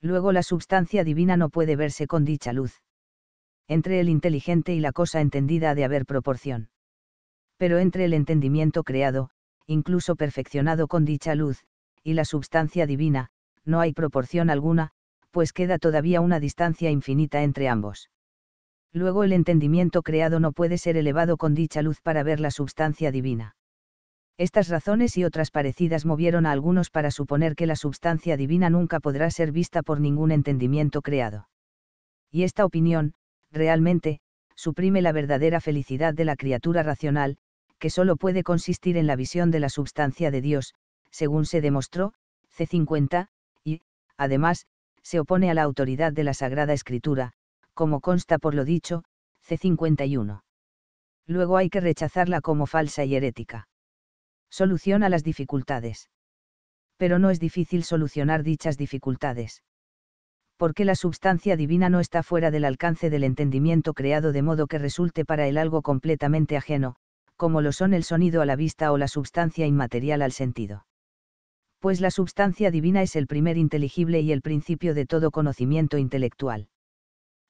Luego la substancia divina no puede verse con dicha luz. Entre el inteligente y la cosa entendida ha de haber proporción. Pero entre el entendimiento creado, incluso perfeccionado con dicha luz, y la substancia divina, no hay proporción alguna, pues queda todavía una distancia infinita entre ambos. Luego el entendimiento creado no puede ser elevado con dicha luz para ver la substancia divina. Estas razones y otras parecidas movieron a algunos para suponer que la substancia divina nunca podrá ser vista por ningún entendimiento creado. Y esta opinión, realmente, suprime la verdadera felicidad de la criatura racional, que solo puede consistir en la visión de la substancia de Dios, según se demostró, C50, y, además, se opone a la autoridad de la Sagrada Escritura, como consta por lo dicho, C51. Luego hay que rechazarla como falsa y herética. Solución a las dificultades. Pero no es difícil solucionar dichas dificultades. Porque la substancia divina no está fuera del alcance del entendimiento creado de modo que resulte para él algo completamente ajeno, como lo son el sonido a la vista o la substancia inmaterial al sentido. Pues la substancia divina es el primer inteligible y el principio de todo conocimiento intelectual.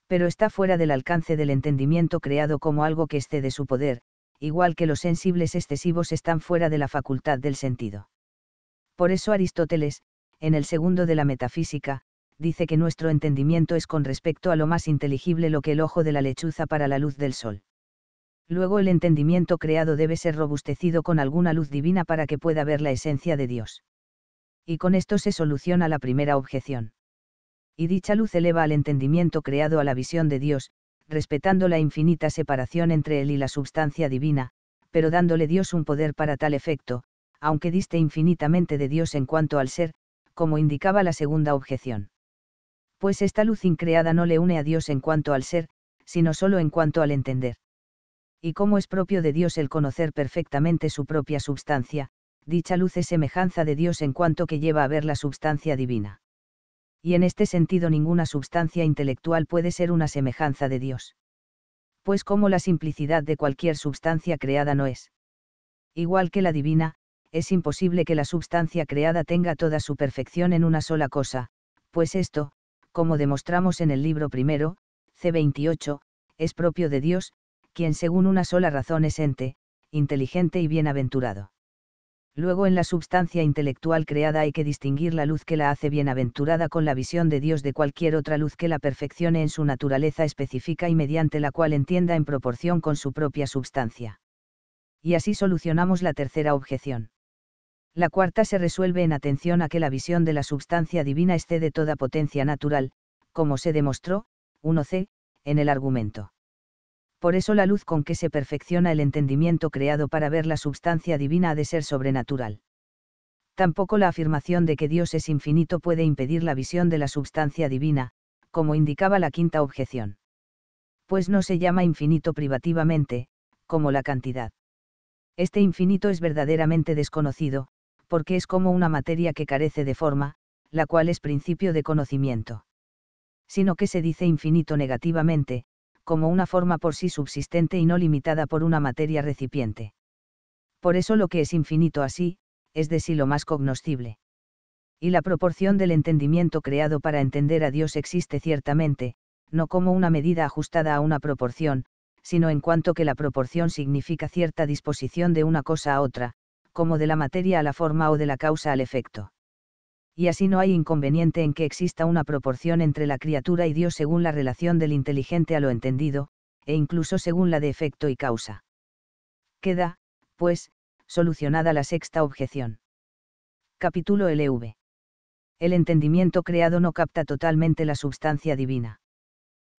Pero está fuera del alcance del entendimiento creado como algo que esté de su poder, igual que los sensibles excesivos están fuera de la facultad del sentido. Por eso Aristóteles, en el segundo de la metafísica, dice que nuestro entendimiento es con respecto a lo más inteligible lo que el ojo de la lechuza para la luz del sol. Luego el entendimiento creado debe ser robustecido con alguna luz divina para que pueda ver la esencia de Dios. Y con esto se soluciona la primera objeción. Y dicha luz eleva al entendimiento creado a la visión de Dios, respetando la infinita separación entre él y la substancia divina, pero dándole Dios un poder para tal efecto, aunque diste infinitamente de Dios en cuanto al ser, como indicaba la segunda objeción. Pues esta luz increada no le une a Dios en cuanto al ser, sino solo en cuanto al entender. Y como es propio de Dios el conocer perfectamente su propia substancia, dicha luz es semejanza de Dios en cuanto que lleva a ver la substancia divina y en este sentido ninguna substancia intelectual puede ser una semejanza de Dios. Pues como la simplicidad de cualquier substancia creada no es. Igual que la divina, es imposible que la substancia creada tenga toda su perfección en una sola cosa, pues esto, como demostramos en el libro primero, C28, es propio de Dios, quien según una sola razón es ente, inteligente y bienaventurado. Luego en la substancia intelectual creada hay que distinguir la luz que la hace bienaventurada con la visión de Dios de cualquier otra luz que la perfeccione en su naturaleza específica y mediante la cual entienda en proporción con su propia substancia. Y así solucionamos la tercera objeción. La cuarta se resuelve en atención a que la visión de la substancia divina excede toda potencia natural, como se demostró, 1c, en el argumento por eso la luz con que se perfecciona el entendimiento creado para ver la substancia divina ha de ser sobrenatural. Tampoco la afirmación de que Dios es infinito puede impedir la visión de la substancia divina, como indicaba la quinta objeción. Pues no se llama infinito privativamente, como la cantidad. Este infinito es verdaderamente desconocido, porque es como una materia que carece de forma, la cual es principio de conocimiento. Sino que se dice infinito negativamente, como una forma por sí subsistente y no limitada por una materia recipiente. Por eso lo que es infinito así, es de sí lo más cognoscible. Y la proporción del entendimiento creado para entender a Dios existe ciertamente, no como una medida ajustada a una proporción, sino en cuanto que la proporción significa cierta disposición de una cosa a otra, como de la materia a la forma o de la causa al efecto y así no hay inconveniente en que exista una proporción entre la criatura y Dios según la relación del inteligente a lo entendido, e incluso según la de efecto y causa. Queda, pues, solucionada la sexta objeción. Capítulo LV. El entendimiento creado no capta totalmente la substancia divina.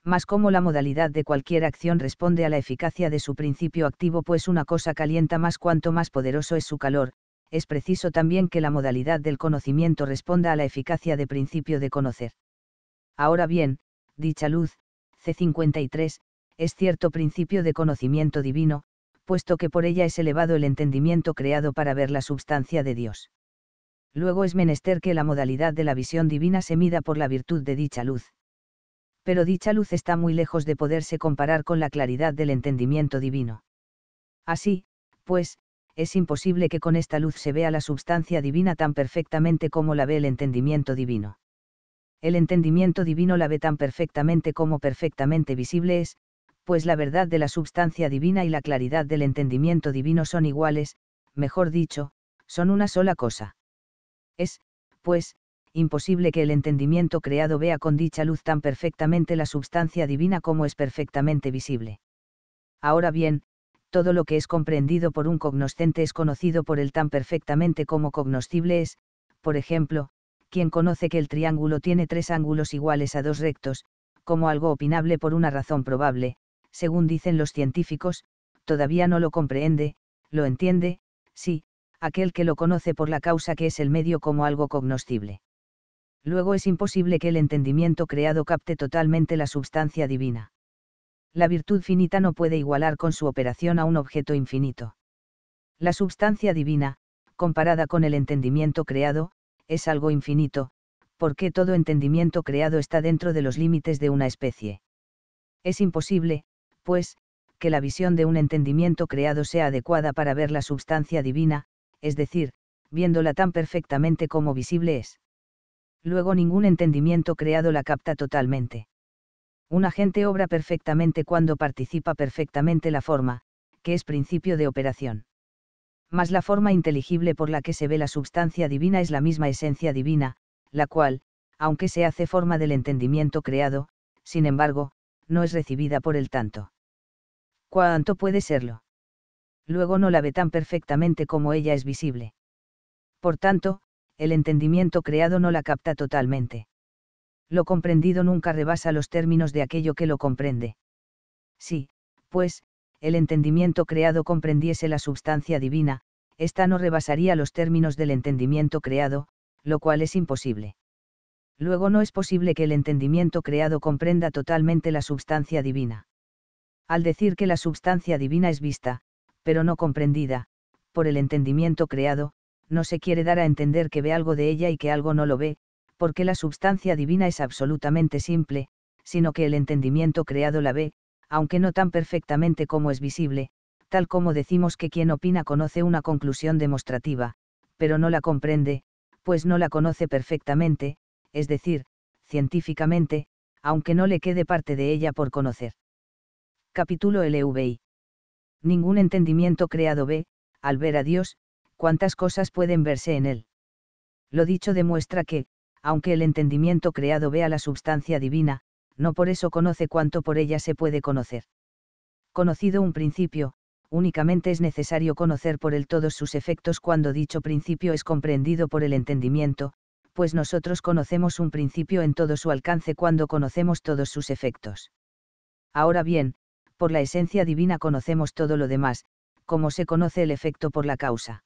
Mas como la modalidad de cualquier acción responde a la eficacia de su principio activo, pues una cosa calienta más cuanto más poderoso es su calor, es preciso también que la modalidad del conocimiento responda a la eficacia de principio de conocer. Ahora bien, dicha luz, C53, es cierto principio de conocimiento divino, puesto que por ella es elevado el entendimiento creado para ver la substancia de Dios. Luego es menester que la modalidad de la visión divina se mida por la virtud de dicha luz. Pero dicha luz está muy lejos de poderse comparar con la claridad del entendimiento divino. Así, pues, es imposible que con esta luz se vea la substancia divina tan perfectamente como la ve el entendimiento divino. El entendimiento divino la ve tan perfectamente como perfectamente visible es, pues la verdad de la substancia divina y la claridad del entendimiento divino son iguales, mejor dicho, son una sola cosa. Es, pues, imposible que el entendimiento creado vea con dicha luz tan perfectamente la substancia divina como es perfectamente visible. Ahora bien, todo lo que es comprendido por un cognoscente es conocido por él tan perfectamente como cognoscible es, por ejemplo, quien conoce que el triángulo tiene tres ángulos iguales a dos rectos, como algo opinable por una razón probable, según dicen los científicos, todavía no lo comprende, lo entiende, sí, aquel que lo conoce por la causa que es el medio como algo cognoscible. Luego es imposible que el entendimiento creado capte totalmente la substancia divina. La virtud finita no puede igualar con su operación a un objeto infinito. La substancia divina, comparada con el entendimiento creado, es algo infinito, porque todo entendimiento creado está dentro de los límites de una especie. Es imposible, pues, que la visión de un entendimiento creado sea adecuada para ver la substancia divina, es decir, viéndola tan perfectamente como visible es. Luego ningún entendimiento creado la capta totalmente. Un agente obra perfectamente cuando participa perfectamente la forma, que es principio de operación. Mas la forma inteligible por la que se ve la substancia divina es la misma esencia divina, la cual, aunque se hace forma del entendimiento creado, sin embargo, no es recibida por el tanto. ¿Cuánto puede serlo? Luego no la ve tan perfectamente como ella es visible. Por tanto, el entendimiento creado no la capta totalmente lo comprendido nunca rebasa los términos de aquello que lo comprende. Si, pues, el entendimiento creado comprendiese la substancia divina, ésta no rebasaría los términos del entendimiento creado, lo cual es imposible. Luego no es posible que el entendimiento creado comprenda totalmente la substancia divina. Al decir que la substancia divina es vista, pero no comprendida, por el entendimiento creado, no se quiere dar a entender que ve algo de ella y que algo no lo ve, porque la substancia divina es absolutamente simple, sino que el entendimiento creado la ve, aunque no tan perfectamente como es visible, tal como decimos que quien opina conoce una conclusión demostrativa, pero no la comprende, pues no la conoce perfectamente, es decir, científicamente, aunque no le quede parte de ella por conocer. Capítulo LVI. Ningún entendimiento creado ve, al ver a Dios, cuántas cosas pueden verse en él. Lo dicho demuestra que, aunque el entendimiento creado vea la substancia divina, no por eso conoce cuánto por ella se puede conocer. Conocido un principio, únicamente es necesario conocer por él todos sus efectos cuando dicho principio es comprendido por el entendimiento, pues nosotros conocemos un principio en todo su alcance cuando conocemos todos sus efectos. Ahora bien, por la esencia divina conocemos todo lo demás, como se conoce el efecto por la causa.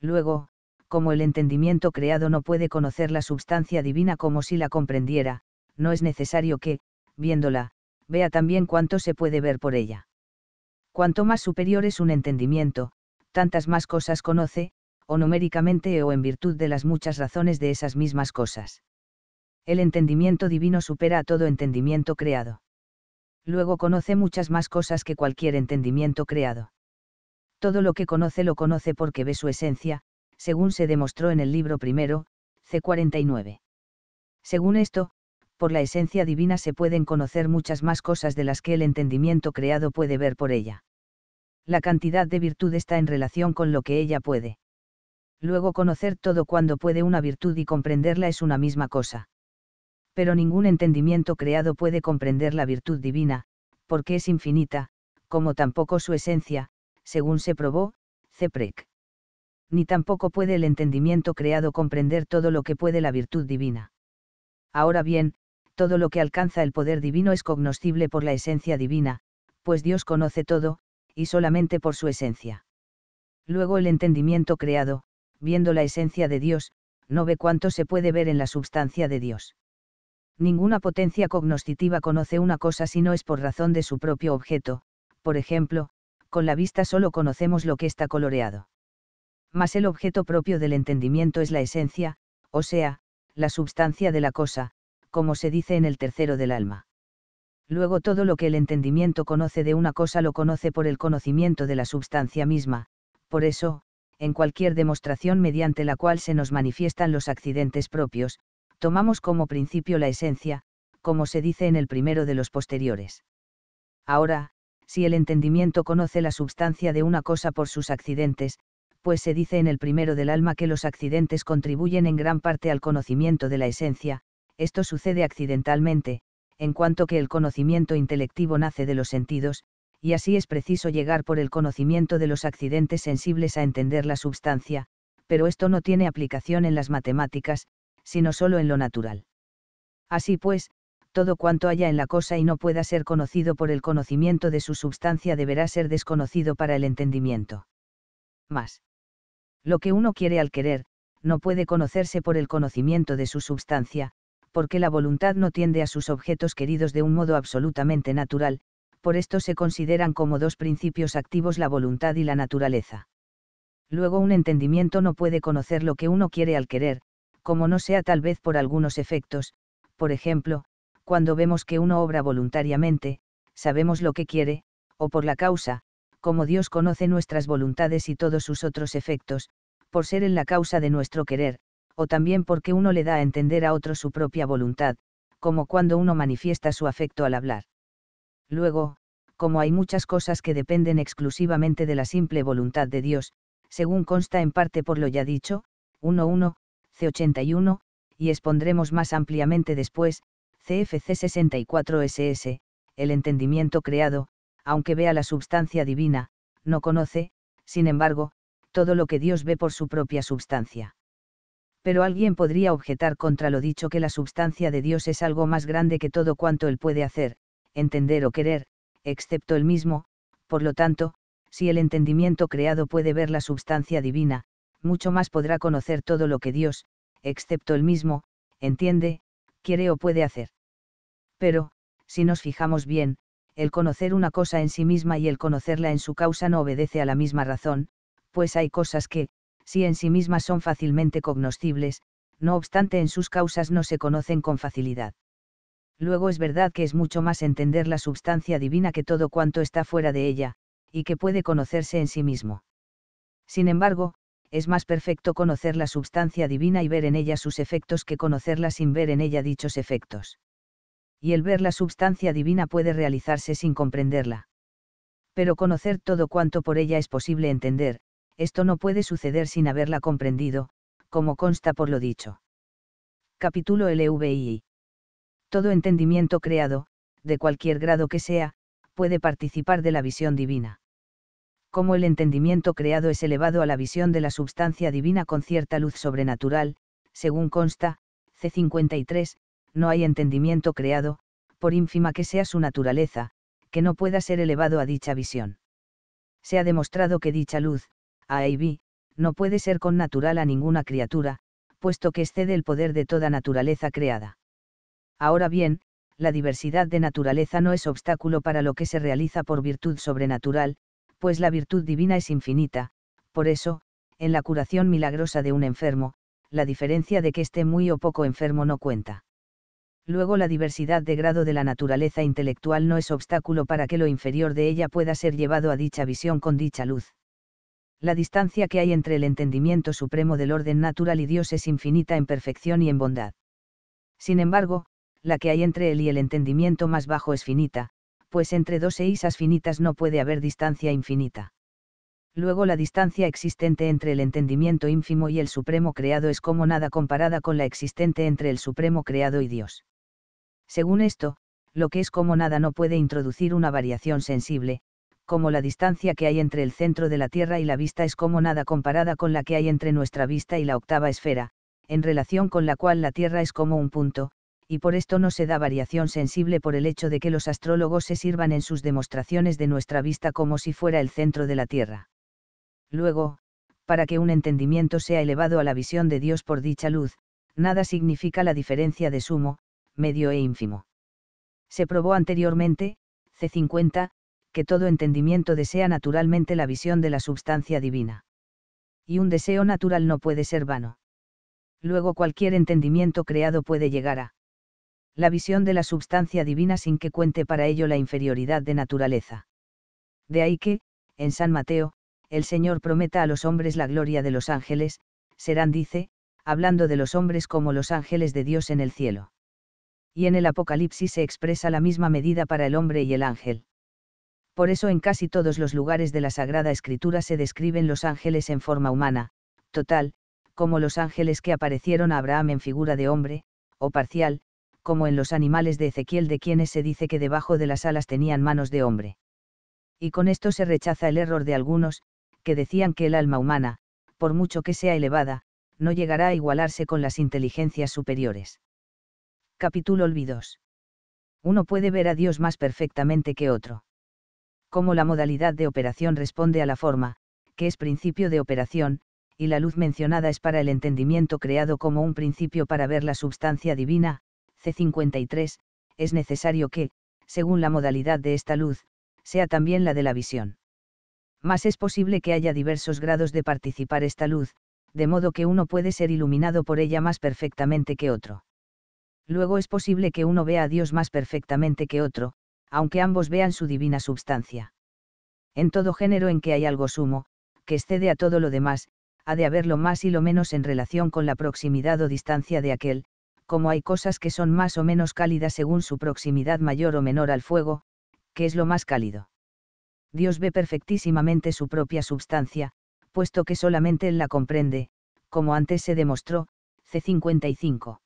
Luego, como el entendimiento creado no puede conocer la substancia divina como si la comprendiera, no es necesario que, viéndola, vea también cuánto se puede ver por ella. Cuanto más superior es un entendimiento, tantas más cosas conoce, o numéricamente o en virtud de las muchas razones de esas mismas cosas. El entendimiento divino supera a todo entendimiento creado. Luego conoce muchas más cosas que cualquier entendimiento creado. Todo lo que conoce lo conoce porque ve su esencia, según se demostró en el libro primero, C49. Según esto, por la esencia divina se pueden conocer muchas más cosas de las que el entendimiento creado puede ver por ella. La cantidad de virtud está en relación con lo que ella puede. Luego conocer todo cuando puede una virtud y comprenderla es una misma cosa. Pero ningún entendimiento creado puede comprender la virtud divina, porque es infinita, como tampoco su esencia, según se probó, Ceprec ni tampoco puede el entendimiento creado comprender todo lo que puede la virtud divina. Ahora bien, todo lo que alcanza el poder divino es cognoscible por la esencia divina, pues Dios conoce todo, y solamente por su esencia. Luego el entendimiento creado, viendo la esencia de Dios, no ve cuánto se puede ver en la substancia de Dios. Ninguna potencia cognoscitiva conoce una cosa si no es por razón de su propio objeto, por ejemplo, con la vista solo conocemos lo que está coloreado mas el objeto propio del entendimiento es la esencia, o sea, la substancia de la cosa, como se dice en el tercero del alma. Luego todo lo que el entendimiento conoce de una cosa lo conoce por el conocimiento de la substancia misma, por eso, en cualquier demostración mediante la cual se nos manifiestan los accidentes propios, tomamos como principio la esencia, como se dice en el primero de los posteriores. Ahora, si el entendimiento conoce la substancia de una cosa por sus accidentes, pues se dice en el primero del alma que los accidentes contribuyen en gran parte al conocimiento de la esencia, esto sucede accidentalmente, en cuanto que el conocimiento intelectivo nace de los sentidos, y así es preciso llegar por el conocimiento de los accidentes sensibles a entender la substancia, pero esto no tiene aplicación en las matemáticas, sino solo en lo natural. Así pues, todo cuanto haya en la cosa y no pueda ser conocido por el conocimiento de su substancia deberá ser desconocido para el entendimiento. Más lo que uno quiere al querer, no puede conocerse por el conocimiento de su substancia, porque la voluntad no tiende a sus objetos queridos de un modo absolutamente natural, por esto se consideran como dos principios activos la voluntad y la naturaleza. Luego un entendimiento no puede conocer lo que uno quiere al querer, como no sea tal vez por algunos efectos, por ejemplo, cuando vemos que uno obra voluntariamente, sabemos lo que quiere, o por la causa, como Dios conoce nuestras voluntades y todos sus otros efectos, por ser en la causa de nuestro querer, o también porque uno le da a entender a otro su propia voluntad, como cuando uno manifiesta su afecto al hablar. Luego, como hay muchas cosas que dependen exclusivamente de la simple voluntad de Dios, según consta en parte por lo ya dicho, 1.1, C81, y expondremos más ampliamente después, CFC 64SS, el entendimiento creado, aunque vea la substancia divina, no conoce, sin embargo, todo lo que Dios ve por su propia substancia. Pero alguien podría objetar contra lo dicho que la substancia de Dios es algo más grande que todo cuanto Él puede hacer, entender o querer, excepto Él mismo, por lo tanto, si el entendimiento creado puede ver la substancia divina, mucho más podrá conocer todo lo que Dios, excepto Él mismo, entiende, quiere o puede hacer. Pero, si nos fijamos bien, el conocer una cosa en sí misma y el conocerla en su causa no obedece a la misma razón, pues hay cosas que, si en sí mismas son fácilmente cognoscibles, no obstante en sus causas no se conocen con facilidad. Luego es verdad que es mucho más entender la substancia divina que todo cuanto está fuera de ella, y que puede conocerse en sí mismo. Sin embargo, es más perfecto conocer la substancia divina y ver en ella sus efectos que conocerla sin ver en ella dichos efectos y el ver la substancia divina puede realizarse sin comprenderla. Pero conocer todo cuanto por ella es posible entender, esto no puede suceder sin haberla comprendido, como consta por lo dicho. Capítulo LVI. Todo entendimiento creado, de cualquier grado que sea, puede participar de la visión divina. Como el entendimiento creado es elevado a la visión de la substancia divina con cierta luz sobrenatural, según consta, C53, no hay entendimiento creado, por ínfima que sea su naturaleza, que no pueda ser elevado a dicha visión. Se ha demostrado que dicha luz, A y B, no puede ser connatural a ninguna criatura, puesto que excede el poder de toda naturaleza creada. Ahora bien, la diversidad de naturaleza no es obstáculo para lo que se realiza por virtud sobrenatural, pues la virtud divina es infinita, por eso, en la curación milagrosa de un enfermo, la diferencia de que esté muy o poco enfermo no cuenta. Luego la diversidad de grado de la naturaleza intelectual no es obstáculo para que lo inferior de ella pueda ser llevado a dicha visión con dicha luz. La distancia que hay entre el entendimiento supremo del orden natural y Dios es infinita en perfección y en bondad. Sin embargo, la que hay entre él y el entendimiento más bajo es finita, pues entre dos eísas finitas no puede haber distancia infinita. Luego la distancia existente entre el entendimiento ínfimo y el supremo creado es como nada comparada con la existente entre el supremo creado y Dios. Según esto, lo que es como nada no puede introducir una variación sensible, como la distancia que hay entre el centro de la Tierra y la vista es como nada comparada con la que hay entre nuestra vista y la octava esfera, en relación con la cual la Tierra es como un punto, y por esto no se da variación sensible por el hecho de que los astrólogos se sirvan en sus demostraciones de nuestra vista como si fuera el centro de la Tierra. Luego, para que un entendimiento sea elevado a la visión de Dios por dicha luz, nada significa la diferencia de sumo, medio e ínfimo. Se probó anteriormente, C50, que todo entendimiento desea naturalmente la visión de la substancia divina. Y un deseo natural no puede ser vano. Luego cualquier entendimiento creado puede llegar a la visión de la substancia divina sin que cuente para ello la inferioridad de naturaleza. De ahí que, en San Mateo, el Señor prometa a los hombres la gloria de los ángeles, serán, dice, hablando de los hombres como los ángeles de Dios en el cielo y en el Apocalipsis se expresa la misma medida para el hombre y el ángel. Por eso en casi todos los lugares de la Sagrada Escritura se describen los ángeles en forma humana, total, como los ángeles que aparecieron a Abraham en figura de hombre, o parcial, como en los animales de Ezequiel de quienes se dice que debajo de las alas tenían manos de hombre. Y con esto se rechaza el error de algunos, que decían que el alma humana, por mucho que sea elevada, no llegará a igualarse con las inteligencias superiores. Capítulo Olvidos. Uno puede ver a Dios más perfectamente que otro. Como la modalidad de operación responde a la forma, que es principio de operación, y la luz mencionada es para el entendimiento creado como un principio para ver la substancia divina, C53, es necesario que, según la modalidad de esta luz, sea también la de la visión. Más es posible que haya diversos grados de participar esta luz, de modo que uno puede ser iluminado por ella más perfectamente que otro luego es posible que uno vea a Dios más perfectamente que otro, aunque ambos vean su divina substancia. En todo género en que hay algo sumo, que excede a todo lo demás, ha de haber lo más y lo menos en relación con la proximidad o distancia de aquel, como hay cosas que son más o menos cálidas según su proximidad mayor o menor al fuego, que es lo más cálido. Dios ve perfectísimamente su propia substancia, puesto que solamente Él la comprende, como antes se demostró, C55.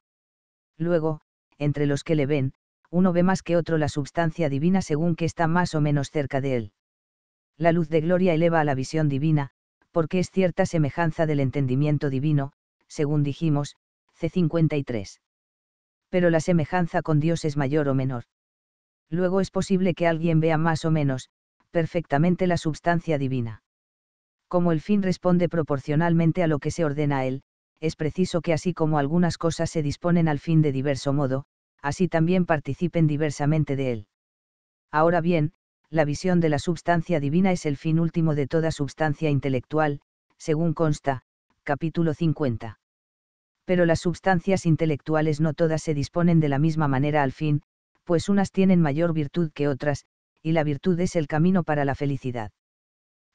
Luego, entre los que le ven, uno ve más que otro la substancia divina según que está más o menos cerca de él. La luz de gloria eleva a la visión divina, porque es cierta semejanza del entendimiento divino, según dijimos, C53. Pero la semejanza con Dios es mayor o menor. Luego es posible que alguien vea más o menos, perfectamente la substancia divina. Como el fin responde proporcionalmente a lo que se ordena a él, es preciso que así como algunas cosas se disponen al fin de diverso modo, así también participen diversamente de él. Ahora bien, la visión de la substancia divina es el fin último de toda substancia intelectual, según consta, capítulo 50. Pero las substancias intelectuales no todas se disponen de la misma manera al fin, pues unas tienen mayor virtud que otras, y la virtud es el camino para la felicidad.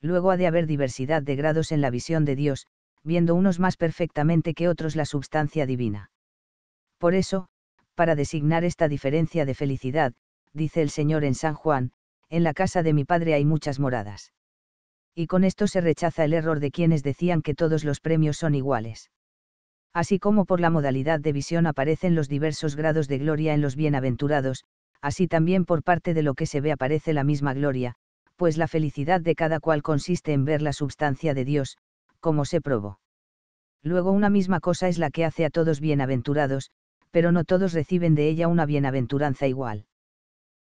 Luego ha de haber diversidad de grados en la visión de Dios, viendo unos más perfectamente que otros la substancia divina. Por eso, para designar esta diferencia de felicidad, dice el Señor en San Juan, en la casa de mi Padre hay muchas moradas. Y con esto se rechaza el error de quienes decían que todos los premios son iguales. Así como por la modalidad de visión aparecen los diversos grados de gloria en los bienaventurados, así también por parte de lo que se ve aparece la misma gloria, pues la felicidad de cada cual consiste en ver la substancia de Dios, como se probó. Luego una misma cosa es la que hace a todos bienaventurados, pero no todos reciben de ella una bienaventuranza igual.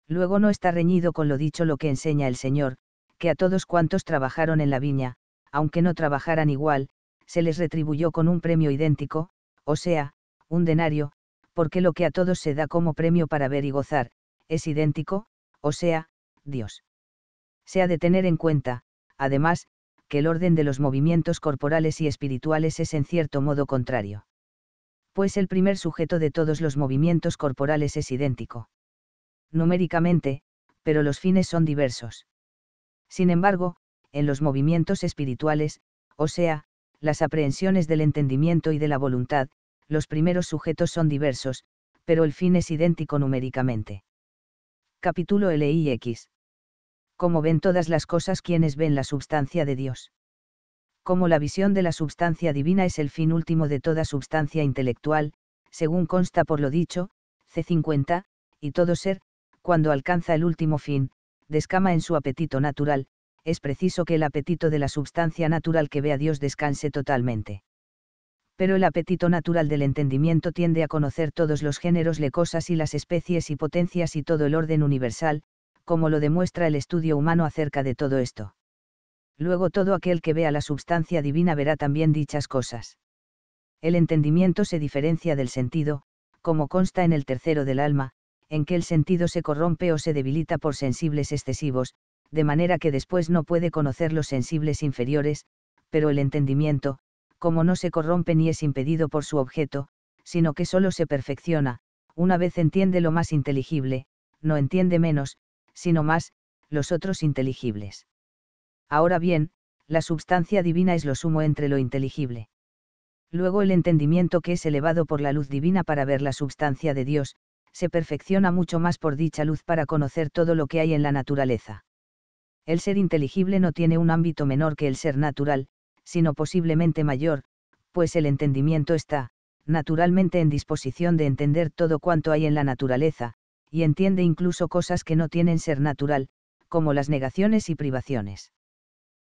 Luego no está reñido con lo dicho lo que enseña el Señor, que a todos cuantos trabajaron en la viña, aunque no trabajaran igual, se les retribuyó con un premio idéntico, o sea, un denario, porque lo que a todos se da como premio para ver y gozar, es idéntico, o sea, Dios. Se ha de tener en cuenta, además, que el orden de los movimientos corporales y espirituales es en cierto modo contrario. Pues el primer sujeto de todos los movimientos corporales es idéntico. Numéricamente, pero los fines son diversos. Sin embargo, en los movimientos espirituales, o sea, las aprehensiones del entendimiento y de la voluntad, los primeros sujetos son diversos, pero el fin es idéntico numéricamente. Capítulo LIX como ven todas las cosas quienes ven la substancia de Dios. Como la visión de la substancia divina es el fin último de toda substancia intelectual, según consta por lo dicho, C50, y todo ser, cuando alcanza el último fin, descama en su apetito natural, es preciso que el apetito de la substancia natural que ve a Dios descanse totalmente. Pero el apetito natural del entendimiento tiende a conocer todos los géneros, le cosas y las especies y potencias y todo el orden universal, como lo demuestra el estudio humano acerca de todo esto. Luego todo aquel que vea la substancia divina verá también dichas cosas. El entendimiento se diferencia del sentido, como consta en el tercero del alma, en que el sentido se corrompe o se debilita por sensibles excesivos, de manera que después no puede conocer los sensibles inferiores, pero el entendimiento, como no se corrompe ni es impedido por su objeto, sino que solo se perfecciona, una vez entiende lo más inteligible, no entiende menos, sino más, los otros inteligibles. Ahora bien, la substancia divina es lo sumo entre lo inteligible. Luego el entendimiento que es elevado por la luz divina para ver la substancia de Dios, se perfecciona mucho más por dicha luz para conocer todo lo que hay en la naturaleza. El ser inteligible no tiene un ámbito menor que el ser natural, sino posiblemente mayor, pues el entendimiento está, naturalmente en disposición de entender todo cuanto hay en la naturaleza, y entiende incluso cosas que no tienen ser natural, como las negaciones y privaciones.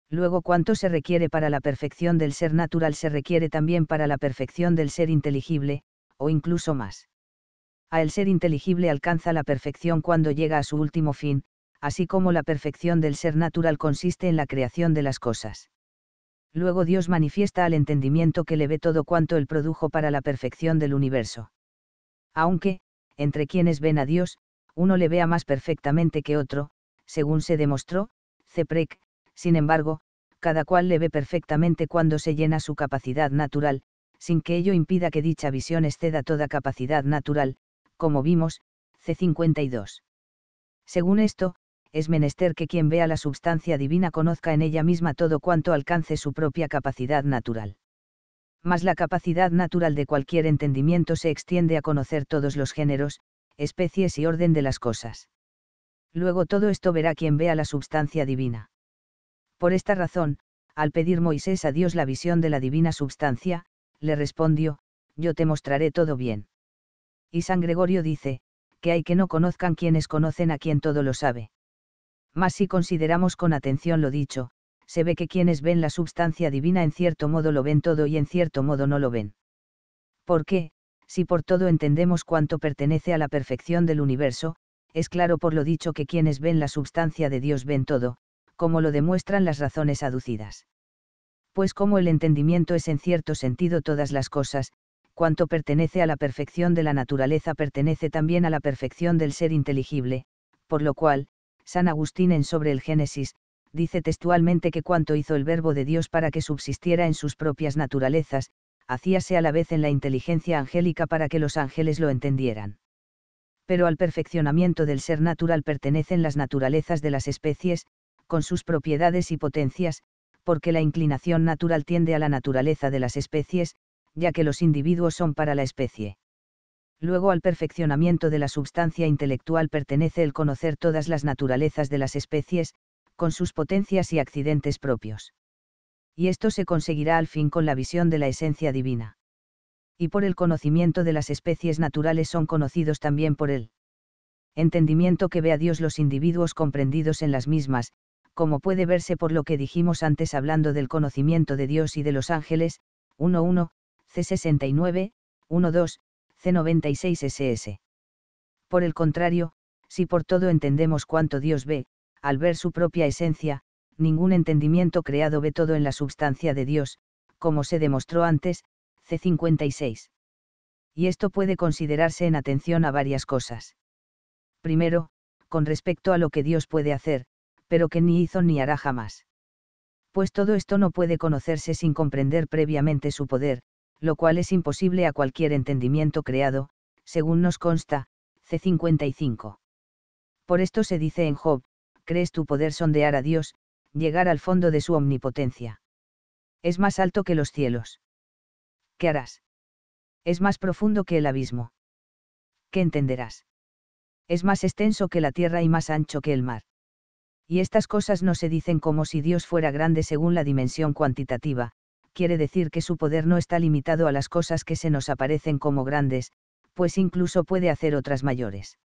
Luego cuanto se requiere para la perfección del ser natural se requiere también para la perfección del ser inteligible, o incluso más. A el ser inteligible alcanza la perfección cuando llega a su último fin, así como la perfección del ser natural consiste en la creación de las cosas. Luego Dios manifiesta al entendimiento que le ve todo cuanto él produjo para la perfección del universo. Aunque, entre quienes ven a Dios, uno le vea más perfectamente que otro, según se demostró, Ceprec, sin embargo, cada cual le ve perfectamente cuando se llena su capacidad natural, sin que ello impida que dicha visión exceda toda capacidad natural, como vimos, C52. Según esto, es menester que quien vea la substancia divina conozca en ella misma todo cuanto alcance su propia capacidad natural mas la capacidad natural de cualquier entendimiento se extiende a conocer todos los géneros, especies y orden de las cosas. Luego todo esto verá quien vea la substancia divina. Por esta razón, al pedir Moisés a Dios la visión de la divina substancia, le respondió, yo te mostraré todo bien. Y San Gregorio dice, que hay que no conozcan quienes conocen a quien todo lo sabe. Mas si consideramos con atención lo dicho, se ve que quienes ven la substancia divina en cierto modo lo ven todo y en cierto modo no lo ven. ¿Por qué? Si por todo entendemos cuanto pertenece a la perfección del universo, es claro por lo dicho que quienes ven la substancia de Dios ven todo, como lo demuestran las razones aducidas. Pues como el entendimiento es en cierto sentido todas las cosas, cuanto pertenece a la perfección de la naturaleza pertenece también a la perfección del ser inteligible, por lo cual, San Agustín en Sobre el Génesis, dice textualmente que cuanto hizo el Verbo de Dios para que subsistiera en sus propias naturalezas, hacíase a la vez en la inteligencia angélica para que los ángeles lo entendieran. Pero al perfeccionamiento del ser natural pertenecen las naturalezas de las especies, con sus propiedades y potencias, porque la inclinación natural tiende a la naturaleza de las especies, ya que los individuos son para la especie. Luego al perfeccionamiento de la substancia intelectual pertenece el conocer todas las naturalezas de las especies, con sus potencias y accidentes propios. Y esto se conseguirá al fin con la visión de la esencia divina. Y por el conocimiento de las especies naturales son conocidos también por él entendimiento que ve a Dios los individuos comprendidos en las mismas, como puede verse por lo que dijimos antes hablando del conocimiento de Dios y de los ángeles, 1.1, C69, 1.2, C96 SS. Por el contrario, si por todo entendemos cuánto Dios ve, al ver su propia esencia, ningún entendimiento creado ve todo en la substancia de Dios, como se demostró antes, C56. Y esto puede considerarse en atención a varias cosas. Primero, con respecto a lo que Dios puede hacer, pero que ni hizo ni hará jamás. Pues todo esto no puede conocerse sin comprender previamente su poder, lo cual es imposible a cualquier entendimiento creado, según nos consta, C55. Por esto se dice en Job, crees tu poder sondear a Dios, llegar al fondo de su omnipotencia. Es más alto que los cielos. ¿Qué harás? Es más profundo que el abismo. ¿Qué entenderás? Es más extenso que la tierra y más ancho que el mar. Y estas cosas no se dicen como si Dios fuera grande según la dimensión cuantitativa, quiere decir que su poder no está limitado a las cosas que se nos aparecen como grandes, pues incluso puede hacer otras mayores.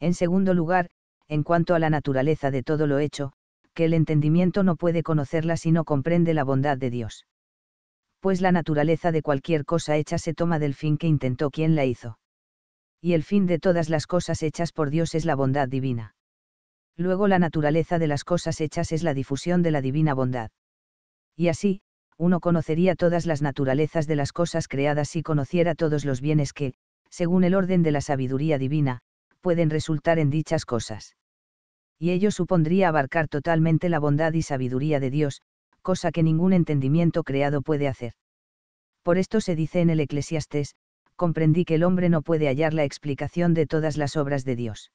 En segundo lugar, en cuanto a la naturaleza de todo lo hecho, que el entendimiento no puede conocerla si no comprende la bondad de Dios. Pues la naturaleza de cualquier cosa hecha se toma del fin que intentó quien la hizo. Y el fin de todas las cosas hechas por Dios es la bondad divina. Luego la naturaleza de las cosas hechas es la difusión de la divina bondad. Y así, uno conocería todas las naturalezas de las cosas creadas si conociera todos los bienes que, según el orden de la sabiduría divina, pueden resultar en dichas cosas. Y ello supondría abarcar totalmente la bondad y sabiduría de Dios, cosa que ningún entendimiento creado puede hacer. Por esto se dice en el Eclesiastes, comprendí que el hombre no puede hallar la explicación de todas las obras de Dios.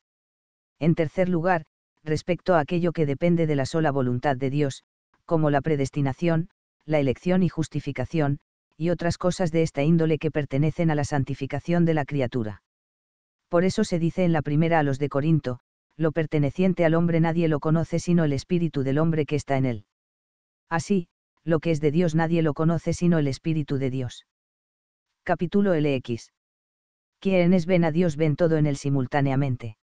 En tercer lugar, respecto a aquello que depende de la sola voluntad de Dios, como la predestinación, la elección y justificación, y otras cosas de esta índole que pertenecen a la santificación de la criatura por eso se dice en la primera a los de Corinto, lo perteneciente al hombre nadie lo conoce sino el espíritu del hombre que está en él. Así, lo que es de Dios nadie lo conoce sino el espíritu de Dios. Capítulo LX. Quienes ven a Dios ven todo en él simultáneamente.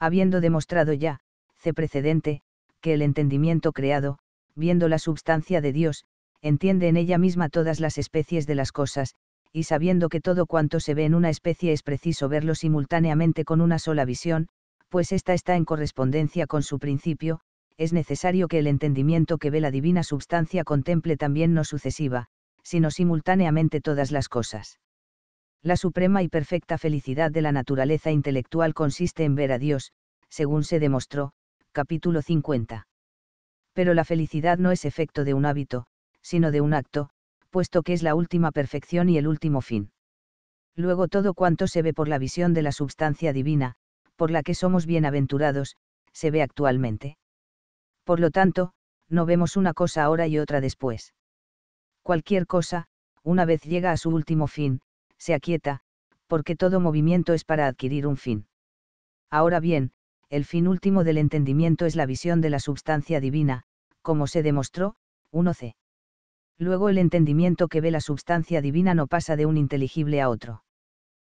Habiendo demostrado ya, C precedente, que el entendimiento creado, viendo la substancia de Dios, entiende en ella misma todas las especies de las cosas, y sabiendo que todo cuanto se ve en una especie es preciso verlo simultáneamente con una sola visión, pues ésta está en correspondencia con su principio, es necesario que el entendimiento que ve la divina substancia contemple también no sucesiva, sino simultáneamente todas las cosas. La suprema y perfecta felicidad de la naturaleza intelectual consiste en ver a Dios, según se demostró, capítulo 50. Pero la felicidad no es efecto de un hábito, sino de un acto, puesto que es la última perfección y el último fin. Luego todo cuanto se ve por la visión de la substancia divina, por la que somos bienaventurados, se ve actualmente. Por lo tanto, no vemos una cosa ahora y otra después. Cualquier cosa, una vez llega a su último fin, se aquieta, porque todo movimiento es para adquirir un fin. Ahora bien, el fin último del entendimiento es la visión de la substancia divina, como se demostró, 1c luego el entendimiento que ve la substancia divina no pasa de un inteligible a otro.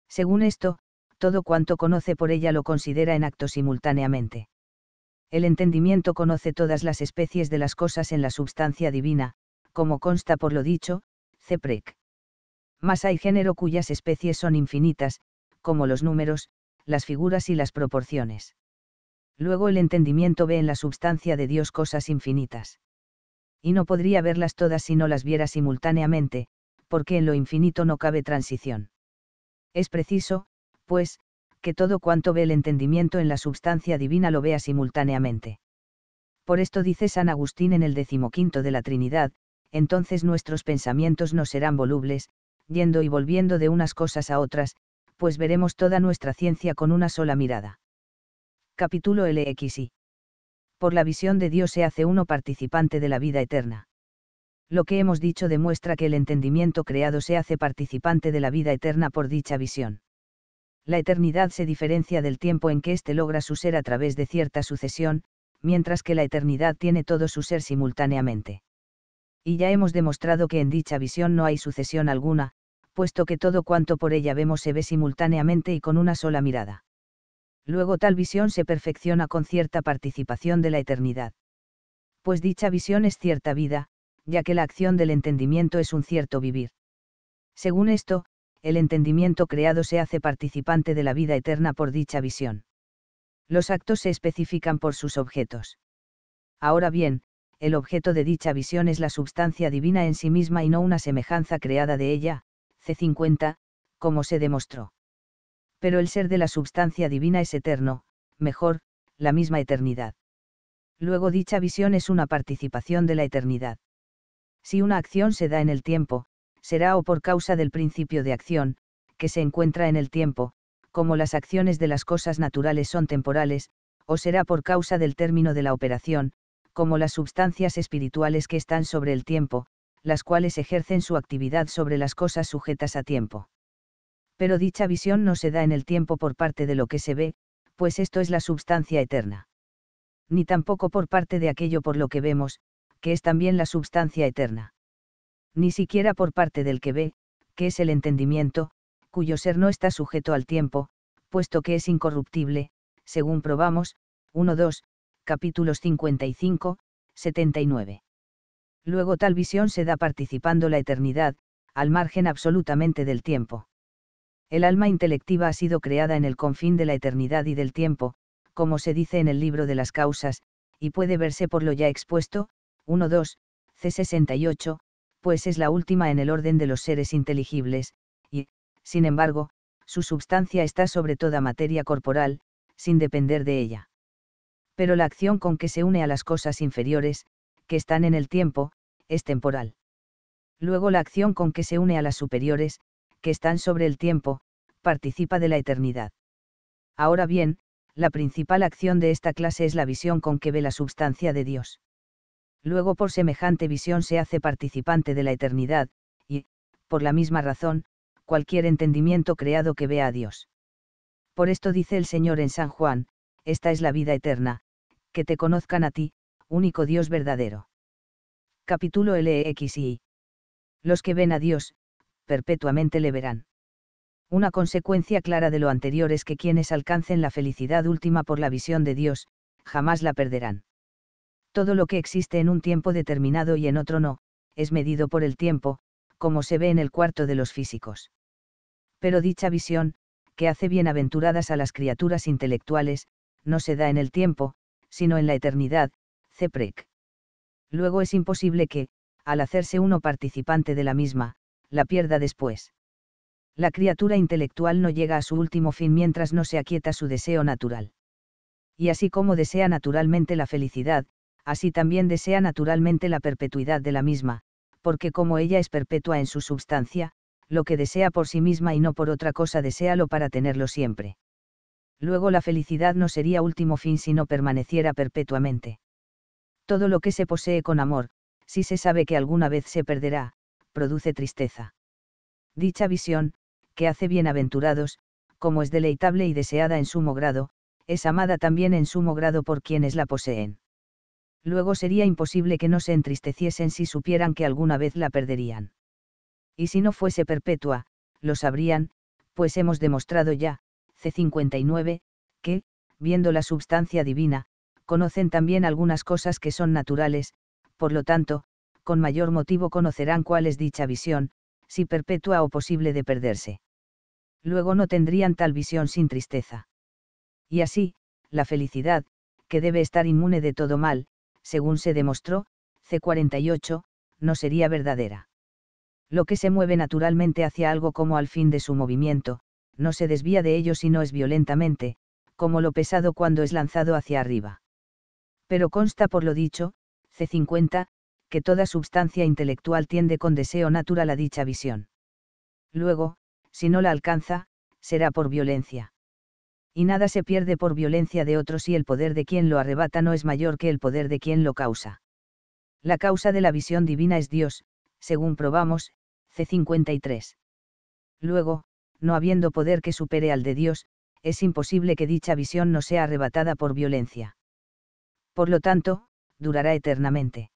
Según esto, todo cuanto conoce por ella lo considera en acto simultáneamente. El entendimiento conoce todas las especies de las cosas en la substancia divina, como consta por lo dicho, Ceprec. Mas hay género cuyas especies son infinitas, como los números, las figuras y las proporciones. Luego el entendimiento ve en la substancia de Dios cosas infinitas y no podría verlas todas si no las viera simultáneamente, porque en lo infinito no cabe transición. Es preciso, pues, que todo cuanto ve el entendimiento en la substancia divina lo vea simultáneamente. Por esto dice San Agustín en el decimoquinto de la Trinidad, entonces nuestros pensamientos no serán volubles, yendo y volviendo de unas cosas a otras, pues veremos toda nuestra ciencia con una sola mirada. Capítulo LXI por la visión de Dios se hace uno participante de la vida eterna. Lo que hemos dicho demuestra que el entendimiento creado se hace participante de la vida eterna por dicha visión. La eternidad se diferencia del tiempo en que éste logra su ser a través de cierta sucesión, mientras que la eternidad tiene todo su ser simultáneamente. Y ya hemos demostrado que en dicha visión no hay sucesión alguna, puesto que todo cuanto por ella vemos se ve simultáneamente y con una sola mirada. Luego tal visión se perfecciona con cierta participación de la eternidad. Pues dicha visión es cierta vida, ya que la acción del entendimiento es un cierto vivir. Según esto, el entendimiento creado se hace participante de la vida eterna por dicha visión. Los actos se especifican por sus objetos. Ahora bien, el objeto de dicha visión es la substancia divina en sí misma y no una semejanza creada de ella, C50, como se demostró pero el ser de la substancia divina es eterno, mejor, la misma eternidad. Luego dicha visión es una participación de la eternidad. Si una acción se da en el tiempo, será o por causa del principio de acción, que se encuentra en el tiempo, como las acciones de las cosas naturales son temporales, o será por causa del término de la operación, como las sustancias espirituales que están sobre el tiempo, las cuales ejercen su actividad sobre las cosas sujetas a tiempo pero dicha visión no se da en el tiempo por parte de lo que se ve, pues esto es la substancia eterna. Ni tampoco por parte de aquello por lo que vemos, que es también la substancia eterna. Ni siquiera por parte del que ve, que es el entendimiento, cuyo ser no está sujeto al tiempo, puesto que es incorruptible, según probamos, 1-2, capítulos 55, 79. Luego tal visión se da participando la eternidad, al margen absolutamente del tiempo. El alma intelectiva ha sido creada en el confín de la eternidad y del tiempo, como se dice en el libro de las causas, y puede verse por lo ya expuesto, 1.2, C68, pues es la última en el orden de los seres inteligibles, y, sin embargo, su substancia está sobre toda materia corporal, sin depender de ella. Pero la acción con que se une a las cosas inferiores, que están en el tiempo, es temporal. Luego la acción con que se une a las superiores, que están sobre el tiempo, participa de la eternidad. Ahora bien, la principal acción de esta clase es la visión con que ve la substancia de Dios. Luego por semejante visión se hace participante de la eternidad, y, por la misma razón, cualquier entendimiento creado que vea a Dios. Por esto dice el Señor en San Juan, esta es la vida eterna, que te conozcan a ti, único Dios verdadero. Capítulo LXI. E Los que ven a Dios, perpetuamente le verán. Una consecuencia clara de lo anterior es que quienes alcancen la felicidad última por la visión de Dios, jamás la perderán. Todo lo que existe en un tiempo determinado y en otro no, es medido por el tiempo, como se ve en el cuarto de los físicos. Pero dicha visión, que hace bienaventuradas a las criaturas intelectuales, no se da en el tiempo, sino en la eternidad, Ceprec. Luego es imposible que, al hacerse uno participante de la misma, la pierda después. La criatura intelectual no llega a su último fin mientras no se aquieta su deseo natural. Y así como desea naturalmente la felicidad, así también desea naturalmente la perpetuidad de la misma, porque como ella es perpetua en su substancia, lo que desea por sí misma y no por otra cosa lo para tenerlo siempre. Luego la felicidad no sería último fin si no permaneciera perpetuamente. Todo lo que se posee con amor, si se sabe que alguna vez se perderá, produce tristeza. Dicha visión, que hace bienaventurados, como es deleitable y deseada en sumo grado, es amada también en sumo grado por quienes la poseen. Luego sería imposible que no se entristeciesen si supieran que alguna vez la perderían. Y si no fuese perpetua, lo sabrían, pues hemos demostrado ya, C59, que, viendo la substancia divina, conocen también algunas cosas que son naturales, por lo tanto, con mayor motivo conocerán cuál es dicha visión, si perpetua o posible de perderse. Luego no tendrían tal visión sin tristeza. Y así, la felicidad, que debe estar inmune de todo mal, según se demostró, C48, no sería verdadera. Lo que se mueve naturalmente hacia algo como al fin de su movimiento, no se desvía de ello si no es violentamente, como lo pesado cuando es lanzado hacia arriba. Pero consta por lo dicho, C50, que toda substancia intelectual tiende con deseo natural a dicha visión. Luego, si no la alcanza, será por violencia. Y nada se pierde por violencia de otros si el poder de quien lo arrebata no es mayor que el poder de quien lo causa. La causa de la visión divina es Dios, según probamos, C53. Luego, no habiendo poder que supere al de Dios, es imposible que dicha visión no sea arrebatada por violencia. Por lo tanto, durará eternamente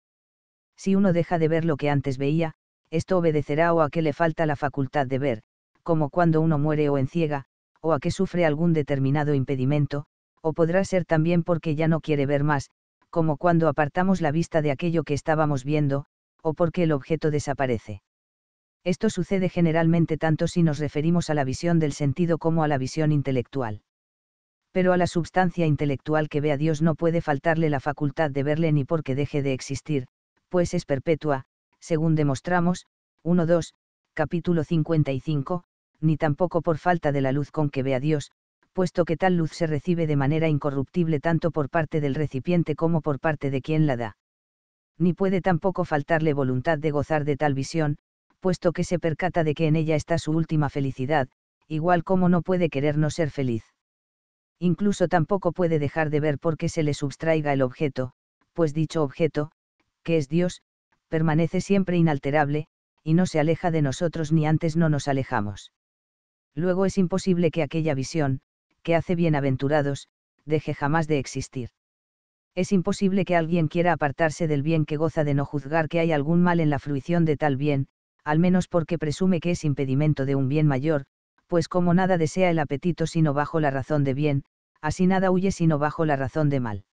si uno deja de ver lo que antes veía, esto obedecerá o a que le falta la facultad de ver, como cuando uno muere o enciega, o a que sufre algún determinado impedimento, o podrá ser también porque ya no quiere ver más, como cuando apartamos la vista de aquello que estábamos viendo, o porque el objeto desaparece. Esto sucede generalmente tanto si nos referimos a la visión del sentido como a la visión intelectual. Pero a la substancia intelectual que ve a Dios no puede faltarle la facultad de verle ni porque deje de existir, pues es perpetua, según demostramos, 2, capítulo 55, ni tampoco por falta de la luz con que ve a Dios, puesto que tal luz se recibe de manera incorruptible tanto por parte del recipiente como por parte de quien la da. Ni puede tampoco faltarle voluntad de gozar de tal visión, puesto que se percata de que en ella está su última felicidad, igual como no puede querer no ser feliz. Incluso tampoco puede dejar de ver por qué se le substraiga el objeto, pues dicho objeto, que es Dios, permanece siempre inalterable, y no se aleja de nosotros ni antes no nos alejamos. Luego es imposible que aquella visión, que hace bienaventurados, deje jamás de existir. Es imposible que alguien quiera apartarse del bien que goza de no juzgar que hay algún mal en la fruición de tal bien, al menos porque presume que es impedimento de un bien mayor, pues como nada desea el apetito sino bajo la razón de bien, así nada huye sino bajo la razón de mal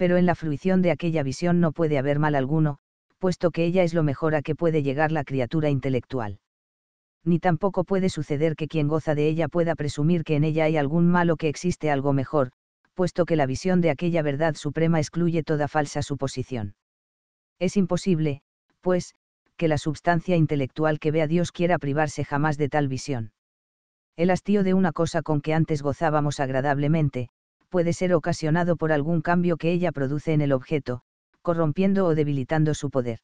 pero en la fruición de aquella visión no puede haber mal alguno, puesto que ella es lo mejor a que puede llegar la criatura intelectual. Ni tampoco puede suceder que quien goza de ella pueda presumir que en ella hay algún mal o que existe algo mejor, puesto que la visión de aquella verdad suprema excluye toda falsa suposición. Es imposible, pues, que la substancia intelectual que ve a Dios quiera privarse jamás de tal visión. El hastío de una cosa con que antes gozábamos agradablemente, puede ser ocasionado por algún cambio que ella produce en el objeto, corrompiendo o debilitando su poder.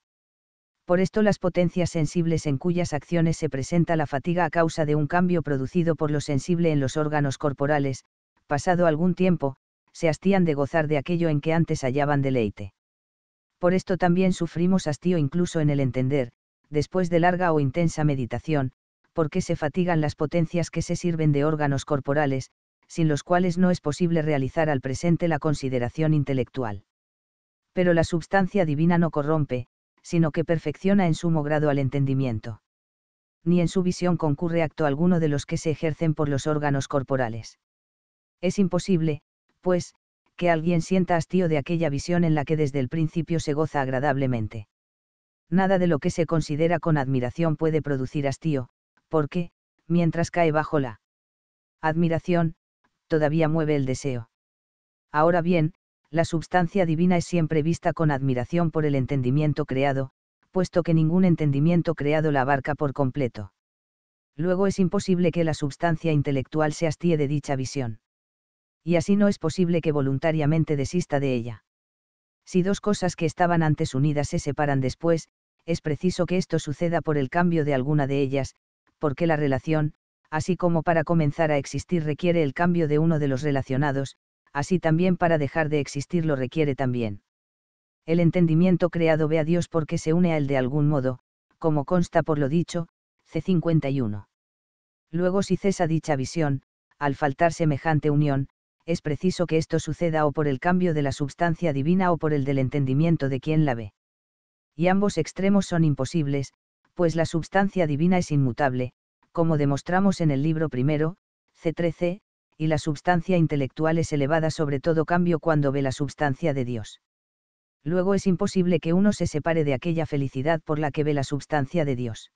Por esto las potencias sensibles en cuyas acciones se presenta la fatiga a causa de un cambio producido por lo sensible en los órganos corporales, pasado algún tiempo, se hastían de gozar de aquello en que antes hallaban deleite. Por esto también sufrimos hastío incluso en el entender, después de larga o intensa meditación, porque se fatigan las potencias que se sirven de órganos corporales, sin los cuales no es posible realizar al presente la consideración intelectual. Pero la substancia divina no corrompe, sino que perfecciona en sumo grado al entendimiento. Ni en su visión concurre acto alguno de los que se ejercen por los órganos corporales. Es imposible, pues, que alguien sienta hastío de aquella visión en la que desde el principio se goza agradablemente. Nada de lo que se considera con admiración puede producir hastío, porque, mientras cae bajo la admiración, todavía mueve el deseo. Ahora bien, la substancia divina es siempre vista con admiración por el entendimiento creado, puesto que ningún entendimiento creado la abarca por completo. Luego es imposible que la substancia intelectual se hastíe de dicha visión. Y así no es posible que voluntariamente desista de ella. Si dos cosas que estaban antes unidas se separan después, es preciso que esto suceda por el cambio de alguna de ellas, porque la relación, así como para comenzar a existir requiere el cambio de uno de los relacionados, así también para dejar de existir lo requiere también. El entendimiento creado ve a Dios porque se une a él de algún modo, como consta por lo dicho, C51. Luego si cesa dicha visión, al faltar semejante unión, es preciso que esto suceda o por el cambio de la substancia divina o por el del entendimiento de quien la ve. Y ambos extremos son imposibles, pues la substancia divina es inmutable, como demostramos en el libro primero, C13, y la substancia intelectual es elevada sobre todo cambio cuando ve la substancia de Dios. Luego es imposible que uno se separe de aquella felicidad por la que ve la substancia de Dios.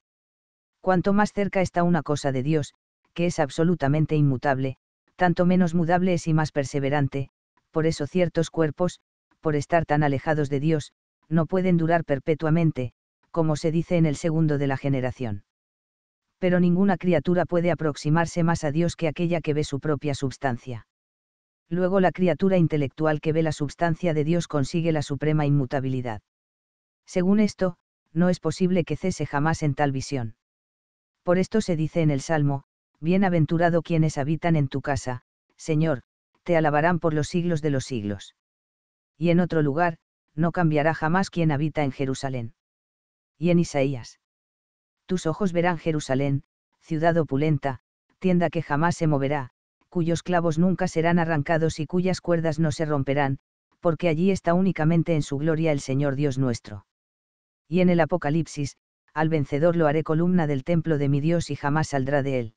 Cuanto más cerca está una cosa de Dios, que es absolutamente inmutable, tanto menos mudable es y más perseverante, por eso ciertos cuerpos, por estar tan alejados de Dios, no pueden durar perpetuamente, como se dice en el segundo de la generación pero ninguna criatura puede aproximarse más a Dios que aquella que ve su propia substancia. Luego la criatura intelectual que ve la substancia de Dios consigue la suprema inmutabilidad. Según esto, no es posible que cese jamás en tal visión. Por esto se dice en el Salmo, Bienaventurado quienes habitan en tu casa, Señor, te alabarán por los siglos de los siglos. Y en otro lugar, no cambiará jamás quien habita en Jerusalén. Y en Isaías tus ojos verán Jerusalén, ciudad opulenta, tienda que jamás se moverá, cuyos clavos nunca serán arrancados y cuyas cuerdas no se romperán, porque allí está únicamente en su gloria el Señor Dios nuestro. Y en el Apocalipsis, al vencedor lo haré columna del templo de mi Dios y jamás saldrá de él.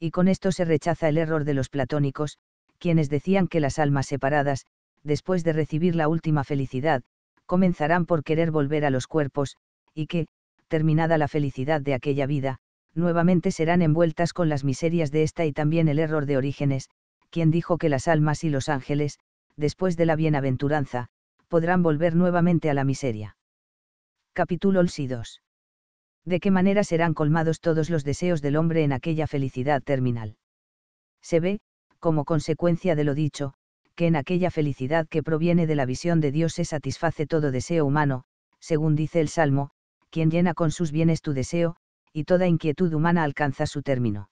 Y con esto se rechaza el error de los platónicos, quienes decían que las almas separadas, después de recibir la última felicidad, comenzarán por querer volver a los cuerpos, y que, terminada la felicidad de aquella vida, nuevamente serán envueltas con las miserias de esta y también el error de Orígenes, quien dijo que las almas y los ángeles, después de la bienaventuranza, podrán volver nuevamente a la miseria. Capítulo 2. ¿De qué manera serán colmados todos los deseos del hombre en aquella felicidad terminal? Se ve, como consecuencia de lo dicho, que en aquella felicidad que proviene de la visión de Dios se satisface todo deseo humano, según dice el Salmo, quien llena con sus bienes tu deseo, y toda inquietud humana alcanza su término.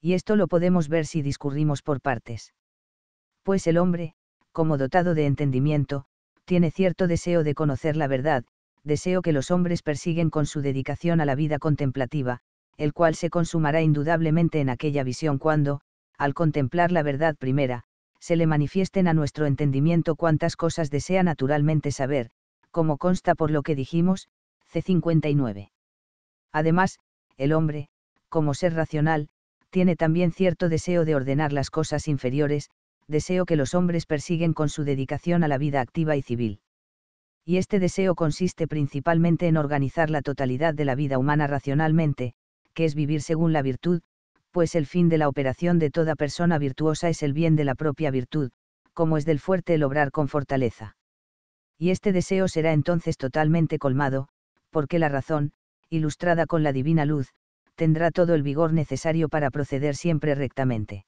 Y esto lo podemos ver si discurrimos por partes. Pues el hombre, como dotado de entendimiento, tiene cierto deseo de conocer la verdad, deseo que los hombres persiguen con su dedicación a la vida contemplativa, el cual se consumará indudablemente en aquella visión cuando, al contemplar la verdad primera, se le manifiesten a nuestro entendimiento cuantas cosas desea naturalmente saber, como consta por lo que dijimos, C59. Además, el hombre, como ser racional, tiene también cierto deseo de ordenar las cosas inferiores, deseo que los hombres persiguen con su dedicación a la vida activa y civil. Y este deseo consiste principalmente en organizar la totalidad de la vida humana racionalmente, que es vivir según la virtud, pues el fin de la operación de toda persona virtuosa es el bien de la propia virtud, como es del fuerte el obrar con fortaleza. Y este deseo será entonces totalmente colmado, porque la razón, ilustrada con la divina luz, tendrá todo el vigor necesario para proceder siempre rectamente.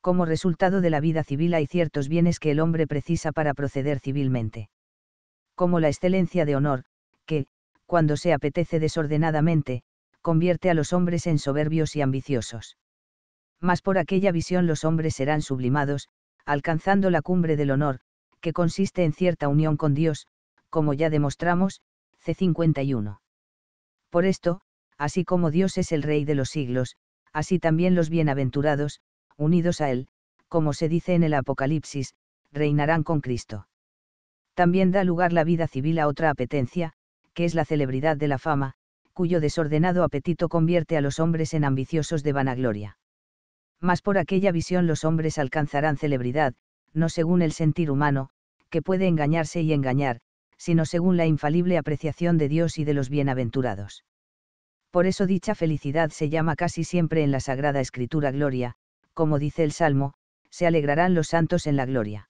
Como resultado de la vida civil hay ciertos bienes que el hombre precisa para proceder civilmente. Como la excelencia de honor, que, cuando se apetece desordenadamente, convierte a los hombres en soberbios y ambiciosos. Mas por aquella visión los hombres serán sublimados, alcanzando la cumbre del honor, que consiste en cierta unión con Dios, como ya demostramos, 51. Por esto, así como Dios es el Rey de los siglos, así también los bienaventurados, unidos a Él, como se dice en el Apocalipsis, reinarán con Cristo. También da lugar la vida civil a otra apetencia, que es la celebridad de la fama, cuyo desordenado apetito convierte a los hombres en ambiciosos de vanagloria. Mas por aquella visión los hombres alcanzarán celebridad, no según el sentir humano, que puede engañarse y engañar, sino según la infalible apreciación de Dios y de los bienaventurados. Por eso dicha felicidad se llama casi siempre en la Sagrada Escritura gloria, como dice el Salmo, se alegrarán los santos en la gloria.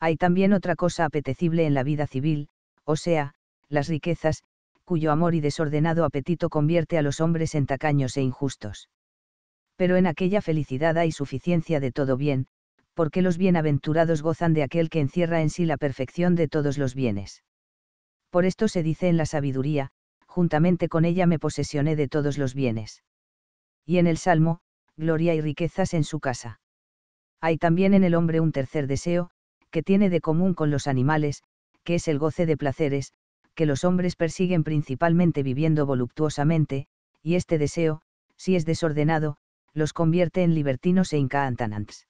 Hay también otra cosa apetecible en la vida civil, o sea, las riquezas, cuyo amor y desordenado apetito convierte a los hombres en tacaños e injustos. Pero en aquella felicidad hay suficiencia de todo bien, porque los bienaventurados gozan de aquel que encierra en sí la perfección de todos los bienes. Por esto se dice en la sabiduría, juntamente con ella me posesioné de todos los bienes. Y en el Salmo, gloria y riquezas en su casa. Hay también en el hombre un tercer deseo, que tiene de común con los animales, que es el goce de placeres, que los hombres persiguen principalmente viviendo voluptuosamente, y este deseo, si es desordenado, los convierte en libertinos e incantanants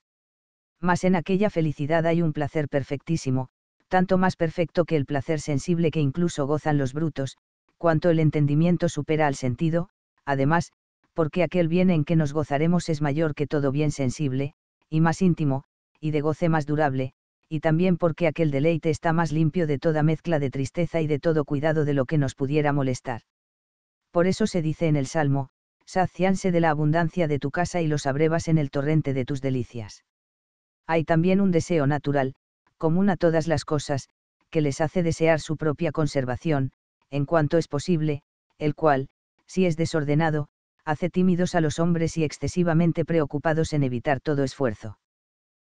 mas en aquella felicidad hay un placer perfectísimo, tanto más perfecto que el placer sensible que incluso gozan los brutos, cuanto el entendimiento supera al sentido, además, porque aquel bien en que nos gozaremos es mayor que todo bien sensible, y más íntimo, y de goce más durable, y también porque aquel deleite está más limpio de toda mezcla de tristeza y de todo cuidado de lo que nos pudiera molestar. Por eso se dice en el Salmo, sacianse de la abundancia de tu casa y los abrevas en el torrente de tus delicias hay también un deseo natural, común a todas las cosas, que les hace desear su propia conservación, en cuanto es posible, el cual, si es desordenado, hace tímidos a los hombres y excesivamente preocupados en evitar todo esfuerzo.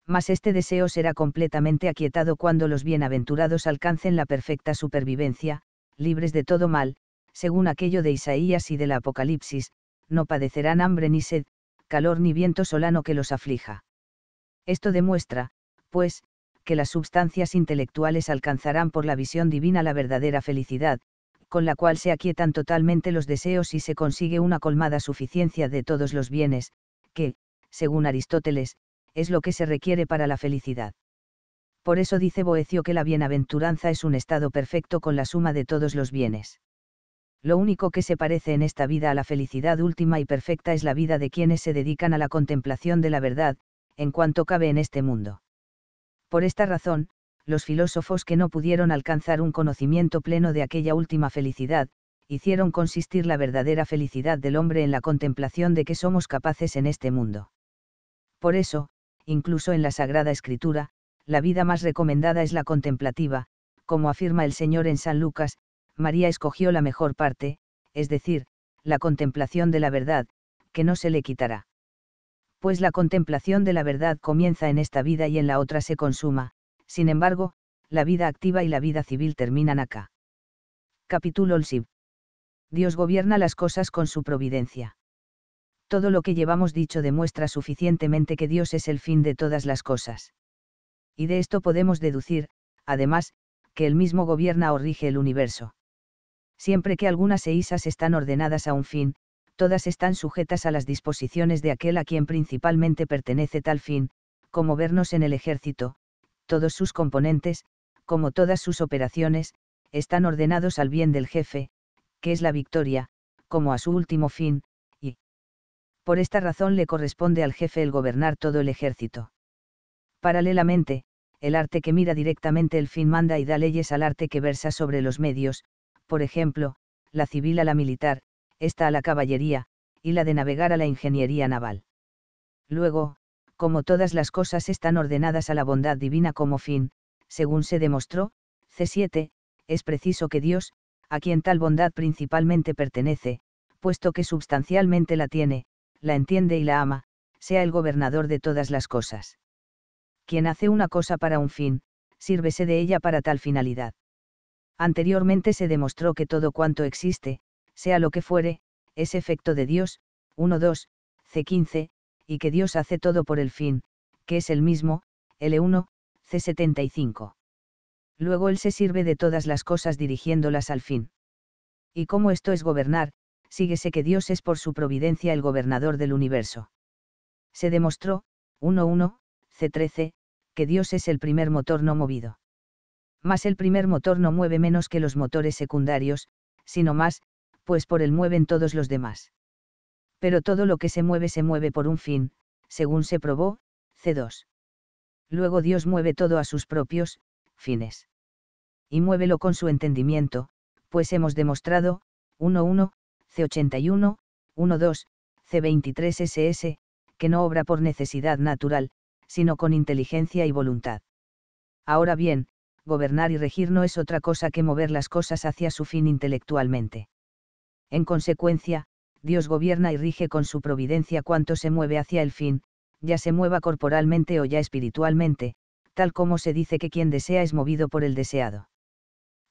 Mas este deseo será completamente aquietado cuando los bienaventurados alcancen la perfecta supervivencia, libres de todo mal, según aquello de Isaías y del Apocalipsis, no padecerán hambre ni sed, calor ni viento solano que los aflija. Esto demuestra, pues, que las substancias intelectuales alcanzarán por la visión divina la verdadera felicidad, con la cual se aquietan totalmente los deseos y se consigue una colmada suficiencia de todos los bienes, que, según Aristóteles, es lo que se requiere para la felicidad. Por eso dice Boecio que la bienaventuranza es un estado perfecto con la suma de todos los bienes. Lo único que se parece en esta vida a la felicidad última y perfecta es la vida de quienes se dedican a la contemplación de la verdad, en cuanto cabe en este mundo. Por esta razón, los filósofos que no pudieron alcanzar un conocimiento pleno de aquella última felicidad, hicieron consistir la verdadera felicidad del hombre en la contemplación de que somos capaces en este mundo. Por eso, incluso en la Sagrada Escritura, la vida más recomendada es la contemplativa, como afirma el Señor en San Lucas, María escogió la mejor parte, es decir, la contemplación de la verdad, que no se le quitará pues la contemplación de la verdad comienza en esta vida y en la otra se consuma, sin embargo, la vida activa y la vida civil terminan acá. Capítulo Olsib. Dios gobierna las cosas con su providencia. Todo lo que llevamos dicho demuestra suficientemente que Dios es el fin de todas las cosas. Y de esto podemos deducir, además, que Él mismo gobierna o rige el universo. Siempre que algunas eisas están ordenadas a un fin, todas están sujetas a las disposiciones de aquel a quien principalmente pertenece tal fin, como vernos en el ejército, todos sus componentes, como todas sus operaciones, están ordenados al bien del jefe, que es la victoria, como a su último fin, y por esta razón le corresponde al jefe el gobernar todo el ejército. Paralelamente, el arte que mira directamente el fin manda y da leyes al arte que versa sobre los medios, por ejemplo, la civil a la militar, esta a la caballería, y la de navegar a la ingeniería naval. Luego, como todas las cosas están ordenadas a la bondad divina como fin, según se demostró, C7, es preciso que Dios, a quien tal bondad principalmente pertenece, puesto que substancialmente la tiene, la entiende y la ama, sea el gobernador de todas las cosas. Quien hace una cosa para un fin, sírvese de ella para tal finalidad. Anteriormente se demostró que todo cuanto existe, sea lo que fuere, es efecto de Dios, 1 2, C15, y que Dios hace todo por el fin, que es el mismo, L1, C75. Luego Él se sirve de todas las cosas dirigiéndolas al fin. Y como esto es gobernar, síguese que Dios es por su providencia el gobernador del universo. Se demostró, 1 1, C13, que Dios es el primer motor no movido. Mas el primer motor no mueve menos que los motores secundarios, sino más, pues por él mueven todos los demás. Pero todo lo que se mueve se mueve por un fin, según se probó, C2. Luego Dios mueve todo a sus propios, fines. Y muévelo con su entendimiento, pues hemos demostrado, 1.1, C81, 1.2, C23 SS, que no obra por necesidad natural, sino con inteligencia y voluntad. Ahora bien, gobernar y regir no es otra cosa que mover las cosas hacia su fin intelectualmente. En consecuencia, Dios gobierna y rige con su providencia cuanto se mueve hacia el fin, ya se mueva corporalmente o ya espiritualmente, tal como se dice que quien desea es movido por el deseado.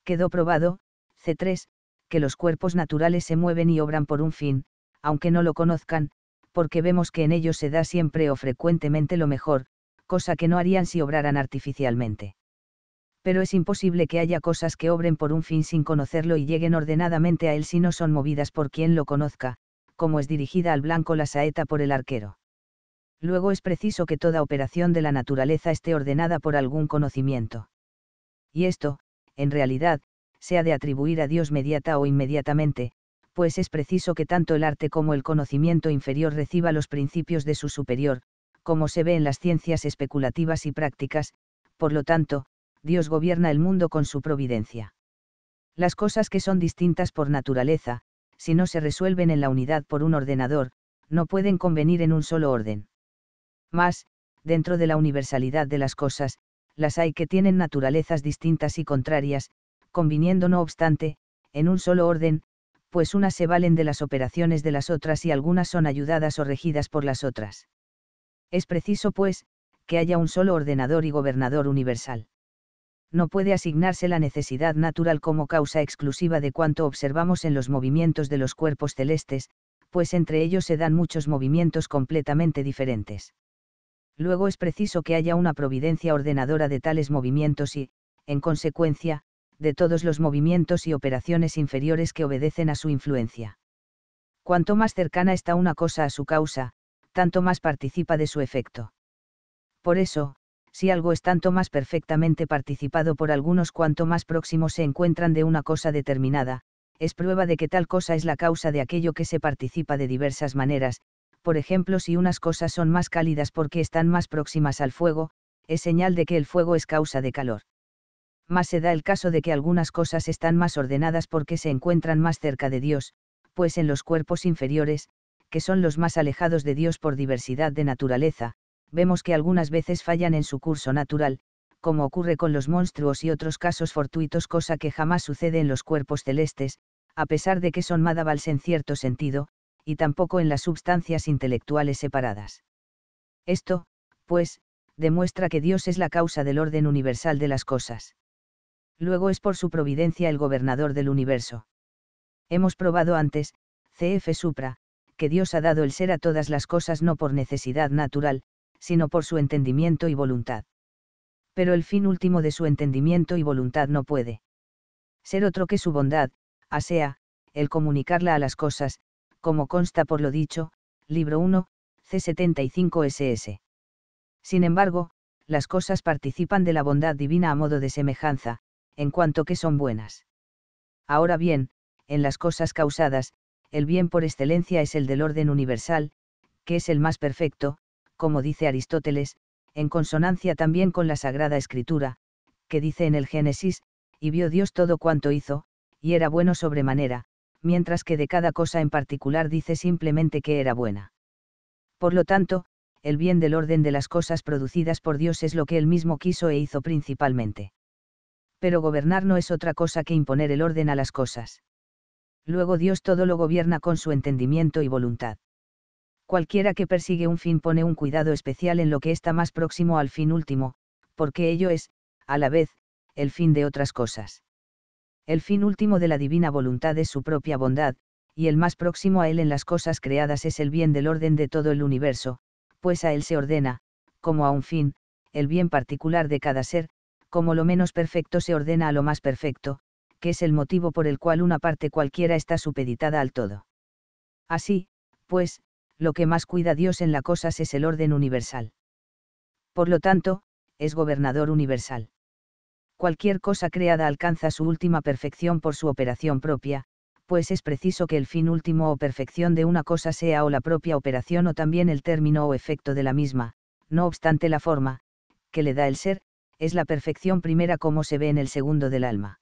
Quedó probado, C3, que los cuerpos naturales se mueven y obran por un fin, aunque no lo conozcan, porque vemos que en ellos se da siempre o frecuentemente lo mejor, cosa que no harían si obraran artificialmente pero es imposible que haya cosas que obren por un fin sin conocerlo y lleguen ordenadamente a él si no son movidas por quien lo conozca, como es dirigida al blanco la saeta por el arquero. Luego es preciso que toda operación de la naturaleza esté ordenada por algún conocimiento. Y esto, en realidad, se ha de atribuir a Dios mediata o inmediatamente, pues es preciso que tanto el arte como el conocimiento inferior reciba los principios de su superior, como se ve en las ciencias especulativas y prácticas, por lo tanto, Dios gobierna el mundo con su providencia. Las cosas que son distintas por naturaleza, si no se resuelven en la unidad por un ordenador, no pueden convenir en un solo orden. Mas, dentro de la universalidad de las cosas, las hay que tienen naturalezas distintas y contrarias, conviniendo no obstante, en un solo orden, pues unas se valen de las operaciones de las otras y algunas son ayudadas o regidas por las otras. Es preciso, pues, que haya un solo ordenador y gobernador universal no puede asignarse la necesidad natural como causa exclusiva de cuanto observamos en los movimientos de los cuerpos celestes, pues entre ellos se dan muchos movimientos completamente diferentes. Luego es preciso que haya una providencia ordenadora de tales movimientos y, en consecuencia, de todos los movimientos y operaciones inferiores que obedecen a su influencia. Cuanto más cercana está una cosa a su causa, tanto más participa de su efecto. Por eso, si algo es tanto más perfectamente participado por algunos cuanto más próximos se encuentran de una cosa determinada, es prueba de que tal cosa es la causa de aquello que se participa de diversas maneras, por ejemplo si unas cosas son más cálidas porque están más próximas al fuego, es señal de que el fuego es causa de calor. Más se da el caso de que algunas cosas están más ordenadas porque se encuentran más cerca de Dios, pues en los cuerpos inferiores, que son los más alejados de Dios por diversidad de naturaleza, vemos que algunas veces fallan en su curso natural, como ocurre con los monstruos y otros casos fortuitos, cosa que jamás sucede en los cuerpos celestes, a pesar de que son madabals en cierto sentido, y tampoco en las sustancias intelectuales separadas. Esto, pues, demuestra que Dios es la causa del orden universal de las cosas. Luego es por su providencia el gobernador del universo. Hemos probado antes, CF Supra, que Dios ha dado el ser a todas las cosas no por necesidad natural, sino por su entendimiento y voluntad. Pero el fin último de su entendimiento y voluntad no puede ser otro que su bondad, a sea, el comunicarla a las cosas, como consta por lo dicho, libro 1, C75SS. Sin embargo, las cosas participan de la bondad divina a modo de semejanza, en cuanto que son buenas. Ahora bien, en las cosas causadas, el bien por excelencia es el del orden universal, que es el más perfecto, como dice Aristóteles, en consonancia también con la Sagrada Escritura, que dice en el Génesis, y vio Dios todo cuanto hizo, y era bueno sobremanera, mientras que de cada cosa en particular dice simplemente que era buena. Por lo tanto, el bien del orden de las cosas producidas por Dios es lo que él mismo quiso e hizo principalmente. Pero gobernar no es otra cosa que imponer el orden a las cosas. Luego Dios todo lo gobierna con su entendimiento y voluntad. Cualquiera que persigue un fin pone un cuidado especial en lo que está más próximo al fin último, porque ello es, a la vez, el fin de otras cosas. El fin último de la divina voluntad es su propia bondad, y el más próximo a él en las cosas creadas es el bien del orden de todo el universo, pues a él se ordena, como a un fin, el bien particular de cada ser, como lo menos perfecto se ordena a lo más perfecto, que es el motivo por el cual una parte cualquiera está supeditada al todo. Así, pues, lo que más cuida Dios en la cosas es el orden universal. Por lo tanto, es gobernador universal. Cualquier cosa creada alcanza su última perfección por su operación propia, pues es preciso que el fin último o perfección de una cosa sea o la propia operación o también el término o efecto de la misma, no obstante la forma, que le da el ser, es la perfección primera como se ve en el segundo del alma.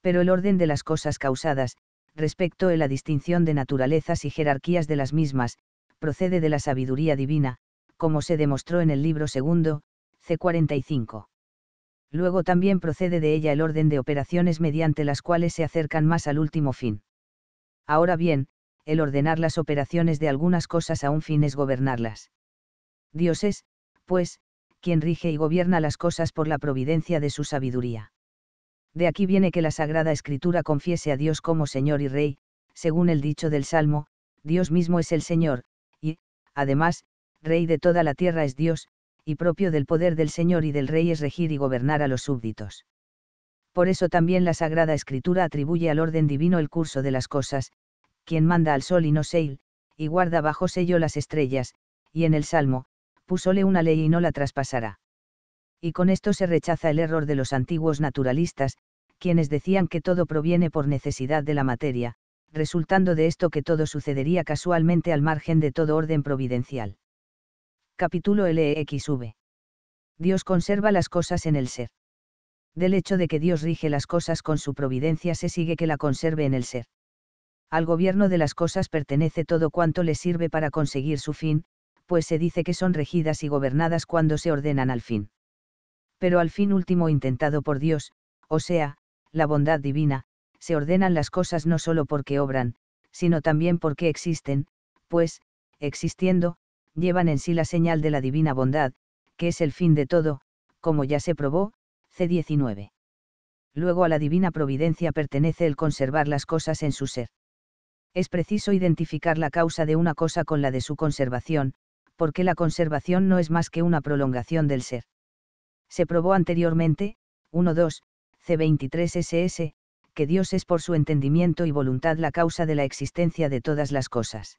Pero el orden de las cosas causadas, respecto a la distinción de naturalezas y jerarquías de las mismas, procede de la sabiduría divina, como se demostró en el libro segundo, C45. Luego también procede de ella el orden de operaciones mediante las cuales se acercan más al último fin. Ahora bien, el ordenar las operaciones de algunas cosas a un fin es gobernarlas. Dios es, pues, quien rige y gobierna las cosas por la providencia de su sabiduría. De aquí viene que la Sagrada Escritura confiese a Dios como Señor y Rey, según el dicho del Salmo, Dios mismo es el Señor, además, rey de toda la tierra es Dios, y propio del poder del Señor y del rey es regir y gobernar a los súbditos. Por eso también la Sagrada Escritura atribuye al orden divino el curso de las cosas, quien manda al sol y no seil, y guarda bajo sello las estrellas, y en el Salmo, púsole una ley y no la traspasará. Y con esto se rechaza el error de los antiguos naturalistas, quienes decían que todo proviene por necesidad de la materia, resultando de esto que todo sucedería casualmente al margen de todo orden providencial. Capítulo LXV. E Dios conserva las cosas en el ser. Del hecho de que Dios rige las cosas con su providencia se sigue que la conserve en el ser. Al gobierno de las cosas pertenece todo cuanto le sirve para conseguir su fin, pues se dice que son regidas y gobernadas cuando se ordenan al fin. Pero al fin último intentado por Dios, o sea, la bondad divina, se ordenan las cosas no solo porque obran, sino también porque existen, pues, existiendo, llevan en sí la señal de la divina bondad, que es el fin de todo, como ya se probó, C19. Luego a la divina providencia pertenece el conservar las cosas en su ser. Es preciso identificar la causa de una cosa con la de su conservación, porque la conservación no es más que una prolongación del ser. Se probó anteriormente, 1.2, C23SS, que Dios es por su entendimiento y voluntad la causa de la existencia de todas las cosas.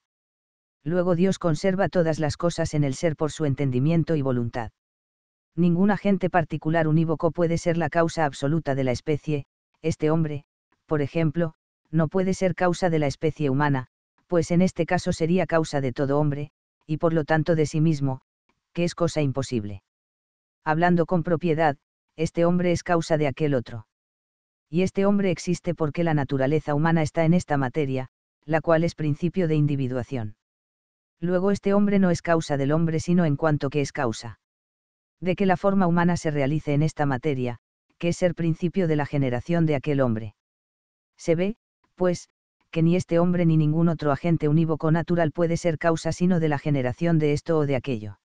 Luego Dios conserva todas las cosas en el ser por su entendimiento y voluntad. Ningún agente particular unívoco puede ser la causa absoluta de la especie, este hombre, por ejemplo, no puede ser causa de la especie humana, pues en este caso sería causa de todo hombre, y por lo tanto de sí mismo, que es cosa imposible. Hablando con propiedad, este hombre es causa de aquel otro y este hombre existe porque la naturaleza humana está en esta materia, la cual es principio de individuación. Luego este hombre no es causa del hombre sino en cuanto que es causa. De que la forma humana se realice en esta materia, que es ser principio de la generación de aquel hombre. Se ve, pues, que ni este hombre ni ningún otro agente unívoco natural puede ser causa sino de la generación de esto o de aquello.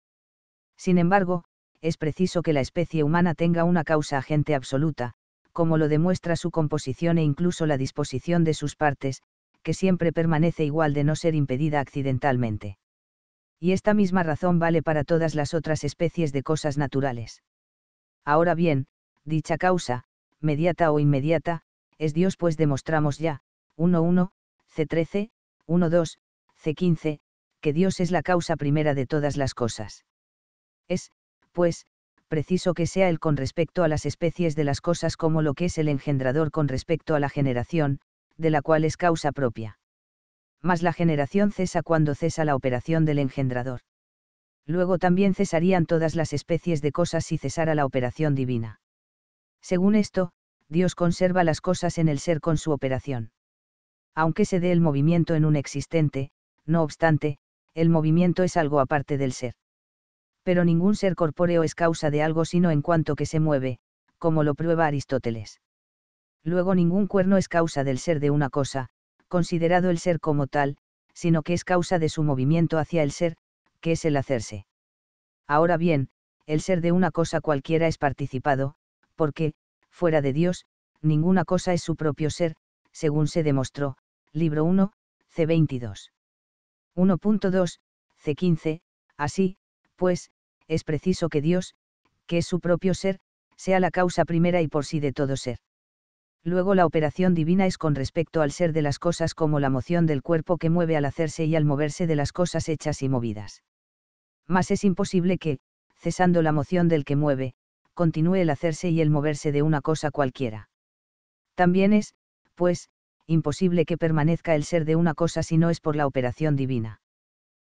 Sin embargo, es preciso que la especie humana tenga una causa agente absoluta, como lo demuestra su composición e incluso la disposición de sus partes, que siempre permanece igual de no ser impedida accidentalmente. Y esta misma razón vale para todas las otras especies de cosas naturales. Ahora bien, dicha causa, mediata o inmediata, es Dios pues demostramos ya, 1.1, C13, 1.2, C15, que Dios es la causa primera de todas las cosas. Es, pues, preciso que sea el con respecto a las especies de las cosas como lo que es el engendrador con respecto a la generación, de la cual es causa propia. Mas la generación cesa cuando cesa la operación del engendrador. Luego también cesarían todas las especies de cosas si cesara la operación divina. Según esto, Dios conserva las cosas en el ser con su operación. Aunque se dé el movimiento en un existente, no obstante, el movimiento es algo aparte del ser pero ningún ser corpóreo es causa de algo sino en cuanto que se mueve, como lo prueba Aristóteles. Luego ningún cuerno es causa del ser de una cosa, considerado el ser como tal, sino que es causa de su movimiento hacia el ser, que es el hacerse. Ahora bien, el ser de una cosa cualquiera es participado, porque, fuera de Dios, ninguna cosa es su propio ser, según se demostró, libro 1, C22. 1.2, C15, así, pues, es preciso que Dios, que es su propio ser, sea la causa primera y por sí de todo ser. Luego la operación divina es con respecto al ser de las cosas como la moción del cuerpo que mueve al hacerse y al moverse de las cosas hechas y movidas. Mas es imposible que, cesando la moción del que mueve, continúe el hacerse y el moverse de una cosa cualquiera. También es, pues, imposible que permanezca el ser de una cosa si no es por la operación divina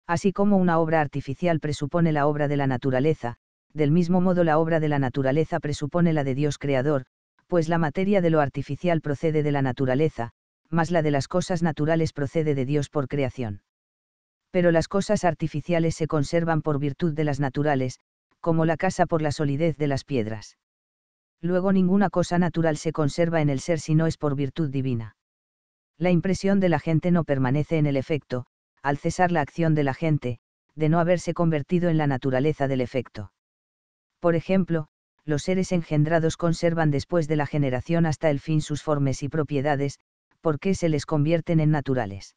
así como una obra artificial presupone la obra de la naturaleza, del mismo modo la obra de la naturaleza presupone la de Dios creador, pues la materia de lo artificial procede de la naturaleza, más la de las cosas naturales procede de Dios por creación. Pero las cosas artificiales se conservan por virtud de las naturales, como la casa por la solidez de las piedras. Luego ninguna cosa natural se conserva en el ser si no es por virtud divina. La impresión de la gente no permanece en el efecto, al cesar la acción de la gente, de no haberse convertido en la naturaleza del efecto. Por ejemplo, los seres engendrados conservan después de la generación hasta el fin sus formas y propiedades, porque se les convierten en naturales.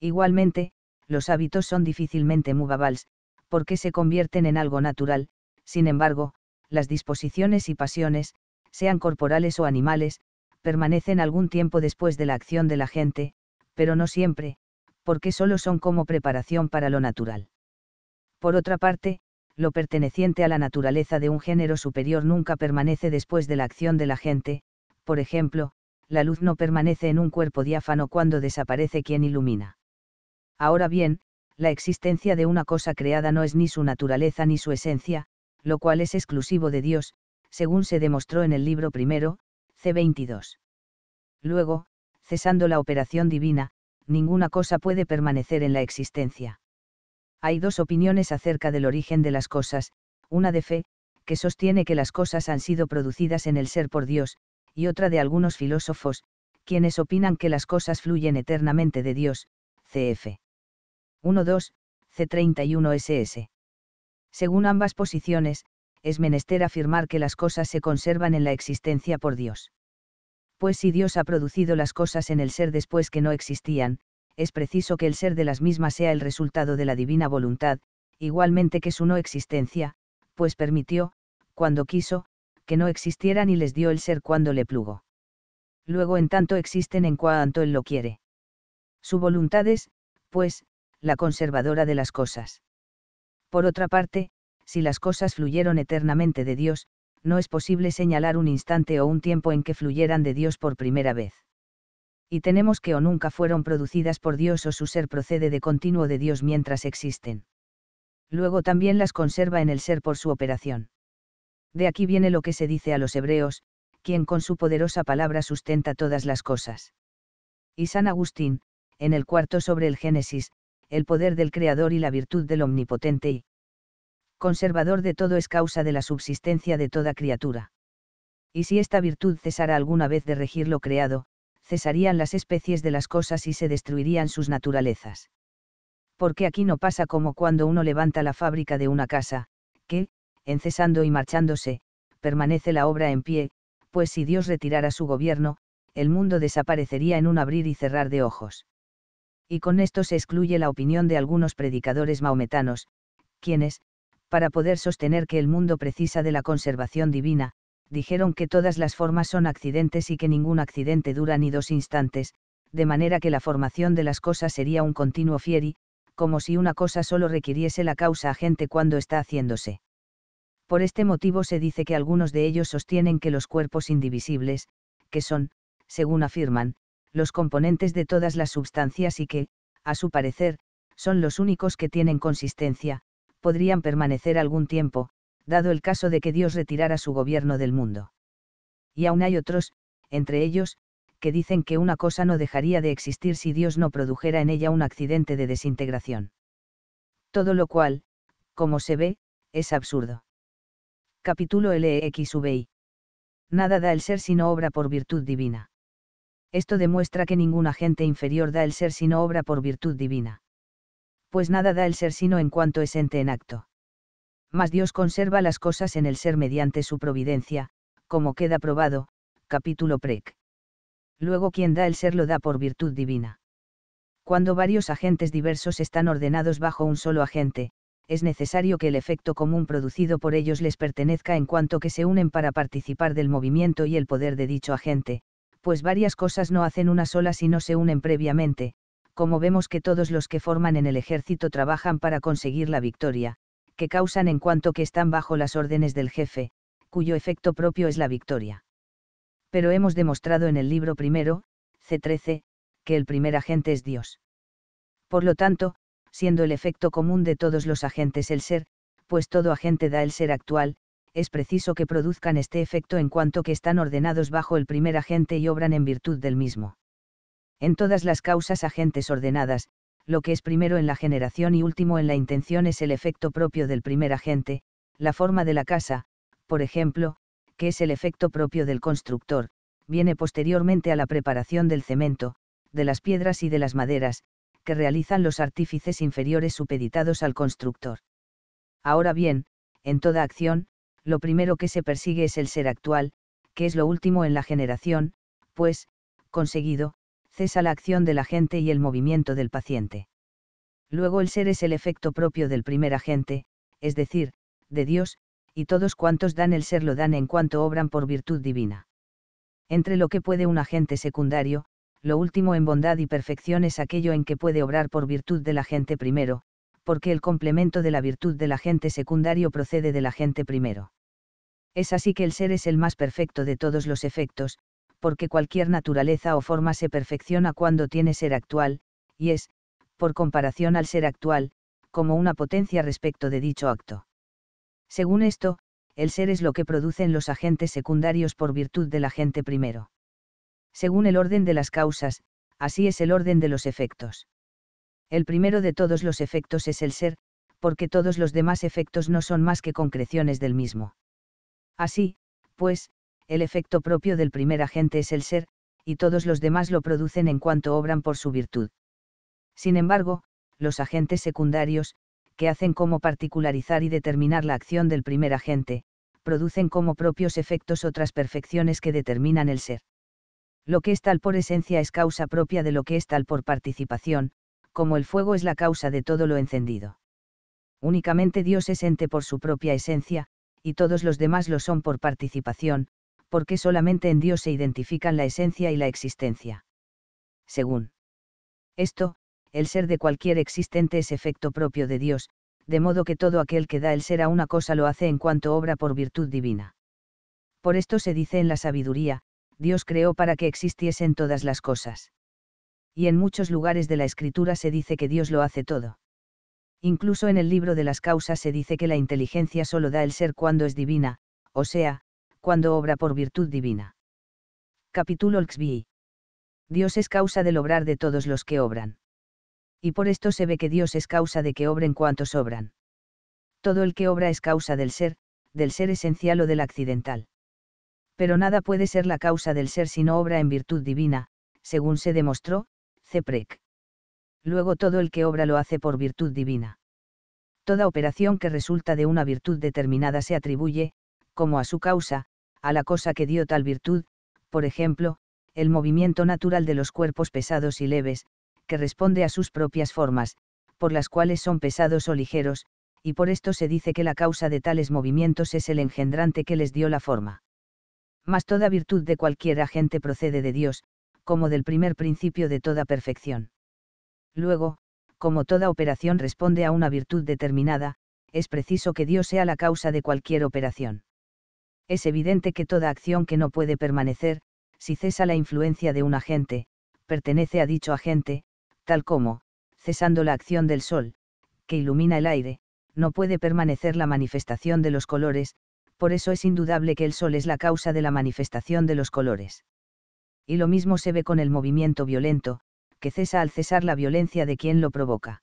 Igualmente, los hábitos son difícilmente movabals, porque se convierten en algo natural, sin embargo, las disposiciones y pasiones, sean corporales o animales, permanecen algún tiempo después de la acción de la gente, pero no siempre, porque solo son como preparación para lo natural. Por otra parte, lo perteneciente a la naturaleza de un género superior nunca permanece después de la acción de la gente, por ejemplo, la luz no permanece en un cuerpo diáfano cuando desaparece quien ilumina. Ahora bien, la existencia de una cosa creada no es ni su naturaleza ni su esencia, lo cual es exclusivo de Dios, según se demostró en el libro primero, C22. Luego, cesando la operación divina, ninguna cosa puede permanecer en la existencia. Hay dos opiniones acerca del origen de las cosas, una de fe, que sostiene que las cosas han sido producidas en el ser por Dios, y otra de algunos filósofos, quienes opinan que las cosas fluyen eternamente de Dios, CF. 1.2, C31SS. Según ambas posiciones, es menester afirmar que las cosas se conservan en la existencia por Dios pues si Dios ha producido las cosas en el ser después que no existían, es preciso que el ser de las mismas sea el resultado de la divina voluntad, igualmente que su no existencia, pues permitió, cuando quiso, que no existieran y les dio el ser cuando le plugó. Luego en tanto existen en cuanto él lo quiere. Su voluntad es, pues, la conservadora de las cosas. Por otra parte, si las cosas fluyeron eternamente de Dios, no es posible señalar un instante o un tiempo en que fluyeran de Dios por primera vez. Y tenemos que o nunca fueron producidas por Dios o su ser procede de continuo de Dios mientras existen. Luego también las conserva en el ser por su operación. De aquí viene lo que se dice a los hebreos, quien con su poderosa palabra sustenta todas las cosas. Y San Agustín, en el cuarto sobre el Génesis, el poder del Creador y la virtud del Omnipotente y conservador de todo es causa de la subsistencia de toda criatura. Y si esta virtud cesara alguna vez de regir lo creado, cesarían las especies de las cosas y se destruirían sus naturalezas. Porque aquí no pasa como cuando uno levanta la fábrica de una casa, que, en cesando y marchándose, permanece la obra en pie, pues si Dios retirara su gobierno, el mundo desaparecería en un abrir y cerrar de ojos. Y con esto se excluye la opinión de algunos predicadores maometanos, quienes, para poder sostener que el mundo precisa de la conservación divina, dijeron que todas las formas son accidentes y que ningún accidente dura ni dos instantes, de manera que la formación de las cosas sería un continuo fieri, como si una cosa solo requiriese la causa agente cuando está haciéndose. Por este motivo se dice que algunos de ellos sostienen que los cuerpos indivisibles, que son, según afirman, los componentes de todas las sustancias y que, a su parecer, son los únicos que tienen consistencia, podrían permanecer algún tiempo, dado el caso de que Dios retirara su gobierno del mundo. Y aún hay otros, entre ellos, que dicen que una cosa no dejaría de existir si Dios no produjera en ella un accidente de desintegración. Todo lo cual, como se ve, es absurdo. Capítulo LXVI. E Nada da el ser sino obra por virtud divina. Esto demuestra que ningún agente inferior da el ser sino obra por virtud divina pues nada da el ser sino en cuanto es ente en acto. Mas Dios conserva las cosas en el ser mediante su providencia, como queda probado, capítulo prec. Luego quien da el ser lo da por virtud divina. Cuando varios agentes diversos están ordenados bajo un solo agente, es necesario que el efecto común producido por ellos les pertenezca en cuanto que se unen para participar del movimiento y el poder de dicho agente, pues varias cosas no hacen una sola si no se unen previamente, como vemos que todos los que forman en el ejército trabajan para conseguir la victoria, que causan en cuanto que están bajo las órdenes del jefe, cuyo efecto propio es la victoria. Pero hemos demostrado en el libro primero, C13, que el primer agente es Dios. Por lo tanto, siendo el efecto común de todos los agentes el ser, pues todo agente da el ser actual, es preciso que produzcan este efecto en cuanto que están ordenados bajo el primer agente y obran en virtud del mismo en todas las causas agentes ordenadas, lo que es primero en la generación y último en la intención es el efecto propio del primer agente, la forma de la casa, por ejemplo, que es el efecto propio del constructor, viene posteriormente a la preparación del cemento, de las piedras y de las maderas, que realizan los artífices inferiores supeditados al constructor. Ahora bien, en toda acción, lo primero que se persigue es el ser actual, que es lo último en la generación, pues, conseguido, cesa la acción del agente y el movimiento del paciente. Luego el ser es el efecto propio del primer agente, es decir, de Dios, y todos cuantos dan el ser lo dan en cuanto obran por virtud divina. Entre lo que puede un agente secundario, lo último en bondad y perfección es aquello en que puede obrar por virtud del agente primero, porque el complemento de la virtud del agente secundario procede del agente primero. Es así que el ser es el más perfecto de todos los efectos, porque cualquier naturaleza o forma se perfecciona cuando tiene ser actual, y es, por comparación al ser actual, como una potencia respecto de dicho acto. Según esto, el ser es lo que producen los agentes secundarios por virtud del agente primero. Según el orden de las causas, así es el orden de los efectos. El primero de todos los efectos es el ser, porque todos los demás efectos no son más que concreciones del mismo. Así, pues, el efecto propio del primer agente es el ser, y todos los demás lo producen en cuanto obran por su virtud. Sin embargo, los agentes secundarios, que hacen como particularizar y determinar la acción del primer agente, producen como propios efectos otras perfecciones que determinan el ser. Lo que es tal por esencia es causa propia de lo que es tal por participación, como el fuego es la causa de todo lo encendido. Únicamente Dios es ente por su propia esencia, y todos los demás lo son por participación, porque solamente en Dios se identifican la esencia y la existencia. Según esto, el ser de cualquier existente es efecto propio de Dios, de modo que todo aquel que da el ser a una cosa lo hace en cuanto obra por virtud divina. Por esto se dice en la sabiduría, Dios creó para que existiesen todas las cosas. Y en muchos lugares de la escritura se dice que Dios lo hace todo. Incluso en el libro de las causas se dice que la inteligencia solo da el ser cuando es divina, o sea, cuando obra por virtud divina. Capítulo XVII. Dios es causa del obrar de todos los que obran. Y por esto se ve que Dios es causa de que obren cuantos obran. Todo el que obra es causa del ser, del ser esencial o del accidental. Pero nada puede ser la causa del ser si no obra en virtud divina, según se demostró, Ceprec. Luego todo el que obra lo hace por virtud divina. Toda operación que resulta de una virtud determinada se atribuye, como a su causa, a la cosa que dio tal virtud, por ejemplo, el movimiento natural de los cuerpos pesados y leves, que responde a sus propias formas, por las cuales son pesados o ligeros, y por esto se dice que la causa de tales movimientos es el engendrante que les dio la forma. Mas toda virtud de cualquier agente procede de Dios, como del primer principio de toda perfección. Luego, como toda operación responde a una virtud determinada, es preciso que Dios sea la causa de cualquier operación es evidente que toda acción que no puede permanecer, si cesa la influencia de un agente, pertenece a dicho agente, tal como, cesando la acción del sol, que ilumina el aire, no puede permanecer la manifestación de los colores, por eso es indudable que el sol es la causa de la manifestación de los colores. Y lo mismo se ve con el movimiento violento, que cesa al cesar la violencia de quien lo provoca.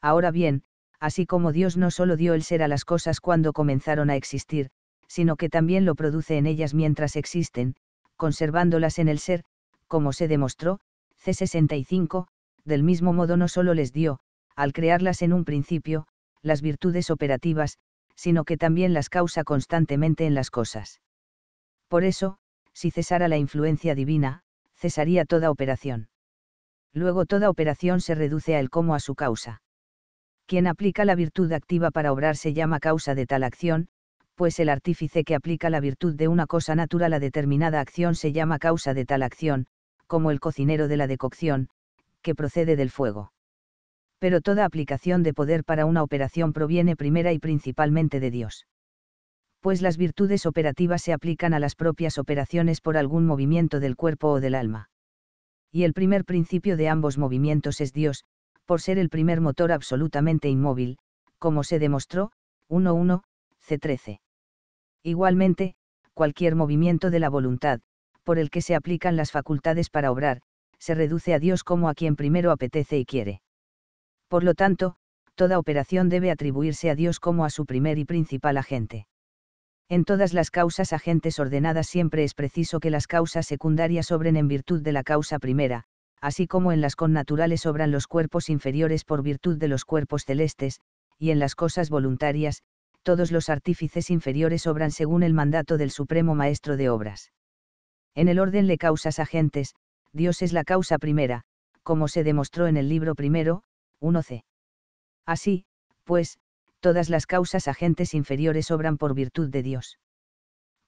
Ahora bien, así como Dios no solo dio el ser a las cosas cuando comenzaron a existir, sino que también lo produce en ellas mientras existen, conservándolas en el ser, como se demostró, C65, del mismo modo no solo les dio, al crearlas en un principio, las virtudes operativas, sino que también las causa constantemente en las cosas. Por eso, si cesara la influencia divina, cesaría toda operación. Luego toda operación se reduce al cómo a su causa. Quien aplica la virtud activa para obrar se llama causa de tal acción, pues el artífice que aplica la virtud de una cosa natural a determinada acción se llama causa de tal acción, como el cocinero de la decocción, que procede del fuego. Pero toda aplicación de poder para una operación proviene primera y principalmente de Dios. Pues las virtudes operativas se aplican a las propias operaciones por algún movimiento del cuerpo o del alma. Y el primer principio de ambos movimientos es Dios, por ser el primer motor absolutamente inmóvil, como se demostró, 1.1, C13. Igualmente, cualquier movimiento de la voluntad, por el que se aplican las facultades para obrar, se reduce a Dios como a quien primero apetece y quiere. Por lo tanto, toda operación debe atribuirse a Dios como a su primer y principal agente. En todas las causas agentes ordenadas siempre es preciso que las causas secundarias obren en virtud de la causa primera, así como en las connaturales obran los cuerpos inferiores por virtud de los cuerpos celestes, y en las cosas voluntarias, todos los artífices inferiores obran según el mandato del Supremo Maestro de Obras. En el orden le causas agentes, Dios es la causa primera, como se demostró en el libro primero, 1c. Así, pues, todas las causas agentes inferiores obran por virtud de Dios.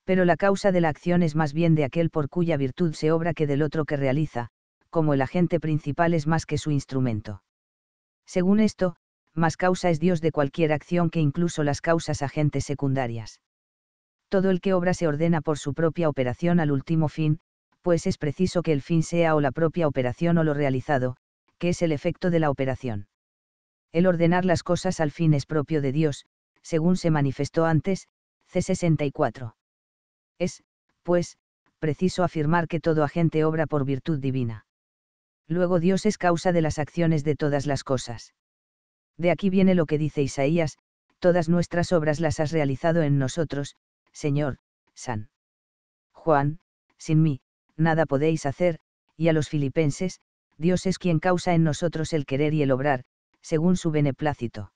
Pero la causa de la acción es más bien de aquel por cuya virtud se obra que del otro que realiza, como el agente principal es más que su instrumento. Según esto, más causa es Dios de cualquier acción que incluso las causas agentes secundarias. Todo el que obra se ordena por su propia operación al último fin, pues es preciso que el fin sea o la propia operación o lo realizado, que es el efecto de la operación. El ordenar las cosas al fin es propio de Dios, según se manifestó antes, C64. Es, pues, preciso afirmar que todo agente obra por virtud divina. Luego Dios es causa de las acciones de todas las cosas. De aquí viene lo que dice Isaías, todas nuestras obras las has realizado en nosotros, Señor, San. Juan, sin mí, nada podéis hacer, y a los filipenses, Dios es quien causa en nosotros el querer y el obrar, según su beneplácito.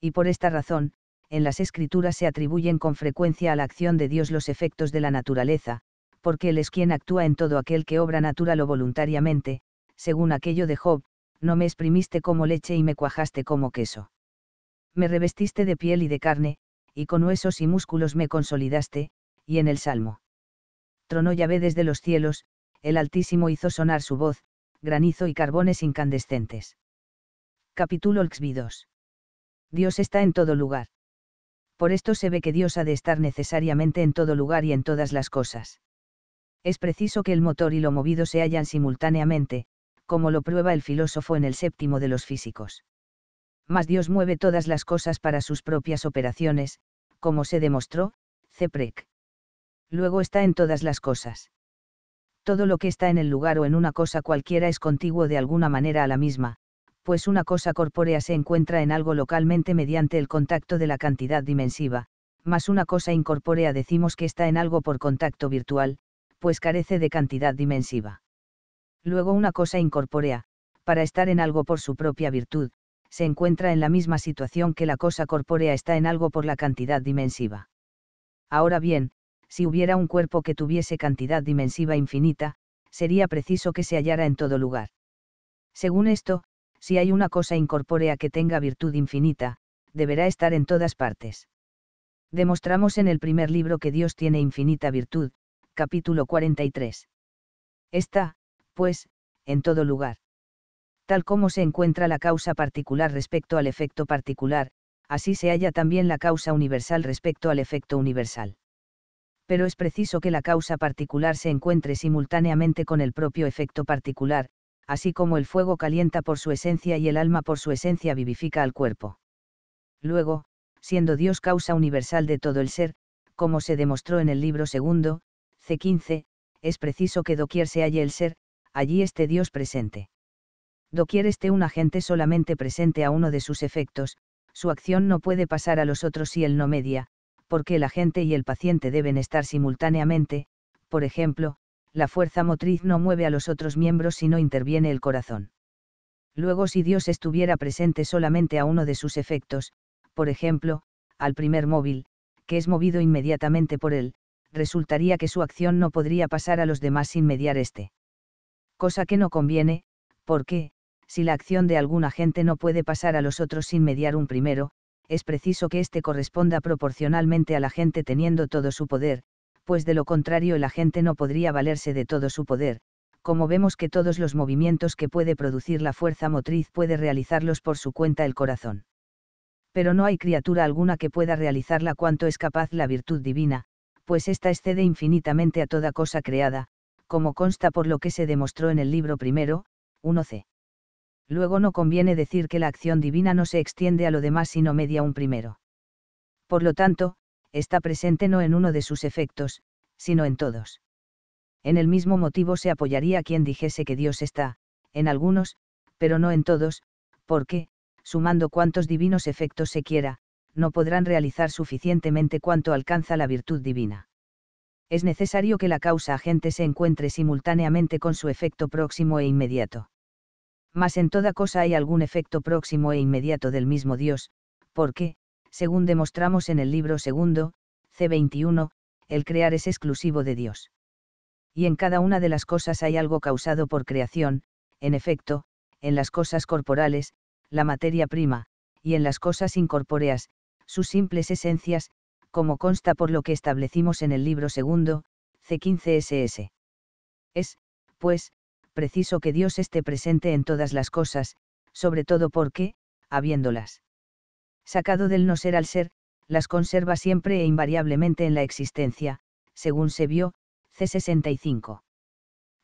Y por esta razón, en las escrituras se atribuyen con frecuencia a la acción de Dios los efectos de la naturaleza, porque Él es quien actúa en todo aquel que obra natural o voluntariamente, según aquello de Job, no me exprimiste como leche y me cuajaste como queso. Me revestiste de piel y de carne, y con huesos y músculos me consolidaste, y en el salmo. Tronó Yahvé desde los cielos, el Altísimo hizo sonar su voz, granizo y carbones incandescentes. Capítulo XVI. Dios está en todo lugar. Por esto se ve que Dios ha de estar necesariamente en todo lugar y en todas las cosas. Es preciso que el motor y lo movido se hallan simultáneamente, como lo prueba el filósofo en el séptimo de los físicos. Mas Dios mueve todas las cosas para sus propias operaciones, como se demostró, Ceprec. Luego está en todas las cosas. Todo lo que está en el lugar o en una cosa cualquiera es contiguo de alguna manera a la misma, pues una cosa corpórea se encuentra en algo localmente mediante el contacto de la cantidad dimensiva, más una cosa incorpórea decimos que está en algo por contacto virtual, pues carece de cantidad dimensiva luego una cosa incorpórea, para estar en algo por su propia virtud, se encuentra en la misma situación que la cosa corpórea está en algo por la cantidad dimensiva. Ahora bien, si hubiera un cuerpo que tuviese cantidad dimensiva infinita, sería preciso que se hallara en todo lugar. Según esto, si hay una cosa incorpórea que tenga virtud infinita, deberá estar en todas partes. Demostramos en el primer libro que Dios tiene infinita virtud, capítulo 43. Esta, pues, en todo lugar. Tal como se encuentra la causa particular respecto al efecto particular, así se halla también la causa universal respecto al efecto universal. Pero es preciso que la causa particular se encuentre simultáneamente con el propio efecto particular, así como el fuego calienta por su esencia y el alma por su esencia vivifica al cuerpo. Luego, siendo Dios causa universal de todo el ser, como se demostró en el libro segundo, C15, es preciso que doquier se halle el ser, allí esté Dios presente. Doquier esté un agente solamente presente a uno de sus efectos, su acción no puede pasar a los otros si él no media, porque el agente y el paciente deben estar simultáneamente, por ejemplo, la fuerza motriz no mueve a los otros miembros si no interviene el corazón. Luego si Dios estuviera presente solamente a uno de sus efectos, por ejemplo, al primer móvil, que es movido inmediatamente por él, resultaría que su acción no podría pasar a los demás sin mediar este cosa que no conviene, porque, si la acción de alguna agente no puede pasar a los otros sin mediar un primero, es preciso que éste corresponda proporcionalmente a la agente teniendo todo su poder, pues de lo contrario el agente no podría valerse de todo su poder, como vemos que todos los movimientos que puede producir la fuerza motriz puede realizarlos por su cuenta el corazón. Pero no hay criatura alguna que pueda realizarla cuanto es capaz la virtud divina, pues ésta excede infinitamente a toda cosa creada, como consta por lo que se demostró en el libro primero, 1c. Luego no conviene decir que la acción divina no se extiende a lo demás sino media un primero. Por lo tanto, está presente no en uno de sus efectos, sino en todos. En el mismo motivo se apoyaría quien dijese que Dios está, en algunos, pero no en todos, porque, sumando cuantos divinos efectos se quiera, no podrán realizar suficientemente cuanto alcanza la virtud divina es necesario que la causa agente se encuentre simultáneamente con su efecto próximo e inmediato. Mas en toda cosa hay algún efecto próximo e inmediato del mismo Dios, porque, según demostramos en el libro segundo, C21, el crear es exclusivo de Dios. Y en cada una de las cosas hay algo causado por creación, en efecto, en las cosas corporales, la materia prima, y en las cosas incorpóreas, sus simples esencias, como consta por lo que establecimos en el libro segundo, C15SS. Es, pues, preciso que Dios esté presente en todas las cosas, sobre todo porque, habiéndolas sacado del no ser al ser, las conserva siempre e invariablemente en la existencia, según se vio, C65.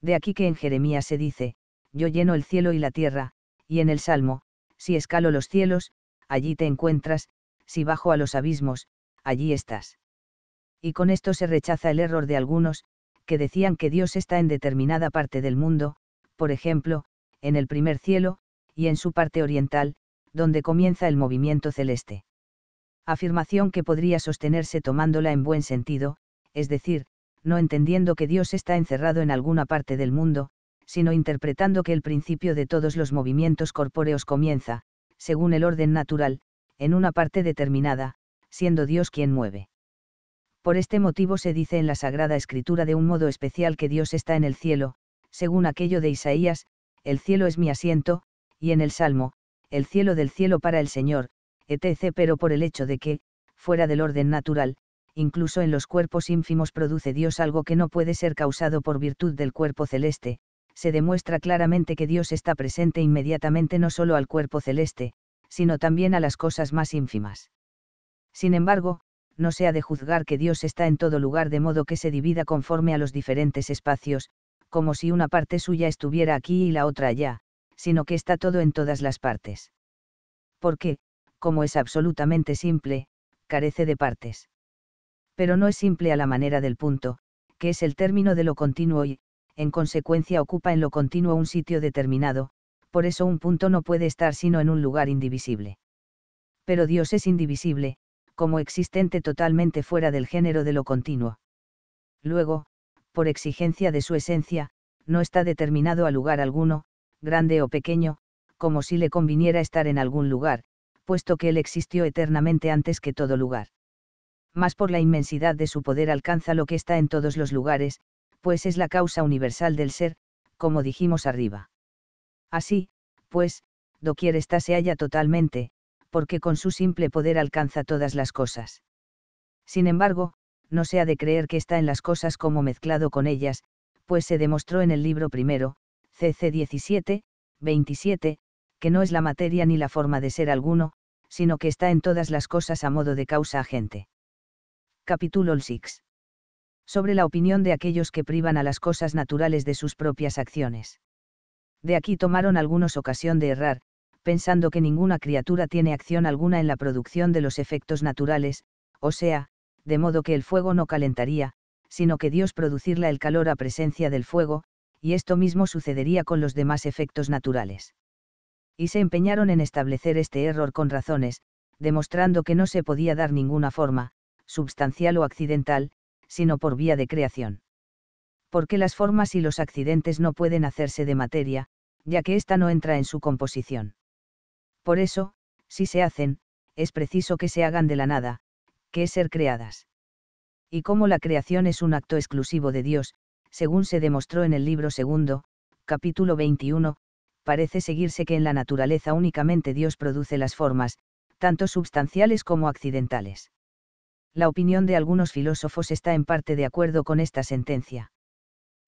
De aquí que en Jeremías se dice, yo lleno el cielo y la tierra, y en el Salmo, si escalo los cielos, allí te encuentras, si bajo a los abismos, allí estás. Y con esto se rechaza el error de algunos, que decían que Dios está en determinada parte del mundo, por ejemplo, en el primer cielo, y en su parte oriental, donde comienza el movimiento celeste. Afirmación que podría sostenerse tomándola en buen sentido, es decir, no entendiendo que Dios está encerrado en alguna parte del mundo, sino interpretando que el principio de todos los movimientos corpóreos comienza, según el orden natural, en una parte determinada, siendo Dios quien mueve. Por este motivo se dice en la Sagrada Escritura de un modo especial que Dios está en el cielo, según aquello de Isaías, el cielo es mi asiento, y en el Salmo, el cielo del cielo para el Señor, etc. Pero por el hecho de que, fuera del orden natural, incluso en los cuerpos ínfimos produce Dios algo que no puede ser causado por virtud del cuerpo celeste, se demuestra claramente que Dios está presente inmediatamente no solo al cuerpo celeste, sino también a las cosas más ínfimas. Sin embargo, no se ha de juzgar que Dios está en todo lugar de modo que se divida conforme a los diferentes espacios, como si una parte suya estuviera aquí y la otra allá, sino que está todo en todas las partes. Porque, como es absolutamente simple, carece de partes. Pero no es simple a la manera del punto, que es el término de lo continuo y, en consecuencia, ocupa en lo continuo un sitio determinado, por eso un punto no puede estar sino en un lugar indivisible. Pero Dios es indivisible, como existente totalmente fuera del género de lo continuo. Luego, por exigencia de su esencia, no está determinado a lugar alguno, grande o pequeño, como si le conviniera estar en algún lugar, puesto que él existió eternamente antes que todo lugar. Más por la inmensidad de su poder alcanza lo que está en todos los lugares, pues es la causa universal del ser, como dijimos arriba. Así, pues, doquier está se halla totalmente, porque con su simple poder alcanza todas las cosas. Sin embargo, no se ha de creer que está en las cosas como mezclado con ellas, pues se demostró en el libro primero, CC 17, 27, que no es la materia ni la forma de ser alguno, sino que está en todas las cosas a modo de causa agente. Capítulo 6. Sobre la opinión de aquellos que privan a las cosas naturales de sus propias acciones. De aquí tomaron algunos ocasión de errar, pensando que ninguna criatura tiene acción alguna en la producción de los efectos naturales, o sea, de modo que el fuego no calentaría, sino que Dios producirla el calor a presencia del fuego, y esto mismo sucedería con los demás efectos naturales. Y se empeñaron en establecer este error con razones, demostrando que no se podía dar ninguna forma, substancial o accidental, sino por vía de creación. Porque las formas y los accidentes no pueden hacerse de materia, ya que ésta no entra en su composición. Por eso, si se hacen, es preciso que se hagan de la nada, que es ser creadas. Y como la creación es un acto exclusivo de Dios, según se demostró en el libro segundo, capítulo 21, parece seguirse que en la naturaleza únicamente Dios produce las formas, tanto substanciales como accidentales. La opinión de algunos filósofos está en parte de acuerdo con esta sentencia.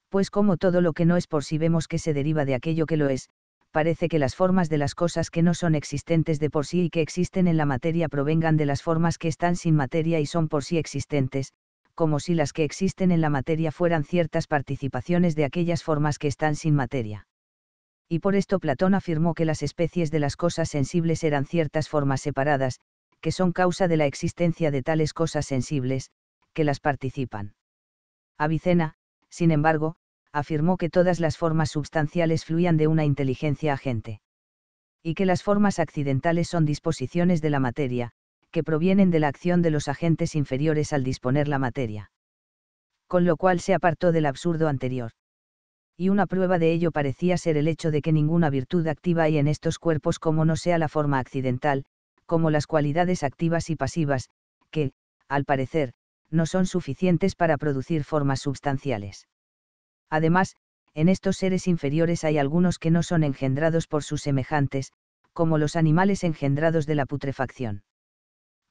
Pues como todo lo que no es por sí vemos que se deriva de aquello que lo es, parece que las formas de las cosas que no son existentes de por sí y que existen en la materia provengan de las formas que están sin materia y son por sí existentes, como si las que existen en la materia fueran ciertas participaciones de aquellas formas que están sin materia. Y por esto Platón afirmó que las especies de las cosas sensibles eran ciertas formas separadas, que son causa de la existencia de tales cosas sensibles, que las participan. Avicena, sin embargo, afirmó que todas las formas substanciales fluían de una inteligencia agente. Y que las formas accidentales son disposiciones de la materia, que provienen de la acción de los agentes inferiores al disponer la materia. Con lo cual se apartó del absurdo anterior. Y una prueba de ello parecía ser el hecho de que ninguna virtud activa hay en estos cuerpos como no sea la forma accidental, como las cualidades activas y pasivas, que, al parecer, no son suficientes para producir formas substanciales. Además, en estos seres inferiores hay algunos que no son engendrados por sus semejantes, como los animales engendrados de la putrefacción.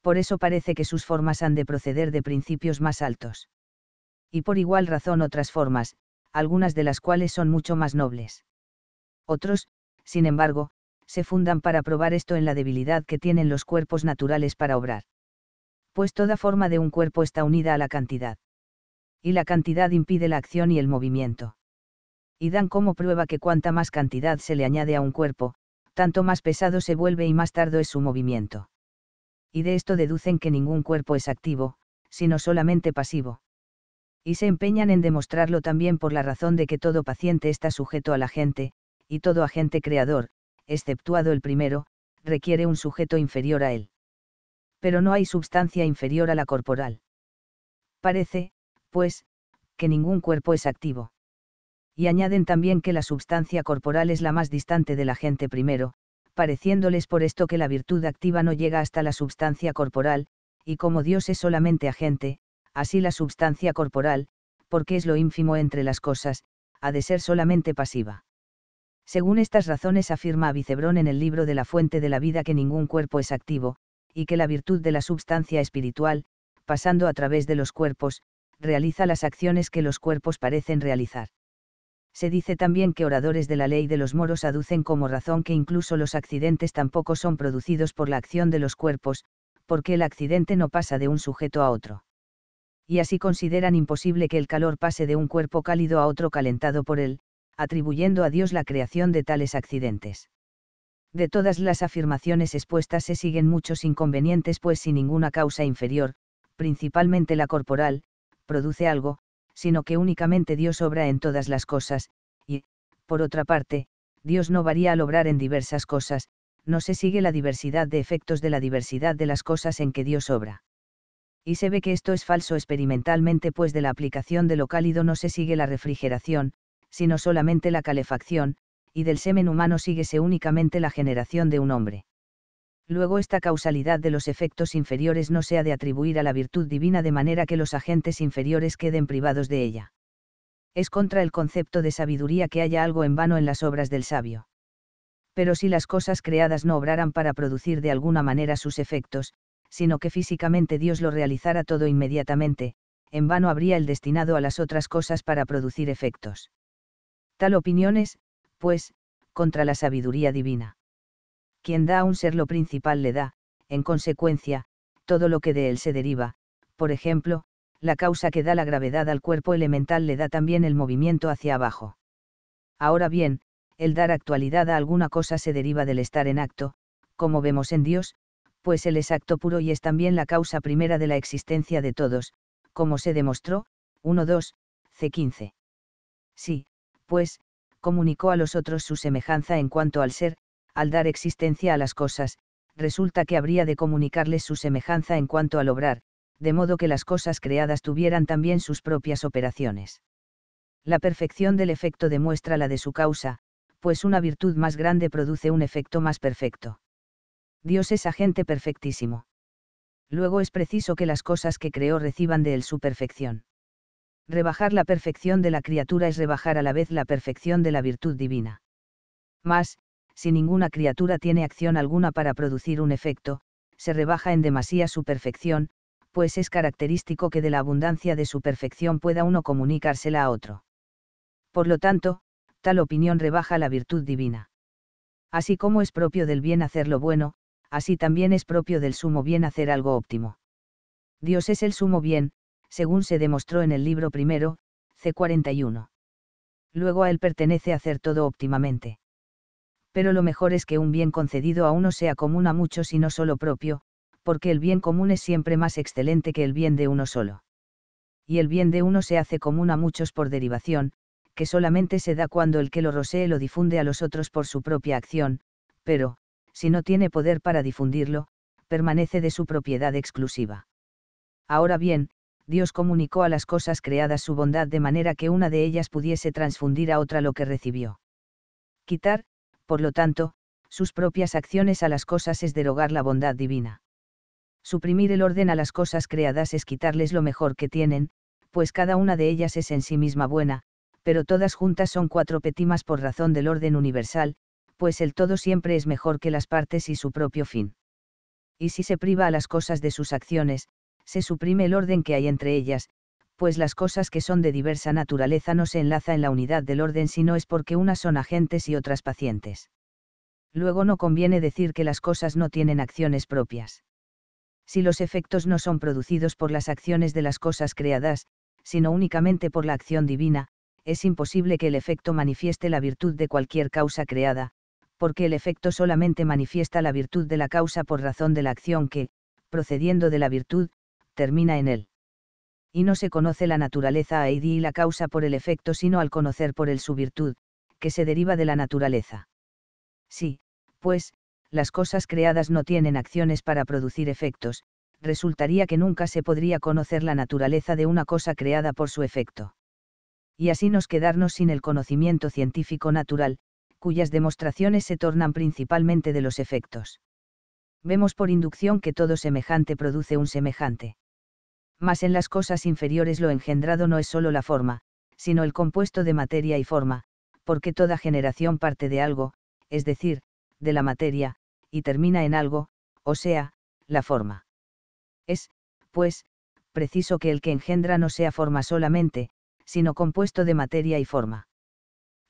Por eso parece que sus formas han de proceder de principios más altos. Y por igual razón otras formas, algunas de las cuales son mucho más nobles. Otros, sin embargo, se fundan para probar esto en la debilidad que tienen los cuerpos naturales para obrar. Pues toda forma de un cuerpo está unida a la cantidad y la cantidad impide la acción y el movimiento. Y dan como prueba que cuanta más cantidad se le añade a un cuerpo, tanto más pesado se vuelve y más tardo es su movimiento. Y de esto deducen que ningún cuerpo es activo, sino solamente pasivo. Y se empeñan en demostrarlo también por la razón de que todo paciente está sujeto a la gente, y todo agente creador, exceptuado el primero, requiere un sujeto inferior a él. Pero no hay substancia inferior a la corporal. Parece, pues, que ningún cuerpo es activo. Y añaden también que la substancia corporal es la más distante de la gente primero, pareciéndoles por esto que la virtud activa no llega hasta la substancia corporal, y como Dios es solamente agente, así la substancia corporal, porque es lo ínfimo entre las cosas, ha de ser solamente pasiva. Según estas razones afirma Abicebrón en el libro de la fuente de la vida que ningún cuerpo es activo, y que la virtud de la substancia espiritual, pasando a través de los cuerpos, realiza las acciones que los cuerpos parecen realizar. Se dice también que oradores de la ley de los moros aducen como razón que incluso los accidentes tampoco son producidos por la acción de los cuerpos, porque el accidente no pasa de un sujeto a otro. Y así consideran imposible que el calor pase de un cuerpo cálido a otro calentado por él, atribuyendo a Dios la creación de tales accidentes. De todas las afirmaciones expuestas se siguen muchos inconvenientes pues sin ninguna causa inferior, principalmente la corporal, produce algo, sino que únicamente Dios obra en todas las cosas, y, por otra parte, Dios no varía al obrar en diversas cosas, no se sigue la diversidad de efectos de la diversidad de las cosas en que Dios obra. Y se ve que esto es falso experimentalmente pues de la aplicación de lo cálido no se sigue la refrigeración, sino solamente la calefacción, y del semen humano síguese únicamente la generación de un hombre luego esta causalidad de los efectos inferiores no sea de atribuir a la virtud divina de manera que los agentes inferiores queden privados de ella. Es contra el concepto de sabiduría que haya algo en vano en las obras del sabio. Pero si las cosas creadas no obraran para producir de alguna manera sus efectos, sino que físicamente Dios lo realizara todo inmediatamente, en vano habría el destinado a las otras cosas para producir efectos. Tal opinión es, pues, contra la sabiduría divina quien da a un ser lo principal le da, en consecuencia, todo lo que de él se deriva, por ejemplo, la causa que da la gravedad al cuerpo elemental le da también el movimiento hacia abajo. Ahora bien, el dar actualidad a alguna cosa se deriva del estar en acto, como vemos en Dios, pues Él es acto puro y es también la causa primera de la existencia de todos, como se demostró, 1.2, C15. Sí, pues, comunicó a los otros su semejanza en cuanto al ser, al dar existencia a las cosas, resulta que habría de comunicarles su semejanza en cuanto al obrar, de modo que las cosas creadas tuvieran también sus propias operaciones. La perfección del efecto demuestra la de su causa, pues una virtud más grande produce un efecto más perfecto. Dios es agente perfectísimo. Luego es preciso que las cosas que creó reciban de él su perfección. Rebajar la perfección de la criatura es rebajar a la vez la perfección de la virtud divina. Más, si ninguna criatura tiene acción alguna para producir un efecto, se rebaja en demasía su perfección, pues es característico que de la abundancia de su perfección pueda uno comunicársela a otro. Por lo tanto, tal opinión rebaja la virtud divina. Así como es propio del bien hacer lo bueno, así también es propio del sumo bien hacer algo óptimo. Dios es el sumo bien, según se demostró en el libro primero, C41. Luego a él pertenece hacer todo óptimamente pero lo mejor es que un bien concedido a uno sea común a muchos y no solo propio, porque el bien común es siempre más excelente que el bien de uno solo. Y el bien de uno se hace común a muchos por derivación, que solamente se da cuando el que lo rosee lo difunde a los otros por su propia acción, pero, si no tiene poder para difundirlo, permanece de su propiedad exclusiva. Ahora bien, Dios comunicó a las cosas creadas su bondad de manera que una de ellas pudiese transfundir a otra lo que recibió. Quitar, por lo tanto, sus propias acciones a las cosas es derogar la bondad divina. Suprimir el orden a las cosas creadas es quitarles lo mejor que tienen, pues cada una de ellas es en sí misma buena, pero todas juntas son cuatro petimas por razón del orden universal, pues el todo siempre es mejor que las partes y su propio fin. Y si se priva a las cosas de sus acciones, se suprime el orden que hay entre ellas, pues las cosas que son de diversa naturaleza no se enlaza en la unidad del orden sino es porque unas son agentes y otras pacientes. Luego no conviene decir que las cosas no tienen acciones propias. Si los efectos no son producidos por las acciones de las cosas creadas, sino únicamente por la acción divina, es imposible que el efecto manifieste la virtud de cualquier causa creada, porque el efecto solamente manifiesta la virtud de la causa por razón de la acción que, procediendo de la virtud, termina en él y no se conoce la naturaleza a y la causa por el efecto sino al conocer por él su virtud, que se deriva de la naturaleza. Sí, pues, las cosas creadas no tienen acciones para producir efectos, resultaría que nunca se podría conocer la naturaleza de una cosa creada por su efecto. Y así nos quedarnos sin el conocimiento científico natural, cuyas demostraciones se tornan principalmente de los efectos. Vemos por inducción que todo semejante produce un semejante mas en las cosas inferiores lo engendrado no es sólo la forma, sino el compuesto de materia y forma, porque toda generación parte de algo, es decir, de la materia, y termina en algo, o sea, la forma. Es, pues, preciso que el que engendra no sea forma solamente, sino compuesto de materia y forma.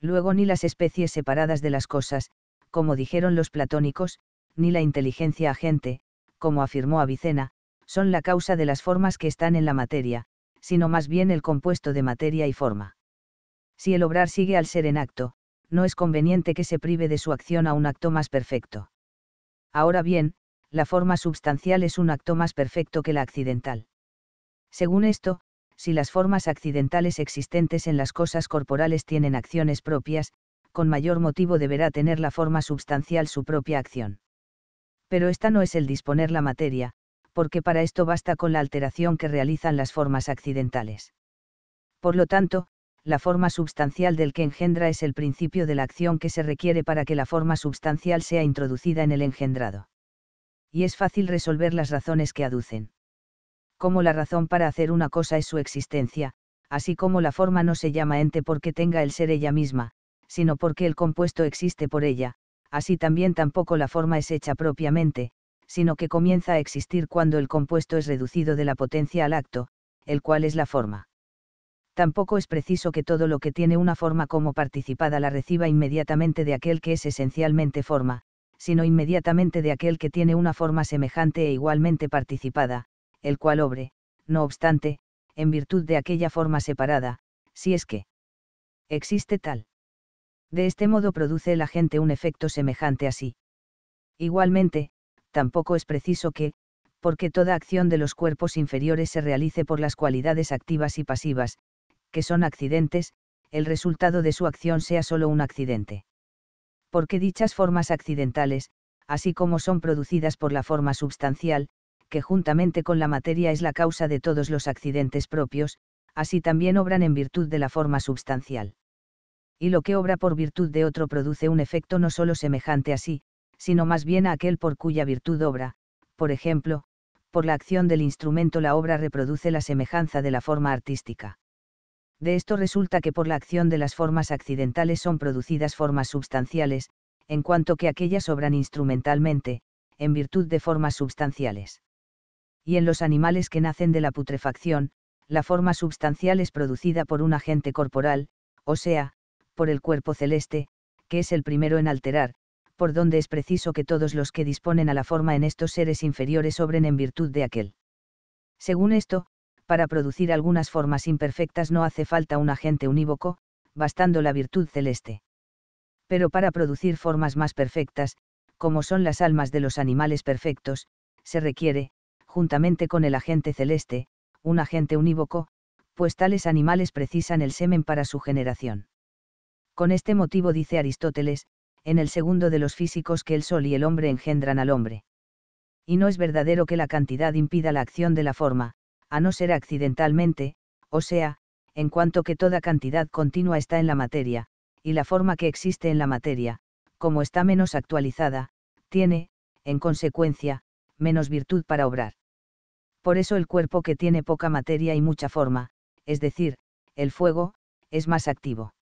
Luego ni las especies separadas de las cosas, como dijeron los platónicos, ni la inteligencia agente, como afirmó Avicena, son la causa de las formas que están en la materia, sino más bien el compuesto de materia y forma. Si el obrar sigue al ser en acto, no es conveniente que se prive de su acción a un acto más perfecto. Ahora bien, la forma substancial es un acto más perfecto que la accidental. Según esto, si las formas accidentales existentes en las cosas corporales tienen acciones propias, con mayor motivo deberá tener la forma substancial su propia acción. Pero esta no es el disponer la materia, porque para esto basta con la alteración que realizan las formas accidentales. Por lo tanto, la forma substancial del que engendra es el principio de la acción que se requiere para que la forma substancial sea introducida en el engendrado. Y es fácil resolver las razones que aducen. Como la razón para hacer una cosa es su existencia, así como la forma no se llama ente porque tenga el ser ella misma, sino porque el compuesto existe por ella, así también tampoco la forma es hecha propiamente, sino que comienza a existir cuando el compuesto es reducido de la potencia al acto, el cual es la forma. Tampoco es preciso que todo lo que tiene una forma como participada la reciba inmediatamente de aquel que es esencialmente forma, sino inmediatamente de aquel que tiene una forma semejante e igualmente participada, el cual obre, no obstante, en virtud de aquella forma separada, si es que existe tal. De este modo produce el agente un efecto semejante a sí. Igualmente, tampoco es preciso que, porque toda acción de los cuerpos inferiores se realice por las cualidades activas y pasivas, que son accidentes, el resultado de su acción sea solo un accidente. Porque dichas formas accidentales, así como son producidas por la forma substancial, que juntamente con la materia es la causa de todos los accidentes propios, así también obran en virtud de la forma substancial. Y lo que obra por virtud de otro produce un efecto no solo semejante a sí, sino más bien a aquel por cuya virtud obra, por ejemplo, por la acción del instrumento la obra reproduce la semejanza de la forma artística. De esto resulta que por la acción de las formas accidentales son producidas formas substanciales, en cuanto que aquellas obran instrumentalmente, en virtud de formas substanciales. Y en los animales que nacen de la putrefacción, la forma substancial es producida por un agente corporal, o sea, por el cuerpo celeste, que es el primero en alterar, por donde es preciso que todos los que disponen a la forma en estos seres inferiores obren en virtud de aquel. Según esto, para producir algunas formas imperfectas no hace falta un agente unívoco, bastando la virtud celeste. Pero para producir formas más perfectas, como son las almas de los animales perfectos, se requiere, juntamente con el agente celeste, un agente unívoco, pues tales animales precisan el semen para su generación. Con este motivo dice Aristóteles, en el segundo de los físicos que el Sol y el hombre engendran al hombre. Y no es verdadero que la cantidad impida la acción de la forma, a no ser accidentalmente, o sea, en cuanto que toda cantidad continua está en la materia, y la forma que existe en la materia, como está menos actualizada, tiene, en consecuencia, menos virtud para obrar. Por eso el cuerpo que tiene poca materia y mucha forma, es decir, el fuego, es más activo.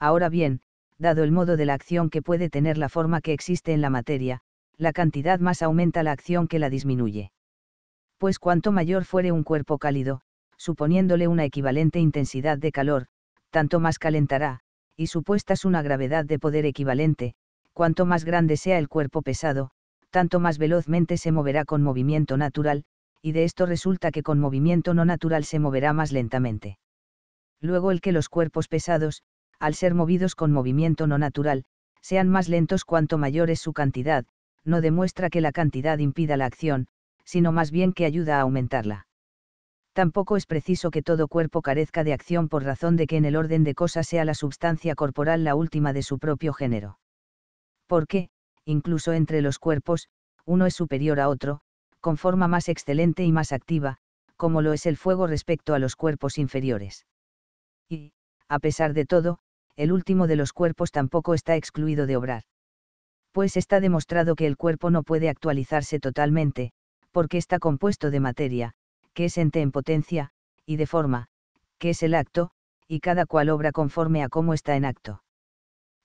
Ahora bien, dado el modo de la acción que puede tener la forma que existe en la materia, la cantidad más aumenta la acción que la disminuye. Pues cuanto mayor fuere un cuerpo cálido, suponiéndole una equivalente intensidad de calor, tanto más calentará, y supuestas una gravedad de poder equivalente, cuanto más grande sea el cuerpo pesado, tanto más velozmente se moverá con movimiento natural, y de esto resulta que con movimiento no natural se moverá más lentamente. Luego el que los cuerpos pesados, al ser movidos con movimiento no natural, sean más lentos cuanto mayor es su cantidad, no demuestra que la cantidad impida la acción, sino más bien que ayuda a aumentarla. Tampoco es preciso que todo cuerpo carezca de acción por razón de que en el orden de cosas sea la sustancia corporal la última de su propio género. Porque, incluso entre los cuerpos, uno es superior a otro, con forma más excelente y más activa, como lo es el fuego respecto a los cuerpos inferiores. Y, a pesar de todo, el último de los cuerpos tampoco está excluido de obrar. Pues está demostrado que el cuerpo no puede actualizarse totalmente, porque está compuesto de materia, que es ente en potencia, y de forma, que es el acto, y cada cual obra conforme a cómo está en acto.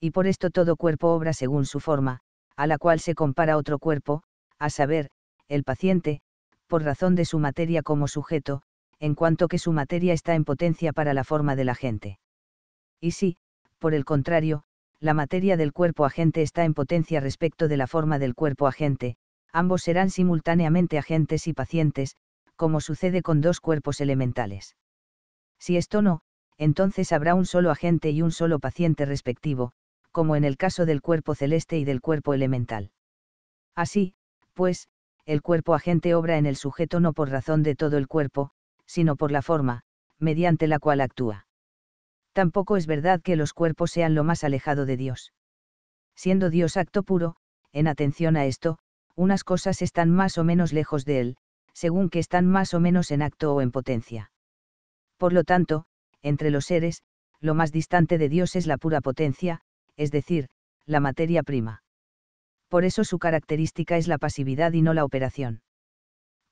Y por esto todo cuerpo obra según su forma, a la cual se compara otro cuerpo, a saber, el paciente, por razón de su materia como sujeto, en cuanto que su materia está en potencia para la forma de la gente. Y si, por el contrario, la materia del cuerpo agente está en potencia respecto de la forma del cuerpo agente, ambos serán simultáneamente agentes y pacientes, como sucede con dos cuerpos elementales. Si esto no, entonces habrá un solo agente y un solo paciente respectivo, como en el caso del cuerpo celeste y del cuerpo elemental. Así, pues, el cuerpo agente obra en el sujeto no por razón de todo el cuerpo, sino por la forma, mediante la cual actúa tampoco es verdad que los cuerpos sean lo más alejado de Dios. Siendo Dios acto puro, en atención a esto, unas cosas están más o menos lejos de Él, según que están más o menos en acto o en potencia. Por lo tanto, entre los seres, lo más distante de Dios es la pura potencia, es decir, la materia prima. Por eso su característica es la pasividad y no la operación.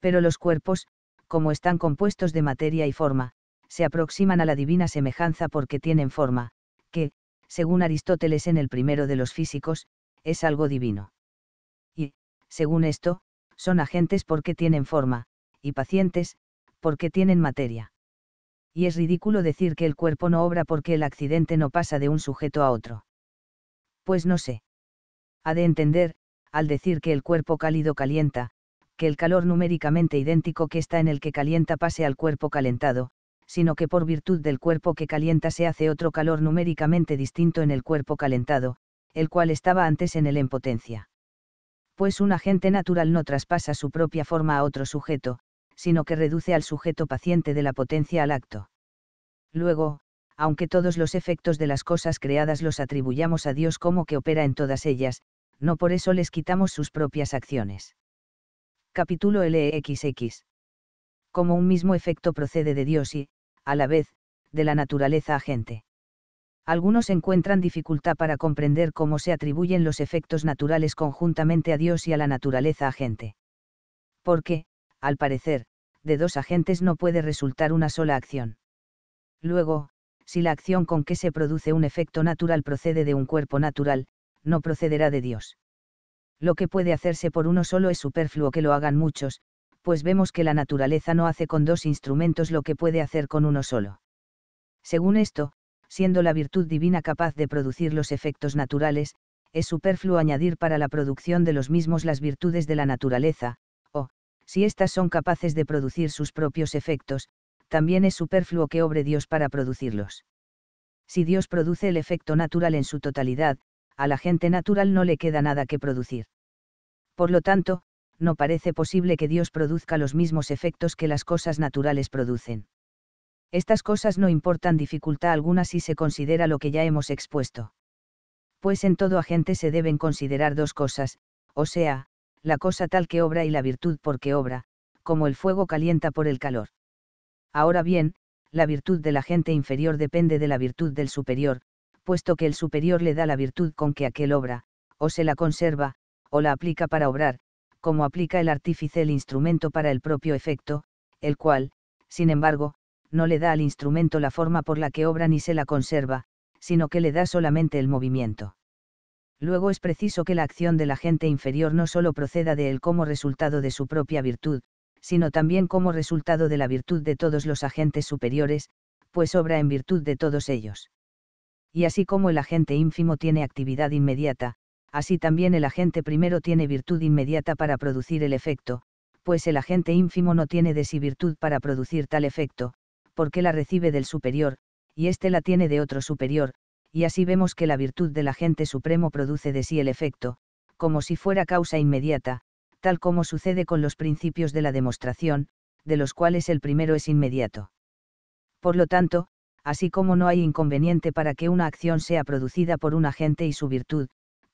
Pero los cuerpos, como están compuestos de materia y forma, se aproximan a la divina semejanza porque tienen forma, que, según Aristóteles en el primero de los físicos, es algo divino. Y, según esto, son agentes porque tienen forma, y pacientes, porque tienen materia. Y es ridículo decir que el cuerpo no obra porque el accidente no pasa de un sujeto a otro. Pues no sé. Ha de entender, al decir que el cuerpo cálido calienta, que el calor numéricamente idéntico que está en el que calienta pase al cuerpo calentado, sino que por virtud del cuerpo que calienta se hace otro calor numéricamente distinto en el cuerpo calentado, el cual estaba antes en el en potencia. Pues un agente natural no traspasa su propia forma a otro sujeto, sino que reduce al sujeto paciente de la potencia al acto. Luego, aunque todos los efectos de las cosas creadas los atribuyamos a Dios como que opera en todas ellas, no por eso les quitamos sus propias acciones. Capítulo LXX. E como un mismo efecto procede de Dios y, a la vez, de la naturaleza agente. Algunos encuentran dificultad para comprender cómo se atribuyen los efectos naturales conjuntamente a Dios y a la naturaleza agente. Porque, al parecer, de dos agentes no puede resultar una sola acción. Luego, si la acción con que se produce un efecto natural procede de un cuerpo natural, no procederá de Dios. Lo que puede hacerse por uno solo es superfluo que lo hagan muchos, pues vemos que la naturaleza no hace con dos instrumentos lo que puede hacer con uno solo. Según esto, siendo la virtud divina capaz de producir los efectos naturales, es superfluo añadir para la producción de los mismos las virtudes de la naturaleza, o, si éstas son capaces de producir sus propios efectos, también es superfluo que obre Dios para producirlos. Si Dios produce el efecto natural en su totalidad, a la gente natural no le queda nada que producir. Por lo tanto, no parece posible que Dios produzca los mismos efectos que las cosas naturales producen. Estas cosas no importan dificultad alguna si se considera lo que ya hemos expuesto. Pues en todo agente se deben considerar dos cosas, o sea, la cosa tal que obra y la virtud porque obra, como el fuego calienta por el calor. Ahora bien, la virtud de la gente inferior depende de la virtud del superior, puesto que el superior le da la virtud con que aquel obra, o se la conserva, o la aplica para obrar, como aplica el artífice el instrumento para el propio efecto, el cual, sin embargo, no le da al instrumento la forma por la que obra ni se la conserva, sino que le da solamente el movimiento. Luego es preciso que la acción del agente inferior no solo proceda de él como resultado de su propia virtud, sino también como resultado de la virtud de todos los agentes superiores, pues obra en virtud de todos ellos. Y así como el agente ínfimo tiene actividad inmediata, así también el agente primero tiene virtud inmediata para producir el efecto, pues el agente ínfimo no tiene de sí virtud para producir tal efecto, porque la recibe del superior, y éste la tiene de otro superior, y así vemos que la virtud del agente supremo produce de sí el efecto, como si fuera causa inmediata, tal como sucede con los principios de la demostración, de los cuales el primero es inmediato. Por lo tanto, así como no hay inconveniente para que una acción sea producida por un agente y su virtud,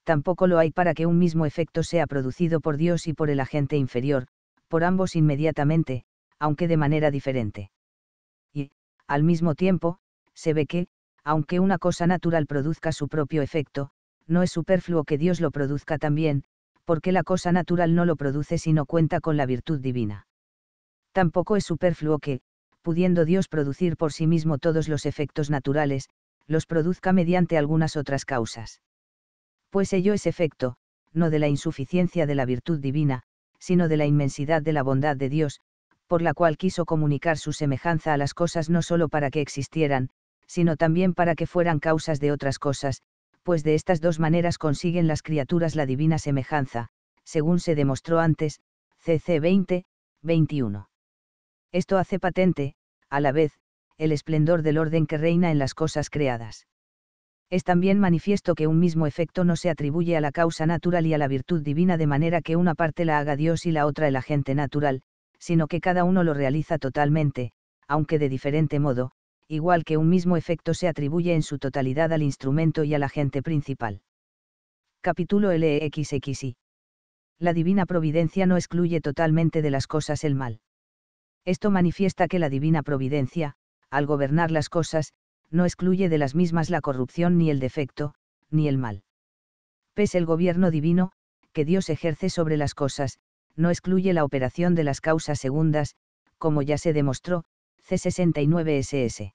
tampoco lo hay para que un mismo efecto sea producido por Dios y por el agente inferior, por ambos inmediatamente, aunque de manera diferente. Y, al mismo tiempo, se ve que, aunque una cosa natural produzca su propio efecto, no es superfluo que Dios lo produzca también, porque la cosa natural no lo produce sino cuenta con la virtud divina. Tampoco es superfluo que, pudiendo Dios producir por sí mismo todos los efectos naturales, los produzca mediante algunas otras causas pues ello es efecto, no de la insuficiencia de la virtud divina, sino de la inmensidad de la bondad de Dios, por la cual quiso comunicar su semejanza a las cosas no sólo para que existieran, sino también para que fueran causas de otras cosas, pues de estas dos maneras consiguen las criaturas la divina semejanza, según se demostró antes, CC 20, 21. Esto hace patente, a la vez, el esplendor del orden que reina en las cosas creadas es también manifiesto que un mismo efecto no se atribuye a la causa natural y a la virtud divina de manera que una parte la haga Dios y la otra el agente natural, sino que cada uno lo realiza totalmente, aunque de diferente modo, igual que un mismo efecto se atribuye en su totalidad al instrumento y al agente principal. Capítulo LXXI. E la divina providencia no excluye totalmente de las cosas el mal. Esto manifiesta que la divina providencia, al gobernar las cosas, no excluye de las mismas la corrupción ni el defecto, ni el mal. Pese el gobierno divino, que Dios ejerce sobre las cosas, no excluye la operación de las causas segundas, como ya se demostró, C69SS.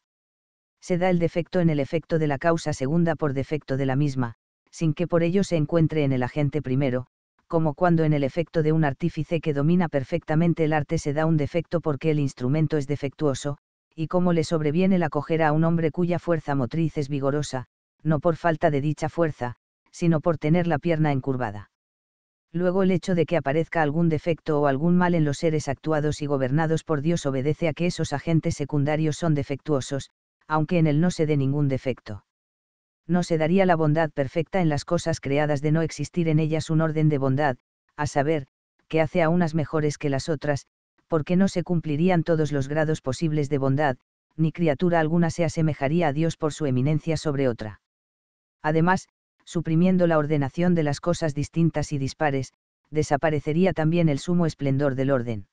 Se da el defecto en el efecto de la causa segunda por defecto de la misma, sin que por ello se encuentre en el agente primero, como cuando en el efecto de un artífice que domina perfectamente el arte se da un defecto porque el instrumento es defectuoso, y cómo le sobreviene la coger a un hombre cuya fuerza motriz es vigorosa, no por falta de dicha fuerza, sino por tener la pierna encurvada. Luego el hecho de que aparezca algún defecto o algún mal en los seres actuados y gobernados por Dios obedece a que esos agentes secundarios son defectuosos, aunque en él no se dé ningún defecto. No se daría la bondad perfecta en las cosas creadas de no existir en ellas un orden de bondad, a saber, que hace a unas mejores que las otras, porque no se cumplirían todos los grados posibles de bondad, ni criatura alguna se asemejaría a Dios por su eminencia sobre otra. Además, suprimiendo la ordenación de las cosas distintas y dispares, desaparecería también el sumo esplendor del orden.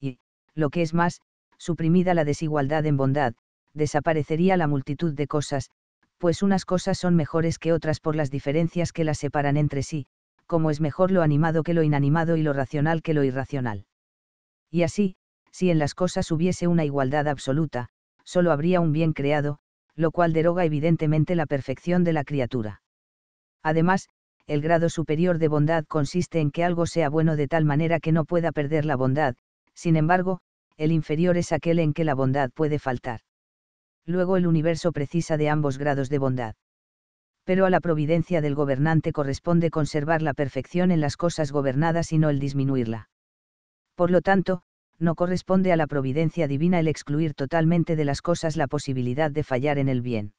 Y, lo que es más, suprimida la desigualdad en bondad, desaparecería la multitud de cosas, pues unas cosas son mejores que otras por las diferencias que las separan entre sí, como es mejor lo animado que lo inanimado y lo racional que lo irracional. Y así, si en las cosas hubiese una igualdad absoluta, solo habría un bien creado, lo cual deroga evidentemente la perfección de la criatura. Además, el grado superior de bondad consiste en que algo sea bueno de tal manera que no pueda perder la bondad, sin embargo, el inferior es aquel en que la bondad puede faltar. Luego el universo precisa de ambos grados de bondad. Pero a la providencia del gobernante corresponde conservar la perfección en las cosas gobernadas y no el disminuirla. Por lo tanto, no corresponde a la providencia divina el excluir totalmente de las cosas la posibilidad de fallar en el bien.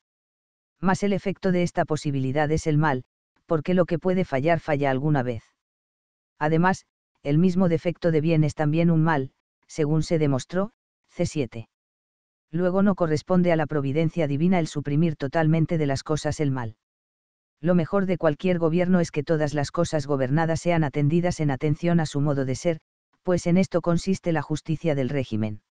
Mas el efecto de esta posibilidad es el mal, porque lo que puede fallar falla alguna vez. Además, el mismo defecto de bien es también un mal, según se demostró, C7. Luego no corresponde a la providencia divina el suprimir totalmente de las cosas el mal. Lo mejor de cualquier gobierno es que todas las cosas gobernadas sean atendidas en atención a su modo de ser, pues en esto consiste la justicia del régimen.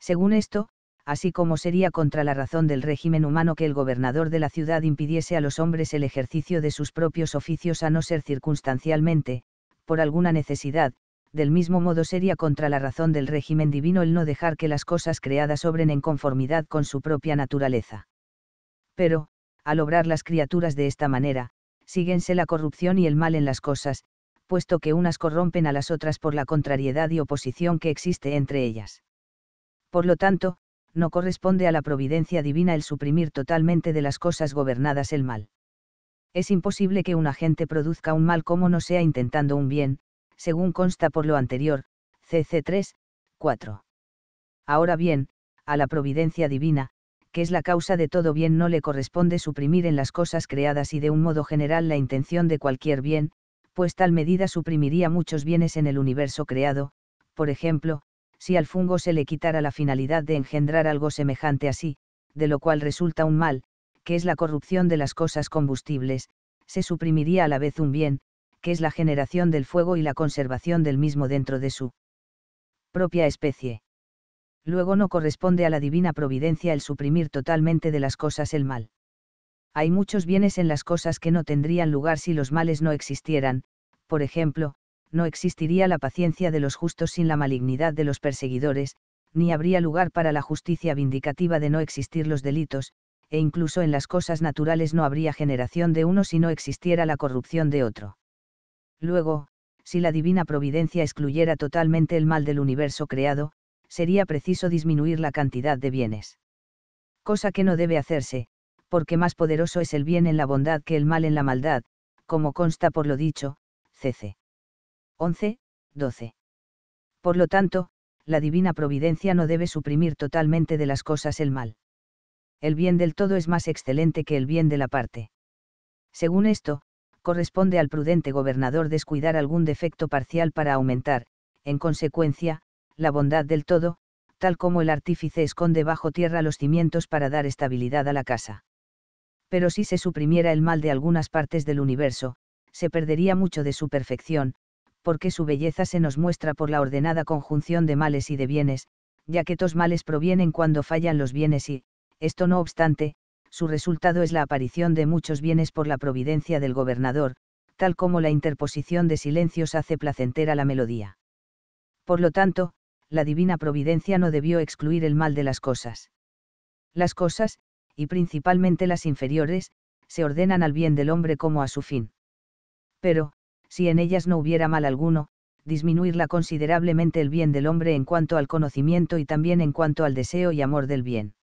Según esto, así como sería contra la razón del régimen humano que el gobernador de la ciudad impidiese a los hombres el ejercicio de sus propios oficios a no ser circunstancialmente, por alguna necesidad, del mismo modo sería contra la razón del régimen divino el no dejar que las cosas creadas obren en conformidad con su propia naturaleza. Pero, al obrar las criaturas de esta manera, síguense la corrupción y el mal en las cosas, puesto que unas corrompen a las otras por la contrariedad y oposición que existe entre ellas. Por lo tanto, no corresponde a la providencia divina el suprimir totalmente de las cosas gobernadas el mal. Es imposible que un agente produzca un mal como no sea intentando un bien, según consta por lo anterior, cc 3, 4. Ahora bien, a la providencia divina, que es la causa de todo bien, no le corresponde suprimir en las cosas creadas y de un modo general la intención de cualquier bien, pues tal medida suprimiría muchos bienes en el universo creado, por ejemplo, si al fungo se le quitara la finalidad de engendrar algo semejante a sí, de lo cual resulta un mal, que es la corrupción de las cosas combustibles, se suprimiría a la vez un bien, que es la generación del fuego y la conservación del mismo dentro de su propia especie. Luego no corresponde a la divina providencia el suprimir totalmente de las cosas el mal hay muchos bienes en las cosas que no tendrían lugar si los males no existieran, por ejemplo, no existiría la paciencia de los justos sin la malignidad de los perseguidores, ni habría lugar para la justicia vindicativa de no existir los delitos, e incluso en las cosas naturales no habría generación de uno si no existiera la corrupción de otro. Luego, si la divina providencia excluyera totalmente el mal del universo creado, sería preciso disminuir la cantidad de bienes. Cosa que no debe hacerse, porque más poderoso es el bien en la bondad que el mal en la maldad, como consta por lo dicho, cc. 11, 12. Por lo tanto, la divina providencia no debe suprimir totalmente de las cosas el mal. El bien del todo es más excelente que el bien de la parte. Según esto, corresponde al prudente gobernador descuidar algún defecto parcial para aumentar, en consecuencia, la bondad del todo, tal como el artífice esconde bajo tierra los cimientos para dar estabilidad a la casa pero si se suprimiera el mal de algunas partes del universo, se perdería mucho de su perfección, porque su belleza se nos muestra por la ordenada conjunción de males y de bienes, ya que tos males provienen cuando fallan los bienes y, esto no obstante, su resultado es la aparición de muchos bienes por la providencia del gobernador, tal como la interposición de silencios hace placentera la melodía. Por lo tanto, la divina providencia no debió excluir el mal de las cosas. Las cosas, y principalmente las inferiores, se ordenan al bien del hombre como a su fin. Pero, si en ellas no hubiera mal alguno, disminuirla considerablemente el bien del hombre en cuanto al conocimiento y también en cuanto al deseo y amor del bien.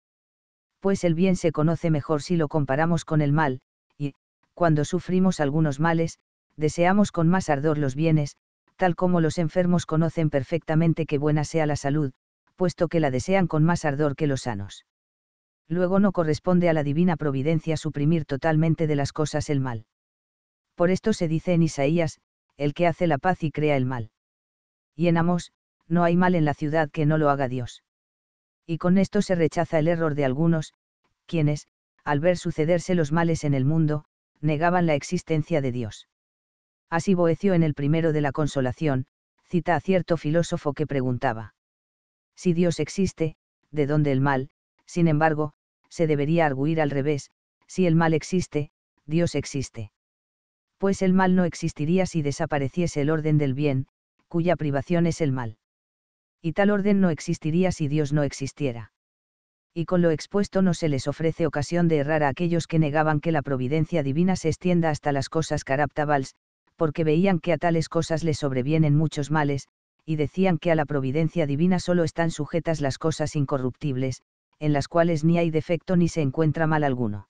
Pues el bien se conoce mejor si lo comparamos con el mal, y, cuando sufrimos algunos males, deseamos con más ardor los bienes, tal como los enfermos conocen perfectamente que buena sea la salud, puesto que la desean con más ardor que los sanos. Luego no corresponde a la divina providencia suprimir totalmente de las cosas el mal. Por esto se dice en Isaías, el que hace la paz y crea el mal. Y en Amos, no hay mal en la ciudad que no lo haga Dios. Y con esto se rechaza el error de algunos, quienes, al ver sucederse los males en el mundo, negaban la existencia de Dios. Así Boecio en el primero de la Consolación, cita a cierto filósofo que preguntaba. Si Dios existe, ¿de dónde el mal? Sin embargo, se debería arguir al revés, si el mal existe, Dios existe. Pues el mal no existiría si desapareciese el orden del bien, cuya privación es el mal. Y tal orden no existiría si Dios no existiera. Y con lo expuesto no se les ofrece ocasión de errar a aquellos que negaban que la providencia divina se extienda hasta las cosas caraptabals, porque veían que a tales cosas les sobrevienen muchos males, y decían que a la providencia divina solo están sujetas las cosas incorruptibles, en las cuales ni hay defecto ni se encuentra mal alguno.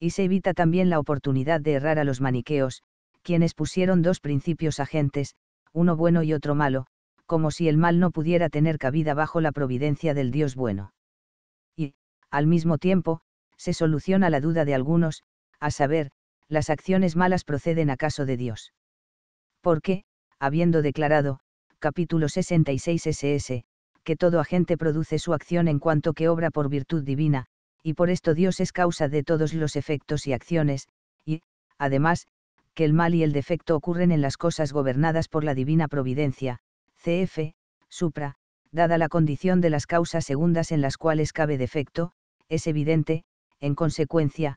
Y se evita también la oportunidad de errar a los maniqueos, quienes pusieron dos principios agentes, uno bueno y otro malo, como si el mal no pudiera tener cabida bajo la providencia del Dios bueno. Y, al mismo tiempo, se soluciona la duda de algunos, a saber, las acciones malas proceden acaso de Dios. Porque, habiendo declarado, capítulo 66 SS, que todo agente produce su acción en cuanto que obra por virtud divina, y por esto Dios es causa de todos los efectos y acciones, y, además, que el mal y el defecto ocurren en las cosas gobernadas por la divina providencia, cf. supra, dada la condición de las causas segundas en las cuales cabe defecto, es evidente, en consecuencia,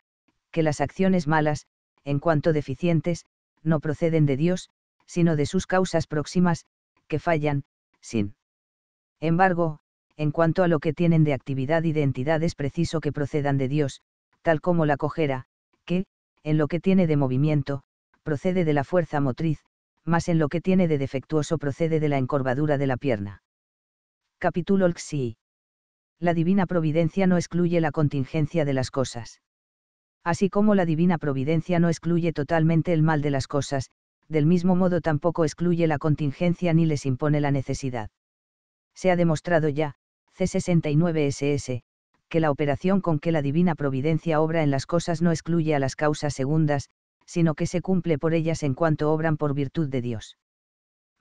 que las acciones malas, en cuanto deficientes, no proceden de Dios, sino de sus causas próximas, que fallan, sin embargo, en cuanto a lo que tienen de actividad y de entidad es preciso que procedan de Dios, tal como la cojera, que, en lo que tiene de movimiento, procede de la fuerza motriz, más en lo que tiene de defectuoso procede de la encorvadura de la pierna. Capítulo Xi. La divina providencia no excluye la contingencia de las cosas. Así como la divina providencia no excluye totalmente el mal de las cosas, del mismo modo tampoco excluye la contingencia ni les impone la necesidad se ha demostrado ya, C69SS, que la operación con que la divina providencia obra en las cosas no excluye a las causas segundas, sino que se cumple por ellas en cuanto obran por virtud de Dios.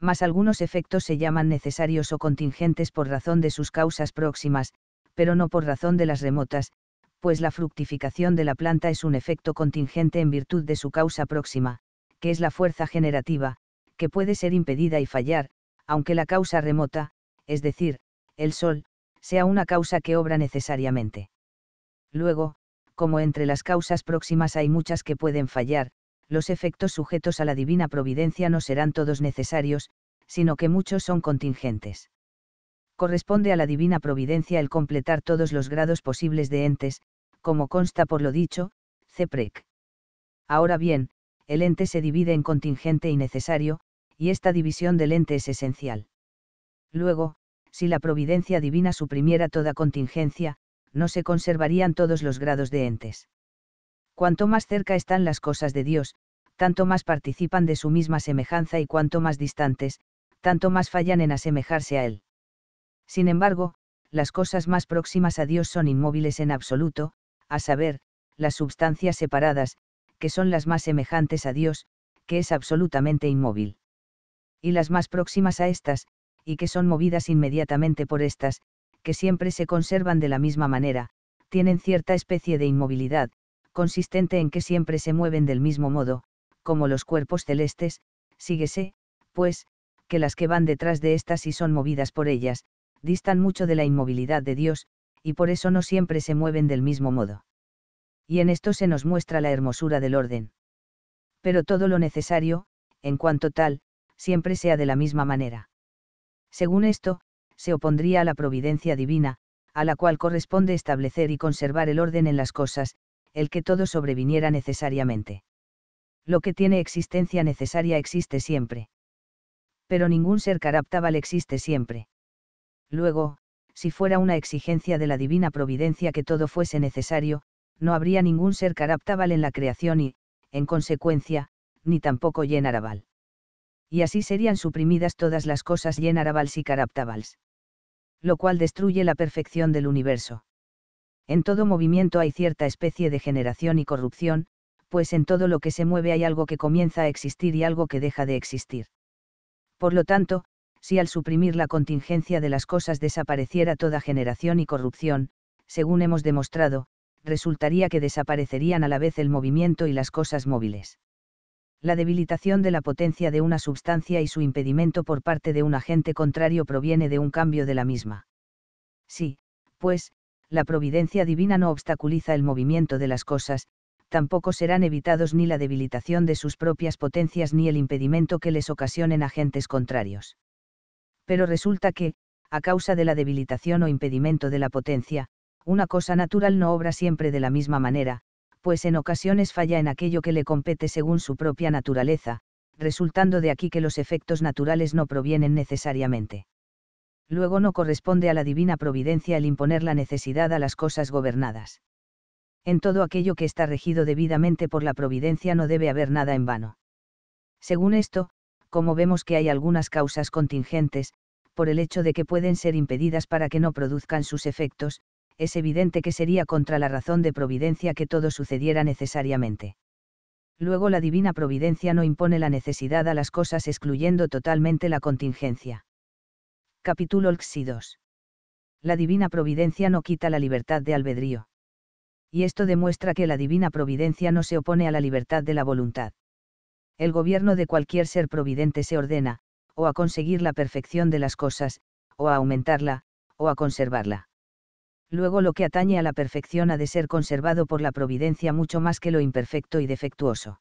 Mas algunos efectos se llaman necesarios o contingentes por razón de sus causas próximas, pero no por razón de las remotas, pues la fructificación de la planta es un efecto contingente en virtud de su causa próxima, que es la fuerza generativa, que puede ser impedida y fallar, aunque la causa remota, es decir, el Sol, sea una causa que obra necesariamente. Luego, como entre las causas próximas hay muchas que pueden fallar, los efectos sujetos a la divina providencia no serán todos necesarios, sino que muchos son contingentes. Corresponde a la divina providencia el completar todos los grados posibles de entes, como consta por lo dicho, CEPREC. Ahora bien, el ente se divide en contingente y necesario, y esta división del ente es esencial. Luego, si la providencia divina suprimiera toda contingencia, no se conservarían todos los grados de entes. Cuanto más cerca están las cosas de Dios, tanto más participan de su misma semejanza y cuanto más distantes, tanto más fallan en asemejarse a Él. Sin embargo, las cosas más próximas a Dios son inmóviles en absoluto, a saber, las substancias separadas, que son las más semejantes a Dios, que es absolutamente inmóvil. Y las más próximas a estas, y que son movidas inmediatamente por estas, que siempre se conservan de la misma manera, tienen cierta especie de inmovilidad, consistente en que siempre se mueven del mismo modo, como los cuerpos celestes, síguese, pues, que las que van detrás de estas y son movidas por ellas, distan mucho de la inmovilidad de Dios, y por eso no siempre se mueven del mismo modo. Y en esto se nos muestra la hermosura del orden. Pero todo lo necesario, en cuanto tal, siempre sea de la misma manera. Según esto, se opondría a la providencia divina, a la cual corresponde establecer y conservar el orden en las cosas, el que todo sobreviniera necesariamente. Lo que tiene existencia necesaria existe siempre. Pero ningún ser caraptábal existe siempre. Luego, si fuera una exigencia de la divina providencia que todo fuese necesario, no habría ningún ser caraptábal en la creación y, en consecuencia, ni tampoco llenarábal y así serían suprimidas todas las cosas yenarabals y caraptabals. Lo cual destruye la perfección del universo. En todo movimiento hay cierta especie de generación y corrupción, pues en todo lo que se mueve hay algo que comienza a existir y algo que deja de existir. Por lo tanto, si al suprimir la contingencia de las cosas desapareciera toda generación y corrupción, según hemos demostrado, resultaría que desaparecerían a la vez el movimiento y las cosas móviles la debilitación de la potencia de una sustancia y su impedimento por parte de un agente contrario proviene de un cambio de la misma. Sí, pues, la providencia divina no obstaculiza el movimiento de las cosas, tampoco serán evitados ni la debilitación de sus propias potencias ni el impedimento que les ocasionen agentes contrarios. Pero resulta que, a causa de la debilitación o impedimento de la potencia, una cosa natural no obra siempre de la misma manera, pues en ocasiones falla en aquello que le compete según su propia naturaleza, resultando de aquí que los efectos naturales no provienen necesariamente. Luego no corresponde a la divina providencia el imponer la necesidad a las cosas gobernadas. En todo aquello que está regido debidamente por la providencia no debe haber nada en vano. Según esto, como vemos que hay algunas causas contingentes, por el hecho de que pueden ser impedidas para que no produzcan sus efectos, es evidente que sería contra la razón de providencia que todo sucediera necesariamente. Luego la divina providencia no impone la necesidad a las cosas excluyendo totalmente la contingencia. Capítulo XII. La divina providencia no quita la libertad de albedrío. Y esto demuestra que la divina providencia no se opone a la libertad de la voluntad. El gobierno de cualquier ser providente se ordena, o a conseguir la perfección de las cosas, o a aumentarla, o a conservarla luego lo que atañe a la perfección ha de ser conservado por la providencia mucho más que lo imperfecto y defectuoso.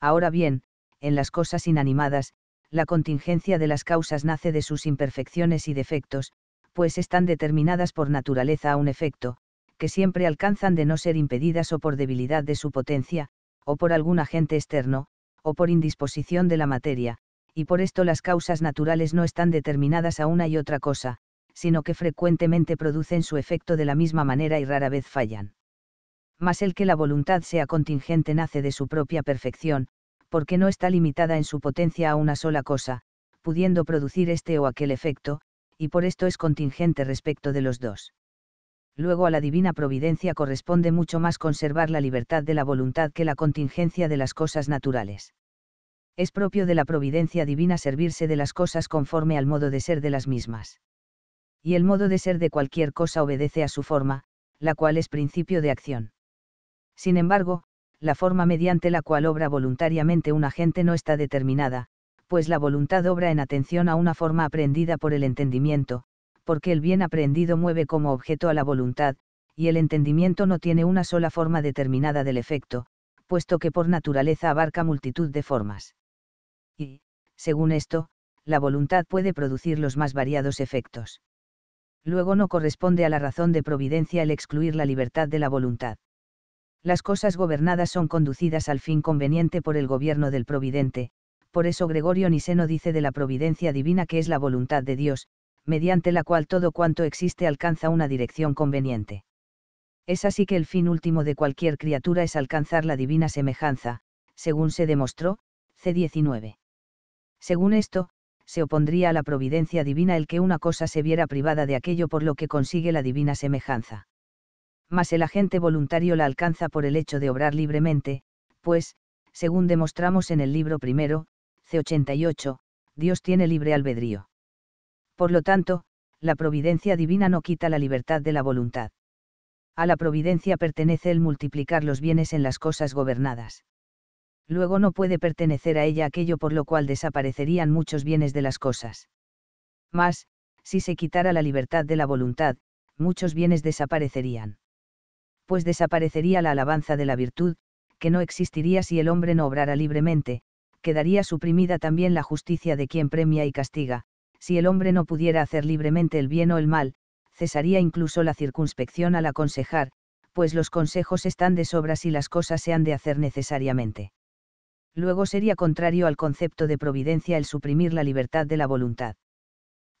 Ahora bien, en las cosas inanimadas, la contingencia de las causas nace de sus imperfecciones y defectos, pues están determinadas por naturaleza a un efecto, que siempre alcanzan de no ser impedidas o por debilidad de su potencia, o por algún agente externo, o por indisposición de la materia, y por esto las causas naturales no están determinadas a una y otra cosa, sino que frecuentemente producen su efecto de la misma manera y rara vez fallan. Mas el que la voluntad sea contingente nace de su propia perfección, porque no está limitada en su potencia a una sola cosa, pudiendo producir este o aquel efecto, y por esto es contingente respecto de los dos. Luego a la divina providencia corresponde mucho más conservar la libertad de la voluntad que la contingencia de las cosas naturales. Es propio de la providencia divina servirse de las cosas conforme al modo de ser de las mismas y el modo de ser de cualquier cosa obedece a su forma, la cual es principio de acción. Sin embargo, la forma mediante la cual obra voluntariamente un agente no está determinada, pues la voluntad obra en atención a una forma aprendida por el entendimiento, porque el bien aprendido mueve como objeto a la voluntad, y el entendimiento no tiene una sola forma determinada del efecto, puesto que por naturaleza abarca multitud de formas. Y, según esto, la voluntad puede producir los más variados efectos luego no corresponde a la razón de providencia el excluir la libertad de la voluntad. Las cosas gobernadas son conducidas al fin conveniente por el gobierno del providente, por eso Gregorio Niseno dice de la providencia divina que es la voluntad de Dios, mediante la cual todo cuanto existe alcanza una dirección conveniente. Es así que el fin último de cualquier criatura es alcanzar la divina semejanza, según se demostró, C19. Según esto, se opondría a la providencia divina el que una cosa se viera privada de aquello por lo que consigue la divina semejanza. Mas el agente voluntario la alcanza por el hecho de obrar libremente, pues, según demostramos en el libro primero, C88, Dios tiene libre albedrío. Por lo tanto, la providencia divina no quita la libertad de la voluntad. A la providencia pertenece el multiplicar los bienes en las cosas gobernadas luego no puede pertenecer a ella aquello por lo cual desaparecerían muchos bienes de las cosas. Mas, si se quitara la libertad de la voluntad, muchos bienes desaparecerían. Pues desaparecería la alabanza de la virtud, que no existiría si el hombre no obrara libremente, quedaría suprimida también la justicia de quien premia y castiga, si el hombre no pudiera hacer libremente el bien o el mal, cesaría incluso la circunspección al aconsejar, pues los consejos están de sobra si las cosas se han de hacer necesariamente luego sería contrario al concepto de providencia el suprimir la libertad de la voluntad.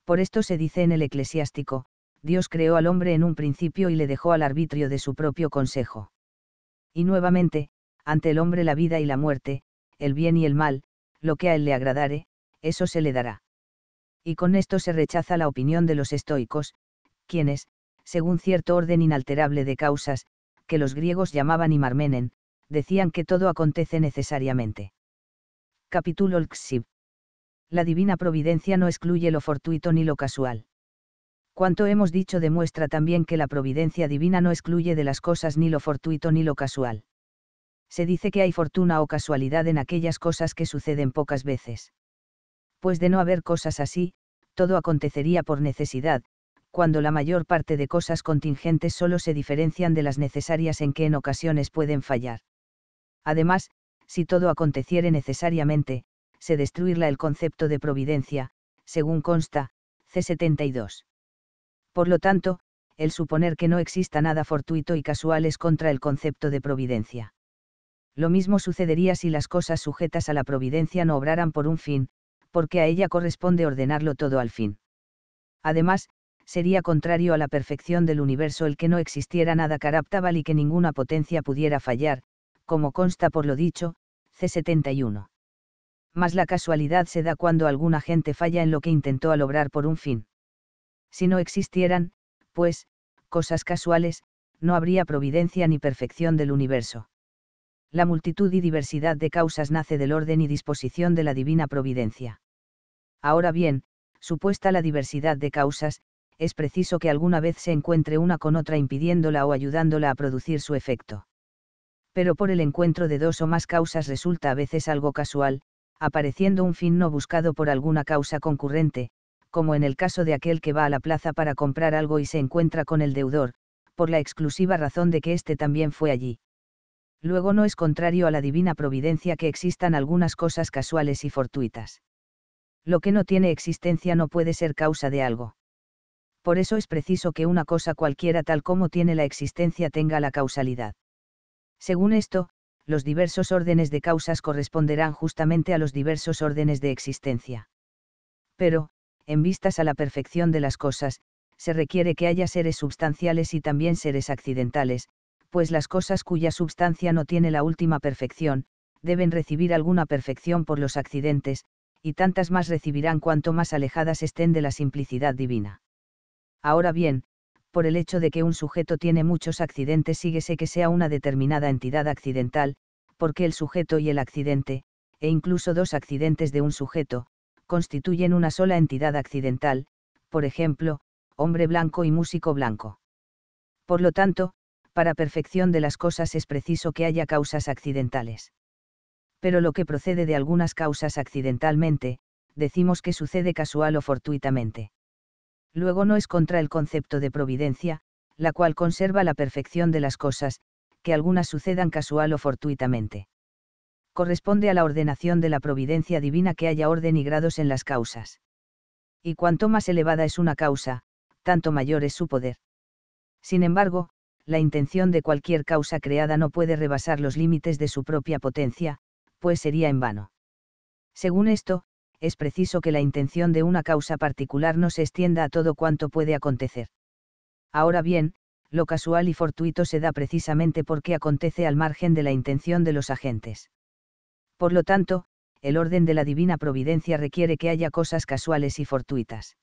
Por esto se dice en el eclesiástico, Dios creó al hombre en un principio y le dejó al arbitrio de su propio consejo. Y nuevamente, ante el hombre la vida y la muerte, el bien y el mal, lo que a él le agradare, eso se le dará. Y con esto se rechaza la opinión de los estoicos, quienes, según cierto orden inalterable de causas, que los griegos llamaban marmenen, decían que todo acontece necesariamente. Capítulo XIV. La divina providencia no excluye lo fortuito ni lo casual. Cuanto hemos dicho demuestra también que la providencia divina no excluye de las cosas ni lo fortuito ni lo casual. Se dice que hay fortuna o casualidad en aquellas cosas que suceden pocas veces. Pues de no haber cosas así, todo acontecería por necesidad, cuando la mayor parte de cosas contingentes solo se diferencian de las necesarias en que en ocasiones pueden fallar. Además, si todo aconteciere necesariamente, se destruirá el concepto de providencia, según consta, C72. Por lo tanto, el suponer que no exista nada fortuito y casual es contra el concepto de providencia. Lo mismo sucedería si las cosas sujetas a la providencia no obraran por un fin, porque a ella corresponde ordenarlo todo al fin. Además, sería contrario a la perfección del universo el que no existiera nada carácter y que ninguna potencia pudiera fallar, como consta por lo dicho, C71. Mas la casualidad se da cuando alguna gente falla en lo que intentó al por un fin. Si no existieran, pues, cosas casuales, no habría providencia ni perfección del universo. La multitud y diversidad de causas nace del orden y disposición de la divina providencia. Ahora bien, supuesta la diversidad de causas, es preciso que alguna vez se encuentre una con otra impidiéndola o ayudándola a producir su efecto pero por el encuentro de dos o más causas resulta a veces algo casual, apareciendo un fin no buscado por alguna causa concurrente, como en el caso de aquel que va a la plaza para comprar algo y se encuentra con el deudor, por la exclusiva razón de que éste también fue allí. Luego no es contrario a la divina providencia que existan algunas cosas casuales y fortuitas. Lo que no tiene existencia no puede ser causa de algo. Por eso es preciso que una cosa cualquiera tal como tiene la existencia tenga la causalidad. Según esto, los diversos órdenes de causas corresponderán justamente a los diversos órdenes de existencia. Pero, en vistas a la perfección de las cosas, se requiere que haya seres substanciales y también seres accidentales, pues las cosas cuya substancia no tiene la última perfección, deben recibir alguna perfección por los accidentes, y tantas más recibirán cuanto más alejadas estén de la simplicidad divina. Ahora bien, por el hecho de que un sujeto tiene muchos accidentes síguese que sea una determinada entidad accidental, porque el sujeto y el accidente, e incluso dos accidentes de un sujeto, constituyen una sola entidad accidental, por ejemplo, hombre blanco y músico blanco. Por lo tanto, para perfección de las cosas es preciso que haya causas accidentales. Pero lo que procede de algunas causas accidentalmente, decimos que sucede casual o fortuitamente luego no es contra el concepto de providencia, la cual conserva la perfección de las cosas, que algunas sucedan casual o fortuitamente. Corresponde a la ordenación de la providencia divina que haya orden y grados en las causas. Y cuanto más elevada es una causa, tanto mayor es su poder. Sin embargo, la intención de cualquier causa creada no puede rebasar los límites de su propia potencia, pues sería en vano. Según esto, es preciso que la intención de una causa particular no se extienda a todo cuanto puede acontecer. Ahora bien, lo casual y fortuito se da precisamente porque acontece al margen de la intención de los agentes. Por lo tanto, el orden de la divina providencia requiere que haya cosas casuales y fortuitas.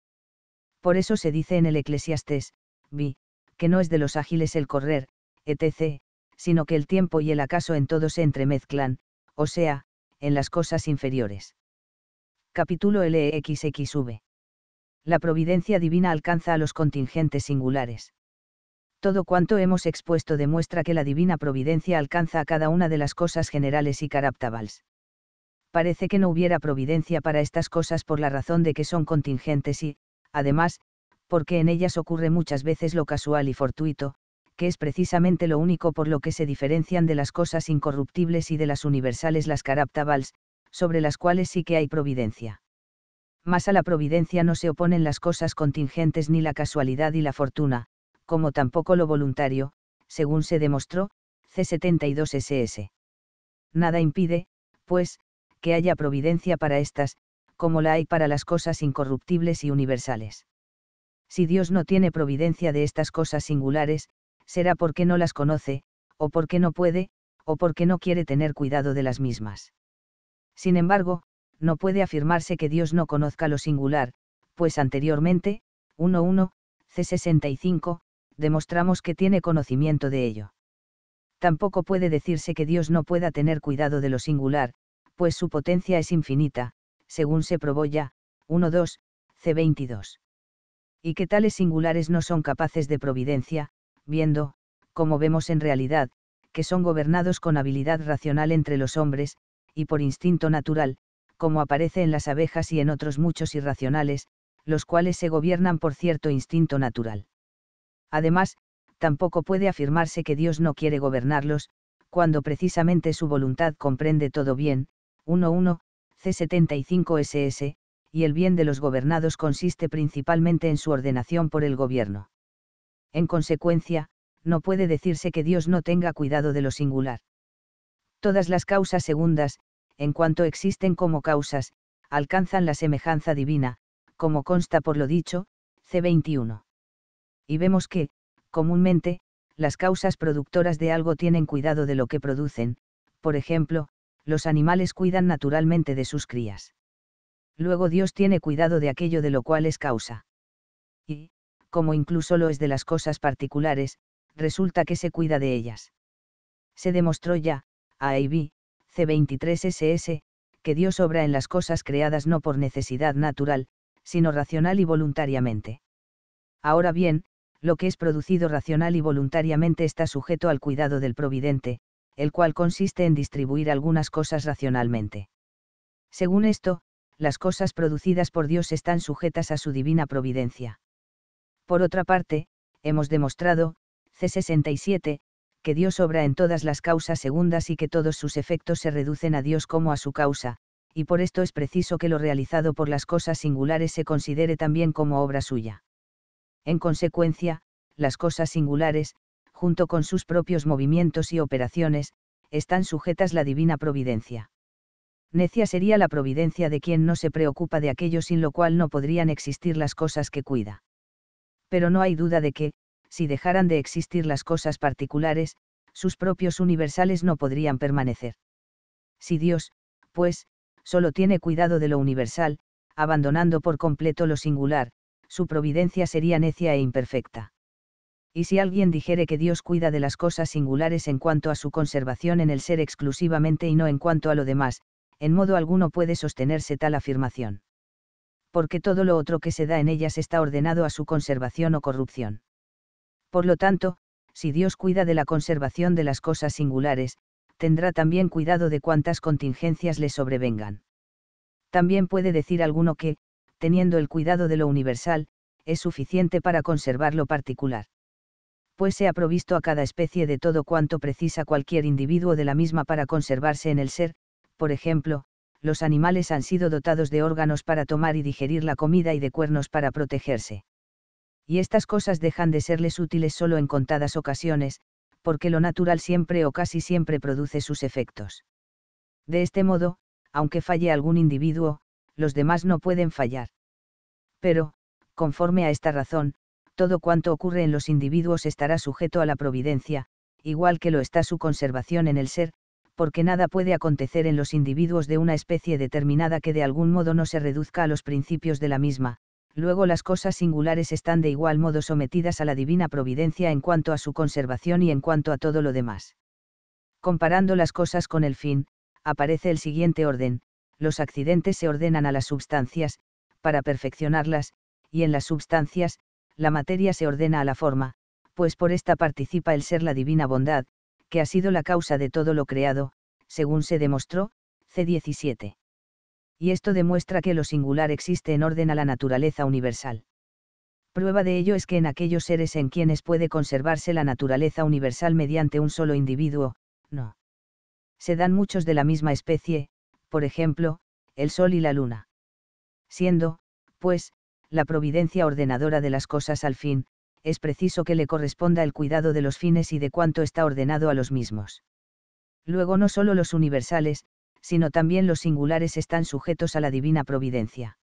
Por eso se dice en el Eclesiastés, vi, que no es de los ágiles el correr, etc., sino que el tiempo y el acaso en todo se entremezclan, o sea, en las cosas inferiores capítulo LXXV. La providencia divina alcanza a los contingentes singulares. Todo cuanto hemos expuesto demuestra que la divina providencia alcanza a cada una de las cosas generales y caraptabals. Parece que no hubiera providencia para estas cosas por la razón de que son contingentes y, además, porque en ellas ocurre muchas veces lo casual y fortuito, que es precisamente lo único por lo que se diferencian de las cosas incorruptibles y de las universales las caraptabals, sobre las cuales sí que hay providencia. Mas a la providencia no se oponen las cosas contingentes ni la casualidad y la fortuna, como tampoco lo voluntario, según se demostró, C72SS. Nada impide, pues, que haya providencia para estas, como la hay para las cosas incorruptibles y universales. Si Dios no tiene providencia de estas cosas singulares, será porque no las conoce, o porque no puede, o porque no quiere tener cuidado de las mismas. Sin embargo, no puede afirmarse que Dios no conozca lo singular, pues anteriormente, 1.1, C65, demostramos que tiene conocimiento de ello. Tampoco puede decirse que Dios no pueda tener cuidado de lo singular, pues su potencia es infinita, según se probó ya, 1.2, C22. Y que tales singulares no son capaces de providencia, viendo, como vemos en realidad, que son gobernados con habilidad racional entre los hombres, y por instinto natural, como aparece en las abejas y en otros muchos irracionales, los cuales se gobiernan por cierto instinto natural. Además, tampoco puede afirmarse que Dios no quiere gobernarlos, cuando precisamente su voluntad comprende todo bien, 1.1, C75SS, y el bien de los gobernados consiste principalmente en su ordenación por el gobierno. En consecuencia, no puede decirse que Dios no tenga cuidado de lo singular. Todas las causas segundas, en cuanto existen como causas, alcanzan la semejanza divina, como consta por lo dicho, C21. Y vemos que, comúnmente, las causas productoras de algo tienen cuidado de lo que producen, por ejemplo, los animales cuidan naturalmente de sus crías. Luego Dios tiene cuidado de aquello de lo cual es causa. Y, como incluso lo es de las cosas particulares, resulta que se cuida de ellas. Se demostró ya, a C23SS, que Dios obra en las cosas creadas no por necesidad natural, sino racional y voluntariamente. Ahora bien, lo que es producido racional y voluntariamente está sujeto al cuidado del Providente, el cual consiste en distribuir algunas cosas racionalmente. Según esto, las cosas producidas por Dios están sujetas a su divina providencia. Por otra parte, hemos demostrado, C67, que Dios obra en todas las causas segundas y que todos sus efectos se reducen a Dios como a su causa, y por esto es preciso que lo realizado por las cosas singulares se considere también como obra suya. En consecuencia, las cosas singulares, junto con sus propios movimientos y operaciones, están sujetas la divina providencia. Necia sería la providencia de quien no se preocupa de aquello sin lo cual no podrían existir las cosas que cuida. Pero no hay duda de que, si dejaran de existir las cosas particulares, sus propios universales no podrían permanecer. Si Dios, pues, solo tiene cuidado de lo universal, abandonando por completo lo singular, su providencia sería necia e imperfecta. Y si alguien dijere que Dios cuida de las cosas singulares en cuanto a su conservación en el ser exclusivamente y no en cuanto a lo demás, en modo alguno puede sostenerse tal afirmación. Porque todo lo otro que se da en ellas está ordenado a su conservación o corrupción. Por lo tanto, si Dios cuida de la conservación de las cosas singulares, tendrá también cuidado de cuantas contingencias le sobrevengan. También puede decir alguno que, teniendo el cuidado de lo universal, es suficiente para conservar lo particular. Pues se ha provisto a cada especie de todo cuanto precisa cualquier individuo de la misma para conservarse en el ser, por ejemplo, los animales han sido dotados de órganos para tomar y digerir la comida y de cuernos para protegerse y estas cosas dejan de serles útiles solo en contadas ocasiones, porque lo natural siempre o casi siempre produce sus efectos. De este modo, aunque falle algún individuo, los demás no pueden fallar. Pero, conforme a esta razón, todo cuanto ocurre en los individuos estará sujeto a la providencia, igual que lo está su conservación en el ser, porque nada puede acontecer en los individuos de una especie determinada que de algún modo no se reduzca a los principios de la misma, luego las cosas singulares están de igual modo sometidas a la divina providencia en cuanto a su conservación y en cuanto a todo lo demás. Comparando las cosas con el fin, aparece el siguiente orden, los accidentes se ordenan a las substancias, para perfeccionarlas, y en las substancias, la materia se ordena a la forma, pues por esta participa el ser la divina bondad, que ha sido la causa de todo lo creado, según se demostró, C17 y esto demuestra que lo singular existe en orden a la naturaleza universal. Prueba de ello es que en aquellos seres en quienes puede conservarse la naturaleza universal mediante un solo individuo, no. Se dan muchos de la misma especie, por ejemplo, el Sol y la Luna. Siendo, pues, la providencia ordenadora de las cosas al fin, es preciso que le corresponda el cuidado de los fines y de cuanto está ordenado a los mismos. Luego no solo los universales, sino también los singulares están sujetos a la divina providencia.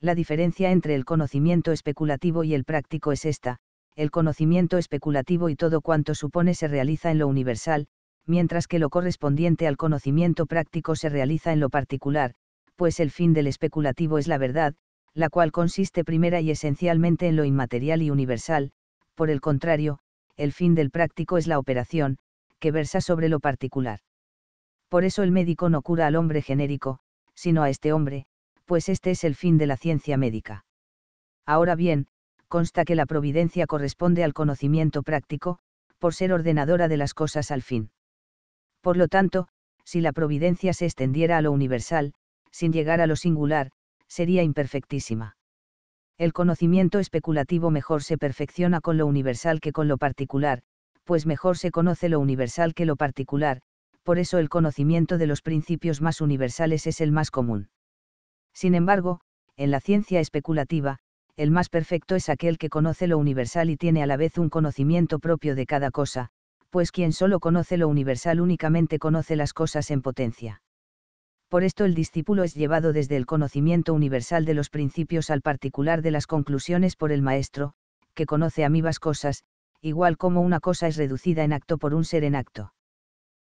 La diferencia entre el conocimiento especulativo y el práctico es esta, el conocimiento especulativo y todo cuanto supone se realiza en lo universal, mientras que lo correspondiente al conocimiento práctico se realiza en lo particular, pues el fin del especulativo es la verdad, la cual consiste primera y esencialmente en lo inmaterial y universal, por el contrario, el fin del práctico es la operación, que versa sobre lo particular por eso el médico no cura al hombre genérico, sino a este hombre, pues este es el fin de la ciencia médica. Ahora bien, consta que la providencia corresponde al conocimiento práctico, por ser ordenadora de las cosas al fin. Por lo tanto, si la providencia se extendiera a lo universal, sin llegar a lo singular, sería imperfectísima. El conocimiento especulativo mejor se perfecciona con lo universal que con lo particular, pues mejor se conoce lo universal que lo particular, por eso el conocimiento de los principios más universales es el más común. Sin embargo, en la ciencia especulativa, el más perfecto es aquel que conoce lo universal y tiene a la vez un conocimiento propio de cada cosa, pues quien solo conoce lo universal únicamente conoce las cosas en potencia. Por esto el discípulo es llevado desde el conocimiento universal de los principios al particular de las conclusiones por el maestro, que conoce amibas cosas, igual como una cosa es reducida en acto por un ser en acto.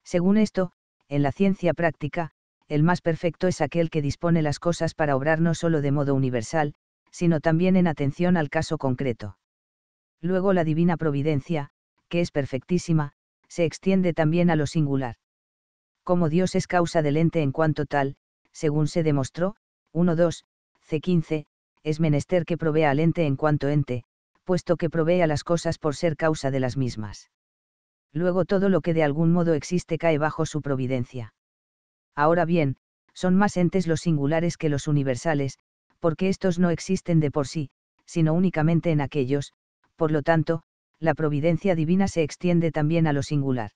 Según esto, en la ciencia práctica, el más perfecto es aquel que dispone las cosas para obrar no solo de modo universal, sino también en atención al caso concreto. Luego la divina providencia, que es perfectísima, se extiende también a lo singular. Como Dios es causa del ente en cuanto tal, según se demostró, 1.2, C15, es menester que provea al ente en cuanto ente, puesto que provee a las cosas por ser causa de las mismas. Luego todo lo que de algún modo existe cae bajo su providencia. Ahora bien, son más entes los singulares que los universales, porque estos no existen de por sí, sino únicamente en aquellos, por lo tanto, la providencia divina se extiende también a lo singular.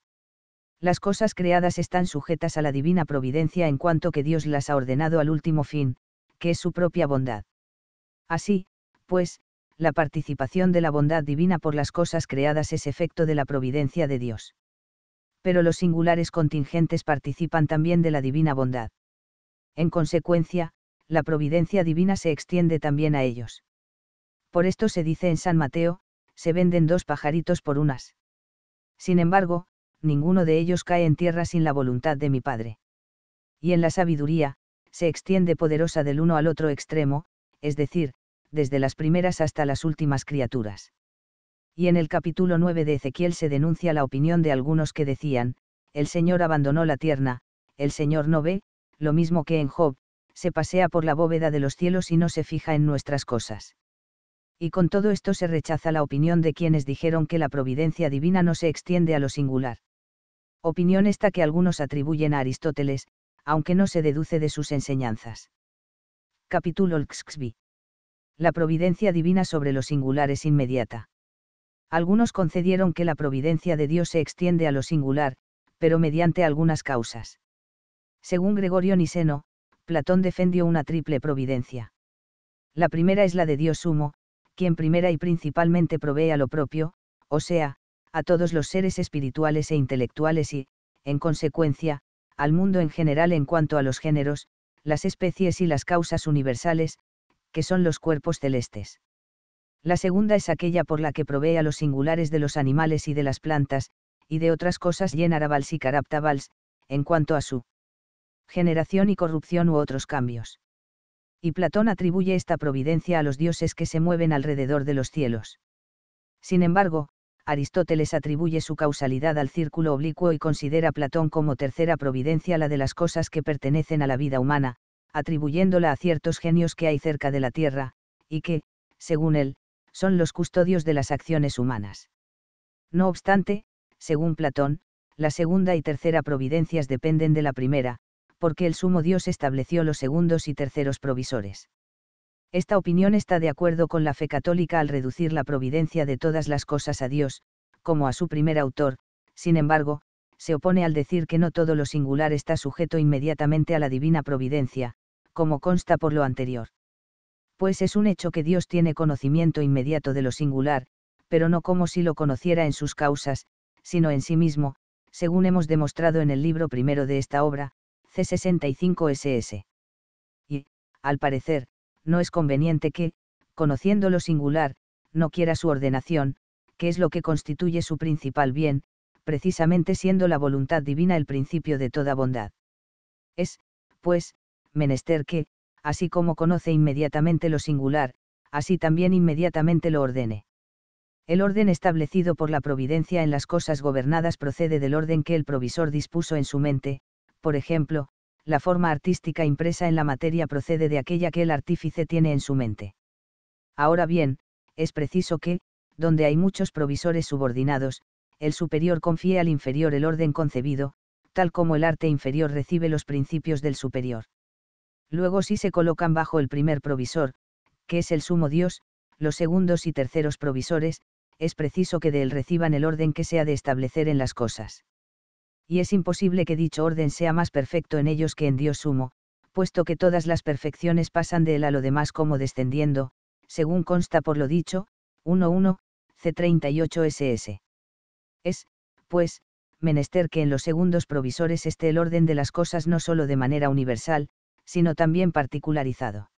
Las cosas creadas están sujetas a la divina providencia en cuanto que Dios las ha ordenado al último fin, que es su propia bondad. Así, pues, la participación de la bondad divina por las cosas creadas es efecto de la providencia de Dios. Pero los singulares contingentes participan también de la divina bondad. En consecuencia, la providencia divina se extiende también a ellos. Por esto se dice en San Mateo, se venden dos pajaritos por unas. Sin embargo, ninguno de ellos cae en tierra sin la voluntad de mi Padre. Y en la sabiduría, se extiende poderosa del uno al otro extremo, es decir, desde las primeras hasta las últimas criaturas. Y en el capítulo 9 de Ezequiel se denuncia la opinión de algunos que decían, el Señor abandonó la tierna, el Señor no ve, lo mismo que en Job, se pasea por la bóveda de los cielos y no se fija en nuestras cosas. Y con todo esto se rechaza la opinión de quienes dijeron que la providencia divina no se extiende a lo singular. Opinión esta que algunos atribuyen a Aristóteles, aunque no se deduce de sus enseñanzas. Capítulo la providencia divina sobre lo singular es inmediata. Algunos concedieron que la providencia de Dios se extiende a lo singular, pero mediante algunas causas. Según Gregorio Niseno, Platón defendió una triple providencia. La primera es la de Dios sumo, quien primera y principalmente provee a lo propio, o sea, a todos los seres espirituales e intelectuales y, en consecuencia, al mundo en general en cuanto a los géneros, las especies y las causas universales, que son los cuerpos celestes. La segunda es aquella por la que provee a los singulares de los animales y de las plantas, y de otras cosas llenarabals y caraptabals, en cuanto a su generación y corrupción u otros cambios. Y Platón atribuye esta providencia a los dioses que se mueven alrededor de los cielos. Sin embargo, Aristóteles atribuye su causalidad al círculo oblicuo y considera Platón como tercera providencia la de las cosas que pertenecen a la vida humana, atribuyéndola a ciertos genios que hay cerca de la Tierra, y que, según él, son los custodios de las acciones humanas. No obstante, según Platón, la segunda y tercera providencias dependen de la primera, porque el sumo Dios estableció los segundos y terceros provisores. Esta opinión está de acuerdo con la fe católica al reducir la providencia de todas las cosas a Dios, como a su primer autor, sin embargo, se opone al decir que no todo lo singular está sujeto inmediatamente a la divina providencia, como consta por lo anterior. Pues es un hecho que Dios tiene conocimiento inmediato de lo singular, pero no como si lo conociera en sus causas, sino en sí mismo, según hemos demostrado en el libro primero de esta obra, C65SS. Y, al parecer, no es conveniente que, conociendo lo singular, no quiera su ordenación, que es lo que constituye su principal bien, precisamente siendo la voluntad divina el principio de toda bondad. Es, pues, menester que, así como conoce inmediatamente lo singular, así también inmediatamente lo ordene. El orden establecido por la providencia en las cosas gobernadas procede del orden que el provisor dispuso en su mente, por ejemplo, la forma artística impresa en la materia procede de aquella que el artífice tiene en su mente. Ahora bien, es preciso que, donde hay muchos provisores subordinados, el superior confíe al inferior el orden concebido, tal como el arte inferior recibe los principios del superior. Luego si se colocan bajo el primer provisor, que es el sumo Dios, los segundos y terceros provisores, es preciso que de él reciban el orden que se ha de establecer en las cosas. Y es imposible que dicho orden sea más perfecto en ellos que en Dios sumo, puesto que todas las perfecciones pasan de él a lo demás como descendiendo, según consta por lo dicho, 1.1, C38SS. Es, pues, menester que en los segundos provisores esté el orden de las cosas no solo de manera universal, sino también particularizado.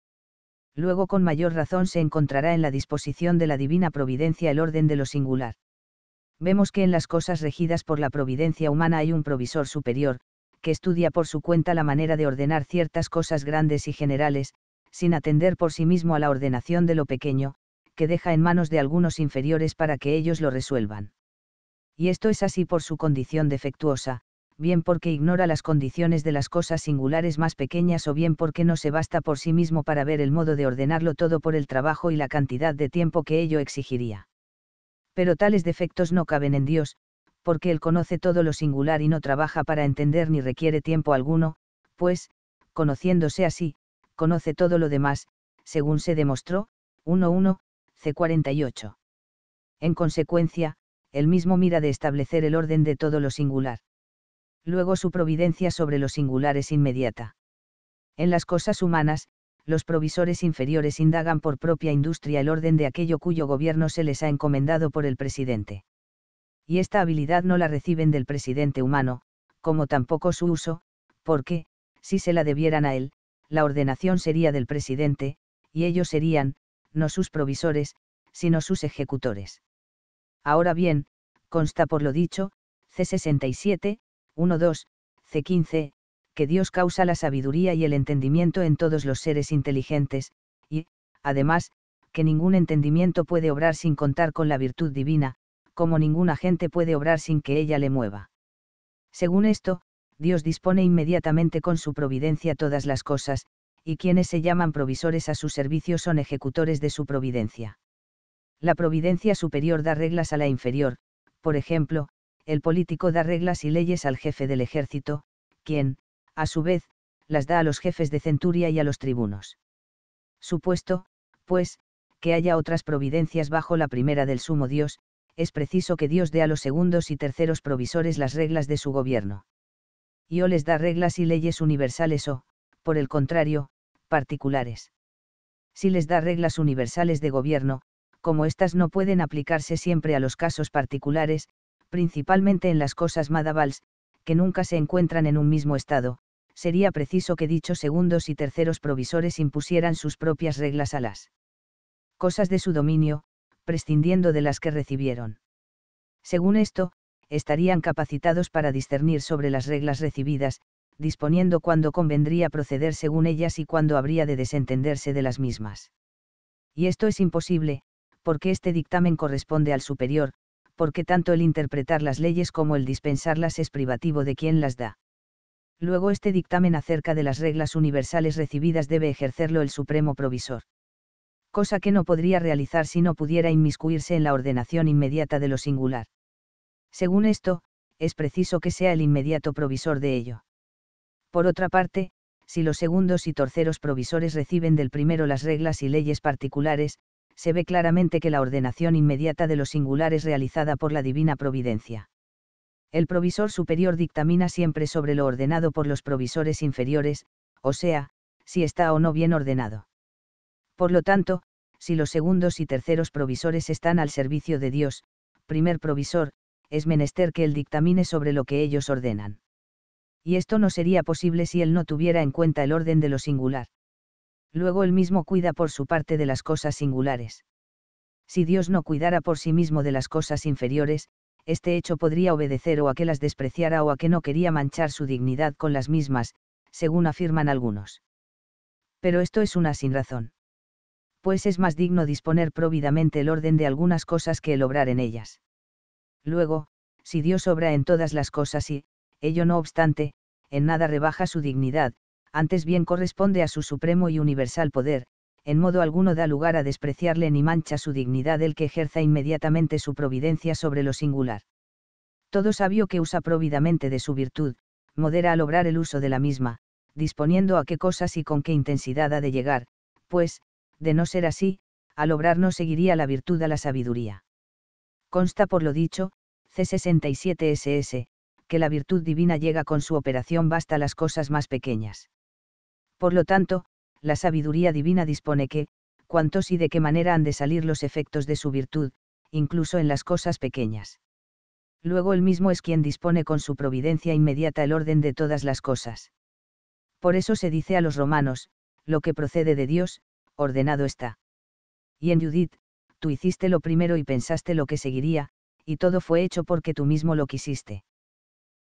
Luego con mayor razón se encontrará en la disposición de la divina providencia el orden de lo singular. Vemos que en las cosas regidas por la providencia humana hay un provisor superior, que estudia por su cuenta la manera de ordenar ciertas cosas grandes y generales, sin atender por sí mismo a la ordenación de lo pequeño, que deja en manos de algunos inferiores para que ellos lo resuelvan y esto es así por su condición defectuosa, bien porque ignora las condiciones de las cosas singulares más pequeñas o bien porque no se basta por sí mismo para ver el modo de ordenarlo todo por el trabajo y la cantidad de tiempo que ello exigiría. Pero tales defectos no caben en Dios, porque Él conoce todo lo singular y no trabaja para entender ni requiere tiempo alguno, pues, conociéndose así, conoce todo lo demás, según se demostró, 1.1, C48. En consecuencia, el mismo mira de establecer el orden de todo lo singular. Luego su providencia sobre lo singular es inmediata. En las cosas humanas, los provisores inferiores indagan por propia industria el orden de aquello cuyo gobierno se les ha encomendado por el presidente. Y esta habilidad no la reciben del presidente humano, como tampoco su uso, porque, si se la debieran a él, la ordenación sería del presidente, y ellos serían, no sus provisores, sino sus ejecutores. Ahora bien, consta por lo dicho, C67, 1-2, C15, que Dios causa la sabiduría y el entendimiento en todos los seres inteligentes, y, además, que ningún entendimiento puede obrar sin contar con la virtud divina, como ninguna gente puede obrar sin que ella le mueva. Según esto, Dios dispone inmediatamente con su providencia todas las cosas, y quienes se llaman provisores a su servicio son ejecutores de su providencia la providencia superior da reglas a la inferior, por ejemplo, el político da reglas y leyes al jefe del ejército, quien, a su vez, las da a los jefes de centuria y a los tribunos. Supuesto, pues, que haya otras providencias bajo la primera del sumo Dios, es preciso que Dios dé a los segundos y terceros provisores las reglas de su gobierno. Y o les da reglas y leyes universales o, por el contrario, particulares. Si les da reglas universales de gobierno, como estas no pueden aplicarse siempre a los casos particulares, principalmente en las cosas madavals, que nunca se encuentran en un mismo estado, sería preciso que dichos segundos y terceros provisores impusieran sus propias reglas a las cosas de su dominio, prescindiendo de las que recibieron. Según esto, estarían capacitados para discernir sobre las reglas recibidas, disponiendo cuándo convendría proceder según ellas y cuándo habría de desentenderse de las mismas. Y esto es imposible, porque este dictamen corresponde al superior, porque tanto el interpretar las leyes como el dispensarlas es privativo de quien las da. Luego este dictamen acerca de las reglas universales recibidas debe ejercerlo el Supremo Provisor. Cosa que no podría realizar si no pudiera inmiscuirse en la ordenación inmediata de lo singular. Según esto, es preciso que sea el inmediato provisor de ello. Por otra parte, si los segundos y terceros provisores reciben del primero las reglas y leyes particulares, se ve claramente que la ordenación inmediata de los singulares realizada por la divina providencia. El provisor superior dictamina siempre sobre lo ordenado por los provisores inferiores, o sea, si está o no bien ordenado. Por lo tanto, si los segundos y terceros provisores están al servicio de Dios, primer provisor, es menester que él dictamine sobre lo que ellos ordenan. Y esto no sería posible si él no tuviera en cuenta el orden de lo singular luego él mismo cuida por su parte de las cosas singulares. Si Dios no cuidara por sí mismo de las cosas inferiores, este hecho podría obedecer o a que las despreciara o a que no quería manchar su dignidad con las mismas, según afirman algunos. Pero esto es una sin razón. Pues es más digno disponer próvidamente el orden de algunas cosas que el obrar en ellas. Luego, si Dios obra en todas las cosas y, ello no obstante, en nada rebaja su dignidad, antes bien corresponde a su supremo y universal poder, en modo alguno da lugar a despreciarle ni mancha su dignidad el que ejerza inmediatamente su providencia sobre lo singular. Todo sabio que usa próvidamente de su virtud, modera al obrar el uso de la misma, disponiendo a qué cosas y con qué intensidad ha de llegar, pues, de no ser así, al obrar no seguiría la virtud a la sabiduría. Consta por lo dicho, C67SS, que la virtud divina llega con su operación basta las cosas más pequeñas. Por lo tanto, la sabiduría divina dispone que, cuántos y de qué manera han de salir los efectos de su virtud, incluso en las cosas pequeñas. Luego el mismo es quien dispone con su providencia inmediata el orden de todas las cosas. Por eso se dice a los romanos, lo que procede de Dios, ordenado está. Y en Judith, tú hiciste lo primero y pensaste lo que seguiría, y todo fue hecho porque tú mismo lo quisiste.